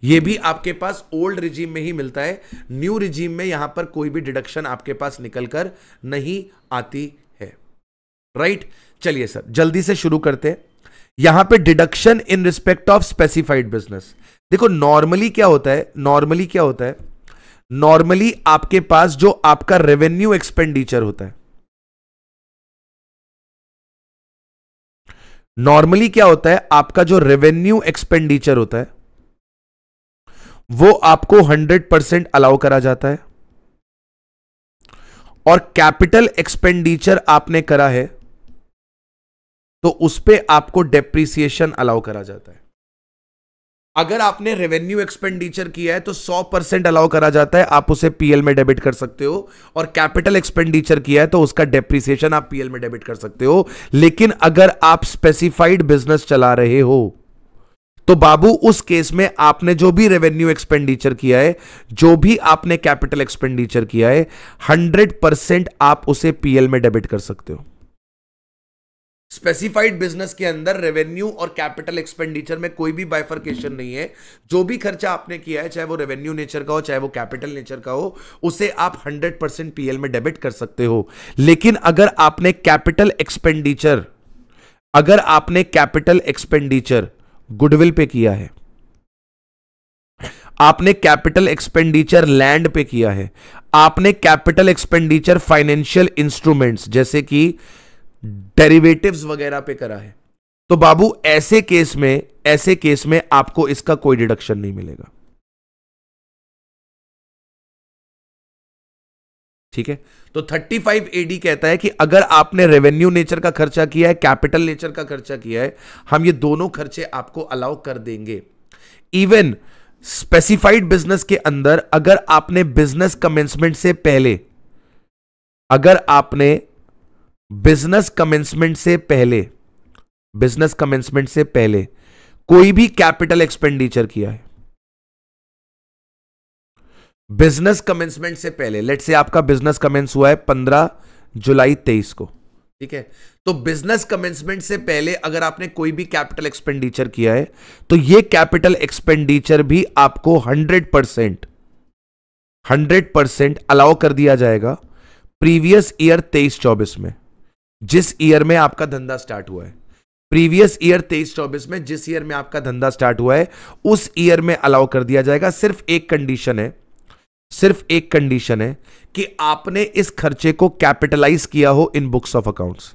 ये भी आपके पास ओल्ड रिजीम में ही मिलता है न्यू रिजीम में यहां पर कोई भी डिडक्शन आपके पास निकल कर नहीं आती है राइट चलिए सर जल्दी से शुरू करते हैं यहां पे deduction in respect of specified business देखो नॉर्मली क्या होता है नॉर्मली क्या होता है नॉर्मली आपके पास जो आपका रेवेन्यू एक्सपेंडिचर होता है नॉर्मली क्या होता है आपका जो रेवेन्यू एक्सपेंडिचर होता है वो आपको 100 परसेंट अलाउ करा जाता है और कैपिटल एक्सपेंडिचर आपने करा है तो उस पर आपको डेप्रिसिएशन अलाउ करा जाता है अगर आपने रेवेन्यू एक्सपेंडिचर किया है तो 100 परसेंट अलाउ करा जाता है आप उसे पीएल में डेबिट कर सकते हो और कैपिटल एक्सपेंडिचर किया है तो उसका डेप्रिसिएशन आप पीएल में डेबिट कर सकते हो लेकिन अगर आप स्पेसिफाइड बिजनेस चला रहे हो तो बाबू उस केस में आपने जो भी रेवेन्यू एक्सपेंडिचर किया है जो भी आपने कैपिटल एक्सपेंडिचर किया है हंड्रेड परसेंट आप उसे पीएल में डेबिट कर सकते हो स्पेसिफाइड बिजनेस के अंदर रेवेन्यू और कैपिटल एक्सपेंडिचर में कोई भी बाइफरकेशन नहीं है जो भी खर्चा आपने किया है चाहे वो रेवेन्यू नेचर का हो चाहे वो कैपिटल नेचर का हो उसे आप 100 परसेंट पीएल में डेबिट कर सकते हो लेकिन अगर आपने कैपिटल एक्सपेंडिचर अगर आपने कैपिटल एक्सपेंडिचर गुडविल पे किया है आपने कैपिटल एक्सपेंडिचर लैंड पे किया है आपने कैपिटल एक्सपेंडिचर फाइनेंशियल इंस्ट्रूमेंट्स जैसे कि डेरिवेटिव्स वगैरह पे करा है तो बाबू ऐसे केस में ऐसे केस में आपको इसका कोई डिडक्शन नहीं मिलेगा ठीक है तो 35 एडी कहता है कि अगर आपने रेवेन्यू नेचर का खर्चा किया है कैपिटल नेचर का खर्चा किया है हम ये दोनों खर्चे आपको अलाउ कर देंगे इवन स्पेसिफाइड बिजनेस के अंदर अगर आपने बिजनेस कमेंसमेंट से पहले अगर आपने बिजनेस कमेंसमेंट से पहले बिजनेस कमेंसमेंट से पहले कोई भी कैपिटल एक्सपेंडिचर किया है बिजनेस कमेंसमेंट से पहले लेट से आपका बिजनेस कमेंस हुआ है पंद्रह जुलाई तेईस को ठीक है तो बिजनेस कमेंसमेंट से पहले अगर आपने कोई भी कैपिटल एक्सपेंडिचर किया है तो ये कैपिटल एक्सपेंडिचर भी आपको hundred percent hundred percent allow कर दिया जाएगा प्रीवियस ईयर तेईस चौबीस में जिस ईयर में आपका धंधा स्टार्ट हुआ है प्रीवियस ईयर तेईस चौबीस में जिस ईयर में आपका धंधा स्टार्ट हुआ है उस ईयर में अलाउ कर दिया जाएगा सिर्फ एक कंडीशन है सिर्फ एक कंडीशन है कि आपने इस खर्चे को कैपिटलाइज किया हो in books of accounts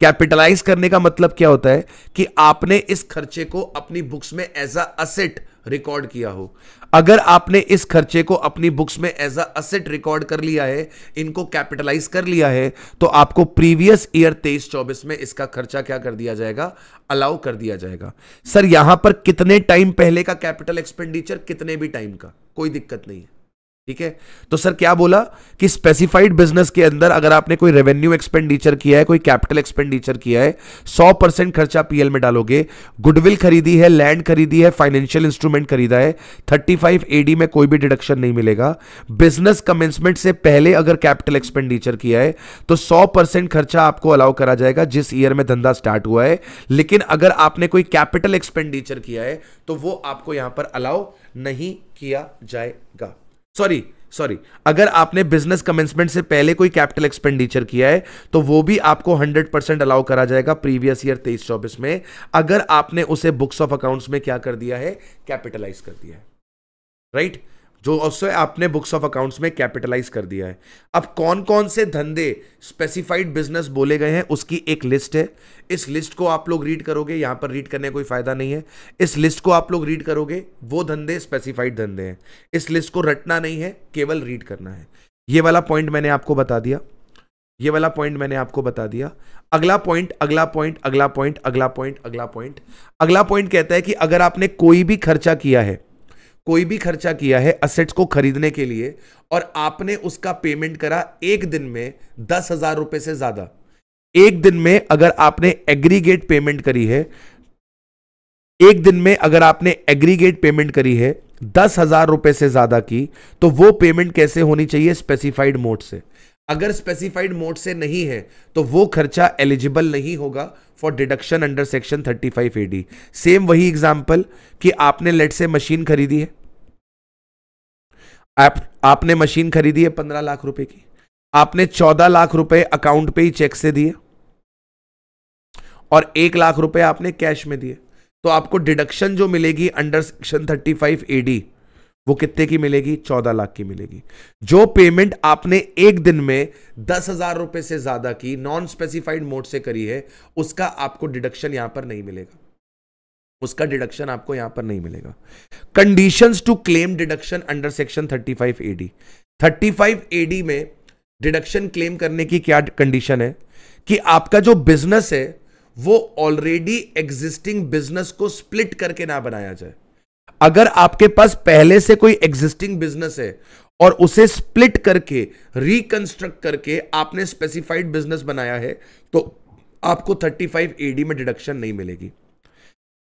capitalise करने का मतलब क्या होता है कि आपने इस खर्चे को अपनी बुक्स में एज अ असेट रिकॉर्ड किया हो अगर आपने इस खर्चे को अपनी बुक्स में एज अ असेट रिकॉर्ड कर लिया है इनको कैपिटलाइज कर लिया है तो आपको प्रीवियस ईयर तेईस चौबीस में इसका खर्चा क्या कर दिया जाएगा अलाउ कर दिया जाएगा सर यहां पर कितने टाइम पहले का कैपिटल एक्सपेंडिचर कितने भी टाइम का कोई दिक्कत नहीं है ठीक है तो सर क्या बोला कि स्पेसिफाइड बिजनेस के अंदर अगर आपने कोई रेवेन्यू एक्सपेंडिचर किया है कोई कैपिटल एक्सपेंडिचर किया है 100 परसेंट खर्चा पीएल में डालोगे गुडविल खरीदी है लैंड खरीदी है फाइनेंशियल इंस्ट्रूमेंट खरीदा है 35 एडी में कोई भी डिडक्शन नहीं मिलेगा बिजनेस कमेंसमेंट से पहले अगर कैपिटल एक्सपेंडिचर किया है तो सौ खर्चा आपको अलाउ करा जाएगा जिस ईयर में धंधा स्टार्ट हुआ है लेकिन अगर आपने कोई कैपिटल एक्सपेंडिचर किया है तो वो आपको यहां पर अलाउ नहीं किया जाएगा सॉरी सॉरी अगर आपने बिजनेस कमेंसमेंट से पहले कोई कैपिटल एक्सपेंडिचर किया है तो वो भी आपको 100 परसेंट अलाउ करा जाएगा प्रीवियस ईयर तेईस चौबीस में अगर आपने उसे बुक्स ऑफ अकाउंट्स में क्या कर दिया है कैपिटलाइज कर दिया है राइट right? जो उससे आपने बुक्स ऑफ अकाउंट्स में कैपिटलाइज कर दिया है अब कौन कौन से धंधे स्पेसिफाइड बिजनेस बोले गए हैं उसकी एक लिस्ट है इस लिस्ट को आप लोग रीड करोगे यहाँ पर रीड करने कोई फ़ायदा नहीं है इस लिस्ट को आप लोग रीड करोगे वो धंधे स्पेसिफाइड धंधे हैं इस लिस्ट को रटना नहीं है केवल रीड करना है ये वाला पॉइंट मैंने आपको बता दिया ये वाला पॉइंट मैंने आपको बता दिया अगला पॉइंट अगला पॉइंट अगला पॉइंट अगला पॉइंट अगला पॉइंट अगला पॉइंट कहता है कि अगर आपने कोई भी खर्चा किया है कोई भी खर्चा किया है असेट्स को खरीदने के लिए और आपने उसका पेमेंट करा एक दिन में दस हजार रुपए से ज्यादा एक दिन में अगर आपने एग्रीगेट पेमेंट करी है एक दिन में अगर आपने एग्रीगेट पेमेंट करी है दस हजार रुपए से ज्यादा की तो वो पेमेंट कैसे होनी चाहिए स्पेसिफाइड मोड से अगर स्पेसिफाइड मोड से नहीं है तो वो खर्चा एलिजिबल नहीं होगा for deduction under section 35 AD same वही एग्जाम्पल कि आपने लेट से मशीन खरीदी है आप आपने मशीन खरीदी है पंद्रह लाख रुपए की आपने चौदह लाख रुपए अकाउंट पे ही चेक से दिए और एक लाख रुपए आपने कैश में दिए तो आपको डिडक्शन जो मिलेगी under section thirty five AD वो कितने की मिलेगी चौदह लाख की मिलेगी जो पेमेंट आपने एक दिन में दस हजार रुपए से ज्यादा की नॉन स्पेसिफाइड मोड से करी है उसका आपको डिडक्शन यहां पर नहीं मिलेगा उसका डिडक्शन आपको यहां पर नहीं मिलेगा condition to claim deduction under section 35 AD 35 AD में डिडक्शन क्लेम करने की क्या कंडीशन है कि आपका जो बिजनेस है वो ऑलरेडी एग्जिस्टिंग बिजनेस को स्प्लिट करके ना बनाया जाए अगर आपके पास पहले से कोई एग्जिस्टिंग बिजनेस है और उसे स्प्लिट करके रिकंस्ट्रक्ट करके आपने स्पेसिफाइड बिजनेस बनाया है तो आपको 35 एडी में डिडक्शन नहीं मिलेगी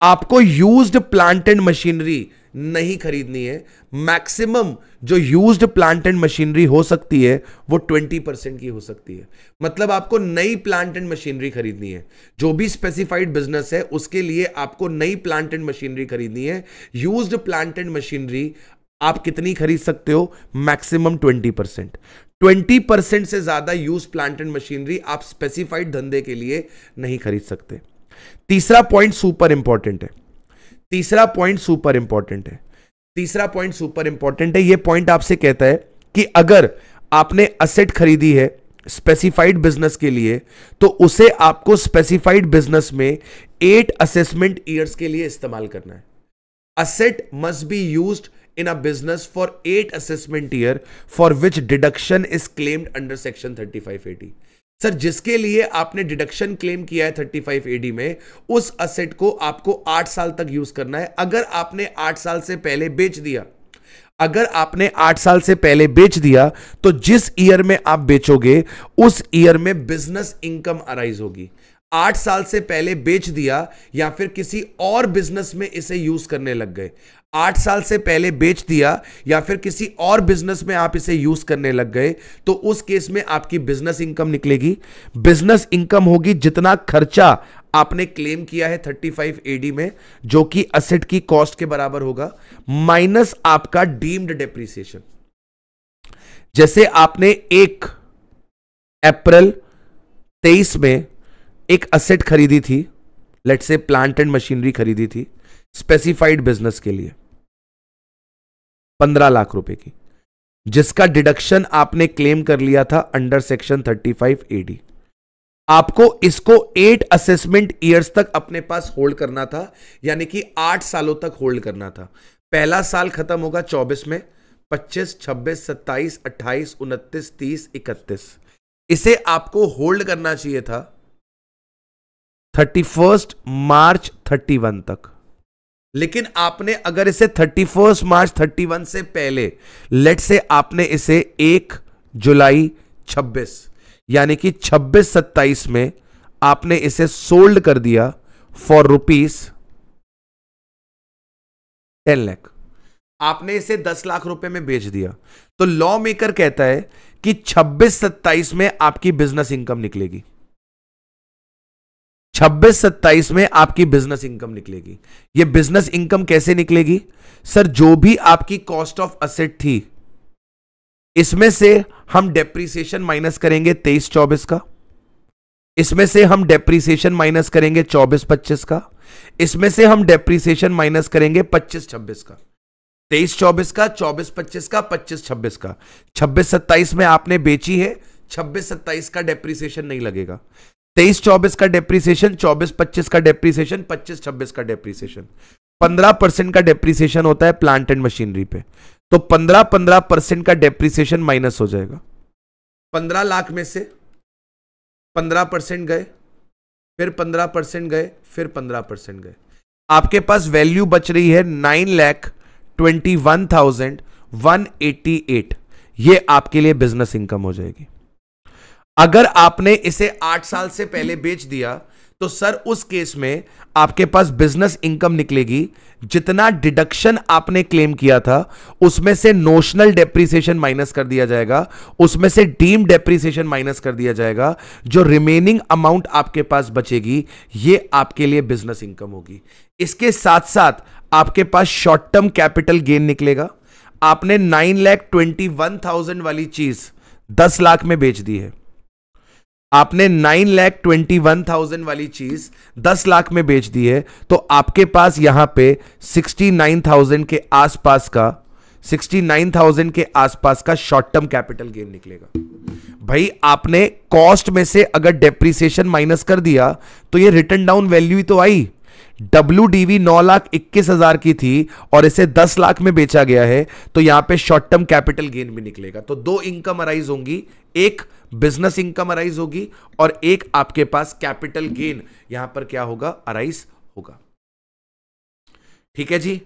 आपको यूज्ड प्लांटेड मशीनरी नहीं खरीदनी है मैक्सिमम जो यूज्ड प्लांट एंड मशीनरी हो सकती है वो ट्वेंटी परसेंट की हो सकती है मतलब आपको नई प्लांट एंड मशीनरी खरीदनी है जो भी स्पेसिफाइड बिजनेस है उसके लिए आपको नई प्लांट एंड मशीनरी खरीदनी है यूज्ड प्लांट एंड मशीनरी आप कितनी खरीद सकते हो maximum twenty percent twenty percent से ज़्यादा यूज प्लांट एंड मशीनरी आप स्पेसिफाइड धंधे के लिए नहीं खरीद सकते तीसरा पॉइंट सुपर इंपॉर्टेंट है तीसरा पॉइंट सुपर इंपॉर्टेंट है तीसरा पॉइंट सुपर इंपॉर्टेंट है ये पॉइंट आपसे कहता है कि अगर आपने असेट खरीदी है स्पेसिफाइड बिजनेस के लिए तो उसे आपको स्पेसिफाइड बिजनेस में एट असेसमेंट ईयर्स के लिए इस्तेमाल करना है asset must be used a business for eight assessment year for which deduction is claimed under section thirty five AD sir जिसके लिए आपने डिडक्शन क्लेम किया है थर्टी फाइव एडी में उस असेट को आपको आठ साल तक यूज करना है अगर आपने आठ साल से पहले बेच दिया अगर आपने आठ साल से पहले बेच दिया तो जिस ईयर में आप बेचोगे उस ईयर में बिजनेस इनकम अराइज होगी आठ साल से पहले बेच दिया या फिर किसी और बिजनेस में इसे यूज करने लग गए आठ साल से पहले बेच दिया या फिर किसी और बिजनेस में आप इसे यूज करने लग गए तो उस केस में आपकी बिजनेस इनकम निकलेगी बिजनेस इनकम होगी जितना खर्चा आपने क्लेम किया है 35 एडी में जो कि असेट की कॉस्ट के बराबर होगा माइनस आपका डीम्ड डेप्रिसिएशन जैसे आपने एक अप्रैल तेईस में एक असेट खरीदी थी लेट से प्लांट एंड मशीनरी खरीदी थी स्पेसिफाइड बिजनेस के लिए पंद्रह लाख रुपए की जिसका डिडक्शन आपने क्लेम कर लिया था under section thirty five AD आपको इसको एट असेसमेंट ईयर्स तक अपने पास होल्ड करना था यानी कि आठ सालों तक होल्ड करना था पहला साल खत्म होगा चौबीस में पच्चीस छब्बीस सत्ताईस अट्ठाईस उनतीस तीस इकतीस इसे आपको होल्ड करना चाहिए था thirty first March thirty one तक लेकिन आपने अगर इसे thirty first March thirty one से पहले लेट से आपने इसे एक जुलाई छब्बीस यानी कि छब्बीस सत्ताईस में आपने इसे सोल्ड कर दिया फॉर रुपीस टेन लैख आपने इसे दस लाख रुपए में बेच दिया तो लॉ मेकर कहता है कि छब्बीस सत्ताईस में आपकी बिजनेस इनकम निकलेगी छब्बीस सत्ताईस में आपकी बिजनेस इनकम निकलेगी ये बिजनेस इनकम कैसे निकलेगी सर जो भी आपकी कॉस्ट ऑफ असेट थी इसमें से हम डेप्रीसिएशन माइनस करेंगे तेईस चौबीस का इसमें से हम डेप्रीसिएशन माइनस करेंगे चौबीस पच्चीस का इसमें से हम डेप्रीसिएशन माइनस करेंगे पच्चीस छब्बीस का तेईस चौबीस का चौबीस पच्चीस का पच्चीस छब्बीस का छब्बीस सत्ताईस में आपने बेची है छब्बीस सत्ताईस का डेप्रीसिएशन नहीं लगेगा तेईस चौबीस का डेप्रीसिएशन चौबीस पच्चीस का डेप्रीसिएशन पच्चीस छब्बीस का डेप्रीसिएशन पंद्रह परसेंट का डेप्रीसिएशन होता है प्लांट एंड मशीनरी पे तो पंद्रह पंद्रह परसेंट का डेप्रीसिएशन माइनस हो जाएगा पंद्रह लाख में से पंद्रह परसेंट गए फिर पंद्रह परसेंट गए फिर पंद्रह परसेंट गए आपके पास वैल्यू बच रही है nine lakh twenty one thousand one eighty eight ये आपके लिए बिजनेस इनकम हो जाएगी अगर आपने इसे आठ साल से पहले बेच दिया तो सर उस केस में आपके पास बिजनेस इनकम निकलेगी जितना डिडक्शन आपने क्लेम किया था उसमें से नोशनल डेप्रिसिएशन माइनस कर दिया जाएगा उसमें से डीम डेप्रिसिएशन माइनस कर दिया जाएगा जो रिमेनिंग अमाउंट आपके पास बचेगी ये आपके लिए बिजनेस इनकम होगी इसके साथ साथ आपके पास शॉर्ट टर्म कैपिटल गेन निकलेगा आपने nine lakh twenty one thousand वाली चीज दस लाख में बेच दी है आपने nine lakh twenty one thousand वाली चीज दस लाख में बेच दी है तो आपके पास यहां पे सिक्सटी नाइन थाउजेंड के आसपास का सिक्सटी नाइन थाउजेंड के आसपास का शॉर्ट टर्म कैपिटल गेन निकलेगा भाई आपने कॉस्ट में से अगर डेप्रिसिएशन माइनस कर दिया तो ये रिटर्न डाउन वैल्यू ही तो आई डब्ल्यू डीवी नौ लाख इक्कीस हजार की थी और इसे दस लाख में बेचा गया है तो यहां पे शॉर्ट टर्म कैपिटल गेन भी निकलेगा तो दो इनकम अराइज होंगी एक बिजनेस इनकम अराइज होगी और एक आपके पास कैपिटल गेन यहां पर क्या होगा अराइज होगा ठीक है जी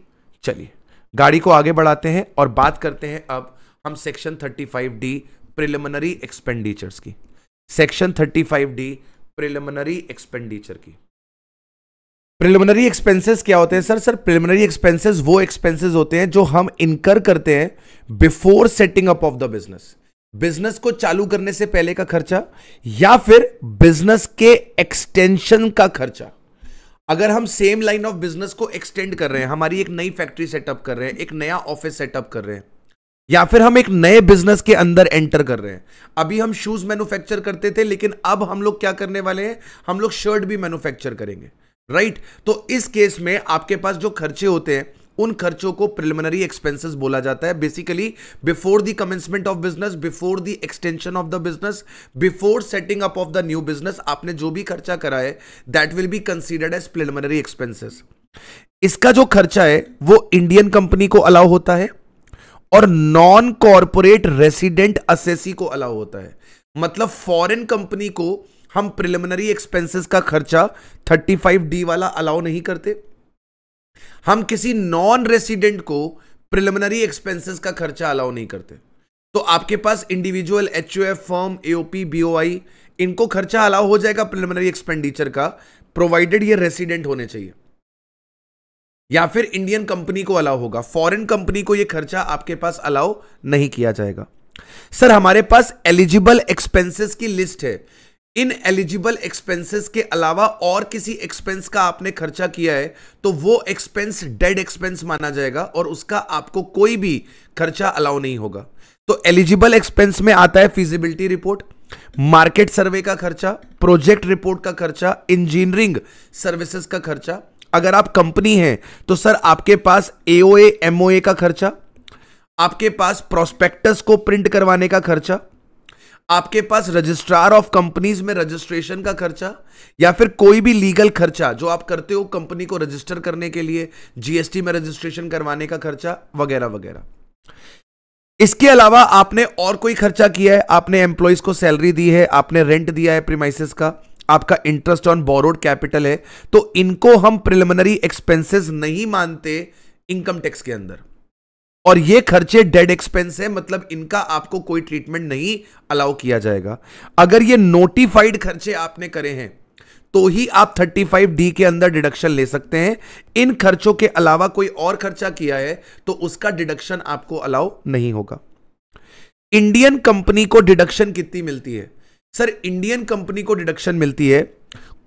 चलिए गाड़ी को आगे बढ़ाते हैं और बात करते हैं अब हम सेक्शन 35 डी प्रिलिमिनरी एक्सपेंडिचर्स की सेक्शन 35 डी प्रिलिमिनरी एक्सपेंडिचर की प्रिलिमिनरी एक्सपेंसेस क्या होते हैं सर सर प्रिलिमिनरी एक्सपेंसेस वो एक्सपेंसेस होते हैं जो हम इनकर करते हैं before setting up of the business business को चालू करने से पहले का खर्चा या फिर बिजनेस के एक्सटेंशन का खर्चा अगर हम सेम लाइन ऑफ बिजनेस को एक्सटेंड कर रहे हैं हमारी एक नई फैक्ट्री सेटअप कर रहे हैं एक नया ऑफिस सेटअप कर रहे हैं या फिर हम एक नए बिजनेस के अंदर एंटर कर रहे हैं अभी हम शूज मैन्युफैक्चर करते थे लेकिन अब हम लोग क्या करने वाले हैं हम लोग शर्ट भी मैन्युफैक्चर करेंगे राइट तो इस केस में आपके पास जो खर्चे होते हैं उन खर्चों को प्रिलिमिनरी एक्सपेंसेस बोला जाता है basically before the commencement of business before the extension of the business before setting up of the new business आपने जो भी खर्चा करा है that will be considered as preliminary expenses इसका जो खर्चा है वो इंडियन कंपनी को अलाउ होता है और नॉन कॉरपोरेट रेसिडेंट असेसी को अलाउ होता है मतलब फॉरेन कंपनी को हम प्रिलिमिनरी एक्सपेंसेस का खर्चा 35 डी वाला अलाउ नहीं करते हम किसी नॉन रेसिडेंट को प्रिलिमिनरी एक्सपेंसेस का खर्चा अलाउ नहीं करते तो आपके पास individual H F firm AOP BOI इनको खर्चा अलाउ हो जाएगा प्रिलिमिनरी एक्सपेंडिचर का प्रोवाइडेड ये रेसिडेंट होने चाहिए या फिर इंडियन कंपनी को अलाउ होगा फॉरेन कंपनी को ये खर्चा आपके पास अलाउ नहीं किया जाएगा सर हमारे पास एलिजिबल एक्सपेंसेस की लिस्ट है इन एलिजिबल एक्सपेंसेस के अलावा और किसी एक्सपेंस का आपने खर्चा किया है तो वो एक्सपेंस डेड एक्सपेंस माना जाएगा और उसका आपको कोई भी खर्चा अलाउ नहीं होगा तो एलिजिबल एक्सपेंस में आता है फिजिबिलिटी रिपोर्ट मार्केट सर्वे का खर्चा प्रोजेक्ट रिपोर्ट का खर्चा इंजीनियरिंग सर्विसेज का खर्चा अगर आप कंपनी हैं तो सर आपके पास एओए एमओए का खर्चा आपके पास प्रोस्पेक्टस को प्रिंट करवाने का खर्चा आपके पास रजिस्ट्रार ऑफ कंपनीज में रजिस्ट्रेशन का खर्चा या फिर कोई भी लीगल खर्चा जो आप करते हो कंपनी को रजिस्टर करने के लिए जीएसटी में रजिस्ट्रेशन करवाने का खर्चा वगैरह वगैरह इसके अलावा आपने और कोई खर्चा किया है आपने एम्प्लॉयज को सैलरी दी है आपने रेंट दिया है प्रीमाइसिस का आपका इंटरेस्ट ऑन बोरोड कैपिटल है तो इनको हम प्रिलिमिनरी एक्सपेंसेस नहीं मानते इनकम टैक्स के अंदर और ये खर्चे डेड एक्सपेंस है मतलब इनका आपको कोई ट्रीटमेंट नहीं अलाउ किया जाएगा अगर ये नोटिफाइड खर्चे आपने करे हैं तो ही आप 35 डी के अंदर डिडक्शन ले सकते हैं इन खर्चों के अलावा कोई और खर्चा किया है तो उसका डिडक्शन आपको अलाउ नहीं होगा इंडियन कंपनी को डिडक्शन कितनी मिलती है सर इंडियन कंपनी को डिडक्शन मिलती है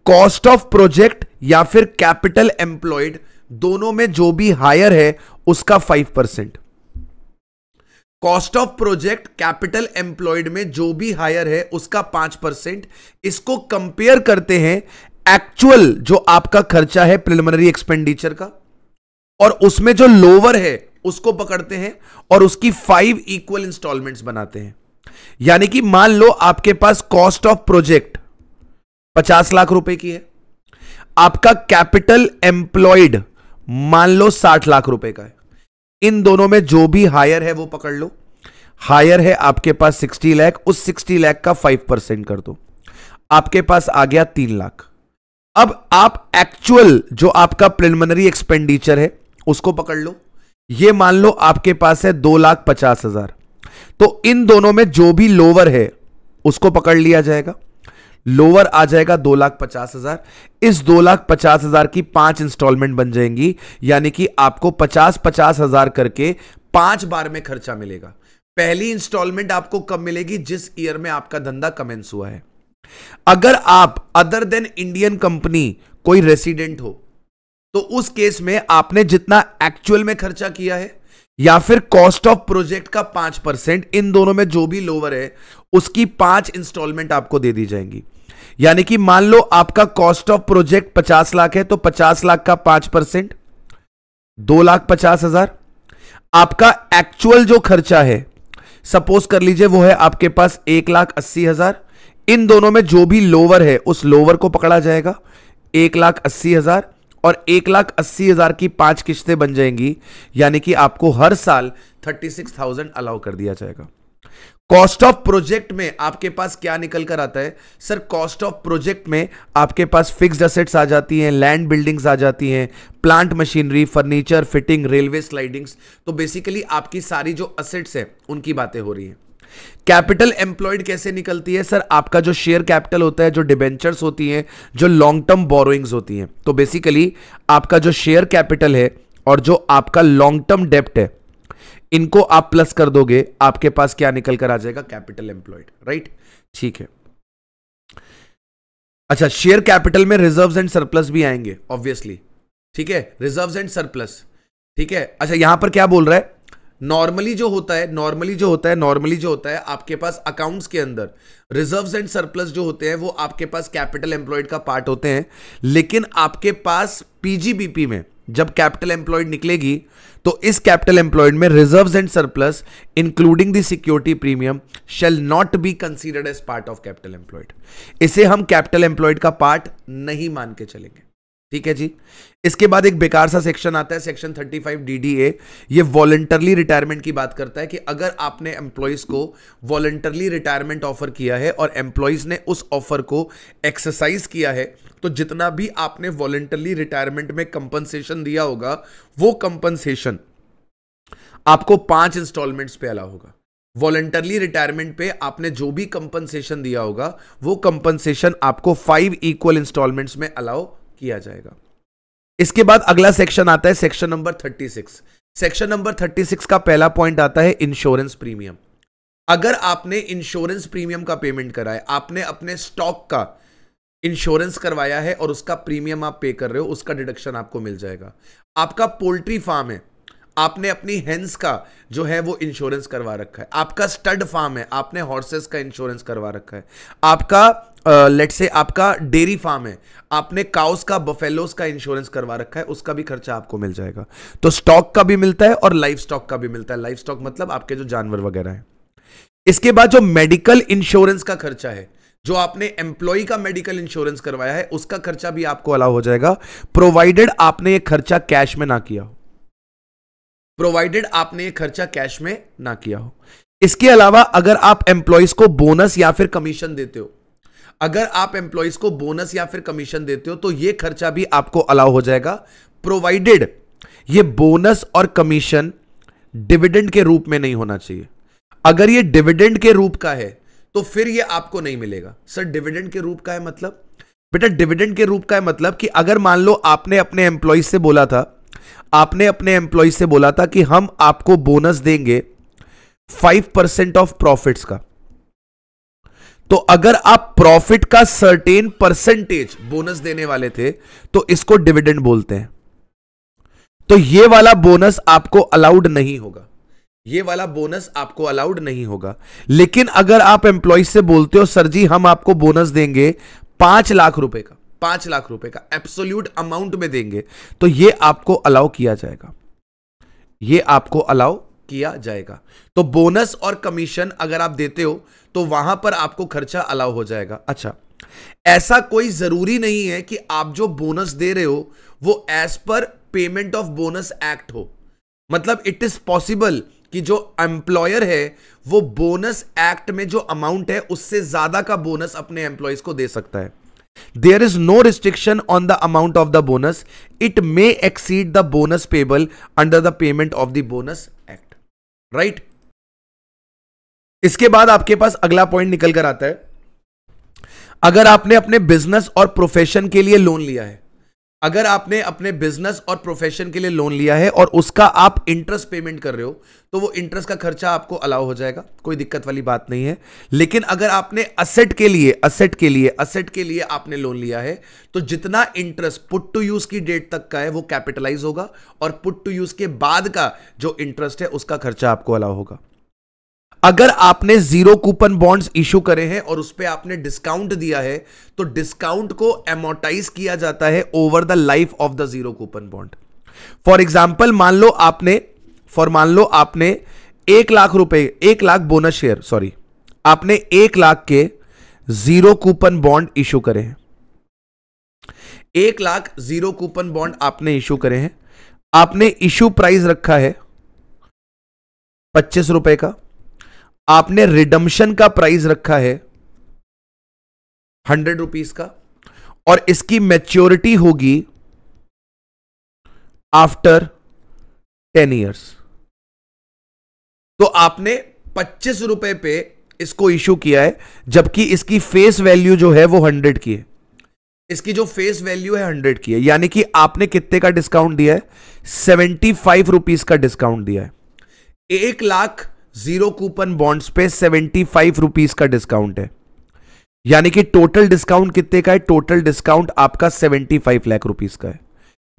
कॉस्ट ऑफ प्रोजेक्ट या फिर कैपिटल एम्प्लॉयड दोनों में जो भी हायर है उसका five percent cost of project capital employed में जो भी हायर है उसका पांच परसेंट इसको कंपेयर करते हैं एक्चुअल जो आपका खर्चा है प्रिलिमिनरी एक्सपेंडिचर का और उसमें जो लोअर है उसको पकड़ते हैं और उसकी फाइव इक्वल इंस्टॉलमेंट्स बनाते हैं यानी कि मान लो आपके पास कॉस्ट ऑफ प्रोजेक्ट पचास लाख रुपए की है आपका कैपिटल एम्प्लॉयड मान लो साठ लाख रुपए का है इन दोनों में जो भी हायर है वो पकड़ लो हायर है आपके पास सिक्सटी लाख उस सिक्सटी लाख का फाइव परसेंट कर दो आपके पास आ गया तीन लाख अब आप एक्चुअल जो आपका प्रिलिमिनरी एक्सपेंडिचर है उसको पकड़ लो ये मान लो आपके पास है दो लाख पचास हजार तो इन दोनों में जो भी लोअर है उसको पकड़ लिया जाएगा लोअर आ जाएगा दो लाख पचास हजार इस दो लाख पचास हजार की पांच इंस्टॉलमेंट बन जाएंगी यानी कि आपको पचास पचास हजार करके पांच बार में खर्चा मिलेगा पहली इंस्टॉलमेंट आपको कब मिलेगी जिस ईयर में आपका धंधा कमेंस हुआ है अगर आप अदर देन इंडियन कंपनी कोई रेसिडेंट हो तो उस केस में आपने जितना एक्चुअल में खर्चा किया है या फिर कॉस्ट ऑफ प्रोजेक्ट का पांच परसेंट इन दोनों में जो भी लोअर है उसकी पांच इंस्टॉलमेंट आपको दे दी जाएंगी यानी कि मान लो आपका कॉस्ट ऑफ प्रोजेक्ट पचास लाख है तो पचास लाख का पांच परसेंट दो लाख पचास हजार आपका एक्चुअल जो खर्चा है सपोज कर लीजिए वो है आपके पास एक लाख अस्सी हजार इन दोनों में जो भी लोवर है उस लोवर को पकड़ा जाएगा एक लाख अस्सी हजार और एक लाख अस्सी हजार की पांच किश्तें बन जाएंगी यानी कि आपको हर साल थर्टी सिक्स थाउजेंड अलाउ कर दिया जाएगा कॉस्ट ऑफ प्रोजेक्ट में आपके पास क्या निकल कर आता है सर कॉस्ट ऑफ प्रोजेक्ट में आपके पास फिक्स्ड असेट्स आ जाती हैं लैंड बिल्डिंग्स आ जाती हैं plant machinery furniture fitting railway sidings तो बेसिकली आपकी सारी जो असेट्स हैं उनकी बातें हो रही हैं कैपिटल एम्प्लॉयड कैसे निकलती है सर आपका जो शेयर कैपिटल होता है जो डिबेंचर्स होती हैं जो लॉन्ग टर्म बोरोइंग्स होती हैं तो बेसिकली आपका जो शेयर कैपिटल है और जो आपका लॉन्ग टर्म डेप्ट है इनको आप प्लस कर दोगे आपके पास क्या निकल कर आ जाएगा कैपिटल एम्प्लॉयड राइट ठीक है अच्छा शेयर कैपिटल में रिजर्व एंड सरप्लस भी आएंगे ऑब्वियसली ठीक है रिजर्व एंड सरप्लस ठीक है अच्छा यहां पर क्या बोल रहा है नॉर्मली जो होता है नॉर्मली जो होता है नॉर्मली जो होता है आपके पास अकाउंट्स के अंदर रिजर्व्स एंड सरप्लस जो होते हैं वो आपके पास कैपिटल एम्प्लॉयड का पार्ट होते हैं लेकिन आपके पास पीजीबीपी में जब कैपिटल एम्प्लॉयड निकलेगी तो इस कैपिटल एम्प्लॉयड में reserve and surplus including the security premium shall not be considered as part of capital employed इसे हम कैपिटल एम्प्लॉयड का पार्ट नहीं मान के चलेंगे ठीक है जी इसके बाद एक बेकार सा सेक्शन आता है सेक्शन 35 डीडीए ये वॉलेंटरली रिटायरमेंट की बात करता है कि अगर आपने एम्प्लॉयज को वॉलेंटरली रिटायरमेंट ऑफर किया है और एम्प्लॉयज ने उस ऑफर को एक्सरसाइज किया है तो जितना भी आपने वॉलेंटरली रिटायरमेंट में कंपनसेशन दिया होगा वो कंपनसेशन आपको पांच इंस्टॉलमेंट्स पे अला होगा वॉलेंटरली रिटायरमेंट पे आपने जो भी कंपनसेशन दिया होगा वो कंपनसेशन आपको फाइव इक्वल इंस्टॉलमेंट्स में अलाउ किया जाएगा इसके बाद अगला सेक्शन आता है section number thirty six section number thirty six का पहला पॉइंट आता है इंश्योरेंस प्रीमियम अगर आपने इंश्योरेंस प्रीमियम का पेमेंट कराए आपने अपने स्टॉक का इंश्योरेंस करवाया है और उसका प्रीमियम आप पे कर रहे हो उसका डिडक्शन आपको मिल जाएगा आपका पोल्ट्री फार्म है आपने अपनी हेंस का जो है वो इंश्योरेंस करवा रखा है आपका स्टड फार्म है आपने हॉर्सेस का इंश्योरेंस करवा रखा है आपका लेट uh, से आपका डेयरी फार्म है आपने काउस का बफेलोस का इंश्योरेंस करवा रखा है उसका भी खर्चा आपको मिल जाएगा तो स्टॉक का भी मिलता है और लाइफ स्टॉक का भी मिलता है लाइफ स्टॉक मतलब आपके जो जानवर वगैरह है इसके बाद जो मेडिकल इंश्योरेंस का खर्चा है जो आपने एम्प्लॉय का मेडिकल इंश्योरेंस करवाया है उसका खर्चा भी आपको अलाउ हो जाएगा प्रोवाइडेड आपने ये खर्चा कैश में ना किया हो प्रोवाइडेड आपने ये खर्चा कैश में ना किया हो इसके अलावा अगर आप एम्प्लॉयज को बोनस या फिर कमीशन देते हो अगर आप एम्प्लॉयज को बोनस या फिर कमीशन देते हो तो यह खर्चा भी आपको अलाउ हो जाएगा प्रोवाइडेड यह बोनस और कमीशन डिविडेंड के रूप में नहीं होना चाहिए अगर ये डिविडेंड के रूप का है तो फिर ये आपको नहीं मिलेगा सर डिविडेंड के रूप का है मतलब बेटा डिविडेंड के रूप का है मतलब कि अगर मान लो आपने अपने एम्प्लॉय से बोला था आपने अपने एम्प्लॉय से बोला था कि हम आपको बोनस देंगे फाइव परसेंट ऑफ प्रॉफिट का तो अगर आप प्रॉफिट का सर्टेन परसेंटेज बोनस देने वाले थे तो इसको डिविडेंड बोलते हैं तो ये वाला बोनस आपको अलाउड नहीं होगा ये वाला बोनस आपको अलाउड नहीं होगा लेकिन अगर आप एम्प्लॉय से बोलते हो सर जी हम आपको बोनस देंगे पांच लाख रुपए का पांच लाख रुपए का एब्सोल्यूट अमाउंट में देंगे तो ये आपको अलाउ किया जाएगा ये आपको अलाउ किया जाएगा तो बोनस और कमीशन अगर आप देते हो तो वहां पर आपको खर्चा अलाउ हो जाएगा अच्छा ऐसा कोई जरूरी नहीं है कि आप जो बोनस दे रहे हो वो as per payment of bonus act हो मतलब इट इज पॉसिबल कि जो एम्प्लॉयर है वो बोनस एक्ट में जो अमाउंट है उससे ज्यादा का बोनस अपने एम्प्लॉयज को दे सकता है there is no restriction on the amount of the bonus it may exceed the bonus payable under the payment of the bonus act right इसके बाद आपके पास अगला पॉइंट निकल कर आता है अगर आपने अपने बिजनेस और प्रोफेशन के लिए लोन लिया है अगर आपने अपने बिजनेस और प्रोफेशन के लिए लोन लिया है और उसका आप इंटरेस्ट पेमेंट कर रहे हो तो वो इंटरेस्ट का खर्चा आपको अलाउ हो जाएगा कोई दिक्कत वाली बात नहीं है लेकिन अगर आपने असेट के लिए असेट के लिए असेट के लिए आपने लोन लिया है तो जितना इंटरेस्ट पुट टू यूज की डेट तक का है वो कैपिटलाइज होगा और पुट टू यूज के बाद का जो इंटरेस्ट है उसका खर्चा आपको अलाउ होगा अगर आपने जीरो कूपन बॉन्ड्स इशू करे हैं और उस पर आपने डिस्काउंट दिया है तो डिस्काउंट को एमोटाइज किया जाता है over the life of the zero coupon bond for example मान लो आपने फॉर मान लो आपने एक लाख रुपए एक लाख बोनस शेयर सॉरी आपने एक लाख के जीरो कूपन बॉन्ड इशू करे हैं एक लाख जीरो कूपन बॉन्ड आपने इशू करे हैं आपने इशू प्राइस रखा है पच्चीस रुपए का आपने रिडम्शन का प्राइस रखा है हंड्रेड रुपीज का और इसकी मैच्योरिटी होगी आफ्टर टेन ईयर्स तो आपने पच्चीस रुपए पे इसको इश्यू किया है जबकि इसकी फेस वैल्यू जो है वो हंड्रेड की है इसकी जो फेस वैल्यू है हंड्रेड की है यानी कि आपने कितने का डिस्काउंट दिया है सेवेंटी फाइव रुपीज का डिस्काउंट दिया है एक लाख जीरो कूपन बॉन्ड्स पे सेवेंटी फाइव रुपीज का डिस्काउंट है यानी कि टोटल डिस्काउंट कितने का है टोटल डिस्काउंट आपका सेवेंटी फाइव लाख रुपीज का है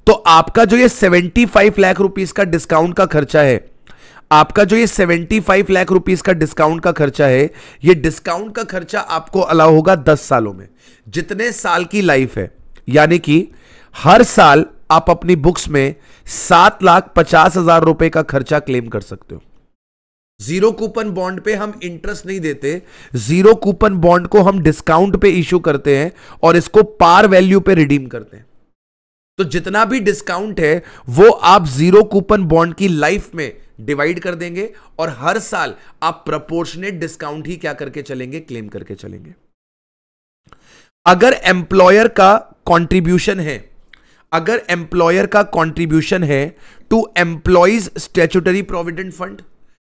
तो आपका जो ये सेवेंटी फाइव लाख रुपीज का डिस्काउंट का खर्चा है आपका जो ये सेवेंटी फाइव लाख रुपीज का डिस्काउंट का खर्चा है ये डिस्काउंट का खर्चा आपको अलाउ होगा दस सालों में जितने साल की लाइफ है यानी कि हर साल आप अपनी बुक्स में सात लाख पचास हजार रुपए का खर्चा क्लेम कर सकते हो जीरो कूपन बॉन्ड पे हम इंटरेस्ट नहीं देते जीरो कूपन बॉन्ड को हम डिस्काउंट पे इश्यू करते हैं और इसको पार वैल्यू पे रिडीम करते हैं तो जितना भी डिस्काउंट है वो आप जीरो कूपन बॉन्ड की लाइफ में डिवाइड कर देंगे और हर साल आप प्रपोर्शनेट डिस्काउंट ही क्या करके चलेंगे क्लेम करके चलेंगे अगर एम्प्लॉयर का कॉन्ट्रीब्यूशन है अगर एम्प्लॉयर का कॉन्ट्रीब्यूशन है to employees statutory provident fund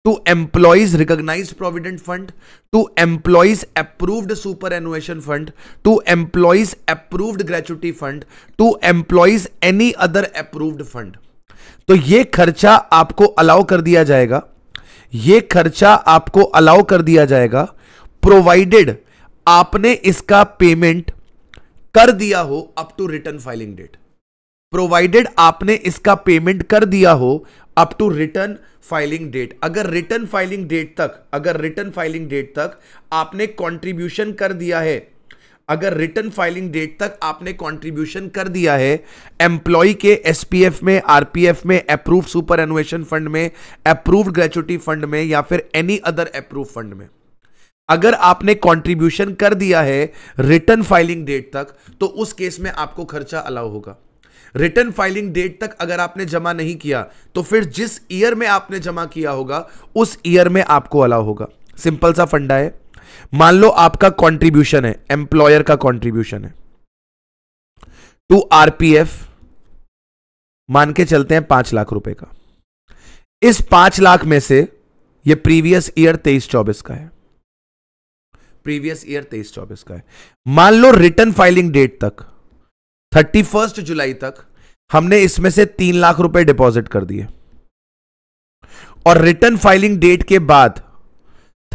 to employees recognised provident fund to employees approved superannuation fund to employees approved gratuity fund to employees any other approved fund तो ये खर्चा आपको allow कर दिया जाएगा ये खर्चा आपको अलाउ कर दिया जाएगा प्रोवाइडेड आपने इसका पेमेंट कर दिया हो up to return filing date provided आपने इसका पेमेंट कर दिया हो up to return filing date अगर रिटर्न फाइलिंग डेट तक अगर रिटर्न फाइलिंग डेट तक आपने कंट्रीब्यूशन कर दिया है अगर रिटर्न फाइलिंग डेट तक आपने कंट्रीब्यूशन कर दिया है एम्प्लॉय के एसपीएफ में आरपीएफ में अप्रूव सुपर एनुएशन फंड में अप्रूव्ड ग्रेचुटी फंड में या फिर एनी अदर अप्रूव फंड में अगर आपने कंट्रीब्यूशन कर दिया है रिटर्न फाइलिंग डेट तक तो उस केस में आपको खर्चा अलाउ होगा रिटर्न फाइलिंग डेट तक अगर आपने जमा नहीं किया तो फिर जिस ईयर में आपने जमा किया होगा उस ईयर में आपको अलाउ होगा सिंपल सा फंडा है मान लो आपका कॉन्ट्रीब्यूशन है एम्प्लॉयर का कॉन्ट्रीब्यूशन है टू तो आरपीएफ मान के चलते हैं पांच लाख रुपए का इस पांच लाख में से ये प्रीवियस ईयर तेईस चौबीस का है प्रीवियस ईयर तेईस चौबीस का है मान लो रिटर्न फाइलिंग डेट तक थर्टी फर्स्ट जुलाई तक हमने इसमें से तीन लाख रुपए डिपॉजिट कर दिए और रिटर्न फाइलिंग डेट के बाद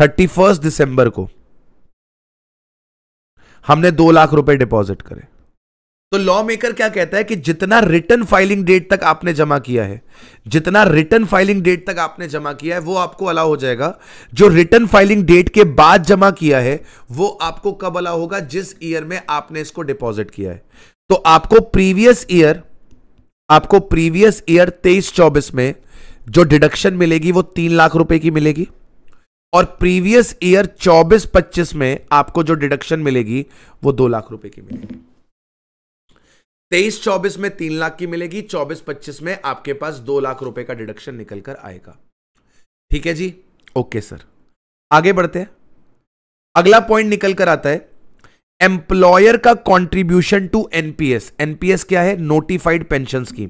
थर्टी फर्स्ट दिसंबर को हमने दो लाख रुपए डिपॉजिट करे तो लॉ मेकर क्या कहता है कि जितना रिटर्न फाइलिंग डेट तक आपने जमा किया है जितना रिटर्न फाइलिंग डेट तक आपने जमा किया है वो आपको अलाउ हो जाएगा जो रिटर्न फाइलिंग डेट के बाद जमा किया है वो आपको कब अलाउ होगा जिस ईयर में आपने इसको डिपॉजिट किया है तो आपको प्रीवियस ईयर आपको प्रीवियस ईयर तेईस चौबीस में जो डिडक्शन मिलेगी वो तीन लाख रुपए की मिलेगी और प्रीवियस ईयर चौबीस पच्चीस में आपको जो डिडक्शन मिलेगी वो दो लाख रुपए की मिलेगी तेईस चौबीस में तीन लाख की मिलेगी चौबीस पच्चीस में आपके पास दो लाख रुपए का डिडक्शन निकल कर आएगा ठीक है जी ओके सर आगे बढ़ते हैं अगला पॉइंट निकल कर आता है एम्प्लॉयर का कॉन्ट्रीब्यूशन टू एनपीएस एनपीएस क्या है नोटिफाइड पेंशन स्कीम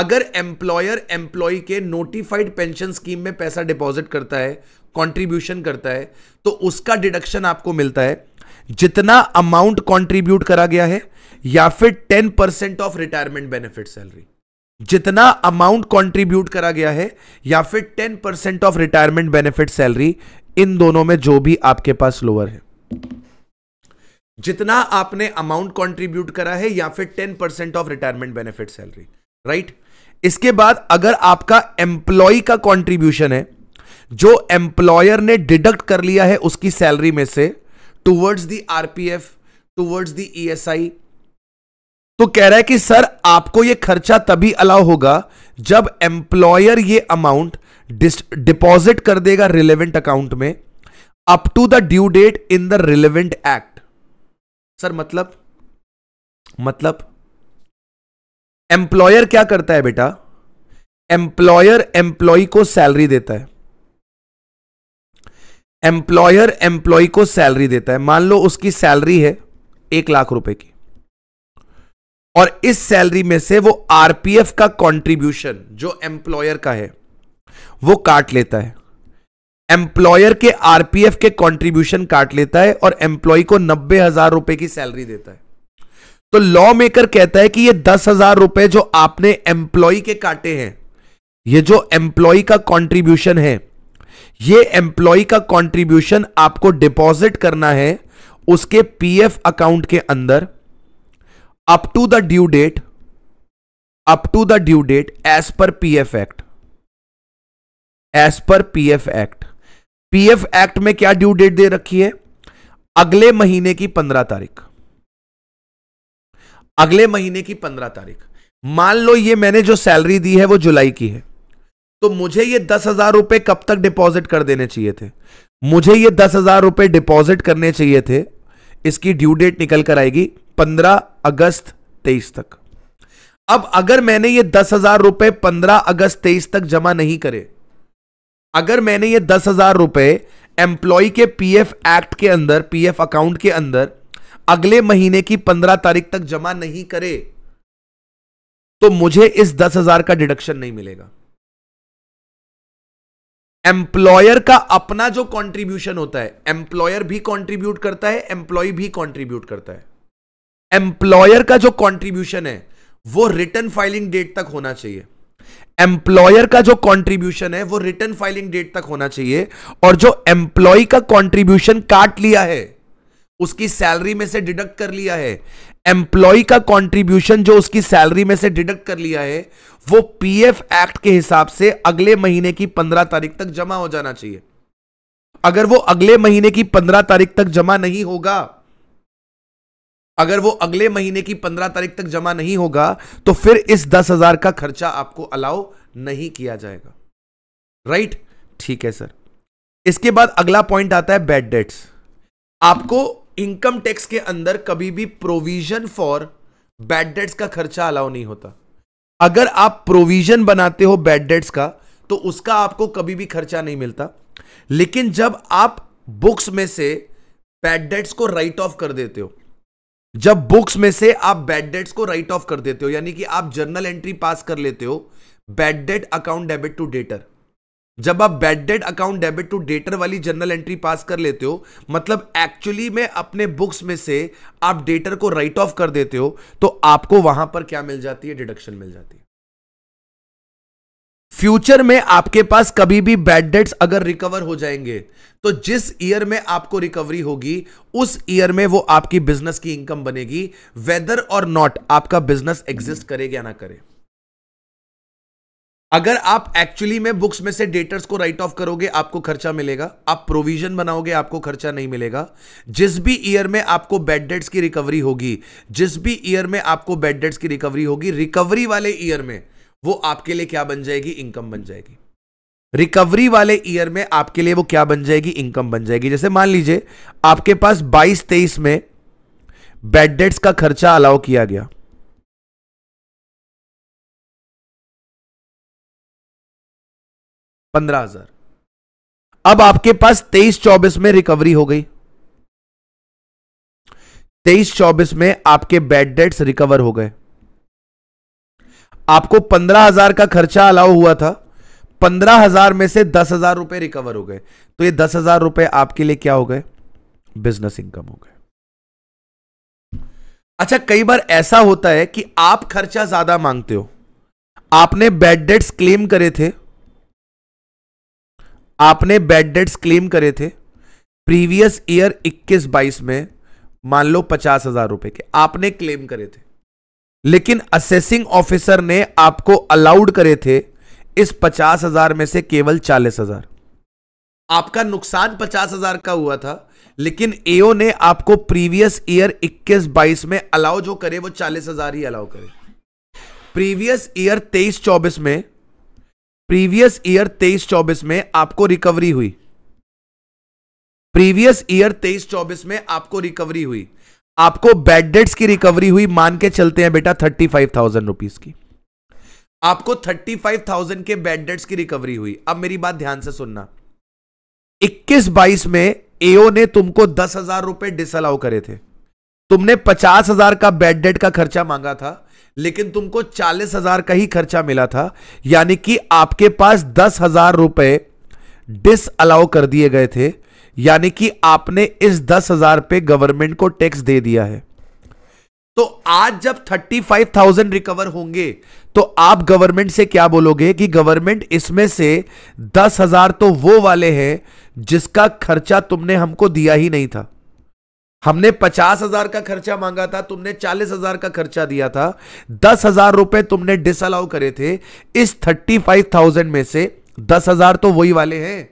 अगर एम्प्लॉयर एम्प्लॉय के नोटिफाइड पेंशन स्कीम में पैसा डिपॉजिट करता है कॉन्ट्रीब्यूशन करता है तो उसका डिडक्शन आपको मिलता है जितना अमाउंट कॉन्ट्रीब्यूट करा गया है या फिर ten percent of retirement benefit salary जितना अमाउंट कॉन्ट्रीब्यूट करा गया है या फिर ten percent of retirement benefit salary इन दोनों में जो भी आपके पास लोअर है जितना आपने अमाउंट कंट्रीब्यूट करा है या फिर ten percent of retirement benefit salary right इसके बाद अगर आपका एम्प्लॉय का कंट्रीब्यूशन है जो एम्प्लॉयर ने डिडक्ट कर लिया है उसकी सैलरी में से towards the RPF towards the ESI तो कह रहा है कि सर आपको यह खर्चा तभी अलाउ होगा जब एम्प्लॉयर ये अमाउंट डिपॉजिट कर देगा रिलेवेंट अकाउंट में up to the due date in the relevant act sir मतलब मतलब एम्प्लॉयर क्या करता है बेटा एम्प्लॉयर एम्प्लॉय को सैलरी देता है एम्प्लॉयर एम्प्लॉय को सैलरी देता है मान लो उसकी सैलरी है एक लाख रुपए की और इस सैलरी में से वो आरपीएफ का कंट्रीब्यूशन जो एम्प्लॉयर का है वो काट लेता है एम्प्लॉयर के आरपीएफ के कंट्रीब्यूशन काट लेता है और एम्प्लॉय को नब्बे हजार रुपए की सैलरी देता है तो लॉ मेकर कहता है कि ये दस हजार रुपए जो आपने एम्प्लॉय के काटे हैं ये जो एम्प्लॉय का कंट्रीब्यूशन है ये एम्प्लॉय का कंट्रीब्यूशन आपको डिपॉजिट करना है उसके पीएफ अकाउंट के अंदर up to the due date up to the due date as per PF act as per PF act PF act में क्या ड्यू डेट दे रखी है अगले महीने की पंद्रह तारीख अगले महीने की पंद्रह तारीख मान लो ये मैंने जो सैलरी दी है वो जुलाई की है तो मुझे ये दस हजार रुपए कब तक डिपॉजिट कर देने चाहिए थे मुझे ये दस हजार रुपए डिपॉजिट करने चाहिए थे इसकी ड्यू डेट निकल कर आएगी पंद्रह अगस्त तेईस तक अब अगर मैंने ये दस हजार रुपए पंद्रह अगस्त तेईस तक जमा नहीं करे अगर मैंने ये दस हजार रुपए एम्प्लॉय के पीएफ एक्ट के अंदर पीएफ अकाउंट के अंदर अगले महीने की पंद्रह तारीख तक जमा नहीं करे तो मुझे इस दस हजार का डिडक्शन नहीं मिलेगा एम्प्लॉयर का अपना जो कंट्रीब्यूशन होता है एम्प्लॉयर भी कंट्रीब्यूट करता है एम्प्लॉय भी कंट्रीब्यूट करता है एम्प्लॉयर का जो कंट्रीब्यूशन है वो रिटर्न फाइलिंग डेट तक होना चाहिए एम्प्लॉयर का जो कंट्रीब्यूशन है वो रिटर्न फाइलिंग डेट तक होना चाहिए और जो एम्प्लॉय का कंट्रीब्यूशन काट लिया है उसकी सैलरी में से डिडक्ट कर लिया है एम्प्लॉय का कंट्रीब्यूशन जो उसकी सैलरी में से डिडक्ट कर लिया है वो पीएफ एक्ट के हिसाब से अगले महीने की पंद्रह तारीख तक जमा हो जाना चाहिए अगर वो अगले महीने की पंद्रह तारीख तक जमा नहीं होगा अगर वो अगले महीने की पंद्रह तारीख तक जमा नहीं होगा तो फिर इस दस हजार का खर्चा आपको अलाउ नहीं किया जाएगा राइट right? ठीक है सर इसके बाद अगला पॉइंट आता है बैड डेट्स आपको इनकम टैक्स के अंदर कभी भी प्रोविजन फॉर बैड डेट्स का खर्चा अलाउ नहीं होता अगर आप प्रोविजन बनाते हो बैड डेट्स का तो उसका आपको कभी भी खर्चा नहीं मिलता लेकिन जब आप बुक्स में से बैड डेट्स को राइट ऑफ कर देते हो जब बुक्स में से आप बैड डेट्स को राइट ऑफ कर देते हो यानी कि आप जर्नल एंट्री पास कर लेते हो bad debt account debit to debtor जब आप bad debt account debit to debtor वाली जर्नल एंट्री पास कर लेते हो मतलब एक्चुअली में अपने बुक्स में से आप डेटर को राइट ऑफ कर देते हो तो आपको वहां पर क्या मिल जाती है डिडक्शन मिल जाती है फ्यूचर में आपके पास कभी भी बैड डेट्स अगर रिकवर हो जाएंगे तो जिस ईयर में आपको रिकवरी होगी उस ईयर में वो आपकी बिजनेस की इनकम बनेगी वेदर और नॉट आपका बिजनेस एग्जिस्ट करे या ना करे अगर आप एक्चुअली में बुक्स में से डेटर्स को राइट ऑफ करोगे आपको खर्चा मिलेगा आप प्रोविजन बनाओगे आपको खर्चा नहीं मिलेगा जिस भी ईयर में आपको बेड डेट्स की रिकवरी होगी जिस भी ईयर में आपको बेड डेट्स की रिकवरी होगी रिकवरी वाले ईयर में वो आपके लिए क्या बन जाएगी इनकम बन जाएगी रिकवरी वाले ईयर में आपके लिए वो क्या बन जाएगी इनकम बन जाएगी जैसे मान लीजिए आपके पास 22 तेईस में बेड डेट्स का खर्चा अलाउ किया गया पंद्रह हजार अब आपके पास तेईस चौबीस में रिकवरी हो गई तेईस चौबीस में आपके बेड डेट्स रिकवर हो गए आपको पंद्रह हजार का खर्चा अलाउ हुआ था पंद्रह हजार में से दस हजार रुपए रिकवर हो गए तो ये दस हजार रुपए आपके लिए क्या हो गए बिजनेस इनकम हो गए अच्छा कई बार ऐसा होता है कि आप खर्चा ज्यादा मांगते हो आपने बेड डेट्स क्लेम करे थे आपने बेड डेट्स क्लेम करे थे प्रीवियस ईयर 21 22 में मान लो पचास हजार रुपए के आपने क्लेम करे थे लेकिन असेसिंग ऑफिसर ने आपको अलाउड करे थे इस पचास हजार में से केवल चालीस हजार आपका नुकसान पचास हजार का हुआ था लेकिन एओ ने आपको प्रीवियस ईयर 21-22 में अलाउ जो करे वो चालीस हजार ही अलाउ करे प्रीवियस ईयर 23-24 में प्रीवियस ईयर 23-24 में आपको रिकवरी हुई प्रीवियस ईयर 23-24 में आपको रिकवरी हुई आपको बेड डेट्स की रिकवरी हुई मान के चलते हैं बेटा थर्टी फाइव थाउजेंड रुपीज की आपको थर्टी फाइव थाउजेंड के बैड डेट्स की रिकवरी हुई अब मेरी बात ध्यान से सुनना इक्कीस बाईस में एओ ने तुमको दस हजार रुपए डिसअलाउ करे थे तुमने पचास हजार का बैड डेट का खर्चा मांगा था लेकिन तुमको चालीस हजार का ही खर्चा मिला था यानी कि आपके पास दस हजार रुपए डिसअलाउ कर दिए गए थे यानी कि आपने इस दस हजार पे गवर्नमेंट को टैक्स दे दिया है तो आज जब थर्टी फाइव थाउजेंड रिकवर होंगे तो आप गवर्नमेंट से क्या बोलोगे कि गवर्नमेंट इसमें से दस हजार तो वो वाले हैं जिसका खर्चा तुमने हमको दिया ही नहीं था हमने पचास हजार का खर्चा मांगा था तुमने चालीस हजार का खर्चा दिया था दस हजार रुपए तुमने डिसअलाउ करे थे इस थर्टी फाइव थाउजेंड में से दस हजार तो वही वाले हैं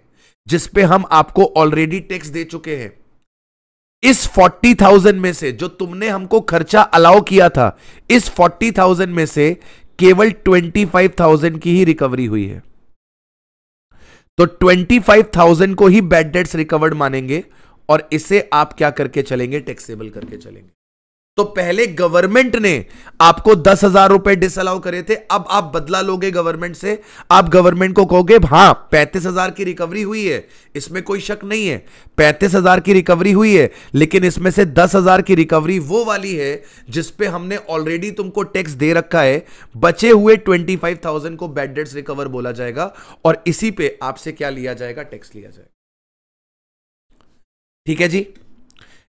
जिस पे हम आपको ऑलरेडी टैक्स दे चुके हैं इस फोर्टी थाउजेंड में से जो तुमने हमको खर्चा अलाउ किया था इस फोर्टी थाउजेंड में से केवल ट्वेंटी फाइव थाउजेंड की ही रिकवरी हुई है तो ट्वेंटी फाइव थाउजेंड को ही बैड डेट्स रिकवर्ड मानेंगे और इसे आप क्या करके चलेंगे टैक्सेबल करके चलेंगे तो पहले गवर्नमेंट ने आपको दस हजार रुपए डिसअलाउ करे थे अब आप बदला लोगे गवर्नमेंट से आप गवर्नमेंट को कहोगे हां पैंतीस हजार की रिकवरी हुई है इसमें कोई शक नहीं है पैंतीस हजार की रिकवरी हुई है लेकिन इसमें से दस हजार की रिकवरी वो वाली है जिसपे हमने ऑलरेडी तुमको टैक्स दे रखा है बचे हुए ट्वेंटी फाइव थाउजेंड को बैड डेट्स रिकवर बोला जाएगा और इसी पे आपसे क्या लिया जाएगा टैक्स लिया जाएगा ठीक है जी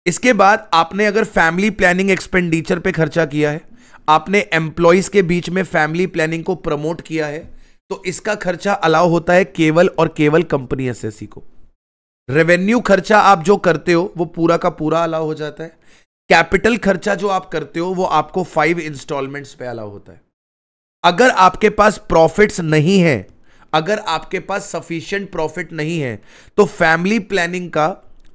इसके बाद आपने अगर फैमिली प्लानिंग एक्सपेंडिचर पे खर्चा किया है आपने एम्प्लॉयज के बीच में फैमिली प्लानिंग को प्रमोट किया है तो इसका खर्चा अलाउ होता है केवल और केवल कंपनी एस को रेवेन्यू खर्चा आप जो करते हो वो पूरा का पूरा अलाउ हो जाता है कैपिटल खर्चा जो आप करते हो वो आपको फाइव इंस्टॉलमेंट्स पे अलाउ होता है अगर आपके पास प्रॉफिट्स नहीं है अगर आपके पास सफिशियंट प्रॉफिट नहीं है तो फैमिली प्लानिंग का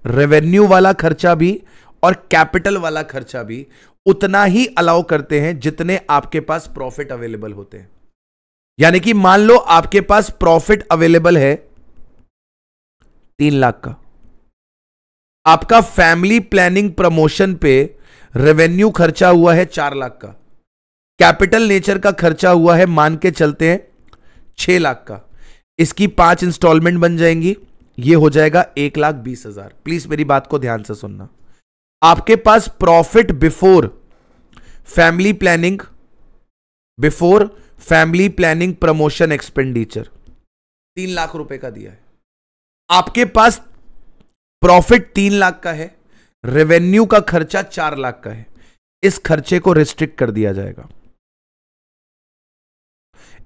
रेवेन्यू वाला खर्चा भी और कैपिटल वाला खर्चा भी उतना ही अलाउ करते हैं जितने आपके पास प्रॉफिट अवेलेबल होते हैं यानी कि मान लो आपके पास प्रॉफिट अवेलेबल है तीन लाख का आपका फैमिली प्लानिंग प्रमोशन पे रेवेन्यू खर्चा हुआ है चार लाख का कैपिटल नेचर का खर्चा हुआ है मान के चलते हैं छह लाख का इसकी पांच इंस्टॉलमेंट बन जाएंगी ये हो जाएगा एक लाख बीस हजार प्लीज मेरी बात को ध्यान से सुनना आपके पास profit before family planning before family planning promotion expenditure तीन लाख रुपए का दिया है आपके पास प्रॉफिट तीन लाख का है रेवेन्यू का खर्चा चार लाख का है इस खर्चे को रिस्ट्रिक्ट कर दिया जाएगा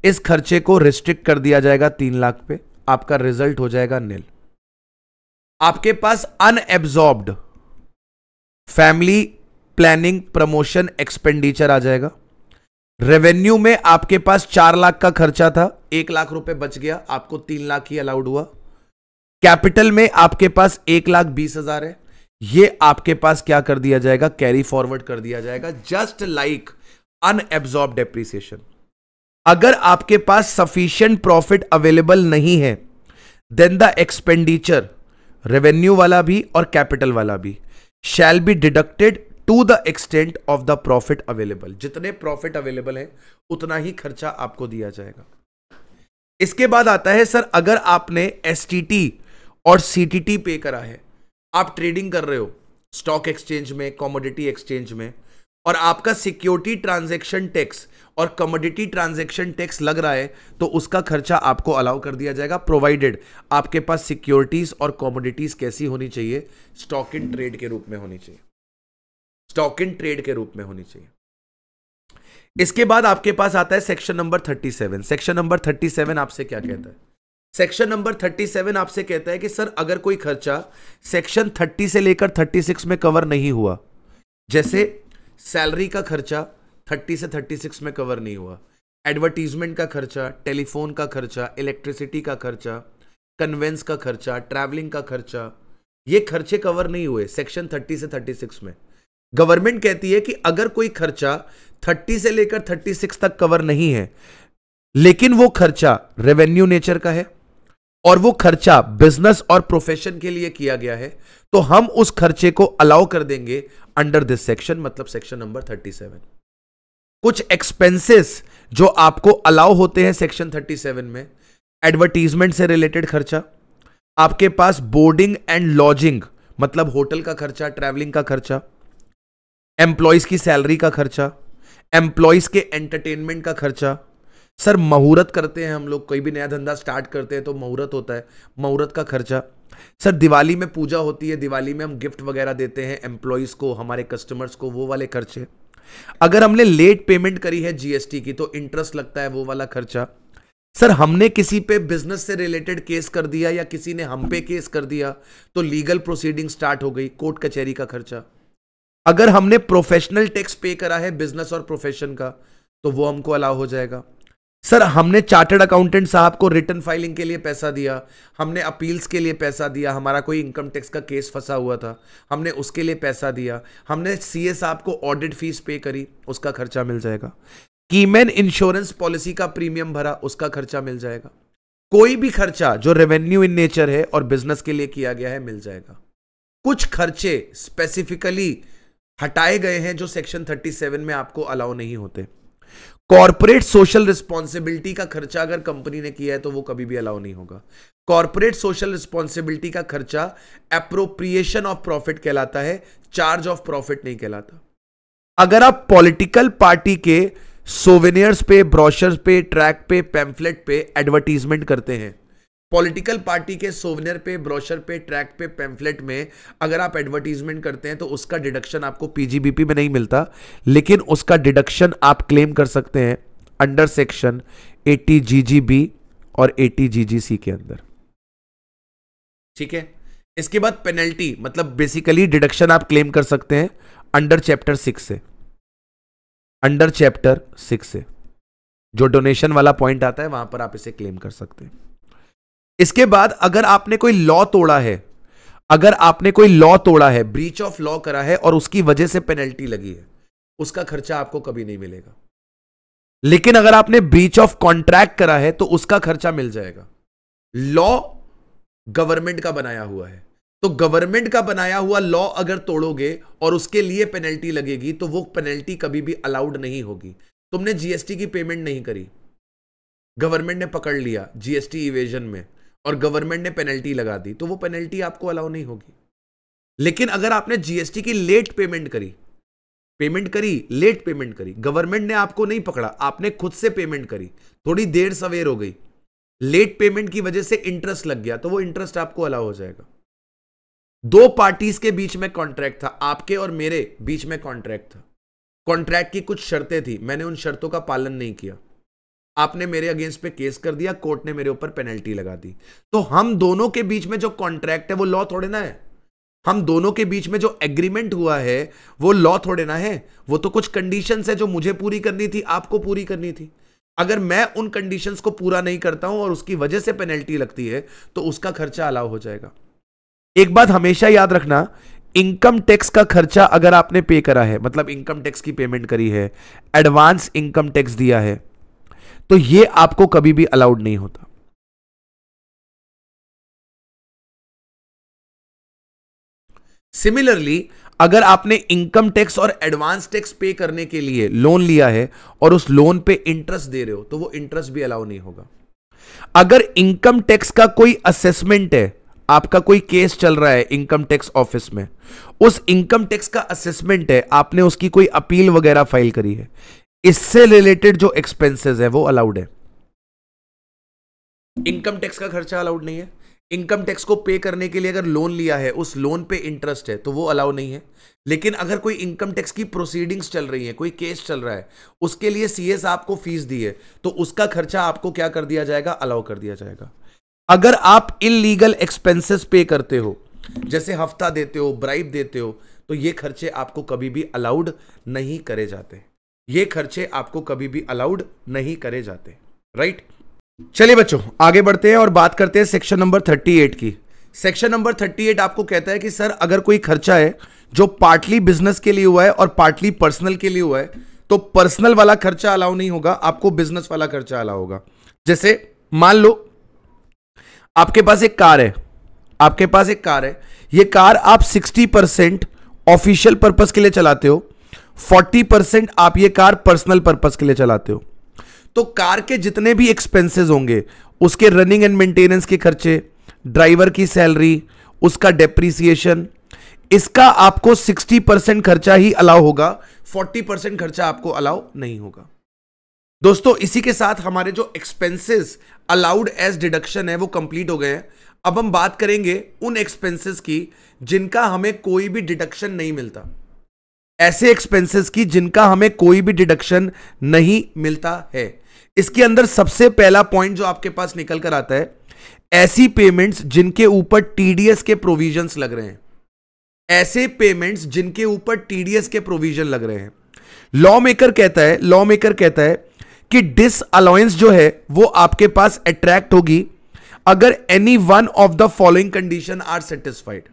इस खर्चे को रिस्ट्रिक्ट कर दिया जाएगा तीन लाख पे आपका रिजल्ट हो जाएगा नील आपके पास unabsorbed family planning promotion expenditure आ जाएगा रेवेन्यू में आपके पास चार लाख का खर्चा था एक लाख रुपए बच गया आपको तीन लाख ही अलाउड हुआ कैपिटल में आपके पास एक लाख बीस हजार है ये आपके पास क्या कर दिया जाएगा कैरी फॉरवर्ड कर दिया जाएगा जस्ट लाइक अनएब्जॉर्ब डेप्रिसिएशन अगर आपके पास सफिशियंट प्रॉफिट अवेलेबल नहीं है देन द एक्सपेंडिचर रेवेन्यू वाला भी और कैपिटल वाला भी shall be deducted to the extent of the profit available जितने प्रॉफिट अवेलेबल है उतना ही खर्चा आपको दिया जाएगा इसके बाद आता है सर अगर आपने एस और सी पे करा है आप ट्रेडिंग कर रहे हो स्टॉक एक्सचेंज में कॉमोडिटी एक्सचेंज में और आपका सिक्योरिटी ट्रांजेक्शन टैक्स और कमोडिटी ट्रांजेक्शन टैक्स लग रहा है तो उसका खर्चा आपको अलाउ कर दिया जाएगा प्रोवाइडेड आपके पास सिक्योरिटीज और कॉमोडिटीज कैसी होनी चाहिए स्टॉक इन ट्रेड के रूप में होनी चाहिए स्टॉक इन ट्रेड के रूप में होनी चाहिए इसके बाद आपके पास आता है section number thirty seven section number thirty seven आपसे क्या कहता है सेक्शन नंबर थर्टी सेवन आपसे कहता है कि सर अगर कोई खर्चा सेक्शन थर्टी से लेकर थर्टी सिक्स में कवर नहीं हुआ जैसे सैलरी का खर्चा थर्टी से थर्टी सिक्स में कवर नहीं हुआ एडवर्टीजमेंट का खर्चा टेलीफोन का खर्चा इलेक्ट्रिसिटी का खर्चा कन्वेंस का खर्चा ट्रैवलिंग का खर्चा ये खर्चे कवर नहीं हुए सेक्शन थर्टी से थर्टी सिक्स में गवर्नमेंट कहती है कि अगर कोई खर्चा थर्टी से लेकर थर्टी सिक्स तक कवर नहीं है लेकिन वो खर्चा रेवेन्यू नेचर का है और वो खर्चा बिजनेस और प्रोफेशन के लिए किया गया है तो हम उस खर्चे को अलाउ कर देंगे अंडर दिस सेक्शन मतलब सेक्शन नंबर 37 कुछ एक्सपेंसेस जो आपको अलाउ होते हैं सेक्शन 37 में एडवर्टीजमेंट से रिलेटेड खर्चा आपके पास बोर्डिंग एंड लॉजिंग मतलब होटल का खर्चा ट्रैवलिंग का खर्चा एम्प्लॉयज की सैलरी का खर्चा एम्प्लॉयज के एंटरटेनमेंट का खर्चा सर मुहूर्त करते हैं हम लोग कोई भी नया धंधा स्टार्ट करते हैं तो मुहूर्त होता है मुहूर्त का खर्चा सर दिवाली में पूजा होती है दिवाली में हम गिफ्ट वगैरह देते हैं एम्प्लॉयज़ को हमारे कस्टमर्स को वो वाले खर्चे अगर हमने लेट पेमेंट करी है जीएसटी की तो इंटरेस्ट लगता है वो वाला खर्चा सर हमने किसी पे बिजनेस से रिलेटेड केस कर दिया या किसी ने हम पे केस कर दिया तो लीगल प्रोसीडिंग स्टार्ट हो गई कोर्ट कचहरी का खर्चा अगर हमने प्रोफेशनल टैक्स पे करा है बिजनेस और प्रोफेशन का तो वो हमको अलाउ हो जाएगा सर हमने चार्टर्ड अकाउंटेंट साहब को रिटर्न फाइलिंग के लिए पैसा दिया हमने अपील्स के लिए पैसा दिया हमारा कोई इनकम टैक्स का केस फंसा हुआ था हमने उसके लिए पैसा दिया हमने ए साहब को ऑडिट फीस पे करी उसका खर्चा मिल जाएगा कीमेन इंश्योरेंस पॉलिसी का प्रीमियम भरा उसका खर्चा मिल जाएगा कोई भी खर्चा जो रेवेन्यू इन नेचर है और बिजनेस के लिए किया गया है मिल जाएगा कुछ खर्चे स्पेसिफिकली हटाए गए हैं जो सेक्शन 37 में आपको अलाउ नहीं होते कॉर्पोरेट सोशल रिस्पॉन्सिबिलिटी का खर्चा अगर कंपनी ने किया है तो वो कभी भी अलाउ नहीं होगा कॉर्पोरेट सोशल रिस्पॉन्सिबिलिटी का खर्चा अप्रोप्रिएशन ऑफ प्रॉफिट कहलाता है चार्ज ऑफ प्रॉफिट नहीं कहलाता अगर आप पॉलिटिकल पार्टी के सोवेनियर्स पे ब्रॉशर्स पे ट्रैक पे पैम्फलेट पे एडवर्टीजमेंट करते हैं पॉलिटिकल पार्टी के सोवनियर पे ब्रोशर पे ट्रैक पे पैम्फलेट में अगर आप एडवर्टीजमेंट करते हैं तो उसका डिडक्शन आपको पीजीबीपी में नहीं मिलता लेकिन उसका डिडक्शन आप क्लेम कर सकते हैं अंडर सेक्शन एटी जी और एटी जी के अंदर ठीक है इसके बाद पेनल्टी मतलब बेसिकली डिडक्शन आप क्लेम कर सकते हैं अंडर चैप्टर सिक्स से अंडर चैप्टर सिक्स से जो डोनेशन वाला पॉइंट आता है वहां पर आप इसे क्लेम कर सकते हैं इसके बाद अगर आपने कोई लॉ तोड़ा है अगर आपने कोई लॉ तोड़ा है ब्रीच ऑफ लॉ करा है और उसकी वजह से पेनल्टी लगी है उसका खर्चा आपको कभी नहीं मिलेगा लेकिन अगर आपने ब्रीच ऑफ कॉन्ट्रैक्ट करा है तो उसका खर्चा मिल जाएगा लॉ गवर्नमेंट का बनाया हुआ है तो गवर्नमेंट का बनाया हुआ लॉ अगर तोड़ोगे और उसके लिए पेनल्टी लगेगी तो वो पेनल्टी कभी भी अलाउड नहीं होगी तुमने जीएसटी की पेमेंट नहीं करी गवर्नमेंट ने पकड़ लिया जीएसटी इवेजन में और गवर्नमेंट ने पेनल्टी लगा दी तो वो पेनल्टी आपको अलाउ नहीं होगी लेकिन अगर आपने जीएसटी की लेट पेमेंट करी पेमेंट करी लेट पेमेंट करी गवर्नमेंट ने आपको नहीं पकड़ा आपने खुद से पेमेंट करी थोड़ी देर सवेर हो गई लेट पेमेंट की वजह से इंटरेस्ट लग गया तो वो इंटरेस्ट आपको अलाउ हो जाएगा दो पार्टीज के बीच में कॉन्ट्रैक्ट था आपके और मेरे बीच में कॉन्ट्रैक्ट था कॉन्ट्रैक्ट की कुछ शर्तें थी मैंने उन शर्तों का पालन नहीं किया आपने मेरे अगेंस्ट पे केस कर दिया कोर्ट ने मेरे ऊपर पेनल्टी लगा दी तो हम दोनों के बीच में जो कॉन्ट्रैक्ट है वो लॉ थोड़े ना है हम दोनों के बीच में जो एग्रीमेंट हुआ है वो लॉ थोड़े ना है वो तो कुछ कंडीशंस है जो मुझे पूरी करनी थी आपको पूरी करनी थी अगर मैं उन कंडीशंस को पूरा नहीं करता हूं और उसकी वजह से पेनल्टी लगती है तो उसका खर्चा अलाव हो जाएगा एक बात हमेशा याद रखना इनकम टैक्स का खर्चा अगर आपने पे करा है मतलब इनकम टैक्स की पेमेंट करी है एडवांस इनकम टैक्स दिया है तो ये आपको कभी भी अलाउड नहीं होता सिमिलरली अगर आपने इनकम टैक्स और एडवांस टैक्स पे करने के लिए लोन लिया है और उस लोन पे इंटरेस्ट दे रहे हो तो वो इंटरेस्ट भी अलाउ नहीं होगा अगर इनकम टैक्स का कोई असेसमेंट है आपका कोई केस चल रहा है इनकम टैक्स ऑफिस में उस इनकम टैक्स का असेसमेंट है आपने उसकी कोई अपील वगैरह फाइल करी है इससे रिलेटेड जो एक्सपेंसेस है वो अलाउड है इनकम टैक्स का खर्चा अलाउड नहीं है इनकम टैक्स को पे करने के लिए अगर लोन लिया है उस लोन पे इंटरेस्ट है तो वो अलाउ नहीं है लेकिन अगर कोई इनकम टैक्स की प्रोसीडिंग्स चल रही है कोई केस चल रहा है उसके लिए सीएस आपको फीस दी है तो उसका खर्चा आपको क्या कर दिया जाएगा अलाउ कर दिया जाएगा अगर आप इलीगल एक्सपेंसेस पे करते हो जैसे हफ्ता देते हो ब्राइब देते हो तो ये खर्चे आपको कभी भी अलाउड नहीं करे जाते ये खर्चे आपको कभी भी अलाउड नहीं करे जाते राइट चलिए बच्चों आगे बढ़ते हैं और बात करते हैं सेक्शन नंबर 38 की सेक्शन नंबर 38 आपको कहता है कि सर अगर कोई खर्चा है जो पार्टली बिजनेस के लिए हुआ है और पार्टली पर्सनल के लिए हुआ है तो पर्सनल वाला खर्चा अलाउ नहीं होगा आपको बिजनेस वाला खर्चा अलाउ होगा जैसे मान लो आपके पास एक कार है आपके पास एक कार है यह कार आप 60 परसेंट ऑफिशियल पर्पज के लिए चलाते हो फोर्टी परसेंट आप ये कार पर्सनल पर्पज के लिए चलाते हो तो कार के जितने भी एक्सपेंसेस होंगे उसके रनिंग एंड मेंटेनेंस के खर्चे ड्राइवर की सैलरी उसका डेप्रिसिएशन इसका आपको 60 परसेंट खर्चा ही अलाउ होगा 40 परसेंट खर्चा आपको अलाउ नहीं होगा दोस्तों इसी के साथ हमारे जो एक्सपेंसेस अलाउड एज डिडक्शन है वो कंप्लीट हो गए हैं अब हम बात करेंगे उन एक्सपेंसेस की जिनका हमें कोई भी डिडक्शन नहीं मिलता ऐसे एक्सपेंसेस की जिनका हमें कोई भी डिडक्शन नहीं मिलता है इसके अंदर सबसे पहला पॉइंट जो आपके पास निकल कर आता है ऐसी पेमेंट्स जिनके ऊपर टीडीएस के प्रोविजंस लग रहे हैं ऐसे पेमेंट्स जिनके ऊपर टीडीएस के प्रोविजन लग रहे हैं लॉ मेकर कहता है लॉ मेकर कहता है कि डिस अलाउंस जो है वो आपके पास अट्रैक्ट होगी अगर any one of the following condition are satisfied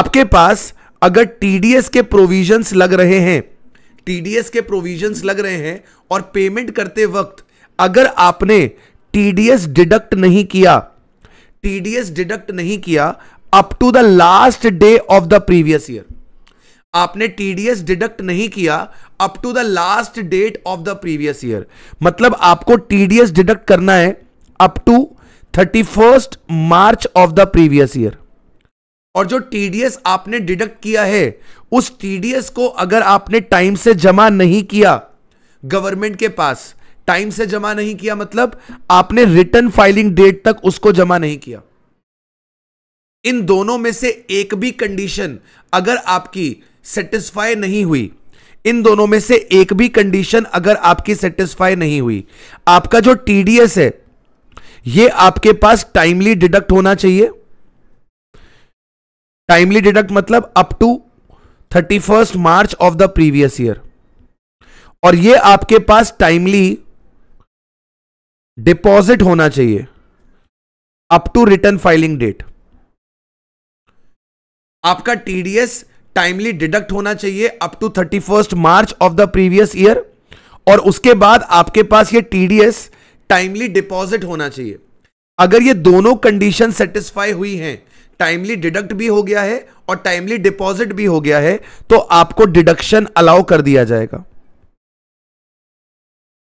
आपके पास अगर टीडीएस के प्रोविजंस लग रहे हैं टीडीएस के प्रोविजंस लग रहे हैं और पेमेंट करते वक्त अगर आपने टीडीएस डिडक्ट नहीं किया टीडीएस डिडक्ट नहीं किया up to the last day of the previous year आपने टीडीएस डिडक्ट नहीं किया up to the last date of the previous year मतलब आपको टीडीएस डिडक्ट करना है up to thirty first March of the previous year और जो TDS आपने डिडक्ट किया है उस टीडीएस को अगर आपने टाइम से जमा नहीं किया गवर्नमेंट के पास टाइम से जमा नहीं किया मतलब आपने रिटर्न फाइलिंग डेट तक उसको जमा नहीं किया इन दोनों में से एक भी कंडीशन अगर आपकी सेटिस्फाई नहीं हुई इन दोनों में से एक भी कंडीशन अगर आपकी सेटिस्फाई नहीं हुई आपका जो टीडीएस है ये आपके पास टाइमली डिडक्ट होना चाहिए टाइमली डिडक्ट मतलब up to thirty first March of the previous year और ये आपके पास टाइमली डिपॉजिट होना चाहिए up to return filing date आपका टीडीएस टाइमली डिडक्ट होना चाहिए up to thirty first March of the previous year और उसके बाद आपके पास ये टीडीएस टाइमली डिपॉजिट होना चाहिए अगर ये दोनों कंडीशन सेटिस्फाई हुई हैं टाइमली डिडक्ट भी हो गया है और टाइमली डिपॉजिट भी हो गया है तो आपको डिडक्शन अलाउ कर दिया जाएगा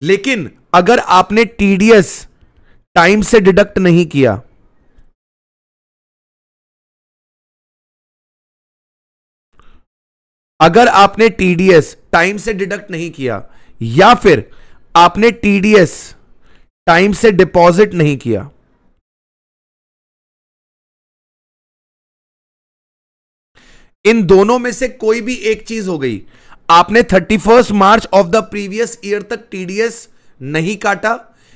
लेकिन अगर आपने टीडीएस टाइम से डिडक्ट नहीं किया अगर आपने टीडीएस टाइम से डिडक्ट नहीं किया या फिर आपने टीडीएस टाइम से डिपॉजिट नहीं किया इन दोनों में से कोई भी एक चीज हो गई आपने thirty first March of the previous year तक टीडीएस नहीं काटा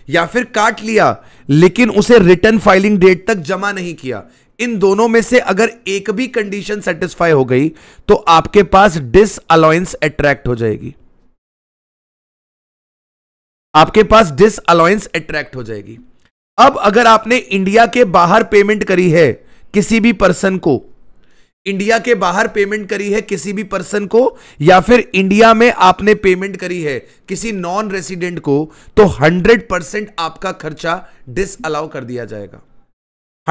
या फिर काट लिया लेकिन उसे रिटर्न फाइलिंग डेट तक जमा नहीं किया इन दोनों में से अगर एक भी कंडीशन सेटिस्फाई हो गई तो आपके पास डिस अलाउंस अट्रैक्ट हो जाएगी आपके पास डिस अलाउंस अट्रैक्ट हो जाएगी अब अगर आपने इंडिया के बाहर पेमेंट करी है किसी भी पर्सन को इंडिया के बाहर पेमेंट करी है किसी भी पर्सन को या फिर इंडिया में आपने पेमेंट करी है किसी नॉन रेसिडेंट को तो 100 परसेंट आपका खर्चा डिस अलाउ कर दिया जाएगा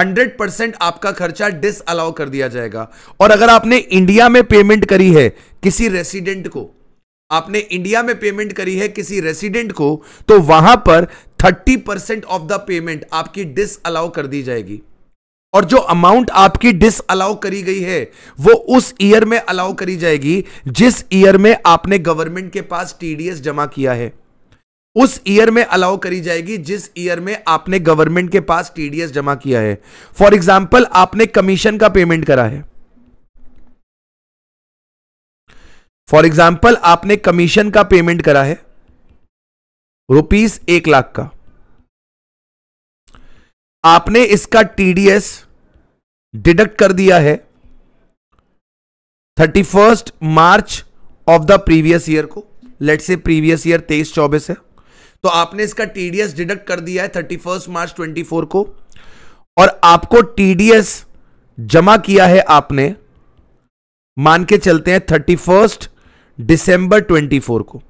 100 परसेंट आपका खर्चा डिस अलाउ कर दिया जाएगा और अगर आपने इंडिया में पेमेंट करी है किसी रेसिडेंट को आपने इंडिया में पेमेंट करी है किसी रेसिडेंट को तो वहां पर 30 परसेंट ऑफ द पेमेंट आपकी डिस अलाउ कर दी जाएगी और जो अमाउंट आपकी डिस अलाउ करी गई है वो उस ईयर में अलाउ करी जाएगी जिस ईयर में आपने गवर्नमेंट के पास टीडीएस जमा किया है उस ईयर में अलाउ करी जाएगी जिस ईयर में आपने गवर्नमेंट के पास टीडीएस जमा किया है फॉर एग्जाम्पल आपने कमीशन का पेमेंट करा है फॉर एग्जाम्पल आपने कमीशन का पेमेंट करा है रुपीस एक लाख का आपने इसका टीडीएस डिडक्ट कर दिया है thirty first March of the previous year को लेट से प्रीवियस ईयर तेईस चौबीस है तो आपने इसका टीडीएस डिडक्ट कर दिया है thirty first March twenty four को और आपको टीडीएस जमा किया है आपने मान के चलते हैं thirty first December twenty four को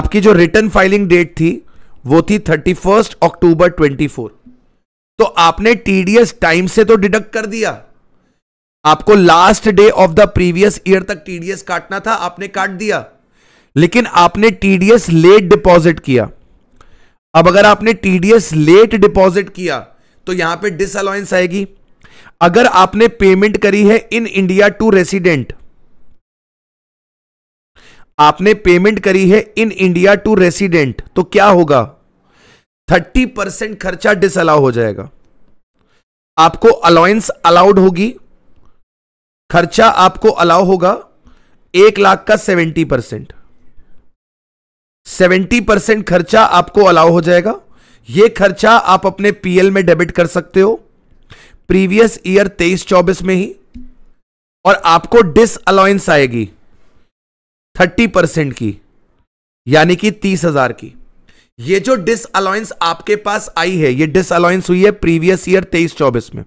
आपकी जो रिटर्न फाइलिंग डेट थी वो थी thirty first October twenty four तो आपने टीडीएस टाइम से तो डिडक्ट कर दिया आपको last day of the previous year तक टीडीएस काटना था आपने काट दिया लेकिन आपने टीडीएस लेट डिपॉजिट किया अब अगर आपने टीडीएस लेट डिपॉजिट किया तो यहां पे डिसअलाउंस आएगी अगर आपने पेमेंट करी है इन इंडिया टू रेसिडेंट आपने पेमेंट करी है इन इंडिया टू रेसिडेंट तो क्या होगा थर्टी परसेंट खर्चा डिसअलाउ हो जाएगा आपको अलाउंस अलाउड होगी खर्चा आपको अलाउ होगा एक लाख का सेवेंटी परसेंट सेवेंटी परसेंट खर्चा आपको अलाउ हो जाएगा यह खर्चा आप अपने पीएल में डेबिट कर सकते हो प्रीवियस ईयर तेईस चौबीस में ही और आपको डिस अलाउंस आएगी थर्टी परसेंट की यानी कि तीस हजार की ये जो डिस अलाउंस आपके पास आई है ये डिस अलाउंस हुई है प्रीवियस ईयर तेईस चौबीस में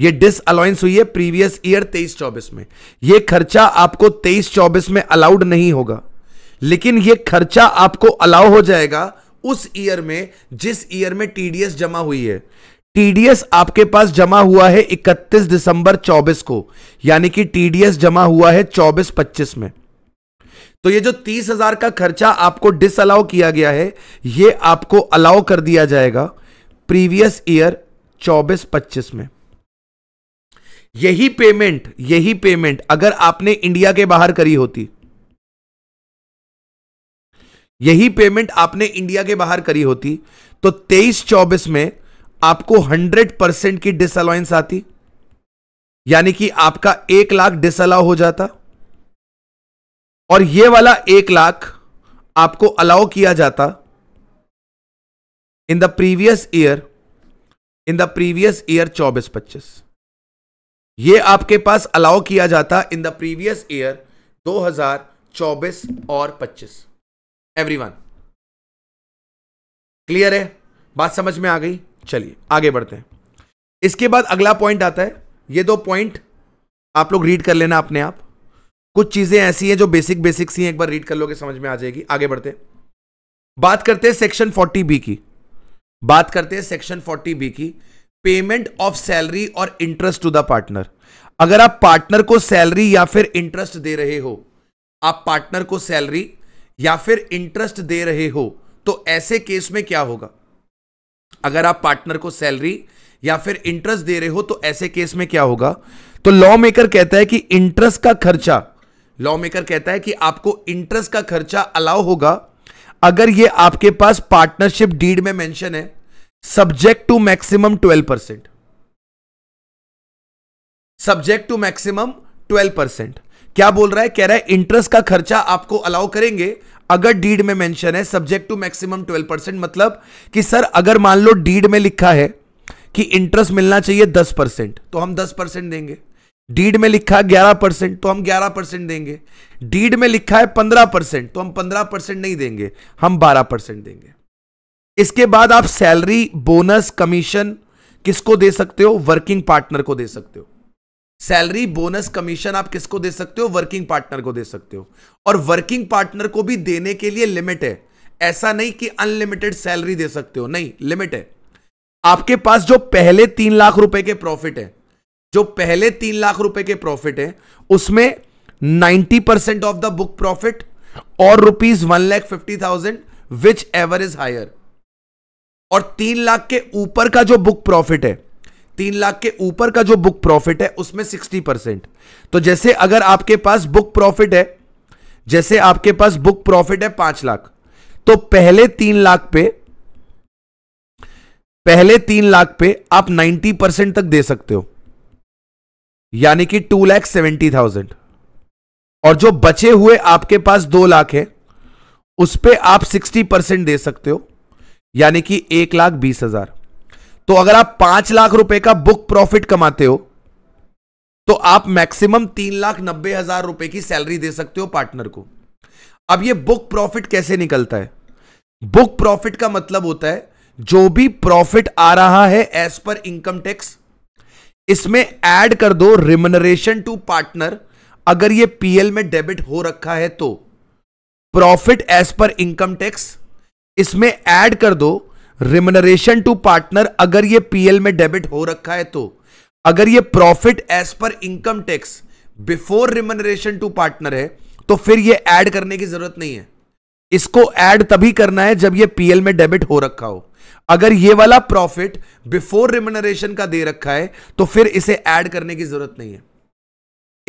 ये डिस अलाउंस हुई है प्रीवियस ईयर तेईस चौबीस में ये खर्चा आपको तेईस चौबीस में अलाउड नहीं होगा लेकिन ये खर्चा आपको अलाउ हो जाएगा उस ईयर में जिस ईयर में टीडीएस जमा हुई है टीडीएस आपके पास जमा हुआ है 31 दिसंबर 24 को यानी कि टीडीएस जमा हुआ है 24 25 में तो ये जो तीस हजार का खर्चा आपको डिसअलाउ किया गया है ये आपको अलाउ कर दिया जाएगा प्रीवियस ईयर चौबीस पच्चीस में यही पेमेंट यही पेमेंट अगर आपने इंडिया के बाहर करी होती यही पेमेंट आपने इंडिया के बाहर करी होती तो तेईस चौबीस में आपको हंड्रेड परसेंट की डिसअलाउंस आती यानी कि आपका एक लाख डिसअलाउ हो जाता और ये वाला एक लाख आपको अलाउ किया जाता in the previous year in the previous year चौबीस पच्चीस ये आपके पास अलाउ किया जाता इन द प्रीवियस ईयर 2024 और 25 एवरीवन क्लियर है बात समझ में आ गई चलिए आगे बढ़ते हैं इसके बाद अगला पॉइंट आता है ये दो पॉइंट आप लोग रीड कर लेना अपने आप कुछ चीजें ऐसी हैं जो बेसिक बेसिक सी हैं एक बार रीड कर लोगे समझ में आ जाएगी आगे बढ़ते बात करते हैं सेक्शन फोर्टी बी की बात करते हैं सेक्शन फोर्टी बी की पेमेंट ऑफ सैलरी और इंटरेस्ट टू द पार्टनर अगर आप पार्टनर को सैलरी या फिर इंटरेस्ट दे रहे हो आप पार्टनर को सैलरी या फिर इंटरेस्ट दे रहे हो तो ऐसे केस में क्या होगा अगर आप पार्टनर को सैलरी या फिर इंटरेस्ट दे रहे हो तो ऐसे केस में क्या होगा तो लॉ मेकर कहता है कि इंटरेस्ट का खर्चा लॉ मेकर कहता है कि आपको इंटरेस्ट का खर्चा अलाउ होगा अगर ये आपके पास पार्टनरशिप डीड में मेंशन है subject to maximum twelve percent subject to maximum twelve percent क्या बोल रहा है कह रहा है इंटरेस्ट का खर्चा आपको अलाउ करेंगे अगर डीड में मेंशन है subject to maximum twelve percent मतलब कि सर अगर मान लो डीड में लिखा है कि इंटरेस्ट मिलना चाहिए दस परसेंट तो हम दस परसेंट देंगे डीड में लिखा है ग्यारह परसेंट तो हम ग्यारह परसेंट देंगे डीड में लिखा है पंद्रह परसेंट तो हम पंद्रह परसेंट नहीं देंगे हम बारह परसेंट देंगे इसके बाद आप सैलरी बोनस कमीशन किसको दे सकते हो वर्किंग पार्टनर को दे सकते हो सैलरी बोनस कमीशन आप किसको दे सकते हो वर्किंग पार्टनर को दे सकते हो और वर्किंग पार्टनर को भी देने के लिए लिमिट है ऐसा नहीं कि अनलिमिटेड सैलरी दे सकते हो नहीं लिमिट है आपके पास जो पहले तीन लाख रुपए के प्रॉफिट है जो पहले तीन लाख रुपए के प्रॉफिट है उसमें ninety percent of the book profit और rupees one lakh fifty thousand whichever is higher और तीन लाख के ऊपर का जो बुक प्रॉफिट है तीन लाख के ऊपर का जो बुक प्रॉफिट है उसमें सिक्सटी परसेंट तो जैसे अगर आपके पास बुक प्रॉफिट है जैसे आपके पास बुक प्रॉफिट है पांच लाख तो पहले तीन लाख पे पहले तीन लाख पे आप नाइन्टी परसेंट तक दे सकते हो यानी कि टू लैख सेवेंटी थाउजेंड और जो बचे हुए आपके पास दो लाख है उस पर आप सिक्सटी परसेंट दे सकते हो यानी कि एक लाख बीस हजार तो अगर आप पांच लाख रुपए का बुक प्रॉफिट कमाते हो तो आप मैक्सिमम तीन लाख नब्बे हजार रुपए की सैलरी दे सकते हो पार्टनर को अब ये बुक प्रॉफिट कैसे निकलता है बुक प्रॉफिट का मतलब होता है जो भी प्रॉफिट आ रहा है एज पर इनकम टैक्स इसमें ऐड कर दो रिमनरेशन टू पार्टनर अगर ये पीएल में डेबिट हो रखा है तो profit as per income tax इसमें ऐड कर दो रिमनरेशन टू पार्टनर अगर ये पीएल में डेबिट हो रखा है तो अगर ये profit as per income tax before remuneration to partner है तो फिर ये ऐड करने की जरूरत नहीं है इसको ऐड तभी करना है जब ये पीएल में डेबिट हो रखा हो अगर ये वाला प्रॉफिट बिफोर रिमोनरेशन का दे रखा है तो फिर इसे ऐड करने की जरूरत नहीं है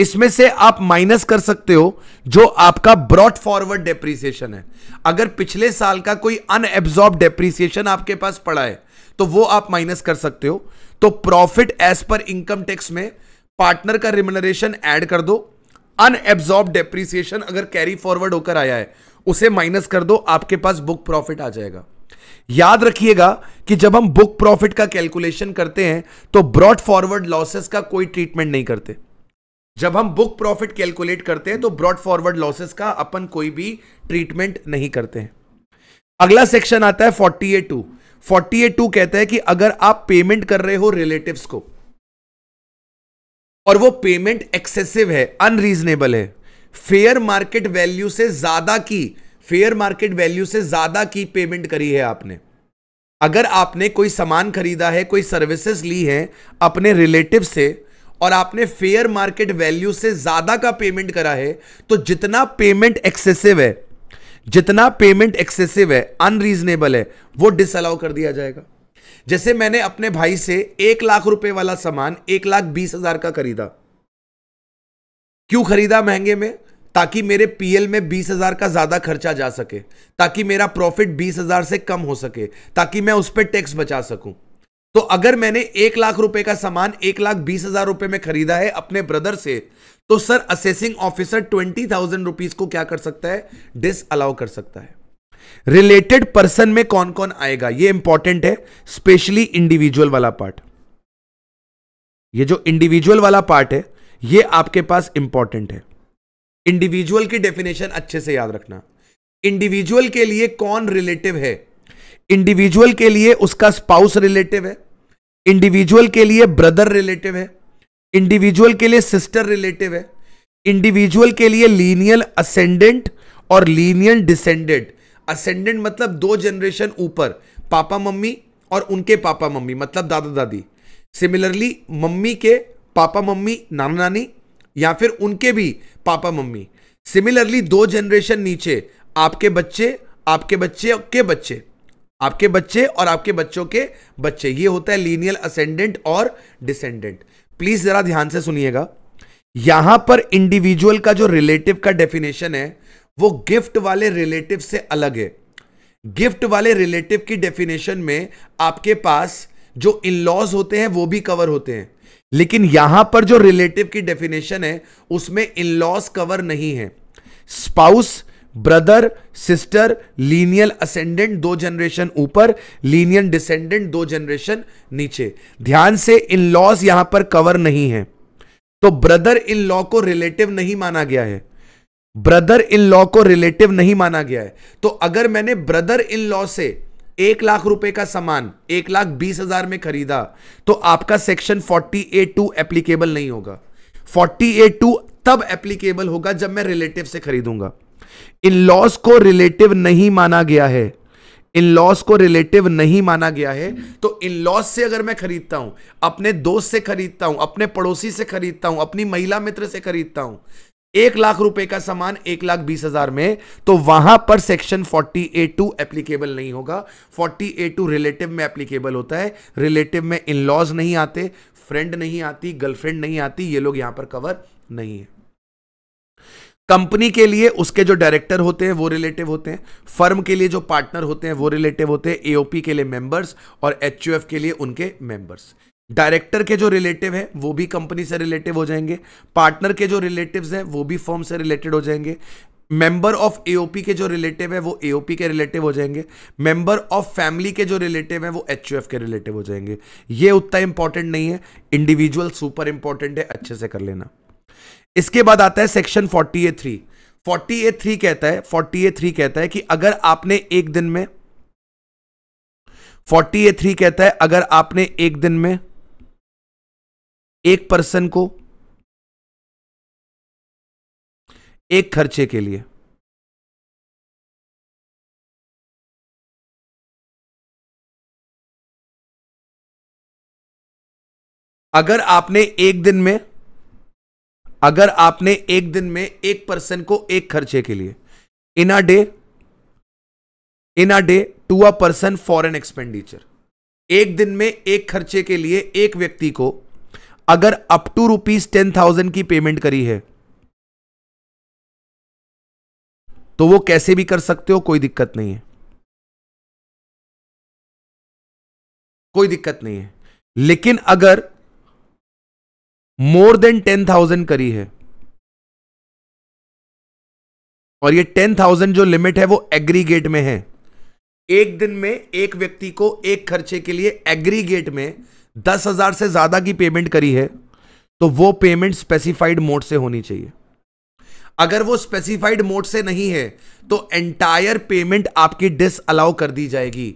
इसमें से आप माइनस कर सकते हो जो आपका ब्रॉड फॉरवर्ड डेप्रीसिएशन है अगर पिछले साल का कोई अनएब्जॉर्ब डेप्रीसिएशन आपके पास पड़ा है तो वो आप माइनस कर सकते हो तो profit as per income tax में पार्टनर का रिमोनरेशन ऐड कर दो अनएब्जॉर्ब डेप्रीसिएशन अगर कैरी फॉरवर्ड होकर आया है उसे माइनस कर दो आपके पास बुक प्रॉफिट आ जाएगा याद रखिएगा कि जब हम बुक प्रॉफिट का कैलकुलेशन करते हैं तो ब्रॉड फॉरवर्ड लॉसेस का कोई ट्रीटमेंट नहीं करते जब हम बुक प्रॉफिट कैलकुलेट करते हैं तो ब्रॉड फॉरवर्ड लॉसेस का अपन कोई भी ट्रीटमेंट नहीं करते हैं अगला सेक्शन आता है forty A two forty A two कहता है कि अगर आप पेमेंट कर रहे हो रिलेटिव्स को और वो पेमेंट एक्सेसिव है अनरीजनेबल है फेयर मार्केट वैल्यू से ज्यादा की फेयर मार्केट वैल्यू से ज्यादा की पेमेंट करी है आपने अगर आपने कोई सामान खरीदा है कोई सर्विसेज ली है अपने रिलेटिव से और आपने फेयर मार्केट वैल्यू से ज्यादा का पेमेंट करा है तो जितना पेमेंट एक्सेसिव है जितना पेमेंट एक्सेसिव है अनरीजनेबल है वो डिसअलाउ कर दिया जाएगा जैसे मैंने अपने भाई से एक लाख रुपए वाला सामान एक लाख बीस हजार का खरीदा क्यों खरीदा महंगे में ताकि मेरे पीएल में बीस हजार का ज्यादा खर्चा जा सके ताकि मेरा प्रॉफिट बीस हजार से कम हो सके ताकि मैं उस पर टैक्स बचा सकूं तो अगर मैंने एक लाख रुपए का सामान एक लाख बीस हजार रुपए में खरीदा है अपने ब्रदर से तो sir assessing officer twenty thousand rupees को क्या कर सकता है डिस अलाउ कर सकता है रिलेटेड पर्सन में कौन कौन आएगा ये इंपॉर्टेंट है स्पेशली इंडिविजुअल वाला पार्ट ये जो इंडिविजुअल वाला पार्ट है ये आपके पास इंपॉर्टेंट है इंडिविजुअल की डेफिनेशन अच्छे से याद रखना इंडिविजुअल के लिए कौन रिलेटिव है इंडिविजुअल के लिए उसका स्पाउस रिलेटिव है इंडिविजुअल के लिए ब्रदर रिलेटिव है इंडिविजुअल के लिए सिस्टर रिलेटिव है इंडिविजुअल के लिए लीनियल असेंडेंट और लीनियल डिसेंडेंट असेंडेंट मतलब दो जनरेशन ऊपर पापा मम्मी और उनके पापा मम्मी मतलब दादा दादी सिमिलरली मम्मी के पापा मम्मी नाना नानी या फिर उनके भी पापा मम्मी सिमिलरली दो जनरेशन नीचे आपके बच्चे आपके बच्चे के बच्चे आपके बच्चे और आपके बच्चों के बच्चे ये होता है लीनियल असेंडेंट और डिसेंडेंट प्लीज जरा ध्यान से सुनिएगा यहां पर इंडिविजुअल का जो रिलेटिव का डेफिनेशन है वो गिफ्ट वाले रिलेटिव से अलग है गिफ्ट वाले रिलेटिव की डेफिनेशन में आपके पास जो इन लॉज होते हैं वो भी कवर होते हैं लेकिन यहां पर जो रिलेटिव की डेफिनेशन है उसमें इन लॉज कवर नहीं है spouse brother sister lineal ascendant दो जनरेशन ऊपर लीनियल डिसेंडेंट दो जनरेशन नीचे ध्यान से इन लॉज यहां पर कवर नहीं है तो ब्रदर इन लॉ को रिलेटिव नहीं माना गया है ब्रदर इन लॉ को रिलेटिव नहीं माना गया है तो अगर मैंने ब्रदर इन लॉ से एक लाख रुपए का सामान एक लाख बीस हजार में खरीदा तो आपका section forty A two applicable नहीं होगा फोर्टी ए टू तब एप्लीकेबल होगा जब मैं रिलेटिव से खरीदूंगा इन लॉस को रिलेटिव नहीं माना गया है इन लॉस को रिलेटिव नहीं माना गया है तो इन लॉस से अगर मैं खरीदता हूं अपने दोस्त से खरीदता हूं अपने पड़ोसी से खरीदता हूं अपनी महिला मित्र से खरीदता हूं एक लाख रुपए का सामान एक लाख बीस हजार में तो वहां पर section forty A two applicable नहीं होगा फोर्टी ए टू रिलेटिव में एप्लीकेबल होता है रिलेटिव में इन लॉज नहीं आते फ्रेंड नहीं आती गर्लफ्रेंड नहीं आती ये लोग यहां पर कवर नहीं है कंपनी के लिए उसके जो डायरेक्टर होते हैं वो रिलेटिव होते हैं फर्म के लिए जो पार्टनर होते हैं वो रिलेटिव होते हैं एओपी के लिए मेंबर्स और एच के लिए उनके मेंबर्स डायरेक्टर के जो रिलेटिव है वो भी कंपनी से रिलेटिव हो जाएंगे पार्टनर के जो रिलेटिव्स हैं वो भी फॉर्म से रिलेटेड हो जाएंगे मेंबर ऑफ एओपी के जो रिलेटिव है वो एओपी के रिलेटिव हो जाएंगे मेंबर ऑफ फैमिली के जो रिलेटिव है वो एच के रिलेटिव हो जाएंगे ये उतना इंपॉर्टेंट नहीं है इंडिविजुअल सुपर इंपॉर्टेंट है अच्छे से कर लेना इसके बाद आता है section forty A three forty A three कहता है फोर्टी ए थ्री कहता है कि अगर आपने एक दिन में फोर्टी ए थ्री कहता है अगर आपने एक दिन में एक पर्सन को एक खर्चे के लिए अगर आपने एक दिन में अगर आपने एक दिन में एक पर्सन को एक खर्चे के लिए in a day in a day to a person for an expenditure एक दिन में एक खर्चे के लिए एक व्यक्ति को अगर up to rupees ten thousand की पेमेंट करी है तो वो कैसे भी कर सकते हो कोई दिक्कत नहीं है कोई दिक्कत नहीं है लेकिन अगर मोर देन टेन थाउजेंड करी है और ये टेन थाउजेंड जो लिमिट है वो एग्रीगेट में है एक दिन में एक व्यक्ति को एक खर्चे के लिए एग्रीगेट में दस हजार से ज्यादा की पेमेंट करी है तो वो पेमेंट स्पेसिफाइड मोड से होनी चाहिए अगर वो स्पेसिफाइड मोड से नहीं है तो एंटायर पेमेंट आपकी डिस अलाउ कर दी जाएगी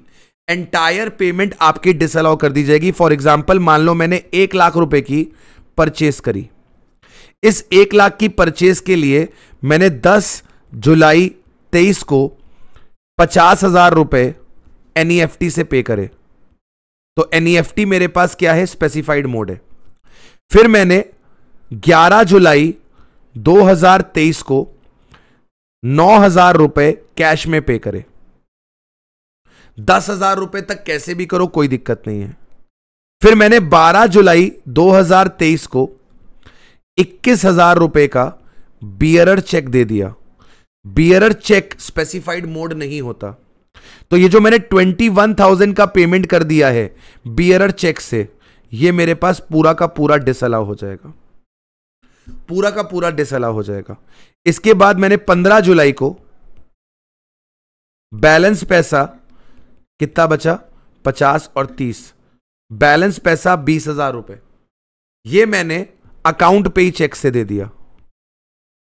एंटायर पेमेंट आपकी डिस अलाउ कर दी जाएगी फॉर एग्जाम्पल मान लो मैंने एक लाख रुपए की परचेस करी इस एक लाख की परचेस के लिए मैंने दस जुलाई तेईस को पचास हजार रुपए एन e से पे करे तो एन e मेरे पास क्या है स्पेसिफाइड मोड है फिर मैंने 11 जुलाई 2023 को नौ हजार रुपए कैश में पे करे दस हजार रुपए तक कैसे भी करो कोई दिक्कत नहीं है फिर मैंने 12 जुलाई 2023 को इक्कीस हजार रुपए का बियर चेक दे दिया बियर चेक स्पेसिफाइड मोड नहीं होता तो ये जो मैंने ट्वेंटी वन थाउजेंड का पेमेंट कर दिया है बियर चेक से ये मेरे पास पूरा का पूरा डिसअलाउ हो जाएगा पूरा का पूरा डिसअलाउ हो जाएगा इसके बाद मैंने पंद्रह जुलाई को बैलेंस पैसा कितना बचा पचास और तीस बैलेंस पैसा बीस हजार रुपए ये मैंने अकाउंट पे ही चेक से दे दिया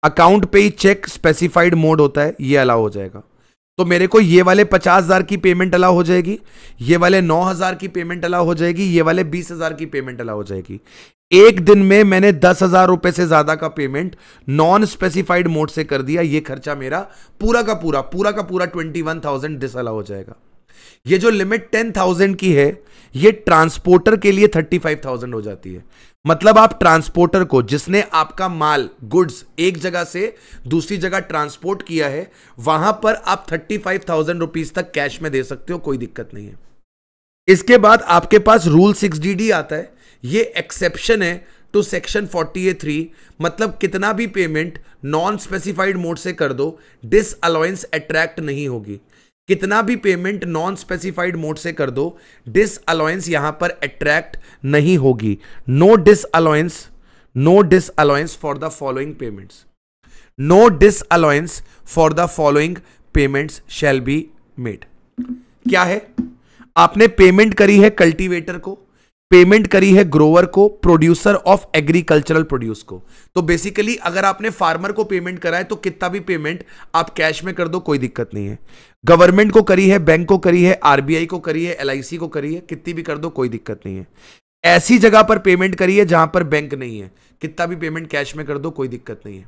अकाउंट पे ही चेक स्पेसिफाइड मोड होता है ये अलाउ हो जाएगा तो मेरे को ये वाले पचास हज़ार की पेमेंट अलाउ हो जाएगी ये वाले नौ हज़ार की पेमेंट अलाउ हो जाएगी ये वाले बीस हज़ार की पेमेंट अलाउ हो जाएगी एक दिन में मैंने दस हज़ार रुपए से ज़्यादा का पेमेंट नॉन स्पेसिफाइड मोड से कर दिया ये खर्चा मेरा पूरा का पूरा पूरा का पूरा twenty one thousand disallow हो जाएगा ये जो लिमिट टेन थाउजेंड की है ये ट्रांसपोर्टर के लिए थर्टी फाइव थाउजेंड हो जाती है मतलब आप ट्रांसपोर्टर को जिसने आपका माल गुड्स एक जगह से दूसरी जगह ट्रांसपोर्ट किया है वहां पर आप थर्टी फाइव थाउजेंड रुपीज तक कैश में दे सकते हो कोई दिक्कत नहीं है इसके बाद आपके पास रूल सिक्स डी डी आता है ये एक्सेप्शन है to section forty A three मतलब कितना भी पेमेंट नॉन स्पेसिफाइड मोड से कर दो डिस अलाउंस अट्रैक्ट नहीं होगी कितना भी पेमेंट नॉन स्पेसिफाइड मोड से कर दो डिस अलाउंस यहां पर अट्रैक्ट नहीं होगी no disallowance no disallowance for the following payments no disallowance for the following payments shall be made क्या है आपने पेमेंट करी है कल्टीवेटर को पेमेंट करी है ग्रोवर को प्रोड्यूसर ऑफ एग्रीकल्चरल प्रोड्यूस को तो बेसिकली अगर आपने फार्मर को पेमेंट करा है तो कितना भी पेमेंट आप कैश में कर दो कोई दिक्कत नहीं है गवर्नमेंट को करी है बैंक को करी है आरबीआई को करी है एलआईसी को करी है कितनी भी कर दो कोई दिक्कत नहीं है ऐसी जगह पर पेमेंट करी है जहां पर बैंक नहीं है कितना भी पेमेंट कैश में कर दो कोई दिक्कत नहीं है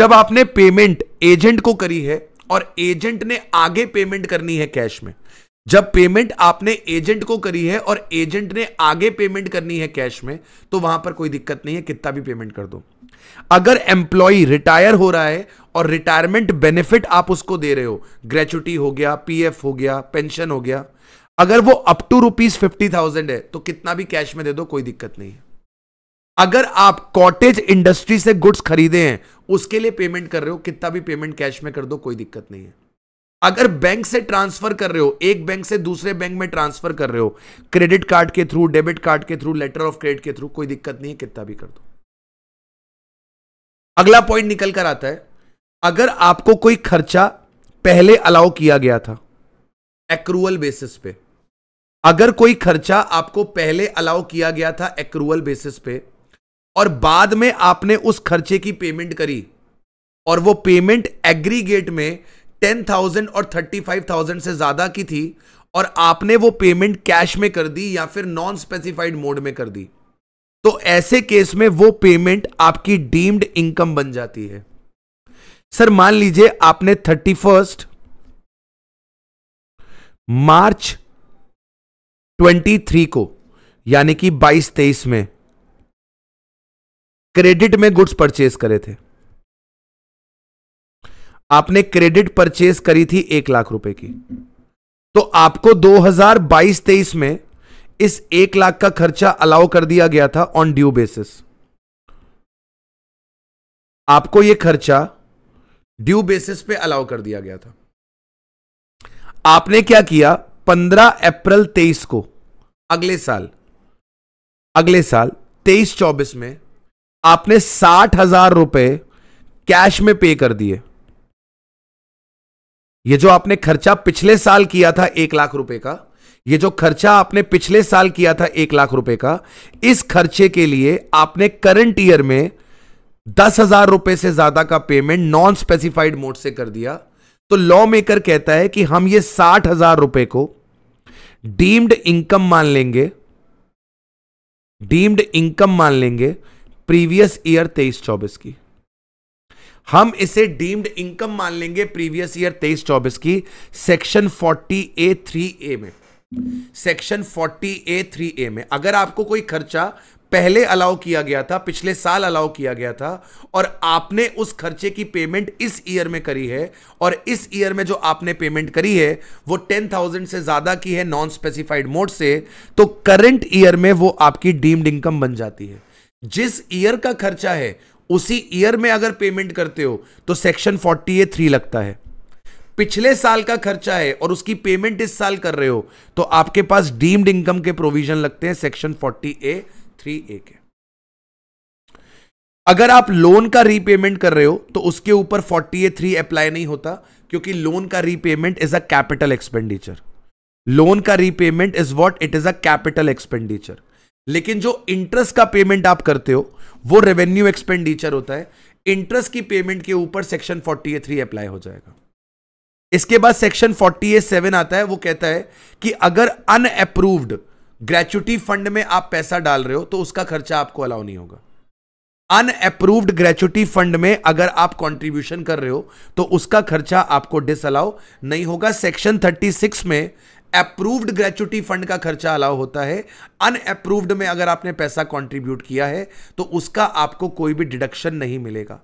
जब आपने पेमेंट एजेंट को करी है और एजेंट ने आगे पेमेंट करनी है कैश में जब पेमेंट आपने एजेंट को करी है और एजेंट ने आगे पेमेंट करनी है कैश में तो वहां पर कोई दिक्कत नहीं है कितना भी पेमेंट कर दो अगर एम्प्लॉय रिटायर हो रहा है और रिटायरमेंट बेनिफिट आप उसको दे रहे हो ग्रेचुटी हो गया पीएफ हो गया पेंशन हो गया अगर वो up to rupees fifty thousand है तो कितना भी कैश में दे दो कोई दिक्कत नहीं है अगर आप कॉटेज इंडस्ट्री से गुड्स खरीदे हैं उसके लिए पेमेंट कर रहे हो कितना भी पेमेंट कैश में कर दो कोई दिक्कत नहीं है अगर बैंक से ट्रांसफर कर रहे हो एक बैंक से दूसरे बैंक में ट्रांसफर कर रहे हो क्रेडिट कार्ड के थ्रू डेबिट कार्ड के थ्रू लेटर ऑफ क्रेडिट के थ्रू कोई दिक्कत नहीं है कितना भी कर दो अगला पॉइंट निकल कर आता है अगर आपको कोई खर्चा पहले अलाउ किया गया था एक्रूअल बेसिस पे अगर कोई खर्चा आपको पहले अलाउ किया गया था एक्रूअल बेसिस पे और बाद में आपने उस खर्चे की पेमेंट करी और वो पेमेंट एग्रीगेट में टेन थाउजेंड और थर्टी फाइव थाउजेंड से ज्यादा की थी और आपने वो पेमेंट कैश में कर दी या फिर नॉन स्पेसिफाइड मोड में कर दी तो ऐसे केस में वो पेमेंट आपकी डीम्ड इनकम बन जाती है सर मान लीजिए आपने थर्टी फर्स्ट मार्च 23 को यानी कि 22 तेईस में क्रेडिट में गुड्स परचेज करे थे आपने क्रेडिट परचेज करी थी एक लाख रुपए की तो आपको 2022-23 में इस एक लाख का खर्चा अलाउ कर दिया गया था ऑन ड्यू बेसिस आपको यह खर्चा ड्यू बेसिस पे अलाउ कर दिया गया था आपने क्या किया 15 अप्रैल 23 को अगले साल अगले साल 23 24 में आपने साठ हजार रुपए कैश में पे कर दिए ये जो आपने खर्चा पिछले साल किया था एक लाख रुपए का ये जो खर्चा आपने पिछले साल किया था एक लाख रुपए का इस खर्चे के लिए आपने करंट ईयर में दस हजार रुपए से ज्यादा का पेमेंट नॉन स्पेसिफाइड मोड से कर दिया तो लॉ मेकर कहता है कि हम ये साठ हजार रुपए को डीम्ड इनकम मान लेंगे डीम्ड इनकम मान लेंगे प्रीवियस ईयर तेईस चौबीस की हम इसे डीम्ड इनकम मान लेंगे प्रीवियस ईयर तेईस चौबीस की section forty A three A में section forty A three A में अगर आपको कोई खर्चा पहले अलाउ किया गया था पिछले साल अलाउ किया गया था और आपने उस खर्चे की पेमेंट इस ईयर में करी है और इस ईयर में जो आपने पेमेंट करी है वो टेन थाउजेंड से ज्यादा की है नॉन स्पेसिफाइड मोड से तो करंट ईयर में वो आपकी डीम्ड इनकम बन जाती है जिस ईयर का खर्चा है उसी ईयर में अगर पेमेंट करते हो तो सेक्शन फोर्टी ए थ्री लगता है पिछले साल का खर्चा है और उसकी पेमेंट इस साल कर रहे हो तो आपके पास डीम्ड इनकम के प्रोविजन लगते हैं section forty A three A के अगर आप लोन का रीपेमेंट कर रहे हो तो उसके ऊपर फोर्टी ए थ्री अप्लाई नहीं होता क्योंकि लोन का repayment is a capital expenditure loan का repayment is what it is a capital expenditure लेकिन जो इंटरेस्ट का पेमेंट आप करते हो वो रेवेन्यू एक्सपेंडिचर होता है इंटरेस्ट की पेमेंट के ऊपर section forty A three apply हो जाएगा इसके बाद सेक्शन फोर्टी ए सेवन आता है वो कहता है कि अगर अनअप्रूव्ड ग्रेचुटी फंड में आप पैसा डाल रहे हो तो उसका खर्चा आपको अलाउ नहीं होगा अनअप्रूव्ड ग्रेचुटी फंड में अगर आप कॉन्ट्रीब्यूशन कर रहे हो तो उसका खर्चा आपको डिसअलाउ नहीं होगा सेक्शन 36 में अप्रूव्ड ग्रेचुटी फंड का खर्चा अलाउ होता है अनअप्रूव्ड में अगर आपने पैसा कंट्रीब्यूट किया है तो उसका आपको कोई भी डिडक्शन नहीं मिलेगा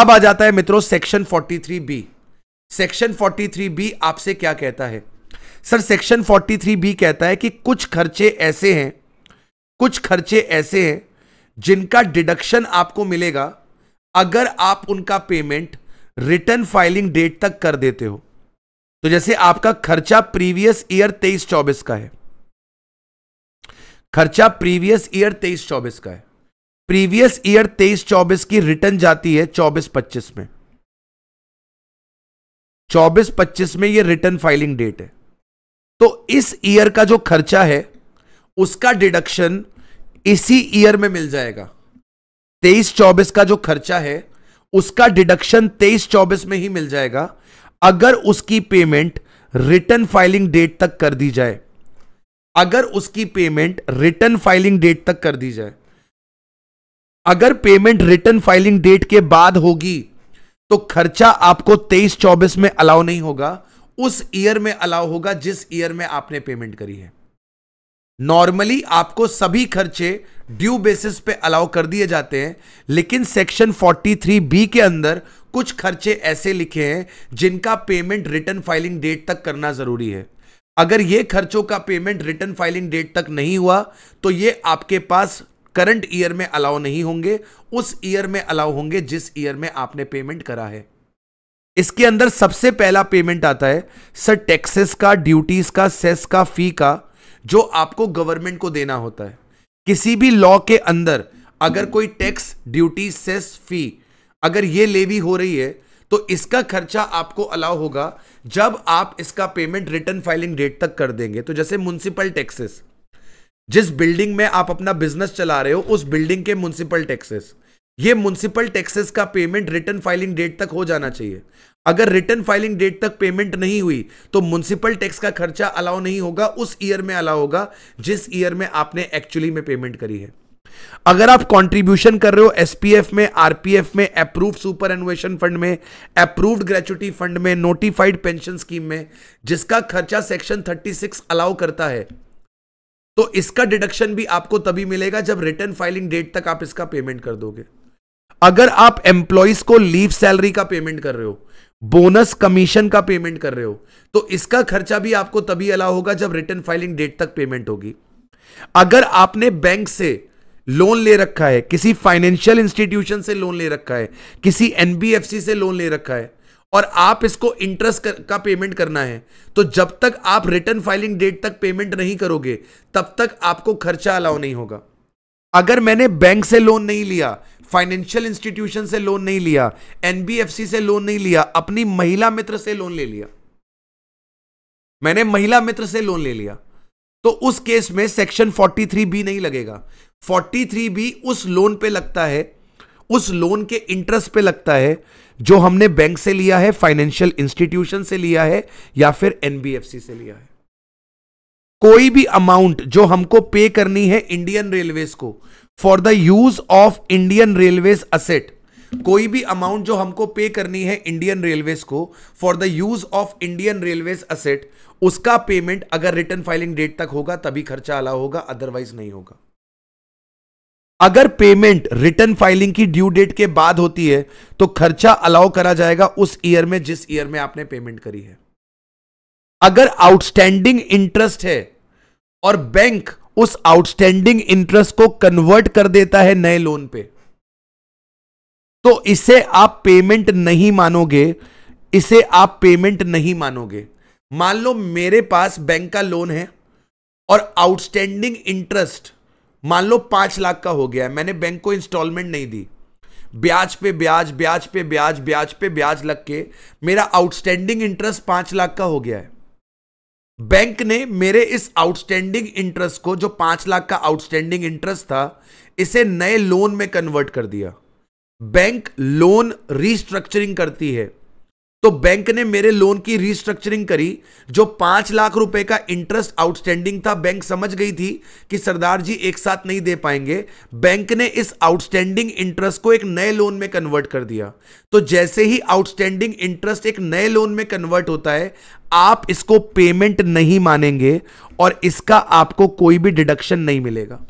अब आ जाता है मित्रों सेक्शन 43 बी सेक्शन 43 बी आपसे क्या कहता है सर सेक्शन 43 बी कहता है कि कुछ खर्चे ऐसे हैं कुछ खर्चे ऐसे हैं जिनका डिडक्शन आपको मिलेगा अगर आप उनका पेमेंट रिटर्न फाइलिंग डेट तक कर देते हो तो जैसे आपका खर्चा प्रीवियस ईयर तेईस चौबीस का है खर्चा प्रीवियस ईयर तेईस चौबीस का है प्रीवियस ईयर तेईस चौबीस की रिटर्न जाती है चौबीस पच्चीस में चौबीस पच्चीस में ये रिटर्न फाइलिंग डेट है तो इस ईयर का जो खर्चा है उसका डिडक्शन इसी ईयर में मिल जाएगा तेईस चौबीस का जो खर्चा है उसका डिडक्शन तेईस चौबीस में ही मिल जाएगा अगर उसकी पेमेंट रिटर्न फाइलिंग डेट तक कर दी जाए अगर उसकी पेमेंट रिटर्न फाइलिंग डेट तक कर दी जाए अगर पेमेंट रिटर्न फाइलिंग डेट के बाद होगी तो खर्चा आपको तेईस चौबीस में अलाउ नहीं होगा उस ईयर में अलाउ होगा जिस ईयर में आपने पेमेंट करी है नॉर्मली आपको सभी खर्चे ड्यू बेसिस पे अलाउ कर दिए जाते हैं लेकिन सेक्शन 43 बी के अंदर कुछ खर्चे ऐसे लिखे हैं जिनका पेमेंट रिटर्न फाइलिंग डेट तक करना जरूरी है अगर ये खर्चों का पेमेंट रिटर्न फाइलिंग डेट तक नहीं हुआ तो ये आपके पास करंट ईयर में अलाउ नहीं होंगे उस ईयर में अलाउ होंगे जिस ईयर में आपने पेमेंट करा है इसके अंदर सबसे पहला पेमेंट आता है सर टैक्सेस का ड्यूटीज का सेस का फी का जो आपको गवर्नमेंट को देना होता है किसी भी लॉ के अंदर अगर कोई टैक्स ड्यूटी सेस फी अगर ये लेवी हो रही है तो इसका खर्चा आपको अलाउ होगा जब आप इसका पेमेंट रिटर्न फाइलिंग डेट तक कर देंगे तो जैसे म्यूनसिपल टैक्सेस जिस बिल्डिंग में आप अपना बिजनेस चला रहे हो उस बिल्डिंग के म्यूनसिपल टैक्सेस ये म्यूनसिपल टैक्सेस का पेमेंट रिटर्न फाइलिंग डेट तक हो जाना चाहिए अगर रिटर्न फाइलिंग डेट तक पेमेंट नहीं हुई तो म्यूनसिपल टैक्स का खर्चा अलाउ नहीं होगा उस ईयर में अलाउ होगा जिस ईयर में आपने एक्चुअली में पेमेंट करी है अगर आप कंट्रीब्यूशन कर रहे हो एसपीएफ में आरपीएफ में अप्रूव्ड सुपर एनुएशन फंड में अप्रूव्ड ग्रेचुटी फंड में नोटिफाइड पेंशन स्कीम में जिसका खर्चा सेक्शन 36 अलाउ करता है तो इसका डिडक्शन भी आपको तभी मिलेगा जब रिटर्न फाइलिंग डेट तक आप इसका पेमेंट कर दोगे अगर आप एम्प्लॉइज को लीव सैलरी का पेमेंट कर रहे हो बोनस कमीशन का पेमेंट कर रहे हो तो इसका खर्चा भी आपको तभी अलाउ होगा जब रिटर्न फाइलिंग डेट तक पेमेंट होगी अगर आपने बैंक से लोन ले रखा है किसी फाइनेंशियल इंस्टीट्यूशन से लोन ले रखा है किसी एनबीएफसी से लोन ले रखा है और आप इसको इंटरेस्ट का पेमेंट करना है तो जब तक आप रिटर्न फाइलिंग डेट तक पेमेंट नहीं करोगे तब तक आपको खर्चा अलाउ नहीं होगा अगर मैंने बैंक से लोन नहीं लिया फाइनेंशियल इंस्टीट्यूशन से लोन नहीं लिया एनबीएफसी से लोन नहीं लिया अपनी महिला मित्र से लोन ले लिया मैंने महिला मित्र से लोन ले लिया तो उस केस में सेक्शन 43 बी नहीं लगेगा 43 भी उस लोन पे लगता है उस लोन के इंटरेस्ट पे लगता है जो हमने बैंक से लिया है फाइनेंशियल इंस्टीट्यूशन से लिया है या फिर एनबीएफसी से लिया है कोई भी अमाउंट जो हमको पे करनी है इंडियन रेलवेज को for the use of Indian railways asset कोई भी अमाउंट जो हमको पे करनी है इंडियन रेलवेज को for the use of Indian railways asset उसका पेमेंट अगर रिटर्न फाइलिंग डेट तक होगा तभी खर्चा अला होगा अदरवाइज नहीं होगा अगर पेमेंट रिटर्न फाइलिंग की ड्यू डेट के बाद होती है तो खर्चा अलाउ करा जाएगा उस ईयर में जिस ईयर में आपने पेमेंट करी है अगर आउटस्टैंडिंग इंटरेस्ट है और बैंक उस आउटस्टैंडिंग इंटरेस्ट को कन्वर्ट कर देता है नए लोन पे तो इसे आप पेमेंट नहीं मानोगे इसे आप पेमेंट नहीं मानोगे मान लो मेरे पास बैंक का लोन है और आउटस्टैंडिंग इंटरेस्ट मान लो पांच लाख का हो गया है मैंने बैंक को इंस्टॉलमेंट नहीं दी ब्याज पे ब्याज ब्याज पे ब्याज ब्याज पे ब्याज लग के मेरा आउटस्टैंडिंग इंटरेस्ट पांच लाख का हो गया है बैंक ने मेरे इस आउटस्टैंडिंग इंटरेस्ट को जो पांच लाख का आउटस्टैंडिंग इंटरेस्ट था इसे नए लोन में कन्वर्ट कर दिया बैंक लोन रीस्ट्रक्चरिंग करती है तो बैंक ने मेरे लोन की रिस्ट्रक्चरिंग करी जो पांच लाख रुपए का इंटरेस्ट आउटस्टैंडिंग था बैंक समझ गई थी कि सरदार जी एक साथ नहीं दे पाएंगे बैंक ने इस आउटस्टैंडिंग इंटरेस्ट को एक नए लोन में कन्वर्ट कर दिया तो जैसे ही आउटस्टैंडिंग इंटरेस्ट एक नए लोन में कन्वर्ट होता है आप इसको पेमेंट नहीं मानेंगे और इसका आपको कोई भी डिडक्शन नहीं मिलेगा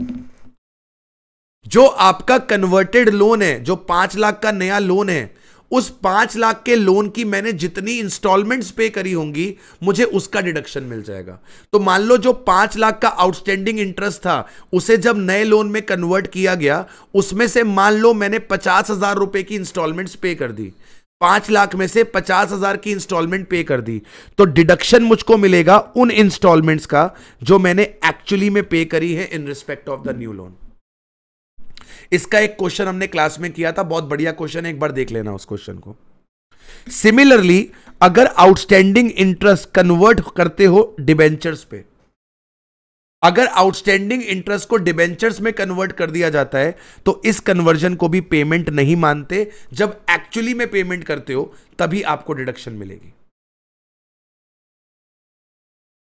जो आपका कन्वर्टेड लोन है जो पांच लाख का नया लोन है उस पांच लाख के लोन की मैंने जितनी इंस्टॉलमेंट्स पे करी होंगी मुझे उसका डिडक्शन मिल जाएगा तो मान लो जो पांच लाख का आउटस्टैंडिंग इंटरेस्ट था उसे जब नए लोन में कन्वर्ट किया गया उसमें से मान लो मैंने पचास हजार रुपए की इंस्टॉलमेंट्स पे कर दी पांच लाख में से पचास हजार की इंस्टॉलमेंट पे कर दी तो डिडक्शन मुझको मिलेगा उन इंस्टॉलमेंट्स का जो मैंने एक्चुअली में पे करी है in respect of the new loan इसका एक क्वेश्चन हमने क्लास में किया था बहुत बढ़िया क्वेश्चन है एक बार देख लेना उस क्वेश्चन को सिमिलरली अगर आउटस्टैंडिंग इंटरेस्ट कन्वर्ट करते हो डिबेंचर्स पे अगर आउटस्टैंडिंग इंटरेस्ट को डिबेंचर्स में कन्वर्ट कर दिया जाता है तो इस कन्वर्जन को भी पेमेंट नहीं मानते जब एक्चुअली में पेमेंट करते हो तभी आपको डिडक्शन मिलेगी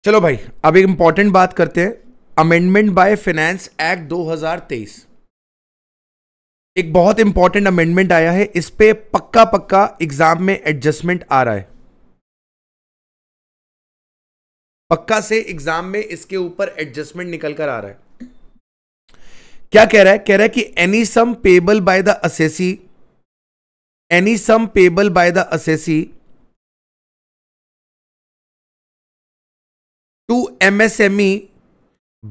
चलो भाई अब एक इंपॉर्टेंट बात करते हैं अमेंडमेंट बाय फाइनेंस एक्ट 2023 एक बहुत इंपॉर्टेंट अमेंडमेंट आया है इस पे पक्का पक्का एग्जाम में एडजस्टमेंट आ रहा है पक्का से एग्जाम में इसके ऊपर एडजस्टमेंट निकल कर आ रहा है क्या कह रहा है कह रहा है कि any sum payable by the assessee any sum payable by the assessee to MSME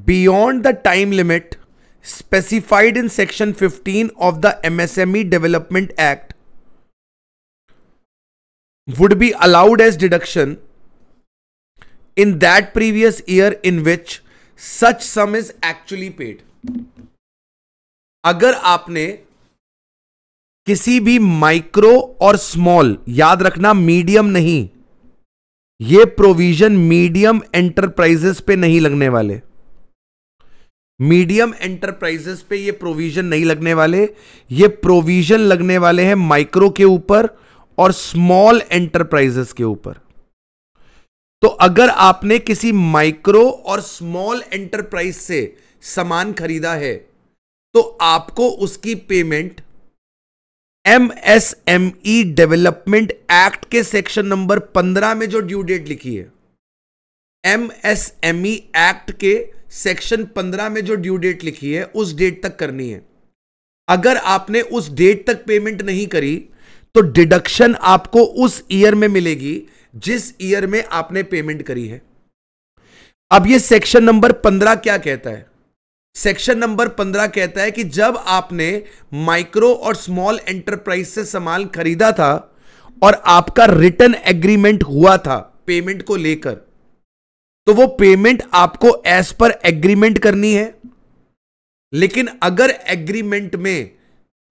beyond the time limit specified in section 15 of the MSME Development Act would be allowed as deduction in that previous year in which such sum is actually paid agar aapne किसी भी micro और small याद रखना medium नहीं ये provision medium enterprises पे नहीं लगने वाले मीडियम एंटरप्राइजेस पे ये प्रोविजन नहीं लगने वाले ये प्रोविजन लगने वाले हैं माइक्रो के ऊपर और स्मॉल एंटरप्राइजेस के ऊपर तो अगर आपने किसी माइक्रो और स्मॉल एंटरप्राइज से सामान खरीदा है तो आपको उसकी पेमेंट एमएसएमई डेवलपमेंट एक्ट के सेक्शन नंबर 15 में जो ड्यू डेट लिखी है एमएसएमई एक्ट e के सेक्शन पंद्रह में जो ड्यू डेट लिखी है उस डेट तक करनी है अगर आपने उस डेट तक पेमेंट नहीं करी तो डिडक्शन आपको उस ईयर में मिलेगी जिस ईयर में आपने पेमेंट करी है अब ये सेक्शन नंबर पंद्रह क्या कहता है सेक्शन नंबर पंद्रह कहता है कि जब आपने माइक्रो और स्मॉल एंटरप्राइज से सामान खरीदा था और आपका रिटर्न एग्रीमेंट हुआ था पेमेंट को लेकर तो वो पेमेंट आपको एज पर एग्रीमेंट करनी है लेकिन अगर एग्रीमेंट में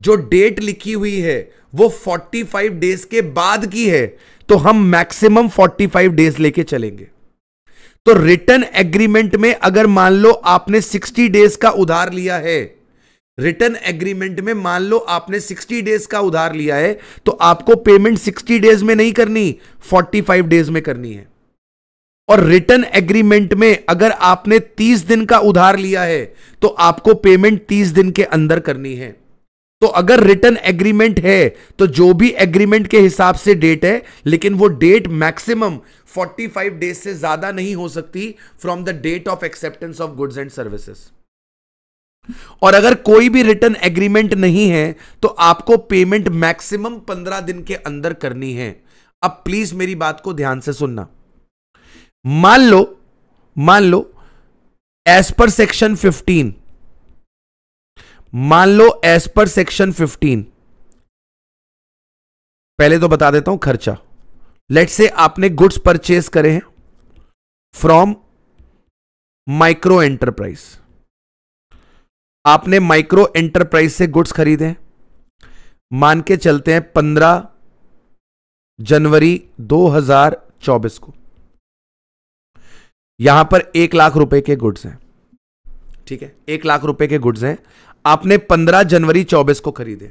जो डेट लिखी हुई है वो 45 डेज के बाद की है तो हम मैक्सिमम 45 डेज लेके चलेंगे तो रिटर्न एग्रीमेंट में अगर मान लो आपने 60 डेज का उधार लिया है रिटर्न एग्रीमेंट में मान लो आपने 60 डेज का उधार लिया है तो आपको पेमेंट 60 डेज में नहीं करनी 45 डेज में करनी है और रिटर्न एग्रीमेंट में अगर आपने 30 दिन का उधार लिया है तो आपको पेमेंट 30 दिन के अंदर करनी है तो अगर रिटर्न एग्रीमेंट है तो जो भी एग्रीमेंट के हिसाब से डेट है लेकिन वो डेट मैक्सिमम 45 डेज से ज्यादा नहीं हो सकती from the date of acceptance of goods and services और अगर कोई भी रिटर्न एग्रीमेंट नहीं है तो आपको पेमेंट मैक्सिमम 15 दिन के अंदर करनी है अब प्लीज मेरी बात को ध्यान से सुनना मान लो मान लो एज पर सेक्शन 15 मान लो एज पर सेक्शन 15 पहले तो बता देता हूं खर्चा लेट से आपने गुड्स परचेस करे हैं फ्रॉम माइक्रो एंटरप्राइज आपने माइक्रो एंटरप्राइज से गुड्स खरीदे हैं मान के चलते हैं 15 जनवरी 2024 को यहां पर एक लाख रुपए के गुड्स हैं ठीक है एक लाख रुपए के गुड्स हैं आपने पंद्रह जनवरी चौबीस को खरीदे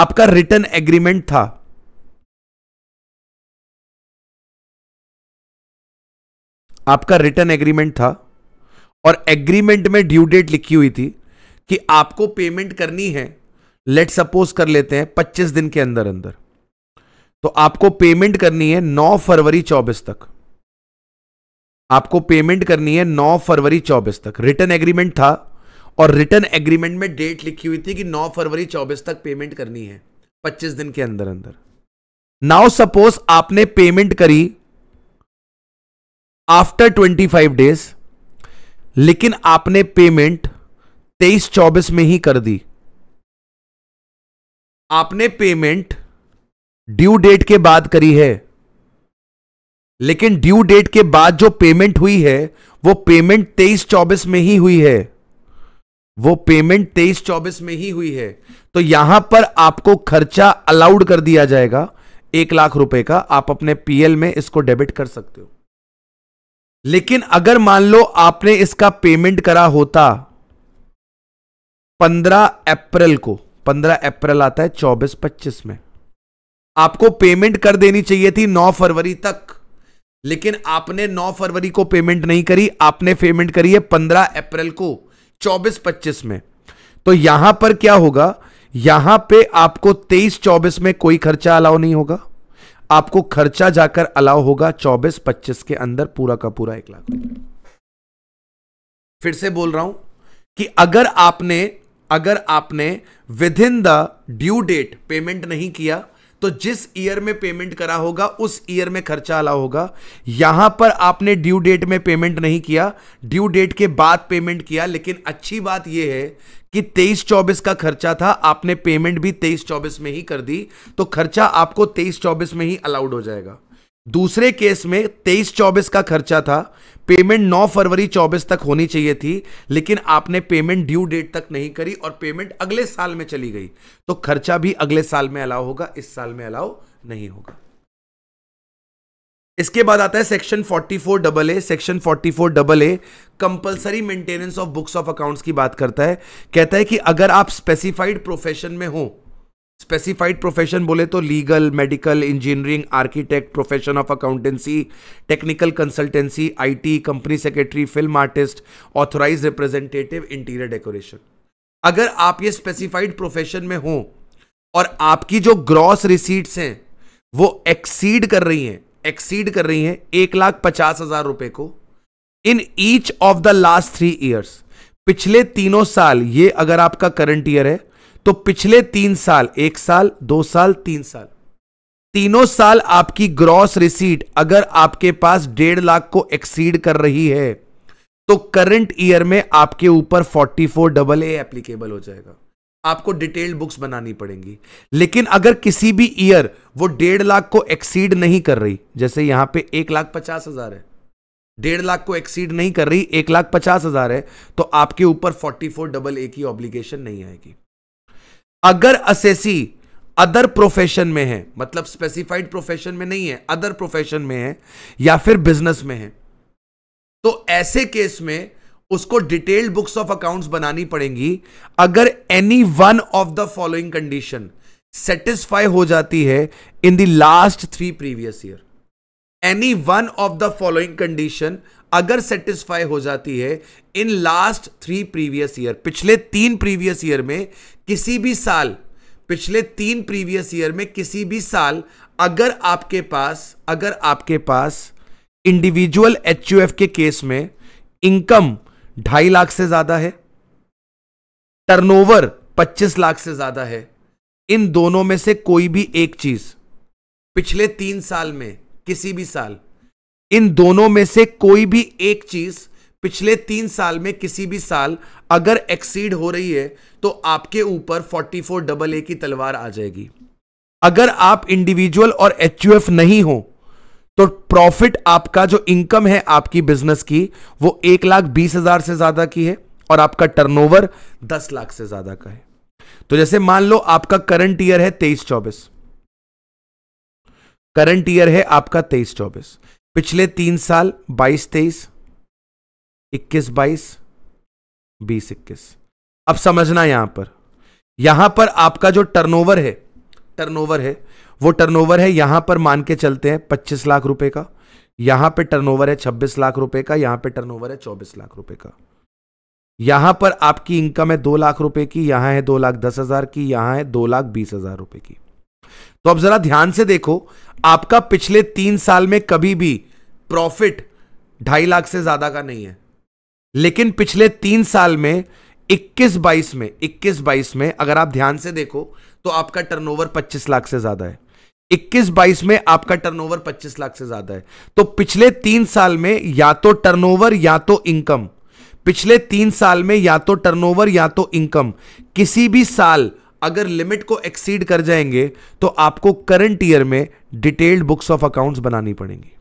आपका रिटर्न एग्रीमेंट था आपका रिटर्न एग्रीमेंट था और एग्रीमेंट में ड्यू डेट लिखी हुई थी कि आपको पेमेंट करनी है लेट सपोज कर लेते हैं पच्चीस दिन के अंदर अंदर तो आपको पेमेंट करनी है नौ फरवरी चौबीस तक आपको पेमेंट करनी है 9 फरवरी 24 तक रिटर्न एग्रीमेंट था और रिटर्न एग्रीमेंट में डेट लिखी हुई थी कि 9 फरवरी 24 तक पेमेंट करनी है 25 दिन के अंदर अंदर नाउ सपोज आपने पेमेंट करी आफ्टर 25 डेज लेकिन आपने पेमेंट 23 24 में ही कर दी आपने पेमेंट ड्यू डेट के बाद करी है लेकिन ड्यू डेट के बाद जो पेमेंट हुई है वो पेमेंट तेईस चौबीस में ही हुई है वो पेमेंट तेईस चौबीस में ही हुई है तो यहां पर आपको खर्चा अलाउड कर दिया जाएगा एक लाख रुपए का आप अपने पीएल में इसको डेबिट कर सकते हो लेकिन अगर मान लो आपने इसका पेमेंट करा होता 15 अप्रैल को 15 अप्रैल आता है 24 25 में आपको पेमेंट कर देनी चाहिए थी 9 फरवरी तक लेकिन आपने 9 फरवरी को पेमेंट नहीं करी आपने पेमेंट करी है 15 अप्रैल को 24-25 में तो यहां पर क्या होगा यहां पे आपको 23-24 में कोई खर्चा अलाउ नहीं होगा आपको खर्चा जाकर अलाउ होगा 24-25 के अंदर पूरा का पूरा एक लाख फिर से बोल रहा हूं कि अगर आपने अगर आपने within the due date payment नहीं किया तो जिस ईयर में पेमेंट करा होगा उस ईयर में खर्चा आला होगा यहां पर आपने ड्यू डेट में पेमेंट नहीं किया ड्यू डेट के बाद पेमेंट किया लेकिन अच्छी बात यह है कि तेईस चौबीस का खर्चा था आपने पेमेंट भी तेईस चौबीस में ही कर दी तो खर्चा आपको तेईस चौबीस में ही अलाउड हो जाएगा दूसरे केस में तेईस चौबीस का खर्चा था पेमेंट 9 फरवरी 24 तक होनी चाहिए थी लेकिन आपने पेमेंट ड्यू डेट तक नहीं करी और पेमेंट अगले साल में चली गई तो खर्चा भी अगले साल में अलाउ होगा इस साल में अलाउ नहीं होगा इसके बाद आता है section 44 double A section 44 double A compulsory maintenance of books of accounts की बात करता है कहता है कि अगर आप स्पेसिफाइड प्रोफेशन में हो स्पेसिफाइड प्रोफेशन बोले तो legal medical engineering architect profession of accountancy technical consultancy IT company secretary film artist authorise representative interior decoration अगर आप ये स्पेसिफाइड प्रोफेशन में हो और आपकी जो ग्रॉस रिसीट्स हैं वो एक्सीड कर रही हैं एक्सीड कर रही हैं एक लाख पचास हजार रुपए को in each of the last three years पिछले तीनों साल ये अगर आपका करंट ईयर है तो पिछले तीन साल एक साल दो साल तीन साल तीनों साल आपकी ग्रॉस रिसीट अगर आपके पास डेढ़ लाख को एक्सीड कर रही है तो करंट ईयर में आपके ऊपर forty four double A applicable हो जाएगा आपको डिटेल्ड बुक्स बनानी पड़ेंगी लेकिन अगर किसी भी ईयर वो डेढ़ लाख को एक्सीड नहीं कर रही जैसे यहां पे एक लाख पचास हजार है डेढ़ लाख को एक्सीड नहीं कर रही एक लाख पचास हजार है तो आपके ऊपर फोर्टी फोर डबल ए की ऑब्लिगेशन नहीं आएगी अगर असेसी अदर प्रोफेशन में है मतलब स्पेसिफाइड प्रोफेशन में नहीं है अदर प्रोफेशन में है या फिर बिजनेस में है तो ऐसे केस में उसको डिटेल्ड बुक्स ऑफ अकाउंट्स बनानी पड़ेंगी अगर any one of the following condition satisfy हो जाती है in the last three previous year any one of the following condition अगर सेटिस्फाई हो जाती है in last three previous year पिछले तीन प्रीवियस ईयर में किसी भी साल पिछले तीन प्रीवियस ईयर में किसी भी साल अगर आपके पास अगर आपके पास इंडिविजुअल एच के केस में इनकम ढाई लाख से ज्यादा है टर्नओवर 25 लाख से ज्यादा है इन दोनों में से कोई भी एक चीज पिछले तीन साल में किसी भी साल इन दोनों में से कोई भी एक चीज पिछले तीन साल में किसी भी साल अगर एक्सीड हो रही है तो आपके ऊपर फोर्टी फोर डबल ए की तलवार आ जाएगी अगर आप इंडिविजुअल और एच नहीं हो तो प्रॉफिट आपका जो इनकम है आपकी बिजनेस की वो एक लाख बीस हजार से ज्यादा की है और आपका टर्नओवर दस लाख से ज्यादा का है तो जैसे मान लो आपका करंट ईयर है तेईस चौबीस करंट ईयर है आपका तेईस चौबीस पिछले तीन साल बाईस तेईस इक्कीस बाईस बीस इक्कीस अब समझना यहां पर यहां पर आपका जो टर्नओवर है टर्नओवर है वो टर्नओवर है यहां पर मान के चलते हैं पच्चीस लाख रुपए का यहां पे टर्नओवर है छब्बीस लाख रुपए का यहां पे टर्नओवर है चौबीस लाख रुपए का यहां पर आपकी इनकम है दो लाख रुपए की यहां है दो लाख दस हजार की यहां है दो लाख बीस हजार रुपए की तो अब जरा ध्यान से देखो आपका पिछले तीन साल में कभी भी प्रॉफिट ढाई लाख से ज्यादा का नहीं है लेकिन पिछले तीन साल में 21 बाईस में 21 बाईस में अगर आप ध्यान से देखो तो आपका टर्नओवर 25 लाख से ज्यादा है 21 बाईस में आपका टर्नओवर 25 लाख से ज्यादा है तो पिछले तीन साल में या तो टर्नओवर या तो इनकम पिछले तीन साल में या तो टर्नओवर या तो इनकम किसी भी साल अगर लिमिट को एक्सीड कर जाएंगे तो आपको करंट ईयर में डिटेल्ड बुक्स ऑफ अकाउंट्स बनानी पड़ेंगी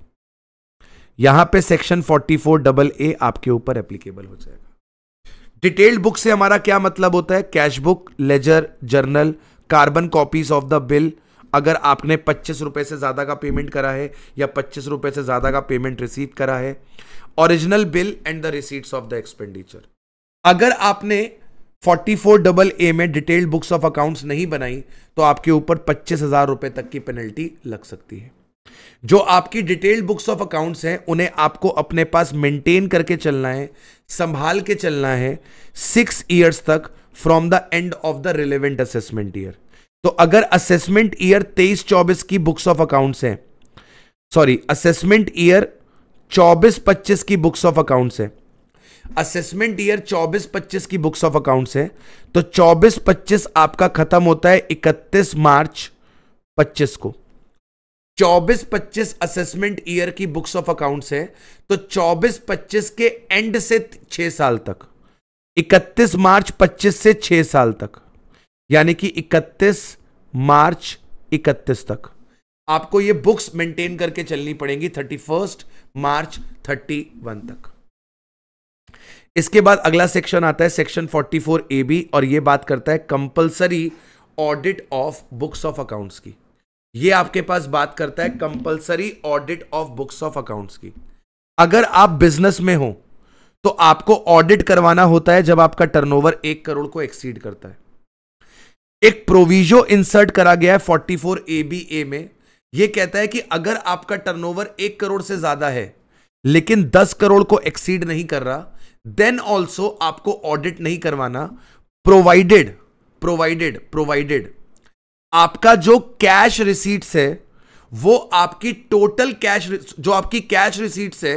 यहां पे सेक्शन 44 डबल ए आपके ऊपर एप्लीकेबल हो जाएगा डिटेल्ड बुक से हमारा क्या मतलब होता है cash book ledger journal carbon copies of the bill अगर आपने पच्चीस रुपए से ज़्यादा का पेमेंट करा है या पच्चीस रुपए से ज़्यादा का पेमेंट रिसीव करा है original bill and the receipts of the expenditure अगर आपने फोर्टी फोर डबल ए में डिटेल्ड बुक्स ऑफ अकाउंट्स नहीं बनाई तो आपके ऊपर पच्चीस हजार रुपए तक की पेनल्टी लग सकती है जो आपकी डिटेल्ड बुक्स ऑफ अकाउंट्स हैं उन्हें आपको अपने पास मेंटेन करके चलना है संभाल के चलना है सिक्स ईयर्स तक from the end of the relevant assessment year तो अगर असेसमेंट ईयर तेईस चौबीस की बुक्स ऑफ अकाउंट्स हैं सॉरी असेसमेंट ईयर चौबीस पच्चीस की बुक्स ऑफ अकाउंट्स है असेसमेंट ईयर 24-25 की बुक्स ऑफ अकाउंट्स है तो 24-25 आपका खत्म होता है 31 मार्च 25 को 24-25 असेसमेंट ईयर की बुक्स ऑफ अकाउंट्स है तो 24-25 के एंड से 6 साल तक 31 मार्च 25 से 6 साल तक यानी कि 31 मार्च 31 तक आपको ये बुक्स मेंटेन करके चलनी पड़ेंगी 31 मार्च 31 तक इसके बाद अगला सेक्शन आता है सेक्शन 44 ए बी और ये बात करता है compulsory audit of books of accounts की ये आपके पास बात करता है compulsory audit of books of accounts की अगर आप बिजनेस में हो तो आपको ऑडिट करवाना होता है जब आपका टर्नओवर एक करोड़ को एक्सीड करता है एक प्रोविजो इंसर्ट करा गया है 44 ए बी ए में यह कहता है कि अगर आपका टर्नओवर एक करोड़ से ज्यादा है लेकिन 10 करोड़ को एक्सीड नहीं कर रहा देन ऑल्सो आपको ऑडिट नहीं करवाना प्रोवाइडेड प्रोवाइडेड प्रोवाइडेड आपका जो कैश रिसीट्स है वो आपकी टोटल कैश जो आपकी कैश रिसीट्स है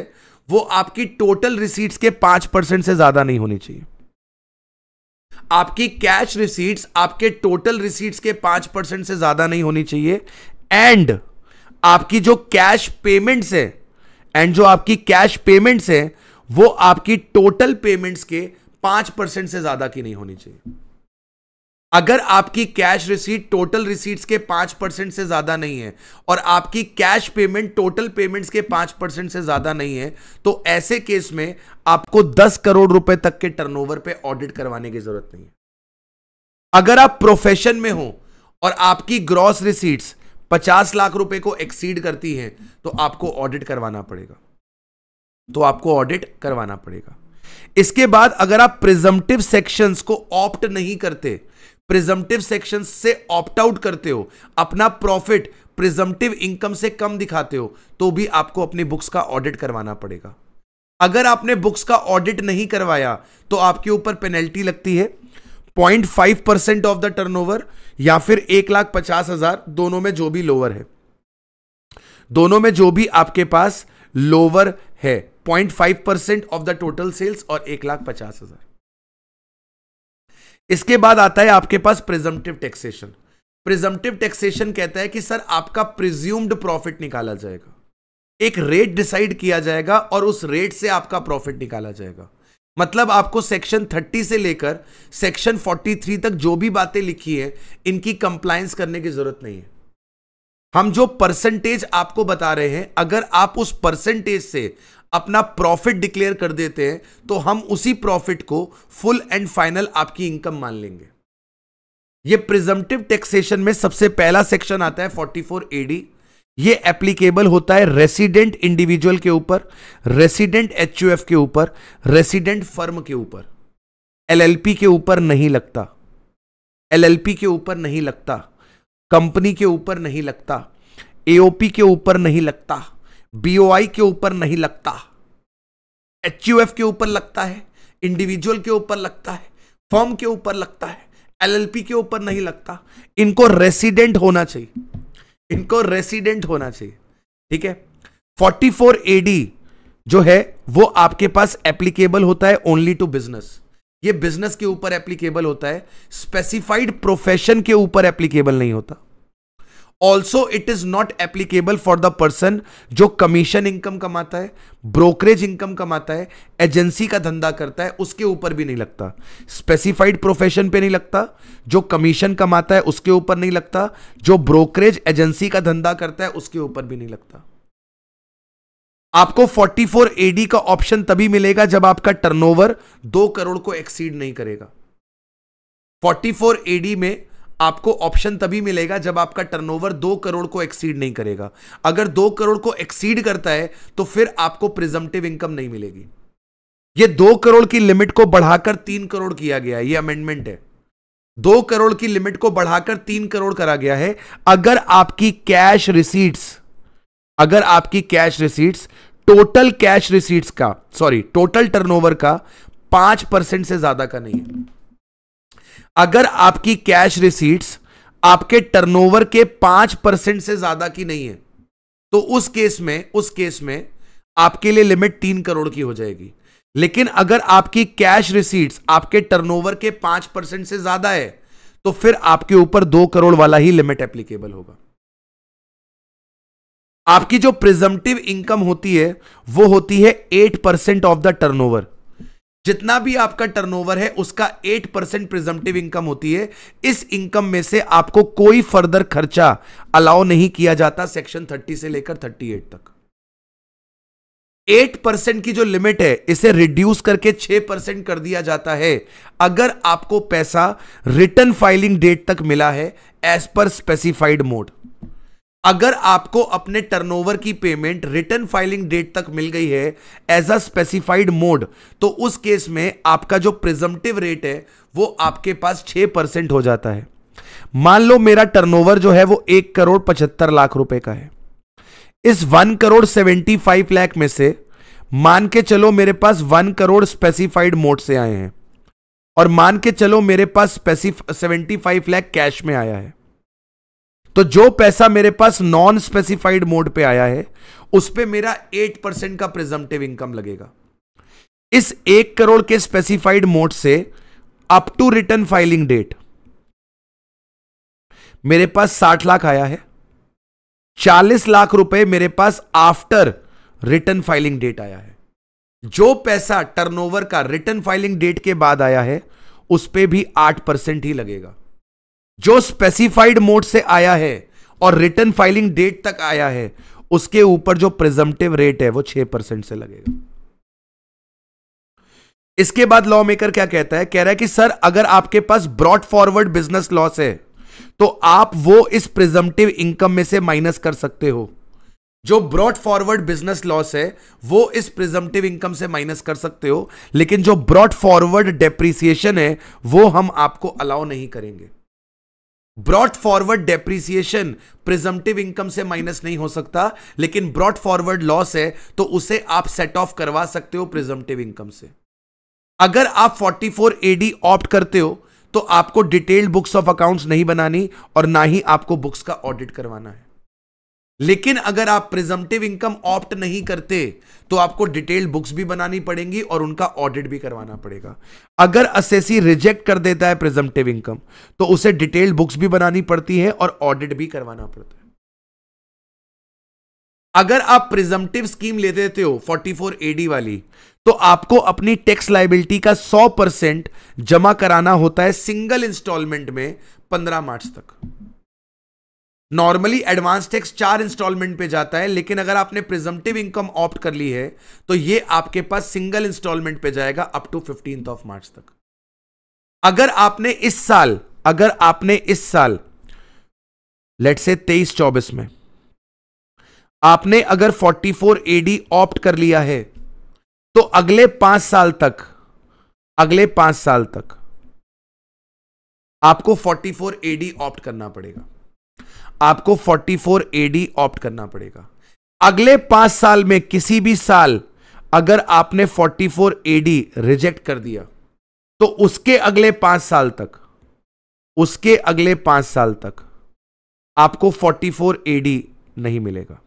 वो आपकी टोटल रिसीट्स के पांच परसेंट से ज्यादा नहीं होनी चाहिए आपकी कैश रिसीट्स आपके टोटल रिसीट्स के पांच परसेंट से ज्यादा नहीं होनी चाहिए एंड आपकी जो कैश पेमेंट्स है एंड जो आपकी कैश पेमेंट्स है वो आपकी टोटल पेमेंट्स के पांच परसेंट से ज्यादा की नहीं होनी चाहिए अगर आपकी कैश रिसीट टोटल रिसीट्स के पांच परसेंट से ज्यादा नहीं है और आपकी कैश पेमेंट टोटल पेमेंट्स के पांच परसेंट से ज्यादा नहीं है तो ऐसे केस में आपको दस करोड़ रुपए तक के टर्नओवर पे ऑडिट करवाने की जरूरत नहीं है अगर आप प्रोफेशन में हो और आपकी ग्रॉस रिसीट्स पचास लाख रुपए को एक्सीड करती है तो आपको ऑडिट करवाना पड़ेगा तो आपको ऑडिट करवाना पड़ेगा इसके बाद अगर आप प्रिजम्प्टिव सेक्शंस को ऑप्ट नहीं करते प्रिजम्प्टिव सेक्शन से ऑप्ट आउट करते हो अपना प्रॉफिट प्रिजम्प्टिव इनकम से कम दिखाते हो तो भी आपको अपनी बुक्स का ऑडिट करवाना पड़ेगा अगर आपने बुक्स का ऑडिट नहीं करवाया तो आपके ऊपर पेनल्टी लगती है point five percent of the turnover या फिर एक लाख पचास हजार दोनों में जो भी लोअर है दोनों में जो भी आपके पास लोअर है point five percent of the total sales और एक लाख पचास हजार इसके बाद आता है आपके पास प्रिजम्पटिव टैक्सेशन प्रिजम्पटिव टैक्सेशन कहता है कि सर आपका प्रिज्यूम्ड प्रॉफिट निकाला जाएगा एक रेट डिसाइड किया जाएगा और उस रेट से आपका प्रॉफिट निकाला जाएगा मतलब आपको सेक्शन 30 से लेकर सेक्शन 43 तक जो भी बातें लिखी है इनकी कंप्लायंस करने की जरूरत नहीं है हम जो परसेंटेज आपको बता रहे हैं अगर आप उस परसेंटेज से अपना प्रॉफिट डिक्लेयर कर देते हैं तो हम उसी प्रॉफिट को फुल एंड फाइनल आपकी इनकम मान लेंगे ये प्रिजम्पटिव टैक्सेशन में सबसे पहला सेक्शन आता है 44 एडी ये एप्लीकेबल होता है रेसिडेंट इंडिविजुअल के ऊपर रेसिडेंट एच के ऊपर रेसिडेंट फर्म के ऊपर एलएलपी के ऊपर नहीं लगता एलएलपी के ऊपर नहीं लगता कंपनी के ऊपर नहीं लगता एओपी के ऊपर नहीं लगता बीओआई के ऊपर नहीं लगता एच के ऊपर लगता है इंडिविजुअल के ऊपर लगता है फर्म के ऊपर लगता है एलएलपी के ऊपर नहीं लगता इनको रेसिडेंट होना चाहिए इनको रेसिडेंट होना चाहिए ठीक है 44 एडी जो है वो आपके पास एप्लीकेबल होता है ओनली टू बिजनेस ये बिजनेस के ऊपर एप्लीकेबल होता है स्पेसिफाइड प्रोफेशन के ऊपर एप्लीकेबल नहीं होता also it is not applicable for the person जो कमीशन इनकम कमाता है ब्रोकरेज इनकम कमाता है एजेंसी का धंधा करता है उसके ऊपर भी नहीं लगता स्पेसिफाइड प्रोफेशन पे नहीं लगता जो कमीशन कमाता है उसके ऊपर नहीं लगता जो ब्रोकरेज एजेंसी का धंधा करता है उसके ऊपर भी नहीं लगता आपको 44 एडी का ऑप्शन तभी मिलेगा जब आपका टर्नओवर दो करोड़ को एक्सीड नहीं करेगा 44 एडी में आपको ऑप्शन तभी मिलेगा जब आपका टर्नओवर दो करोड़ को एक्सीड नहीं करेगा अगर दो करोड़ को एक्सीड करता है तो फिर आपको प्रिजमटिव इनकम नहीं मिलेगी ये दो करोड़ की लिमिट को बढ़ाकर तीन करोड़ किया गया है ये अमेंडमेंट है दो करोड़ की लिमिट को बढ़ाकर तीन करोड़ करा गया है अगर आपकी कैश रिसीट्स अगर आपकी cash receipts total cash receipts का सॉरी टोटल टर्नओवर का पांच परसेंट से ज्यादा का नहीं है अगर आपकी कैश रिसीट्स आपके टर्नओवर के पांच परसेंट से ज्यादा की नहीं है तो उस केस में उस केस में आपके लिए लिमिट तीन करोड़ की हो जाएगी लेकिन अगर आपकी कैश रिसीट्स आपके टर्नओवर के पांच परसेंट से ज्यादा है तो फिर आपके ऊपर दो करोड़ वाला ही लिमिट एप्लीकेबल होगा आपकी जो प्रिजमटिव इनकम होती है वो होती है eight percent of the turnover जितना भी आपका टर्नओवर है उसका 8 परसेंट प्रिजमटिव इनकम होती है इस इनकम में से आपको कोई फर्दर खर्चा अलाउ नहीं किया जाता सेक्शन 30 से लेकर 38 तक 8 परसेंट की जो लिमिट है इसे रिड्यूस करके 6 परसेंट कर दिया जाता है अगर आपको पैसा रिटर्न फाइलिंग डेट तक मिला है एज पर स्पेसिफाइड मोड अगर आपको अपने टर्नओवर की पेमेंट रिटर्न फाइलिंग डेट तक मिल गई है एज अ स्पेसिफाइड मोड तो उस केस में आपका जो प्रिजम्पटिव रेट है वो आपके पास छह परसेंट हो जाता है मान लो मेरा टर्नओवर जो है वो एक करोड़ पचहत्तर लाख रुपए का है इस one crore seventy five lakh में से मान के चलो मेरे पास वन करोड़ स्पेसिफाइड मोड से आए हैं और मान के चलो मेरे पास स्पेसिफ सेवेंटी फाइव लैख कैश में आया है तो जो पैसा मेरे पास नॉन स्पेसिफाइड मोड पे आया है उस पर मेरा एट परसेंट का प्रेजेंटिव इनकम लगेगा इस एक करोड़ के स्पेसिफाइड मोड से up to return filing date मेरे पास साठ लाख आया है चालीस लाख रुपए मेरे पास आफ्टर रिटर्न फाइलिंग डेट आया है जो पैसा टर्नओवर का रिटर्न फाइलिंग डेट के बाद आया है उस पर भी आठ परसेंट ही लगेगा जो स्पेसिफाइड मोड से आया है और रिटर्न फाइलिंग डेट तक आया है उसके ऊपर जो प्रिजम्पटिव रेट है वो छह परसेंट से लगेगा इसके बाद लॉ मेकर क्या कहता है कह रहा है कि सर अगर आपके पास ब्रॉड फॉरवर्ड बिजनेस लॉस है तो आप वो इस प्रिजम्पटिव इनकम में से माइनस कर सकते हो जो ब्रॉड फॉरवर्ड बिजनेस लॉस है वो इस प्रिजम्पटिव इनकम से माइनस कर सकते हो लेकिन जो ब्रॉड फॉरवर्ड डेप्रिसिएशन है वो हम आपको अलाउ नहीं करेंगे brought forward depreciation presumptive income से माइनस नहीं हो सकता लेकिन ब्रॉड फॉरवर्ड लॉस है तो उसे आप सेट ऑफ करवा सकते हो प्रिजम्पटिव इनकम से अगर आप 44 एडी ऑप्ट करते हो तो आपको डिटेल्ड बुक्स ऑफ अकाउंट्स नहीं बनानी और ना ही आपको बुक्स का ऑडिट करवाना है लेकिन अगर आप प्रिजम्पटिव इनकम ऑप्ट नहीं करते तो आपको डिटेल्ड बुक्स भी बनानी पड़ेंगी और उनका ऑडिट भी करवाना पड़ेगा अगर असेसी रिजेक्ट कर देता है प्रिजम्पटिव इनकम तो उसे डिटेल्ड बुक्स भी बनानी पड़ती है और ऑडिट भी करवाना पड़ता है अगर आप प्रिजम्पटिव स्कीम लेते देते हो 44 एडी वाली तो आपको अपनी टैक्स लाइबिलिटी का 100 परसेंट जमा कराना होता है सिंगल इंस्टॉलमेंट में 15 मार्च तक नॉर्मली एडवांस टैक्स चार इंस्टॉलमेंट पे जाता है लेकिन अगर आपने प्रिजम्पटिव इनकम ऑप्ट कर ली है तो ये आपके पास सिंगल इंस्टॉलमेंट पे जाएगा up to fifteen of March तक अगर आपने इस साल अगर आपने इस साल लेट से तेईस चौबीस में आपने अगर 44 एडी ऑप्ट कर लिया है तो अगले पांच साल तक अगले पांच साल तक आपको 44 एडी ऑप्ट करना पड़ेगा आपको 44 एडी ऑप्ट करना पड़ेगा अगले पांच साल में किसी भी साल अगर आपने 44 एडी रिजेक्ट कर दिया तो उसके अगले पांच साल तक उसके अगले पांच साल तक आपको 44 एडी नहीं मिलेगा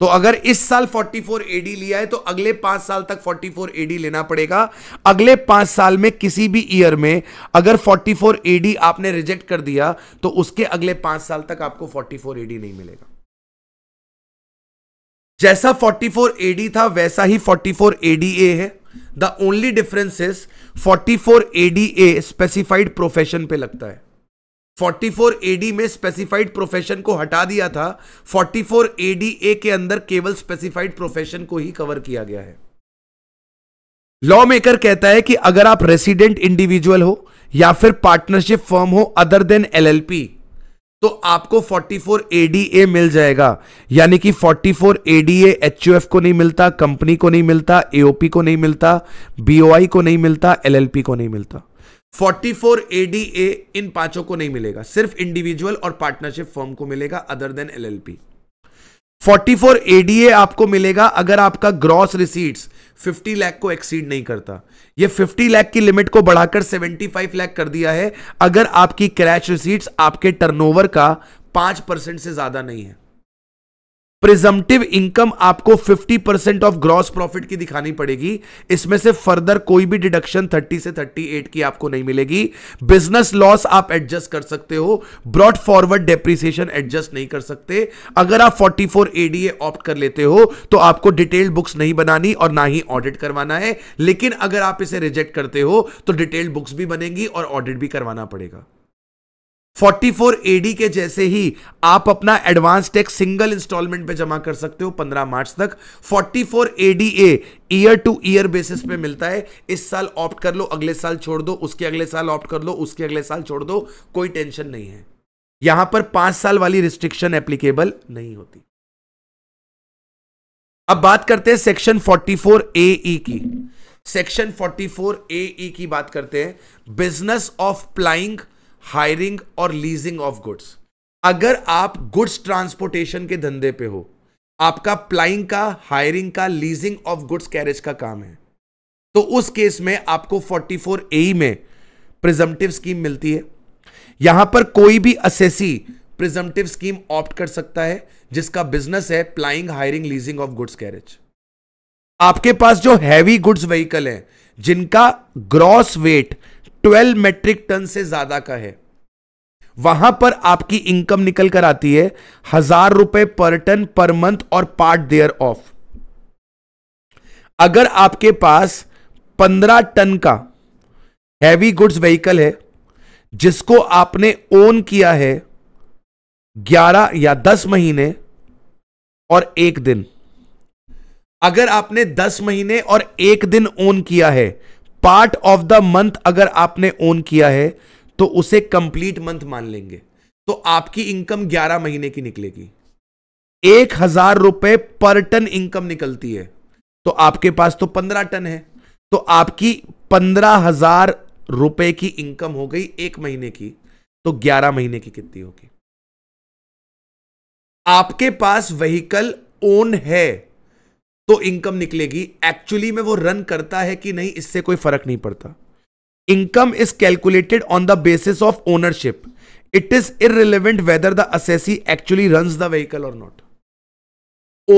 तो अगर इस साल 44 एडी लिया है तो अगले पांच साल तक 44 एडी लेना पड़ेगा अगले पांच साल में किसी भी ईयर में अगर 44 एडी आपने रिजेक्ट कर दिया तो उसके अगले पांच साल तक आपको 44 एडी नहीं मिलेगा जैसा 44 एडी था वैसा ही 44 एडीए है the only difference is 44 ADA specified profession पे लगता है 44 एडी में स्पेसिफाइड प्रोफेशन को हटा दिया था 44 एडी ए के अंदर केवल स्पेसिफाइड प्रोफेशन को ही कवर किया गया है लॉ मेकर कहता है कि अगर आप रेसिडेंट इंडिविजुअल हो या फिर पार्टनरशिप फर्म हो अदर देन एलएलपी तो आपको 44 एडीए मिल जाएगा यानी कि 44 एडीए एचयूएफ को नहीं मिलता कंपनी को नहीं मिलता एओपी को नहीं मिलता बीओआई को नहीं मिलता एलएलपी को नहीं मिलता 44 एडीए इन पांचों को नहीं मिलेगा सिर्फ इंडिविजुअल और पार्टनरशिप फॉर्म को मिलेगा अदर देन एलएलपी 44 एडीए आपको मिलेगा अगर आपका ग्रॉस रिसीट्स 50 लाख को एक्सीड नहीं करता ये 50 लाख की लिमिट को बढ़ाकर 75 लाख कर दिया है अगर आपकी क्रैश रिसीट्स आपके टर्नओवर का 5 परसेंट से ज्यादा नहीं है प्रिजम्पटिव इनकम आपको 50 परसेंट ऑफ ग्रॉस प्रॉफिट की दिखानी पड़ेगी इसमें से फर्दर कोई भी डिडक्शन 30 से 38 की आपको नहीं मिलेगी बिजनेस लॉस आप एडजस्ट कर सकते हो ब्रॉड फॉरवर्ड डेप्रिसिएशन एडजस्ट नहीं कर सकते अगर आप 44 एडीए ऑप्ट कर लेते हो तो आपको डिटेल्ड बुक्स नहीं बनानी और ना ही ऑडिट करवाना है लेकिन अगर आप इसे रिजेक्ट करते हो तो डिटेल्ड बुक्स भी बनेगी और ऑडिट भी करवाना पड़ेगा 44 एडी के जैसे ही आप अपना एडवांस टैक्स सिंगल इंस्टॉलमेंट पे जमा कर सकते हो 15 मार्च तक 44 ADA year to year basis पे मिलता है इस साल ऑप्ट कर लो अगले साल छोड़ दो उसके अगले साल ऑप्ट कर लो उसके अगले साल छोड़ दो कोई टेंशन नहीं है यहां पर पांच साल वाली रिस्ट्रिक्शन एप्लीकेबल नहीं होती अब बात करते हैं सेक्शन 44 एई की सेक्शन 44 एई की बात करते हैं बिजनेस ऑफ प्लाइंग हायरिंग और लीजिंग ऑफ गुड्स अगर आप गुड्स ट्रांसपोर्टेशन के धंधे पे हो आपका प्लाइंग का हायरिंग का लीजिंग ऑफ गुड्स कैरेज का काम है तो उस केस में आपको 44 ए में प्रिजम्प्टिव स्कीम मिलती है यहां पर कोई भी असेसी प्रिजम्प्टिव स्कीम ऑप्ट कर सकता है जिसका बिजनेस है plying hiring leasing of goods carriage आपके पास जो हैवी गुड्स व्हीकल है जिनका ग्रॉस वेट 12 मेट्रिक टन से ज्यादा का है वहां पर आपकी इनकम निकल कर आती है हजार रुपए पर टन पर मंथ और पार्ट देयर ऑफ अगर आपके पास पंद्रह टन का हैवी गुड्स व्हीकल है जिसको आपने ओन किया है ग्यारह या दस महीने और एक दिन अगर आपने दस महीने और एक दिन ओन किया है पार्ट ऑफ द मंथ अगर आपने ओन किया है तो उसे कंप्लीट मंथ मान लेंगे तो आपकी इनकम 11 महीने की निकलेगी एक हजार रुपए पर टन इनकम निकलती है तो आपके पास तो पंद्रह टन है तो आपकी पंद्रह हजार रुपए की इनकम हो गई एक महीने की तो ग्यारह महीने की कितनी होगी आपके पास व्हीकल ओन है तो इनकम निकलेगी एक्चुअली में वो रन करता है कि नहीं इससे कोई फर्क नहीं पड़ता income is calculated on the basis of ownership it is irrelevant whether the assessee actually run the vehicle और नॉट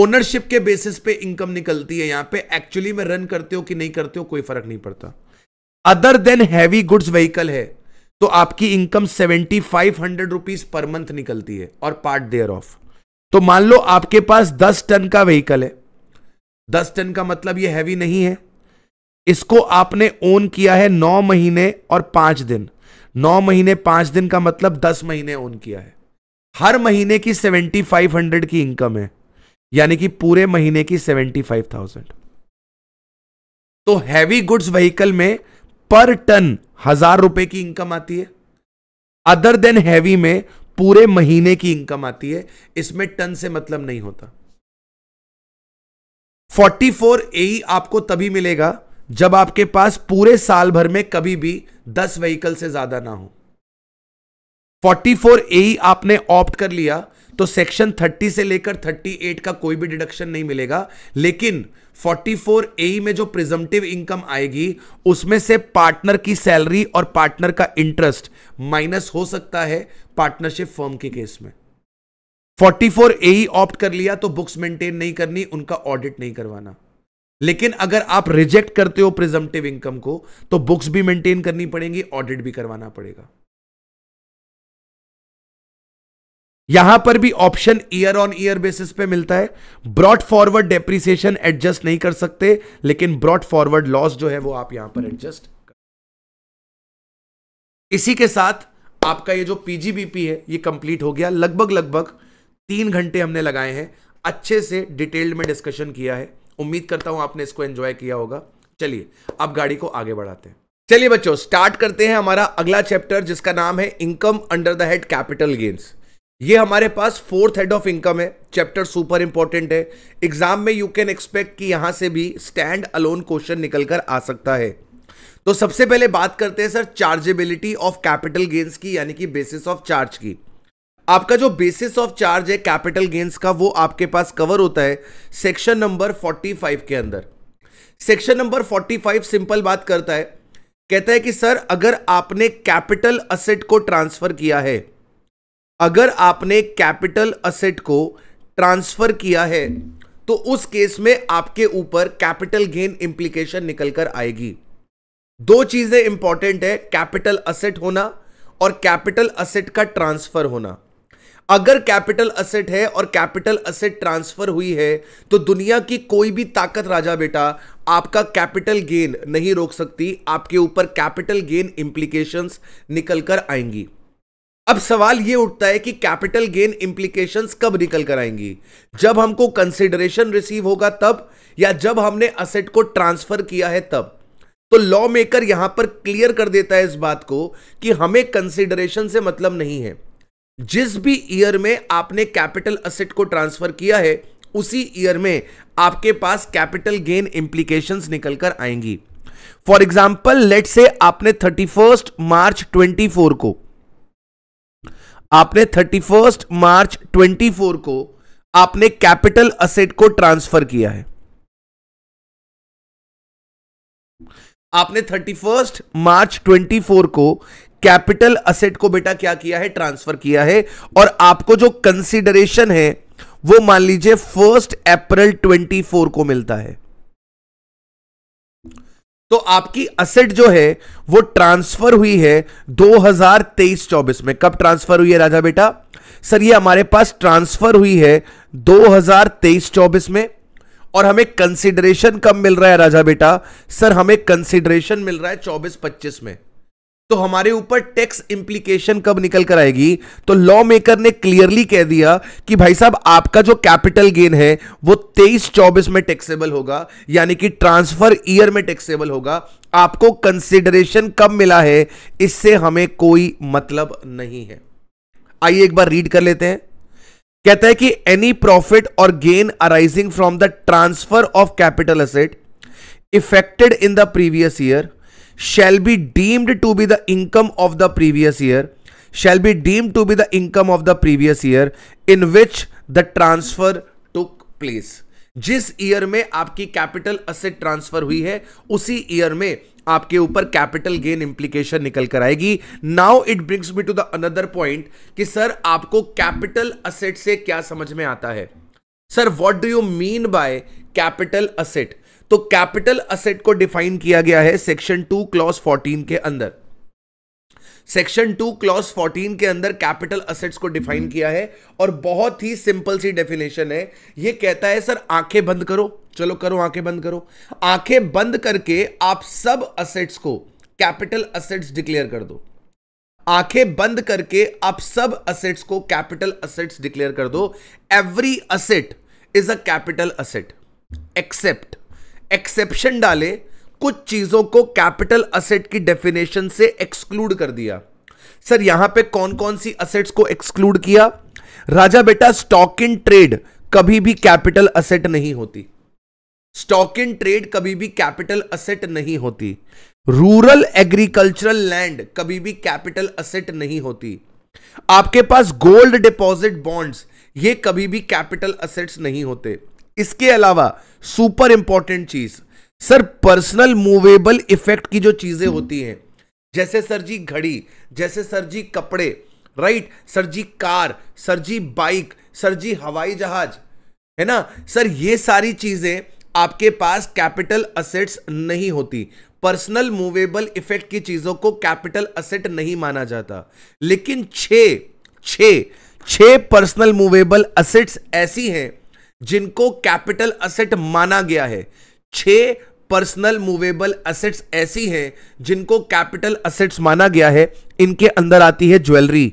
ओनरशिप के बेसिस पे इनकम निकलती है यहां पे एक्चुअली में रन करते हो कि नहीं करते हो कोई फर्क नहीं पड़ता other than heavy goods vehicle है तो आपकी income seventy five hundred rupees per month निकलती है और पार्ट देयर ऑफ तो मान लो आपके पास दस टन का व्हीकल है दस टन का मतलब ये हैवी नहीं है इसको आपने ओन किया है नौ महीने और पांच दिन नौ महीने पांच दिन का मतलब दस महीने ओन किया है हर महीने की सेवेंटी फाइव हंड्रेड की इनकम है यानी कि पूरे महीने की सेवेंटी फाइव थाउजेंड तो हैवी गुड्स व्हीकल में पर टन हजार रुपए की इनकम आती है अदर देन हैवी में पूरे महीने की इनकम आती है इसमें टन से मतलब नहीं होता फोर्टी फोर ए e आपको तभी मिलेगा जब आपके पास पूरे साल भर में कभी भी दस व्हीकल से ज्यादा ना हो फोर्टी फोर ए e आपने ऑप्ट कर लिया तो सेक्शन थर्टी से लेकर थर्टी एट का कोई भी डिडक्शन नहीं मिलेगा लेकिन फोर्टी फोर ए e में जो प्रिजमटिव इनकम आएगी उसमें से पार्टनर की सैलरी और पार्टनर का इंटरेस्ट माइनस हो सकता है पार्टनरशिप फर्म के केस में फोर्टी फोर ए ही ऑप्ट कर लिया तो बुक्स मेंटेन नहीं करनी उनका ऑडिट नहीं करवाना लेकिन अगर आप रिजेक्ट करते हो प्रिजम्पटिव इनकम को तो बुक्स भी मेंटेन करनी पड़ेंगी ऑडिट भी करवाना पड़ेगा यहां पर भी option year on year basis पे मिलता है ब्रॉड फॉरवर्ड डेप्रिसिएशन एडजस्ट नहीं कर सकते लेकिन ब्रॉड फॉरवर्ड लॉस जो है वो आप यहां पर एडजस्ट कर इसी के साथ आपका ये जो पीजीबीपी है ये कंप्लीट हो गया लगभग लगभग तीन घंटे हमने लगाए हैं अच्छे से डिटेल्ड में डिस्कशन किया है उम्मीद करता हूं आपने इसको एंजॉय किया होगा चलिए अब गाड़ी को आगे बढ़ाते हैं चलिए बच्चों स्टार्ट करते हैं हमारा अगला चैप्टर जिसका नाम है income under the head capital gains ये हमारे पास फोर्थ हेड ऑफ इनकम है चैप्टर सुपर इंपॉर्टेंट है एग्जाम में यू कैन एक्सपेक्ट कि यहां से भी स्टैंड अलोन क्वेश्चन निकलकर आ सकता है तो सबसे पहले बात करते हैं sir chargeability of capital gains की यानी कि बेसिस ऑफ चार्ज की आपका जो बेसिस ऑफ चार्ज है कैपिटल गेन्स का वो आपके पास कवर होता है सेक्शन नंबर 45 के अंदर सेक्शन नंबर 45 सिंपल बात करता है कहता है कि सर अगर आपने कैपिटल असेट को ट्रांसफर किया है अगर आपने कैपिटल असेट को ट्रांसफर किया है तो उस केस में आपके ऊपर कैपिटल गेन इंप्लीकेशन निकल कर आएगी दो चीजें इंपॉर्टेंट है कैपिटल असेट होना और कैपिटल असेट का ट्रांसफर होना अगर कैपिटल असेट है और कैपिटल असेट ट्रांसफर हुई है तो दुनिया की कोई भी ताकत राजा बेटा आपका कैपिटल गेन नहीं रोक सकती आपके ऊपर कैपिटल गेन इंप्लीकेशंस निकल कर आएंगी अब सवाल यह उठता है कि कैपिटल गेन इंप्लीकेशंस कब निकल कर आएंगी जब हमको कंसिडरेशन रिसीव होगा तब या जब हमने असेट को ट्रांसफर किया है तब तो लॉ मेकर यहां पर क्लियर कर देता है इस बात को कि हमें कंसिडरेशन से मतलब नहीं है जिस भी ईयर में आपने कैपिटल असेट को ट्रांसफर किया है उसी ईयर में आपके पास कैपिटल गेन इंप्लीकेशन निकल कर आएंगी फॉर एग्जाम्पल लेट से आपने thirty first March twenty four को आपने thirty first March twenty four को आपने कैपिटल असेट को ट्रांसफर किया है आपने thirty first March twenty four को कैपिटल असेट को बेटा क्या किया है ट्रांसफर किया है और आपको जो कंसिडरेशन है वो मान लीजिए फर्स्ट अप्रैल 24 को मिलता है तो आपकी असेट जो है वो ट्रांसफर हुई है 2023-24 में कब ट्रांसफर हुई है राजा बेटा सर ये हमारे पास ट्रांसफर हुई है 2023-24 में और हमें कंसिडरेशन कब मिल रहा है राजा बेटा सर हमें कंसिडरेशन मिल रहा है 24-25 में तो हमारे ऊपर टैक्स इंप्लीकेशन कब निकल कर आएगी तो लॉ मेकर ने क्लियरली कह दिया कि भाई साहब आपका जो कैपिटल गेन है वो तेईस चौबीस में टैक्सेबल होगा यानी कि ट्रांसफर ईयर में टैक्सेबल होगा आपको कंसिडरेशन कब मिला है इससे हमें कोई मतलब नहीं है आइए एक बार रीड कर लेते हैं कहता है कि एनी प्रॉफिट और gain arising from the transfer of capital asset effected in the previous year shall be deemed to be the income of the previous year shall be deemed to be the income of the previous year in which the transfer to place जिस year में आपकी capital asset transfer हुई है उसी year में आपके ऊपर capital gain implication निकल कर आएगी now it brings me to the another point कि सर आपको कैपिटल असेट से क्या समझ में आता है sir what do you mean by capital asset तो कैपिटल असेट को डिफाइन किया गया है सेक्शन टू क्लॉज फोर्टीन के अंदर सेक्शन टू क्लॉज फोर्टीन के अंदर कैपिटल असेट्स को डिफाइन किया है और बहुत ही सिंपल सी डेफिनेशन है यह कहता है सर आंखें बंद करो चलो करो आंखें बंद करो आंखें बंद करके आप सब असेट्स को कैपिटल असेट्स डिक्लेयर कर दो आंखें बंद करके आप सब असेट्स को कैपिटल असेट्स डिक्लेयर कर दो every asset is a capital asset except exception डाले कुछ चीज़ों को कैपिटल असेट की डेफिनेशन से एक्सक्लूड कर दिया सर यहां पे कौन कौन सी असेट्स को एक्सक्लूड किया राजा बेटा स्टॉक इन ट्रेड कभी भी कैपिटल असेट नहीं होती स्टॉक इन ट्रेड कभी भी कैपिटल असेट नहीं होती रूरल एग्रीकल्चरल लैंड कभी भी कैपिटल असेट नहीं होती आपके पास गोल्ड डिपॉजिट बॉन्ड्स ये कभी भी कैपिटल असेट्स नहीं होते इसके अलावा सुपर इंपॉर्टेंट चीज सर पर्सनल मूवेबल इफेक्ट की जो चीजें होती हैं जैसे सर जी घड़ी जैसे सर जी कपड़े right sir ji car sir ji bike sir ji हवाई जहाज है ना सर ये सारी चीजें आपके पास कैपिटल असेट्स नहीं होती पर्सनल मूवेबल इफेक्ट की चीजों को कैपिटल असेट नहीं माना जाता लेकिन छे छे पर्सनल मूवेबल असेट्स ऐसी हैं जिनको कैपिटल असेट माना गया है छह पर्सनल मूवेबल असेट्स ऐसी हैं जिनको कैपिटल असेट्स माना गया है इनके अंदर आती है ज्वेलरी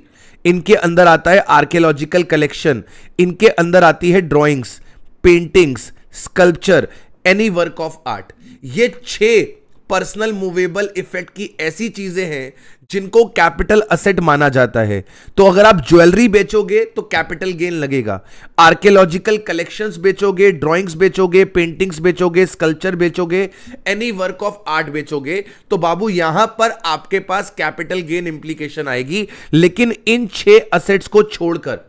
इनके अंदर आता है आर्कियोलॉजिकल कलेक्शन इनके अंदर आती है drawings paintings sculpture any work of art ये छह पर्सनल मूवेबल इफेक्ट की ऐसी चीजें हैं जिनको कैपिटल असेट माना जाता है तो अगर आप ज्वेलरी बेचोगे तो कैपिटल गेन लगेगा आर्कियोलॉजिकल कलेक्शंस बेचोगे ड्राइंग्स बेचोगे पेंटिंग्स बेचोगे स्कल्पचर बेचोगे एनी वर्क ऑफ आर्ट बेचोगे तो बाबू यहां पर आपके पास कैपिटल गेन इंप्लीकेशन आएगी लेकिन इन छह असेट्स को छोड़कर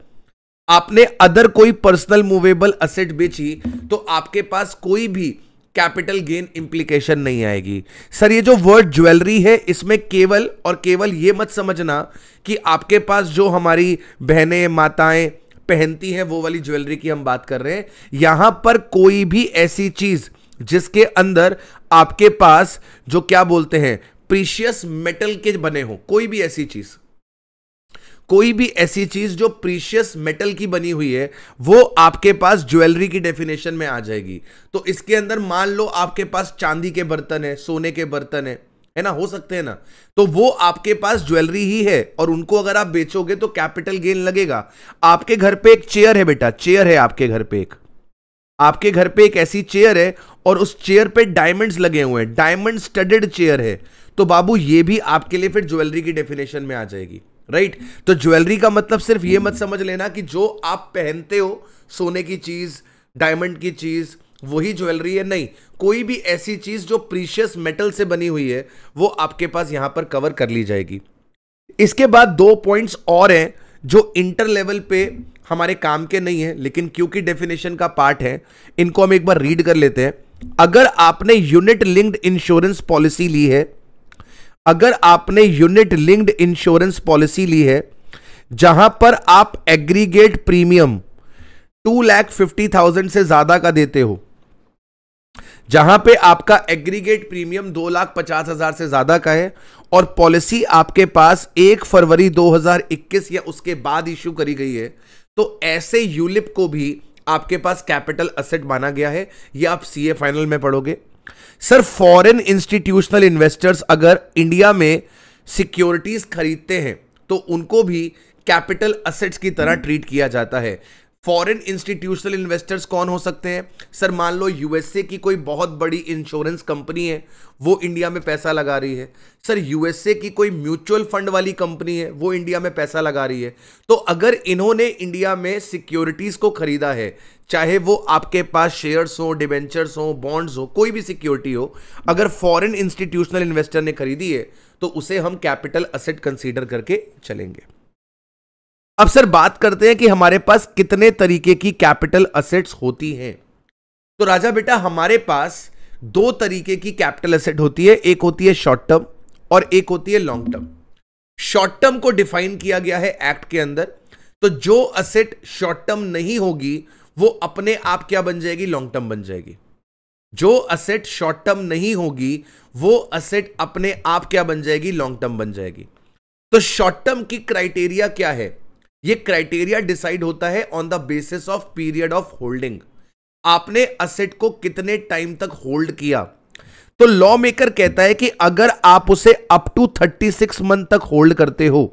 आपने अदर कोई पर्सनल मूवेबल असेट बेची तो आपके पास कोई भी कैपिटल गेन इंप्लीकेशन नहीं आएगी सर ये जो वर्ड ज्वेलरी है इसमें केवल और केवल ये मत समझना कि आपके पास जो हमारी बहनें माताएं पहनती हैं वो वाली ज्वेलरी की हम बात कर रहे हैं यहां पर कोई भी ऐसी चीज जिसके अंदर आपके पास जो क्या बोलते हैं प्रीशियस मेटल के बने हो कोई भी ऐसी चीज कोई भी ऐसी चीज जो प्रीशियस मेटल की बनी हुई है वो आपके पास ज्वेलरी की डेफिनेशन में आ जाएगी तो इसके अंदर मान लो आपके पास चांदी के बर्तन है सोने के बर्तन है है ना हो सकते हैं ना तो वो आपके पास ज्वेलरी ही है और उनको अगर आप बेचोगे तो कैपिटल गेन लगेगा आपके घर पे एक चेयर है बेटा चेयर है आपके घर पे एक आपके घर पे एक ऐसी चेयर है और उस चेयर पे डायमंड्स लगे हुए हैं डायमंड स्टडेड चेयर है तो बाबू ये भी आपके लिए फिर ज्वेलरी की डेफिनेशन में आ जाएगी राइट right? तो ज्वेलरी का मतलब सिर्फ ये मत समझ लेना कि जो आप पहनते हो सोने की चीज डायमंड की चीज वही ज्वेलरी है नहीं कोई भी ऐसी चीज जो प्रीशियस मेटल से बनी हुई है वो आपके पास यहां पर कवर कर ली जाएगी इसके बाद दो पॉइंट्स और हैं जो इंटर लेवल पे हमारे काम के नहीं है लेकिन क्योंकि डेफिनेशन का पार्ट है इनको हम एक बार रीड कर लेते हैं अगर आपने यूनिट लिंक्ड इंश्योरेंस पॉलिसी ली है अगर आपने यूनिट लिंक्ड इंश्योरेंस पॉलिसी ली है जहां पर आप aggregate premium two lakh fifty thousand से ज्यादा का देते हो जहां पे आपका एग्रीगेट प्रीमियम दो लाख पचास हजार से ज्यादा का है और पॉलिसी आपके पास एक फरवरी 2021 या उसके बाद इश्यू करी गई है तो ऐसे यूलिप को भी आपके पास कैपिटल असेट माना गया है यह आप सीए फाइनल में पढ़ोगे सर फॉरेन इंस्टीट्यूशनल इन्वेस्टर्स अगर इंडिया में सिक्योरिटीज खरीदते हैं तो उनको भी कैपिटल असेट्स की तरह ट्रीट हम्म। किया जाता है फॉरेन इंस्टीट्यूशनल इन्वेस्टर्स कौन हो सकते हैं सर मान लो यूएसए की कोई बहुत बड़ी इंश्योरेंस कंपनी है वो इंडिया में पैसा लगा रही है सर यूएसए की कोई म्यूचुअल फंड वाली कंपनी है वो इंडिया में पैसा लगा रही है तो अगर इन्होंने इंडिया में सिक्योरिटीज़ को खरीदा है चाहे वो आपके पास शेयर्स हो डिबेंचर्स हो बॉन्ड्स हो कोई भी सिक्योरिटी हो अगर फॉरेन इंस्टीट्यूशनल इन्वेस्टर ने खरीदी है तो उसे हम कैपिटल असेट कंसीडर करके चलेंगे अब सर बात करते हैं कि हमारे पास कितने तरीके की कैपिटल असेट्स होती हैं तो राजा बेटा हमारे पास दो तरीके की कैपिटल असेट होती है एक होती है शॉर्ट टर्म और एक होती है लॉन्ग टर्म शॉर्ट टर्म को डिफाइन किया गया है एक्ट के अंदर तो जो असेट शॉर्ट टर्म नहीं होगी वो अपने आप क्या बन जाएगी लॉन्ग टर्म बन जाएगी जो असेट शॉर्ट टर्म नहीं होगी वो असेट अपने आप क्या बन जाएगी लॉन्ग टर्म बन जाएगी तो शॉर्ट टर्म की क्राइटेरिया क्या है ये क्राइटेरिया डिसाइड होता है on the basis of period of holding आपने असेट को कितने टाइम तक होल्ड किया तो लॉ मेकर कहता है कि अगर आप उसे अप टू 36 मंथ तक होल्ड करते हो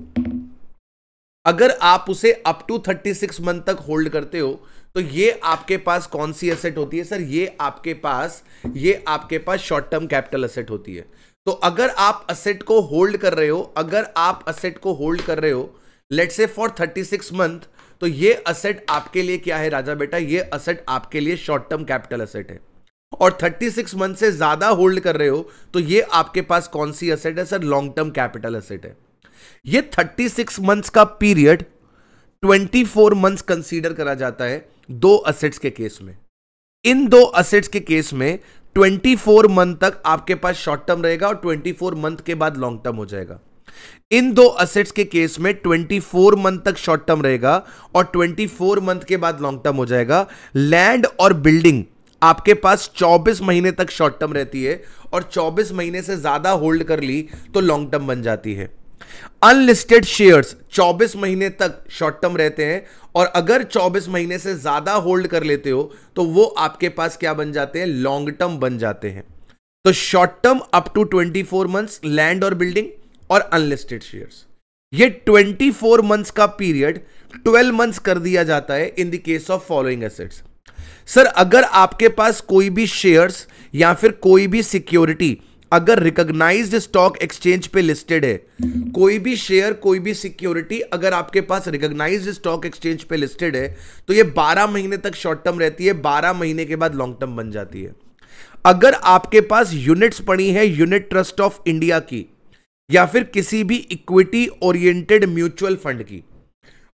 अगर आप उसे अप टू 36 मंथ तक होल्ड करते हो तो ये आपके पास कौन सी एसेट होती है सर ये आपके पास ये आपके पास शॉर्ट टर्म कैपिटल असेट होती है तो अगर आप असेट को होल्ड कर रहे हो अगर आप असेट को होल्ड कर रहे हो लेट से फॉर थर्टी सिक्स मंथ तो ये असेट आपके लिए क्या है राजा बेटा ये असेट आपके लिए शॉर्ट टर्म कैपिटल असेट है और 36 मंथ से ज्यादा होल्ड कर रहे हो तो ये आपके पास कौन सी असेट है sir long term capital asset है ये 36 मंथ्स का पीरियड 24 मंथ्स कंसीडर करा जाता है दो असेट्स के केस में इन दो असेट्स के केस में 24 मंथ तक आपके पास शॉर्ट टर्म रहेगा और 24 मंथ के बाद लॉन्ग टर्म हो जाएगा इन दो असेट्स के केस में 24 मंथ तक शॉर्ट टर्म रहेगा और 24 मंथ के बाद लॉन्ग टर्म हो जाएगा लैंड और बिल्डिंग आपके पास 24 महीने तक शॉर्ट टर्म रहती है और 24 महीने से ज्यादा होल्ड कर ली तो लॉन्ग टर्म बन जाती है अनलिस्टेड शेयर्स 24 महीने तक शॉर्ट टर्म रहते हैं और अगर 24 महीने से ज्यादा होल्ड कर लेते हो तो वो आपके पास क्या बन जाते हैं लॉन्ग टर्म बन जाते हैं तो short term up to 24 months land और बिल्डिंग और अनलिस्टेड शेयर्स ये 24 मंथ्स का पीरियड 12 मंथ्स कर दिया जाता है in the case of following assets sir अगर आपके पास कोई भी शेयर्स या फिर कोई भी सिक्योरिटी अगर रिकॉग्नाइज्ड स्टॉक एक्सचेंज पे लिस्टेड है कोई भी शेयर कोई भी सिक्योरिटी अगर आपके पास रिकॉग्नाइज्ड स्टॉक एक्सचेंज पे लिस्टेड है तो ये 12 महीने तक शॉर्ट टर्म रहती है 12 महीने के बाद लॉन्ग टर्म बन जाती है अगर आपके पास यूनिट्स पड़ी है यूनिट ट्रस्ट ऑफ इंडिया की या फिर किसी भी इक्विटी ओरिएंटेड म्यूचुअल फंड की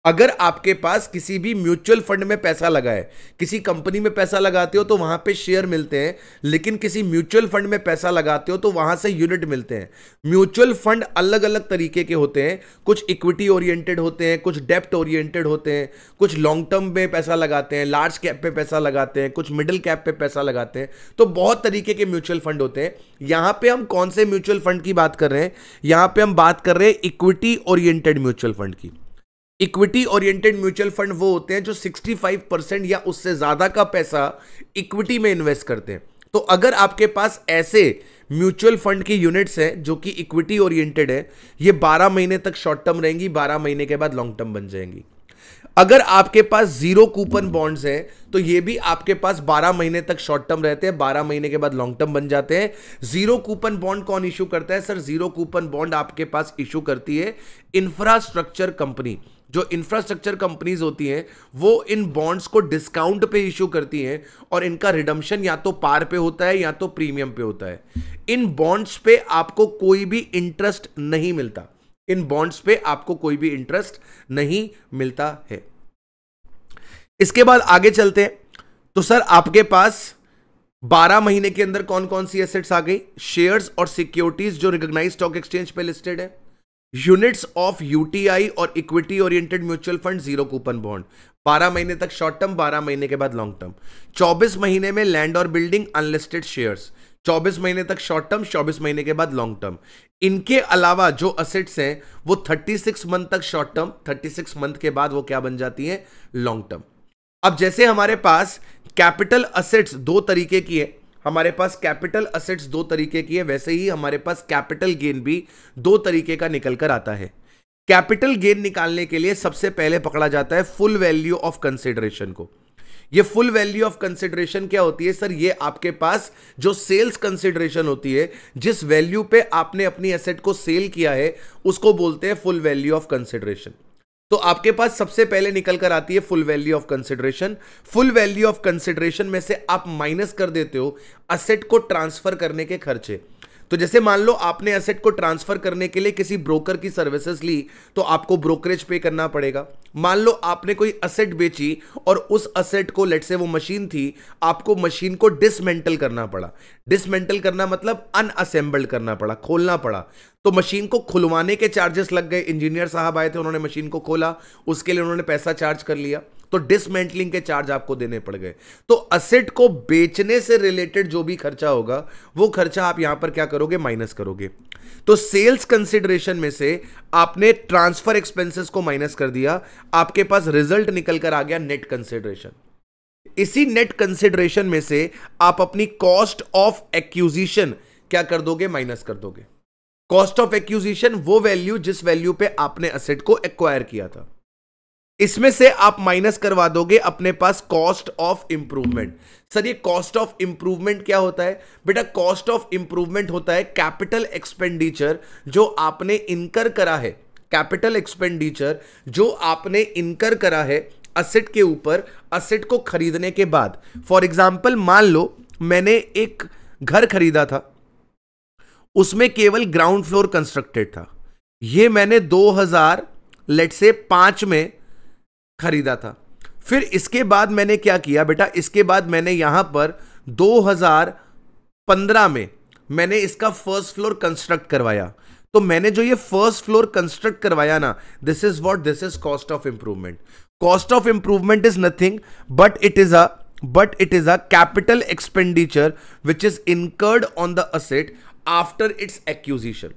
अगर आपके पास किसी भी म्यूचुअल फंड में पैसा लगा है किसी कंपनी में पैसा लगाते हो तो वहां पे शेयर मिलते हैं लेकिन किसी म्यूचुअल फंड में पैसा लगाते हो तो वहां से यूनिट मिलते हैं म्यूचुअल फंड अलग अलग तरीके के होते हैं कुछ इक्विटी ओरिएंटेड होते हैं कुछ डेप्ट ओरिएंटेड होते हैं कुछ लॉन्ग टर्म में पैसा लगाते हैं लार्ज कैप पे पैसा लगाते हैं कुछ मिडिल कैप पे पैसा लगाते हैं तो बहुत तरीके के म्यूचुअल फंड होते हैं यहां पर हम कौन से म्यूचुअल फंड की बात कर रहे हैं यहां पर हम बात कर रहे हैं इक्विटी ओरिएंटेड म्यूचुअल फंड की इक्विटी ओरिएंटेड म्यूचुअल फंड वो होते हैं जो 65 परसेंट या उससे ज़्यादा का पैसा इक्विटी में इन्वेस्ट करते हैं तो अगर आपके पास ऐसे म्यूचुअल फंड की यूनिट्स हैं जो कि इक्विटी ओरिएंटेड है ये 12 महीने तक शॉर्ट टर्म रहेंगी 12 महीने के बाद लॉन्ग टर्म बन जाएंगी अगर आपके पास जीरो कूपन बॉन्ड्स हैं तो ये भी आपके पास 12 महीने तक शॉर्ट टर्म रहते हैं 12 महीने के बाद लॉन्ग टर्म बन जाते हैं जीरो कूपन बॉन्ड कौन इशू करता है सर जीरो कूपन बॉन्ड आपके पास इशू करती है इंफ्रास्ट्रक्चर कंपनी जो इंफ्रास्ट्रक्चर कंपनीज होती हैं वो इन बॉन्ड्स को डिस्काउंट पे इशू करती हैं और इनका रिडम्शन या तो पार पे होता है या तो प्रीमियम पे होता है इन बॉन्ड्स पे आपको कोई भी इंटरेस्ट नहीं मिलता इन बॉन्ड्स पे आपको कोई भी इंटरेस्ट नहीं मिलता है इसके बाद आगे चलते हैं तो सर आपके पास बारह महीने के अंदर कौन कौन सी एसेट्स आ गई शेयर्स और सिक्योरिटीज जो रिकग्नाइज स्टॉक एक्सचेंज पे लिस्टेड है यूनिट्स ऑफ यूटीआई और equity oriented mutual fund zero coupon bond 12 महीने तक शॉर्ट टर्म 12 महीने के बाद लॉन्ग टर्म 24 महीने में लैंड और बिल्डिंग अनलिस्टेड शेयर्स 24 महीने तक शॉर्ट टर्म 24 महीने के बाद लॉन्ग टर्म इनके अलावा जो असेट्स हैं वो 36 मंथ तक शॉर्ट टर्म 36 मंथ के बाद वो क्या बन जाती है लॉन्ग टर्म अब जैसे हमारे पास कैपिटल असेट्स दो तरीके की है हमारे पास कैपिटल असेट्स दो तरीके की है वैसे ही हमारे पास कैपिटल गेन भी दो तरीके का निकल कर आता है कैपिटल गेन निकालने के लिए सबसे पहले पकड़ा जाता है फुल वैल्यू ऑफ कंसिडरेशन को ये फुल वैल्यू ऑफ कंसिडरेशन क्या होती है सर ये आपके पास जो सेल्स कंसिडरेशन होती है जिस वैल्यू पे आपने अपनी एसेट को सेल किया है उसको बोलते हैं फुल वैल्यू ऑफ कंसिडरेशन तो आपके पास सबसे पहले निकल कर आती है full value of consideration full value of consideration में से आप माइनस कर देते हो असेट को ट्रांसफर करने के खर्चे तो जैसे मान लो आपने एसेट को ट्रांसफर करने के लिए किसी ब्रोकर की सर्विसेज ली तो आपको ब्रोकरेज पे करना पड़ेगा मान लो आपने कोई असेट बेची और उस असेट को लेट से वो मशीन थी आपको मशीन को डिसमेंटल करना पड़ा डिसमेंटल करना मतलब अनअसेंबल्ड करना पड़ा खोलना पड़ा तो मशीन को खुलवाने के चार्जेस लग गए इंजीनियर साहब आए थे उन्होंने मशीन को खोला उसके लिए उन्होंने पैसा चार्ज कर लिया तो डिसमेंटलिंग के चार्ज आपको देने पड़ गए तो असेट को बेचने से रिलेटेड जो भी खर्चा होगा वो खर्चा आप यहां पर क्या करोगे माइनस करोगे तो सेल्स कंसिडरेशन में से आपने ट्रांसफर एक्सपेंसेस को माइनस कर दिया आपके पास रिजल्ट निकल कर आ गया नेट कंसिडरेशन इसी नेट कंसिडरेशन में से आप अपनी कॉस्ट ऑफ एक्यूजिशन क्या कर दोगे माइनस कर दोगे कॉस्ट ऑफ एक्यूजिशन वो वैल्यू जिस वैल्यू पे आपने असेट को एक्वायर किया था इसमें से आप माइनस करवा दोगे अपने पास कॉस्ट ऑफ इंप्रूवमेंट सर ये कॉस्ट ऑफ इंप्रूवमेंट क्या होता है बेटा कॉस्ट ऑफ इंप्रूवमेंट होता है कैपिटल एक्सपेंडिचर जो आपने इनकर करा है कैपिटल एक्सपेंडिचर जो आपने इनकर करा है असेट के ऊपर असेट को खरीदने के बाद फॉर एग्जाम्पल मान लो मैंने एक घर खरीदा था उसमें केवल ग्राउंड फ्लोर कंस्ट्रक्टेड था ये मैंने 2000 लेट से पांच में खरीदा था फिर इसके बाद मैंने क्या किया बेटा इसके बाद मैंने यहां पर 2015 में मैंने इसका फर्स्ट फ्लोर कंस्ट्रक्ट करवाया तो मैंने जो ये फर्स्ट फ्लोर कंस्ट्रक्ट करवाया ना this is what this is cost of improvement cost of improvement is nothing but it is a but it is a capital expenditure which is incurred on the asset after its acquisition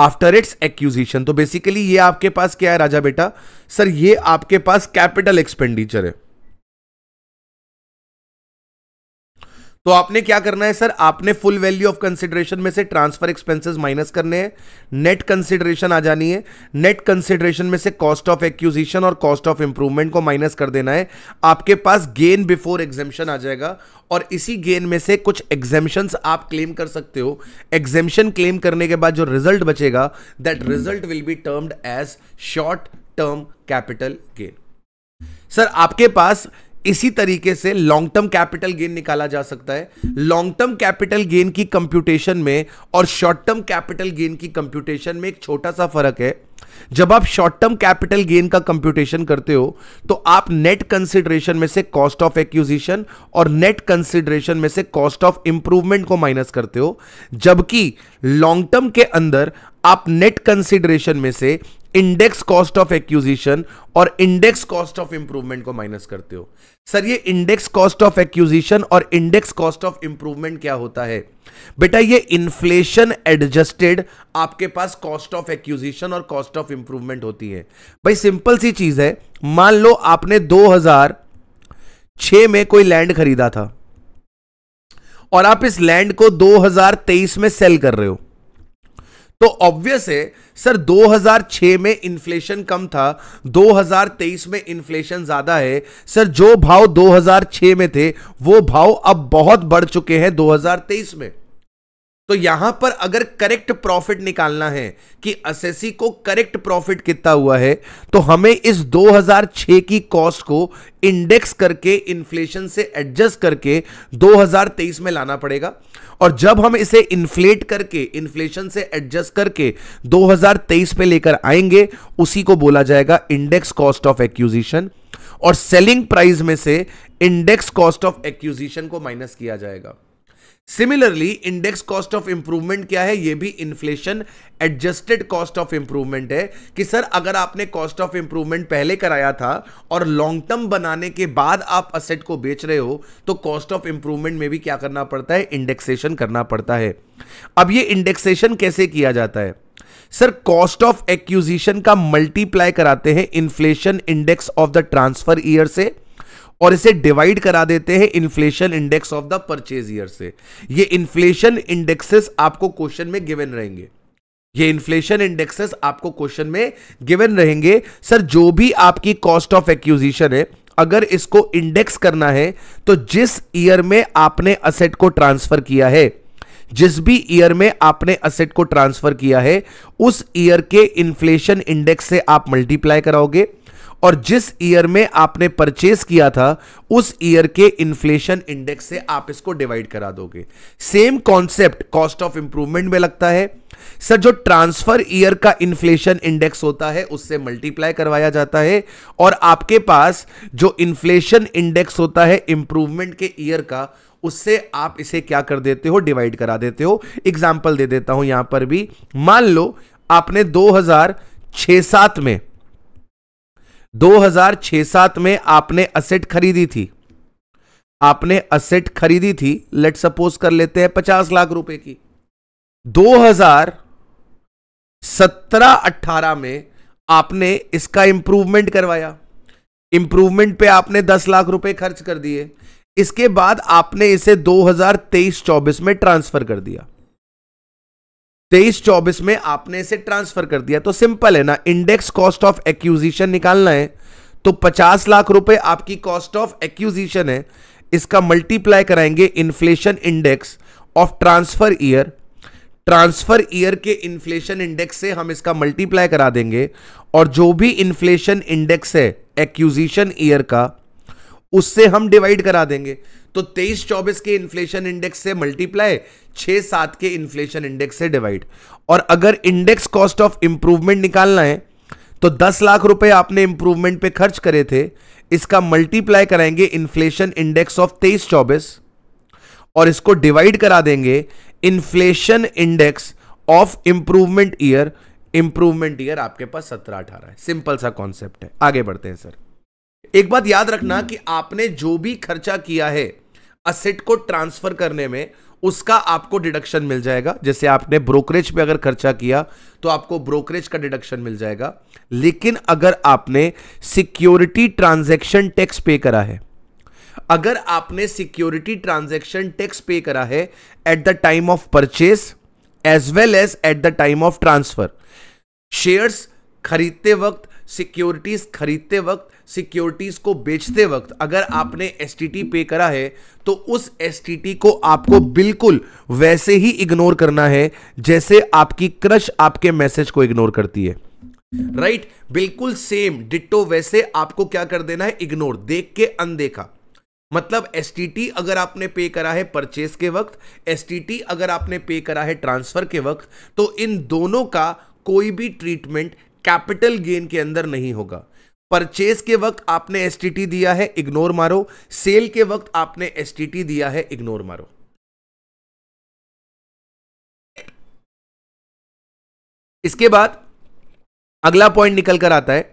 after its acquisition तो basically ये आपके पास क्या है राजा बेटा sir ये आपके पास कैपिटल एक्सपेंडिचर है तो आपने क्या करना है सर आपने फुल वैल्यू ऑफ कंसिडरेशन में से ट्रांसफर एक्सपेंसेस माइनस करने हैं नेट कंसिडरेशन आ जानी है नेट कंसिडरेशन में से कॉस्ट ऑफ एक्यूजिशन और कॉस्ट ऑफ इंप्रूवमेंट को माइनस कर देना है आपके पास गेन बिफोर एग्जेम्पन आ जाएगा और इसी गेन में से कुछ एग्जेम्पन आप क्लेम कर सकते हो एग्जेम्पन क्लेम करने के बाद जो रिजल्ट बचेगा that result will be termed as short term capital gain sir आपके पास इसी तरीके से लॉन्ग टर्म कैपिटल गेन निकाला जा सकता है लॉन्ग टर्म कैपिटल गेन की कंप्यूटेशन में और शॉर्ट टर्म कैपिटल गेन की कंप्यूटेशन में एक छोटा सा फर्क है जब आप शॉर्ट टर्म कैपिटल गेन का कंप्यूटेशन करते हो तो आप नेट कंसिडरेशन में से कॉस्ट ऑफ एक्विजिशन और नेट कंसिडरेशन में से कॉस्ट ऑफ इंप्रूवमेंट को माइनस करते हो जबकि लॉन्ग टर्म के अंदर आप नेट कंसिडरेशन में से इंडेक्स कॉस्ट ऑफ एक्यूजिशन और इंडेक्स कॉस्ट ऑफ इंप्रूवमेंट को माइनस करते हो सर ये इंडेक्स कॉस्ट ऑफ एक्यूजिशन और इंडेक्स कॉस्ट ऑफ इंप्रूवमेंट क्या होता है बेटा ये इन्फ्लेशन एडजस्टेड आपके पास कॉस्ट ऑफ एक्यूजिशन और कॉस्ट ऑफ इंप्रूवमेंट होती है भाई सिंपल सी चीज है मान लो आपने 2006 में कोई लैंड खरीदा था और आप इस लैंड को 2023 में सेल कर रहे हो तो ऑब्वियस है सर 2006 में इन्फ्लेशन कम था 2023 में इन्फ्लेशन ज्यादा है सर जो भाव 2006 में थे वो भाव अब बहुत बढ़ चुके हैं 2023 में तो यहां पर अगर करेक्ट प्रॉफिट निकालना है कि असेसी को करेक्ट प्रॉफिट कितना हुआ है तो हमें इस 2006 की कॉस्ट को इंडेक्स करके इन्फ्लेशन से एडजस्ट करके 2023 में लाना पड़ेगा और जब हम इसे इन्फ्लेट करके इन्फ्लेशन से एडजस्ट करके 2023 पे लेकर आएंगे उसी को बोला जाएगा इंडेक्स कॉस्ट ऑफ एक्यूजिशन और सेलिंग प्राइस में से इंडेक्स कॉस्ट ऑफ एक्यूजिशन को माइनस किया जाएगा similarly index cost of improvement क्या है यह भी inflation adjusted cost of improvement है कि सर अगर आपने कॉस्ट ऑफ इंप्रूवमेंट पहले कराया था और लॉन्ग टर्म बनाने के बाद आप असेट को बेच रहे हो तो कॉस्ट ऑफ इंप्रूवमेंट में भी क्या करना पड़ता है इंडेक्सेशन करना पड़ता है अब यह इंडेक्सेशन कैसे किया जाता है सर कॉस्ट ऑफ एक्यूजिशन का मल्टीप्लाई कराते हैं inflation index of the transfer year से और इसे डिवाइड करा देते हैं inflation index of the purchase year से ये इन्फ्लेशन इंडेक्सेस आपको क्वेश्चन में गिवन रहेंगे ये इन्फ्लेशन इंडेक्सेस आपको क्वेश्चन में गिवन रहेंगे सर जो भी आपकी कॉस्ट ऑफ एक्यूजिशन है अगर इसको इंडेक्स करना है तो जिस ईयर में आपने असेट को ट्रांसफर किया है जिस भी ईयर में आपने असेट को ट्रांसफर किया है उस ईयर के इन्फ्लेशन इंडेक्स से आप मल्टीप्लाई कराओगे और जिस ईयर में आपने परचेस किया था उस ईयर के इन्फ्लेशन इंडेक्स से आप इसको डिवाइड करा दोगे same concept cost of improvement में लगता है सर जो ट्रांसफर ईयर का इन्फ्लेशन इंडेक्स होता है उससे मल्टीप्लाई करवाया जाता है और आपके पास जो इन्फ्लेशन इंडेक्स होता है इंप्रूवमेंट के ईयर का उससे आप इसे क्या कर देते हो डिवाइड करा देते हो एग्जाम्पल दे देता हूं यहां पर भी मान लो आपने दो हजार में 2006-7 में आपने असेट खरीदी थी आपने असेट खरीदी थी लेट सपोज कर लेते हैं 50 लाख रुपए की 2017-18 में आपने इसका इंप्रूवमेंट करवाया इंप्रूवमेंट पे आपने 10 लाख रुपए खर्च कर दिए इसके बाद आपने इसे 2023-24 में ट्रांसफर कर दिया तेईस चौबीस में आपने इसे ट्रांसफर कर दिया तो सिंपल है ना इंडेक्स कॉस्ट ऑफ एक्यूजिशन निकालना है तो पचास लाख रुपए आपकी कॉस्ट ऑफ एक्यूजिशन है इसका मल्टीप्लाई कराएंगे inflation index of transfer year transfer year के इन्फ्लेशन इंडेक्स से हम इसका मल्टीप्लाई करा देंगे और जो भी इन्फ्लेशन इंडेक्स है एक्यूजिशन ईयर का उससे हम डिवाइड करा देंगे तो तेईस चौबीस के इन्फ्लेशन इंडेक्स से मल्टीप्लाई छह सात के इन्फ्लेशन इंडेक्स से डिवाइड और अगर इंडेक्स कॉस्ट ऑफ इंप्रूवमेंट निकालना है तो दस लाख रुपए आपने इंप्रूवमेंट पे खर्च करे थे इसका मल्टीप्लाई कराएंगे इन्फ्लेशन इंडेक्स ऑफ तेईस चौबीस और इसको डिवाइड करा देंगे inflation index of improvement year improvement year आपके पास सत्रह अठारह है सिंपल सा कॉन्सेप्ट है आगे बढ़ते हैं सर एक बात याद रखना कि आपने जो भी खर्चा किया है असेट को ट्रांसफर करने में उसका आपको डिडक्शन मिल जाएगा जैसे आपने ब्रोकरेज पे अगर खर्चा किया तो आपको ब्रोकरेज का डिडक्शन मिल जाएगा लेकिन अगर आपने सिक्योरिटी ट्रांजैक्शन टैक्स पे करा है अगर आपने सिक्योरिटी ट्रांजैक्शन टैक्स पे करा है at the time of purchase as well as at the time of transfer shares खरीदते वक्त सिक्योरिटीज़ खरीदते वक्त सिक्योरिटीज़ को बेचते वक्त अगर आपने एस पे करा है तो उस एस को आपको बिल्कुल वैसे ही इग्नोर करना है जैसे आपकी क्रश आपके मैसेज को इग्नोर करती है राइट right? बिल्कुल सेम डिटो वैसे आपको क्या कर देना है इग्नोर देख के अनदेखा मतलब एस अगर आपने पे करा है परचेस के वक्त एस अगर आपने पे करा है ट्रांसफर के वक्त तो इन दोनों का कोई भी ट्रीटमेंट कैपिटल गेन के अंदर नहीं होगा परचेज के वक्त आपने एस दिया है इग्नोर मारो सेल के वक्त आपने एस दिया है इग्नोर मारो इसके बाद अगला पॉइंट निकल कर आता है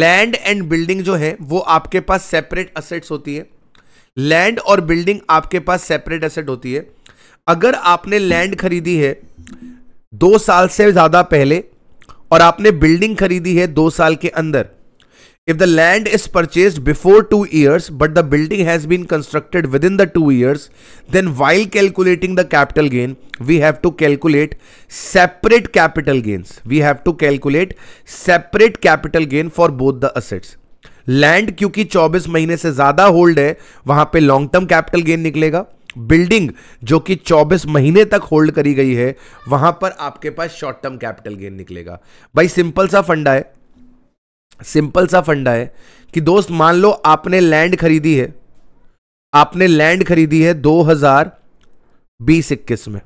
लैंड एंड बिल्डिंग जो है वो आपके पास सेपरेट असेट्स होती है लैंड और बिल्डिंग आपके पास सेपरेट असेट होती है अगर आपने लैंड खरीदी है दो साल से ज़्यादा पहले और आपने बिल्डिंग खरीदी है दो साल के अंदर if the land is purchase before two years but the building has been constructed within the two years then while calculating the capital gain we have to calculate separate capital gains we have to calculate separate capital gain for both the assets land क्योंकि 24 महीने से ज्यादा hold है वहां पे long term capital gain निकलेगा building जो कि 24 महीने तक होल्ड करी गई है वहां पर आपके पास शॉर्ट टर्म कैपिटल गेन निकलेगा भाई सिंपल सा फंडा है सिंपल सा फंडा है कि दोस्त मान लो आपने लैंड खरीदी है आपने लैंड खरीदी है दो हजार बीस इक्कीस में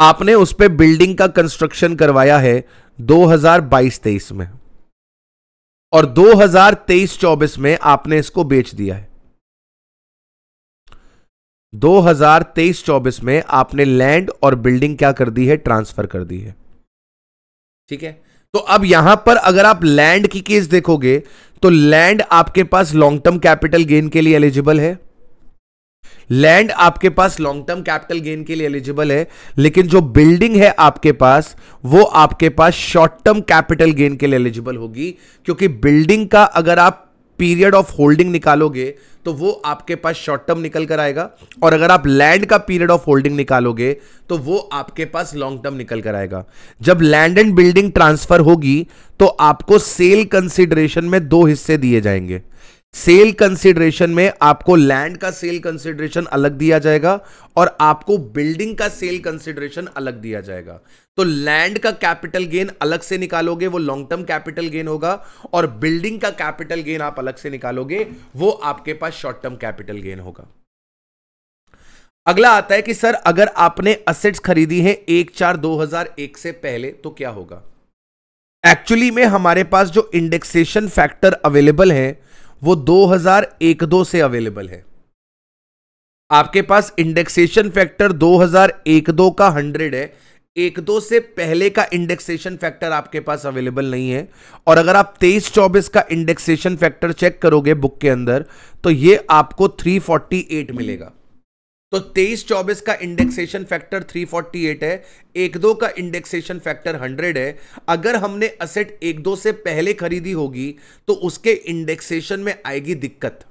आपने उस पर बिल्डिंग का कंस्ट्रक्शन करवाया है दो हजार बाईस तेईस में और दो हजार तेईस चौबीस में आपने इसको बेच दिया है 2023-24 में आपने लैंड और बिल्डिंग क्या कर दी है ट्रांसफर कर दी है ठीक है तो अब यहां पर अगर आप लैंड की केस देखोगे तो लैंड आपके पास लॉन्ग टर्म कैपिटल गेन के लिए एलिजिबल है लैंड आपके पास लॉन्ग टर्म कैपिटल गेन के लिए एलिजिबल है लेकिन जो बिल्डिंग है आपके पास वो आपके पास शॉर्ट टर्म कैपिटल गेन के लिए एलिजिबल होगी क्योंकि बिल्डिंग का अगर आप पीरियड ऑफ होल्डिंग निकालोगे तो वो आपके पास शॉर्ट टर्म निकल कर आएगा और अगर आप लैंड का पीरियड ऑफ होल्डिंग निकालोगे तो वो आपके पास लॉन्ग टर्म निकल कर आएगा जब लैंड एंड बिल्डिंग ट्रांसफर होगी तो आपको सेल कंसिडरेशन में दो हिस्से दिए जाएंगे सेल कंसिडरेशन में आपको लैंड का सेल कंसिडरेशन अलग दिया जाएगा और आपको बिल्डिंग का सेल कंसिडरेशन अलग दिया जाएगा तो लैंड का कैपिटल गेन अलग से निकालोगे वो लॉन्ग टर्म कैपिटल गेन होगा और बिल्डिंग का कैपिटल गेन आप अलग से निकालोगे वो आपके पास शॉर्ट टर्म कैपिटल गेन होगा अगला आता है कि सर अगर आपने असेट्स खरीदी है एक चार दो हजार एक से पहले तो क्या होगा एक्चुअली में हमारे पास जो इंडेक्सेशन फैक्टर अवेलेबल है वो 2001 दो से अवेलेबल है आपके पास इंडेक्सेशन फैक्टर 2001 दो का 100 है एक दो से पहले का इंडेक्सेशन फैक्टर आपके पास अवेलेबल नहीं है और अगर आप तेईस चौबीस का इंडेक्सेशन फैक्टर चेक करोगे बुक के अंदर तो ये आपको 348 मिलेगा तो 23 24 का इंडेक्सेशन फैक्टर 348 है एक दो का इंडेक्सेशन फैक्टर 100 है अगर हमने असेट एक दो से पहले खरीदी होगी तो उसके इंडेक्सेशन में आएगी दिक्कत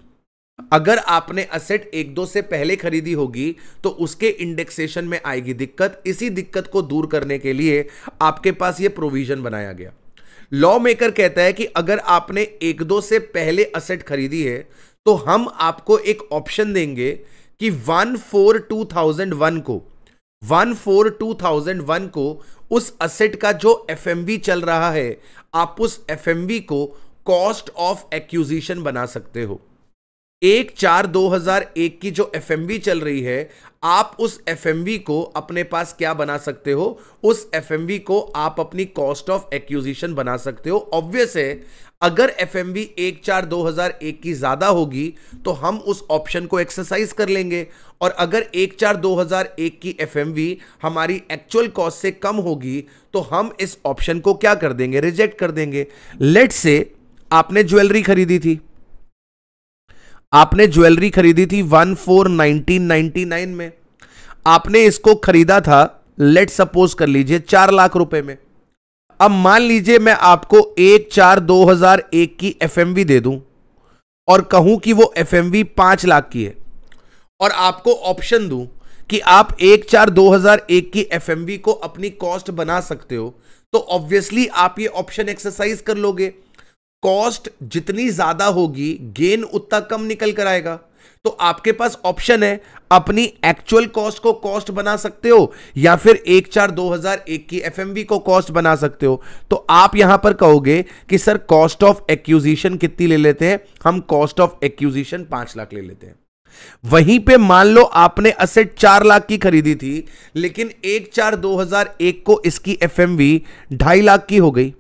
अगर आपने असेट एक दो से पहले खरीदी होगी तो उसके इंडेक्सेशन में आएगी दिक्कत इसी दिक्कत को दूर करने के लिए आपके पास ये प्रोविजन बनाया गया लॉ मेकर कहता है कि अगर आपने एक दो से पहले असेट खरीदी है तो हम आपको एक ऑप्शन देंगे कि one four two thousand one को one four two thousand one को उस असेट का जो एफ चल रहा है आप उस एफ को कॉस्ट ऑफ एक्यूजिशन बना सकते हो एक चार दो हजार एक की जो एफ चल रही है आप उस एफ को अपने पास क्या बना सकते हो उस एफ को आप अपनी कॉस्ट ऑफ एक्यूजिशन बना सकते हो ऑब्वियस है अगर एफ एम वी एक चार दो हजार एक की ज़्यादा होगी तो हम उस ऑप्शन को एक्सरसाइज कर लेंगे और अगर एक चार दो हजार एक की एफ एम वी हमारी एक्चुअल कॉस्ट से कम होगी तो हम इस ऑप्शन को क्या कर देंगे रिजेक्ट कर देंगे लेट से आपने ज्वेलरी खरीदी थी आपने ज्वेलरी खरीदी थी one four nineteen ninety nine में आपने इसको खरीदा था लेट सपोज कर लीजिए चार लाख रुपए में अब मान लीजिए मैं आपको एक चार दो हजार एक की एफ दे दूं और कहूं कि वो एफ एम पांच लाख की है और आपको ऑप्शन दूं कि आप एक चार दो हजार एक की एफ को अपनी कॉस्ट बना सकते हो तो ऑब्वियसली आप ये ऑप्शन एक्सरसाइज कर लोगे कॉस्ट जितनी ज्यादा होगी गेन उतना कम निकल कर आएगा तो आपके पास ऑप्शन है अपनी एक्चुअल कॉस्ट को कॉस्ट बना सकते हो या फिर एक चार दो हजार एक की एफ को कॉस्ट बना सकते हो तो आप यहां पर कहोगे कि सर कॉस्ट ऑफ एक्यूजिशन कितनी ले लेते हैं हम कॉस्ट ऑफ एक्यूजिशन पांच लाख ले लेते हैं वहीं पे मान लो आपने असेट चार लाख की खरीदी थी लेकिन एक चार दो हजार एक को इसकी एफ ढाई लाख की हो गई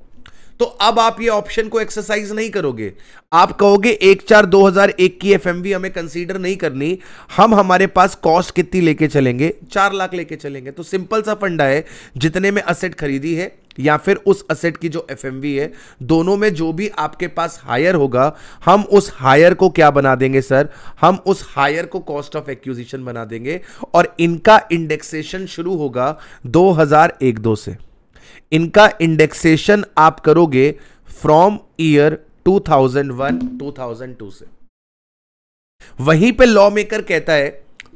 तो अब आप ये ऑप्शन को एक्सरसाइज नहीं करोगे आप कहोगे एक चार दो हजार एक की एफ हमें कंसीडर नहीं करनी हम हमारे पास कॉस्ट कितनी लेके चलेंगे चार लाख लेके चलेंगे तो सिंपल सा फंडा है जितने में असेट खरीदी है या फिर उस असेट की जो एफ है दोनों में जो भी आपके पास हायर होगा हम उस हायर को क्या बना देंगे सर हम उस हायर को कॉस्ट ऑफ एक्विजिशन बना देंगे और इनका इंडेक्सेशन शुरू होगा दो हजार एक दो से इनका इंडेक्सेशन आप करोगे फ्रॉम ईयर 2001 2002 से वहीं पे लॉ मेकर कहता है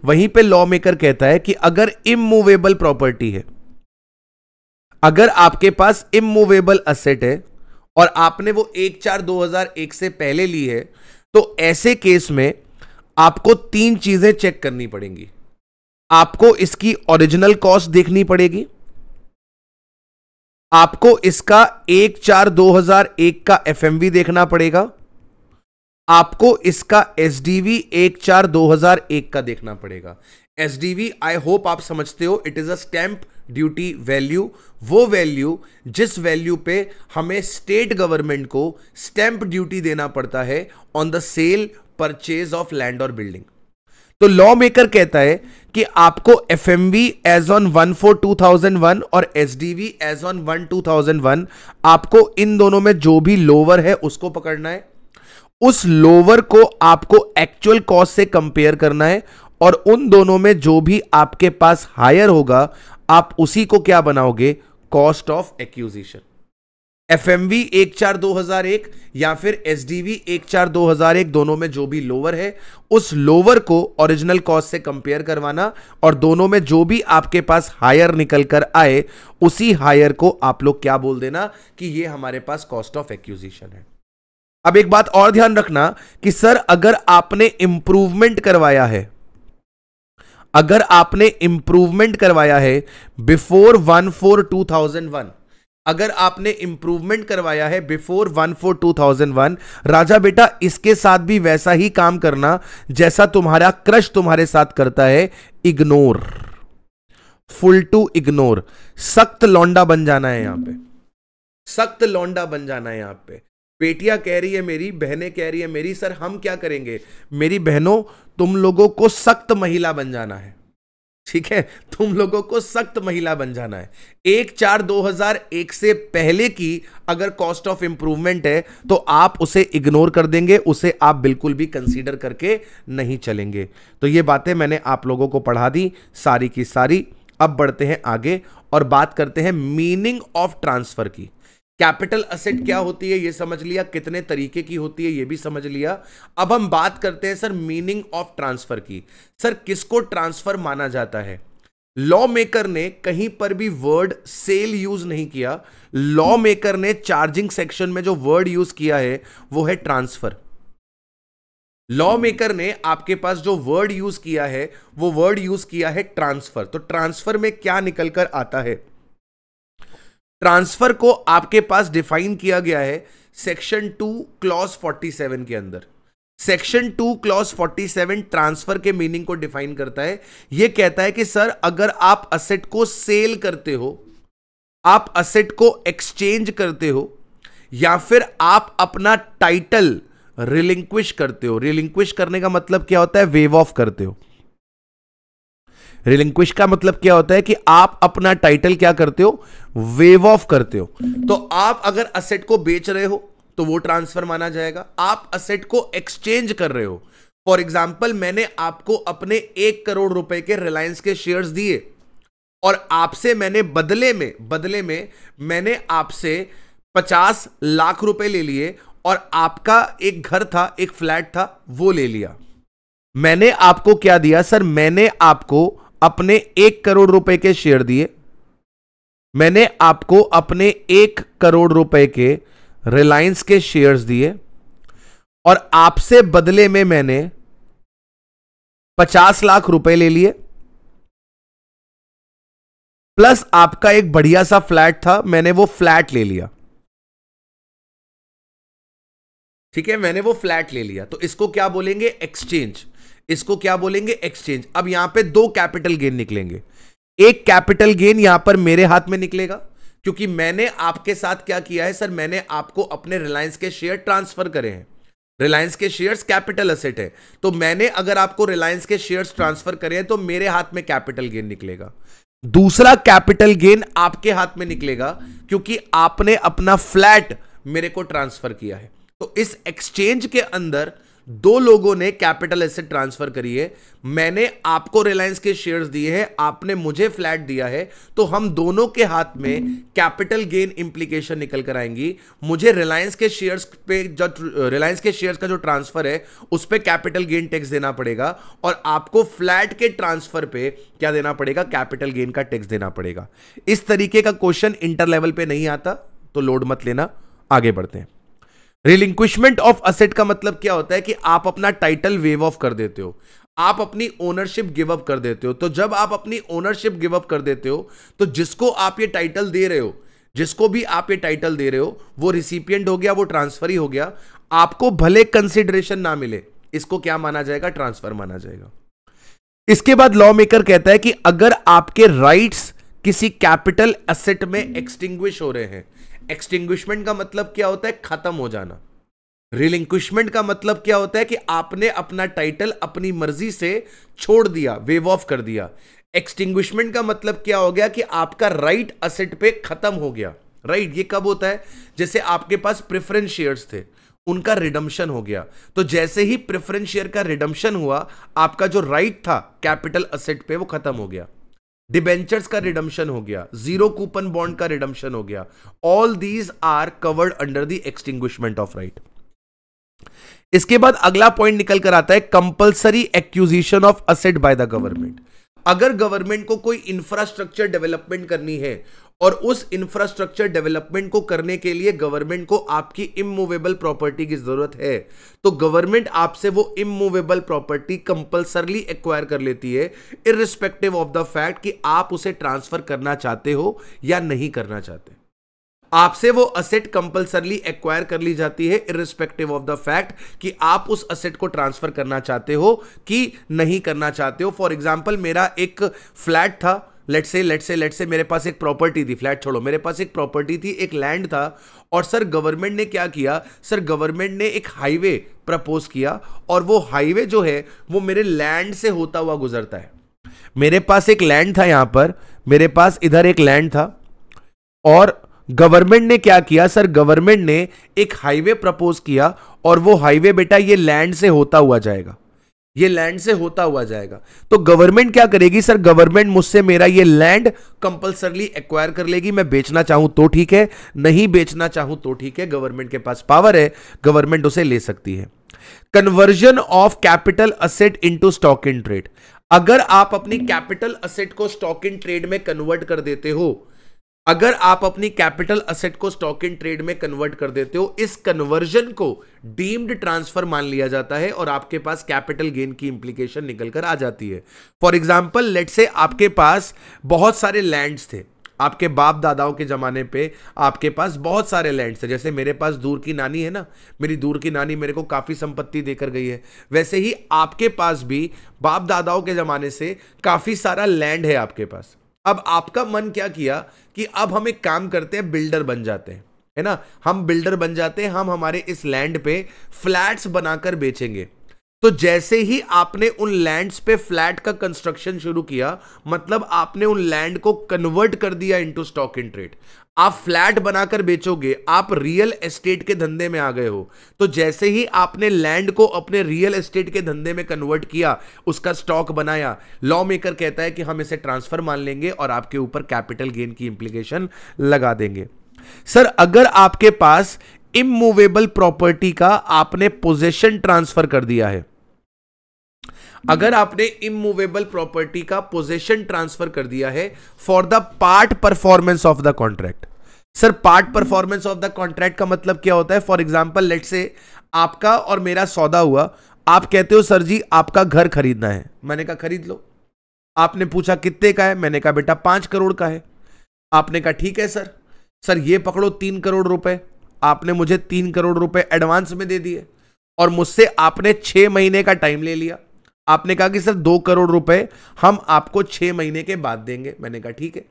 वहीं पे लॉ मेकर कहता है कि अगर इमूवेबल प्रॉपर्टी है अगर आपके पास इमूवेबल असेट है और आपने वो एक चार 2001 से पहले ली है तो ऐसे केस में आपको तीन चीजें चेक करनी पड़ेंगी आपको इसकी ओरिजिनल कॉस्ट देखनी पड़ेगी आपको इसका एक चार 2001 का वी देखना पड़ेगा आपको इसका एस वी एक चार 2001 का देखना पड़ेगा S D V I hope आप समझते हो it is a stamp duty value वो वैल्यू जिस वैल्यू पे हमें स्टेट गवर्नमेंट को स्टैंप ड्यूटी देना पड़ता है on the sale purchase of land और बिल्डिंग तो लॉ मेकर कहता है कि आपको F M V as on one four two thousand one और S D V as on one two thousand one आपको इन दोनों में जो भी लोअर है उसको पकड़ना है उस लोअर को आपको एक्चुअल कॉस्ट से कंपेयर करना है और उन दोनों में जो भी आपके पास हायर होगा आप उसी को क्या बनाओगे cost of acquisition F M V एक चार दो हजार एक या फिर एस डी वी एक चार दो हजार एक दोनों में जो भी लोअर है उस लोअर को ओरिजिनल कॉस्ट से कंपेयर करवाना और दोनों में जो भी आपके पास हायर निकल कर आए उसी हायर को आप लोग क्या बोल देना कि ये हमारे पास कॉस्ट ऑफ एक्यूजिशन है अब एक बात और ध्यान रखना कि सर अगर आपने इंप्रूवमेंट करवाया है अगर आपने इंप्रूवमेंट करवाया है before one four two thousand one अगर आपने इंप्रूवमेंट करवाया है before one four two thousand one राजा बेटा इसके साथ भी वैसा ही काम करना जैसा तुम्हारा क्रश तुम्हारे साथ करता है इग्नोर फुल टू इग्नोर सख्त लौंडा बन जाना है यहां पे सख्त लौंडा बन जाना है यहां पे बेटिया कह रही है मेरी बहनें कह रही है मेरी सर हम क्या करेंगे मेरी बहनों तुम लोगों को सख्त महिला बन जाना है ठीक है तुम लोगों को सख्त महिला बन जाना है एक चार 2001 से पहले की अगर कॉस्ट ऑफ इंप्रूवमेंट है तो आप उसे इग्नोर कर देंगे उसे आप बिल्कुल भी कंसीडर करके नहीं चलेंगे तो ये बातें मैंने आप लोगों को पढ़ा दी सारी की सारी अब बढ़ते हैं आगे और बात करते हैं मीनिंग ऑफ ट्रांसफर की कैपिटल असेट क्या होती है ये समझ लिया कितने तरीके की होती है ये भी समझ लिया अब हम बात करते हैं सर मीनिंग ऑफ ट्रांसफर की सर किसको ट्रांसफर माना जाता है लॉ मेकर ने कहीं पर भी वर्ड सेल यूज नहीं किया लॉ मेकर ने चार्जिंग सेक्शन में जो वर्ड यूज किया है वो है ट्रांसफर लॉ मेकर ने आपके पास जो वर्ड यूज किया है वो वर्ड यूज किया है ट्रांसफर तो ट्रांसफर में क्या निकल कर आता है ट्रांसफर को आपके पास डिफाइन किया गया है सेक्शन टू क्लॉज 47 के अंदर सेक्शन टू क्लॉज 47 ट्रांसफर के मीनिंग को डिफाइन करता है यह कहता है कि सर अगर आप असेट को सेल करते हो आप असेट को एक्सचेंज करते हो या फिर आप अपना टाइटल रिलिंक्विश करते हो रिलिंक्विश करने का मतलब क्या होता है वेव ऑफ करते हो रिलिंक्विश का मतलब क्या होता है कि आप अपना टाइटल क्या करते हो वेव ऑफ करते हो तो आप अगर असेट को बेच रहे हो तो वो ट्रांसफर माना जाएगा आप असेट को एक्सचेंज कर रहे हो फॉर एग्जाम्पल मैंने आपको अपने एक करोड़ रुपए के रिलायंस के शेयर्स दिए और आपसे मैंने बदले में बदले में मैंने आपसे पचास लाख रुपए ले लिए और आपका एक घर था एक फ्लैट था वो ले लिया मैंने आपको क्या दिया सर मैंने आपको अपने एक करोड़ रुपए के शेयर दिए मैंने आपको अपने एक करोड़ रुपए के रिलायंस के शेयर्स दिए और आपसे बदले में मैंने पचास लाख रुपए ले लिए प्लस आपका एक बढ़िया सा फ्लैट था मैंने वो फ्लैट ले लिया ठीक है मैंने वो फ्लैट ले लिया तो इसको क्या बोलेंगे एक्सचेंज इसको क्या बोलेंगे एक्सचेंज अब यहां पे दो कैपिटल गेन निकलेंगे एक कैपिटल गेन यहां पर मेरे हाथ में निकलेगा क्योंकि मैंने आपके साथ क्या किया है सर मैंने आपको अपने रिलायंस के शेयर ट्रांसफर करे हैं रिलायंस के शेयर्स कैपिटल असेट है तो मैंने अगर आपको रिलायंस के शेयर्स ट्रांसफर करे हैं तो मेरे हाथ में कैपिटल गेन निकलेगा दूसरा कैपिटल गेन आपके हाथ में निकलेगा क्योंकि आपने अपना फ्लैट मेरे को ट्रांसफर किया है तो इस एक्सचेंज के अंदर दो लोगों ने कैपिटल एसेट ट्रांसफर करी है मैंने आपको रिलायंस के शेयर्स दिए हैं आपने मुझे फ्लैट दिया है तो हम दोनों के हाथ में कैपिटल गेन इंप्लीकेशन निकल कर आएंगी मुझे रिलायंस के शेयर्स पे जो रिलायंस के शेयर्स का जो ट्रांसफर है उस पर कैपिटल गेन टैक्स देना पड़ेगा और आपको फ्लैट के ट्रांसफर पे क्या देना पड़ेगा कैपिटल गेन का टैक्स देना पड़ेगा इस तरीके का क्वेश्चन इंटर लेवल पे नहीं आता तो लोड मत लेना आगे बढ़ते हैं रिलिंक्विशमेंट ऑफ असेट का मतलब क्या होता है कि आप अपना टाइटल वेव ऑफ कर देते हो आप अपनी ओनरशिप गिव अप कर देते हो तो जब आप अपनी ओनरशिप गिव अप कर देते हो तो जिसको आप ये टाइटल दे रहे हो जिसको भी आप ये टाइटल दे रहे हो वो रिसिपियंट हो गया वो ट्रांसफर ही हो गया आपको भले कंसिडरेशन ना मिले इसको क्या माना जाएगा ट्रांसफर माना जाएगा इसके बाद लॉ मेकर कहता है कि अगर आपके राइट्स किसी कैपिटल असेट में एक्सटिंग्विश हो रहे हैं एक्सटिंग्विशमेंट का मतलब क्या होता है खत्म हो जाना रिलिंक्विशमेंट का मतलब क्या होता है कि आपने अपना टाइटल अपनी मर्जी से छोड़ दिया वेव ऑफ कर दिया एक्सटिंग्विशमेंट का मतलब क्या हो गया कि आपका राइट right असेट पे खत्म हो गया राइट right, ये कब होता है जैसे आपके पास प्रेफरेंस शेयर्स थे उनका रिडम्शन हो गया तो जैसे ही प्रेफरेंस शेयर का रिडम्शन हुआ आपका जो राइट right था कैपिटल असेट पे वो खत्म हो गया डिबेंचर्स का रिडम्शन हो गया जीरो कूपन बॉन्ड का रिडम्शन हो गया all these are covered under the extinguishment of right इसके बाद अगला पॉइंट निकल कर आता है compulsory acquisition of asset by the government अगर गवर्नमेंट को कोई इंफ्रास्ट्रक्चर डेवलपमेंट करनी है और उस इंफ्रास्ट्रक्चर डेवलपमेंट को करने के लिए गवर्नमेंट को आपकी इमूवेबल प्रॉपर्टी की जरूरत है तो गवर्नमेंट आपसे वो इमूवेबल प्रॉपर्टी कंपलसरली एक्वायर कर लेती है इरिस्पेक्टिव ऑफ द फैक्ट कि आप उसे ट्रांसफर करना चाहते हो या नहीं करना चाहते आपसे वो असेट कंपलसरली एक्वायर कर ली जाती है इरिस्पेक्टिव ऑफ द फैक्ट कि आप उस असेट को ट्रांसफर करना चाहते हो कि नहीं करना चाहते हो फॉर एग्जाम्पल मेरा एक फ्लैट था लेट से लेट से लेट से मेरे पास एक प्रॉपर्टी थी फ्लैट छोड़ो मेरे पास एक प्रॉपर्टी थी एक लैंड था और सर गवर्नमेंट ने क्या किया सर गवर्नमेंट ने एक हाईवे प्रपोज किया और वो हाईवे जो है वो मेरे लैंड से होता हुआ गुजरता है मेरे पास एक लैंड था यहां पर मेरे पास इधर एक लैंड था और गवर्नमेंट ने क्या किया सर गवर्नमेंट ने एक हाईवे प्रपोज किया और वो हाईवे बेटा ये लैंड से होता हुआ जाएगा ये लैंड से होता हुआ जाएगा तो गवर्नमेंट क्या करेगी सर गवर्नमेंट मुझसे मेरा ये लैंड कंपलसरली एक्वायर कर लेगी मैं बेचना चाहूं तो ठीक है नहीं बेचना चाहूं तो ठीक है गवर्नमेंट के पास पावर है गवर्नमेंट उसे ले सकती है conversion of capital asset into stock in trade अगर आप अपनी कैपिटल असेट को स्टॉक इन ट्रेड में कन्वर्ट कर देते हो अगर आप अपनी कैपिटल असेट को स्टॉक इन ट्रेड में कन्वर्ट कर देते हो इस कन्वर्जन को डीम्ड ट्रांसफर मान लिया जाता है और आपके पास कैपिटल गेन की इंप्लीकेशन निकल कर आ जाती है फॉर एग्जाम्पल लेट से आपके पास बहुत सारे लैंड्स थे आपके बाप दादाओं के ज़माने पे आपके पास बहुत सारे लैंड्स थे जैसे मेरे पास दूर की नानी है ना मेरी दूर की नानी मेरे को काफ़ी संपत्ति देकर गई है वैसे ही आपके पास भी बाप दादाओं के ज़माने से काफ़ी सारा लैंड है आपके पास अब आपका मन क्या किया कि अब हम एक काम करते हैं बिल्डर बन जाते हैं है ना हम बिल्डर बन जाते हैं हम हमारे इस लैंड पे फ्लैट्स बनाकर बेचेंगे तो जैसे ही आपने उन लैंड्स पे फ्लैट का कंस्ट्रक्शन शुरू किया मतलब आपने उन लैंड को कन्वर्ट कर दिया इनटू स्टॉक इन ट्रेड आप फ्लैट बनाकर बेचोगे आप रियल एस्टेट के धंधे में आ गए हो तो जैसे ही आपने लैंड को अपने रियल एस्टेट के धंधे में कन्वर्ट किया उसका स्टॉक बनाया लॉ मेकर कहता है कि हम इसे ट्रांसफर मान लेंगे और आपके ऊपर कैपिटल गेन की इंप्लीकेशन लगा देंगे सर अगर आपके पास इमूवेबल प्रॉपर्टी का आपने पोजेशन ट्रांसफर कर दिया है अगर आपने इमूवेबल प्रॉपर्टी का पोजेशन ट्रांसफर कर दिया है for the part performance of the contract sir part performance of the contract का मतलब क्या होता है फॉर एग्जाम्पल लेट से आपका और मेरा सौदा हुआ आप कहते हो सर जी आपका घर खरीदना है मैंने कहा खरीद लो आपने पूछा कितने का है मैंने कहा बेटा पांच करोड़ का है आपने कहा ठीक है सर सर ये पकड़ो तीन करोड़ रुपए आपने मुझे तीन करोड़ रुपए एडवांस में दे दिए और मुझसे आपने छह महीने का टाइम ले लिया आपने कहा कि सर दो करोड़ रुपए हम आपको छह महीने के बाद देंगे मैंने कहा ठीक है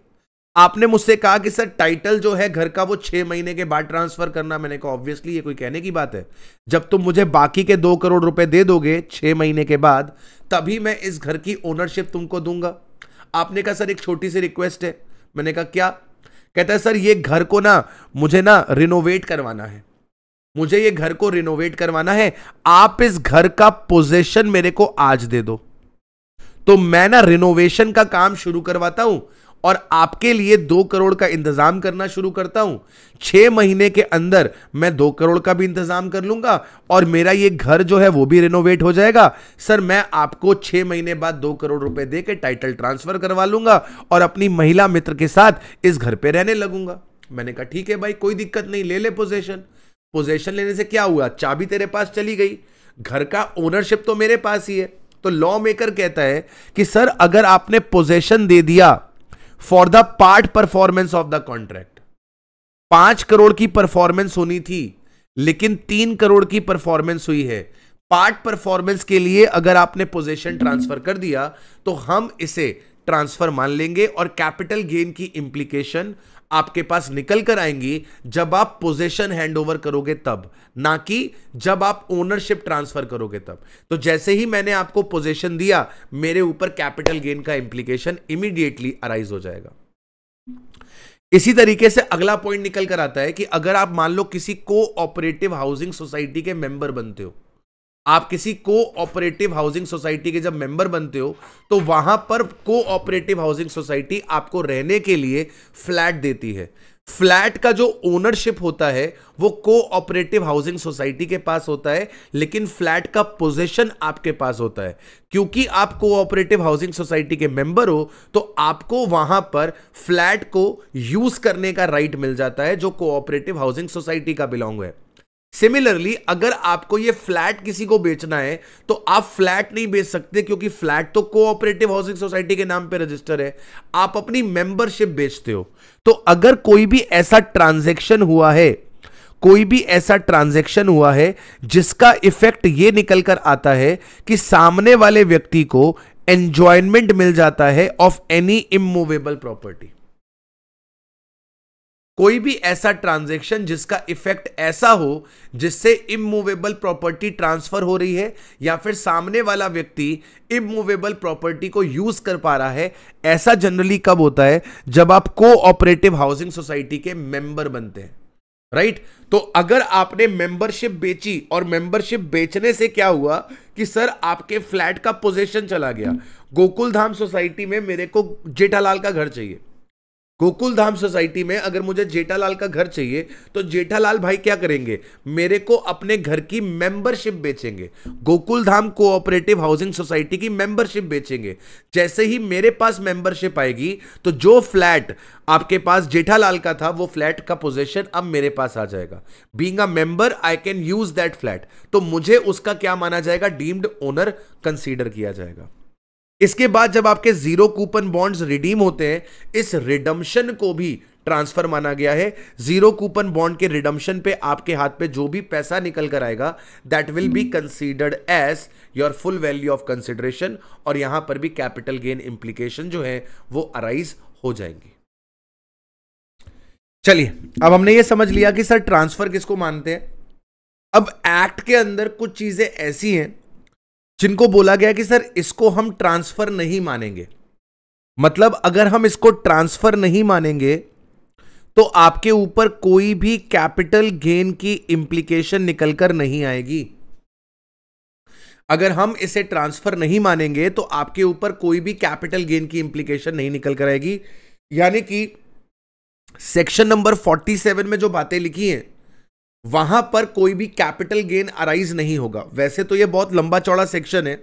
आपने मुझसे कहा कि सर टाइटल जो है घर का वो छह महीने के बाद ट्रांसफर करना मैंने कहा ऑब्वियसली ये कोई कहने की बात है जब तुम मुझे बाकी के दो करोड़ रुपए दे दोगे छह महीने के बाद तभी मैं इस घर की ओनरशिप तुमको दूंगा आपने कहा सर एक छोटी सी रिक्वेस्ट है मैंने कहा क्या कहता है सर ये घर को ना मुझे ना रिनोवेट करवाना है मुझे ये घर को रिनोवेट करवाना है आप इस घर का पोजेशन मेरे को आज दे दो तो मैं ना रिनोवेशन का काम शुरू करवाता हूं और आपके लिए दो करोड़ का इंतजाम करना शुरू करता हूं छह महीने के अंदर मैं दो करोड़ का भी इंतजाम कर लूंगा और मेरा ये घर जो है वो भी रिनोवेट हो जाएगा सर मैं आपको छह महीने बाद दो करोड़ रुपए दे के टाइटल ट्रांसफर करवा लूंगा और अपनी महिला मित्र के साथ इस घर पे रहने लगूंगा मैंने कहा ठीक है भाई कोई दिक्कत नहीं ले ले पोजेशन पोजेशन लेने से क्या हुआ चाबी तेरे पास चली गई घर का ओनरशिप तो मेरे पास ही है तो लॉ मेकर कहता है कि सर अगर आपने पोजेशन दे दिया for the part performance of the contract पांच करोड़ की परफॉर्मेंस होनी थी लेकिन तीन करोड़ की परफॉर्मेंस हुई है पार्ट परफॉर्मेंस के लिए अगर आपने पोजेशन ट्रांसफर कर दिया तो हम इसे ट्रांसफर मान लेंगे और कैपिटल गेन की इंप्लीकेशन आपके पास निकल कर आएंगी जब आप पोजीशन हैंडओवर करोगे तब ना कि जब आप ओनरशिप ट्रांसफर करोगे तब तो जैसे ही मैंने आपको पोजीशन दिया मेरे ऊपर कैपिटल गेन का इंप्लीकेशन इमीडिएटली अराइज हो जाएगा इसी तरीके से अगला पॉइंट निकल कर आता है कि अगर आप मान लो किसी को ऑपरेटिव हाउसिंग सोसाइटी के मेंबर बनते हो आप किसी को ऑपरेटिव हाउसिंग सोसाइटी के जब मेंबर बनते हो तो वहां पर को ऑपरेटिव हाउसिंग सोसाइटी आपको रहने के लिए फ्लैट देती है फ्लैट का जो ओनरशिप होता है वो कोऑपरेटिव हाउसिंग सोसाइटी के पास होता है लेकिन फ्लैट का पोजीशन आपके पास होता है क्योंकि आप कोऑपरेटिव हाउसिंग सोसाइटी के मेंबर हो तो आपको वहां पर फ्लैट को यूज करने का राइट मिल जाता है जो कोऑपरेटिव हाउसिंग सोसाइटी का बिलोंग है सिमिलरली अगर आपको ये फ्लैट किसी को बेचना है तो आप फ्लैट नहीं बेच सकते क्योंकि फ्लैट तो कोऑपरेटिव हाउसिंग सोसाइटी के नाम पे रजिस्टर है आप अपनी मेंबरशिप बेचते हो तो अगर कोई भी ऐसा ट्रांजैक्शन हुआ है कोई भी ऐसा ट्रांजैक्शन हुआ है जिसका इफेक्ट ये निकल कर आता है कि सामने वाले व्यक्ति को एंजॉयमेंट मिल जाता है ऑफ एनी इमूवेबल प्रॉपर्टी कोई भी ऐसा ट्रांजेक्शन जिसका इफेक्ट ऐसा हो जिससे इमूवेबल प्रॉपर्टी ट्रांसफर हो रही है या फिर सामने वाला व्यक्ति इमूवेबल प्रॉपर्टी को यूज कर पा रहा है ऐसा जनरली कब होता है जब आप कोऑपरेटिव हाउसिंग सोसाइटी के मेंबर बनते हैं राइट right? तो अगर आपने मेंबरशिप बेची और मेंबरशिप बेचने से क्या हुआ कि सर आपके फ्लैट का पोजीशन चला गया गोकुल धाम सोसाइटी में मेरे को जेठालाल का घर चाहिए गोकुल धाम सोसाइटी में अगर मुझे जेठालाल का घर चाहिए तो जेठालाल भाई क्या करेंगे मेरे को अपने घर की मेंबरशिप बेचेंगे Gokul Dham cooperative housing society की मेंबरशिप बेचेंगे जैसे ही मेरे पास मेंबरशिप आएगी तो जो फ्लैट आपके पास जेठालाल का था वो फ्लैट का पोजिशन अब मेरे पास आ जाएगा being a member I can use that flat तो मुझे उसका क्या माना जाएगा डीम्ड ओनर कंसिडर किया जाएगा इसके बाद जब आपके जीरो कूपन बॉन्ड्स रिडीम होते हैं इस रिडम्शन को भी ट्रांसफर माना गया है जीरो कूपन बॉन्ड के रिडम्शन पे आपके हाथ पे जो भी पैसा निकल कर आएगा that will be considered as your full value of consideration और यहां पर भी कैपिटल गेन इंप्लीकेशन जो है वो अराइज हो जाएंगी चलिए अब हमने ये समझ लिया कि सर ट्रांसफर किसको मानते हैं अब एक्ट के अंदर कुछ चीजें ऐसी हैं जिनको बोला गया कि सर इसको हम ट्रांसफर नहीं मानेंगे मतलब अगर हम इसको ट्रांसफर नहीं मानेंगे तो आपके ऊपर कोई भी कैपिटल गेन की इंप्लीकेशन निकलकर नहीं आएगी अगर हम इसे ट्रांसफर नहीं मानेंगे तो आपके ऊपर कोई भी कैपिटल गेन की इंप्लीकेशन नहीं निकल कर आएगी यानी कि सेक्शन नंबर 47 में जो बातें लिखी हैं वहां पर कोई भी कैपिटल गेन अराइज नहीं होगा वैसे तो ये बहुत लंबा चौड़ा सेक्शन है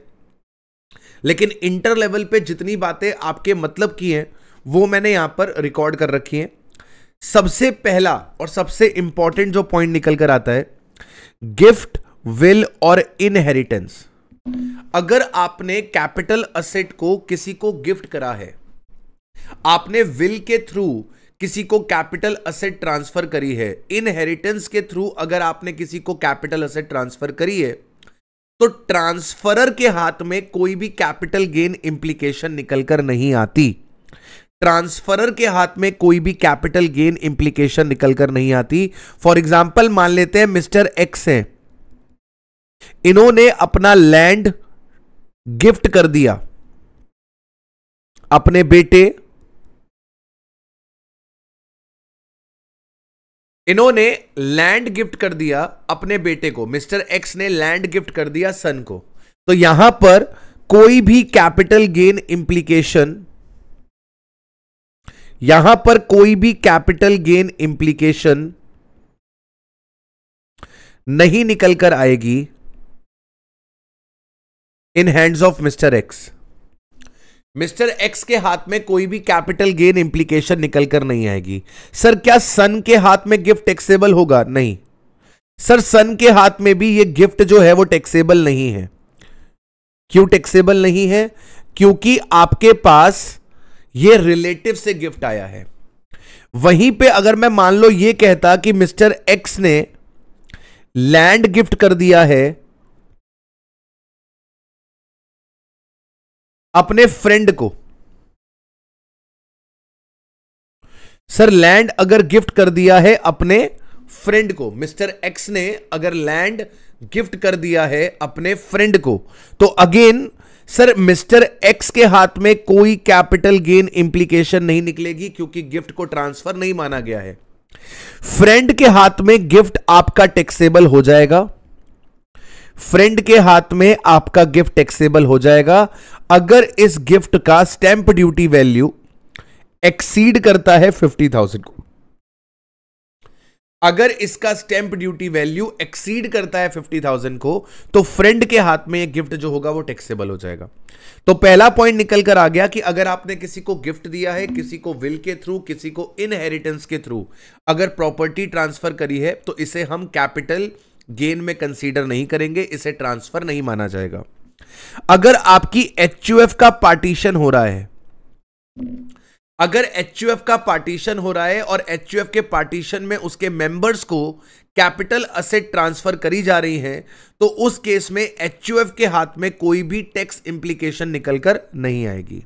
लेकिन इंटर लेवल पे जितनी बातें आपके मतलब की हैं वो मैंने यहां पर रिकॉर्ड कर रखी हैं सबसे पहला और सबसे इंपॉर्टेंट जो पॉइंट निकल कर आता है गिफ्ट विल और इनहेरिटेंस अगर आपने कैपिटल असेट को किसी को गिफ्ट करा है आपने विल के थ्रू किसी को कैपिटल असेट ट्रांसफर करी है इनहेरिटेंस के थ्रू अगर आपने किसी को कैपिटल असेट ट्रांसफर करी है तो ट्रांसफरर के हाथ में कोई भी कैपिटल गेन इंप्लीकेशन निकलकर नहीं आती ट्रांसफरर के हाथ में कोई भी कैपिटल गेन इंप्लीकेशन निकलकर नहीं आती फॉर एग्जाम्पल मान लेते हैं मिस्टर एक्स है इन्होंने अपना लैंड गिफ्ट कर दिया अपने बेटे इन्होंने लैंड गिफ्ट कर दिया अपने बेटे को मिस्टर एक्स ने लैंड गिफ्ट कर दिया सन को तो यहां पर कोई भी कैपिटल गेन इंप्लीकेशन यहां पर कोई भी कैपिटल गेन इंप्लीकेशन नहीं निकल कर आएगी in hands of mister X mister X के हाथ में कोई भी कैपिटल गेन इंप्लीकेशन निकल कर नहीं आएगी सर क्या सन के हाथ में गिफ्ट टैक्सेबल होगा नहीं सर सन के हाथ में भी ये गिफ्ट जो है वो टैक्सेबल नहीं है क्यों टैक्सेबल नहीं है क्योंकि आपके पास ये रिलेटिव से गिफ्ट आया है वहीं पे अगर मैं मान लो ये कहता कि मिस्टर एक्स ने लैंड गिफ्ट कर दिया है अपने फ्रेंड को सर लैंड अगर गिफ्ट कर दिया है अपने फ्रेंड को मिस्टर एक्स ने अगर लैंड गिफ्ट कर दिया है अपने फ्रेंड को तो अगेन सर मिस्टर एक्स के हाथ में कोई कैपिटल गेन इंप्लीकेशन नहीं निकलेगी क्योंकि गिफ्ट को ट्रांसफर नहीं माना गया है फ्रेंड के हाथ में गिफ्ट आपका टैक्सेबल हो जाएगा फ्रेंड के हाथ में आपका गिफ्ट टैक्सेबल हो जाएगा अगर इस गिफ्ट का स्टैंप ड्यूटी वैल्यू एक्सीड करता है फिफ्टी थाउजेंड को अगर इसका स्टैंप ड्यूटी वैल्यू एक्सीड करता है फिफ्टी थाउजेंड को तो फ्रेंड के हाथ में ये गिफ्ट जो होगा वो टैक्सेबल हो जाएगा तो पहला पॉइंट निकल कर आ गया कि अगर आपने किसी को गिफ्ट दिया है किसी को विल के थ्रू किसी को इनहेरिटेंस के थ्रू अगर प्रॉपर्टी ट्रांसफर करी है तो इसे हम कैपिटल गेन में कंसीडर नहीं करेंगे इसे ट्रांसफर नहीं माना जाएगा अगर आपकी एच का पार्टीशन हो रहा है अगर एच का पार्टीशन हो रहा है और एच के पार्टीशन में उसके मेंबर्स को कैपिटल असेट ट्रांसफर करी जा रही है तो उस केस में एच के हाथ में कोई भी टैक्स इंप्लीकेशन निकलकर नहीं आएगी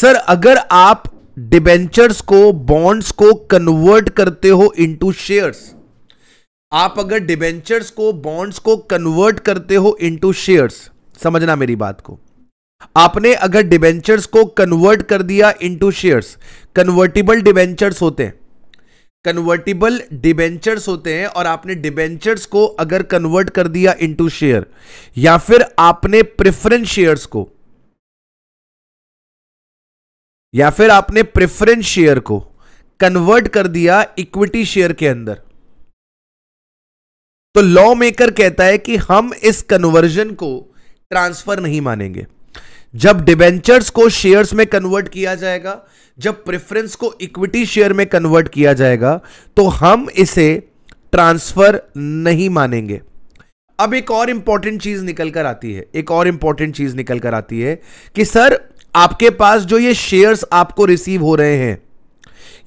सर अगर आप डिबेंचर्स को बॉन्ड्स को कन्वर्ट करते हो इनटू शेयर्स आप अगर डिबेंचर्स को बॉन्ड्स को कन्वर्ट करते हो इनटू शेयर्स समझना मेरी बात को आपने अगर डिबेंचर्स को कन्वर्ट कर दिया इनटू शेयर्स कन्वर्टिबल डिबेंचर्स होते हैं कन्वर्टिबल डिबेंचर्स होते हैं और आपने डिबेंचर्स को अगर कन्वर्ट कर दिया इनटू शेयर या फिर आपने प्रेफरेंस शेयर्स को या फिर आपने प्रेफरेंस शेयर को कन्वर्ट कर दिया इक्विटी शेयर के अंदर तो लॉ मेकर कहता है कि हम इस कन्वर्जन को ट्रांसफर नहीं मानेंगे जब डिबेंचर्स को शेयर्स में कन्वर्ट किया जाएगा जब प्रेफरेंस को इक्विटी शेयर में कन्वर्ट किया जाएगा तो हम इसे ट्रांसफर नहीं मानेंगे अब एक और इंपॉर्टेंट चीज निकल कर आती है एक और इंपॉर्टेंट चीज निकल कर आती है कि सर आपके पास जो ये शेयर्स आपको रिसीव हो रहे हैं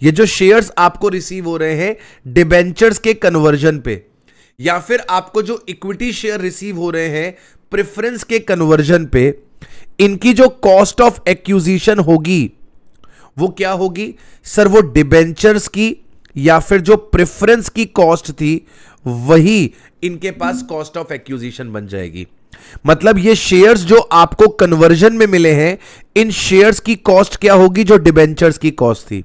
ये जो शेयर्स आपको रिसीव हो रहे हैं डिबेंचर्स के कन्वर्जन पे या फिर आपको जो इक्विटी शेयर रिसीव हो रहे हैं प्रेफरेंस के कन्वर्जन पे इनकी जो कॉस्ट ऑफ एक्यूजिशन होगी वो क्या होगी सर वो डिबेंचर्स की या फिर जो प्रेफरेंस की कॉस्ट थी वही इनके पास कॉस्ट ऑफ एक्यूजिशन बन जाएगी मतलब ये शेयर्स जो आपको कन्वर्जन में मिले हैं इन शेयर्स की कॉस्ट क्या होगी जो डिबेंचर्स की कॉस्ट थी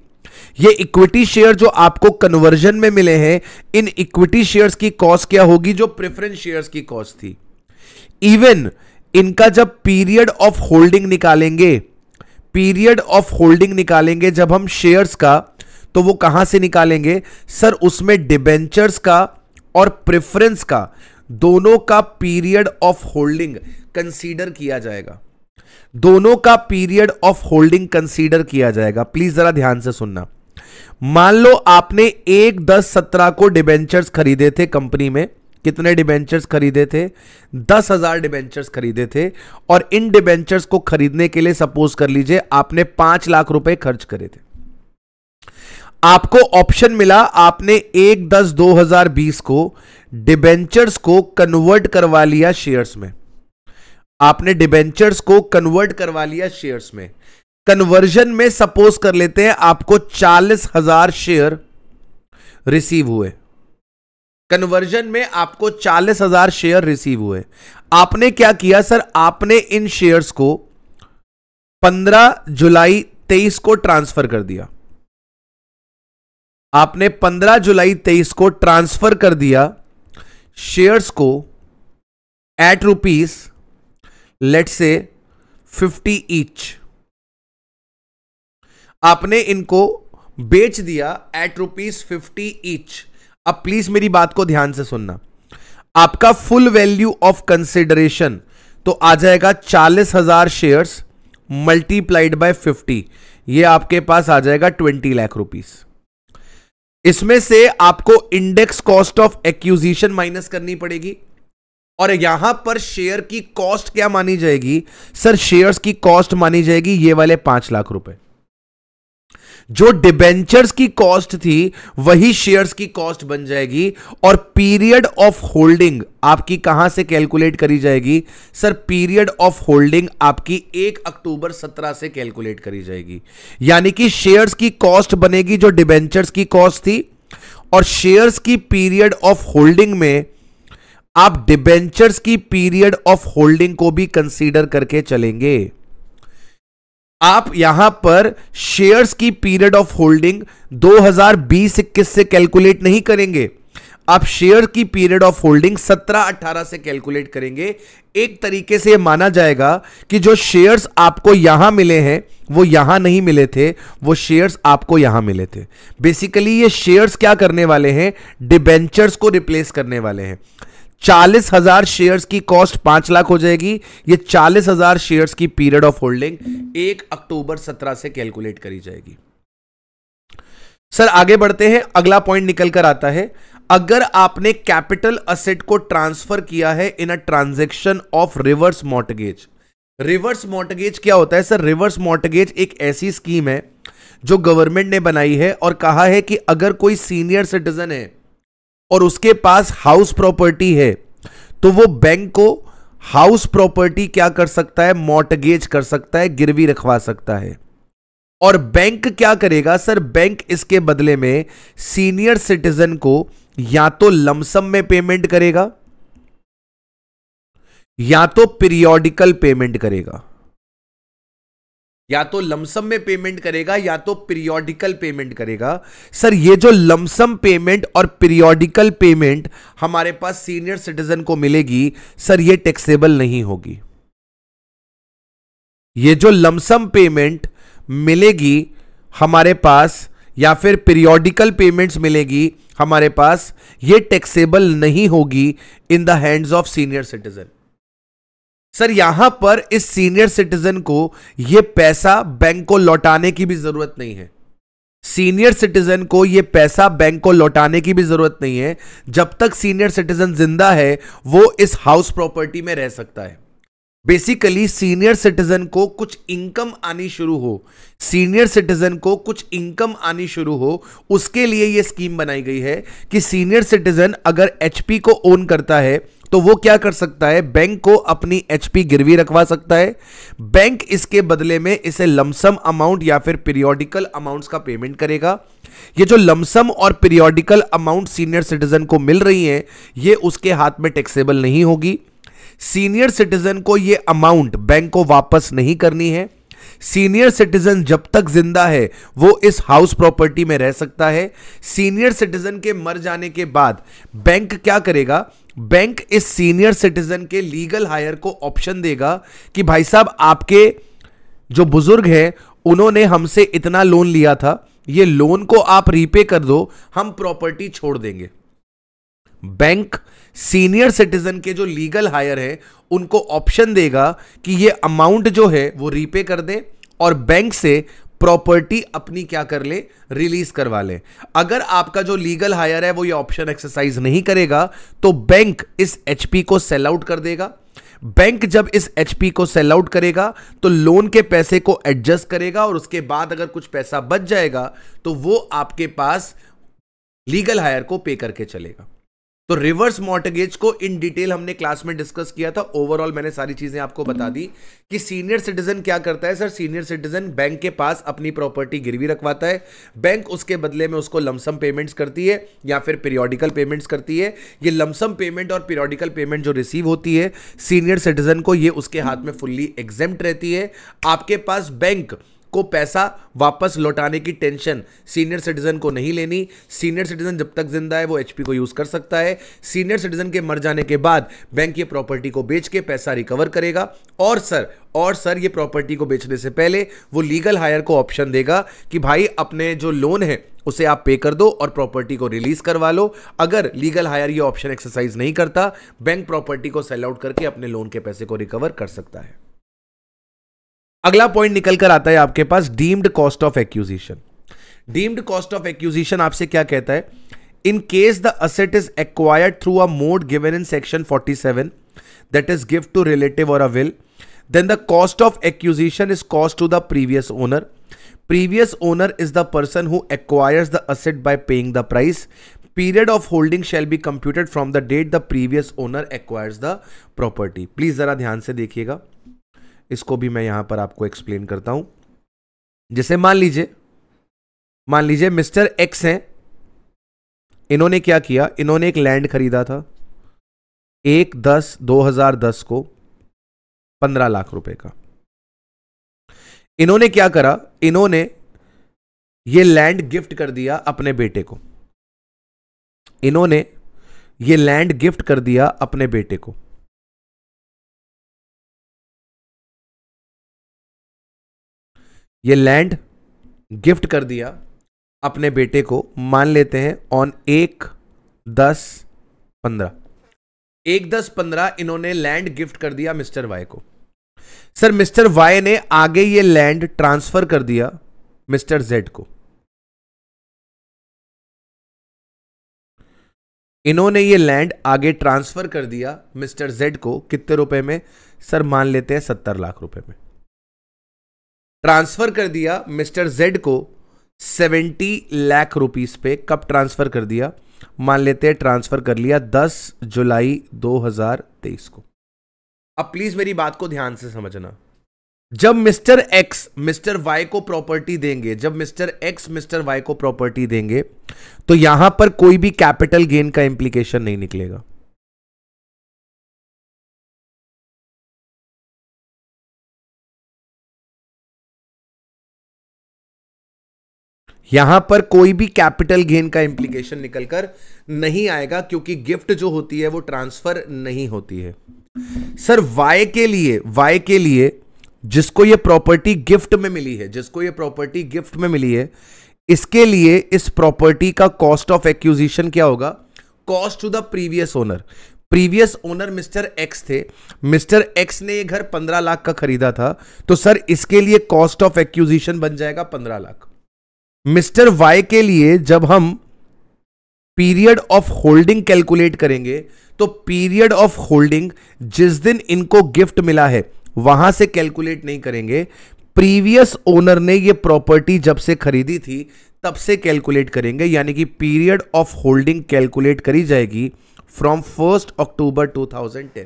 ये इक्विटी शेयर जो आपको कन्वर्जन में मिले हैं इन इक्विटी शेयर्स की कॉस्ट क्या होगी जो प्रेफरेंस शेयर्स की कॉस्ट थी इवन इनका जब पीरियड ऑफ होल्डिंग निकालेंगे पीरियड ऑफ होल्डिंग निकालेंगे जब हम शेयर्स का तो वो कहां से निकालेंगे सर उसमें डिबेंचर्स का और प्रेफरेंस का दोनों का पीरियड ऑफ होल्डिंग कंसीडर किया जाएगा दोनों का पीरियड ऑफ होल्डिंग कंसीडर किया जाएगा प्लीज जरा ध्यान से सुनना मान लो आपने एक दस सत्रह को डिबेंचर्स खरीदे थे कंपनी में कितने डिबेंचर्स खरीदे थे दस हजार डिबेंचर्स खरीदे थे और इन डिबेंचर्स को खरीदने के लिए सपोज कर लीजिए आपने पांच लाख रुपए खर्च करे थे आपको ऑप्शन मिला आपने एक दस दो हजार बीस को डिबेंचर्स को कन्वर्ट करवा लिया शेयर्स में आपने डिबेंचर्स को कन्वर्ट करवा लिया शेयर्स में कन्वर्जन में सपोज कर लेते हैं आपको चालीस हजार शेयर रिसीव हुए कन्वर्जन में आपको चालीस हजार शेयर रिसीव हुए आपने क्या किया सर आपने इन शेयर्स को पंद्रह जुलाई तेईस को ट्रांसफर कर दिया आपने 15 जुलाई 23 को ट्रांसफर कर दिया शेयर्स को एट रुपीस लेट से 50 ईच आपने इनको बेच दिया एट रुपीज फिफ्टी ईच अब प्लीज मेरी बात को ध्यान से सुनना आपका फुल वैल्यू ऑफ कंसिडरेशन तो आ जाएगा चालीस हजार शेयर मल्टीप्लाइड बाय फिफ्टी ये आपके पास आ जाएगा ट्वेंटी लाख रुपीस इसमें से आपको index cost of acquisition minus करनी पड़ेगी और यहां पर शेयर की कॉस्ट क्या मानी जाएगी सर शेयर्स की कॉस्ट मानी जाएगी ये वाले पांच लाख रुपए जो डिबेंचर्स की कॉस्ट थी वही शेयर्स की कॉस्ट बन जाएगी और पीरियड ऑफ होल्डिंग आपकी कहां से कैलकुलेट करी जाएगी सर पीरियड ऑफ होल्डिंग आपकी एक अक्टूबर सत्रह से कैलकुलेट करी जाएगी यानी कि शेयर्स की कॉस्ट बनेगी जो डिबेंचर्स की कॉस्ट थी और शेयर्स की पीरियड ऑफ होल्डिंग में आप डिबेंचर्स की पीरियड ऑफ होल्डिंग को भी कंसीडर करके चलेंगे आप यहां पर शेयर्स की पीरियड ऑफ होल्डिंग 2020-21 से कैलकुलेट नहीं करेंगे आप शेयर की पीरियड ऑफ होल्डिंग 17-18 से कैलकुलेट करेंगे एक तरीके से माना जाएगा कि जो शेयर्स आपको यहां मिले हैं वो यहां नहीं मिले थे वो शेयर्स आपको यहां मिले थे बेसिकली ये शेयर्स क्या करने वाले हैं डिबेंचर्स को रिप्लेस करने वाले हैं चालीस हजार शेयर की कॉस्ट पांच लाख हो जाएगी ये चालीस हजार शेयर की पीरियड ऑफ होल्डिंग एक अक्टूबर सत्रह से कैलकुलेट करी जाएगी सर आगे बढ़ते हैं अगला पॉइंट निकल कर आता है अगर आपने कैपिटल असेट को ट्रांसफर किया है in a transaction of reverse mortgage reverse mortgage क्या होता है सर रिवर्स मोर्टगेज एक ऐसी स्कीम है जो गवर्नमेंट ने बनाई है और कहा है कि अगर कोई सीनियर सिटीजन है और उसके पास हाउस प्रॉपर्टी है तो वो बैंक को हाउस प्रॉपर्टी क्या कर सकता है मोटगेज कर सकता है गिरवी रखवा सकता है और बैंक क्या करेगा सर बैंक इसके बदले में सीनियर सिटीजन को या तो लमसम में पेमेंट करेगा या तो पीरियोडिकल पेमेंट करेगा या तो लमसम में पेमेंट करेगा या तो पीरियोडिकल पेमेंट करेगा सर ये जो लमसम पेमेंट और पीरियोडिकल पेमेंट हमारे पास सीनियर सिटीजन को मिलेगी सर ये टैक्सेबल नहीं होगी ये जो लमसम पेमेंट मिलेगी हमारे पास या फिर पीरियोडिकल पेमेंट्स मिलेगी हमारे पास ये टैक्सेबल नहीं होगी in the hands of senior citizen sir यहां पर इस सीनियर सिटीजन को यह पैसा बैंक को लौटाने की भी जरूरत नहीं है सीनियर सिटीजन को यह पैसा बैंक को लौटाने की भी जरूरत नहीं है जब तक सीनियर सिटीजन जिंदा है वो इस हाउस प्रॉपर्टी में रह सकता है बेसिकली सीनियर सिटीजन को कुछ इनकम आनी शुरू हो सीनियर सिटीजन को कुछ इनकम आनी शुरू हो उसके लिए यह स्कीम बनाई गई है कि सीनियर सिटीजन अगर एचपी को ओन करता है तो वो क्या कर सकता है बैंक को अपनी एचपी गिरवी रखवा सकता है बैंक इसके बदले में इसे लमसम अमाउंट या फिर पीरियोडिकल अमाउंट्स का पेमेंट करेगा ये जो लमसम और पीरियोडिकल अमाउंट सीनियर सिटीजन को मिल रही है ये उसके हाथ में टैक्सेबल नहीं होगी सीनियर सिटीजन को ये अमाउंट बैंक को वापस नहीं करनी है सीनियर सिटीजन जब तक जिंदा है वो इस हाउस प्रॉपर्टी में रह सकता है सीनियर सिटीजन के मर जाने के बाद बैंक क्या करेगा बैंक इस सीनियर सिटीजन के लीगल हायर को ऑप्शन देगा कि भाई साहब आपके जो बुजुर्ग हैं उन्होंने हमसे इतना लोन लिया था ये लोन को आप रीपे कर दो हम प्रॉपर्टी छोड़ देंगे बैंक सीनियर सिटीजन के जो लीगल हायर है उनको ऑप्शन देगा कि ये अमाउंट जो है वो रीपे कर दे और बैंक से प्रॉपर्टी अपनी क्या कर ले रिलीज करवा ले अगर आपका जो लीगल हायर है वो ये ऑप्शन एक्सरसाइज नहीं करेगा तो बैंक इस एचपी को सेल आउट कर देगा बैंक जब इस एचपी को सेल आउट करेगा तो लोन के पैसे को एडजस्ट करेगा और उसके बाद अगर कुछ पैसा बच जाएगा तो वो आपके पास लीगल हायर को पे करके चलेगा तो रिवर्स मॉर्टगेज को इन डिटेल हमने क्लास में डिस्कस किया था ओवरऑल मैंने सारी चीजें आपको बता दी कि सीनियर सिटीजन क्या करता है सर सीनियर सिटीजन बैंक के पास अपनी प्रॉपर्टी गिरवी रखवाता है बैंक उसके बदले में उसको लमसम पेमेंट्स करती है या फिर पीरियोडिकल पेमेंट्स करती है ये लमसम पेमेंट और पीरियोडिकल पेमेंट जो रिसीव होती है सीनियर सिटीजन को ये उसके हाथ में फुल्ली एग्जेम्प्ट रहती है आपके पास बैंक को पैसा वापस लौटाने की टेंशन सीनियर सिटीजन को नहीं लेनी सीनियर सिटीजन जब तक जिंदा है वो एचपी को यूज कर सकता है सीनियर सिटीजन के मर जाने के बाद बैंक ये प्रॉपर्टी को बेच के पैसा रिकवर करेगा और सर और सर ये प्रॉपर्टी को बेचने से पहले वो लीगल हायर को ऑप्शन देगा कि भाई अपने जो लोन है उसे आप पे कर दो और प्रॉपर्टी को रिलीज करवा लो अगर लीगल हायर ये ऑप्शन एक्सरसाइज नहीं करता बैंक प्रॉपर्टी को सेल आउट करके अपने लोन के पैसे को रिकवर कर सकता है अगला पॉइंट निकल कर आता है आपके पास deemed cost of acquisition deemed cost of acquisition आपसे क्या कहता है in case the asset is acquired through a mode given in section 47 that is gift to relative और a will then the cost of acquisition is cost to the previous owner previous owner is the person who acquires the asset by paying the price period of holding shall be computed from the date the previous owner acquires the property please जरा ध्यान से देखिएगा इसको भी मैं यहां पर आपको एक्सप्लेन करता हूं जैसे मान लीजिए मान लीजिए मिस्टर एक्स हैं इन्होंने क्या किया इन्होंने एक लैंड खरीदा था एक दस दो हजार दस को पंद्रह लाख रुपए का इन्होंने क्या करा इन्होंने ये लैंड गिफ्ट कर दिया अपने बेटे को इन्होंने ये लैंड गिफ्ट कर दिया अपने बेटे को ये लैंड गिफ्ट कर दिया अपने बेटे को मान लेते हैं ऑन एक दस पंद्रह एक दस पंद्रह इन्होंने लैंड गिफ्ट कर दिया मिस्टर वाई को सर मिस्टर वाई ने आगे ये लैंड ट्रांसफर कर दिया मिस्टर जेड को इन्होंने ये लैंड आगे ट्रांसफर कर दिया मिस्टर जेड को कितने रुपए में सर मान लेते हैं सत्तर लाख रुपए में ट्रांसफर कर दिया मिस्टर जेड को 70 लाख रुपीस पे कब ट्रांसफर कर दिया मान लेते हैं ट्रांसफर कर लिया 10 जुलाई 2023 को अब प्लीज मेरी बात को ध्यान से समझना जब मिस्टर एक्स मिस्टर वाई को प्रॉपर्टी देंगे जब मिस्टर एक्स मिस्टर वाई को प्रॉपर्टी देंगे तो यहां पर कोई भी कैपिटल गेन का इंप्लीकेशन नहीं निकलेगा यहां पर कोई भी कैपिटल गेन का इंप्लीकेशन निकलकर नहीं आएगा क्योंकि गिफ्ट जो होती है वो ट्रांसफर नहीं होती है सर वाई के लिए वाई के लिए जिसको ये प्रॉपर्टी गिफ्ट में मिली है जिसको ये प्रॉपर्टी गिफ्ट में मिली है इसके लिए इस प्रॉपर्टी का कॉस्ट ऑफ एक्यूजिशन क्या होगा cost to the previous owner previous owner mister X थे मिस्टर एक्स ने ये घर पंद्रह लाख का खरीदा था तो सर इसके लिए कॉस्ट ऑफ एक्यूजिशन बन जाएगा पंद्रह लाख मिस्टर वाई के लिए जब हम पीरियड ऑफ होल्डिंग कैलकुलेट करेंगे तो पीरियड ऑफ होल्डिंग जिस दिन इनको गिफ्ट मिला है वहां से कैलकुलेट नहीं करेंगे प्रीवियस ओनर ने ये प्रॉपर्टी जब से खरीदी थी तब से कैलकुलेट करेंगे यानी कि पीरियड ऑफ होल्डिंग कैलकुलेट करी जाएगी फ्रॉम फर्स्ट अक्टूबर 2010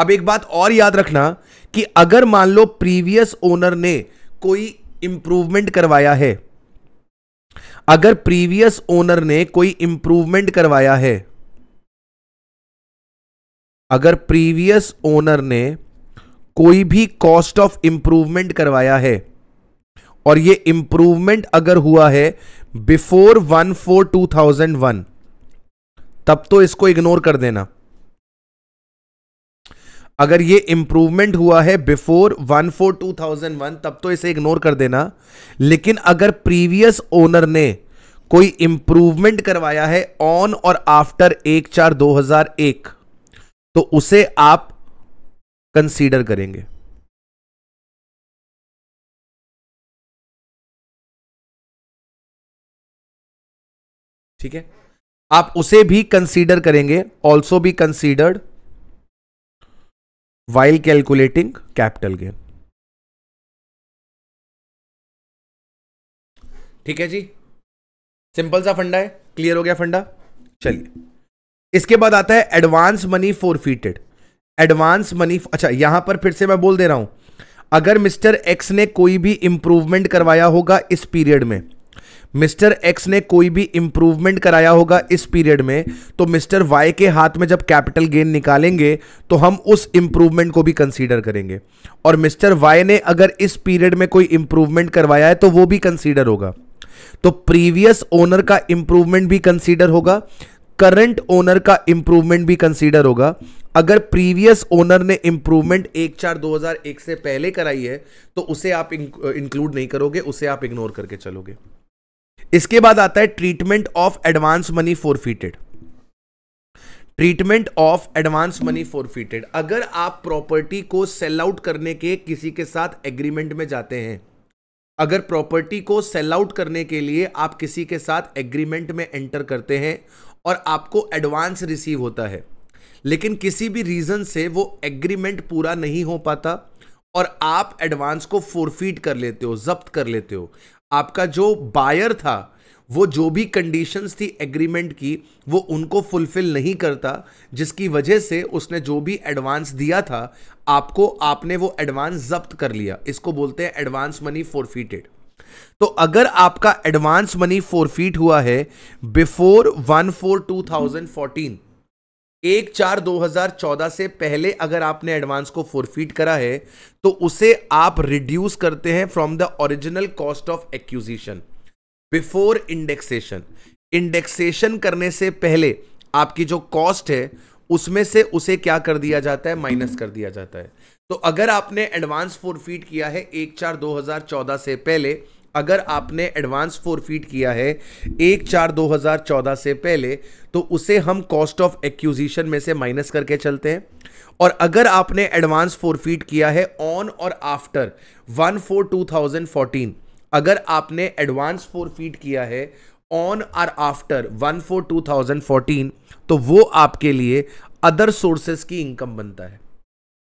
अब एक बात और याद रखना कि अगर मान लो प्रीवियस ओनर ने कोई इंप्रूवमेंट करवाया है अगर प्रीवियस ओनर ने कोई इंप्रूवमेंट करवाया है अगर प्रीवियस ओनर ने कोई भी कॉस्ट ऑफ इंप्रूवमेंट करवाया है और ये इंप्रूवमेंट अगर हुआ है before one four two thousand one तब तो इसको इग्नोर कर देना अगर ये इंप्रूवमेंट हुआ है before one four two thousand one तब तो इसे इग्नोर कर देना लेकिन अगर प्रीवियस ओनर ने कोई इंप्रूवमेंट करवाया है ऑन और आफ्टर एक चार दो हजार एक तो उसे आप कंसीडर करेंगे ठीक है आप उसे भी कंसीडर करेंगे ऑल्सो भी considered while calculating capital gain ठीक है जी सिंपल सा फंडा है क्लियर हो गया फंडा चलिए इसके बाद आता है advance money forfeited advance money अच्छा यहां पर फिर से मैं बोल दे रहा हूं अगर मिस्टर एक्स ने कोई भी इंप्रूवमेंट करवाया होगा इस पीरियड में मिस्टर एक्स ने कोई भी इंप्रूवमेंट कराया होगा इस पीरियड में तो मिस्टर वाई के हाथ में जब कैपिटल गेन निकालेंगे तो हम उस इंप्रूवमेंट को भी कंसीडर करेंगे और मिस्टर वाई ने अगर इस पीरियड में कोई इंप्रूवमेंट करवाया है तो वो भी कंसीडर होगा तो प्रीवियस ओनर का इंप्रूवमेंट भी कंसीडर होगा करंट ओनर का इंप्रूवमेंट भी कंसीडर होगा अगर प्रीवियस ओनर ने इंप्रूवमेंट एक चार दो हजार एक से पहले कराई है तो उसे आप इंक्लूड नहीं करोगे उसे आप इग्नोर करके चलोगे इसके बाद आता है treatment of advance money forfeited treatment of advance money forfeited अगर आप प्रॉपर्टी को सेल आउट करने के किसी के साथ एग्रीमेंट में जाते हैं अगर प्रॉपर्टी को सेल आउट करने के लिए आप किसी के साथ एग्रीमेंट में एंटर करते हैं और आपको एडवांस रिसीव होता है लेकिन किसी भी रीज़न से वो एग्रीमेंट पूरा नहीं हो पाता और आप एडवांस को फोरफीट कर लेते हो जब्त कर लेते हो आपका जो बायर था वो जो भी कंडीशंस थी एग्रीमेंट की वो उनको फुलफिल नहीं करता जिसकी वजह से उसने जो भी एडवांस दिया था आपको आपने वो एडवांस जब्त कर लिया इसको बोलते हैं एडवांस मनी फोरफीटेड तो अगर आपका एडवांस मनी फोरफीट हुआ है before one four two thousand fourteen एक चार 2014 से पहले अगर आपने एडवांस को फोरफीट करा है तो उसे आप रिड्यूस करते हैं from the original cost of acquisition before indexation indexation करने से पहले आपकी जो कॉस्ट है उसमें से उसे क्या कर दिया जाता है माइनस कर दिया जाता है तो अगर आपने एडवांस फोरफीट किया है एक चार 2014 से पहले अगर आपने एडवांस फोरफीट किया है एक चार दो हज़ार चौदह से पहले तो उसे हम कॉस्ट ऑफ एक्यूजिशन में से माइनस करके चलते हैं और अगर आपने एडवांस फोरफीट किया है ऑन और after one four two thousand fourteen अगर आपने एडवांस फोरफीट किया है ऑन और after one four two thousand fourteen तो वो आपके लिए अदर सोर्सेस की इनकम बनता है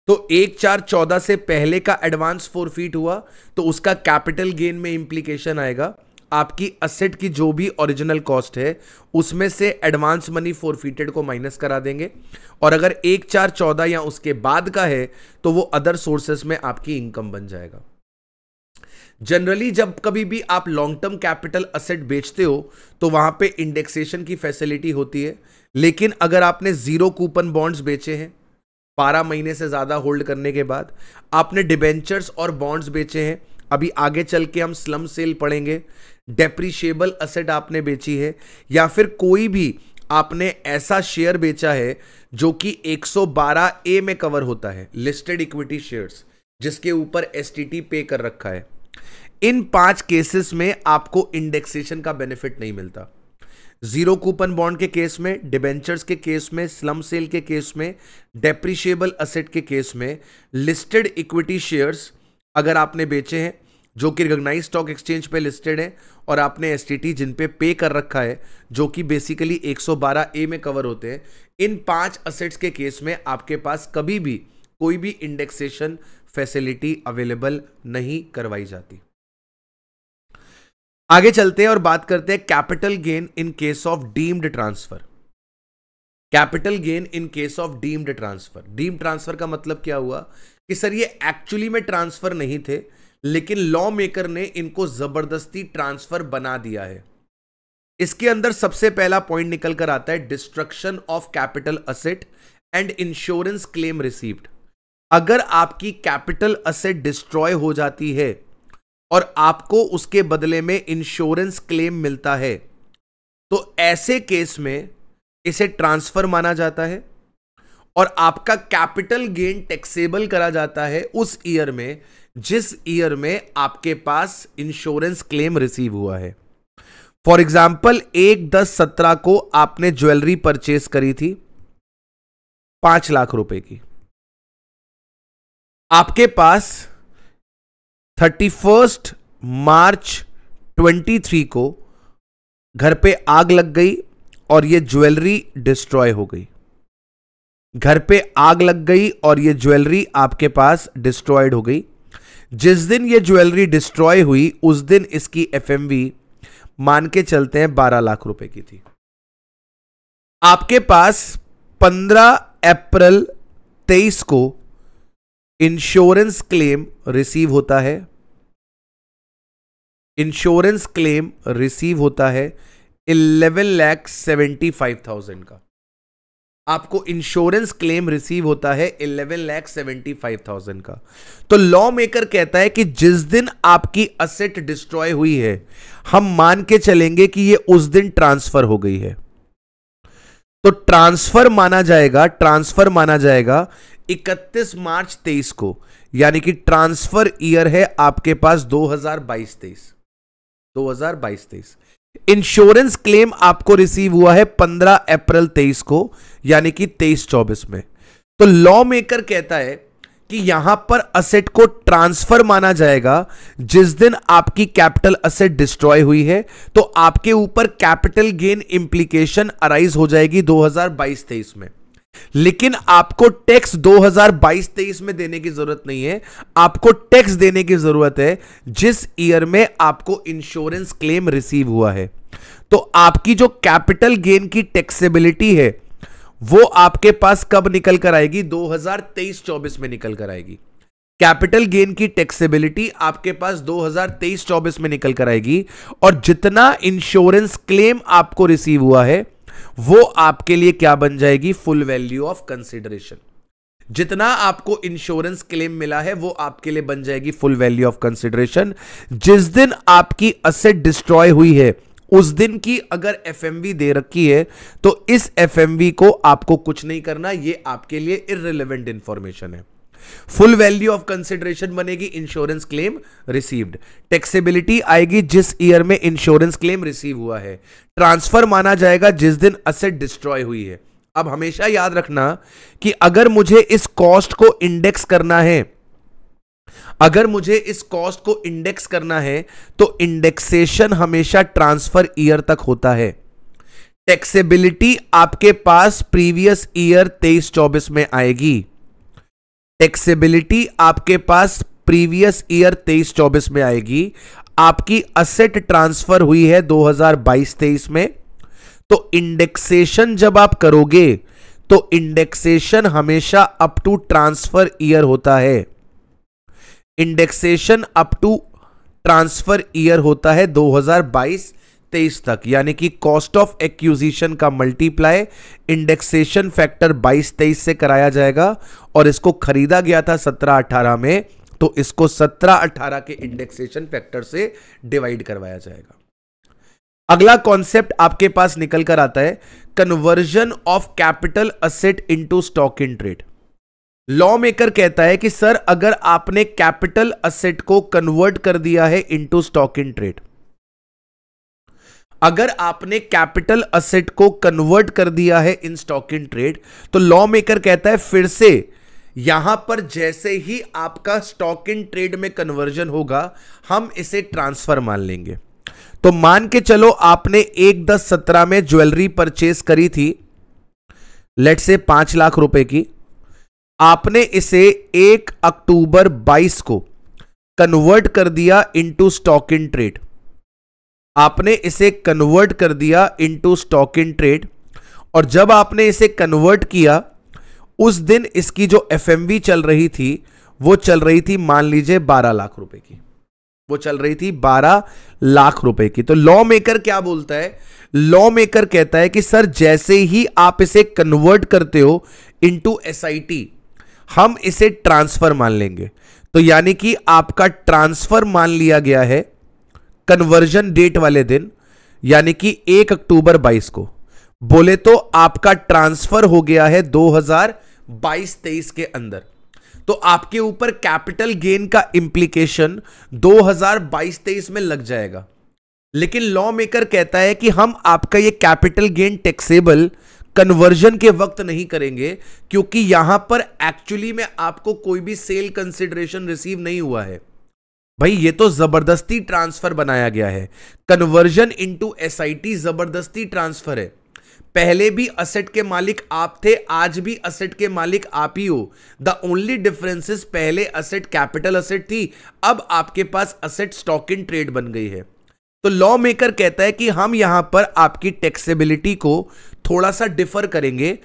तो एक चार चौदह से पहले का एडवांस फोरफीट हुआ तो उसका कैपिटल गेन में इम्प्लीकेशन आएगा आपकी असेट की जो भी ओरिजिनल कॉस्ट है उसमें से एडवांस मनी फोरफीटेड को माइनस करा देंगे और अगर एक चार चौदह या उसके बाद का है तो वो अदर सोर्सेस में आपकी इनकम बन जाएगा जनरली जब कभी भी आप लॉन्ग टर्म कैपिटल असेट बेचते हो तो वहां पे इंडेक्सेशन की फैसिलिटी होती है लेकिन अगर आपने ज़ीरो कूपन बॉन्ड्स बेचे हैं बारह महीने से ज़्यादा होल्ड करने के बाद आपने डिबेंचर्स और बॉन्ड्स बेचे हैं अभी आगे चल के हम स्लम सेल पढ़ेंगे डेप्रिशिएबल असेट आपने बेची है या फिर कोई भी आपने ऐसा शेयर बेचा है जो कि 112 ए में कवर होता है लिस्टेड इक्विटी शेयर्स जिसके ऊपर एस पे कर रखा है इन पांच केसेस में आपको इंडेक्सेशन का बेनिफिट नहीं मिलता जीरो कूपन बॉन्ड के केस में डिबेंचर्स के केस में स्लम सेल के केस में डेप्रिशिएबल असेट के केस में लिस्टेड इक्विटी शेयर्स अगर आपने बेचे हैं जो कि रिकोगनाइज स्टॉक एक्सचेंज पे लिस्टेड है और आपने एस टी जिन पे पे कर रखा है जो कि बेसिकली 112 ए में कवर होते हैं इन पांच असेट्स के केस में आपके पास कभी भी कोई भी इंडेक्सेशन फैसिलिटी अवेलेबल नहीं करवाई जाती आगे चलते हैं और बात करते हैं capital gain in case of deemed transfer capital gain in case of deemed transfer deemed transfer का मतलब क्या हुआ कि सर ये एक्चुअली में ट्रांसफर नहीं थे लेकिन लॉ मेकर ने इनको जबरदस्ती ट्रांसफर बना दिया है इसके अंदर सबसे पहला पॉइंट निकल कर आता है destruction of capital asset and insurance claim received अगर आपकी कैपिटल असेट डिस्ट्रॉय हो जाती है और आपको उसके बदले में इंश्योरेंस क्लेम मिलता है तो ऐसे केस में इसे ट्रांसफर माना जाता है और आपका कैपिटल गेन टैक्सेबल करा जाता है उस ईयर में जिस ईयर में आपके पास इंश्योरेंस क्लेम रिसीव हुआ है फॉर एग्जाम्पल एक दस सत्रह को आपने ज्वेलरी परचेस करी थी पांच लाख रुपए की आपके पास थर्टी फर्स्ट मार्च 23 को घर पे आग लग गई और ये ज्वेलरी डिस्ट्रॉय हो गई घर पे आग लग गई और ये ज्वेलरी आपके पास डिस्ट्रॉयड हो गई जिस दिन ये ज्वेलरी डिस्ट्रॉय हुई उस दिन इसकी एफ मान के चलते हैं बारह लाख रुपए की थी आपके पास पंद्रह अप्रैल तेईस को इंश्योरेंस क्लेम रिसीव होता है इंश्योरेंस क्लेम रिसीव होता है eleven lakh seventy five thousand का आपको इंश्योरेंस क्लेम रिसीव होता है eleven lakh seventy five thousand का तो लॉ मेकर कहता है कि जिस दिन आपकी असेट डिस्ट्रॉय हुई है हम मान के चलेंगे कि ये उस दिन ट्रांसफर हो गई है तो ट्रांसफर माना जाएगा ट्रांसफर माना जाएगा इकतीस मार्च तेईस को यानी कि ट्रांसफर ईयर है आपके पास 2022 तेईस 2022 तेईस इंश्योरेंस क्लेम आपको रिसीव हुआ है 15 अप्रैल 23 को यानी कि 23 24 में तो लॉ मेकर कहता है कि यहां पर असेट को ट्रांसफर माना जाएगा जिस दिन आपकी कैपिटल असेट डिस्ट्रॉय हुई है तो आपके ऊपर कैपिटल गेन इंप्लीकेशन अराइज हो जाएगी 2022-23 में लेकिन आपको टैक्स 2022-23 में देने की जरूरत नहीं है आपको टैक्स देने की जरूरत है जिस ईयर में आपको इंश्योरेंस क्लेम रिसीव हुआ है तो आपकी जो कैपिटल गेन की टैक्सेबिलिटी है वो आपके पास कब निकल कर आएगी 2023-24 में निकल कर आएगी कैपिटल गेन की टैक्सेबिलिटी आपके पास 2023-24 में निकल कर आएगी और जितना इंश्योरेंस क्लेम आपको रिसीव हुआ है वो आपके लिए क्या बन जाएगी फुल वैल्यू ऑफ कंसिडरेशन जितना आपको इंश्योरेंस क्लेम मिला है वो आपके लिए बन जाएगी फुल वैल्यू ऑफ कंसिडरेशन जिस दिन आपकी असेट डिस्ट्रॉय हुई है उस दिन की अगर एफ दे रखी है तो इस एफ को आपको कुछ नहीं करना ये आपके लिए इरेलीवेंट इंफॉर्मेशन है फुल वैल्यू ऑफ कंसिडरेशन बनेगी इंश्योरेंस क्लेम रिसीव्ड टेक्सेबिलिटी आएगी जिस ईयर में इंश्योरेंस क्लेम रिसीव हुआ है ट्रांसफर माना जाएगा जिस दिन असेट डिस्ट्रॉय हुई है अब हमेशा याद रखना कि अगर मुझे इस कॉस्ट को इंडेक्स करना है अगर मुझे इस कॉस्ट को इंडेक्स करना है तो इंडेक्सेशन हमेशा ट्रांसफर ईयर तक होता है टैक्सेबिलिटी आपके पास प्रीवियस ईयर तेईस चौबीस में आएगी टैक्सेबिलिटी आपके पास प्रीवियस ईयर तेईस चौबीस में आएगी आपकी असेट ट्रांसफर हुई है 2022-23 में तो इंडेक्सेशन जब आप करोगे तो इंडेक्सेशन हमेशा अप टू ट्रांसफर ईयर होता है indexation up to transfer year होता है 2022 तेईस तक यानी कि कॉस्ट ऑफ एक्यूजिशन का मल्टीप्लाई इंडेक्सेशन फैक्टर बाईस तेईस से कराया जाएगा और इसको खरीदा गया था सत्रह अठारह में तो इसको सत्रह अठारह के इंडेक्सेशन फैक्टर से डिवाइड करवाया जाएगा अगला कॉन्सेप्ट आपके पास निकल कर आता है conversion of capital asset into stock in trade law maker कहता है कि सर अगर आपने कैपिटल असेट को कन्वर्ट कर दिया है इनटू स्टॉक इन ट्रेड अगर आपने कैपिटल असेट को कन्वर्ट कर दिया है इन स्टॉक इन ट्रेड तो लॉ मेकर कहता है फिर से यहां पर जैसे ही आपका स्टॉक इन ट्रेड में कन्वर्जन होगा हम इसे ट्रांसफर मान लेंगे तो मान के चलो आपने एक दस सत्रह में ज्वेलरी परचेस करी थी लेट से पांच लाख रुपए की आपने इसे एक अक्टूबर बाईस को कन्वर्ट कर दिया इनटू स्टॉक इन ट्रेड आपने इसे कन्वर्ट कर दिया इनटू स्टॉक इन ट्रेड और जब आपने इसे कन्वर्ट किया उस दिन इसकी जो एफ चल रही थी वो चल रही थी मान लीजिए बारह लाख रुपए की वो चल रही थी बारह लाख रुपए की तो लॉ मेकर क्या बोलता है लॉ मेकर कहता है कि सर जैसे ही आप इसे कन्वर्ट करते हो इनटू एसआईटी हम इसे ट्रांसफर मान लेंगे तो यानी कि आपका ट्रांसफर मान लिया गया है कन्वर्जन डेट वाले दिन यानी कि एक अक्टूबर 22 को बोले तो आपका ट्रांसफर हो गया है 2022-23 के अंदर तो आपके ऊपर कैपिटल गेन का इंप्लीकेशन 2022-23 में लग जाएगा लेकिन लॉ मेकर कहता है कि हम आपका ये कैपिटल गेन टैक्सेबल कन्वर्जन के वक्त नहीं करेंगे क्योंकि यहां पर एक्चुअली में आपको कोई भी सेल कंसिडरेशन रिसीव नहीं हुआ है भाई ये तो जबरदस्ती ट्रांसफर बनाया गया है कन्वर्जन इनटू एसआईटी जबरदस्ती ट्रांसफर है पहले भी असेट के मालिक आप थे आज भी असेट के मालिक आप ही हो द ओनली डिफरेंसेस पहले असेट कैपिटल असेट थी अब आपके पास असेट स्टॉक इन ट्रेड बन गई है तो लॉ मेकर कहता है कि हम यहां पर आपकी टैक्सेबिलिटी को थोड़ा सा डिफर करेंगे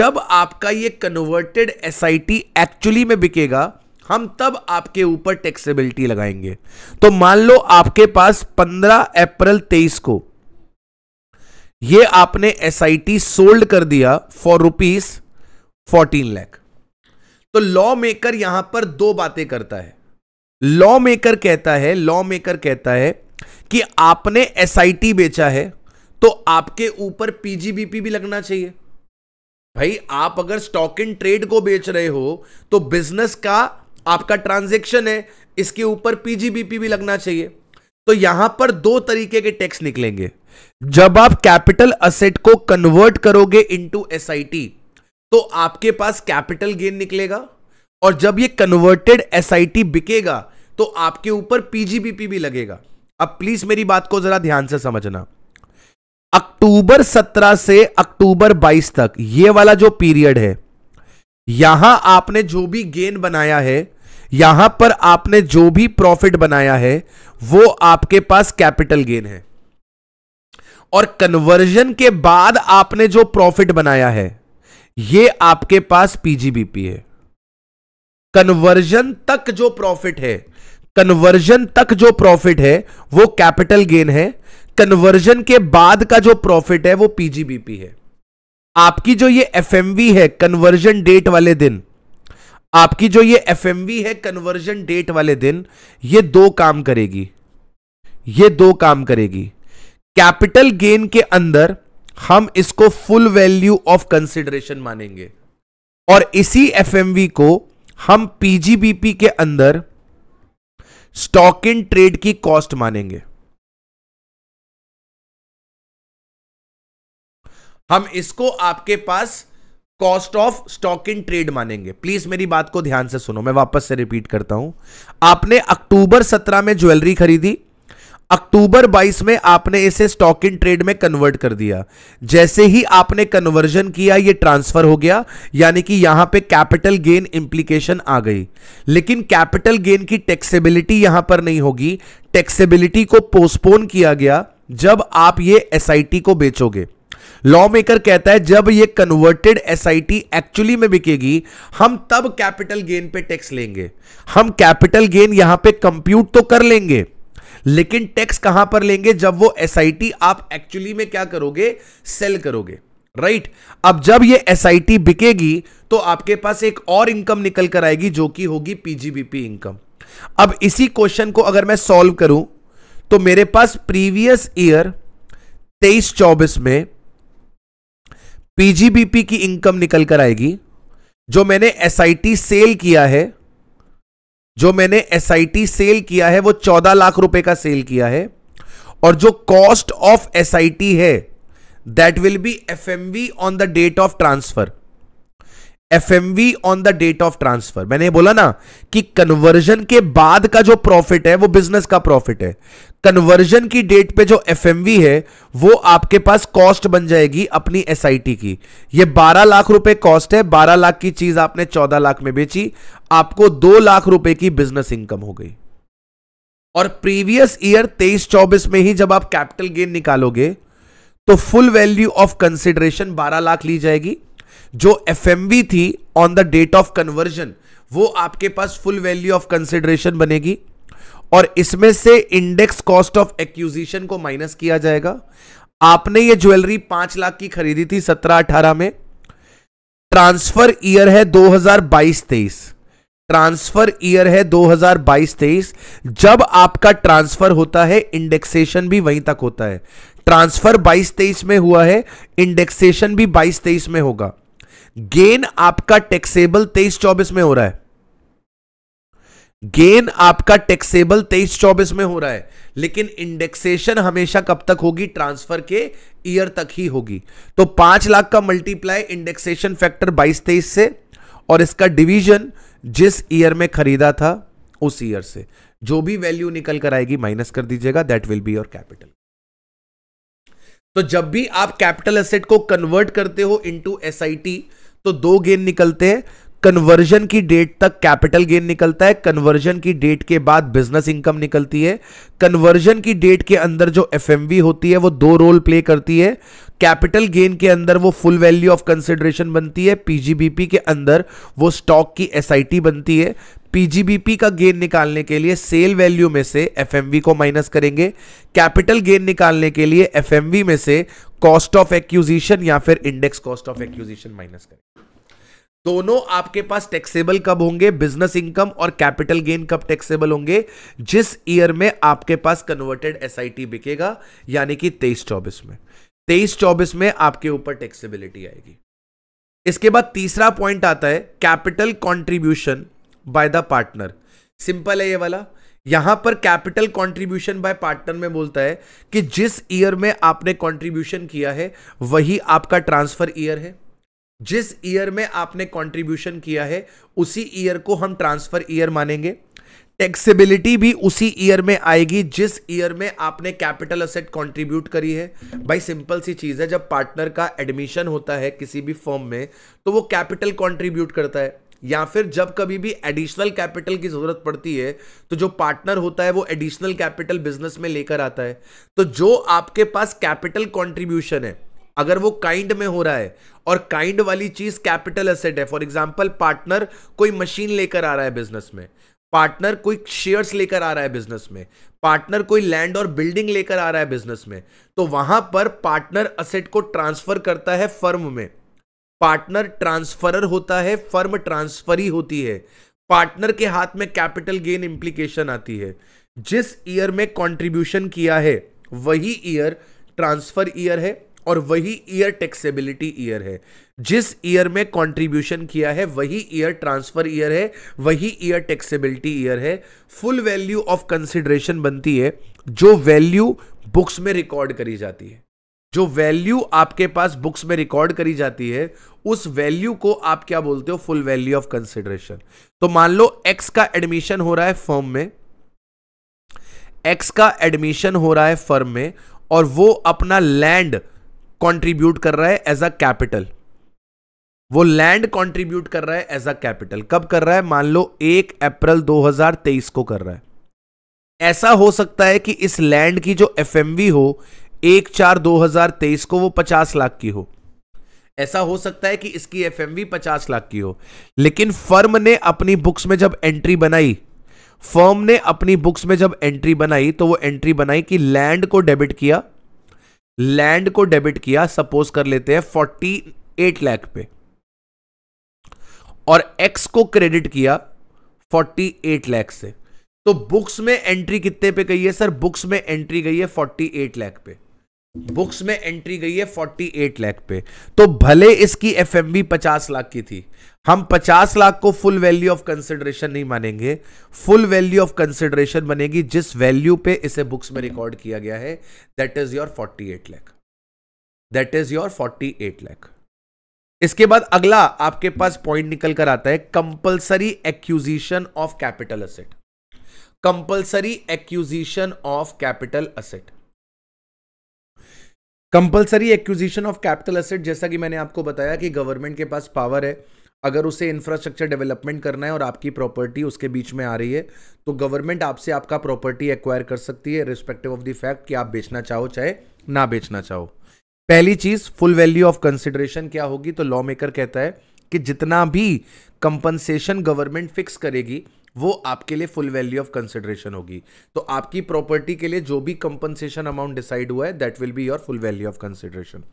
जब आपका ये कन्वर्टेड एसआईटी एक्चुअली में बिकेगा हम तब आपके ऊपर टैक्सेबिलिटी लगाएंगे तो मान लो आपके पास 15 अप्रैल 23 को ये आपने एस सोल्ड कर दिया फॉर रुपीज फोर्टीन लैख तो लॉ मेकर यहां पर दो बातें करता है लॉ मेकर कहता है लॉ मेकर कहता है कि आपने एस बेचा है तो आपके ऊपर पीजीबीपी भी लगना चाहिए भाई आप अगर स्टॉक इन ट्रेड को बेच रहे हो तो बिजनेस का आपका ट्रांजेक्शन है इसके ऊपर पीजीबीपी भी लगना चाहिए तो यहां पर दो तरीके के टैक्स निकलेंगे जब आप कैपिटल असेट को कन्वर्ट करोगे इनटू एसआईटी तो आपके पास कैपिटल गेन निकलेगा और जब ये कन्वर्टेड एसआईटी बिकेगा तो आपके ऊपर पीजीबीपी भी लगेगा अब प्लीज मेरी बात को जरा ध्यान से समझना अक्टूबर 17 से अक्टूबर 22 तक ये वाला जो पीरियड है यहां आपने जो भी गेन बनाया है यहां पर आपने जो भी प्रॉफिट बनाया है वो आपके पास कैपिटल गेन है और कन्वर्जन के बाद आपने जो प्रॉफिट बनाया है ये आपके पास पीजीबीपी है कन्वर्जन तक जो प्रॉफिट है कन्वर्जन तक जो प्रॉफिट है वो कैपिटल गेन है कन्वर्जन के बाद का जो प्रॉफिट है वो पीजीबीपी है आपकी जो ये एफएमवी है कन्वर्जन डेट वाले दिन आपकी जो ये एफ है कन्वर्जन डेट वाले दिन ये दो काम करेगी ये दो काम करेगी कैपिटल गेन के अंदर हम इसको फुल वैल्यू ऑफ कंसिडरेशन मानेंगे और इसी एफ को हम पीजीबीपी के अंदर स्टॉक इन ट्रेड की कॉस्ट मानेंगे हम इसको आपके पास cost of stock in trade मानेंगे प्लीज मेरी बात को ध्यान से सुनो मैं वापस से रिपीट करता हूं आपने अक्टूबर सत्रह में ज्वेलरी खरीदी अक्टूबर 22 में आपने इसे स्टॉक इन ट्रेड में कन्वर्ट कर दिया जैसे ही आपने कन्वर्जन किया ये ट्रांसफर हो गया यानी कि यहां पे कैपिटल गेन इंप्लीकेशन आ गई लेकिन कैपिटल गेन की टैक्सेबिलिटी यहां पर नहीं होगी टैक्सेबिलिटी को पोस्टपोन किया गया जब आप ये एसआईटी को बेचोगे लॉ मेकर कहता है जब ये कन्वर्टेड एस एक्चुअली में बिकेगी हम तब कैपिटल गेन पे टैक्स लेंगे हम कैपिटल गेन यहां पे कंप्यूट तो कर लेंगे लेकिन टैक्स कहां पर लेंगे जब वो एसआईटी आप एक्चुअली में क्या करोगे सेल करोगे राइट right? अब जब ये एस बिकेगी तो आपके पास एक और इनकम निकल कर आएगी जो कि होगी पीजीबीपी इनकम अब इसी क्वेश्चन को अगर मैं सॉल्व करूं तो मेरे पास प्रीवियस ईयर तेईस चौबीस में पीजीबीपी की इनकम निकल कर आएगी जो मैंने एसआईटी सेल किया है जो मैंने एसआईटी सेल किया है वो चौदह लाख रुपए का सेल किया है और जो कॉस्ट ऑफ एसआईटी है that will be FMV on the date of transfer F on the date of transfer मैंने बोला ना कि कन्वर्जन के बाद का जो प्रॉफिट है वो बिजनेस का प्रॉफिट है कन्वर्जन की डेट पे जो एफ है वो आपके पास कॉस्ट बन जाएगी अपनी एस की ये 12 लाख रुपए कॉस्ट है 12 लाख की चीज आपने 14 लाख में बेची आपको 2 लाख रुपए की बिजनेस इनकम हो गई और प्रीवियस ईयर 23 24 में ही जब आप कैपिटल गेन निकालोगे तो full value of consideration 12 lakh ली जाएगी जो एफ थी on the date of conversion वो आपके पास फुल वैल्यू ऑफ कंसिडरेशन बनेगी और इसमें से इंडेक्स कॉस्ट ऑफ एक्यूजिशन को माइनस किया जाएगा आपने ये ज्वेलरी पांच लाख की खरीदी थी सत्रह अठारह में ट्रांसफर ईयर है 2022-23 ट्रांसफर ईयर है 2022-23 जब आपका ट्रांसफर होता है इंडेक्सेशन भी वहीं तक होता है ट्रांसफर 22-23 में हुआ है इंडेक्सेशन भी 22-23 में होगा गेन आपका टैक्सेबल तेईस चौबीस में हो रहा है गेन आपका टैक्सेबल तेईस चौबीस में हो रहा है लेकिन इंडेक्सेशन हमेशा कब तक होगी ट्रांसफर के ईयर तक ही होगी तो पांच लाख का मल्टीप्लाई इंडेक्सेशन फैक्टर बाईस तेईस से और इसका डिवीजन जिस ईयर में खरीदा था उस ईयर से जो भी वैल्यू निकल कर आएगी माइनस कर दीजिएगा that will be your capital तो जब भी आप कैपिटल एसेट को कन्वर्ट करते हो इनटू एसआईटी तो दो गेन निकलते हैं कन्वर्जन की डेट तक कैपिटल गेन निकलता है कन्वर्जन की डेट के बाद बिजनेस इनकम निकलती है कन्वर्जन की डेट के अंदर जो एफ होती है वो दो रोल प्ले करती है कैपिटल गेन के अंदर वो फुल वैल्यू ऑफ कंसिडरेशन बनती है पीजीबीपी के अंदर वो स्टॉक की एस बनती है पीजीबीपी का गेन निकालने के लिए सेल वैल्यू में से एफ को माइनस करेंगे कैपिटल गेन निकालने के लिए एफ में से कॉस्ट ऑफ एक्यूजिशन या फिर index cost of acquisition minus करेंगे दोनों आपके पास टैक्सेबल कब होंगे बिजनेस इनकम और कैपिटल गेन कब टैक्सेबल होंगे जिस ईयर में आपके पास कन्वर्टेड एस बिकेगा यानी कि तेईस चौबीस में तेईस चौबीस में आपके ऊपर टैक्सेबिलिटी आएगी इसके बाद तीसरा पॉइंट आता है capital contribution by the partner simple है ये वाला यहां पर कैपिटल कॉन्ट्रीब्यूशन बाय पार्टनर में बोलता है कि जिस ईयर में आपने कॉन्ट्रीब्यूशन किया है वही आपका ट्रांसफर ईयर है जिस ईयर में आपने कंट्रीब्यूशन किया है उसी ईयर को हम ट्रांसफर ईयर मानेंगे टैक्सेबिलिटी भी उसी ईयर में आएगी जिस ईयर में आपने कैपिटल असेट कंट्रीब्यूट करी है भाई सिंपल सी चीज़ है जब पार्टनर का एडमिशन होता है किसी भी फॉर्म में तो वो कैपिटल कंट्रीब्यूट करता है या फिर जब कभी भी एडिशनल कैपिटल की ज़रूरत पड़ती है तो जो पार्टनर होता है वो एडिशनल कैपिटल बिजनेस में लेकर आता है तो जो आपके पास कैपिटल कॉन्ट्रीब्यूशन है अगर वो काइंड में हो रहा है और काइंड वाली चीज कैपिटल असेट है फॉर एग्जाम्पल पार्टनर कोई मशीन लेकर आ रहा है बिजनेस में पार्टनर कोई शेयर्स लेकर आ रहा है बिजनेस में पार्टनर कोई लैंड और बिल्डिंग लेकर आ रहा है बिजनेस में तो वहां पर पार्टनर असेट को ट्रांसफर करता है फर्म में पार्टनर ट्रांसफरर होता है फर्म ट्रांसफरी होती है पार्टनर के हाथ में कैपिटल गेन इंप्लीकेशन आती है जिस ईयर में कंट्रीब्यूशन किया है वही ईयर ट्रांसफर ईयर है और वही ईयर टैक्सेबिलिटी ईयर है जिस ईयर में कंट्रीब्यूशन किया है वही ईयर ट्रांसफर ईयर है वही ईयर टैक्सेबिलिटी ईयर है फुल वैल्यू ऑफ कंसिडरेशन बनती है जो वैल्यू बुक्स में रिकॉर्ड करी जाती है जो वैल्यू आपके पास बुक्स में रिकॉर्ड करी जाती है उस वैल्यू को आप क्या बोलते हो फुल वैल्यू ऑफ कंसिडरेशन तो मान लो एक्स का एडमिशन हो रहा है फर्म में एक्स का एडमिशन हो रहा है फर्म में और वो अपना लैंड कंट्रीब्यूट कर रहा है एज अ कैपिटल वो लैंड कंट्रीब्यूट कर रहा है एज अ कैपिटल कब कर रहा है मान लो एक अप्रैल 2023 को कर रहा है ऐसा हो सकता है कि इस लैंड की जो एफ हो एक चार 2023 को वो 50 लाख की हो ऐसा हो सकता है कि इसकी एफ एम पचास लाख की हो लेकिन फर्म ने अपनी बुक्स में जब एंट्री बनाई फर्म ने अपनी बुक्स में जब एंट्री बनाई तो वो एंट्री बनाई कि लैंड को डेबिट किया लैंड को डेबिट किया सपोज कर लेते हैं फोर्टी एट लैख पे और एक्स को क्रेडिट किया फोर्टी एट लैख से तो बुक्स में एंट्री कितने पे गई है सर बुक्स में एंट्री गई है फोर्टी एट लैख पे बुक्स में एंट्री गई है 48 लाख पे तो भले इसकी एफ 50 लाख की थी हम 50 लाख को फुल वैल्यू ऑफ कंसिडरेशन नहीं मानेंगे फुल वैल्यू ऑफ कंसिडरेशन बनेगी जिस वैल्यू पे इसे बुक्स में रिकॉर्ड किया गया है that is your 48 lakh that is your 48 lakh इसके बाद अगला आपके पास पॉइंट निकल कर आता है compulsory acquisition of capital asset compulsory acquisition of capital asset compulsory acquisition of capital asset जैसा कि मैंने आपको बताया कि गवर्नमेंट के पास पावर है अगर उसे इंफ्रास्ट्रक्चर डेवलपमेंट करना है और आपकी प्रॉपर्टी उसके बीच में आ रही है तो गवर्नमेंट आपसे आपका प्रॉपर्टी एक्वायर कर सकती है रिस्पेक्टिव ऑफ द फैक्ट कि आप बेचना चाहो चाहे ना बेचना चाहो पहली चीज फुल वैल्यू ऑफ कंसिडरेशन क्या होगी तो लॉ मेकर कहता है कि जितना भी कंपनसेशन गवर्नमेंट फिक्स करेगी वो आपके लिए फुल वैल्यू ऑफ कंसिडरेशन होगी तो आपकी प्रॉपर्टी के लिए जो भी कंपनसेशन अमाउंट डिसाइड हुआ है that will be your full value of consideration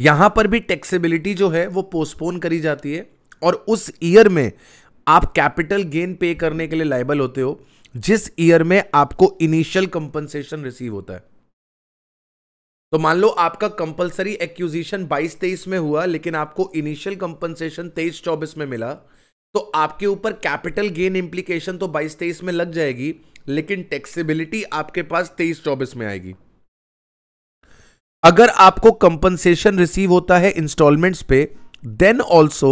यहां पर भी टैक्सेबिलिटी जो है वो पोस्टपोन करी जाती है और उस ईयर में आप कैपिटल गेन पे करने के लिए लाइबल होते हो जिस ईयर में आपको इनिशियल कंपनसेशन रिसीव होता है तो मान लो आपका कंपलसरी एक्यूजिशन 22 23 में हुआ लेकिन आपको इनिशियल कंपनसेशन 23 24 में मिला तो आपके ऊपर कैपिटल गेन इंप्लीकेशन तो बाईस तेईस में लग जाएगी लेकिन टैक्सेबिलिटी आपके पास तेईस चौबीस में आएगी अगर आपको कंपनसेशन रिसीव होता है इंस्टॉलमेंट्स पे then also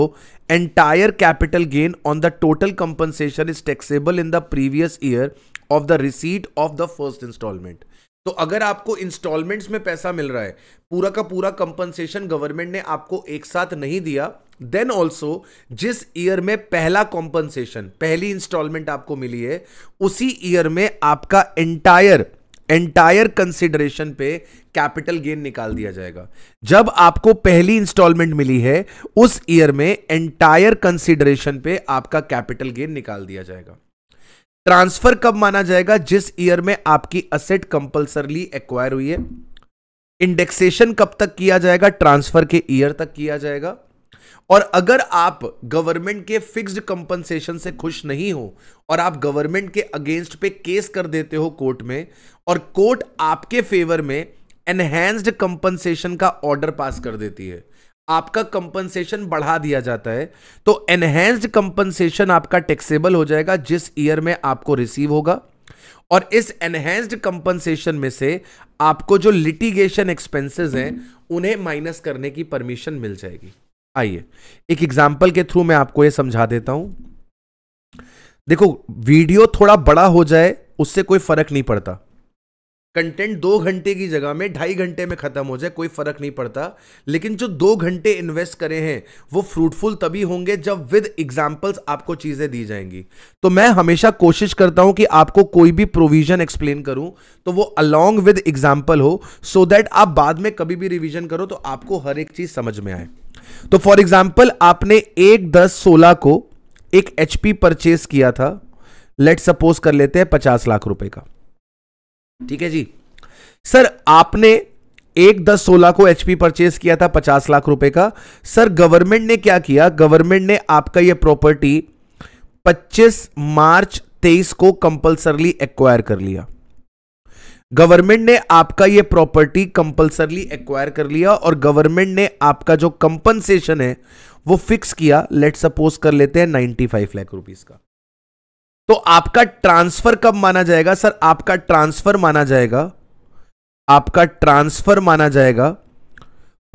entire capital gain on the total compensation is taxable in the previous year of the receipt of the first instalment तो अगर आपको इंस्टॉलमेंट्स में पैसा मिल रहा है पूरा का पूरा कंपनसेशन गवर्नमेंट ने आपको एक साथ नहीं दिया देन ऑल्सो जिस ईयर में पहला कॉम्पनसेशन पहली इंस्टॉलमेंट आपको मिली है उसी ईयर में आपका एंटायर एंटायर कंसिडरेशन पे कैपिटल गेन निकाल दिया जाएगा जब आपको पहली इंस्टॉलमेंट मिली है उस ईयर में एंटायर कंसिडरेशन पे आपका कैपिटल गेन निकाल दिया जाएगा ट्रांसफर कब माना जाएगा जिस ईयर में आपकी असेट कंपल्सरली एक्वायर हुई है इंडेक्सेशन कब तक किया जाएगा ट्रांसफर के ईयर तक किया जाएगा और अगर आप गवर्नमेंट के फिक्स्ड कंपनसेशन से खुश नहीं हो और आप गवर्नमेंट के अगेंस्ट पे केस कर देते हो कोर्ट में और कोर्ट आपके फेवर में एनहेंस्ड कंपनसेशन का ऑर्डर पास कर देती है आपका कंपनसेशन बढ़ा दिया जाता है तो एनहेंस्ड कंपनसेशन आपका टैक्सेबल हो जाएगा जिस ईयर में आपको रिसीव होगा और इस एनहेंस्ड कंपनसेशन में से आपको जो लिटिगेशन एक्सपेंसेस हैं उन्हें माइनस करने की परमिशन मिल जाएगी आइए एक एग्जाम्पल के थ्रू मैं आपको यह समझा देता हूं देखो वीडियो थोड़ा बड़ा हो जाए उससे कोई फर्क नहीं पड़ता कंटेंट दो घंटे की जगह में ढाई घंटे में ख़त्म हो जाए कोई फ़र्क नहीं पड़ता लेकिन जो दो घंटे इन्वेस्ट करे हैं वो फ्रूटफुल तभी होंगे जब विद एग्जाम्पल्स आपको चीज़ें दी जाएंगी तो मैं हमेशा कोशिश करता हूं कि आपको कोई भी प्रोविज़न एक्सप्लेन करूं तो वो अलॉन्ग विद एग्जाम्पल हो सो so दैट आप बाद में कभी भी रिविजन करो तो आपको हर एक चीज़ समझ में आए तो फॉर एग्जाम्पल आपने एक दस सोलह को एक एच परचेज किया था लेट सपोज कर लेते हैं पचास लाख रुपए का ठीक है जी सर आपने एक दस सोलह को एचपी परचेस किया था पचास लाख रुपए का सर गवर्नमेंट ने क्या किया गवर्नमेंट ने आपका यह प्रॉपर्टी 25 मार्च 23 को कंपलसरली एक्वायर कर लिया गवर्नमेंट ने आपका यह प्रॉपर्टी कंपलसरली एक्वायर कर लिया और गवर्नमेंट ने आपका जो कंपनसेशन है वो फिक्स किया लेट सपोज कर लेते हैं 95 लाख रुपीस का तो आपका ट्रांसफर कब माना जाएगा सर आपका ट्रांसफर माना जाएगा आपका ट्रांसफर माना जाएगा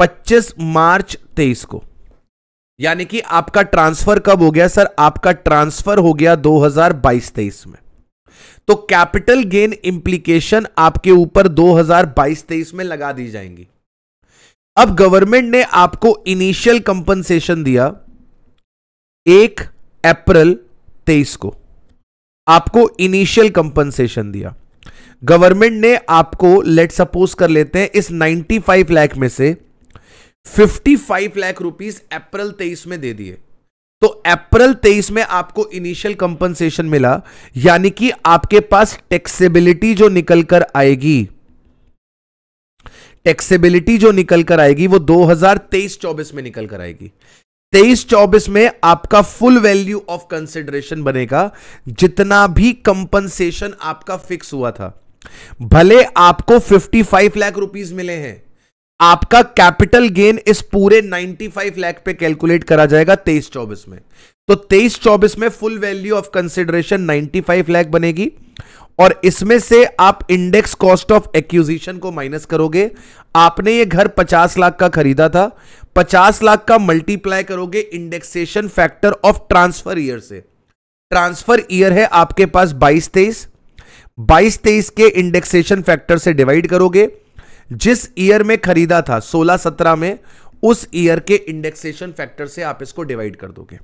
25 मार्च 23 को यानी कि आपका ट्रांसफर कब हो गया सर आपका ट्रांसफर हो गया 2022-23 में तो कैपिटल गेन इंप्लीकेशन आपके ऊपर 2022-23 में लगा दी जाएंगी अब गवर्नमेंट ने आपको इनिशियल कंपनसेशन दिया एक अप्रैल 23 को आपको इनिशियल कंपनसेशन दिया गवर्नमेंट ने आपको लेट सपोज कर लेते हैं इस 95 लाख में से 55 लाख रुपीस अप्रैल 23 में दे दिए तो अप्रैल 23 में आपको इनिशियल कंपनसेशन मिला यानी कि आपके पास टैक्सेबिलिटी जो निकल कर आएगी टैक्सेबिलिटी जो निकल कर आएगी वो 2023-24 में निकल कर आएगी तेईस चौबीस में आपका फुल वैल्यू ऑफ कंसिडरेशन बनेगा जितना भी कंपनसेशन आपका फिक्स हुआ था भले आपको 55 लाख रुपीस मिले हैं आपका कैपिटल गेन इस पूरे 95 लाख पे कैलकुलेट करा जाएगा तेईस चौबीस में तो तेईस चौबीस में full value of consideration 95 lakh बनेगी और इसमें से आप इंडेक्स कॉस्ट ऑफ एक्यूजिशन को माइनस करोगे आपने ये घर 50 लाख का खरीदा था पचास लाख का मल्टीप्लाई करोगे indexation factor of transfer year से ट्रांसफर ईयर है आपके पास बाईस तेईस बाईस तेईस के इंडेक्सेशन फैक्टर से डिवाइड करोगे जिस ईयर में खरीदा था सोलह सत्रह में उस ईयर के इंडेक्सेशन फैक्टर से आप इसको डिवाइड कर दोगे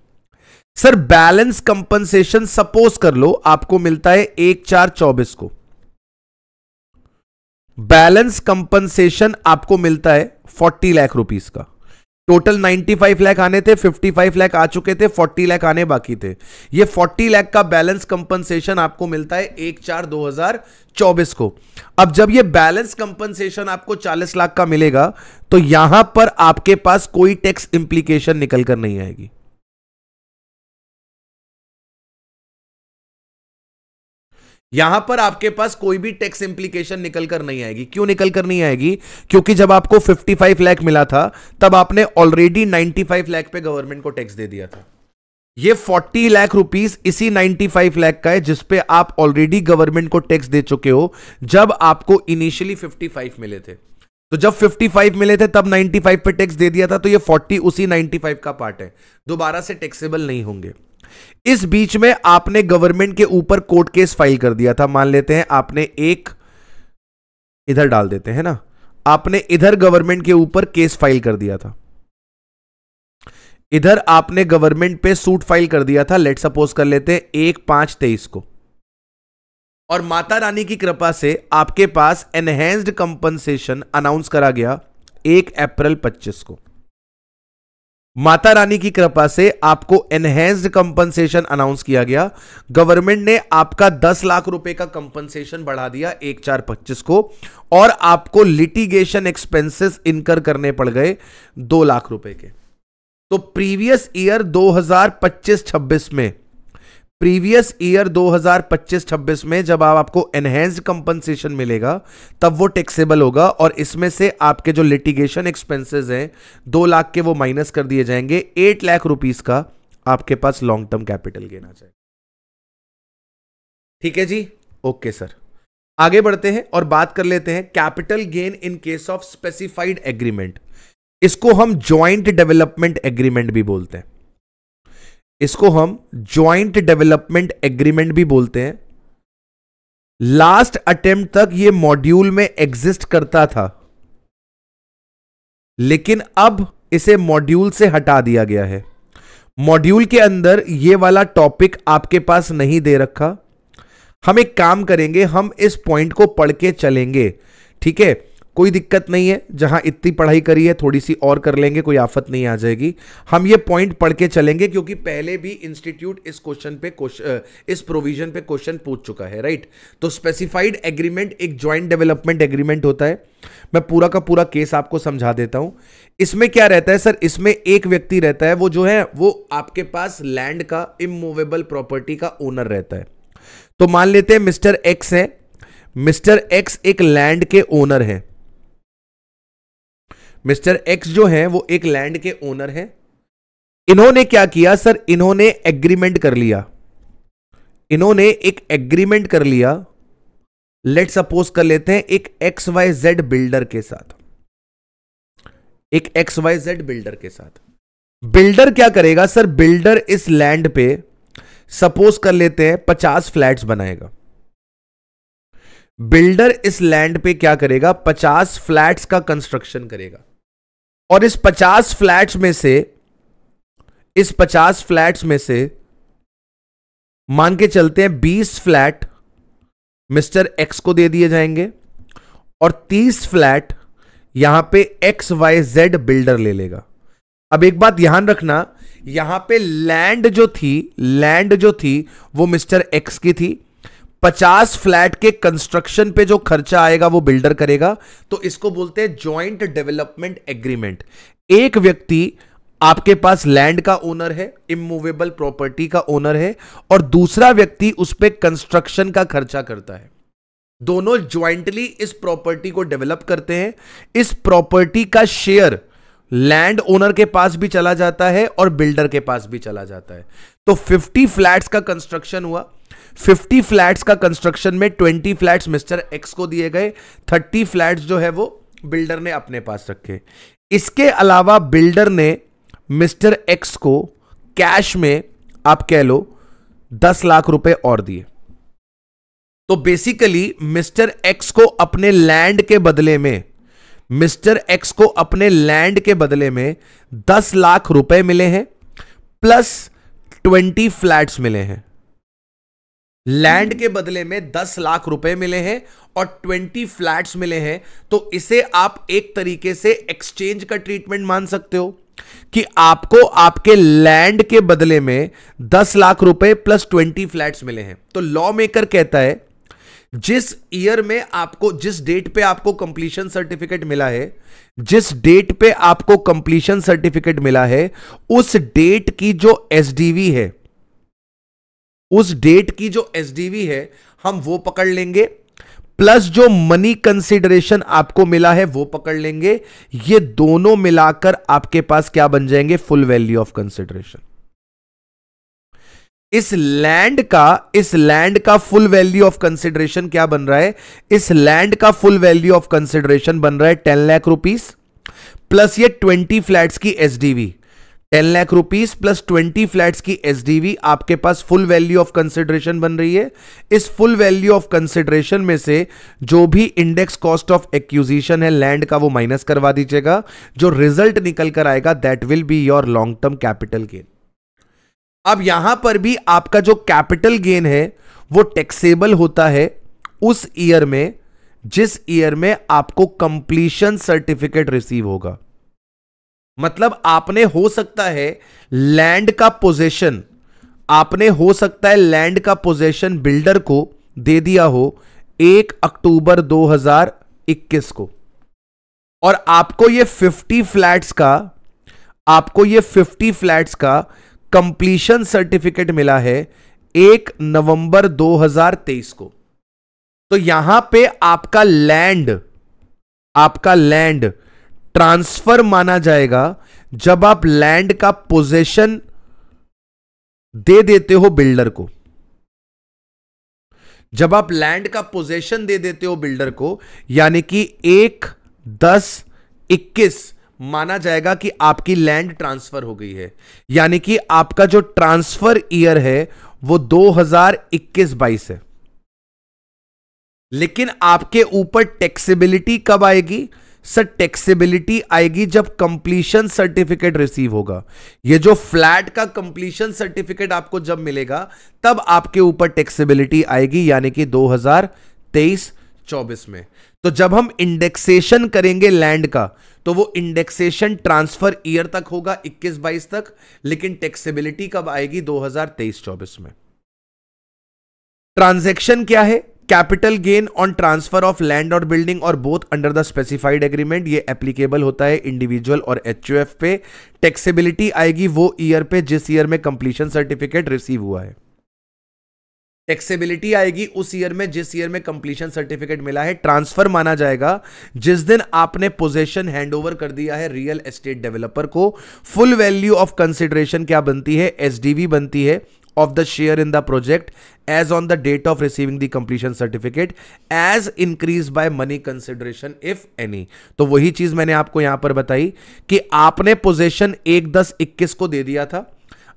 सर बैलेंस कंपनसेशन सपोज कर लो आपको मिलता है एक चार चौबीस को बैलेंस कंपनसेशन आपको मिलता है फोर्टी लाख रुपीस का टोटल 95 लाख आने थे 55 लाख आ चुके थे 40 लाख आने बाकी थे ये 40 लाख का बैलेंस कंपनसेशन आपको मिलता है एक चार 2024 को अब जब ये बैलेंस कंपनसेशन आपको 40 लाख का मिलेगा तो यहां पर आपके पास कोई टैक्स इंप्लीकेशन निकलकर नहीं आएगी यहां पर आपके पास कोई भी टैक्स इंप्लीकेशन निकल कर नहीं आएगी क्यों निकल कर नहीं आएगी क्योंकि जब आपको 55 लाख मिला था तब आपने ऑलरेडी 95 लाख पे गवर्नमेंट को टैक्स दे दिया था ये 40 लाख रुपीस इसी 95 लाख का है जिसपे आप ऑलरेडी गवर्नमेंट को टैक्स दे चुके हो जब आपको इनिशियली 55 मिले थे तो जब 55 मिले थे तब 95 पे टैक्स दे दिया था तो ये 40 उसी 95 का पार्ट है दोबारा से टैक्सेबल नहीं होंगे इस बीच में आपने गवर्नमेंट के ऊपर कोर्ट केस फाइल कर दिया था मान लेते हैं आपने एक इधर डाल देते हैं ना आपने इधर गवर्नमेंट के ऊपर केस फाइल कर दिया था इधर आपने गवर्नमेंट पे सूट फाइल कर दिया था लेट सपोज कर लेते हैं एक पांच तेईस को और माता रानी की कृपा से आपके पास एनहेंस्ड कंपनसेशन अनाउंस करा गया एक अप्रैल पच्चीस को माता रानी की कृपा से आपको एनहेंस्ड कंपनसेशन अनाउंस किया गया गवर्नमेंट ने आपका 10 लाख रुपए का कंपनसेशन बढ़ा दिया एक चार पच्चीस को और आपको लिटिगेशन एक्सपेंसेस इनकर करने पड़ गए दो लाख रुपए के तो प्रीवियस ईयर 2025-26 में प्रीवियस ईयर 2025-26 में जब आप आपको एनहेंस्ड कंपनसेशन मिलेगा तब वो टैक्सेबल होगा और इसमें से आपके जो लिटिगेशन एक्सपेंसेस हैं दो लाख के वो माइनस कर दिए जाएंगे एट लाख रुपीस का आपके पास लॉन्ग टर्म कैपिटल गेना चाहिए ठीक है जी ओके सर आगे बढ़ते हैं और बात कर लेते हैं capital gain in case of specified agreement इसको हम ज्वाइंट डेवलपमेंट एग्रीमेंट भी बोलते हैं इसको हम ज्वाइंट डेवलपमेंट एग्रीमेंट भी बोलते हैं लास्ट अटेम्प्ट तक ये मॉड्यूल में एग्जिस्ट करता था लेकिन अब इसे मॉड्यूल से हटा दिया गया है मॉड्यूल के अंदर ये वाला टॉपिक आपके पास नहीं दे रखा हम एक काम करेंगे हम इस पॉइंट को पढ़ के चलेंगे ठीक है कोई दिक्कत नहीं है जहां इतनी पढ़ाई करी है थोड़ी सी और कर लेंगे कोई आफत नहीं आ जाएगी हम ये पॉइंट पढ़ के चलेंगे क्योंकि पहले भी इंस्टीट्यूट इस क्वेश्चन पे इस प्रोविजन पे क्वेश्चन पूछ चुका है राइट तो स्पेसिफाइड एग्रीमेंट एक ज्वाइंट डेवलपमेंट एग्रीमेंट होता है मैं पूरा का पूरा केस आपको समझा देता हूं इसमें क्या रहता है सर इसमें एक व्यक्ति रहता है वो जो है वो आपके पास लैंड का इमूवेबल प्रॉपर्टी का ओनर रहता है तो मान लेते हैं मिस्टर एक्स है मिस्टर एक्स एक लैंड के ओनर है मिस्टर एक्स जो है वो एक लैंड के ओनर है इन्होंने क्या किया सर इन्होंने एग्रीमेंट कर लिया इन्होंने एक एग्रीमेंट कर लिया लेट सपोज कर लेते हैं एक एक्स वाई जेड बिल्डर के साथ एक एक्स वाई जेड बिल्डर के साथ बिल्डर क्या करेगा सर बिल्डर इस लैंड पे सपोज कर लेते हैं पचास फ्लैट्स बनाएगा बिल्डर इस लैंड पे क्या करेगा पचास फ्लैट्स का कंस्ट्रक्शन करेगा और इस पचास फ्लैट्स में से इस पचास फ्लैट्स में से मान के चलते हैं बीस फ्लैट मिस्टर एक्स को दे दिए जाएंगे और तीस फ्लैट यहां पे एक्स वाई जेड बिल्डर ले लेगा अब एक बात ध्यान रखना यहां पे लैंड जो थी लैंड जो थी वो मिस्टर एक्स की थी पचास फ्लैट के कंस्ट्रक्शन पे जो खर्चा आएगा वो बिल्डर करेगा तो इसको बोलते हैं ज्वाइंट डेवलपमेंट एग्रीमेंट एक व्यक्ति आपके पास लैंड का ओनर है इमूवेबल प्रॉपर्टी का ओनर है और दूसरा व्यक्ति उस पर कंस्ट्रक्शन का खर्चा करता है दोनों ज्वाइंटली इस प्रॉपर्टी को डेवलप करते हैं इस प्रॉपर्टी का शेयर लैंड ओनर के पास भी चला जाता है और बिल्डर के पास भी चला जाता है तो 50 फ्लैट्स का कंस्ट्रक्शन हुआ फिफ्टी फ्लैट्स का कंस्ट्रक्शन में ट्वेंटी फ्लैट्स मिस्टर एक्स को दिए गए थर्टी फ्लैट्स जो है वो बिल्डर ने अपने पास रखे इसके अलावा बिल्डर ने मिस्टर एक्स को कैश में आप कह लो दस लाख रुपए और दिए तो बेसिकली मिस्टर एक्स को अपने लैंड के बदले में मिस्टर एक्स को अपने लैंड के बदले में दस लाख रुपए मिले हैं प्लस ट्वेंटी फ्लैट्स मिले हैं लैंड के बदले में दस लाख रुपए मिले हैं और ट्वेंटी फ्लैट्स मिले हैं तो इसे आप एक तरीके से एक्सचेंज का ट्रीटमेंट मान सकते हो कि आपको आपके लैंड के बदले में दस लाख रुपए प्लस ट्वेंटी फ्लैट्स मिले हैं तो लॉ मेकर कहता है जिस ईयर में आपको जिस डेट पे आपको कंप्लीशन सर्टिफिकेट मिला है जिस डेट पे आपको कंप्लीशन सर्टिफिकेट मिला है उस डेट की जो एसडीवी है उस डेट की जो एस है हम वो पकड़ लेंगे प्लस जो मनी कंसिडरेशन आपको मिला है वो पकड़ लेंगे ये दोनों मिलाकर आपके पास क्या बन जाएंगे फुल वैल्यू ऑफ कंसिडरेशन इस लैंड का इस लैंड का फुल वैल्यू ऑफ कंसिडरेशन क्या बन रहा है इस लैंड का फुल वैल्यू ऑफ कंसिडरेशन बन रहा है टेन लाख रुपीस प्लस ये ट्वेंटी फ्लैट्स की SDV ten lakh rupees plus twenty flats की एसडीवी आपके पास फुल वैल्यू ऑफ कंसिडरेशन बन रही है इस फुल वैल्यू ऑफ कंसिडरेशन में से जो भी इंडेक्स कॉस्ट ऑफ एक्यूजिशन है लैंड का वो माइनस करवा दीजिएगा जो रिजल्ट निकल कर आएगा that will be your long term capital gain अब यहां पर भी आपका जो कैपिटल गेन है वो टैक्सेबल होता है उस ईयर में जिस ईयर में आपको कंप्लीशन सर्टिफिकेट रिसीव होगा मतलब आपने हो सकता है लैंड का पोजेशन आपने हो सकता है लैंड का पोजेशन बिल्डर को दे दिया हो एक अक्टूबर 2021 को और आपको ये 50 फ्लैट्स का आपको ये 50 फ्लैट्स का कंप्लीशन सर्टिफिकेट मिला है एक नवंबर 2023 को तो यहां पे आपका लैंड आपका लैंड ट्रांसफर माना जाएगा जब आप लैंड का पोजेशन दे देते हो बिल्डर को जब आप लैंड का पोजेशन दे देते हो बिल्डर को यानी कि एक दस इक्कीस माना जाएगा कि आपकी लैंड ट्रांसफर हो गई है यानी कि आपका जो ट्रांसफर ईयर है वो 2021 हजार है लेकिन आपके ऊपर टैक्सेबिलिटी कब आएगी सर टैक्सेबिलिटी आएगी जब कंप्लीशन सर्टिफिकेट रिसीव होगा ये जो फ्लैट का कंप्लीशन सर्टिफिकेट आपको जब मिलेगा तब आपके ऊपर टैक्सेबिलिटी आएगी यानी कि 2023 24 में तो जब हम इंडेक्सेशन करेंगे लैंड का तो वो इंडेक्सेशन ट्रांसफर ईयर तक होगा 21 22 तक लेकिन टैक्सेबिलिटी कब आएगी 2023 24 में ट्रांजेक्शन क्या है capital gain on transfer of land और बिल्डिंग और both under the specified agreement ये एप्लीकेबल होता है इंडिविजुअल और एच पे टैक्सेबिलिटी आएगी वो ईयर पे जिस ईयर में कंप्लीशन सर्टिफिकेट रिसीव हुआ है टैक्सेबिलिटी आएगी उस ईयर में जिस ईयर में कंप्लीशन सर्टिफिकेट मिला है ट्रांसफर माना जाएगा जिस दिन आपने पोजेशन हैंडओवर कर दिया है रियल एस्टेट डेवलपर को फुल वैल्यू ऑफ कंसिडरेशन क्या बनती है एस बनती है of the share in the project as on the date of receiving the completion certificate as increase by money consideration if any तो वही चीज मैंने आपको यहां पर बताई कि आपने पोजेशन एक दस इक्कीस को दे दिया था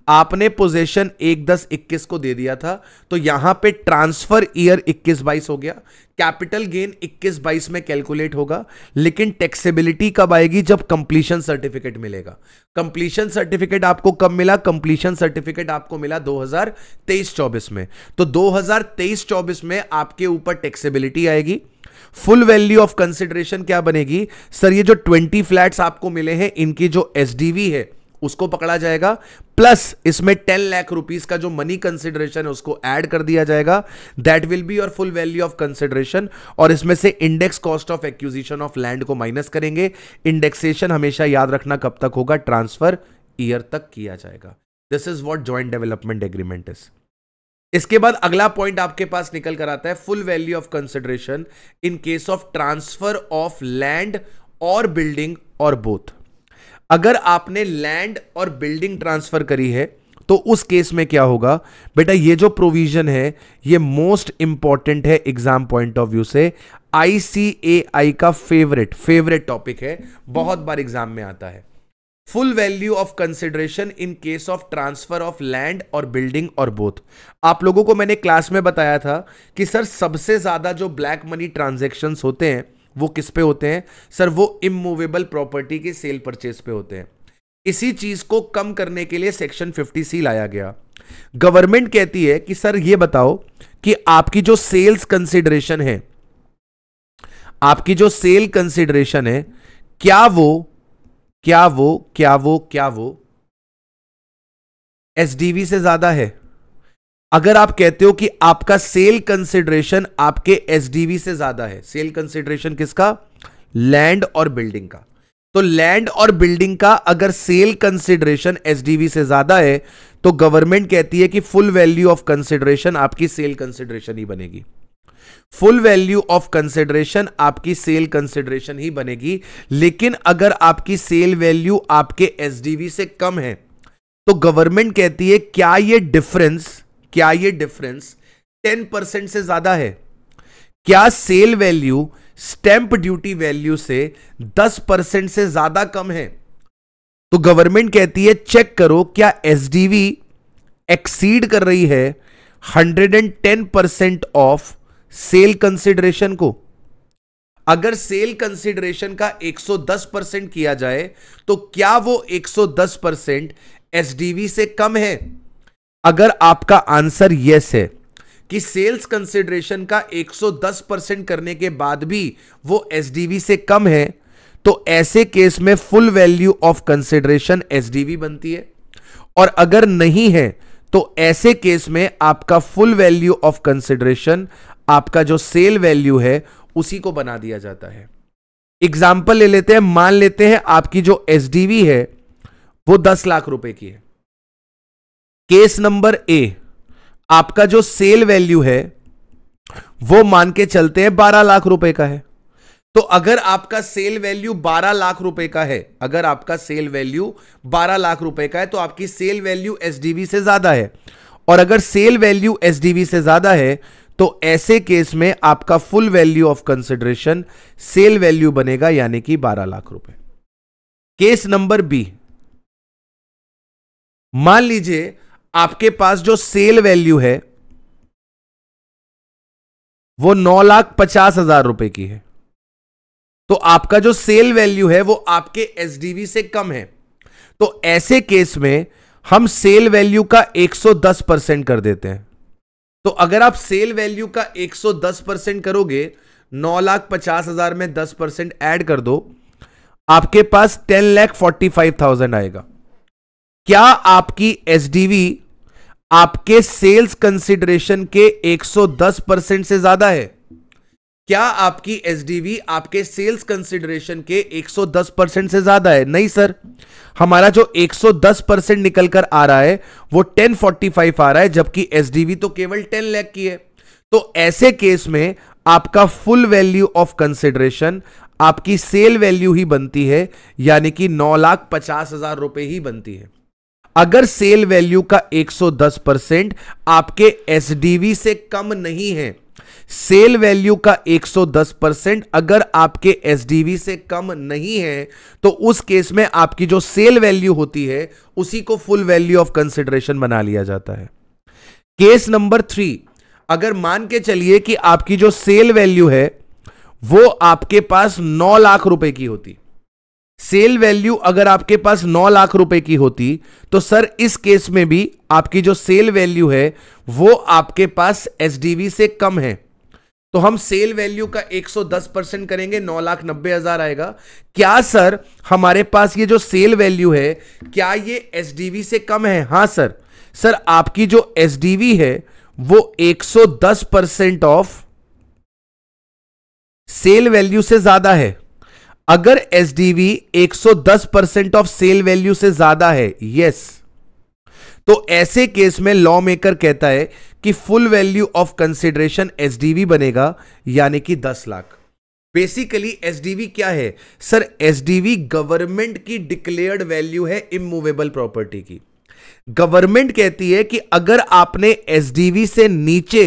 आपने पोजेशन एक दस इक्कीस को दे दिया था तो यहां पे ट्रांसफर ईयर इक्कीस बाईस हो गया कैपिटल गेन 21 बाईस में कैलकुलेट होगा लेकिन टैक्सेबिलिटी कब आएगी जब कंप्लीशन सर्टिफिकेट मिलेगा कंप्लीशन सर्टिफिकेट आपको कब मिला कंप्लीशन सर्टिफिकेट आपको मिला 2023-24 में तो 2023-24 में आपके ऊपर टैक्सेबिलिटी आएगी फुल वैल्यू ऑफ कंसिडरेशन क्या बनेगी सर ये जो 20 फ्लैट्स आपको मिले हैं इनकी जो एस है उसको पकड़ा जाएगा प्लस इसमें टेन लाख रुपीज का जो मनी कंसिडरेशन है उसको ऐड कर दिया जाएगा that will be your full value of consideration और इसमें से index cost of acquisition of land को माइनस करेंगे इंडेक्सेशन हमेशा याद रखना कब तक होगा ट्रांसफर ईयर तक किया जाएगा this is what joint development agreement is इसके बाद अगला पॉइंट आपके पास निकल कर आता है full value of consideration in case of transfer of land और बिल्डिंग और बोथ अगर आपने लैंड और बिल्डिंग ट्रांसफर करी है तो उस केस में क्या होगा बेटा ये जो प्रोविजन है ये मोस्ट इंपॉर्टेंट है एग्जाम पॉइंट ऑफ व्यू से आईसीएआई का फेवरेट फेवरेट टॉपिक है बहुत बार एग्जाम में आता है full value of consideration in case of transfer of land और बिल्डिंग और बोथ आप लोगों को मैंने क्लास में बताया था कि सर सबसे ज्यादा जो ब्लैक मनी ट्रांजेक्शन होते हैं वो किस पे होते हैं सर वो इमूवेबल प्रॉपर्टी के सेल परचेज पे होते हैं इसी चीज को कम करने के लिए सेक्शन 50 सी लाया गया गवर्नमेंट कहती है कि सर ये बताओ कि आपकी जो सेल्स कंसिडरेशन है आपकी जो सेल कंसिडरेशन है क्या वो क्या वो क्या वो क्या वो एसडीवी से ज्यादा है अगर आप कहते हो कि आपका सेल कंसिडरेशन आपके एसडीवी से ज्यादा है सेल कंसिडरेशन किसका लैंड और बिल्डिंग का तो लैंड और बिल्डिंग का अगर सेल कंसिडरेशन एसडीवी से ज्यादा है तो गवर्नमेंट कहती है कि फुल वैल्यू ऑफ कंसिडरेशन आपकी सेल कंसिडरेशन ही बनेगी फुल वैल्यू ऑफ कंसिडरेशन आपकी सेल कंसिडरेशन ही बनेगी लेकिन अगर आपकी सेल वैल्यू आपके एसडीवी से कम है तो गवर्नमेंट कहती है क्या यह डिफरेंस क्या ये डिफरेंस टेन परसेंट से ज्यादा है क्या sale value stamp duty value से दस परसेंट से ज्यादा कम है तो गवर्नमेंट कहती है चेक करो क्या एसडीवी एक्सीड कर रही है hundred and ten percent of sale consideration को अगर सेल कंसिडरेशन का 110 परसेंट किया जाए तो क्या वो 110 परसेंट एसडीवी से कम है अगर आपका आंसर यस है कि सेल्स कंसिडरेशन का 110 परसेंट करने के बाद भी वो एस से कम है तो ऐसे केस में full value of consideration SDV बनती है और अगर नहीं है तो ऐसे केस में आपका फुल वैल्यू ऑफ कंसिडरेशन आपका जो सेल वैल्यू है उसी को बना दिया जाता है एग्जाम्पल ले लेते हैं मान लेते हैं आपकी जो एसडीवी है वो दस लाख रुपए की है केस नंबर ए आपका जो सेल वैल्यू है वो मान के चलते हैं बारह लाख रुपए का है तो अगर आपका सेल वैल्यू बारह लाख रुपए का है अगर आपका सेल वैल्यू बारह लाख रुपए का है तो आपकी सेल वैल्यू एसडीवी से ज्यादा है और अगर सेल वैल्यू एसडीवी से ज्यादा है तो ऐसे केस में आपका full value of consideration sale value बनेगा यानी कि बारह लाख रुपए केस नंबर बी मान लीजिए आपके पास जो सेल वैल्यू है वो नौ लाख पचास हजार रुपए की है तो आपका जो सेल वैल्यू है वो आपके एसडीवी से कम है तो ऐसे केस में हम सेल वैल्यू का 110 परसेंट कर देते हैं तो अगर आप सेल वैल्यू का 110 परसेंट करोगे नौ लाख पचास हजार में 10 परसेंट एड कर दो आपके पास ten lakh forty five thousand आएगा क्या आपकी एस आपके सेल्स कंसिडरेशन के 110 परसेंट से ज्यादा है क्या आपकी एसडीवी आपके सेल्स कंसिडरेशन के 110 परसेंट से ज्यादा है नहीं सर हमारा जो 110 परसेंट निकलकर आ रहा है वो 1045 आ रहा है जबकि एस तो केवल 10 लैख की है तो ऐसे केस में आपका फुल वैल्यू ऑफ कंसिडरेशन आपकी सेल वैल्यू ही बनती है यानी कि नौ लाख पचास हजार रुपए ही बनती है अगर सेल वैल्यू का 110 परसेंट आपके एसडीवी से कम नहीं है सेल वैल्यू का 110 परसेंट अगर आपके एसडीवी से कम नहीं है तो उस केस में आपकी जो सेल वैल्यू होती है उसी को फुल वैल्यू ऑफ कंसिडरेशन बना लिया जाता है केस नंबर थ्री अगर मान के चलिए कि आपकी जो सेल वैल्यू है वो आपके पास नौ लाख रुपए की होती सेल वैल्यू अगर आपके पास 9 लाख रुपए की होती तो सर इस केस में भी आपकी जो सेल वैल्यू है वो आपके पास एस से कम है तो हम सेल वैल्यू का 110 परसेंट करेंगे नौ लाख नब्बे हजार आएगा क्या सर हमारे पास ये जो सेल वैल्यू है क्या ये एस से कम है हाँ सर सर आपकी जो एस है वो 110 परसेंट ऑफ सेल वैल्यू से ज्यादा है अगर एस डी एक परसेंट ऑफ सेल वैल्यू से ज्यादा है यस तो ऐसे केस में लॉ मेकर कहता है कि full value of consideration S बनेगा यानी कि दस लाख बेसिकली एसडीवी क्या है सर एसडीवी गवर्नमेंट की डिक्लेयर्ड वैल्यू है इमूवेबल प्रॉपर्टी की गवर्नमेंट कहती है कि अगर आपने एसडीवी से नीचे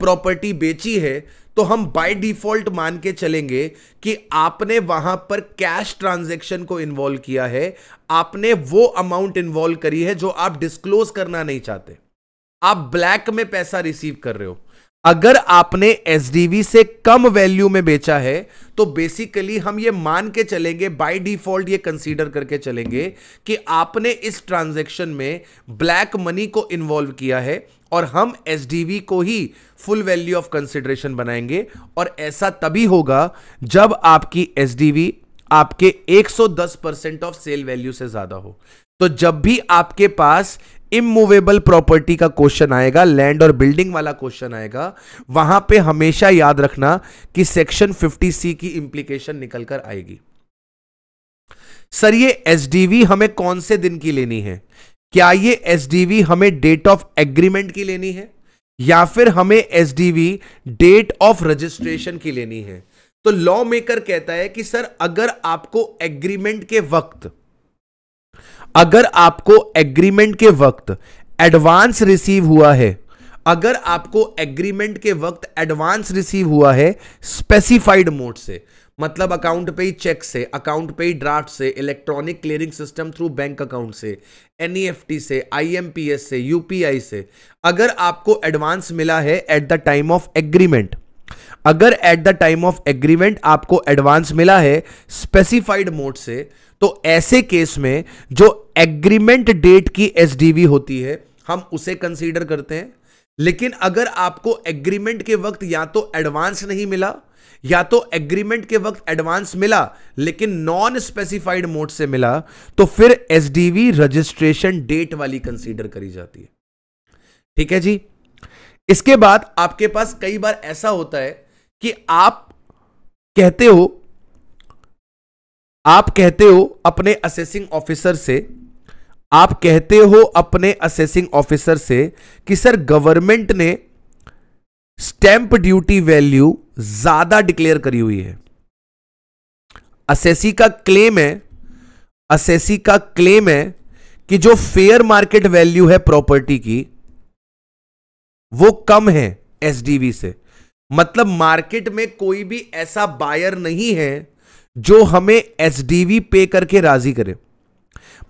प्रॉपर्टी बेची है तो हम बाय डिफॉल्ट मान के चलेंगे कि आपने वहां पर कैश ट्रांजैक्शन को इन्वॉल्व किया है आपने वो अमाउंट इन्वॉल्व करी है जो आप डिस्क्लोज करना नहीं चाहते आप ब्लैक में पैसा रिसीव कर रहे हो अगर आपने एस से कम वैल्यू में बेचा है तो बेसिकली हम ये मान के चलेंगे बाय डिफॉल्ट ये कंसीडर करके चलेंगे कि आपने इस ट्रांजैक्शन में ब्लैक मनी को इन्वॉल्व किया है और हम एस को ही फुल वैल्यू ऑफ कंसिडरेशन बनाएंगे और ऐसा तभी होगा जब आपकी एस आपके 110 परसेंट ऑफ सेल वैल्यू से ज्यादा हो तो जब भी आपके पास इमूवेबल प्रॉपर्टी का क्वेश्चन आएगा लैंड और बिल्डिंग वाला क्वेश्चन आएगा वहां पे हमेशा याद रखना कि सेक्शन 50 सी की इंप्लीकेशन निकलकर आएगी सर ये एसडीवी हमें कौन से दिन की लेनी है क्या ये एसडीवी हमें डेट ऑफ एग्रीमेंट की लेनी है या फिर हमें एसडीवी डेट ऑफ रजिस्ट्रेशन की लेनी है तो लॉ मेकर कहता है कि सर अगर आपको एग्रीमेंट के वक्त अगर आपको एग्रीमेंट के वक्त एडवांस रिसीव हुआ है अगर आपको एग्रीमेंट के वक्त एडवांस रिसीव हुआ है स्पेसिफाइड मोड से मतलब अकाउंट पे ही चेक से अकाउंट पे ही ड्राफ्ट से electronic clearing system through bank account से एन e से आई से यूपीआई से अगर आपको एडवांस मिला है at the time of agreement अगर at the time of agreement आपको एडवांस मिला है स्पेसिफाइड मोड से तो ऐसे केस में जो एग्रीमेंट डेट की एसडीवी होती है हम उसे कंसीडर करते हैं लेकिन अगर आपको एग्रीमेंट के वक्त या तो एडवांस नहीं मिला या तो एग्रीमेंट के वक्त एडवांस मिला लेकिन नॉन स्पेसिफाइड मोड से मिला तो फिर एसडीवी रजिस्ट्रेशन डेट वाली कंसीडर करी जाती है ठीक है जी इसके बाद आपके पास कई बार ऐसा होता है कि आप कहते हो आप कहते हो अपने असेसिंग ऑफिसर से आप कहते हो अपने असेसिंग ऑफिसर से कि सर गवर्नमेंट ने स्टैंप ड्यूटी वैल्यू ज्यादा डिक्लेयर करी हुई है असेसी का क्लेम है असेसी का क्लेम है कि जो फेयर मार्केट वैल्यू है प्रॉपर्टी की वो कम है एस से मतलब मार्केट में कोई भी ऐसा बायर नहीं है जो हमें एसडीवी पे करके राजी करे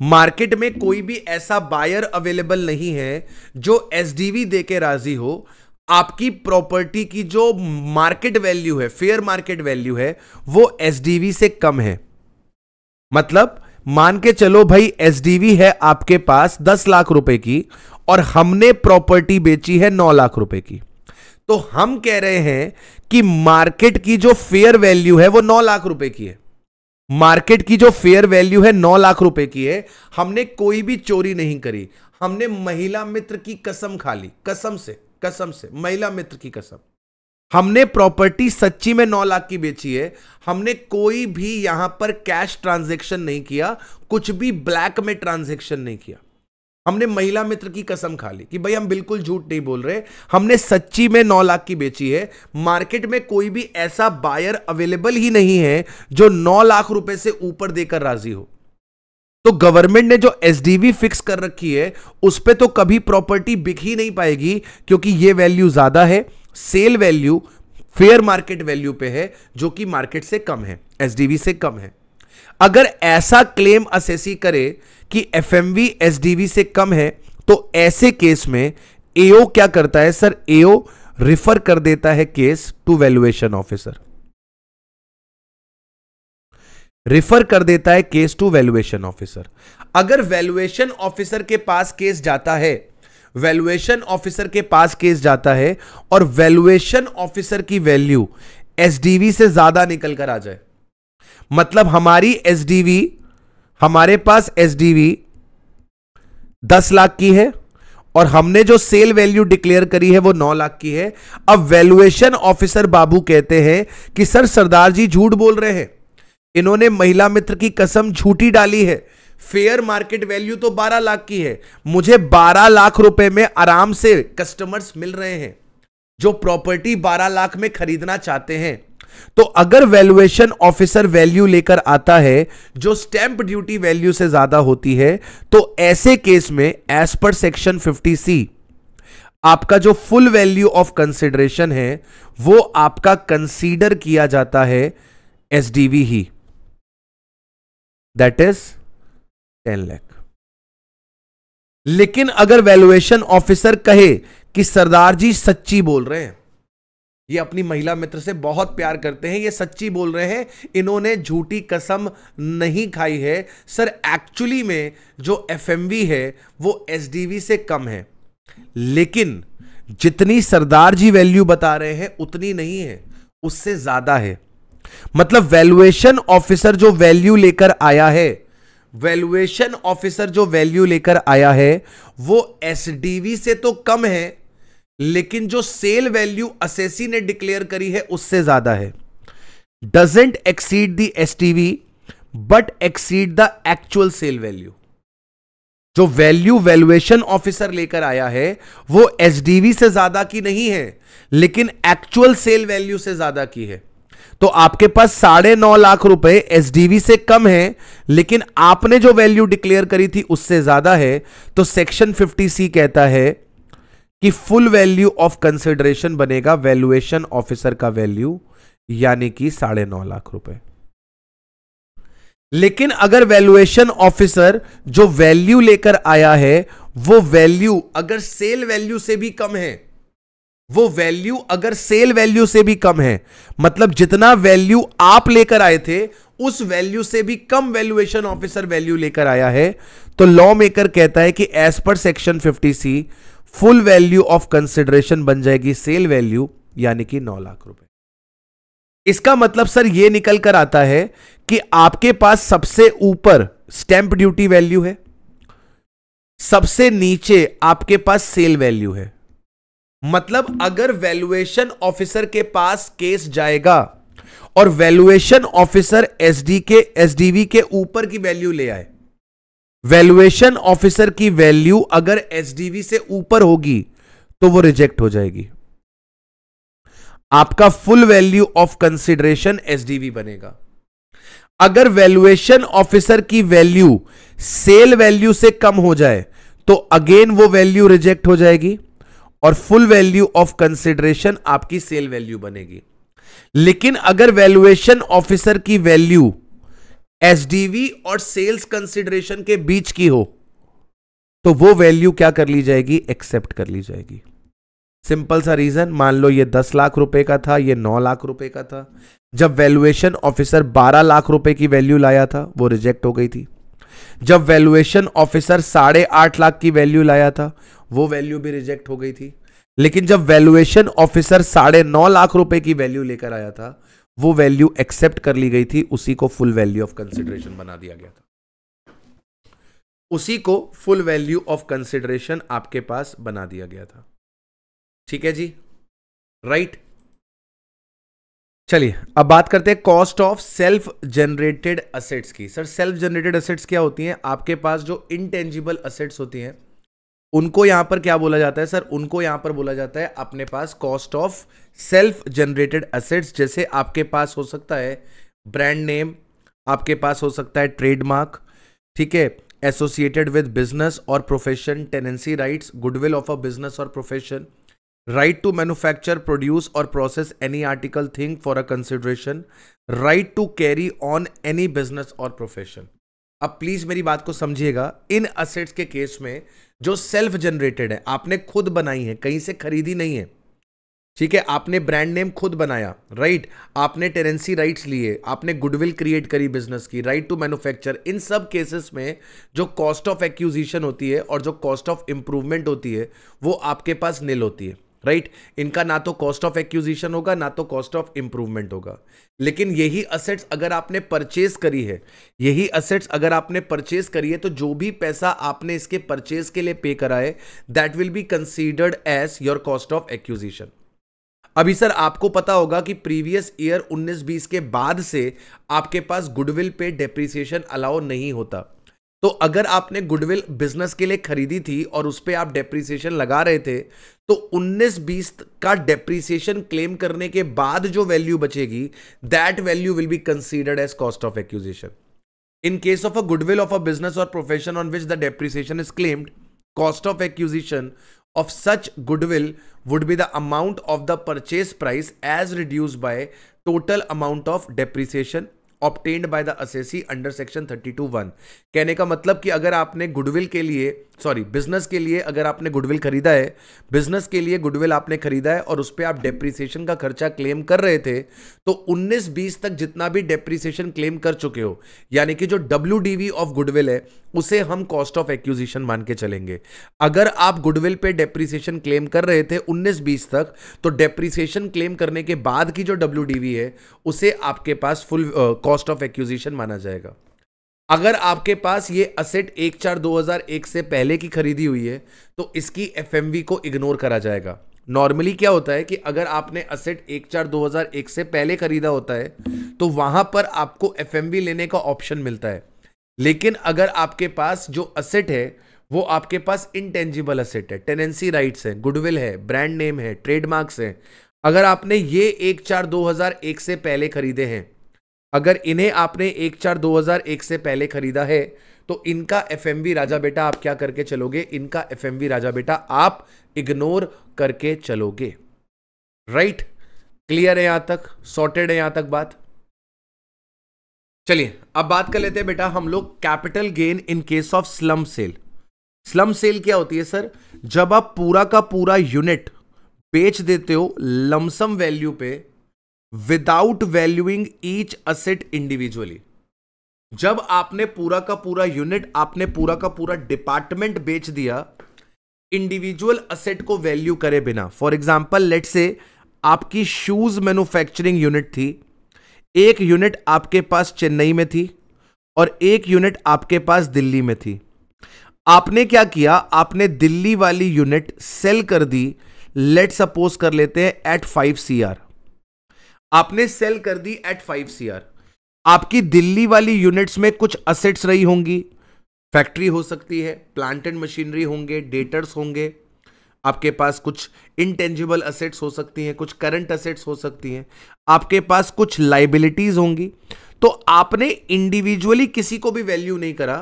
मार्केट में कोई भी ऐसा बायर अवेलेबल नहीं है जो एसडीवी दे के राजी हो आपकी प्रॉपर्टी की जो मार्केट वैल्यू है फेयर मार्केट वैल्यू है वो एस से कम है मतलब मान के चलो भाई एस है आपके पास दस लाख रुपए की और हमने प्रॉपर्टी बेची है नौ लाख रुपए की तो हम कह रहे हैं कि मार्केट की जो फेयर वैल्यू है वो नौ लाख रुपए की है मार्केट की जो फेयर वैल्यू है नौ लाख रुपए की है हमने कोई भी चोरी नहीं करी हमने महिला मित्र की कसम खा ली कसम से कसम से महिला मित्र की कसम हमने प्रॉपर्टी सच्ची में नौ लाख की बेची है हमने कोई भी यहां पर कैश ट्रांजेक्शन नहीं किया कुछ भी ब्लैक में ट्रांजेक्शन नहीं किया हमने महिला मित्र की कसम खा ली कि भाई हम बिल्कुल झूठ नहीं बोल रहे हमने सच्ची में नौ लाख की बेची है मार्केट में कोई भी ऐसा बायर अवेलेबल ही नहीं है जो नौ लाख रुपए से ऊपर देकर राजी हो तो गवर्नमेंट ने जो एस फिक्स कर रखी है उस पर तो कभी प्रॉपर्टी बिक ही नहीं पाएगी क्योंकि ये वैल्यू ज्यादा है sale value fair market value पे है जो कि मार्केट से कम है एस से कम है अगर ऐसा क्लेम असेसी करे कि एफ एसडीवी से कम है तो ऐसे केस में एओ क्या करता है सर एओ रिफर कर देता है case to valuation officer refer कर देता है केस टू वैल्यूएशन ऑफिसर अगर वैल्यूएशन ऑफिसर के पास केस जाता है वैल्यूएशन ऑफिसर के पास केस जाता है और वैल्यूएशन ऑफिसर की वैल्यू एसडीवी से ज्यादा निकल कर आ जाए मतलब हमारी एस हमारे पास एस वी दस लाख की है और हमने जो सेल वैल्यू डिक्लेयर करी है वो नौ लाख की है अब वैल्यूएशन ऑफिसर बाबू कहते हैं कि सर सरदार जी झूठ बोल रहे हैं इन्होंने महिला मित्र की कसम झूठी डाली है फेयर मार्केट वैल्यू तो बारह लाख की है मुझे बारह लाख रुपए में आराम से कस्टमर्स मिल रहे हैं जो प्रॉपर्टी बारह लाख में खरीदना चाहते हैं तो अगर वैल्यूएशन ऑफिसर वैल्यू लेकर आता है जो स्टैंप ड्यूटी वैल्यू से ज्यादा होती है तो ऐसे केस में एज पर सेक्शन 50 सी आपका जो फुल वैल्यू ऑफ कंसिडरेशन है वो आपका कंसीडर किया जाता है एसडीवी ही दैट इज टेन लैख लेकिन अगर वैल्यूएशन ऑफिसर कहे कि सरदार जी सच्ची बोल रहे हैं ये अपनी महिला मित्र से बहुत प्यार करते हैं ये सच्ची बोल रहे हैं इन्होंने झूठी कसम नहीं खाई है सर एक्चुअली में जो एफ है वो एस से कम है लेकिन जितनी सरदार जी वैल्यू बता रहे हैं उतनी नहीं है उससे ज़्यादा है मतलब वैल्यूएशन ऑफिसर जो वैल्यू लेकर आया है वैल्यूएशन ऑफिसर जो वैल्यू लेकर आया है वो एसडीवी से तो कम है लेकिन जो सेल वैल्यू असेसी ने डिक्लेयर करी है उससे ज्यादा है doesn't exceed the STV but exceed the actual sale value जो वैल्यू वैल्यूएशन ऑफिसर लेकर आया है वो एसडीवी से ज्यादा की नहीं है लेकिन एक्चुअल सेल वैल्यू से ज्यादा की है तो आपके पास साढ़े नौ लाख रुपए डीवी से कम है लेकिन आपने जो वैल्यू डिक्लेयर करी थी उससे ज्यादा है तो सेक्शन 50 सी कहता है कि फुल वैल्यू ऑफ कंसिडरेशन बनेगा वैल्यूएशन ऑफिसर का वैल्यू यानी कि साढ़े नौ लाख रुपए लेकिन अगर वैल्यूएशन ऑफिसर जो वैल्यू लेकर आया है वो वैल्यू अगर सेल वैल्यू से भी कम है वो वैल्यू अगर सेल वैल्यू से भी कम है मतलब जितना वैल्यू आप लेकर आए थे उस वैल्यू से भी कम वैल्यूएशन ऑफिसर वैल्यू लेकर आया है तो लॉ मेकर कहता है कि एज पर section 50 C full value of consideration बन जाएगी सेल वैल्यू यानी कि नौ लाख रुपए इसका मतलब सर यह निकल कर आता है कि आपके पास सबसे ऊपर स्टैंप ड्यूटी वैल्यू है सबसे नीचे आपके पास सेल वैल्यू है मतलब अगर वैल्यूएशन ऑफिसर के पास केस जाएगा और वैल्यूएशन ऑफिसर एसडी के एसडीवी के ऊपर की वैल्यू ले आए वैल्यूएशन ऑफिसर की वैल्यू अगर एसडीवी से ऊपर होगी तो वो रिजेक्ट हो जाएगी आपका full value of consideration SDV बनेगा अगर वैल्यूएशन ऑफिसर की वैल्यू सेल वैल्यू से कम हो जाए तो अगेन वो वैल्यू रिजेक्ट हो जाएगी और फुल वैल्यू ऑफ कंसिडरेशन आपकी सेल वैल्यू बनेगी लेकिन अगर वैल्यूएशन ऑफिसर की वैल्यू एसडीवी और सेल्स कंसिडरेशन के बीच की हो तो वो वैल्यू क्या कर ली जाएगी एक्सेप्ट कर ली जाएगी सिंपल सा रीजन मान लो ये दस लाख रुपए का था ये नौ लाख रुपए का था जब वैल्यूएशन ऑफिसर बारह लाख रुपए की वैल्यू लाया था वो रिजेक्ट हो गई थी जब वैल्यूएशन ऑफिसर साढ़े आठ लाख की वैल्यू लाया था वो वैल्यू भी रिजेक्ट हो गई थी लेकिन जब वैल्यूएशन ऑफिसर साढ़े नौ लाख रुपए की वैल्यू लेकर आया था वो वैल्यू एक्सेप्ट कर ली गई थी उसी को फुल वैल्यू ऑफ कंसिडरेशन बना दिया गया था उसी को फुल वैल्यू ऑफ कंसिडरेशन आपके पास बना दिया गया था ठीक है जी राइट चलिए अब बात करते हैं cost of self generated assets की सर सेल्फ जनरेटेड असेट्स क्या होती हैं आपके पास जो इनटेंजिबल असेट्स होती हैं उनको यहां पर क्या बोला जाता है सर उनको यहां पर बोला जाता है अपने पास cost of self generated assets जैसे आपके पास हो सकता है ब्रांड नेम आपके पास हो सकता है ट्रेडमार्क ठीक है एसोसिएटेड विद बिजनेस और profession tenancy rights goodwill of a business और profession right to manufacture produce और process any article thing for a consideration right to carry on any business और प्रोफेशन अब प्लीज मेरी बात को समझिएगा इन असेट्स के केस में जो सेल्फ जनरेटेड है आपने खुद बनाई है कहीं से खरीदी नहीं है ठीक है आपने ब्रांड नेम खुद बनाया राइट आपने टेरेंसी राइट्स लिए आपने गुडविल क्रिएट करी बिजनेस की राइट टू मैन्युफैक्चर इन सब केसेस में जो कॉस्ट ऑफ एक्यूजिशन होती है और जो कॉस्ट ऑफ इंप्रूवमेंट होती है वो आपके पास निल होती है राइट इनका ना तो कॉस्ट ऑफ एक्विजिशन होगा ना तो कॉस्ट ऑफ इंप्रूवमेंट होगा लेकिन यही असेट्स अगर आपने परचेज करी है यही असेट्स अगर आपने परचेज करी है तो जो भी पैसा आपने इसके परचेज के लिए पे करा है that will be considered as your cost of acquisition अभी सर आपको पता होगा कि प्रीवियस ईयर 19-20 के बाद से आपके पास गुडविल पे डेप्रिसिएशन अलाउ नहीं होता तो अगर आपने गुडविल बिजनेस के लिए खरीदी थी और उस पर आप डेप्रिसिएशन लगा रहे थे तो 19-20 का डेप्रिसिएशन क्लेम करने के बाद जो वैल्यू बचेगी that value will be considered as cost of acquisition in case of a goodwill of a business और profession on which the depreciation is claimed cost of acquisition of such goodwill would be the amount of the purchase price as reduce by total amount of depreciation obtained by the assessee under section thirty two one कहने का मतलब कि अगर आपने goodwill के लिए sorry business के लिए अगर आपने गुडविल खरीदा है बिजनेस के लिए गुडविल आपने खरीदा है और उस पर आप डेप्रिसिएशन का खर्चा क्लेम कर रहे थे तो 19-20 तक जितना भी डेप्रिसिएशन क्लेम कर चुके हो यानी कि जो डब्ल्यू ऑफ गुडविल है उसे हम कॉस्ट ऑफ एक्यूजिशन मान के चलेंगे अगर आप गुडविल पे डेप्रिसिएशन क्लेम कर रहे थे 19-20 तक तो डेप्रिसिएशन क्लेम करने के बाद की जो डब्ल्यू है उसे आपके पास फुल कॉस्ट ऑफ एक्यूजिशन माना जाएगा अगर आपके पास ये असेट एक चार दो हजार एक से पहले की खरीदी हुई है तो इसकी एफ को इग्नोर करा जाएगा नॉर्मली क्या होता है कि अगर आपने असेट एक चार दो हजार एक से पहले खरीदा होता है तो वहां पर आपको एफ लेने का ऑप्शन मिलता है लेकिन अगर आपके पास जो असेट है वो आपके पास इनटेंजिबल असेट है टेनेंसी राइट्स है गुडविल है ब्रांड नेम है ट्रेडमार्क्स है अगर आपने ये एक चार दो हजार एक से पहले खरीदे हैं अगर इन्हें आपने एक चार दो हजार एक से पहले खरीदा है तो इनका एफ राजा बेटा आप क्या करके चलोगे इनका एफ राजा बेटा आप इग्नोर करके चलोगे राइट क्लियर है यहां तक सॉर्टेड है यहां तक बात चलिए अब बात कर लेते हैं बेटा हम लोग capital gain in case of slump sale slump sale क्या होती है सर जब आप पूरा का पूरा यूनिट बेच देते हो लमसम वैल्यू पे without valuing each asset individually जब आपने पूरा का पूरा यूनिट आपने पूरा का पूरा डिपार्टमेंट बेच दिया इंडिविजुअल असेट को वैल्यू करे बिना फॉर एग्जाम्पल लेट से आपकी शूज मैन्युफैक्चरिंग यूनिट थी एक यूनिट आपके पास चेन्नई में थी और एक यूनिट आपके पास दिल्ली में थी आपने क्या किया आपने दिल्ली वाली यूनिट सेल कर दी लेट सपोज कर लेते हैं एट फाइव सी आर आपने सेल कर दी एट फाइव सी आर आपकी दिल्ली वाली यूनिट्स में कुछ असेट्स रही होंगी फैक्ट्री हो सकती है प्लांट एंड मशीनरी होंगे डेटर्स होंगे आपके पास कुछ इनटेंजिबल असेट्स हो सकती हैं कुछ करंट असेट्स हो सकती हैं आपके पास कुछ लाइबिलिटीज़ होंगी तो आपने इंडिविजुअली किसी को भी वैल्यू नहीं करा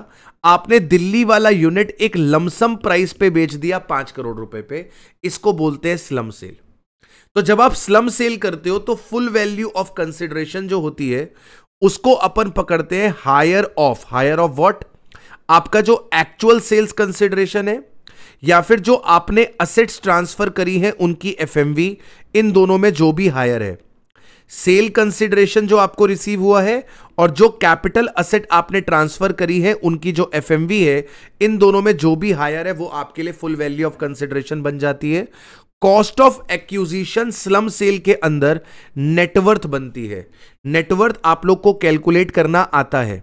आपने दिल्ली वाला यूनिट एक लमसम प्राइस पे बेच दिया पांच करोड़ रुपए पे इसको बोलते हैं स्लम सेल तो जब आप स्लम सेल करते हो तो फुल वैल्यू ऑफ कंसिडरेशन जो होती है उसको अपन पकड़ते हैं higher of higher of what आपका जो एक्चुअल सेल्स कंसिडरेशन है या फिर जो आपने असेट्स ट्रांसफर करी है उनकी एफ इन दोनों में जो भी हायर है सेल कंसिडरेशन जो आपको रिसीव हुआ है और जो कैपिटल असेट आपने ट्रांसफर करी है उनकी जो एफ है इन दोनों में जो भी हायर है वो आपके लिए फुल वैल्यू ऑफ कंसिडरेशन बन जाती है cost of acquisition slump sale के अंदर नेटवर्थ बनती है नेटवर्थ आप लोग को कैलकुलेट करना आता है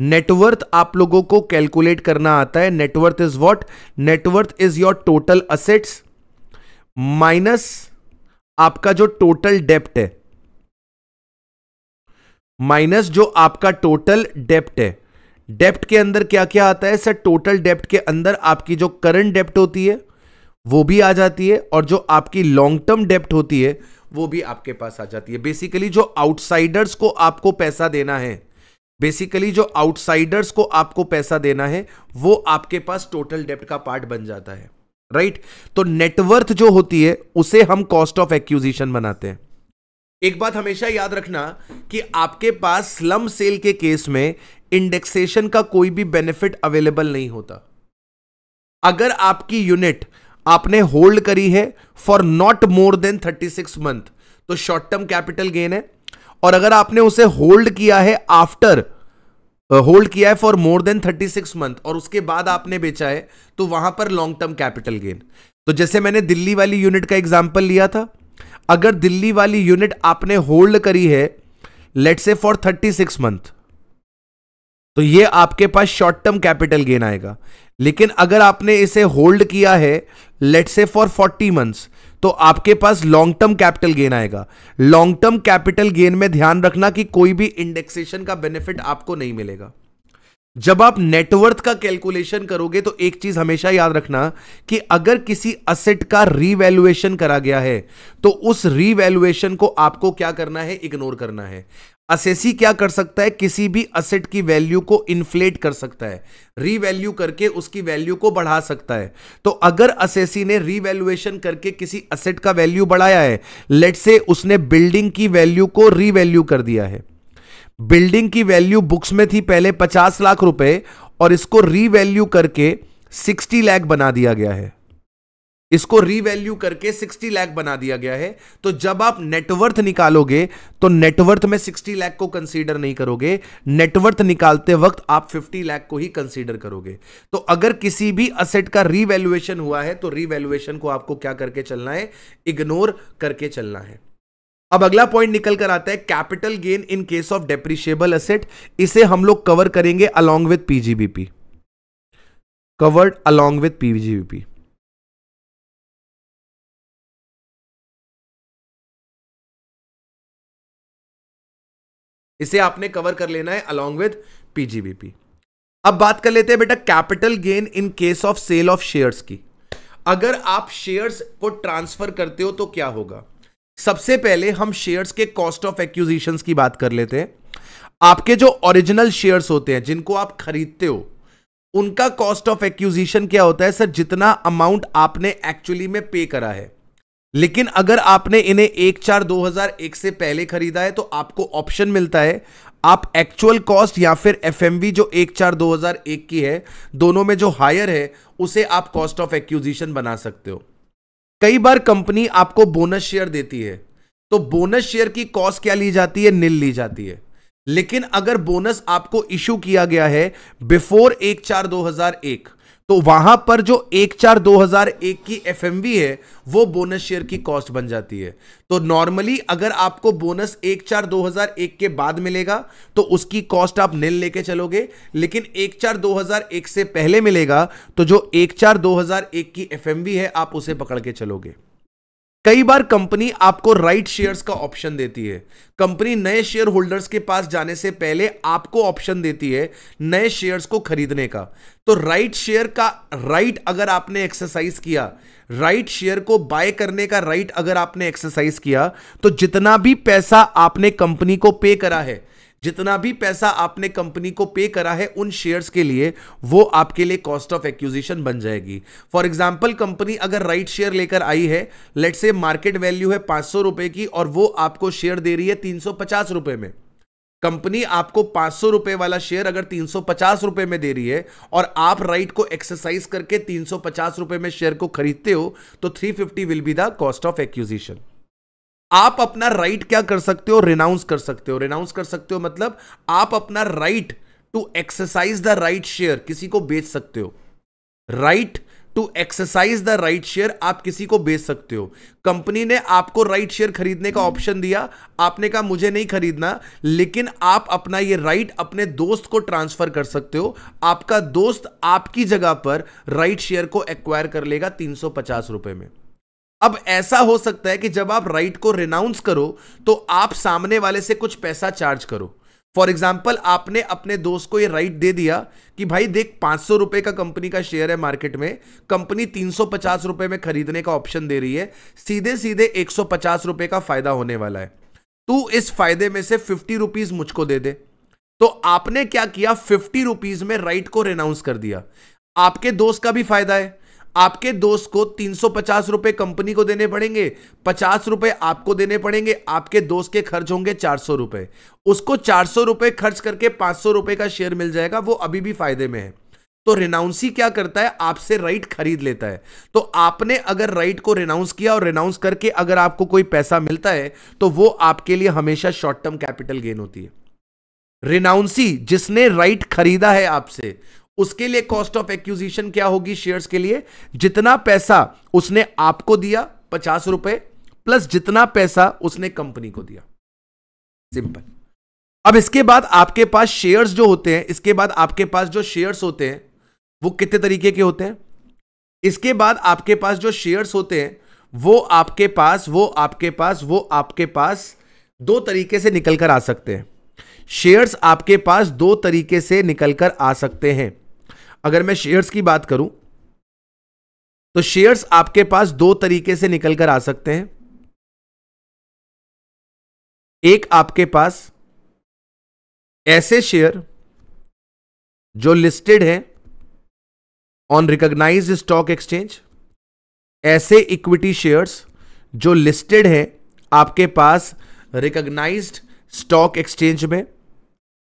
नेटवर्थ आप लोगों को कैलकुलेट करना आता है net worth is what net worth is your total assets minus आपका जो टोटल डेप्ट है माइनस जो आपका टोटल डेप्ट है डेप्ट के अंदर क्या क्या आता है सर टोटल डेप्ट के अंदर आपकी जो करंट डेप्ट होती है वो भी आ जाती है और जो आपकी लॉन्ग टर्म डेप्ट होती है वो भी आपके पास आ जाती है बेसिकली जो आउटसाइडर्स को आपको पैसा देना है बेसिकली जो आउटसाइडर्स को आपको पैसा देना है वो आपके पास टोटल डेप्ट का पार्ट बन जाता है राइट right? तो नेटवर्थ जो होती है उसे हम कॉस्ट ऑफ एक्यूजिशन बनाते हैं एक बात हमेशा याद रखना कि आपके पास स्लम सेल के केस में इंडेक्सेशन का कोई भी बेनिफिट अवेलेबल नहीं होता अगर आपकी यूनिट आपने होल्ड करी है for not more than 36 month तो शॉर्ट टर्म कैपिटल गेन है और अगर आपने उसे होल्ड किया है आफ्टर होल्ड किया है for more than thirty six month और उसके बाद आपने बेचा है तो वहां पर लॉन्ग टर्म कैपिटल गेन तो जैसे मैंने दिल्ली वाली यूनिट का एग्जाम्पल लिया था अगर दिल्ली वाली यूनिट आपने होल्ड करी है लेट से फॉर थर्टी सिक्स मंथ तो ये आपके पास शॉर्ट टर्म कैपिटल गेन आएगा लेकिन अगर आपने इसे होल्ड किया है लेट से फॉर फोर्टी मंथ्स तो आपके पास लॉन्ग टर्म कैपिटल गेन आएगा लॉन्ग टर्म कैपिटल गेन में ध्यान रखना कि कोई भी इंडेक्सेशन का बेनिफिट आपको नहीं मिलेगा जब आप नेटवर्थ का कैलकुलेशन करोगे तो एक चीज हमेशा याद रखना कि अगर किसी असेट का रीवैल्यूएशन करा गया है तो उस रीवैल्यूएशन को आपको क्या करना है इग्नोर करना है असेसी क्या कर सकता है किसी भी असेट की वैल्यू को इन्फ्लेट कर सकता है रीवैल्यू करके उसकी वैल्यू को बढ़ा सकता है तो अगर असेसी ने रीवैल्यूएशन करके किसी असेट का वैल्यू बढ़ाया है लेट से उसने बिल्डिंग की वैल्यू को रीवैल्यू कर दिया है बिल्डिंग की वैल्यू बुक्स में थी पहले पचास लाख रुपए और इसको रीवैल्यू करके सिक्सटी लाख बना दिया गया है इसको रीवैल्यू करके 60 लाख बना दिया गया है तो जब आप नेटवर्थ निकालोगे तो नेटवर्थ में 60 लाख को कंसीडर नहीं करोगे नेटवर्थ निकालते वक्त आप 50 लाख को ही कंसीडर करोगे तो अगर किसी भी असेट का रीवैल्यूएशन हुआ है तो रीवैल्यूएशन को आपको क्या करके चलना है इग्नोर करके चलना है अब अगला पॉइंट निकल कर आता है capital gain in case of depreciable asset इसे हम लोग कवर करेंगे along with PGBP covered along with PGBP इसे आपने कवर कर लेना है अलॉन्ग विद पीजीबीपी अब बात कर लेते हैं बेटा capital gain in case of sale of shares की अगर आप शेयर्स को ट्रांसफर करते हो तो क्या होगा सबसे पहले हम शेयर्स के कॉस्ट ऑफ एक्यूजिशन की बात कर लेते हैं आपके जो ओरिजिनल शेयर्स होते हैं जिनको आप खरीदते हो उनका कॉस्ट ऑफ एक्यूजिशन क्या होता है सर जितना अमाउंट आपने एक्चुअली में पे करा है लेकिन अगर आपने इन्हें एक चार 2001 से पहले खरीदा है तो आपको ऑप्शन मिलता है आप एक्चुअल कॉस्ट या फिर वी जो एक चार 2001 की है दोनों में जो हायर है उसे आप कॉस्ट ऑफ एक्यूजिशन बना सकते हो कई बार कंपनी आपको बोनस शेयर देती है तो बोनस शेयर की कॉस्ट क्या ली जाती है नील ली जाती है लेकिन अगर बोनस आपको इशू किया गया है बिफोर एक चार 2001 तो वहां पर जो एक चार 2001 की एफ है वो बोनस शेयर की कॉस्ट बन जाती है तो नॉर्मली अगर आपको बोनस एक चार 2001 के बाद मिलेगा तो उसकी कॉस्ट आप नील लेके चलोगे लेकिन एक चार 2001 से पहले मिलेगा तो जो एक चार 2001 की एफ है आप उसे पकड़ के चलोगे कई बार कंपनी आपको राइट शेयर्स का ऑप्शन देती है कंपनी नए शेयर होल्डर्स के पास जाने से पहले आपको ऑप्शन देती है नए शेयर्स को खरीदने का तो राइट शेयर का राइट अगर आपने एक्सरसाइज किया राइट शेयर को बाय करने का राइट अगर आपने एक्सरसाइज किया तो जितना भी पैसा आपने कंपनी को पे करा है जितना भी पैसा आपने कंपनी को पे करा है उन शेयर्स के लिए वो आपके लिए कॉस्ट ऑफ एक्विजिशन बन जाएगी फॉर एग्जाम्पल कंपनी अगर राइट शेयर लेकर आई है लेट से मार्केट वैल्यू है पांच सौ रुपए की और वो आपको शेयर दे रही है तीन सौ पचास रुपए में कंपनी आपको पांच सौ रुपए वाला शेयर अगर तीन सौ पचास रुपए में दे रही है और आप राइट को एक्सरसाइज करके तीन सौ पचास रुपए में शेयर को खरीदते हो तो three fifty will be the cost of acquisition आप अपना राइट क्या कर सकते हो रिनाउंस कर सकते हो रिनाउंस कर सकते हो मतलब आप अपना right to exercise the right share किसी को बेच सकते हो right to exercise the right share आप किसी को बेच सकते हो कंपनी ने आपको राइट right शेयर खरीदने का ऑप्शन दिया आपने कहा मुझे नहीं खरीदना लेकिन आप अपना ये राइट right अपने दोस्त को ट्रांसफर कर सकते हो आपका दोस्त आपकी जगह पर राइट right शेयर को एक्वायर कर लेगा तीन सौ पचास रुपए में अब ऐसा हो सकता है कि जब आप राइट को रिनाउंस करो तो आप सामने वाले से कुछ पैसा चार्ज करो फॉर एग्जाम्पल आपने अपने दोस्त को ये राइट दे दिया कि भाई देख पांच सौ रुपए का कंपनी का शेयर है मार्केट में कंपनी तीन सौ पचास रुपए में खरीदने का ऑप्शन दे रही है सीधे सीधे एक सौ पचास रुपए का फायदा होने वाला है तू इस फायदे में से फिफ्टी रुपीज़ मुझको दे दे तो आपने क्या किया फिफ्टी रुपीज़ में राइट को रिनाउंस कर दिया आपके दोस्त का भी फायदा है आपके दोस्त को तीन सौ पचास कंपनी को देने पड़ेंगे पचास रुपए आपको देने पड़ेंगे आपके दोस्त के खर्च होंगे चार सौ रुपए उसको चार सौ रुपए खर्च करके पांच सौ रुपए का शेयर मिल जाएगा वो अभी भी फायदे में है तो रिनाउंसी क्या करता है आपसे राइट खरीद लेता है तो आपने अगर राइट को रिनाउंस किया और रिनाउंस करके अगर आपको कोई पैसा मिलता है तो वो आपके लिए हमेशा शॉर्ट टर्म कैपिटल गेन होती है रिनाउंसी जिसने राइट खरीदा है आपसे उसके लिए कॉस्ट ऑफ एक्विजिशन क्या होगी शेयर्स के लिए जितना पैसा उसने आपको दिया पचास रुपए प्लस जितना पैसा उसने कंपनी को दिया सिंपल अब इसके बाद आपके पास शेयर्स जो होते हैं इसके बाद आपके पास जो शेयर्स होते हैं वो कितने तरीके के होते हैं इसके बाद आपके पास जो शेयर्स होते हैं वो आपके पास वो आपके पास वो आपके पास दो तरीके से निकल कर आ सकते हैं शेयर्स आपके पास दो तरीके से निकल कर आ सकते हैं अगर मैं शेयर्स की बात करूं तो शेयर्स आपके पास दो तरीके से निकल कर आ सकते हैं एक आपके पास ऐसे शेयर जो लिस्टेड हैं ऑन रिकॉग्नाइज स्टॉक एक्सचेंज ऐसे इक्विटी शेयर्स जो लिस्टेड हैं आपके पास रिकॉग्नाइज्ड स्टॉक एक्सचेंज में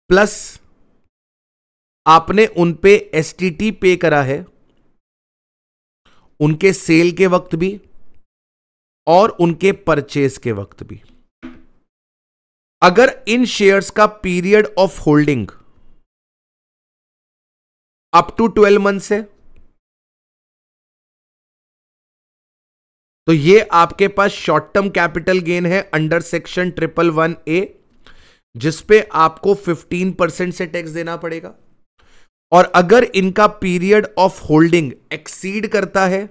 प्लस आपने उन पे एस पे करा है उनके सेल के वक्त भी और उनके परचेस के वक्त भी अगर इन शेयर्स का period of holding up to twelve months है तो ये आपके पास शॉर्ट टर्म कैपिटल गेन है under section triple one A जिसपे आपको फिफ्टीन परसेंट से टैक्स देना पड़ेगा और अगर इनका पीरियड ऑफ होल्डिंग एक्सीड करता है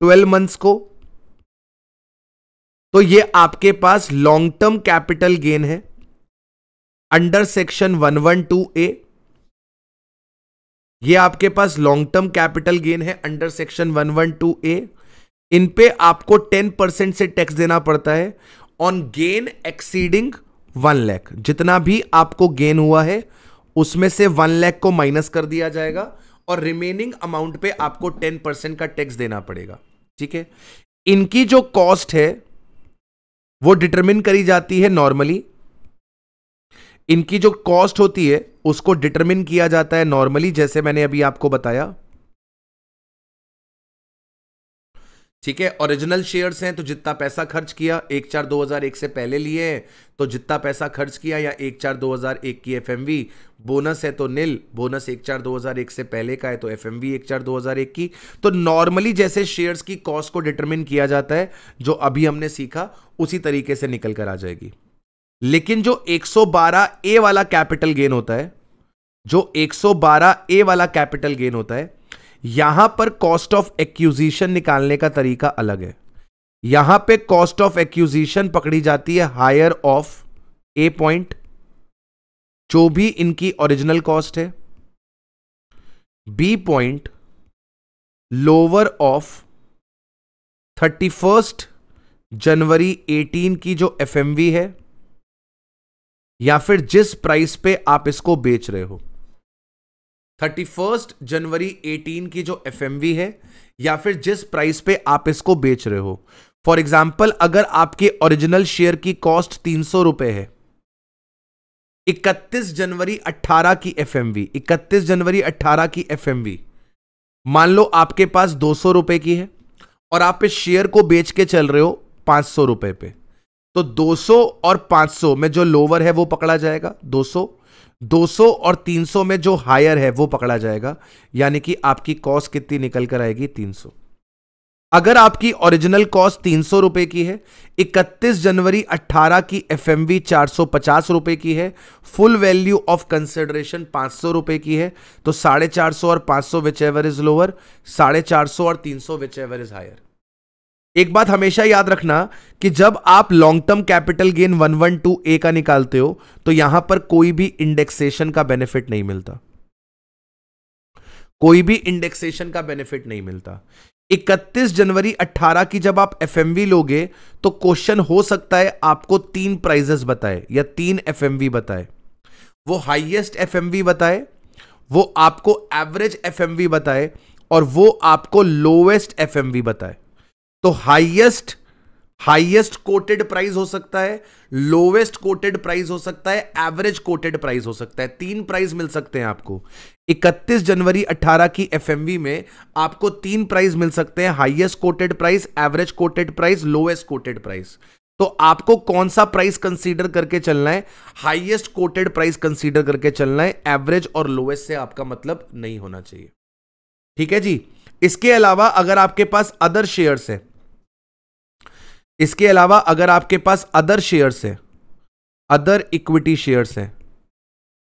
ट्वेल्व मंथ्स को तो ये आपके पास लॉन्ग टर्म कैपिटल गेन है अंडर सेक्शन 112 ए ये आपके पास लॉन्ग टर्म कैपिटल गेन है अंडर सेक्शन 112 ए इन पे आपको 10 परसेंट से टैक्स देना पड़ता है on gain exceeding one lakh जितना भी आपको गेन हुआ है उसमें से वन लैख को माइनस कर दिया जाएगा और रिमेनिंग अमाउंट पे आपको टेन परसेंट का टैक्स देना पड़ेगा ठीक है इनकी जो कॉस्ट है वो डिटरमिन करी जाती है नॉर्मली इनकी जो कॉस्ट होती है उसको डिटरमिन किया जाता है नॉर्मली जैसे मैंने अभी आपको बताया ठीक है ओरिजिनल शेयर्स हैं तो जितना पैसा खर्च किया एक चार दो हज़ार एक से पहले लिए हैं तो जितना पैसा खर्च किया या एक चार दो हज़ार एक की एफ बोनस है तो निल बोनस एक चार दो हज़ार एक से पहले का है तो एफ एम एक चार दो हज़ार एक की तो नॉर्मली जैसे शेयर्स की कॉस्ट को डिटरमिन किया जाता है जो अभी हमने सीखा उसी तरीके से निकल कर आ जाएगी लेकिन जो 112 ए वाला कैपिटल गेन होता है जो 112 ए वाला कैपिटल गेन होता है यहां पर कॉस्ट ऑफ एक्यूजिशन निकालने का तरीका अलग है यहां पे कॉस्ट ऑफ एक्यूजिशन पकड़ी जाती है हायर ऑफ ए पॉइंट जो भी इनकी ओरिजिनल कॉस्ट है B point lower of thirty first January 18 की जो एफ है या फिर जिस प्राइस पे आप इसको बेच रहे हो थर्टी फर्स्ट जनवरी एटीन की जो एफ है या फिर जिस प्राइस पे आप इसको बेच रहे हो फॉर एग्जाम्पल अगर आपके ओरिजिनल शेयर की कॉस्ट तीन सौ रुपए है इकतीस जनवरी 18 की एफ एम वी इकतीस जनवरी 18 की एफ एम वी मान लो आपके पास दो सौ रुपए की है और आप इस शेयर को बेच के चल रहे हो पांच सौ रुपए पे तो 200 और 500 में जो लोवर है वो पकड़ा जाएगा 200 200 और 300 में जो हायर है वो पकड़ा जाएगा यानी कि आपकी कॉस्ट कितनी निकल कर आएगी 300 अगर आपकी ओरिजिनल कॉस्ट तीन सौ रुपए की है 31 जनवरी 18 की एफ एम वी चार सौ पचास रुपए की है फुल वैल्यू ऑफ कंसिडरेशन पांच सौ रुपए की है तो साढ़े चार सौ और पांच सौ विच एवर इज लोअर साढ़े चार सौ और तीन सौ विच एवर इज हायर एक बात हमेशा याद रखना कि जब आप long term capital gain one one two A का निकालते हो तो यहां पर कोई भी इंडेक्सेशन का बेनिफिट नहीं मिलता कोई भी इंडेक्सेशन का बेनिफिट नहीं मिलता 31 जनवरी 18 की जब आप एफ लोगे तो क्वेश्चन हो सकता है आपको तीन प्राइजेस बताए या तीन एफ बताए वो हाइएस्ट एफ बताए वो आपको एवरेज एफ बताए और वो आपको लोवेस्ट एफ बताए तो हाईएस्ट हाईएस्ट कोटेड प्राइस हो सकता है लोवेस्ट कोटेड प्राइस हो सकता है एवरेज कोटेड प्राइस हो सकता है तीन प्राइस मिल सकते हैं आपको 31 जनवरी 18 की एफ में आपको तीन प्राइस मिल सकते हैं highest quoted price average quoted price lowest quoted price तो आपको कौन सा प्राइस कंसीडर करके चलना है हाईएस्ट कोटेड प्राइस कंसीडर करके चलना है एवरेज और लोवेस्ट से आपका मतलब नहीं होना चाहिए ठीक है जी इसके अलावा अगर आपके पास अदर शेयर्स हैं इसके अलावा अगर आपके पास अदर शेयर्स है अदर इक्विटी शेयर्स है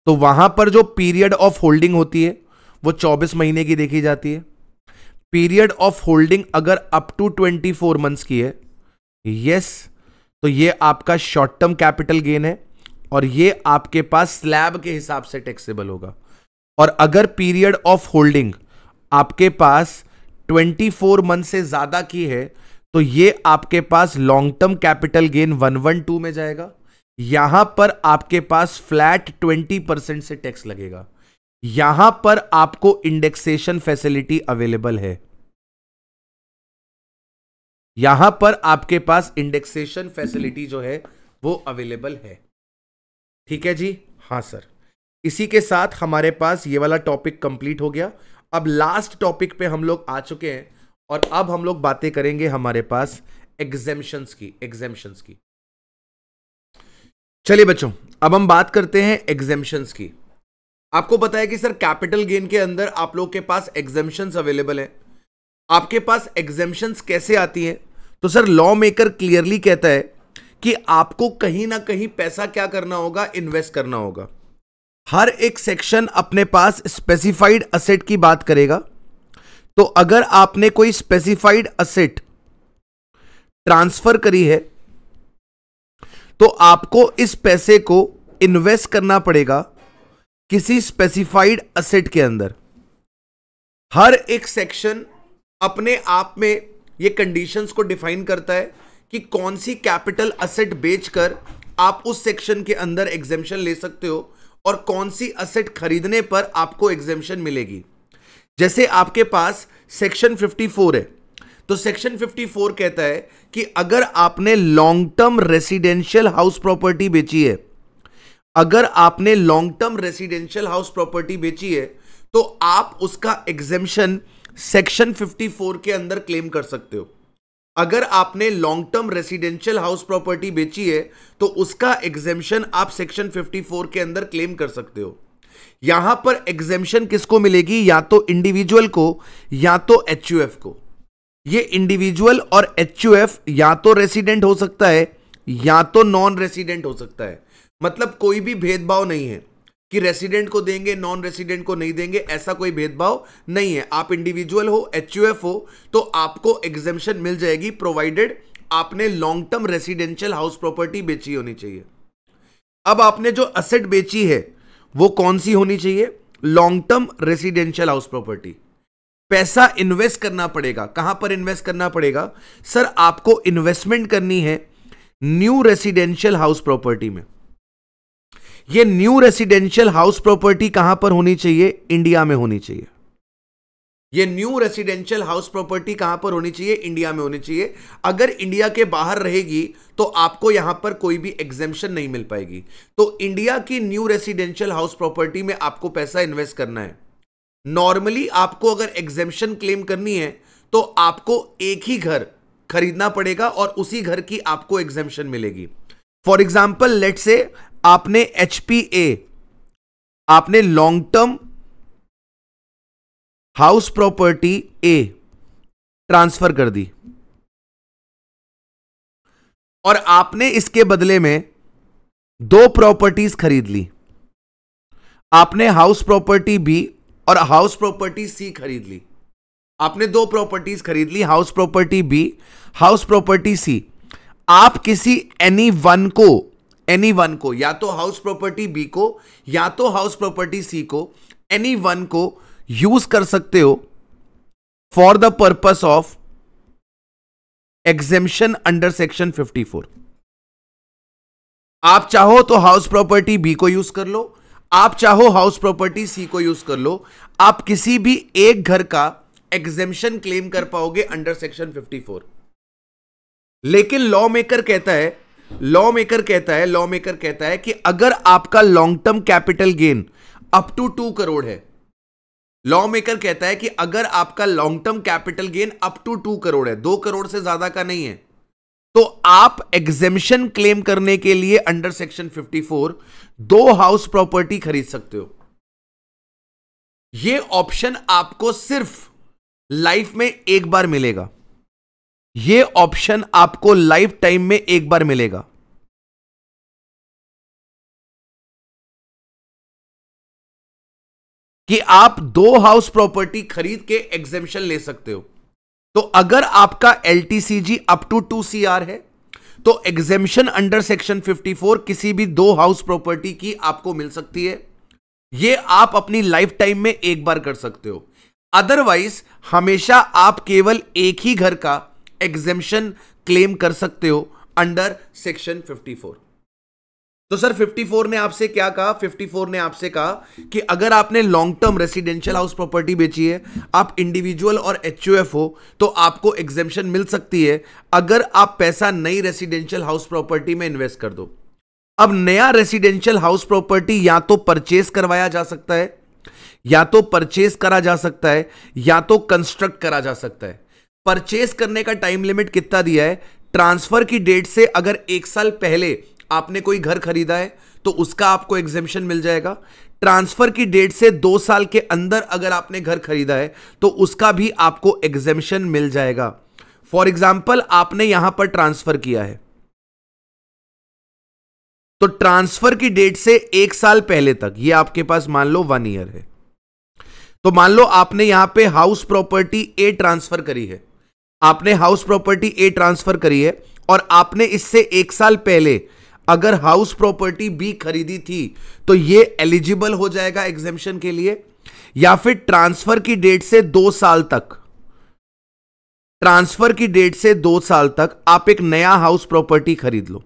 तो वहां पर जो पीरियड ऑफ होल्डिंग होती है वो 24 महीने की देखी जाती है पीरियड ऑफ होल्डिंग अगर अप टू 24 मंथ्स की है यस तो ये आपका शॉर्ट टर्म कैपिटल गेन है और ये आपके पास स्लैब के हिसाब से टैक्सेबल होगा और अगर पीरियड ऑफ होल्डिंग आपके पास 24 मंथ से ज्यादा की है तो ये आपके पास long term capital gain one one two में जाएगा यहां पर आपके पास फ्लैट ट्वेंटी परसेंट से टैक्स लगेगा यहां पर आपको इंडेक्सेशन फैसिलिटी अवेलेबल है यहां पर आपके पास इंडेक्सेशन फैसिलिटी जो है वो अवेलेबल है ठीक है जी हाँ सर इसी के साथ हमारे पास ये वाला टॉपिक कंप्लीट हो गया अब लास्ट टॉपिक पे हम लोग आ चुके हैं और अब हम लोग बातें करेंगे हमारे पास एग्जेम्शंस की एग्जेम्शंस की चलिए बच्चों अब हम बात करते हैं एग्जेम्शंस की आपको बताया कि सर कैपिटल गेन के अंदर आप लोग के पास एग्जेम्शंस अवेलेबल है आपके पास एग्जेम्शंस कैसे आती है तो सर लॉ मेकर क्लियरली कहता है कि आपको कहीं ना कहीं पैसा क्या करना होगा इन्वेस्ट करना होगा हर एक सेक्शन अपने पास स्पेसिफाइड असेट की बात करेगा तो अगर आपने कोई स्पेसिफाइड असेट ट्रांसफर करी है तो आपको इस पैसे को इन्वेस्ट करना पड़ेगा किसी स्पेसिफाइड असेट के अंदर हर एक सेक्शन अपने आप में ये कंडीशंस को डिफाइन करता है कि कौन सी कैपिटल असेट बेचकर आप उस सेक्शन के अंदर एग्जेम्पन ले सकते हो और कौन सी असेट खरीदने पर आपको एग्जेम्पन मिलेगी जैसे आपके पास सेक्शन 54 है तो सेक्शन 54 कहता है कि अगर आपने long term residential house property बेची है अगर आपने long term residential house property बेची है तो आप उसका एग्जेम्पन सेक्शन 54 के अंदर क्लेम कर सकते हो अगर आपने long term residential house property बेची है तो उसका एग्जेम्पन आप सेक्शन 54 के अंदर क्लेम कर सकते हो यहां पर एग्जेम्पन किसको मिलेगी या तो इंडिविजुअल को या तो एच को ये इंडिविजुअल और एच या तो रेसिडेंट हो सकता है या तो नॉन रेसिडेंट हो सकता है मतलब कोई भी भेदभाव नहीं है कि रेसिडेंट को देंगे नॉन रेसिडेंट को नहीं देंगे ऐसा कोई भेदभाव नहीं है आप इंडिविजुअल हो एच हो तो आपको एग्जेम्पन मिल जाएगी प्रोवाइडेड आपने long term residential house property बेची होनी चाहिए अब आपने जो असेट बेची है वो कौन सी होनी चाहिए long term residential house property पैसा इन्वेस्ट करना पड़ेगा कहां पर इन्वेस्ट करना पड़ेगा सर आपको इन्वेस्टमेंट करनी है न्यू रेसिडेंशियल हाउस प्रॉपर्टी में ये न्यू रेसिडेंशियल हाउस प्रॉपर्टी कहां पर होनी चाहिए इंडिया में होनी चाहिए ये न्यू रेसिडेंशियल हाउस प्रॉपर्टी कहां पर होनी चाहिए इंडिया में होनी चाहिए अगर इंडिया के बाहर रहेगी तो आपको यहां पर कोई भी एग्जेम्पन नहीं मिल पाएगी तो इंडिया की न्यू रेसिडेंशियल हाउस प्रॉपर्टी में आपको पैसा इन्वेस्ट करना है नॉर्मली आपको अगर एग्जेम्पन क्लेम करनी है तो आपको एक ही घर खरीदना पड़ेगा और उसी घर की आपको एग्जेम्पन मिलेगी फॉर एग्जाम्पल लेट से आपने एच आपने long term house property A transfer कर दी और आपने इसके बदले में दो प्रॉपर्टीज खरीद ली आपने हाउस प्रॉपर्टी बी और हाउस प्रॉपर्टी सी खरीद ली आपने दो प्रॉपर्टीज खरीद ली house property B house property C आप किसी एनी वन को एनी वन को या तो हाउस प्रॉपर्टी बी को या तो हाउस प्रॉपर्टी सी को एनी वन को यूज कर सकते हो for the purpose of exemption under section 54 आप चाहो तो हाउस प्रॉपर्टी बी को यूज कर लो आप चाहो हाउस प्रॉपर्टी सी को यूज कर लो आप किसी भी एक घर का एग्जेम्शन क्लेम कर पाओगे अंडर सेक्शन 54 लेकिन लॉ मेकर कहता है लॉ मेकर कहता है लॉ मेकर कहता है कि अगर आपका long term capital gain up to two crore है लॉ मेकर कहता है कि अगर आपका long term capital gain up to two crore है दो करोड़ से ज्यादा का नहीं है तो आप एग्जेमशन क्लेम करने के लिए अंडर सेक्शन 54 दो हाउस प्रॉपर्टी खरीद सकते हो यह ऑप्शन आपको सिर्फ लाइफ में एक बार मिलेगा यह ऑप्शन आपको लाइफ टाइम में एक बार मिलेगा कि आप दो हाउस प्रॉपर्टी खरीद के एग्जेम्पन ले सकते हो तो अगर आपका L up to two C है तो एग्जेम्पन अंडर सेक्शन 54 किसी भी दो हाउस प्रॉपर्टी की आपको मिल सकती है ये आप अपनी लाइफ टाइम में एक बार कर सकते हो अदरवाइज हमेशा आप केवल एक ही घर का एग्जेम्पन क्लेम कर सकते हो अंडर सेक्शन 54 तो सर 54 ने आपसे क्या कहा 54 ने आपसे कहा कि अगर आपने long term residential house property बेची है आप इंडिविजुअल और एच हो तो आपको एग्जेम्पन मिल सकती है अगर आप पैसा नई रेसिडेंशियल हाउस प्रॉपर्टी में इन्वेस्ट कर दो अब नया रेसिडेंशियल हाउस प्रॉपर्टी या तो परचेस करवाया जा सकता है या तो परचेस करा जा सकता है या तो कंस्ट्रक्ट करा जा सकता है परचेस करने का टाइम लिमिट कितना दिया है ट्रांसफर की डेट से अगर एक साल पहले आपने कोई घर खरीदा है तो उसका आपको एग्जेम्पन मिल जाएगा ट्रांसफर की डेट से दो साल के अंदर अगर आपने घर खरीदा है तो उसका भी आपको एग्जेम्पन मिल जाएगा फॉर एग्जाम्पल आपने यहां पर ट्रांसफर किया है तो ट्रांसफर की डेट से एक साल पहले तक ये आपके पास मान लो वन ईयर है तो मान लो आपने यहां पे हाउस प्रॉपर्टी ए ट्रांसफर करी है आपने हाउस प्रॉपर्टी ए ट्रांसफर करी है और आपने इससे एक साल पहले अगर हाउस प्रॉपर्टी भी खरीदी थी तो ये एलिजिबल हो जाएगा एग्जेम्पन के लिए या फिर ट्रांसफर की डेट से दो साल तक ट्रांसफर की डेट से दो साल तक आप एक नया हाउस प्रॉपर्टी खरीद लो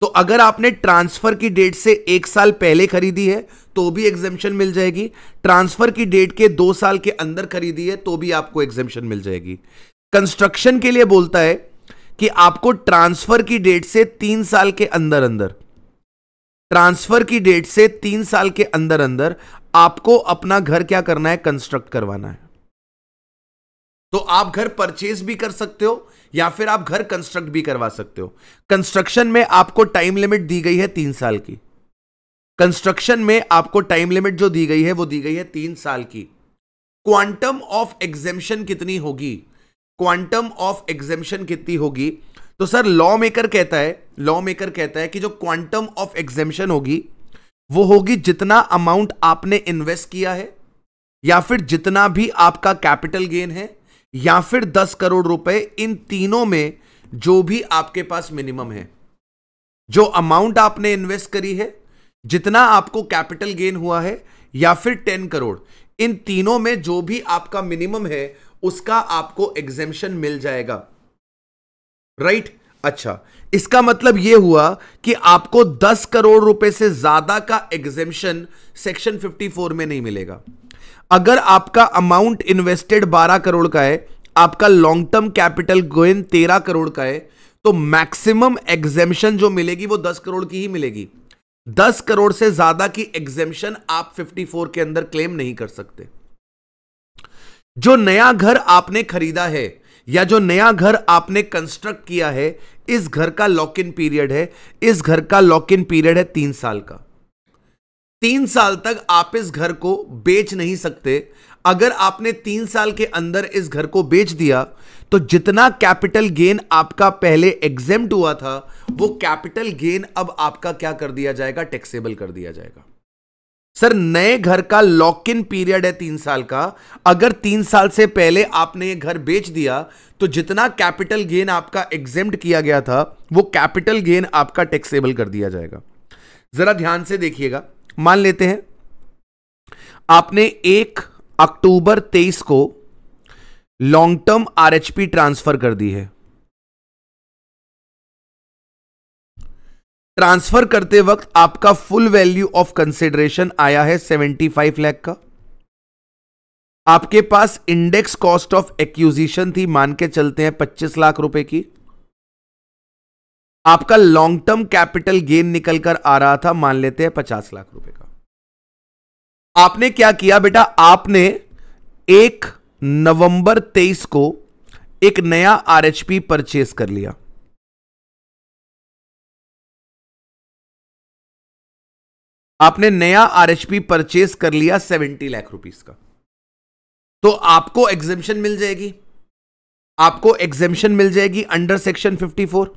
तो अगर आपने ट्रांसफर की डेट से एक साल पहले खरीदी है तो भी एग्जेम्पन मिल जाएगी ट्रांसफर की डेट के दो साल के अंदर खरीदी है तो भी आपको एग्जेम्पन मिल जाएगी कंस्ट्रक्शन के लिए बोलता है कि आपको ट्रांसफर की डेट से तीन साल के अंदर अंदर ट्रांसफर की डेट से तीन साल के अंदर अंदर आपको अपना घर क्या करना है कंस्ट्रक्ट करवाना है तो आप घर परचेज भी कर सकते हो या फिर आप घर कंस्ट्रक्ट भी करवा सकते हो कंस्ट्रक्शन में आपको टाइम लिमिट दी गई है तीन साल की कंस्ट्रक्शन में आपको टाइम लिमिट जो दी गई है वो दी गई है तीन साल की क्वांटम ऑफ एग्जेम्शन कितनी होगी क्वांटम ऑफ एग्जेम्पन कितनी होगी तो सर लॉ मेकर कहता है लॉ मेकर कहता है कि जो क्वांटम ऑफ एग्जेम्पन होगी वो होगी जितना अमाउंट आपने इन्वेस्ट किया है या फिर जितना भी आपका कैपिटल गेन है या फिर दस करोड़ रुपए इन तीनों में जो भी आपके पास मिनिमम है जो अमाउंट आपने इन्वेस्ट करी है जितना आपको कैपिटल गेन हुआ है या फिर टेन करोड़ इन तीनों में जो भी आपका मिनिमम है उसका आपको एग्जेम्पन मिल जाएगा राइट right? अच्छा इसका मतलब यह हुआ कि आपको 10 करोड़ रुपए से ज्यादा का एग्जेम्पन सेक्शन 54 में नहीं मिलेगा अगर आपका अमाउंट इन्वेस्टेड 12 करोड़ का है आपका long term capital gain 13 crore का है तो मैक्सिमम एग्जेम्पन जो मिलेगी वो 10 करोड़ की ही मिलेगी 10 करोड़ से ज्यादा की एग्जेम्पन आप 54 के अंदर क्लेम नहीं कर सकते जो नया घर आपने खरीदा है या जो नया घर आपने कंस्ट्रक्ट किया है इस घर का लॉक इन पीरियड है इस घर का लॉक इन पीरियड है तीन साल का तीन साल तक आप इस घर को बेच नहीं सकते अगर आपने तीन साल के अंदर इस घर को बेच दिया तो जितना कैपिटल गेन आपका पहले एग्जेम्ट हुआ था वो कैपिटल गेन अब आपका क्या कर दिया जाएगा टैक्सेबल कर दिया जाएगा सर नए घर का लॉक इन पीरियड है तीन साल का अगर तीन साल से पहले आपने ये घर बेच दिया तो जितना कैपिटल गेन आपका एग्जेम्प्ट किया गया था वो कैपिटल गेन आपका टैक्सेबल कर दिया जाएगा जरा ध्यान से देखिएगा मान लेते हैं आपने एक अक्टूबर तेईस को लॉन्ग टर्म आरएचपी ट्रांसफर कर दी है ट्रांसफर करते वक्त आपका फुल वैल्यू ऑफ कंसिडरेशन आया है 75 लाख का आपके पास इंडेक्स कॉस्ट ऑफ एक्यूजिशन थी मान के चलते हैं 25 लाख रुपए की आपका लॉन्ग टर्म कैपिटल गेन निकल कर आ रहा था मान लेते हैं पचास लाख रुपए का आपने क्या किया बेटा आपने एक नवंबर तेईस को एक नया आरएचपी परचेस कर लिया आपने नया आरएचपी परचेस कर लिया सेवेंटी लाख रुपीस का तो आपको एग्जेम्पन मिल जाएगी आपको एग्जेम्पन मिल जाएगी under section fifty four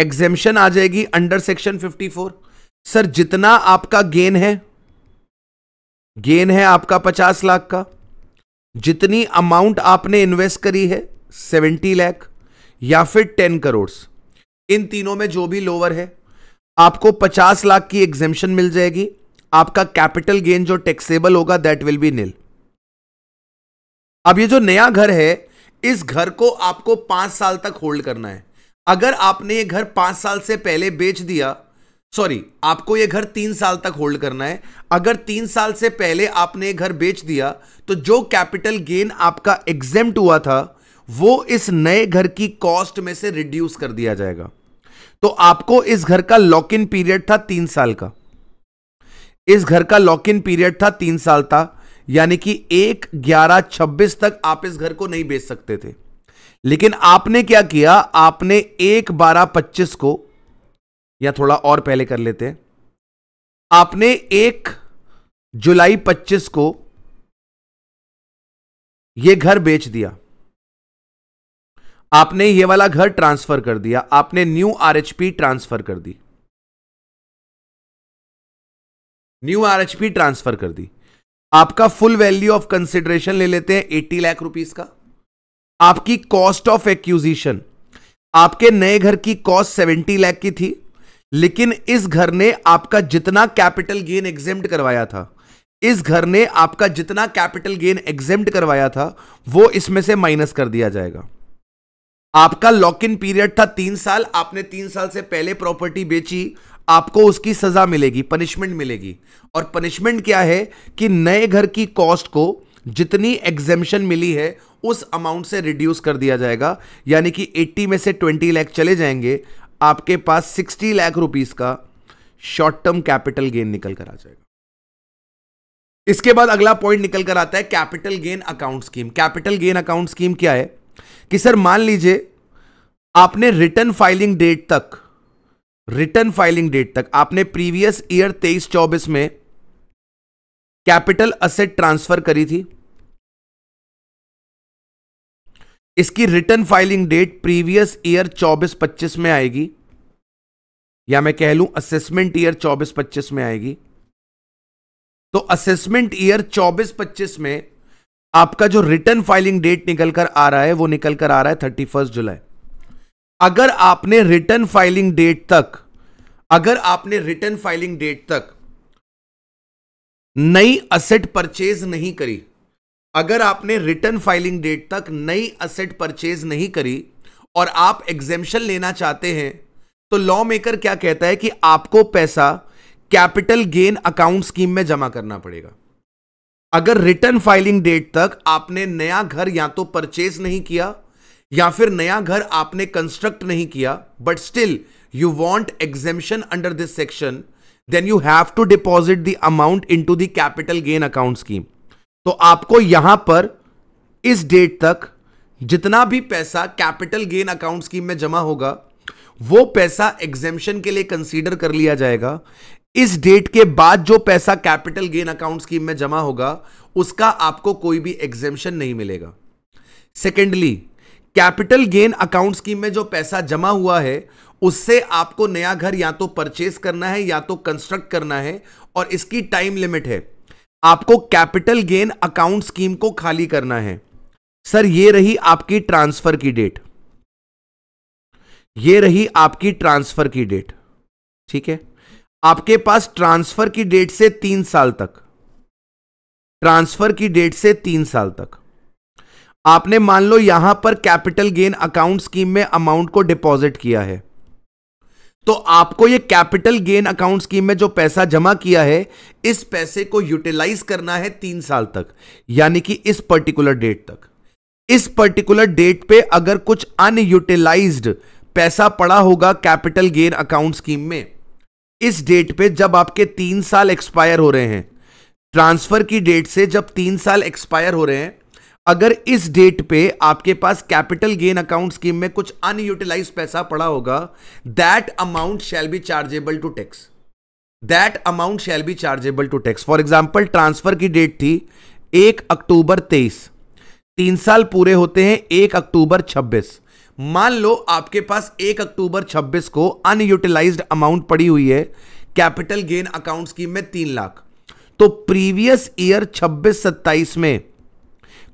exemption आ जाएगी under section fifty four sir जितना आपका गेन है गेन है आपका पचास लाख का जितनी अमाउंट आपने इन्वेस्ट करी है सेवेंटी लाख या फिर टेन करोड़ इन तीनों में जो भी लोअर है आपको 50 लाख की एग्जेम्पन मिल जाएगी आपका कैपिटल गेन जो टैक्सेबल होगा दैट विल बी नील अब ये जो नया घर है इस घर को आपको पांच साल तक होल्ड करना है अगर आपने ये घर पांच साल से पहले बेच दिया सॉरी आपको ये घर तीन साल तक होल्ड करना है अगर तीन साल से पहले आपने ये घर बेच दिया तो जो कैपिटल गेन आपका एग्जेम्ट हुआ था वो इस नए घर की कॉस्ट में से रिड्यूस कर दिया जाएगा तो आपको इस घर का लॉक इन पीरियड था तीन साल का इस घर का लॉक इन पीरियड था तीन साल था यानी कि एक ग्यारह छब्बीस तक आप इस घर को नहीं बेच सकते थे लेकिन आपने क्या किया आपने एक बारह पच्चीस को या थोड़ा और पहले कर लेते हैं आपने एक जुलाई पच्चीस को यह घर बेच दिया आपने ये वाला घर ट्रांसफर कर दिया आपने न्यू आरएचपी ट्रांसफर कर दी न्यू आरएचपी ट्रांसफर कर दी आपका फुल वैल्यू ऑफ कंसिडरेशन ले लेते हैं 80 लाख रुपीस का आपकी कॉस्ट ऑफ एक्यूजिशन आपके नए घर की कॉस्ट 70 लाख की थी लेकिन इस घर ने आपका जितना कैपिटल गेन एग्जेम करवाया था इस घर ने आपका जितना कैपिटल गेन एग्जेम करवाया था वो इसमें से माइनस कर दिया जाएगा आपका लॉक इन पीरियड था तीन साल आपने तीन साल से पहले प्रॉपर्टी बेची आपको उसकी सजा मिलेगी पनिशमेंट मिलेगी और पनिशमेंट क्या है कि नए घर की कॉस्ट को जितनी एग्जेम्पन मिली है उस अमाउंट से रिड्यूस कर दिया जाएगा यानी कि 80 में से 20 लाख चले जाएंगे आपके पास 60 लाख रुपीस का शॉर्ट टर्म कैपिटल गेन निकल कर आ जाएगा इसके बाद अगला पॉइंट निकल कर आता है capital gain account scheme capital gain account scheme क्या है कि सर मान लीजिए आपने रिटर्न फाइलिंग डेट तक रिटर्न फाइलिंग डेट तक आपने प्रीवियस ईयर तेईस चौबीस में कैपिटल असेट ट्रांसफर करी थी इसकी return filing date previous year चौबीस पच्चीस में आएगी या मैं कह लूं असेसमेंट ईयर चौबीस पच्चीस में आएगी तो असेसमेंट ईयर चौबीस पच्चीस में आपका जो रिटर्न फाइलिंग डेट निकल कर आ रहा है वो निकल कर आ रहा है थर्टी फर्स्ट जुलाई अगर आपने रिटर्न फाइलिंग डेट तक अगर आपने रिटर्न फाइलिंग डेट तक नई असेट परचेज नहीं करी अगर आपने रिटर्न फाइलिंग डेट तक नई असेट परचेज नहीं करी और आप एग्जेम्शन लेना चाहते हैं तो लॉ मेकर क्या कहता है कि आपको पैसा कैपिटल गेन अकाउंट स्कीम में जमा करना पड़ेगा अगर रिटर्न फाइलिंग डेट तक आपने नया घर या तो परचेज नहीं किया या फिर नया घर आपने कंस्ट्रक्ट नहीं किया but still you want exemption under this section then you have to deposit the amount into the capital gain account scheme तो आपको यहां पर इस डेट तक जितना भी पैसा कैपिटल गेन अकाउंट स्कीम में जमा होगा वो पैसा एग्जेम्शन के लिए कंसीडर कर लिया जाएगा इस डेट के बाद जो पैसा कैपिटल गेन अकाउंट स्कीम में जमा होगा उसका आपको कोई भी एग्जेम्शन नहीं मिलेगा secondly capital gain account scheme में जो पैसा जमा हुआ है उससे आपको नया घर या तो परचेस करना है या तो कंस्ट्रक्ट करना है और इसकी टाइम लिमिट है आपको कैपिटल गेन अकाउंट स्कीम को खाली करना है सर ये रही आपकी ट्रांसफर की डेट ये रही आपकी ट्रांसफर की डेट ठीक है आपके पास ट्रांसफर की डेट से तीन साल तक ट्रांसफर की डेट से तीन साल तक आपने मान लो यहां पर कैपिटल गेन अकाउंट स्कीम में अमाउंट को डिपॉजिट किया है तो आपको ये कैपिटल गेन अकाउंट स्कीम में जो पैसा जमा किया है इस पैसे को यूटिलाइज करना है तीन साल तक यानी कि इस पर्टिकुलर डेट तक इस पर्टिकुलर डेट पे अगर कुछ अनयूटिलाइज्ड पैसा पड़ा होगा कैपिटल गेन अकाउंट स्कीम में इस डेट पे जब आपके तीन साल एक्सपायर हो रहे हैं ट्रांसफर की डेट से जब तीन साल एक्सपायर हो रहे हैं अगर इस डेट पे आपके पास कैपिटल गेन अकाउंट स्कीम में कुछ अनयूटिलाइज पैसा पड़ा होगा that amount shall be chargeable to tax that amount shall be chargeable to tax for example transfer की डेट थी एक अक्टूबर तेईस तीन साल पूरे होते हैं एक अक्टूबर छब्बीस मान लो आपके पास एक अक्टूबर 26 को अनयूटिलाइज्ड अमाउंट पड़ी हुई है कैपिटल गेन अकाउंट स्कीम में तीन लाख तो प्रीवियस ईयर 26 27 में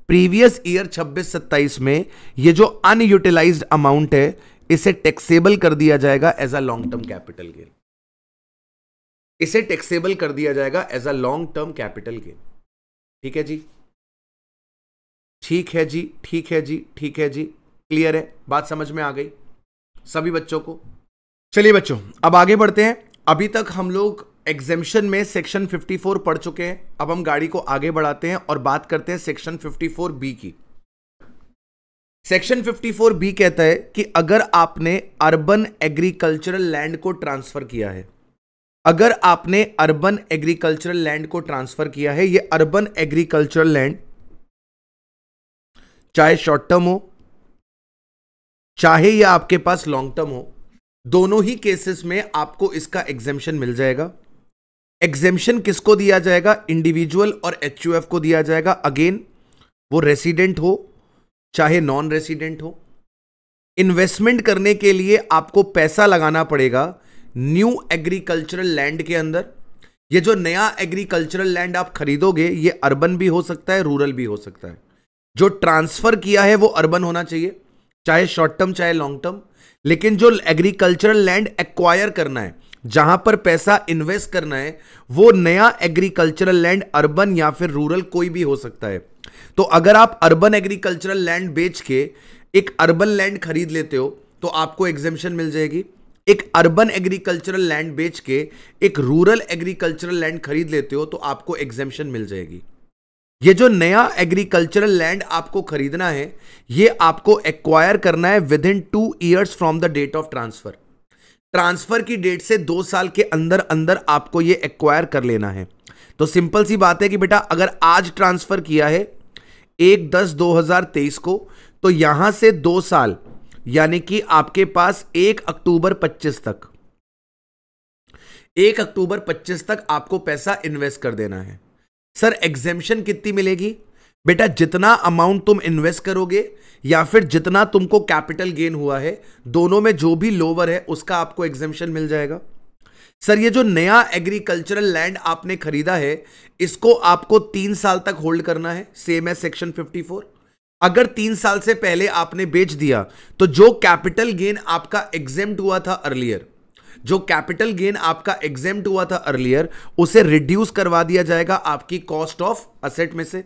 प्रीवियस ईयर 26 27 में ये जो अनयूटिलाइज्ड अमाउंट है इसे टैक्सेबल कर दिया जाएगा as a long term capital gain इसे टैक्सेबल कर दिया जाएगा as a long term capital gain ठीक है जी ठीक है जी ठीक है जी ठीक है जी क्लियर है बात समझ में आ गई सभी बच्चों को चलिए बच्चों अब आगे बढ़ते हैं अभी तक हम लोग एग्जेम्शन में सेक्शन 54 पढ़ चुके हैं अब हम गाड़ी को आगे बढ़ाते हैं और बात करते हैं सेक्शन 54 बी की सेक्शन 54 बी कहता है कि अगर आपने अर्बन एग्रीकल्चरल लैंड को ट्रांसफर किया है अगर आपने अर्बन एग्रीकल्चरल लैंड को ट्रांसफर किया है ये अर्बन एग्रीकल्चरल लैंड चाहे शॉर्ट टर्म हो चाहे ये आपके पास लॉन्ग टर्म हो दोनों ही केसेस में आपको इसका एग्जेम्पन मिल जाएगा एग्जेम्पन किसको दिया जाएगा इंडिविजुअल और एच को दिया जाएगा अगेन वो रेसिडेंट हो चाहे नॉन रेसिडेंट हो इन्वेस्टमेंट करने के लिए आपको पैसा लगाना पड़ेगा न्यू एग्रीकल्चरल लैंड के अंदर ये जो नया एग्रीकल्चरल लैंड आप खरीदोगे ये अर्बन भी हो सकता है रूरल भी हो सकता है जो ट्रांसफर किया है वो अर्बन होना चाहिए चाहे शॉर्ट टर्म चाहे लॉन्ग टर्म लेकिन जो एग्रीकल्चरल लैंड एक्वायर करना है जहां पर पैसा इन्वेस्ट करना है वो नया एग्रीकल्चरल लैंड अर्बन या फिर रूरल कोई भी हो सकता है तो अगर आप अर्बन एग्रीकल्चरल लैंड बेच के एक अर्बन लैंड खरीद लेते हो तो आपको एग्जेम्पन मिल जाएगी एक अर्बन एग्रीकल्चरल लैंड बेच के एक रूरल एग्रीकल्चरल लैंड खरीद लेते हो तो आपको एग्जेम्पन मिल जाएगी ये जो नया एग्रीकल्चरल लैंड आपको खरीदना है ये आपको एक्वायर करना है within two years from the date of transfer transfer की डेट से दो साल के अंदर अंदर आपको ये एक्वायर कर लेना है तो सिंपल सी बात है कि बेटा अगर आज ट्रांसफर किया है एक दस दो हजार तेईस को तो यहां से दो साल यानी कि आपके पास एक अक्टूबर पच्चीस तक एक अक्टूबर पच्चीस तक आपको पैसा इन्वेस्ट कर देना है सर एग्जेम्पन कितनी मिलेगी बेटा जितना अमाउंट तुम इन्वेस्ट करोगे या फिर जितना तुमको कैपिटल गेन हुआ है दोनों में जो भी लोअर है उसका आपको एग्जेम्पन मिल जाएगा सर ये जो नया एग्रीकल्चरल लैंड आपने खरीदा है इसको आपको तीन साल तक होल्ड करना है सेम है सेक्शन 54 अगर तीन साल से पहले आपने बेच दिया तो जो कैपिटल गेन आपका एग्जेम्प्ट हुआ था अर्लियर जो कैपिटल गेन आपका एग्जेम हुआ था अर्लियर उसे रिड्यूस करवा दिया जाएगा आपकी कॉस्ट ऑफ असेट में से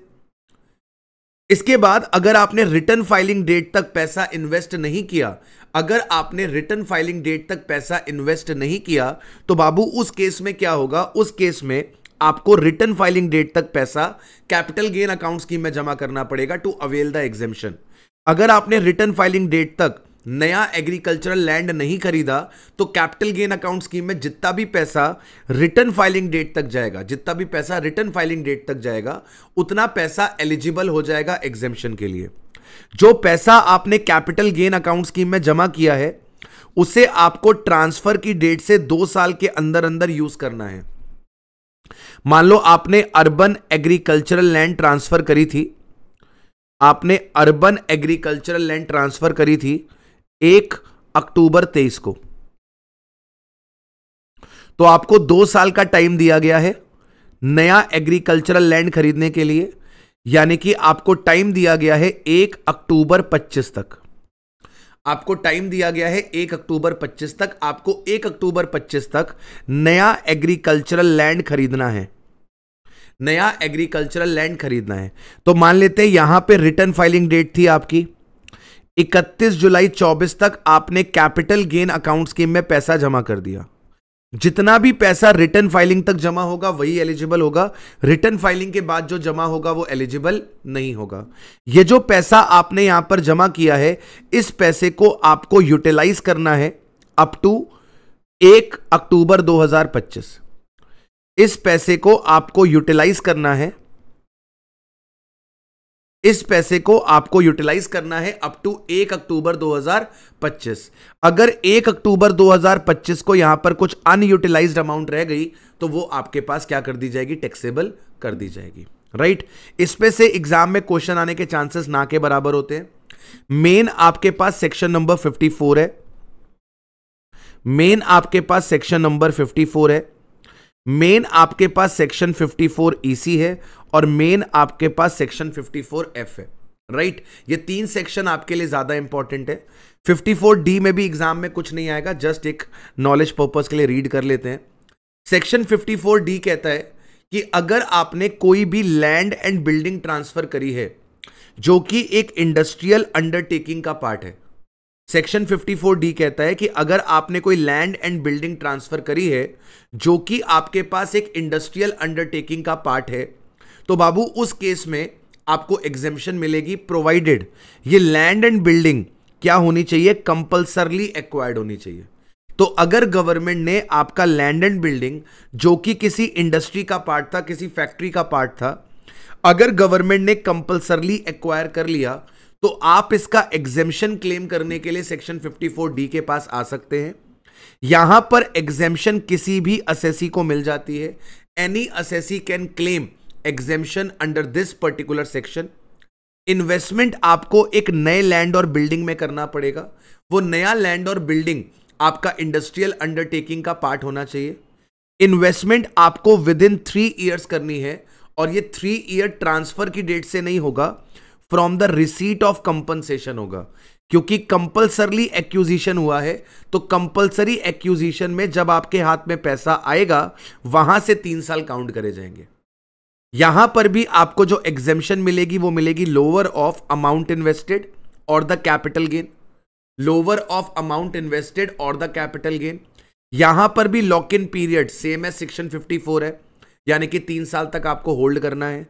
इसके बाद अगर आपने रिटर्न फाइलिंग डेट तक पैसा इन्वेस्ट नहीं किया अगर आपने रिटर्न फाइलिंग डेट तक पैसा इन्वेस्ट नहीं किया तो बाबू उस केस में क्या होगा उस केस में आपको रिटर्न फाइलिंग डेट तक पैसा कैपिटल गेन अकाउंट स्कीम में जमा करना पड़ेगा टू अवेल द एग्जेम्पन अगर आपने रिटर्न फाइलिंग डेट तक नया एग्रीकल्चरल लैंड नहीं खरीदा तो कैपिटल गेन अकाउंट स्कीम में जितना भी पैसा रिटर्न फाइलिंग डेट तक जाएगा जितना भी पैसा रिटर्न फाइलिंग डेट तक जाएगा उतना पैसा एलिजिबल हो जाएगा एग्जेम्पन के लिए जो पैसा आपने कैपिटल गेन अकाउंट स्कीम में जमा किया है उसे आपको ट्रांसफर की डेट से दो साल के अंदर अंदर यूज करना है मान लो आपने अर्बन एग्रीकल्चरल लैंड ट्रांसफर करी थी आपने अर्बन एग्रीकल्चरल लैंड ट्रांसफर करी थी एक अक्टूबर तेईस को तो आपको दो साल का टाइम दिया गया है नया एग्रीकल्चरल लैंड खरीदने के लिए यानी कि आपको टाइम दिया गया है एक अक्टूबर पच्चीस तक आपको टाइम दिया गया है एक अक्टूबर पच्चीस तक आपको एक अक्टूबर पच्चीस तक नया एग्रीकल्चरल लैंड खरीदना है नया एग्रीकल्चरल लैंड खरीदना है तो मान लेते हैं यहां पे रिटर्न फाइलिंग डेट थी आपकी 31 जुलाई 24 तक आपने कैपिटल गेन अकाउंट स्कीम में पैसा जमा कर दिया जितना भी पैसा रिटर्न फाइलिंग तक जमा होगा वही एलिजिबल होगा रिटर्न फाइलिंग के बाद जो जमा होगा वो एलिजिबल नहीं होगा ये जो पैसा आपने यहां पर जमा किया है इस पैसे को आपको यूटिलाइज करना है अप टू एक अक्टूबर 2025 इस पैसे को आपको यूटिलाइज करना है इस पैसे को आपको यूटिलाइज करना है अप टू एक अक्टूबर 2025 अगर एक अक्टूबर 2025 को यहां पर कुछ अनयूटिलाइज अमाउंट रह गई तो वो आपके पास क्या कर दी जाएगी टैक्सेबल कर दी जाएगी राइट right? इसमें से एग्जाम में क्वेश्चन आने के चांसेस ना के बराबर होते हैं मेन आपके पास सेक्शन नंबर 54 है मेन आपके पास सेक्शन नंबर 54 है मेन आपके पास सेक्शन 54 ईसी है और मेन आपके पास सेक्शन 54 एफ है राइट right? ये तीन सेक्शन आपके लिए ज़्यादा इंपॉर्टेंट है 54 डी में भी एग्जाम में कुछ नहीं आएगा जस्ट एक नॉलेज पर्पज के लिए रीड कर लेते हैं सेक्शन 54 डी कहता है कि अगर आपने कोई भी लैंड एंड बिल्डिंग ट्रांसफर करी है जो कि एक इंडस्ट्रियल अंडरटेकिंग का पार्ट है सेक्शन 54 डी कहता है कि अगर आपने कोई लैंड एंड बिल्डिंग ट्रांसफर करी है जो कि आपके पास एक इंडस्ट्रियल अंडरटेकिंग का पार्ट है तो बाबू उस केस में आपको एग्जेम्पन मिलेगी प्रोवाइडेड ये लैंड एंड बिल्डिंग क्या होनी चाहिए कंपल्सरली एक्वायर्ड होनी चाहिए तो अगर गवर्नमेंट ने आपका लैंड एंड बिल्डिंग जो कि किसी इंडस्ट्री का पार्ट था किसी फैक्ट्री का पार्ट था अगर गवर्नमेंट ने कंपल्सरली एक्वायर कर लिया तो आप इसका एग्जेम्पन क्लेम करने के लिए सेक्शन 54 डी के पास आ सकते हैं यहां पर एग्जेम्पन किसी भी असेसी को मिल जाती है any assessee can claim exemption under this particular section investment आपको एक नए लैंड और बिल्डिंग में करना पड़ेगा वो नया लैंड और बिल्डिंग आपका इंडस्ट्रियल अंडरटेकिंग का पार्ट होना चाहिए इन्वेस्टमेंट आपको विद इन थ्री ईयर्स करनी है और ये थ्री ईयर ट्रांसफर की डेट से नहीं होगा from the receipt of compensation होगा क्योंकि कंपल्सरली एक्यूजिशन हुआ है तो कंपल्सरी एक्यूजिशन में जब आपके हाथ में पैसा आएगा वहां से तीन साल काउंट करे जाएंगे यहां पर भी आपको जो एग्जेम्शन मिलेगी वो मिलेगी लोअर ऑफ अमाउंट इन्वेस्टेड और the capital gain lower of amount invested और द कैपिटल गेन यहां पर भी लॉक इन पीरियड सेम है सेक्शन 54 है यानी कि तीन साल तक आपको होल्ड करना है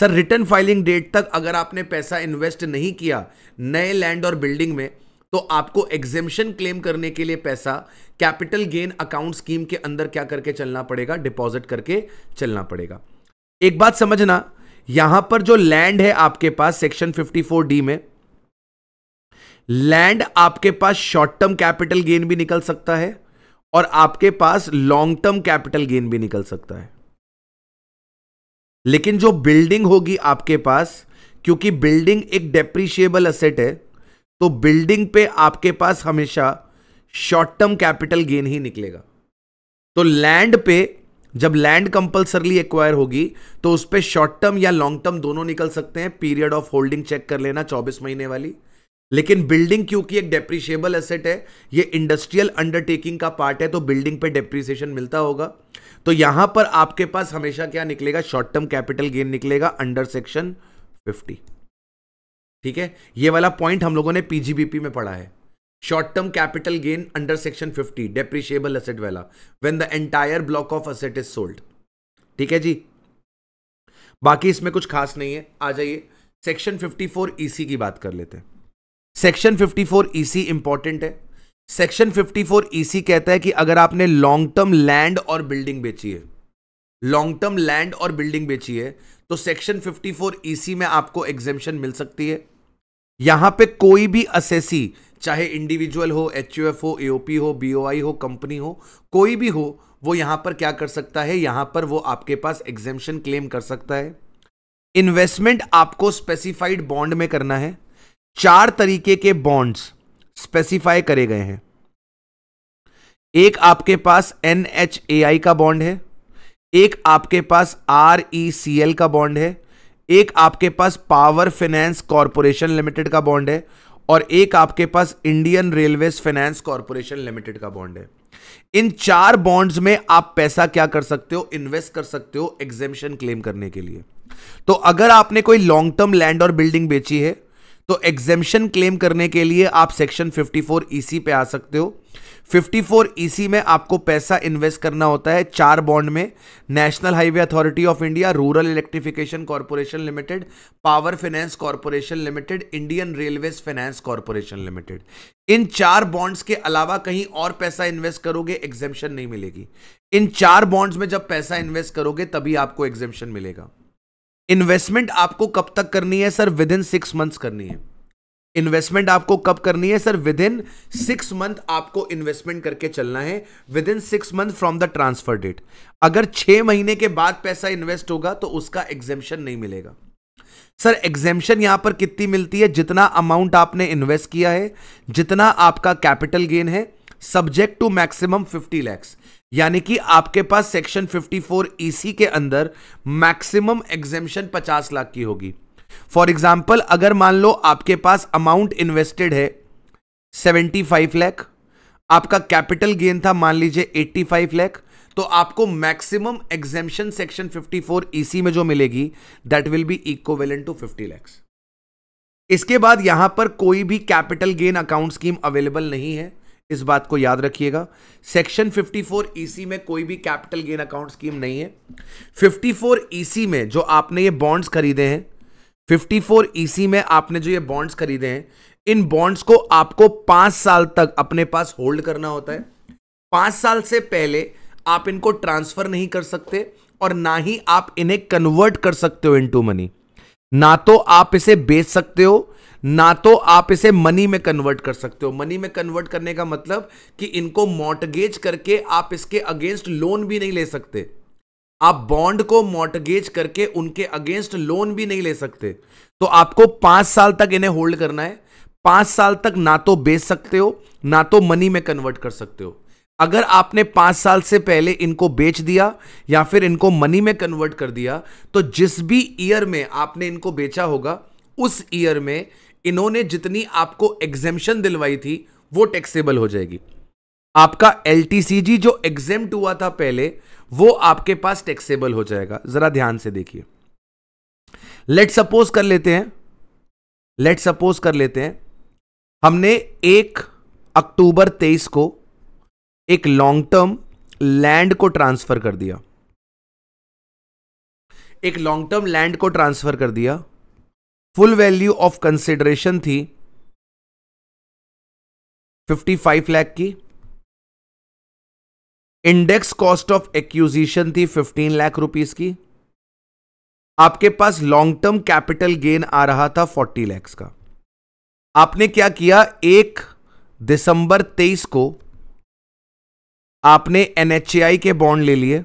सर रिटर्न फाइलिंग डेट तक अगर आपने पैसा इन्वेस्ट नहीं किया नए लैंड और बिल्डिंग में तो आपको एग्जेम्पन क्लेम करने के लिए पैसा कैपिटल गेन अकाउंट स्कीम के अंदर क्या करके चलना पड़ेगा डिपॉजिट करके चलना पड़ेगा एक बात समझना यहां पर जो लैंड है आपके पास सेक्शन 54 डी में लैंड आपके पास शॉर्ट टर्म कैपिटल गेन भी निकल सकता है और आपके पास लॉन्ग टर्म कैपिटल गेन भी निकल सकता है लेकिन जो बिल्डिंग होगी आपके पास क्योंकि बिल्डिंग एक डेप्रिशिएबल असेट है तो बिल्डिंग पे आपके पास हमेशा शॉर्ट टर्म कैपिटल गेन ही निकलेगा तो लैंड पे जब लैंड कंपल्सरली एक्वायर होगी तो उस पर शॉर्ट टर्म या लॉन्ग टर्म दोनों निकल सकते हैं पीरियड ऑफ होल्डिंग चेक कर लेना 24 महीने वाली लेकिन बिल्डिंग क्योंकि एक डेप्रिशिएबल एसेट है ये इंडस्ट्रियल अंडरटेकिंग का पार्ट है तो बिल्डिंग पे डेप्रिसिएशन मिलता होगा तो यहां पर आपके पास हमेशा क्या निकलेगा शॉर्ट टर्म कैपिटल गेन निकलेगा अंडर सेक्शन 50 ठीक है ये वाला पॉइंट हम लोगों ने पीजीबीपी में पढ़ा है short term capital gain under section 50 depreciable asset वाला when the entire block of asset is sold ठीक है जी बाकी इसमें कुछ खास नहीं है आ जाइए सेक्शन फिफ्टी ईसी की बात कर लेते हैं सेक्शन फिफ्टी ईसी इंपॉर्टेंट है सेक्शन 54 ईसी कहता है कि अगर आपने लॉन्ग टर्म लैंड और बिल्डिंग बेची है लॉन्ग टर्म लैंड और बिल्डिंग बेची है तो सेक्शन 54 ईसी में आपको एग्जेम्पन मिल सकती है यहां पे कोई भी असेसी चाहे इंडिविजुअल हो एच हो एओपी हो बीओआई हो कंपनी हो कोई भी हो वो यहां पर क्या कर सकता है यहां पर वो आपके पास एग्जेम्पन क्लेम कर सकता है इन्वेस्टमेंट आपको स्पेसिफाइड बॉन्ड में करना है चार तरीके के बॉन्ड्स स्पेसिफाई करे गए हैं एक आपके पास एन एच ए आई का बॉन्ड है एक आपके पास आर ई सी एल का बॉन्ड है एक आपके पास पावर फाइनेंस कॉरपोरेशन लिमिटेड का बॉन्ड है और एक आपके पास Indian railway finance corporation limited का बॉन्ड है इन चार बॉन्ड्स में आप पैसा क्या कर सकते हो इन्वेस्ट कर सकते हो एग्जेम्पन क्लेम करने के लिए तो अगर आपने कोई लॉन्ग टर्म लैंड और बिल्डिंग बेची है तो एग्जेम्पन क्लेम करने के लिए आप सेक्शन 54 ईसी पे आ सकते हो 54 ईसी e में आपको पैसा इन्वेस्ट करना होता है चार बॉन्ड में national highway authority of India rural electrification corporation limited power finance corporation limited Indian railways finance corporation limited इन चार बॉन्ड्स के अलावा कहीं और पैसा इन्वेस्ट करोगे एग्जेम्पन नहीं मिलेगी इन चार बॉन्ड्स में जब पैसा इन्वेस्ट करोगे तभी आपको एग्जेम्पन मिलेगा इन्वेस्टमेंट आपको कब तक करनी है sir within six months करनी है इन्वेस्टमेंट आपको कब करनी है sir within six month आपको इन्वेस्टमेंट करके चलना है within six month from the transfer date अगर छह महीने के बाद पैसा इन्वेस्ट होगा तो उसका एग्जेम्पन नहीं मिलेगा सर एग्जेम्पन यहां पर कितनी मिलती है जितना अमाउंट आपने इन्वेस्ट किया है जितना आपका कैपिटल गेन है subject to maximum fifty lakhs यानी कि आपके पास सेक्शन 54 ईसी के अंदर मैक्सिमम एग्जेम्पन 50 लाख की होगी फॉर एग्जाम्पल अगर मान लो आपके पास अमाउंट इन्वेस्टेड है 75 लाख आपका कैपिटल गेन था मान लीजिए 85 लाख तो आपको मैक्सिमम एग्जेम्शन सेक्शन 54 ईसी में जो मिलेगी that will be equivalent to 50 lakhs इसके बाद यहां पर कोई भी capital gain account scheme available नहीं है इस बात को याद रखिएगा सेक्शन 54 ईसी में कोई भी कैपिटल गेन अकाउंट स्कीम नहीं है 54 ईसी e में जो आपने ये बॉन्ड्स खरीदे हैं 54 ईसी e में आपने जो ये बॉन्ड्स खरीदे हैं इन बॉन्ड्स को आपको पांच साल तक अपने पास होल्ड करना होता है पांच साल से पहले आप इनको ट्रांसफर नहीं कर सकते और ना ही आप इन्हें कन्वर्ट कर सकते हो इनटू मनी ना तो आप इसे बेच सकते हो ना तो आप इसे मनी में कन्वर्ट कर सकते हो मनी में कन्वर्ट करने का मतलब कि इनको मोटगेज करके आप इसके अगेंस्ट लोन भी नहीं ले सकते आप बॉन्ड को मोटगेज करके उनके अगेंस्ट लोन भी नहीं ले सकते तो आपको पांच साल तक इन्हें होल्ड करना है पांच साल तक ना तो बेच सकते हो ना तो मनी में कन्वर्ट कर सकते हो अगर आपने पांच साल से पहले इनको बेच दिया या फिर इनको मनी में कन्वर्ट कर दिया तो जिस भी ईयर में आपने इनको बेचा होगा उस ईयर में इन्होंने जितनी आपको एग्जेम्पन दिलवाई थी वो टैक्सेबल हो जाएगी आपका एल जो एग्जेम हुआ था पहले वो आपके पास टैक्सेबल हो जाएगा जरा ध्यान से देखिए लेट सपोज कर लेते हैं लेट सपोज कर लेते हैं हमने एक अक्टूबर तेईस को एक लॉन्ग टर्म लैंड को ट्रांसफर कर दिया एक लॉन्ग टर्म लैंड को ट्रांसफर कर दिया फुल वैल्यू ऑफ कंसिडरेशन थी 55 लाख की इंडेक्स कॉस्ट ऑफ एक्यूजिशन थी 15 लाख रुपीस की आपके पास लॉन्ग टर्म कैपिटल गेन आ रहा था 40 लाख का आपने क्या किया एक दिसंबर 23 को आपने एनएचआई के बॉन्ड ले लिए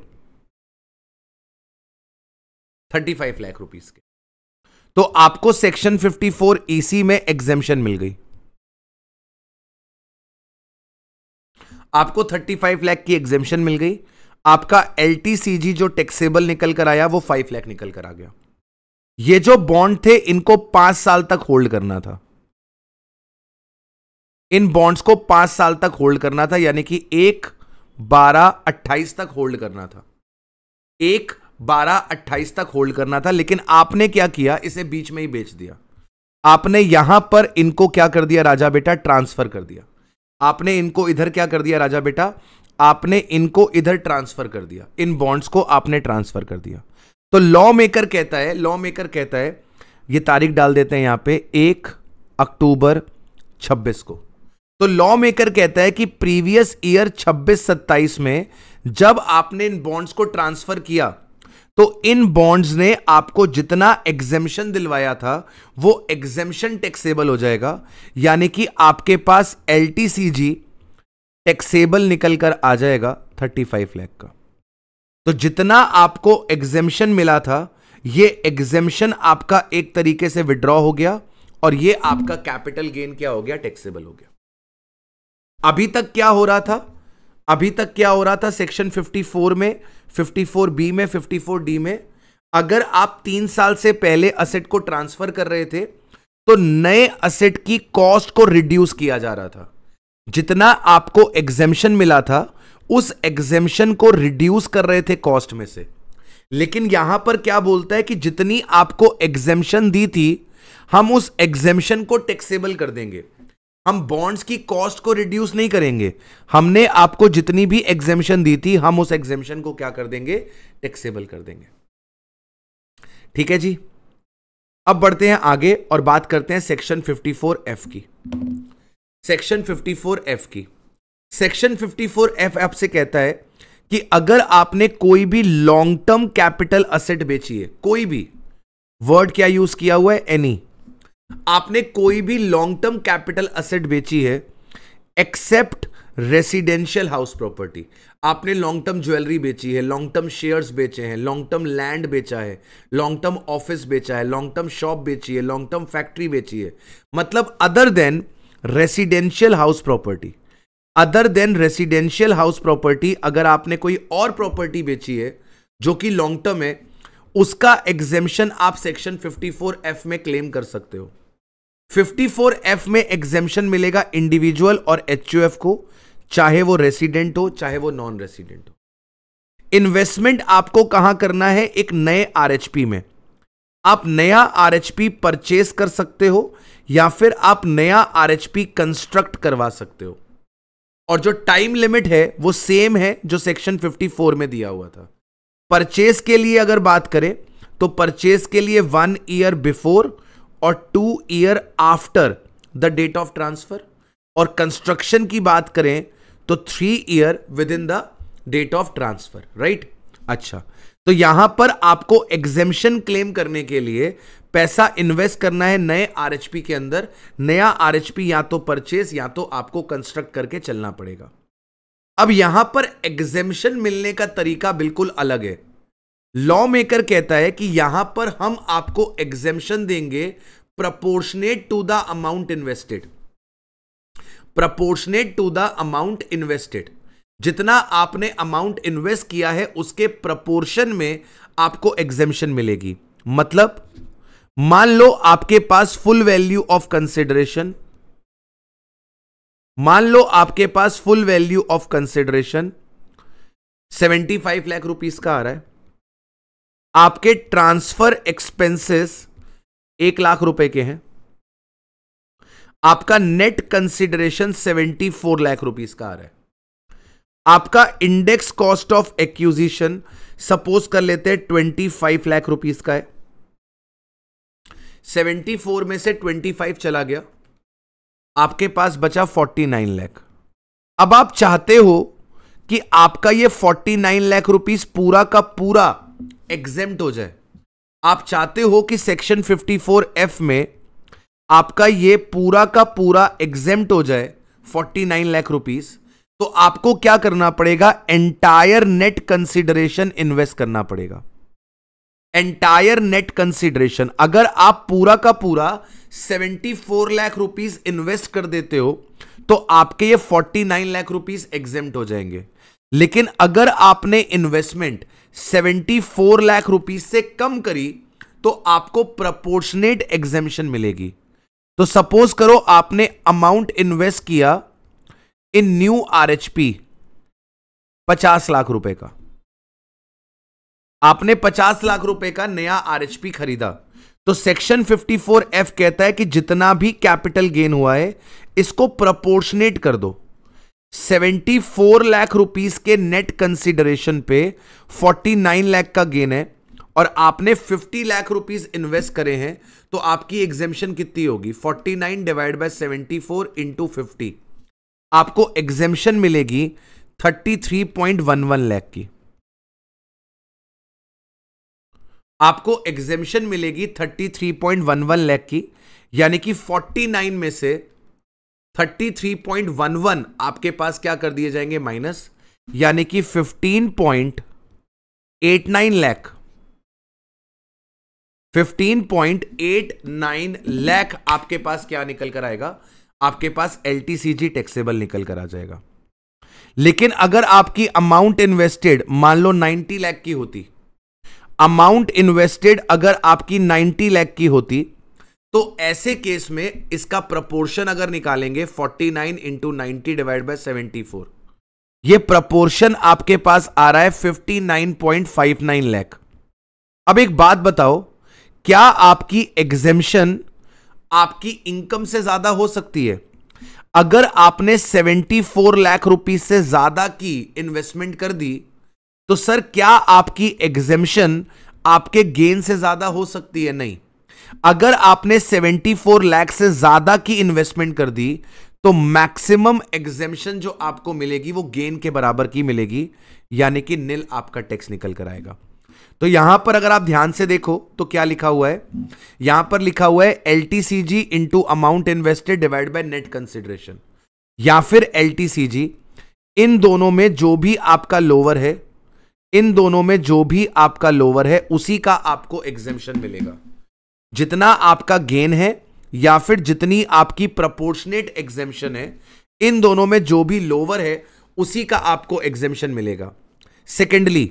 35 लाख रुपीस के तो आपको सेक्शन 54 एसी में एग्जेम्पन मिल गई आपको 35 लाख की एग्जेम्पन मिल गई आपका एलटीसीजी जो टैक्सेबल निकल कर आया वो 5 लाख निकल कर आ गया ये जो बॉन्ड थे इनको पांच साल तक होल्ड करना था इन बॉन्ड्स को पांच साल तक होल्ड करना था यानी कि एक बारह अट्ठाईस तक होल्ड करना था एक बारह अट्ठाईस तक होल्ड करना था लेकिन आपने क्या किया इसे बीच में ही बेच दिया आपने यहां पर इनको क्या कर दिया राजा बेटा ट्रांसफर कर दिया आपने इनको इधर क्या कर दिया राजा बेटा आपने इनको इधर ट्रांसफर कर दिया इन बॉन्ड्स को आपने ट्रांसफर कर दिया तो लॉ मेकर कहता है लॉ मेकर कहता है ये तारीख डाल देते हैं यहां पे एक अक्टूबर 26 को तो लॉ मेकर कहता है कि प्रीवियस ईयर 26 27 में जब आपने इन बॉन्ड्स को ट्रांसफर किया तो इन बॉन्ड्स ने आपको जितना एग्जेम्पन दिलवाया था वो एग्जेम्पन टैक्सेबल हो जाएगा यानी कि आपके पास एल टैक्सेबल निकल कर आ जाएगा 35 लाख का तो जितना आपको एग्जेम्पन मिला था ये एग्जेम्पन आपका एक तरीके से विड्रॉ हो गया और ये आपका कैपिटल गेन क्या हो गया टैक्सेबल हो गया अभी तक क्या हो रहा था अभी तक क्या हो रहा था सेक्शन 54 में 54 बी में 54 डी में अगर आप तीन साल से पहले असेट को ट्रांसफर कर रहे थे तो नए असेट की कॉस्ट को रिड्यूस किया जा रहा था जितना आपको एग्जेम्शन मिला था उस एग्जेम्शन को रिड्यूस कर रहे थे कॉस्ट में से लेकिन यहां पर क्या बोलता है कि जितनी आपको एग्जेम्शन दी थी हम उस एग्जेम्शन को टैक्सेबल कर देंगे हम बॉन्ड्स की कॉस्ट को रिड्यूस नहीं करेंगे हमने आपको जितनी भी एग्जेम्पन दी थी हम उस एग्जेमशन को क्या कर देंगे टैक्सेबल कर देंगे ठीक है जी अब बढ़ते हैं आगे और बात करते हैं सेक्शन एफ की सेक्शन एफ की सेक्शन एफ आपसे कहता है कि अगर आपने कोई भी लॉन्ग टर्म कैपिटल असेट बेची है कोई भी वर्ड क्या यूज किया हुआ है एनी आपने कोई भी लॉन्ग टर्म कैपिटल असेट बेची है एक्सेप्ट रेसिडेंशियल हाउस प्रॉपर्टी आपने लॉन्ग टर्म ज्वेलरी बेची है लॉन्ग टर्म शेयर्स बेचे हैं लॉन्ग टर्म लैंड बेचा है लॉन्ग टर्म ऑफिस बेचा है लॉन्ग टर्म शॉप बेची है लॉन्ग टर्म फैक्ट्री बेची है मतलब other than residential house property other than residential house property अगर आपने कोई और प्रॉपर्टी बेची है जो कि लॉन्ग टर्म है उसका एग्जेम्शन आप सेक्शन 54 एफ में क्लेम कर सकते हो एफ में एग्जेम्पन मिलेगा इंडिविजुअल और एच को चाहे वो रेसिडेंट हो चाहे वो नॉन रेसिडेंट हो इन्वेस्टमेंट आपको कहां करना है एक नए आरएचपी में आप नया आरएचपी परचेस कर सकते हो या फिर आप नया आरएचपी कंस्ट्रक्ट करवा सकते हो और जो टाइम लिमिट है वो सेम है जो सेक्शन 54 में दिया हुआ था परचेस के लिए अगर बात करें तो परचेस के लिए वन ईयर बिफोर और two year after the date of transfer और कंस्ट्रक्शन की बात करें तो three year within the date of transfer right अच्छा तो यहां पर आपको एग्जेम्शन क्लेम करने के लिए पैसा इन्वेस्ट करना है नए आरएचपी के अंदर नया आरएचपी या तो परचेज या तो आपको कंस्ट्रक्ट करके चलना पड़ेगा अब यहां पर एग्जेम्शन मिलने का तरीका बिल्कुल अलग है लॉ मेकर कहता है कि यहां पर हम आपको एग्जेम्पन देंगे proportionate to the amount invested proportionate to the amount invested जितना आपने अमाउंट इन्वेस्ट किया है उसके प्रपोर्शन में आपको एग्जेम्पन मिलेगी मतलब मान लो आपके पास फुल वैल्यू ऑफ कंसिडरेशन मान लो आपके पास full value of consideration seventy five lakh rupees का आ रहा है आपके ट्रांसफर एक्सपेंसेस एक लाख रुपए के हैं आपका net consideration seventy four lakh rupees का आ रहा है आपका index cost of acquisition suppose कर लेते हैं ट्वेंटी फाइव लाख रुपीज का है सेवेंटी फोर में से ट्वेंटी फाइव चला गया आपके पास बचा फोर्टी नाइन लैख अब आप चाहते हो कि आपका ये फोर्टी नाइन लाख रुपीज पूरा का पूरा एग्जेम्ट हो जाए आप चाहते हो कि सेक्शन 54 एफ में आपका ये पूरा का पूरा एग्जेम्ट हो जाए 49 लाख रुपीस तो आपको क्या करना पड़ेगा एंटायर नेट कंसिडरेशन इन्वेस्ट करना पड़ेगा एंटायर नेट कंसिडरेशन अगर आप पूरा का पूरा 74 लाख रुपीस इन्वेस्ट कर देते हो तो आपके ये 49 लाख रुपीस एग्जेम्ट हो जाएंगे लेकिन अगर आपने investment seventy four lakh rupees से कम करी तो आपको प्रपोर्शनेट एग्जेम्पन मिलेगी तो सपोज करो आपने अमाउंट इन्वेस्ट किया इन न्यू आरएचपी पचास लाख रुपए का आपने पचास लाख रुपए का नया आरएचपी खरीदा तो सेक्शन 54 एफ कहता है कि जितना भी कैपिटल गेन हुआ है इसको प्रपोर्शनेट कर दो सेवेंटी फोर लाख रुपीस के नेट कंसिडरेशन पे फोर्टी नाइन लाख का गेन है और आपने फिफ्टी लाख रुपीस इन्वेस्ट करे हैं तो आपकी एग्जेम्पन कितनी होगी forty nine divide by seventy four into fifty आपको एग्जेम्शन मिलेगी thirty three point one one lakh की आपको एग्जेम्शन मिलेगी thirty three point one one lakh की यानी कि फोर्टी नाइन में से 33.11 आपके पास क्या कर दिए जाएंगे माइनस यानी कि 15.89 लैख फिफ्टीन लैख आपके पास क्या निकल कर आएगा आपके पास एल टैक्सेबल निकल कर आ जाएगा लेकिन अगर आपकी अमाउंट इन्वेस्टेड मान लो 90 लाख की होती अमाउंट इन्वेस्टेड अगर आपकी 90 लाख की होती तो ऐसे केस में इसका प्रपोर्शन अगर निकालेंगे 49 nine into ninety divide by seventy four यह प्रपोर्शन आपके पास आ रहा है 59.59 लैख अब एक बात बताओ क्या आपकी एग्जेम्शन आपकी इनकम से ज्यादा हो सकती है अगर आपने 74 लाख रुपीस से ज्यादा की इन्वेस्टमेंट कर दी तो सर क्या आपकी एग्जेम्शन आपके गेन से ज्यादा हो सकती है नहीं अगर आपने 74 लाख से ज्यादा की इन्वेस्टमेंट कर दी तो मैक्सिमम एग्जेम्पन जो आपको मिलेगी वो गेन के बराबर की मिलेगी यानी कि नील आपका टैक्स निकल कर आएगा तो यहां पर अगर आप ध्यान से देखो तो क्या लिखा हुआ है यहां पर लिखा हुआ है L T C G into amount invested divide by net consideration या फिर एल टी सी जी इन दोनों में जो भी आपका लोवर है इन दोनों में जो भी आपका लोअर है उसी का आपको एग्जेम्पन मिलेगा जितना आपका गेन है या फिर जितनी आपकी प्रपोर्शनेट एग्जेम्पन है इन दोनों में जो भी लोअर है उसी का आपको एग्जेम्पन मिलेगा सेकेंडली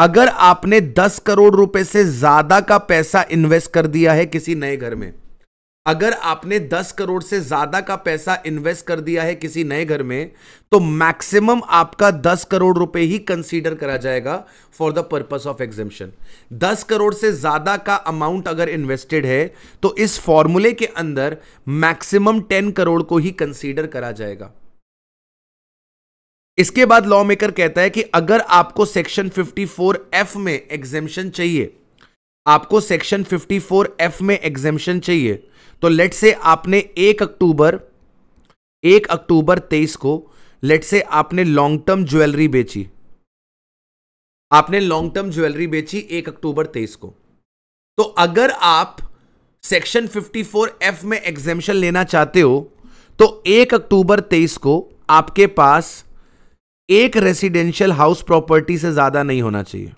अगर आपने 10 करोड़ रुपए से ज्यादा का पैसा इन्वेस्ट कर दिया है किसी नए घर में अगर आपने 10 करोड़ से ज्यादा का पैसा इन्वेस्ट कर दिया है किसी नए घर में तो मैक्सिमम आपका 10 करोड़ रुपए ही कंसीडर करा जाएगा for the purpose of exemption 10 crore से ज्यादा का अमाउंट अगर इन्वेस्टेड है तो इस फॉर्मूले के अंदर मैक्सिमम 10 करोड़ को ही कंसीडर करा जाएगा इसके बाद लॉ मेकर कहता है कि अगर आपको सेक्शन 54 एफ में एग्जेम्पन चाहिए आपको सेक्शन 54 एफ में एग्जेम्पन चाहिए तो लेट से आपने एक अक्टूबर एक अक्टूबर तेईस को लेट से आपने लॉन्ग टर्म ज्वेलरी बेची आपने लॉन्ग टर्म ज्वेलरी बेची एक अक्टूबर तेईस को तो अगर आप सेक्शन 54 एफ में एग्जेम्पन लेना चाहते हो तो एक अक्टूबर तेईस को आपके पास एक रेसिडेंशियल हाउस प्रॉपर्टी से ज्यादा नहीं होना चाहिए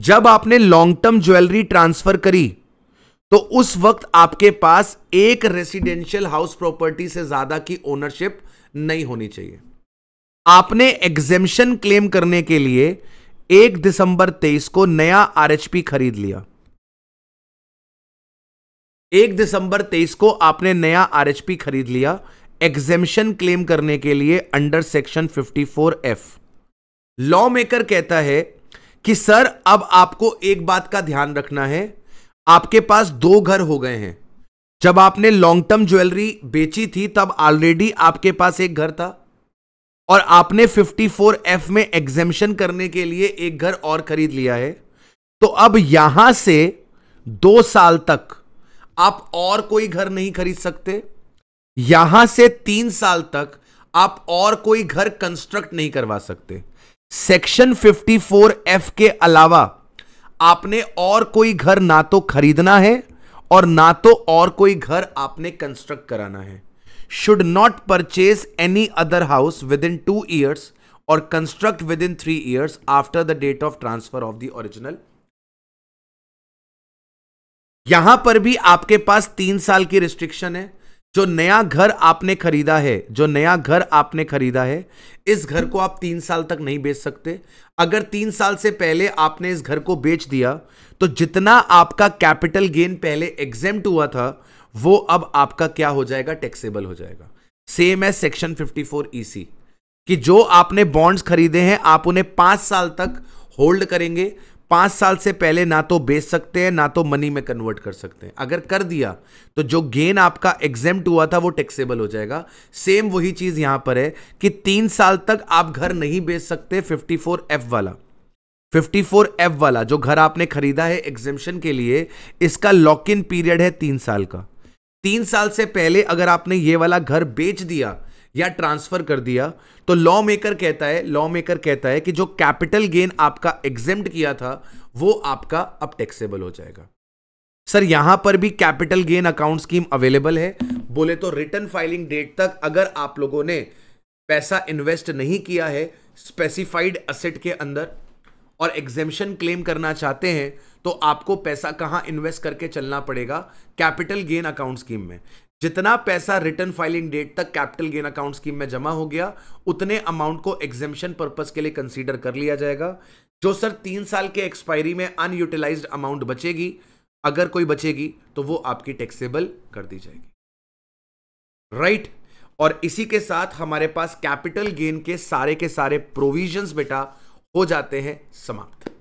जब आपने लॉन्ग टर्म ज्वेलरी ट्रांसफर करी तो उस वक्त आपके पास एक रेसिडेंशियल हाउस प्रॉपर्टी से ज्यादा की ओनरशिप नहीं होनी चाहिए आपने एग्जेम्शन क्लेम करने के लिए एक दिसंबर तेईस को नया आरएचपी खरीद लिया एक दिसंबर तेईस को आपने नया आरएचपी खरीद लिया एग्जेम्शन क्लेम करने के लिए under section 54 F law maker कहता है कि सर अब आपको एक बात का ध्यान रखना है आपके पास दो घर हो गए हैं जब आपने लॉन्ग टर्म ज्वेलरी बेची थी तब ऑलरेडी आपके पास एक घर था और आपने 54F में एग्जेम्शन करने के लिए एक घर और खरीद लिया है तो अब यहां से दो साल तक आप और कोई घर नहीं खरीद सकते यहां से तीन साल तक आप और कोई घर कंस्ट्रक्ट नहीं करवा सकते सेक्शन 54 एफ के अलावा आपने और कोई घर ना तो खरीदना है और ना तो और कोई घर आपने कंस्ट्रक्ट कराना है should not purchase any other house within two years और construct within three years after the date of transfer of the original यहां पर भी आपके पास तीन साल की रिस्ट्रिक्शन है जो नया घर आपने खरीदा है जो नया घर आपने खरीदा है इस घर को आप तीन साल तक नहीं बेच सकते अगर तीन साल से पहले आपने इस घर को बेच दिया तो जितना आपका कैपिटल गेन पहले एग्जेम हुआ था वो अब आपका क्या हो जाएगा टैक्सेबल हो जाएगा सेम है सेक्शन 54 ईसी कि जो आपने बॉन्ड्स खरीदे हैं आप उन्हें पांच साल तक होल्ड करेंगे पांच साल से पहले ना तो बेच सकते हैं ना तो मनी में कन्वर्ट कर सकते हैं अगर कर दिया तो जो गेन आपका एग्जेम हुआ था वो टैक्सेबल हो जाएगा सेम वही चीज़ यहां पर है कि तीन साल तक आप घर नहीं बेच सकते एफ वाला एफ वाला जो घर आपने खरीदा है एग्जेम्पन के लिए इसका लॉक इन पीरियड है तीन साल का तीन साल से पहले अगर आपने ये वाला घर बेच दिया या ट्रांसफर कर दिया तो लॉ मेकर कहता है लॉ मेकर कहता है कि जो कैपिटल गेन आपका एग्जेम्प्ट किया था वो आपका अब टैक्सेबल हो जाएगा सर यहां पर भी capital gain account scheme available है बोले तो रिटर्न फाइलिंग डेट तक अगर आप लोगों ने पैसा इन्वेस्ट नहीं किया है स्पेसिफाइड असेट के अंदर और एग्जेम्पन क्लेम करना चाहते हैं तो आपको पैसा कहां इन्वेस्ट करके चलना पड़ेगा कैपिटल गेन अकाउंट स्कीम में जितना पैसा रिटर्न फाइलिंग डेट तक कैपिटल गेन अकाउंट स्कीम में जमा हो गया उतने अमाउंट को एग्जेम्पन पर्पज के लिए कंसीडर कर लिया जाएगा जो सर तीन साल के एक्सपायरी में अनयूटिलाइज अमाउंट बचेगी अगर कोई बचेगी तो वो आपकी टैक्सेबल कर दी जाएगी राइट right? और इसी के साथ हमारे पास कैपिटल गेन के सारे के सारे प्रोविजंस बेटा हो जाते हैं समाप्त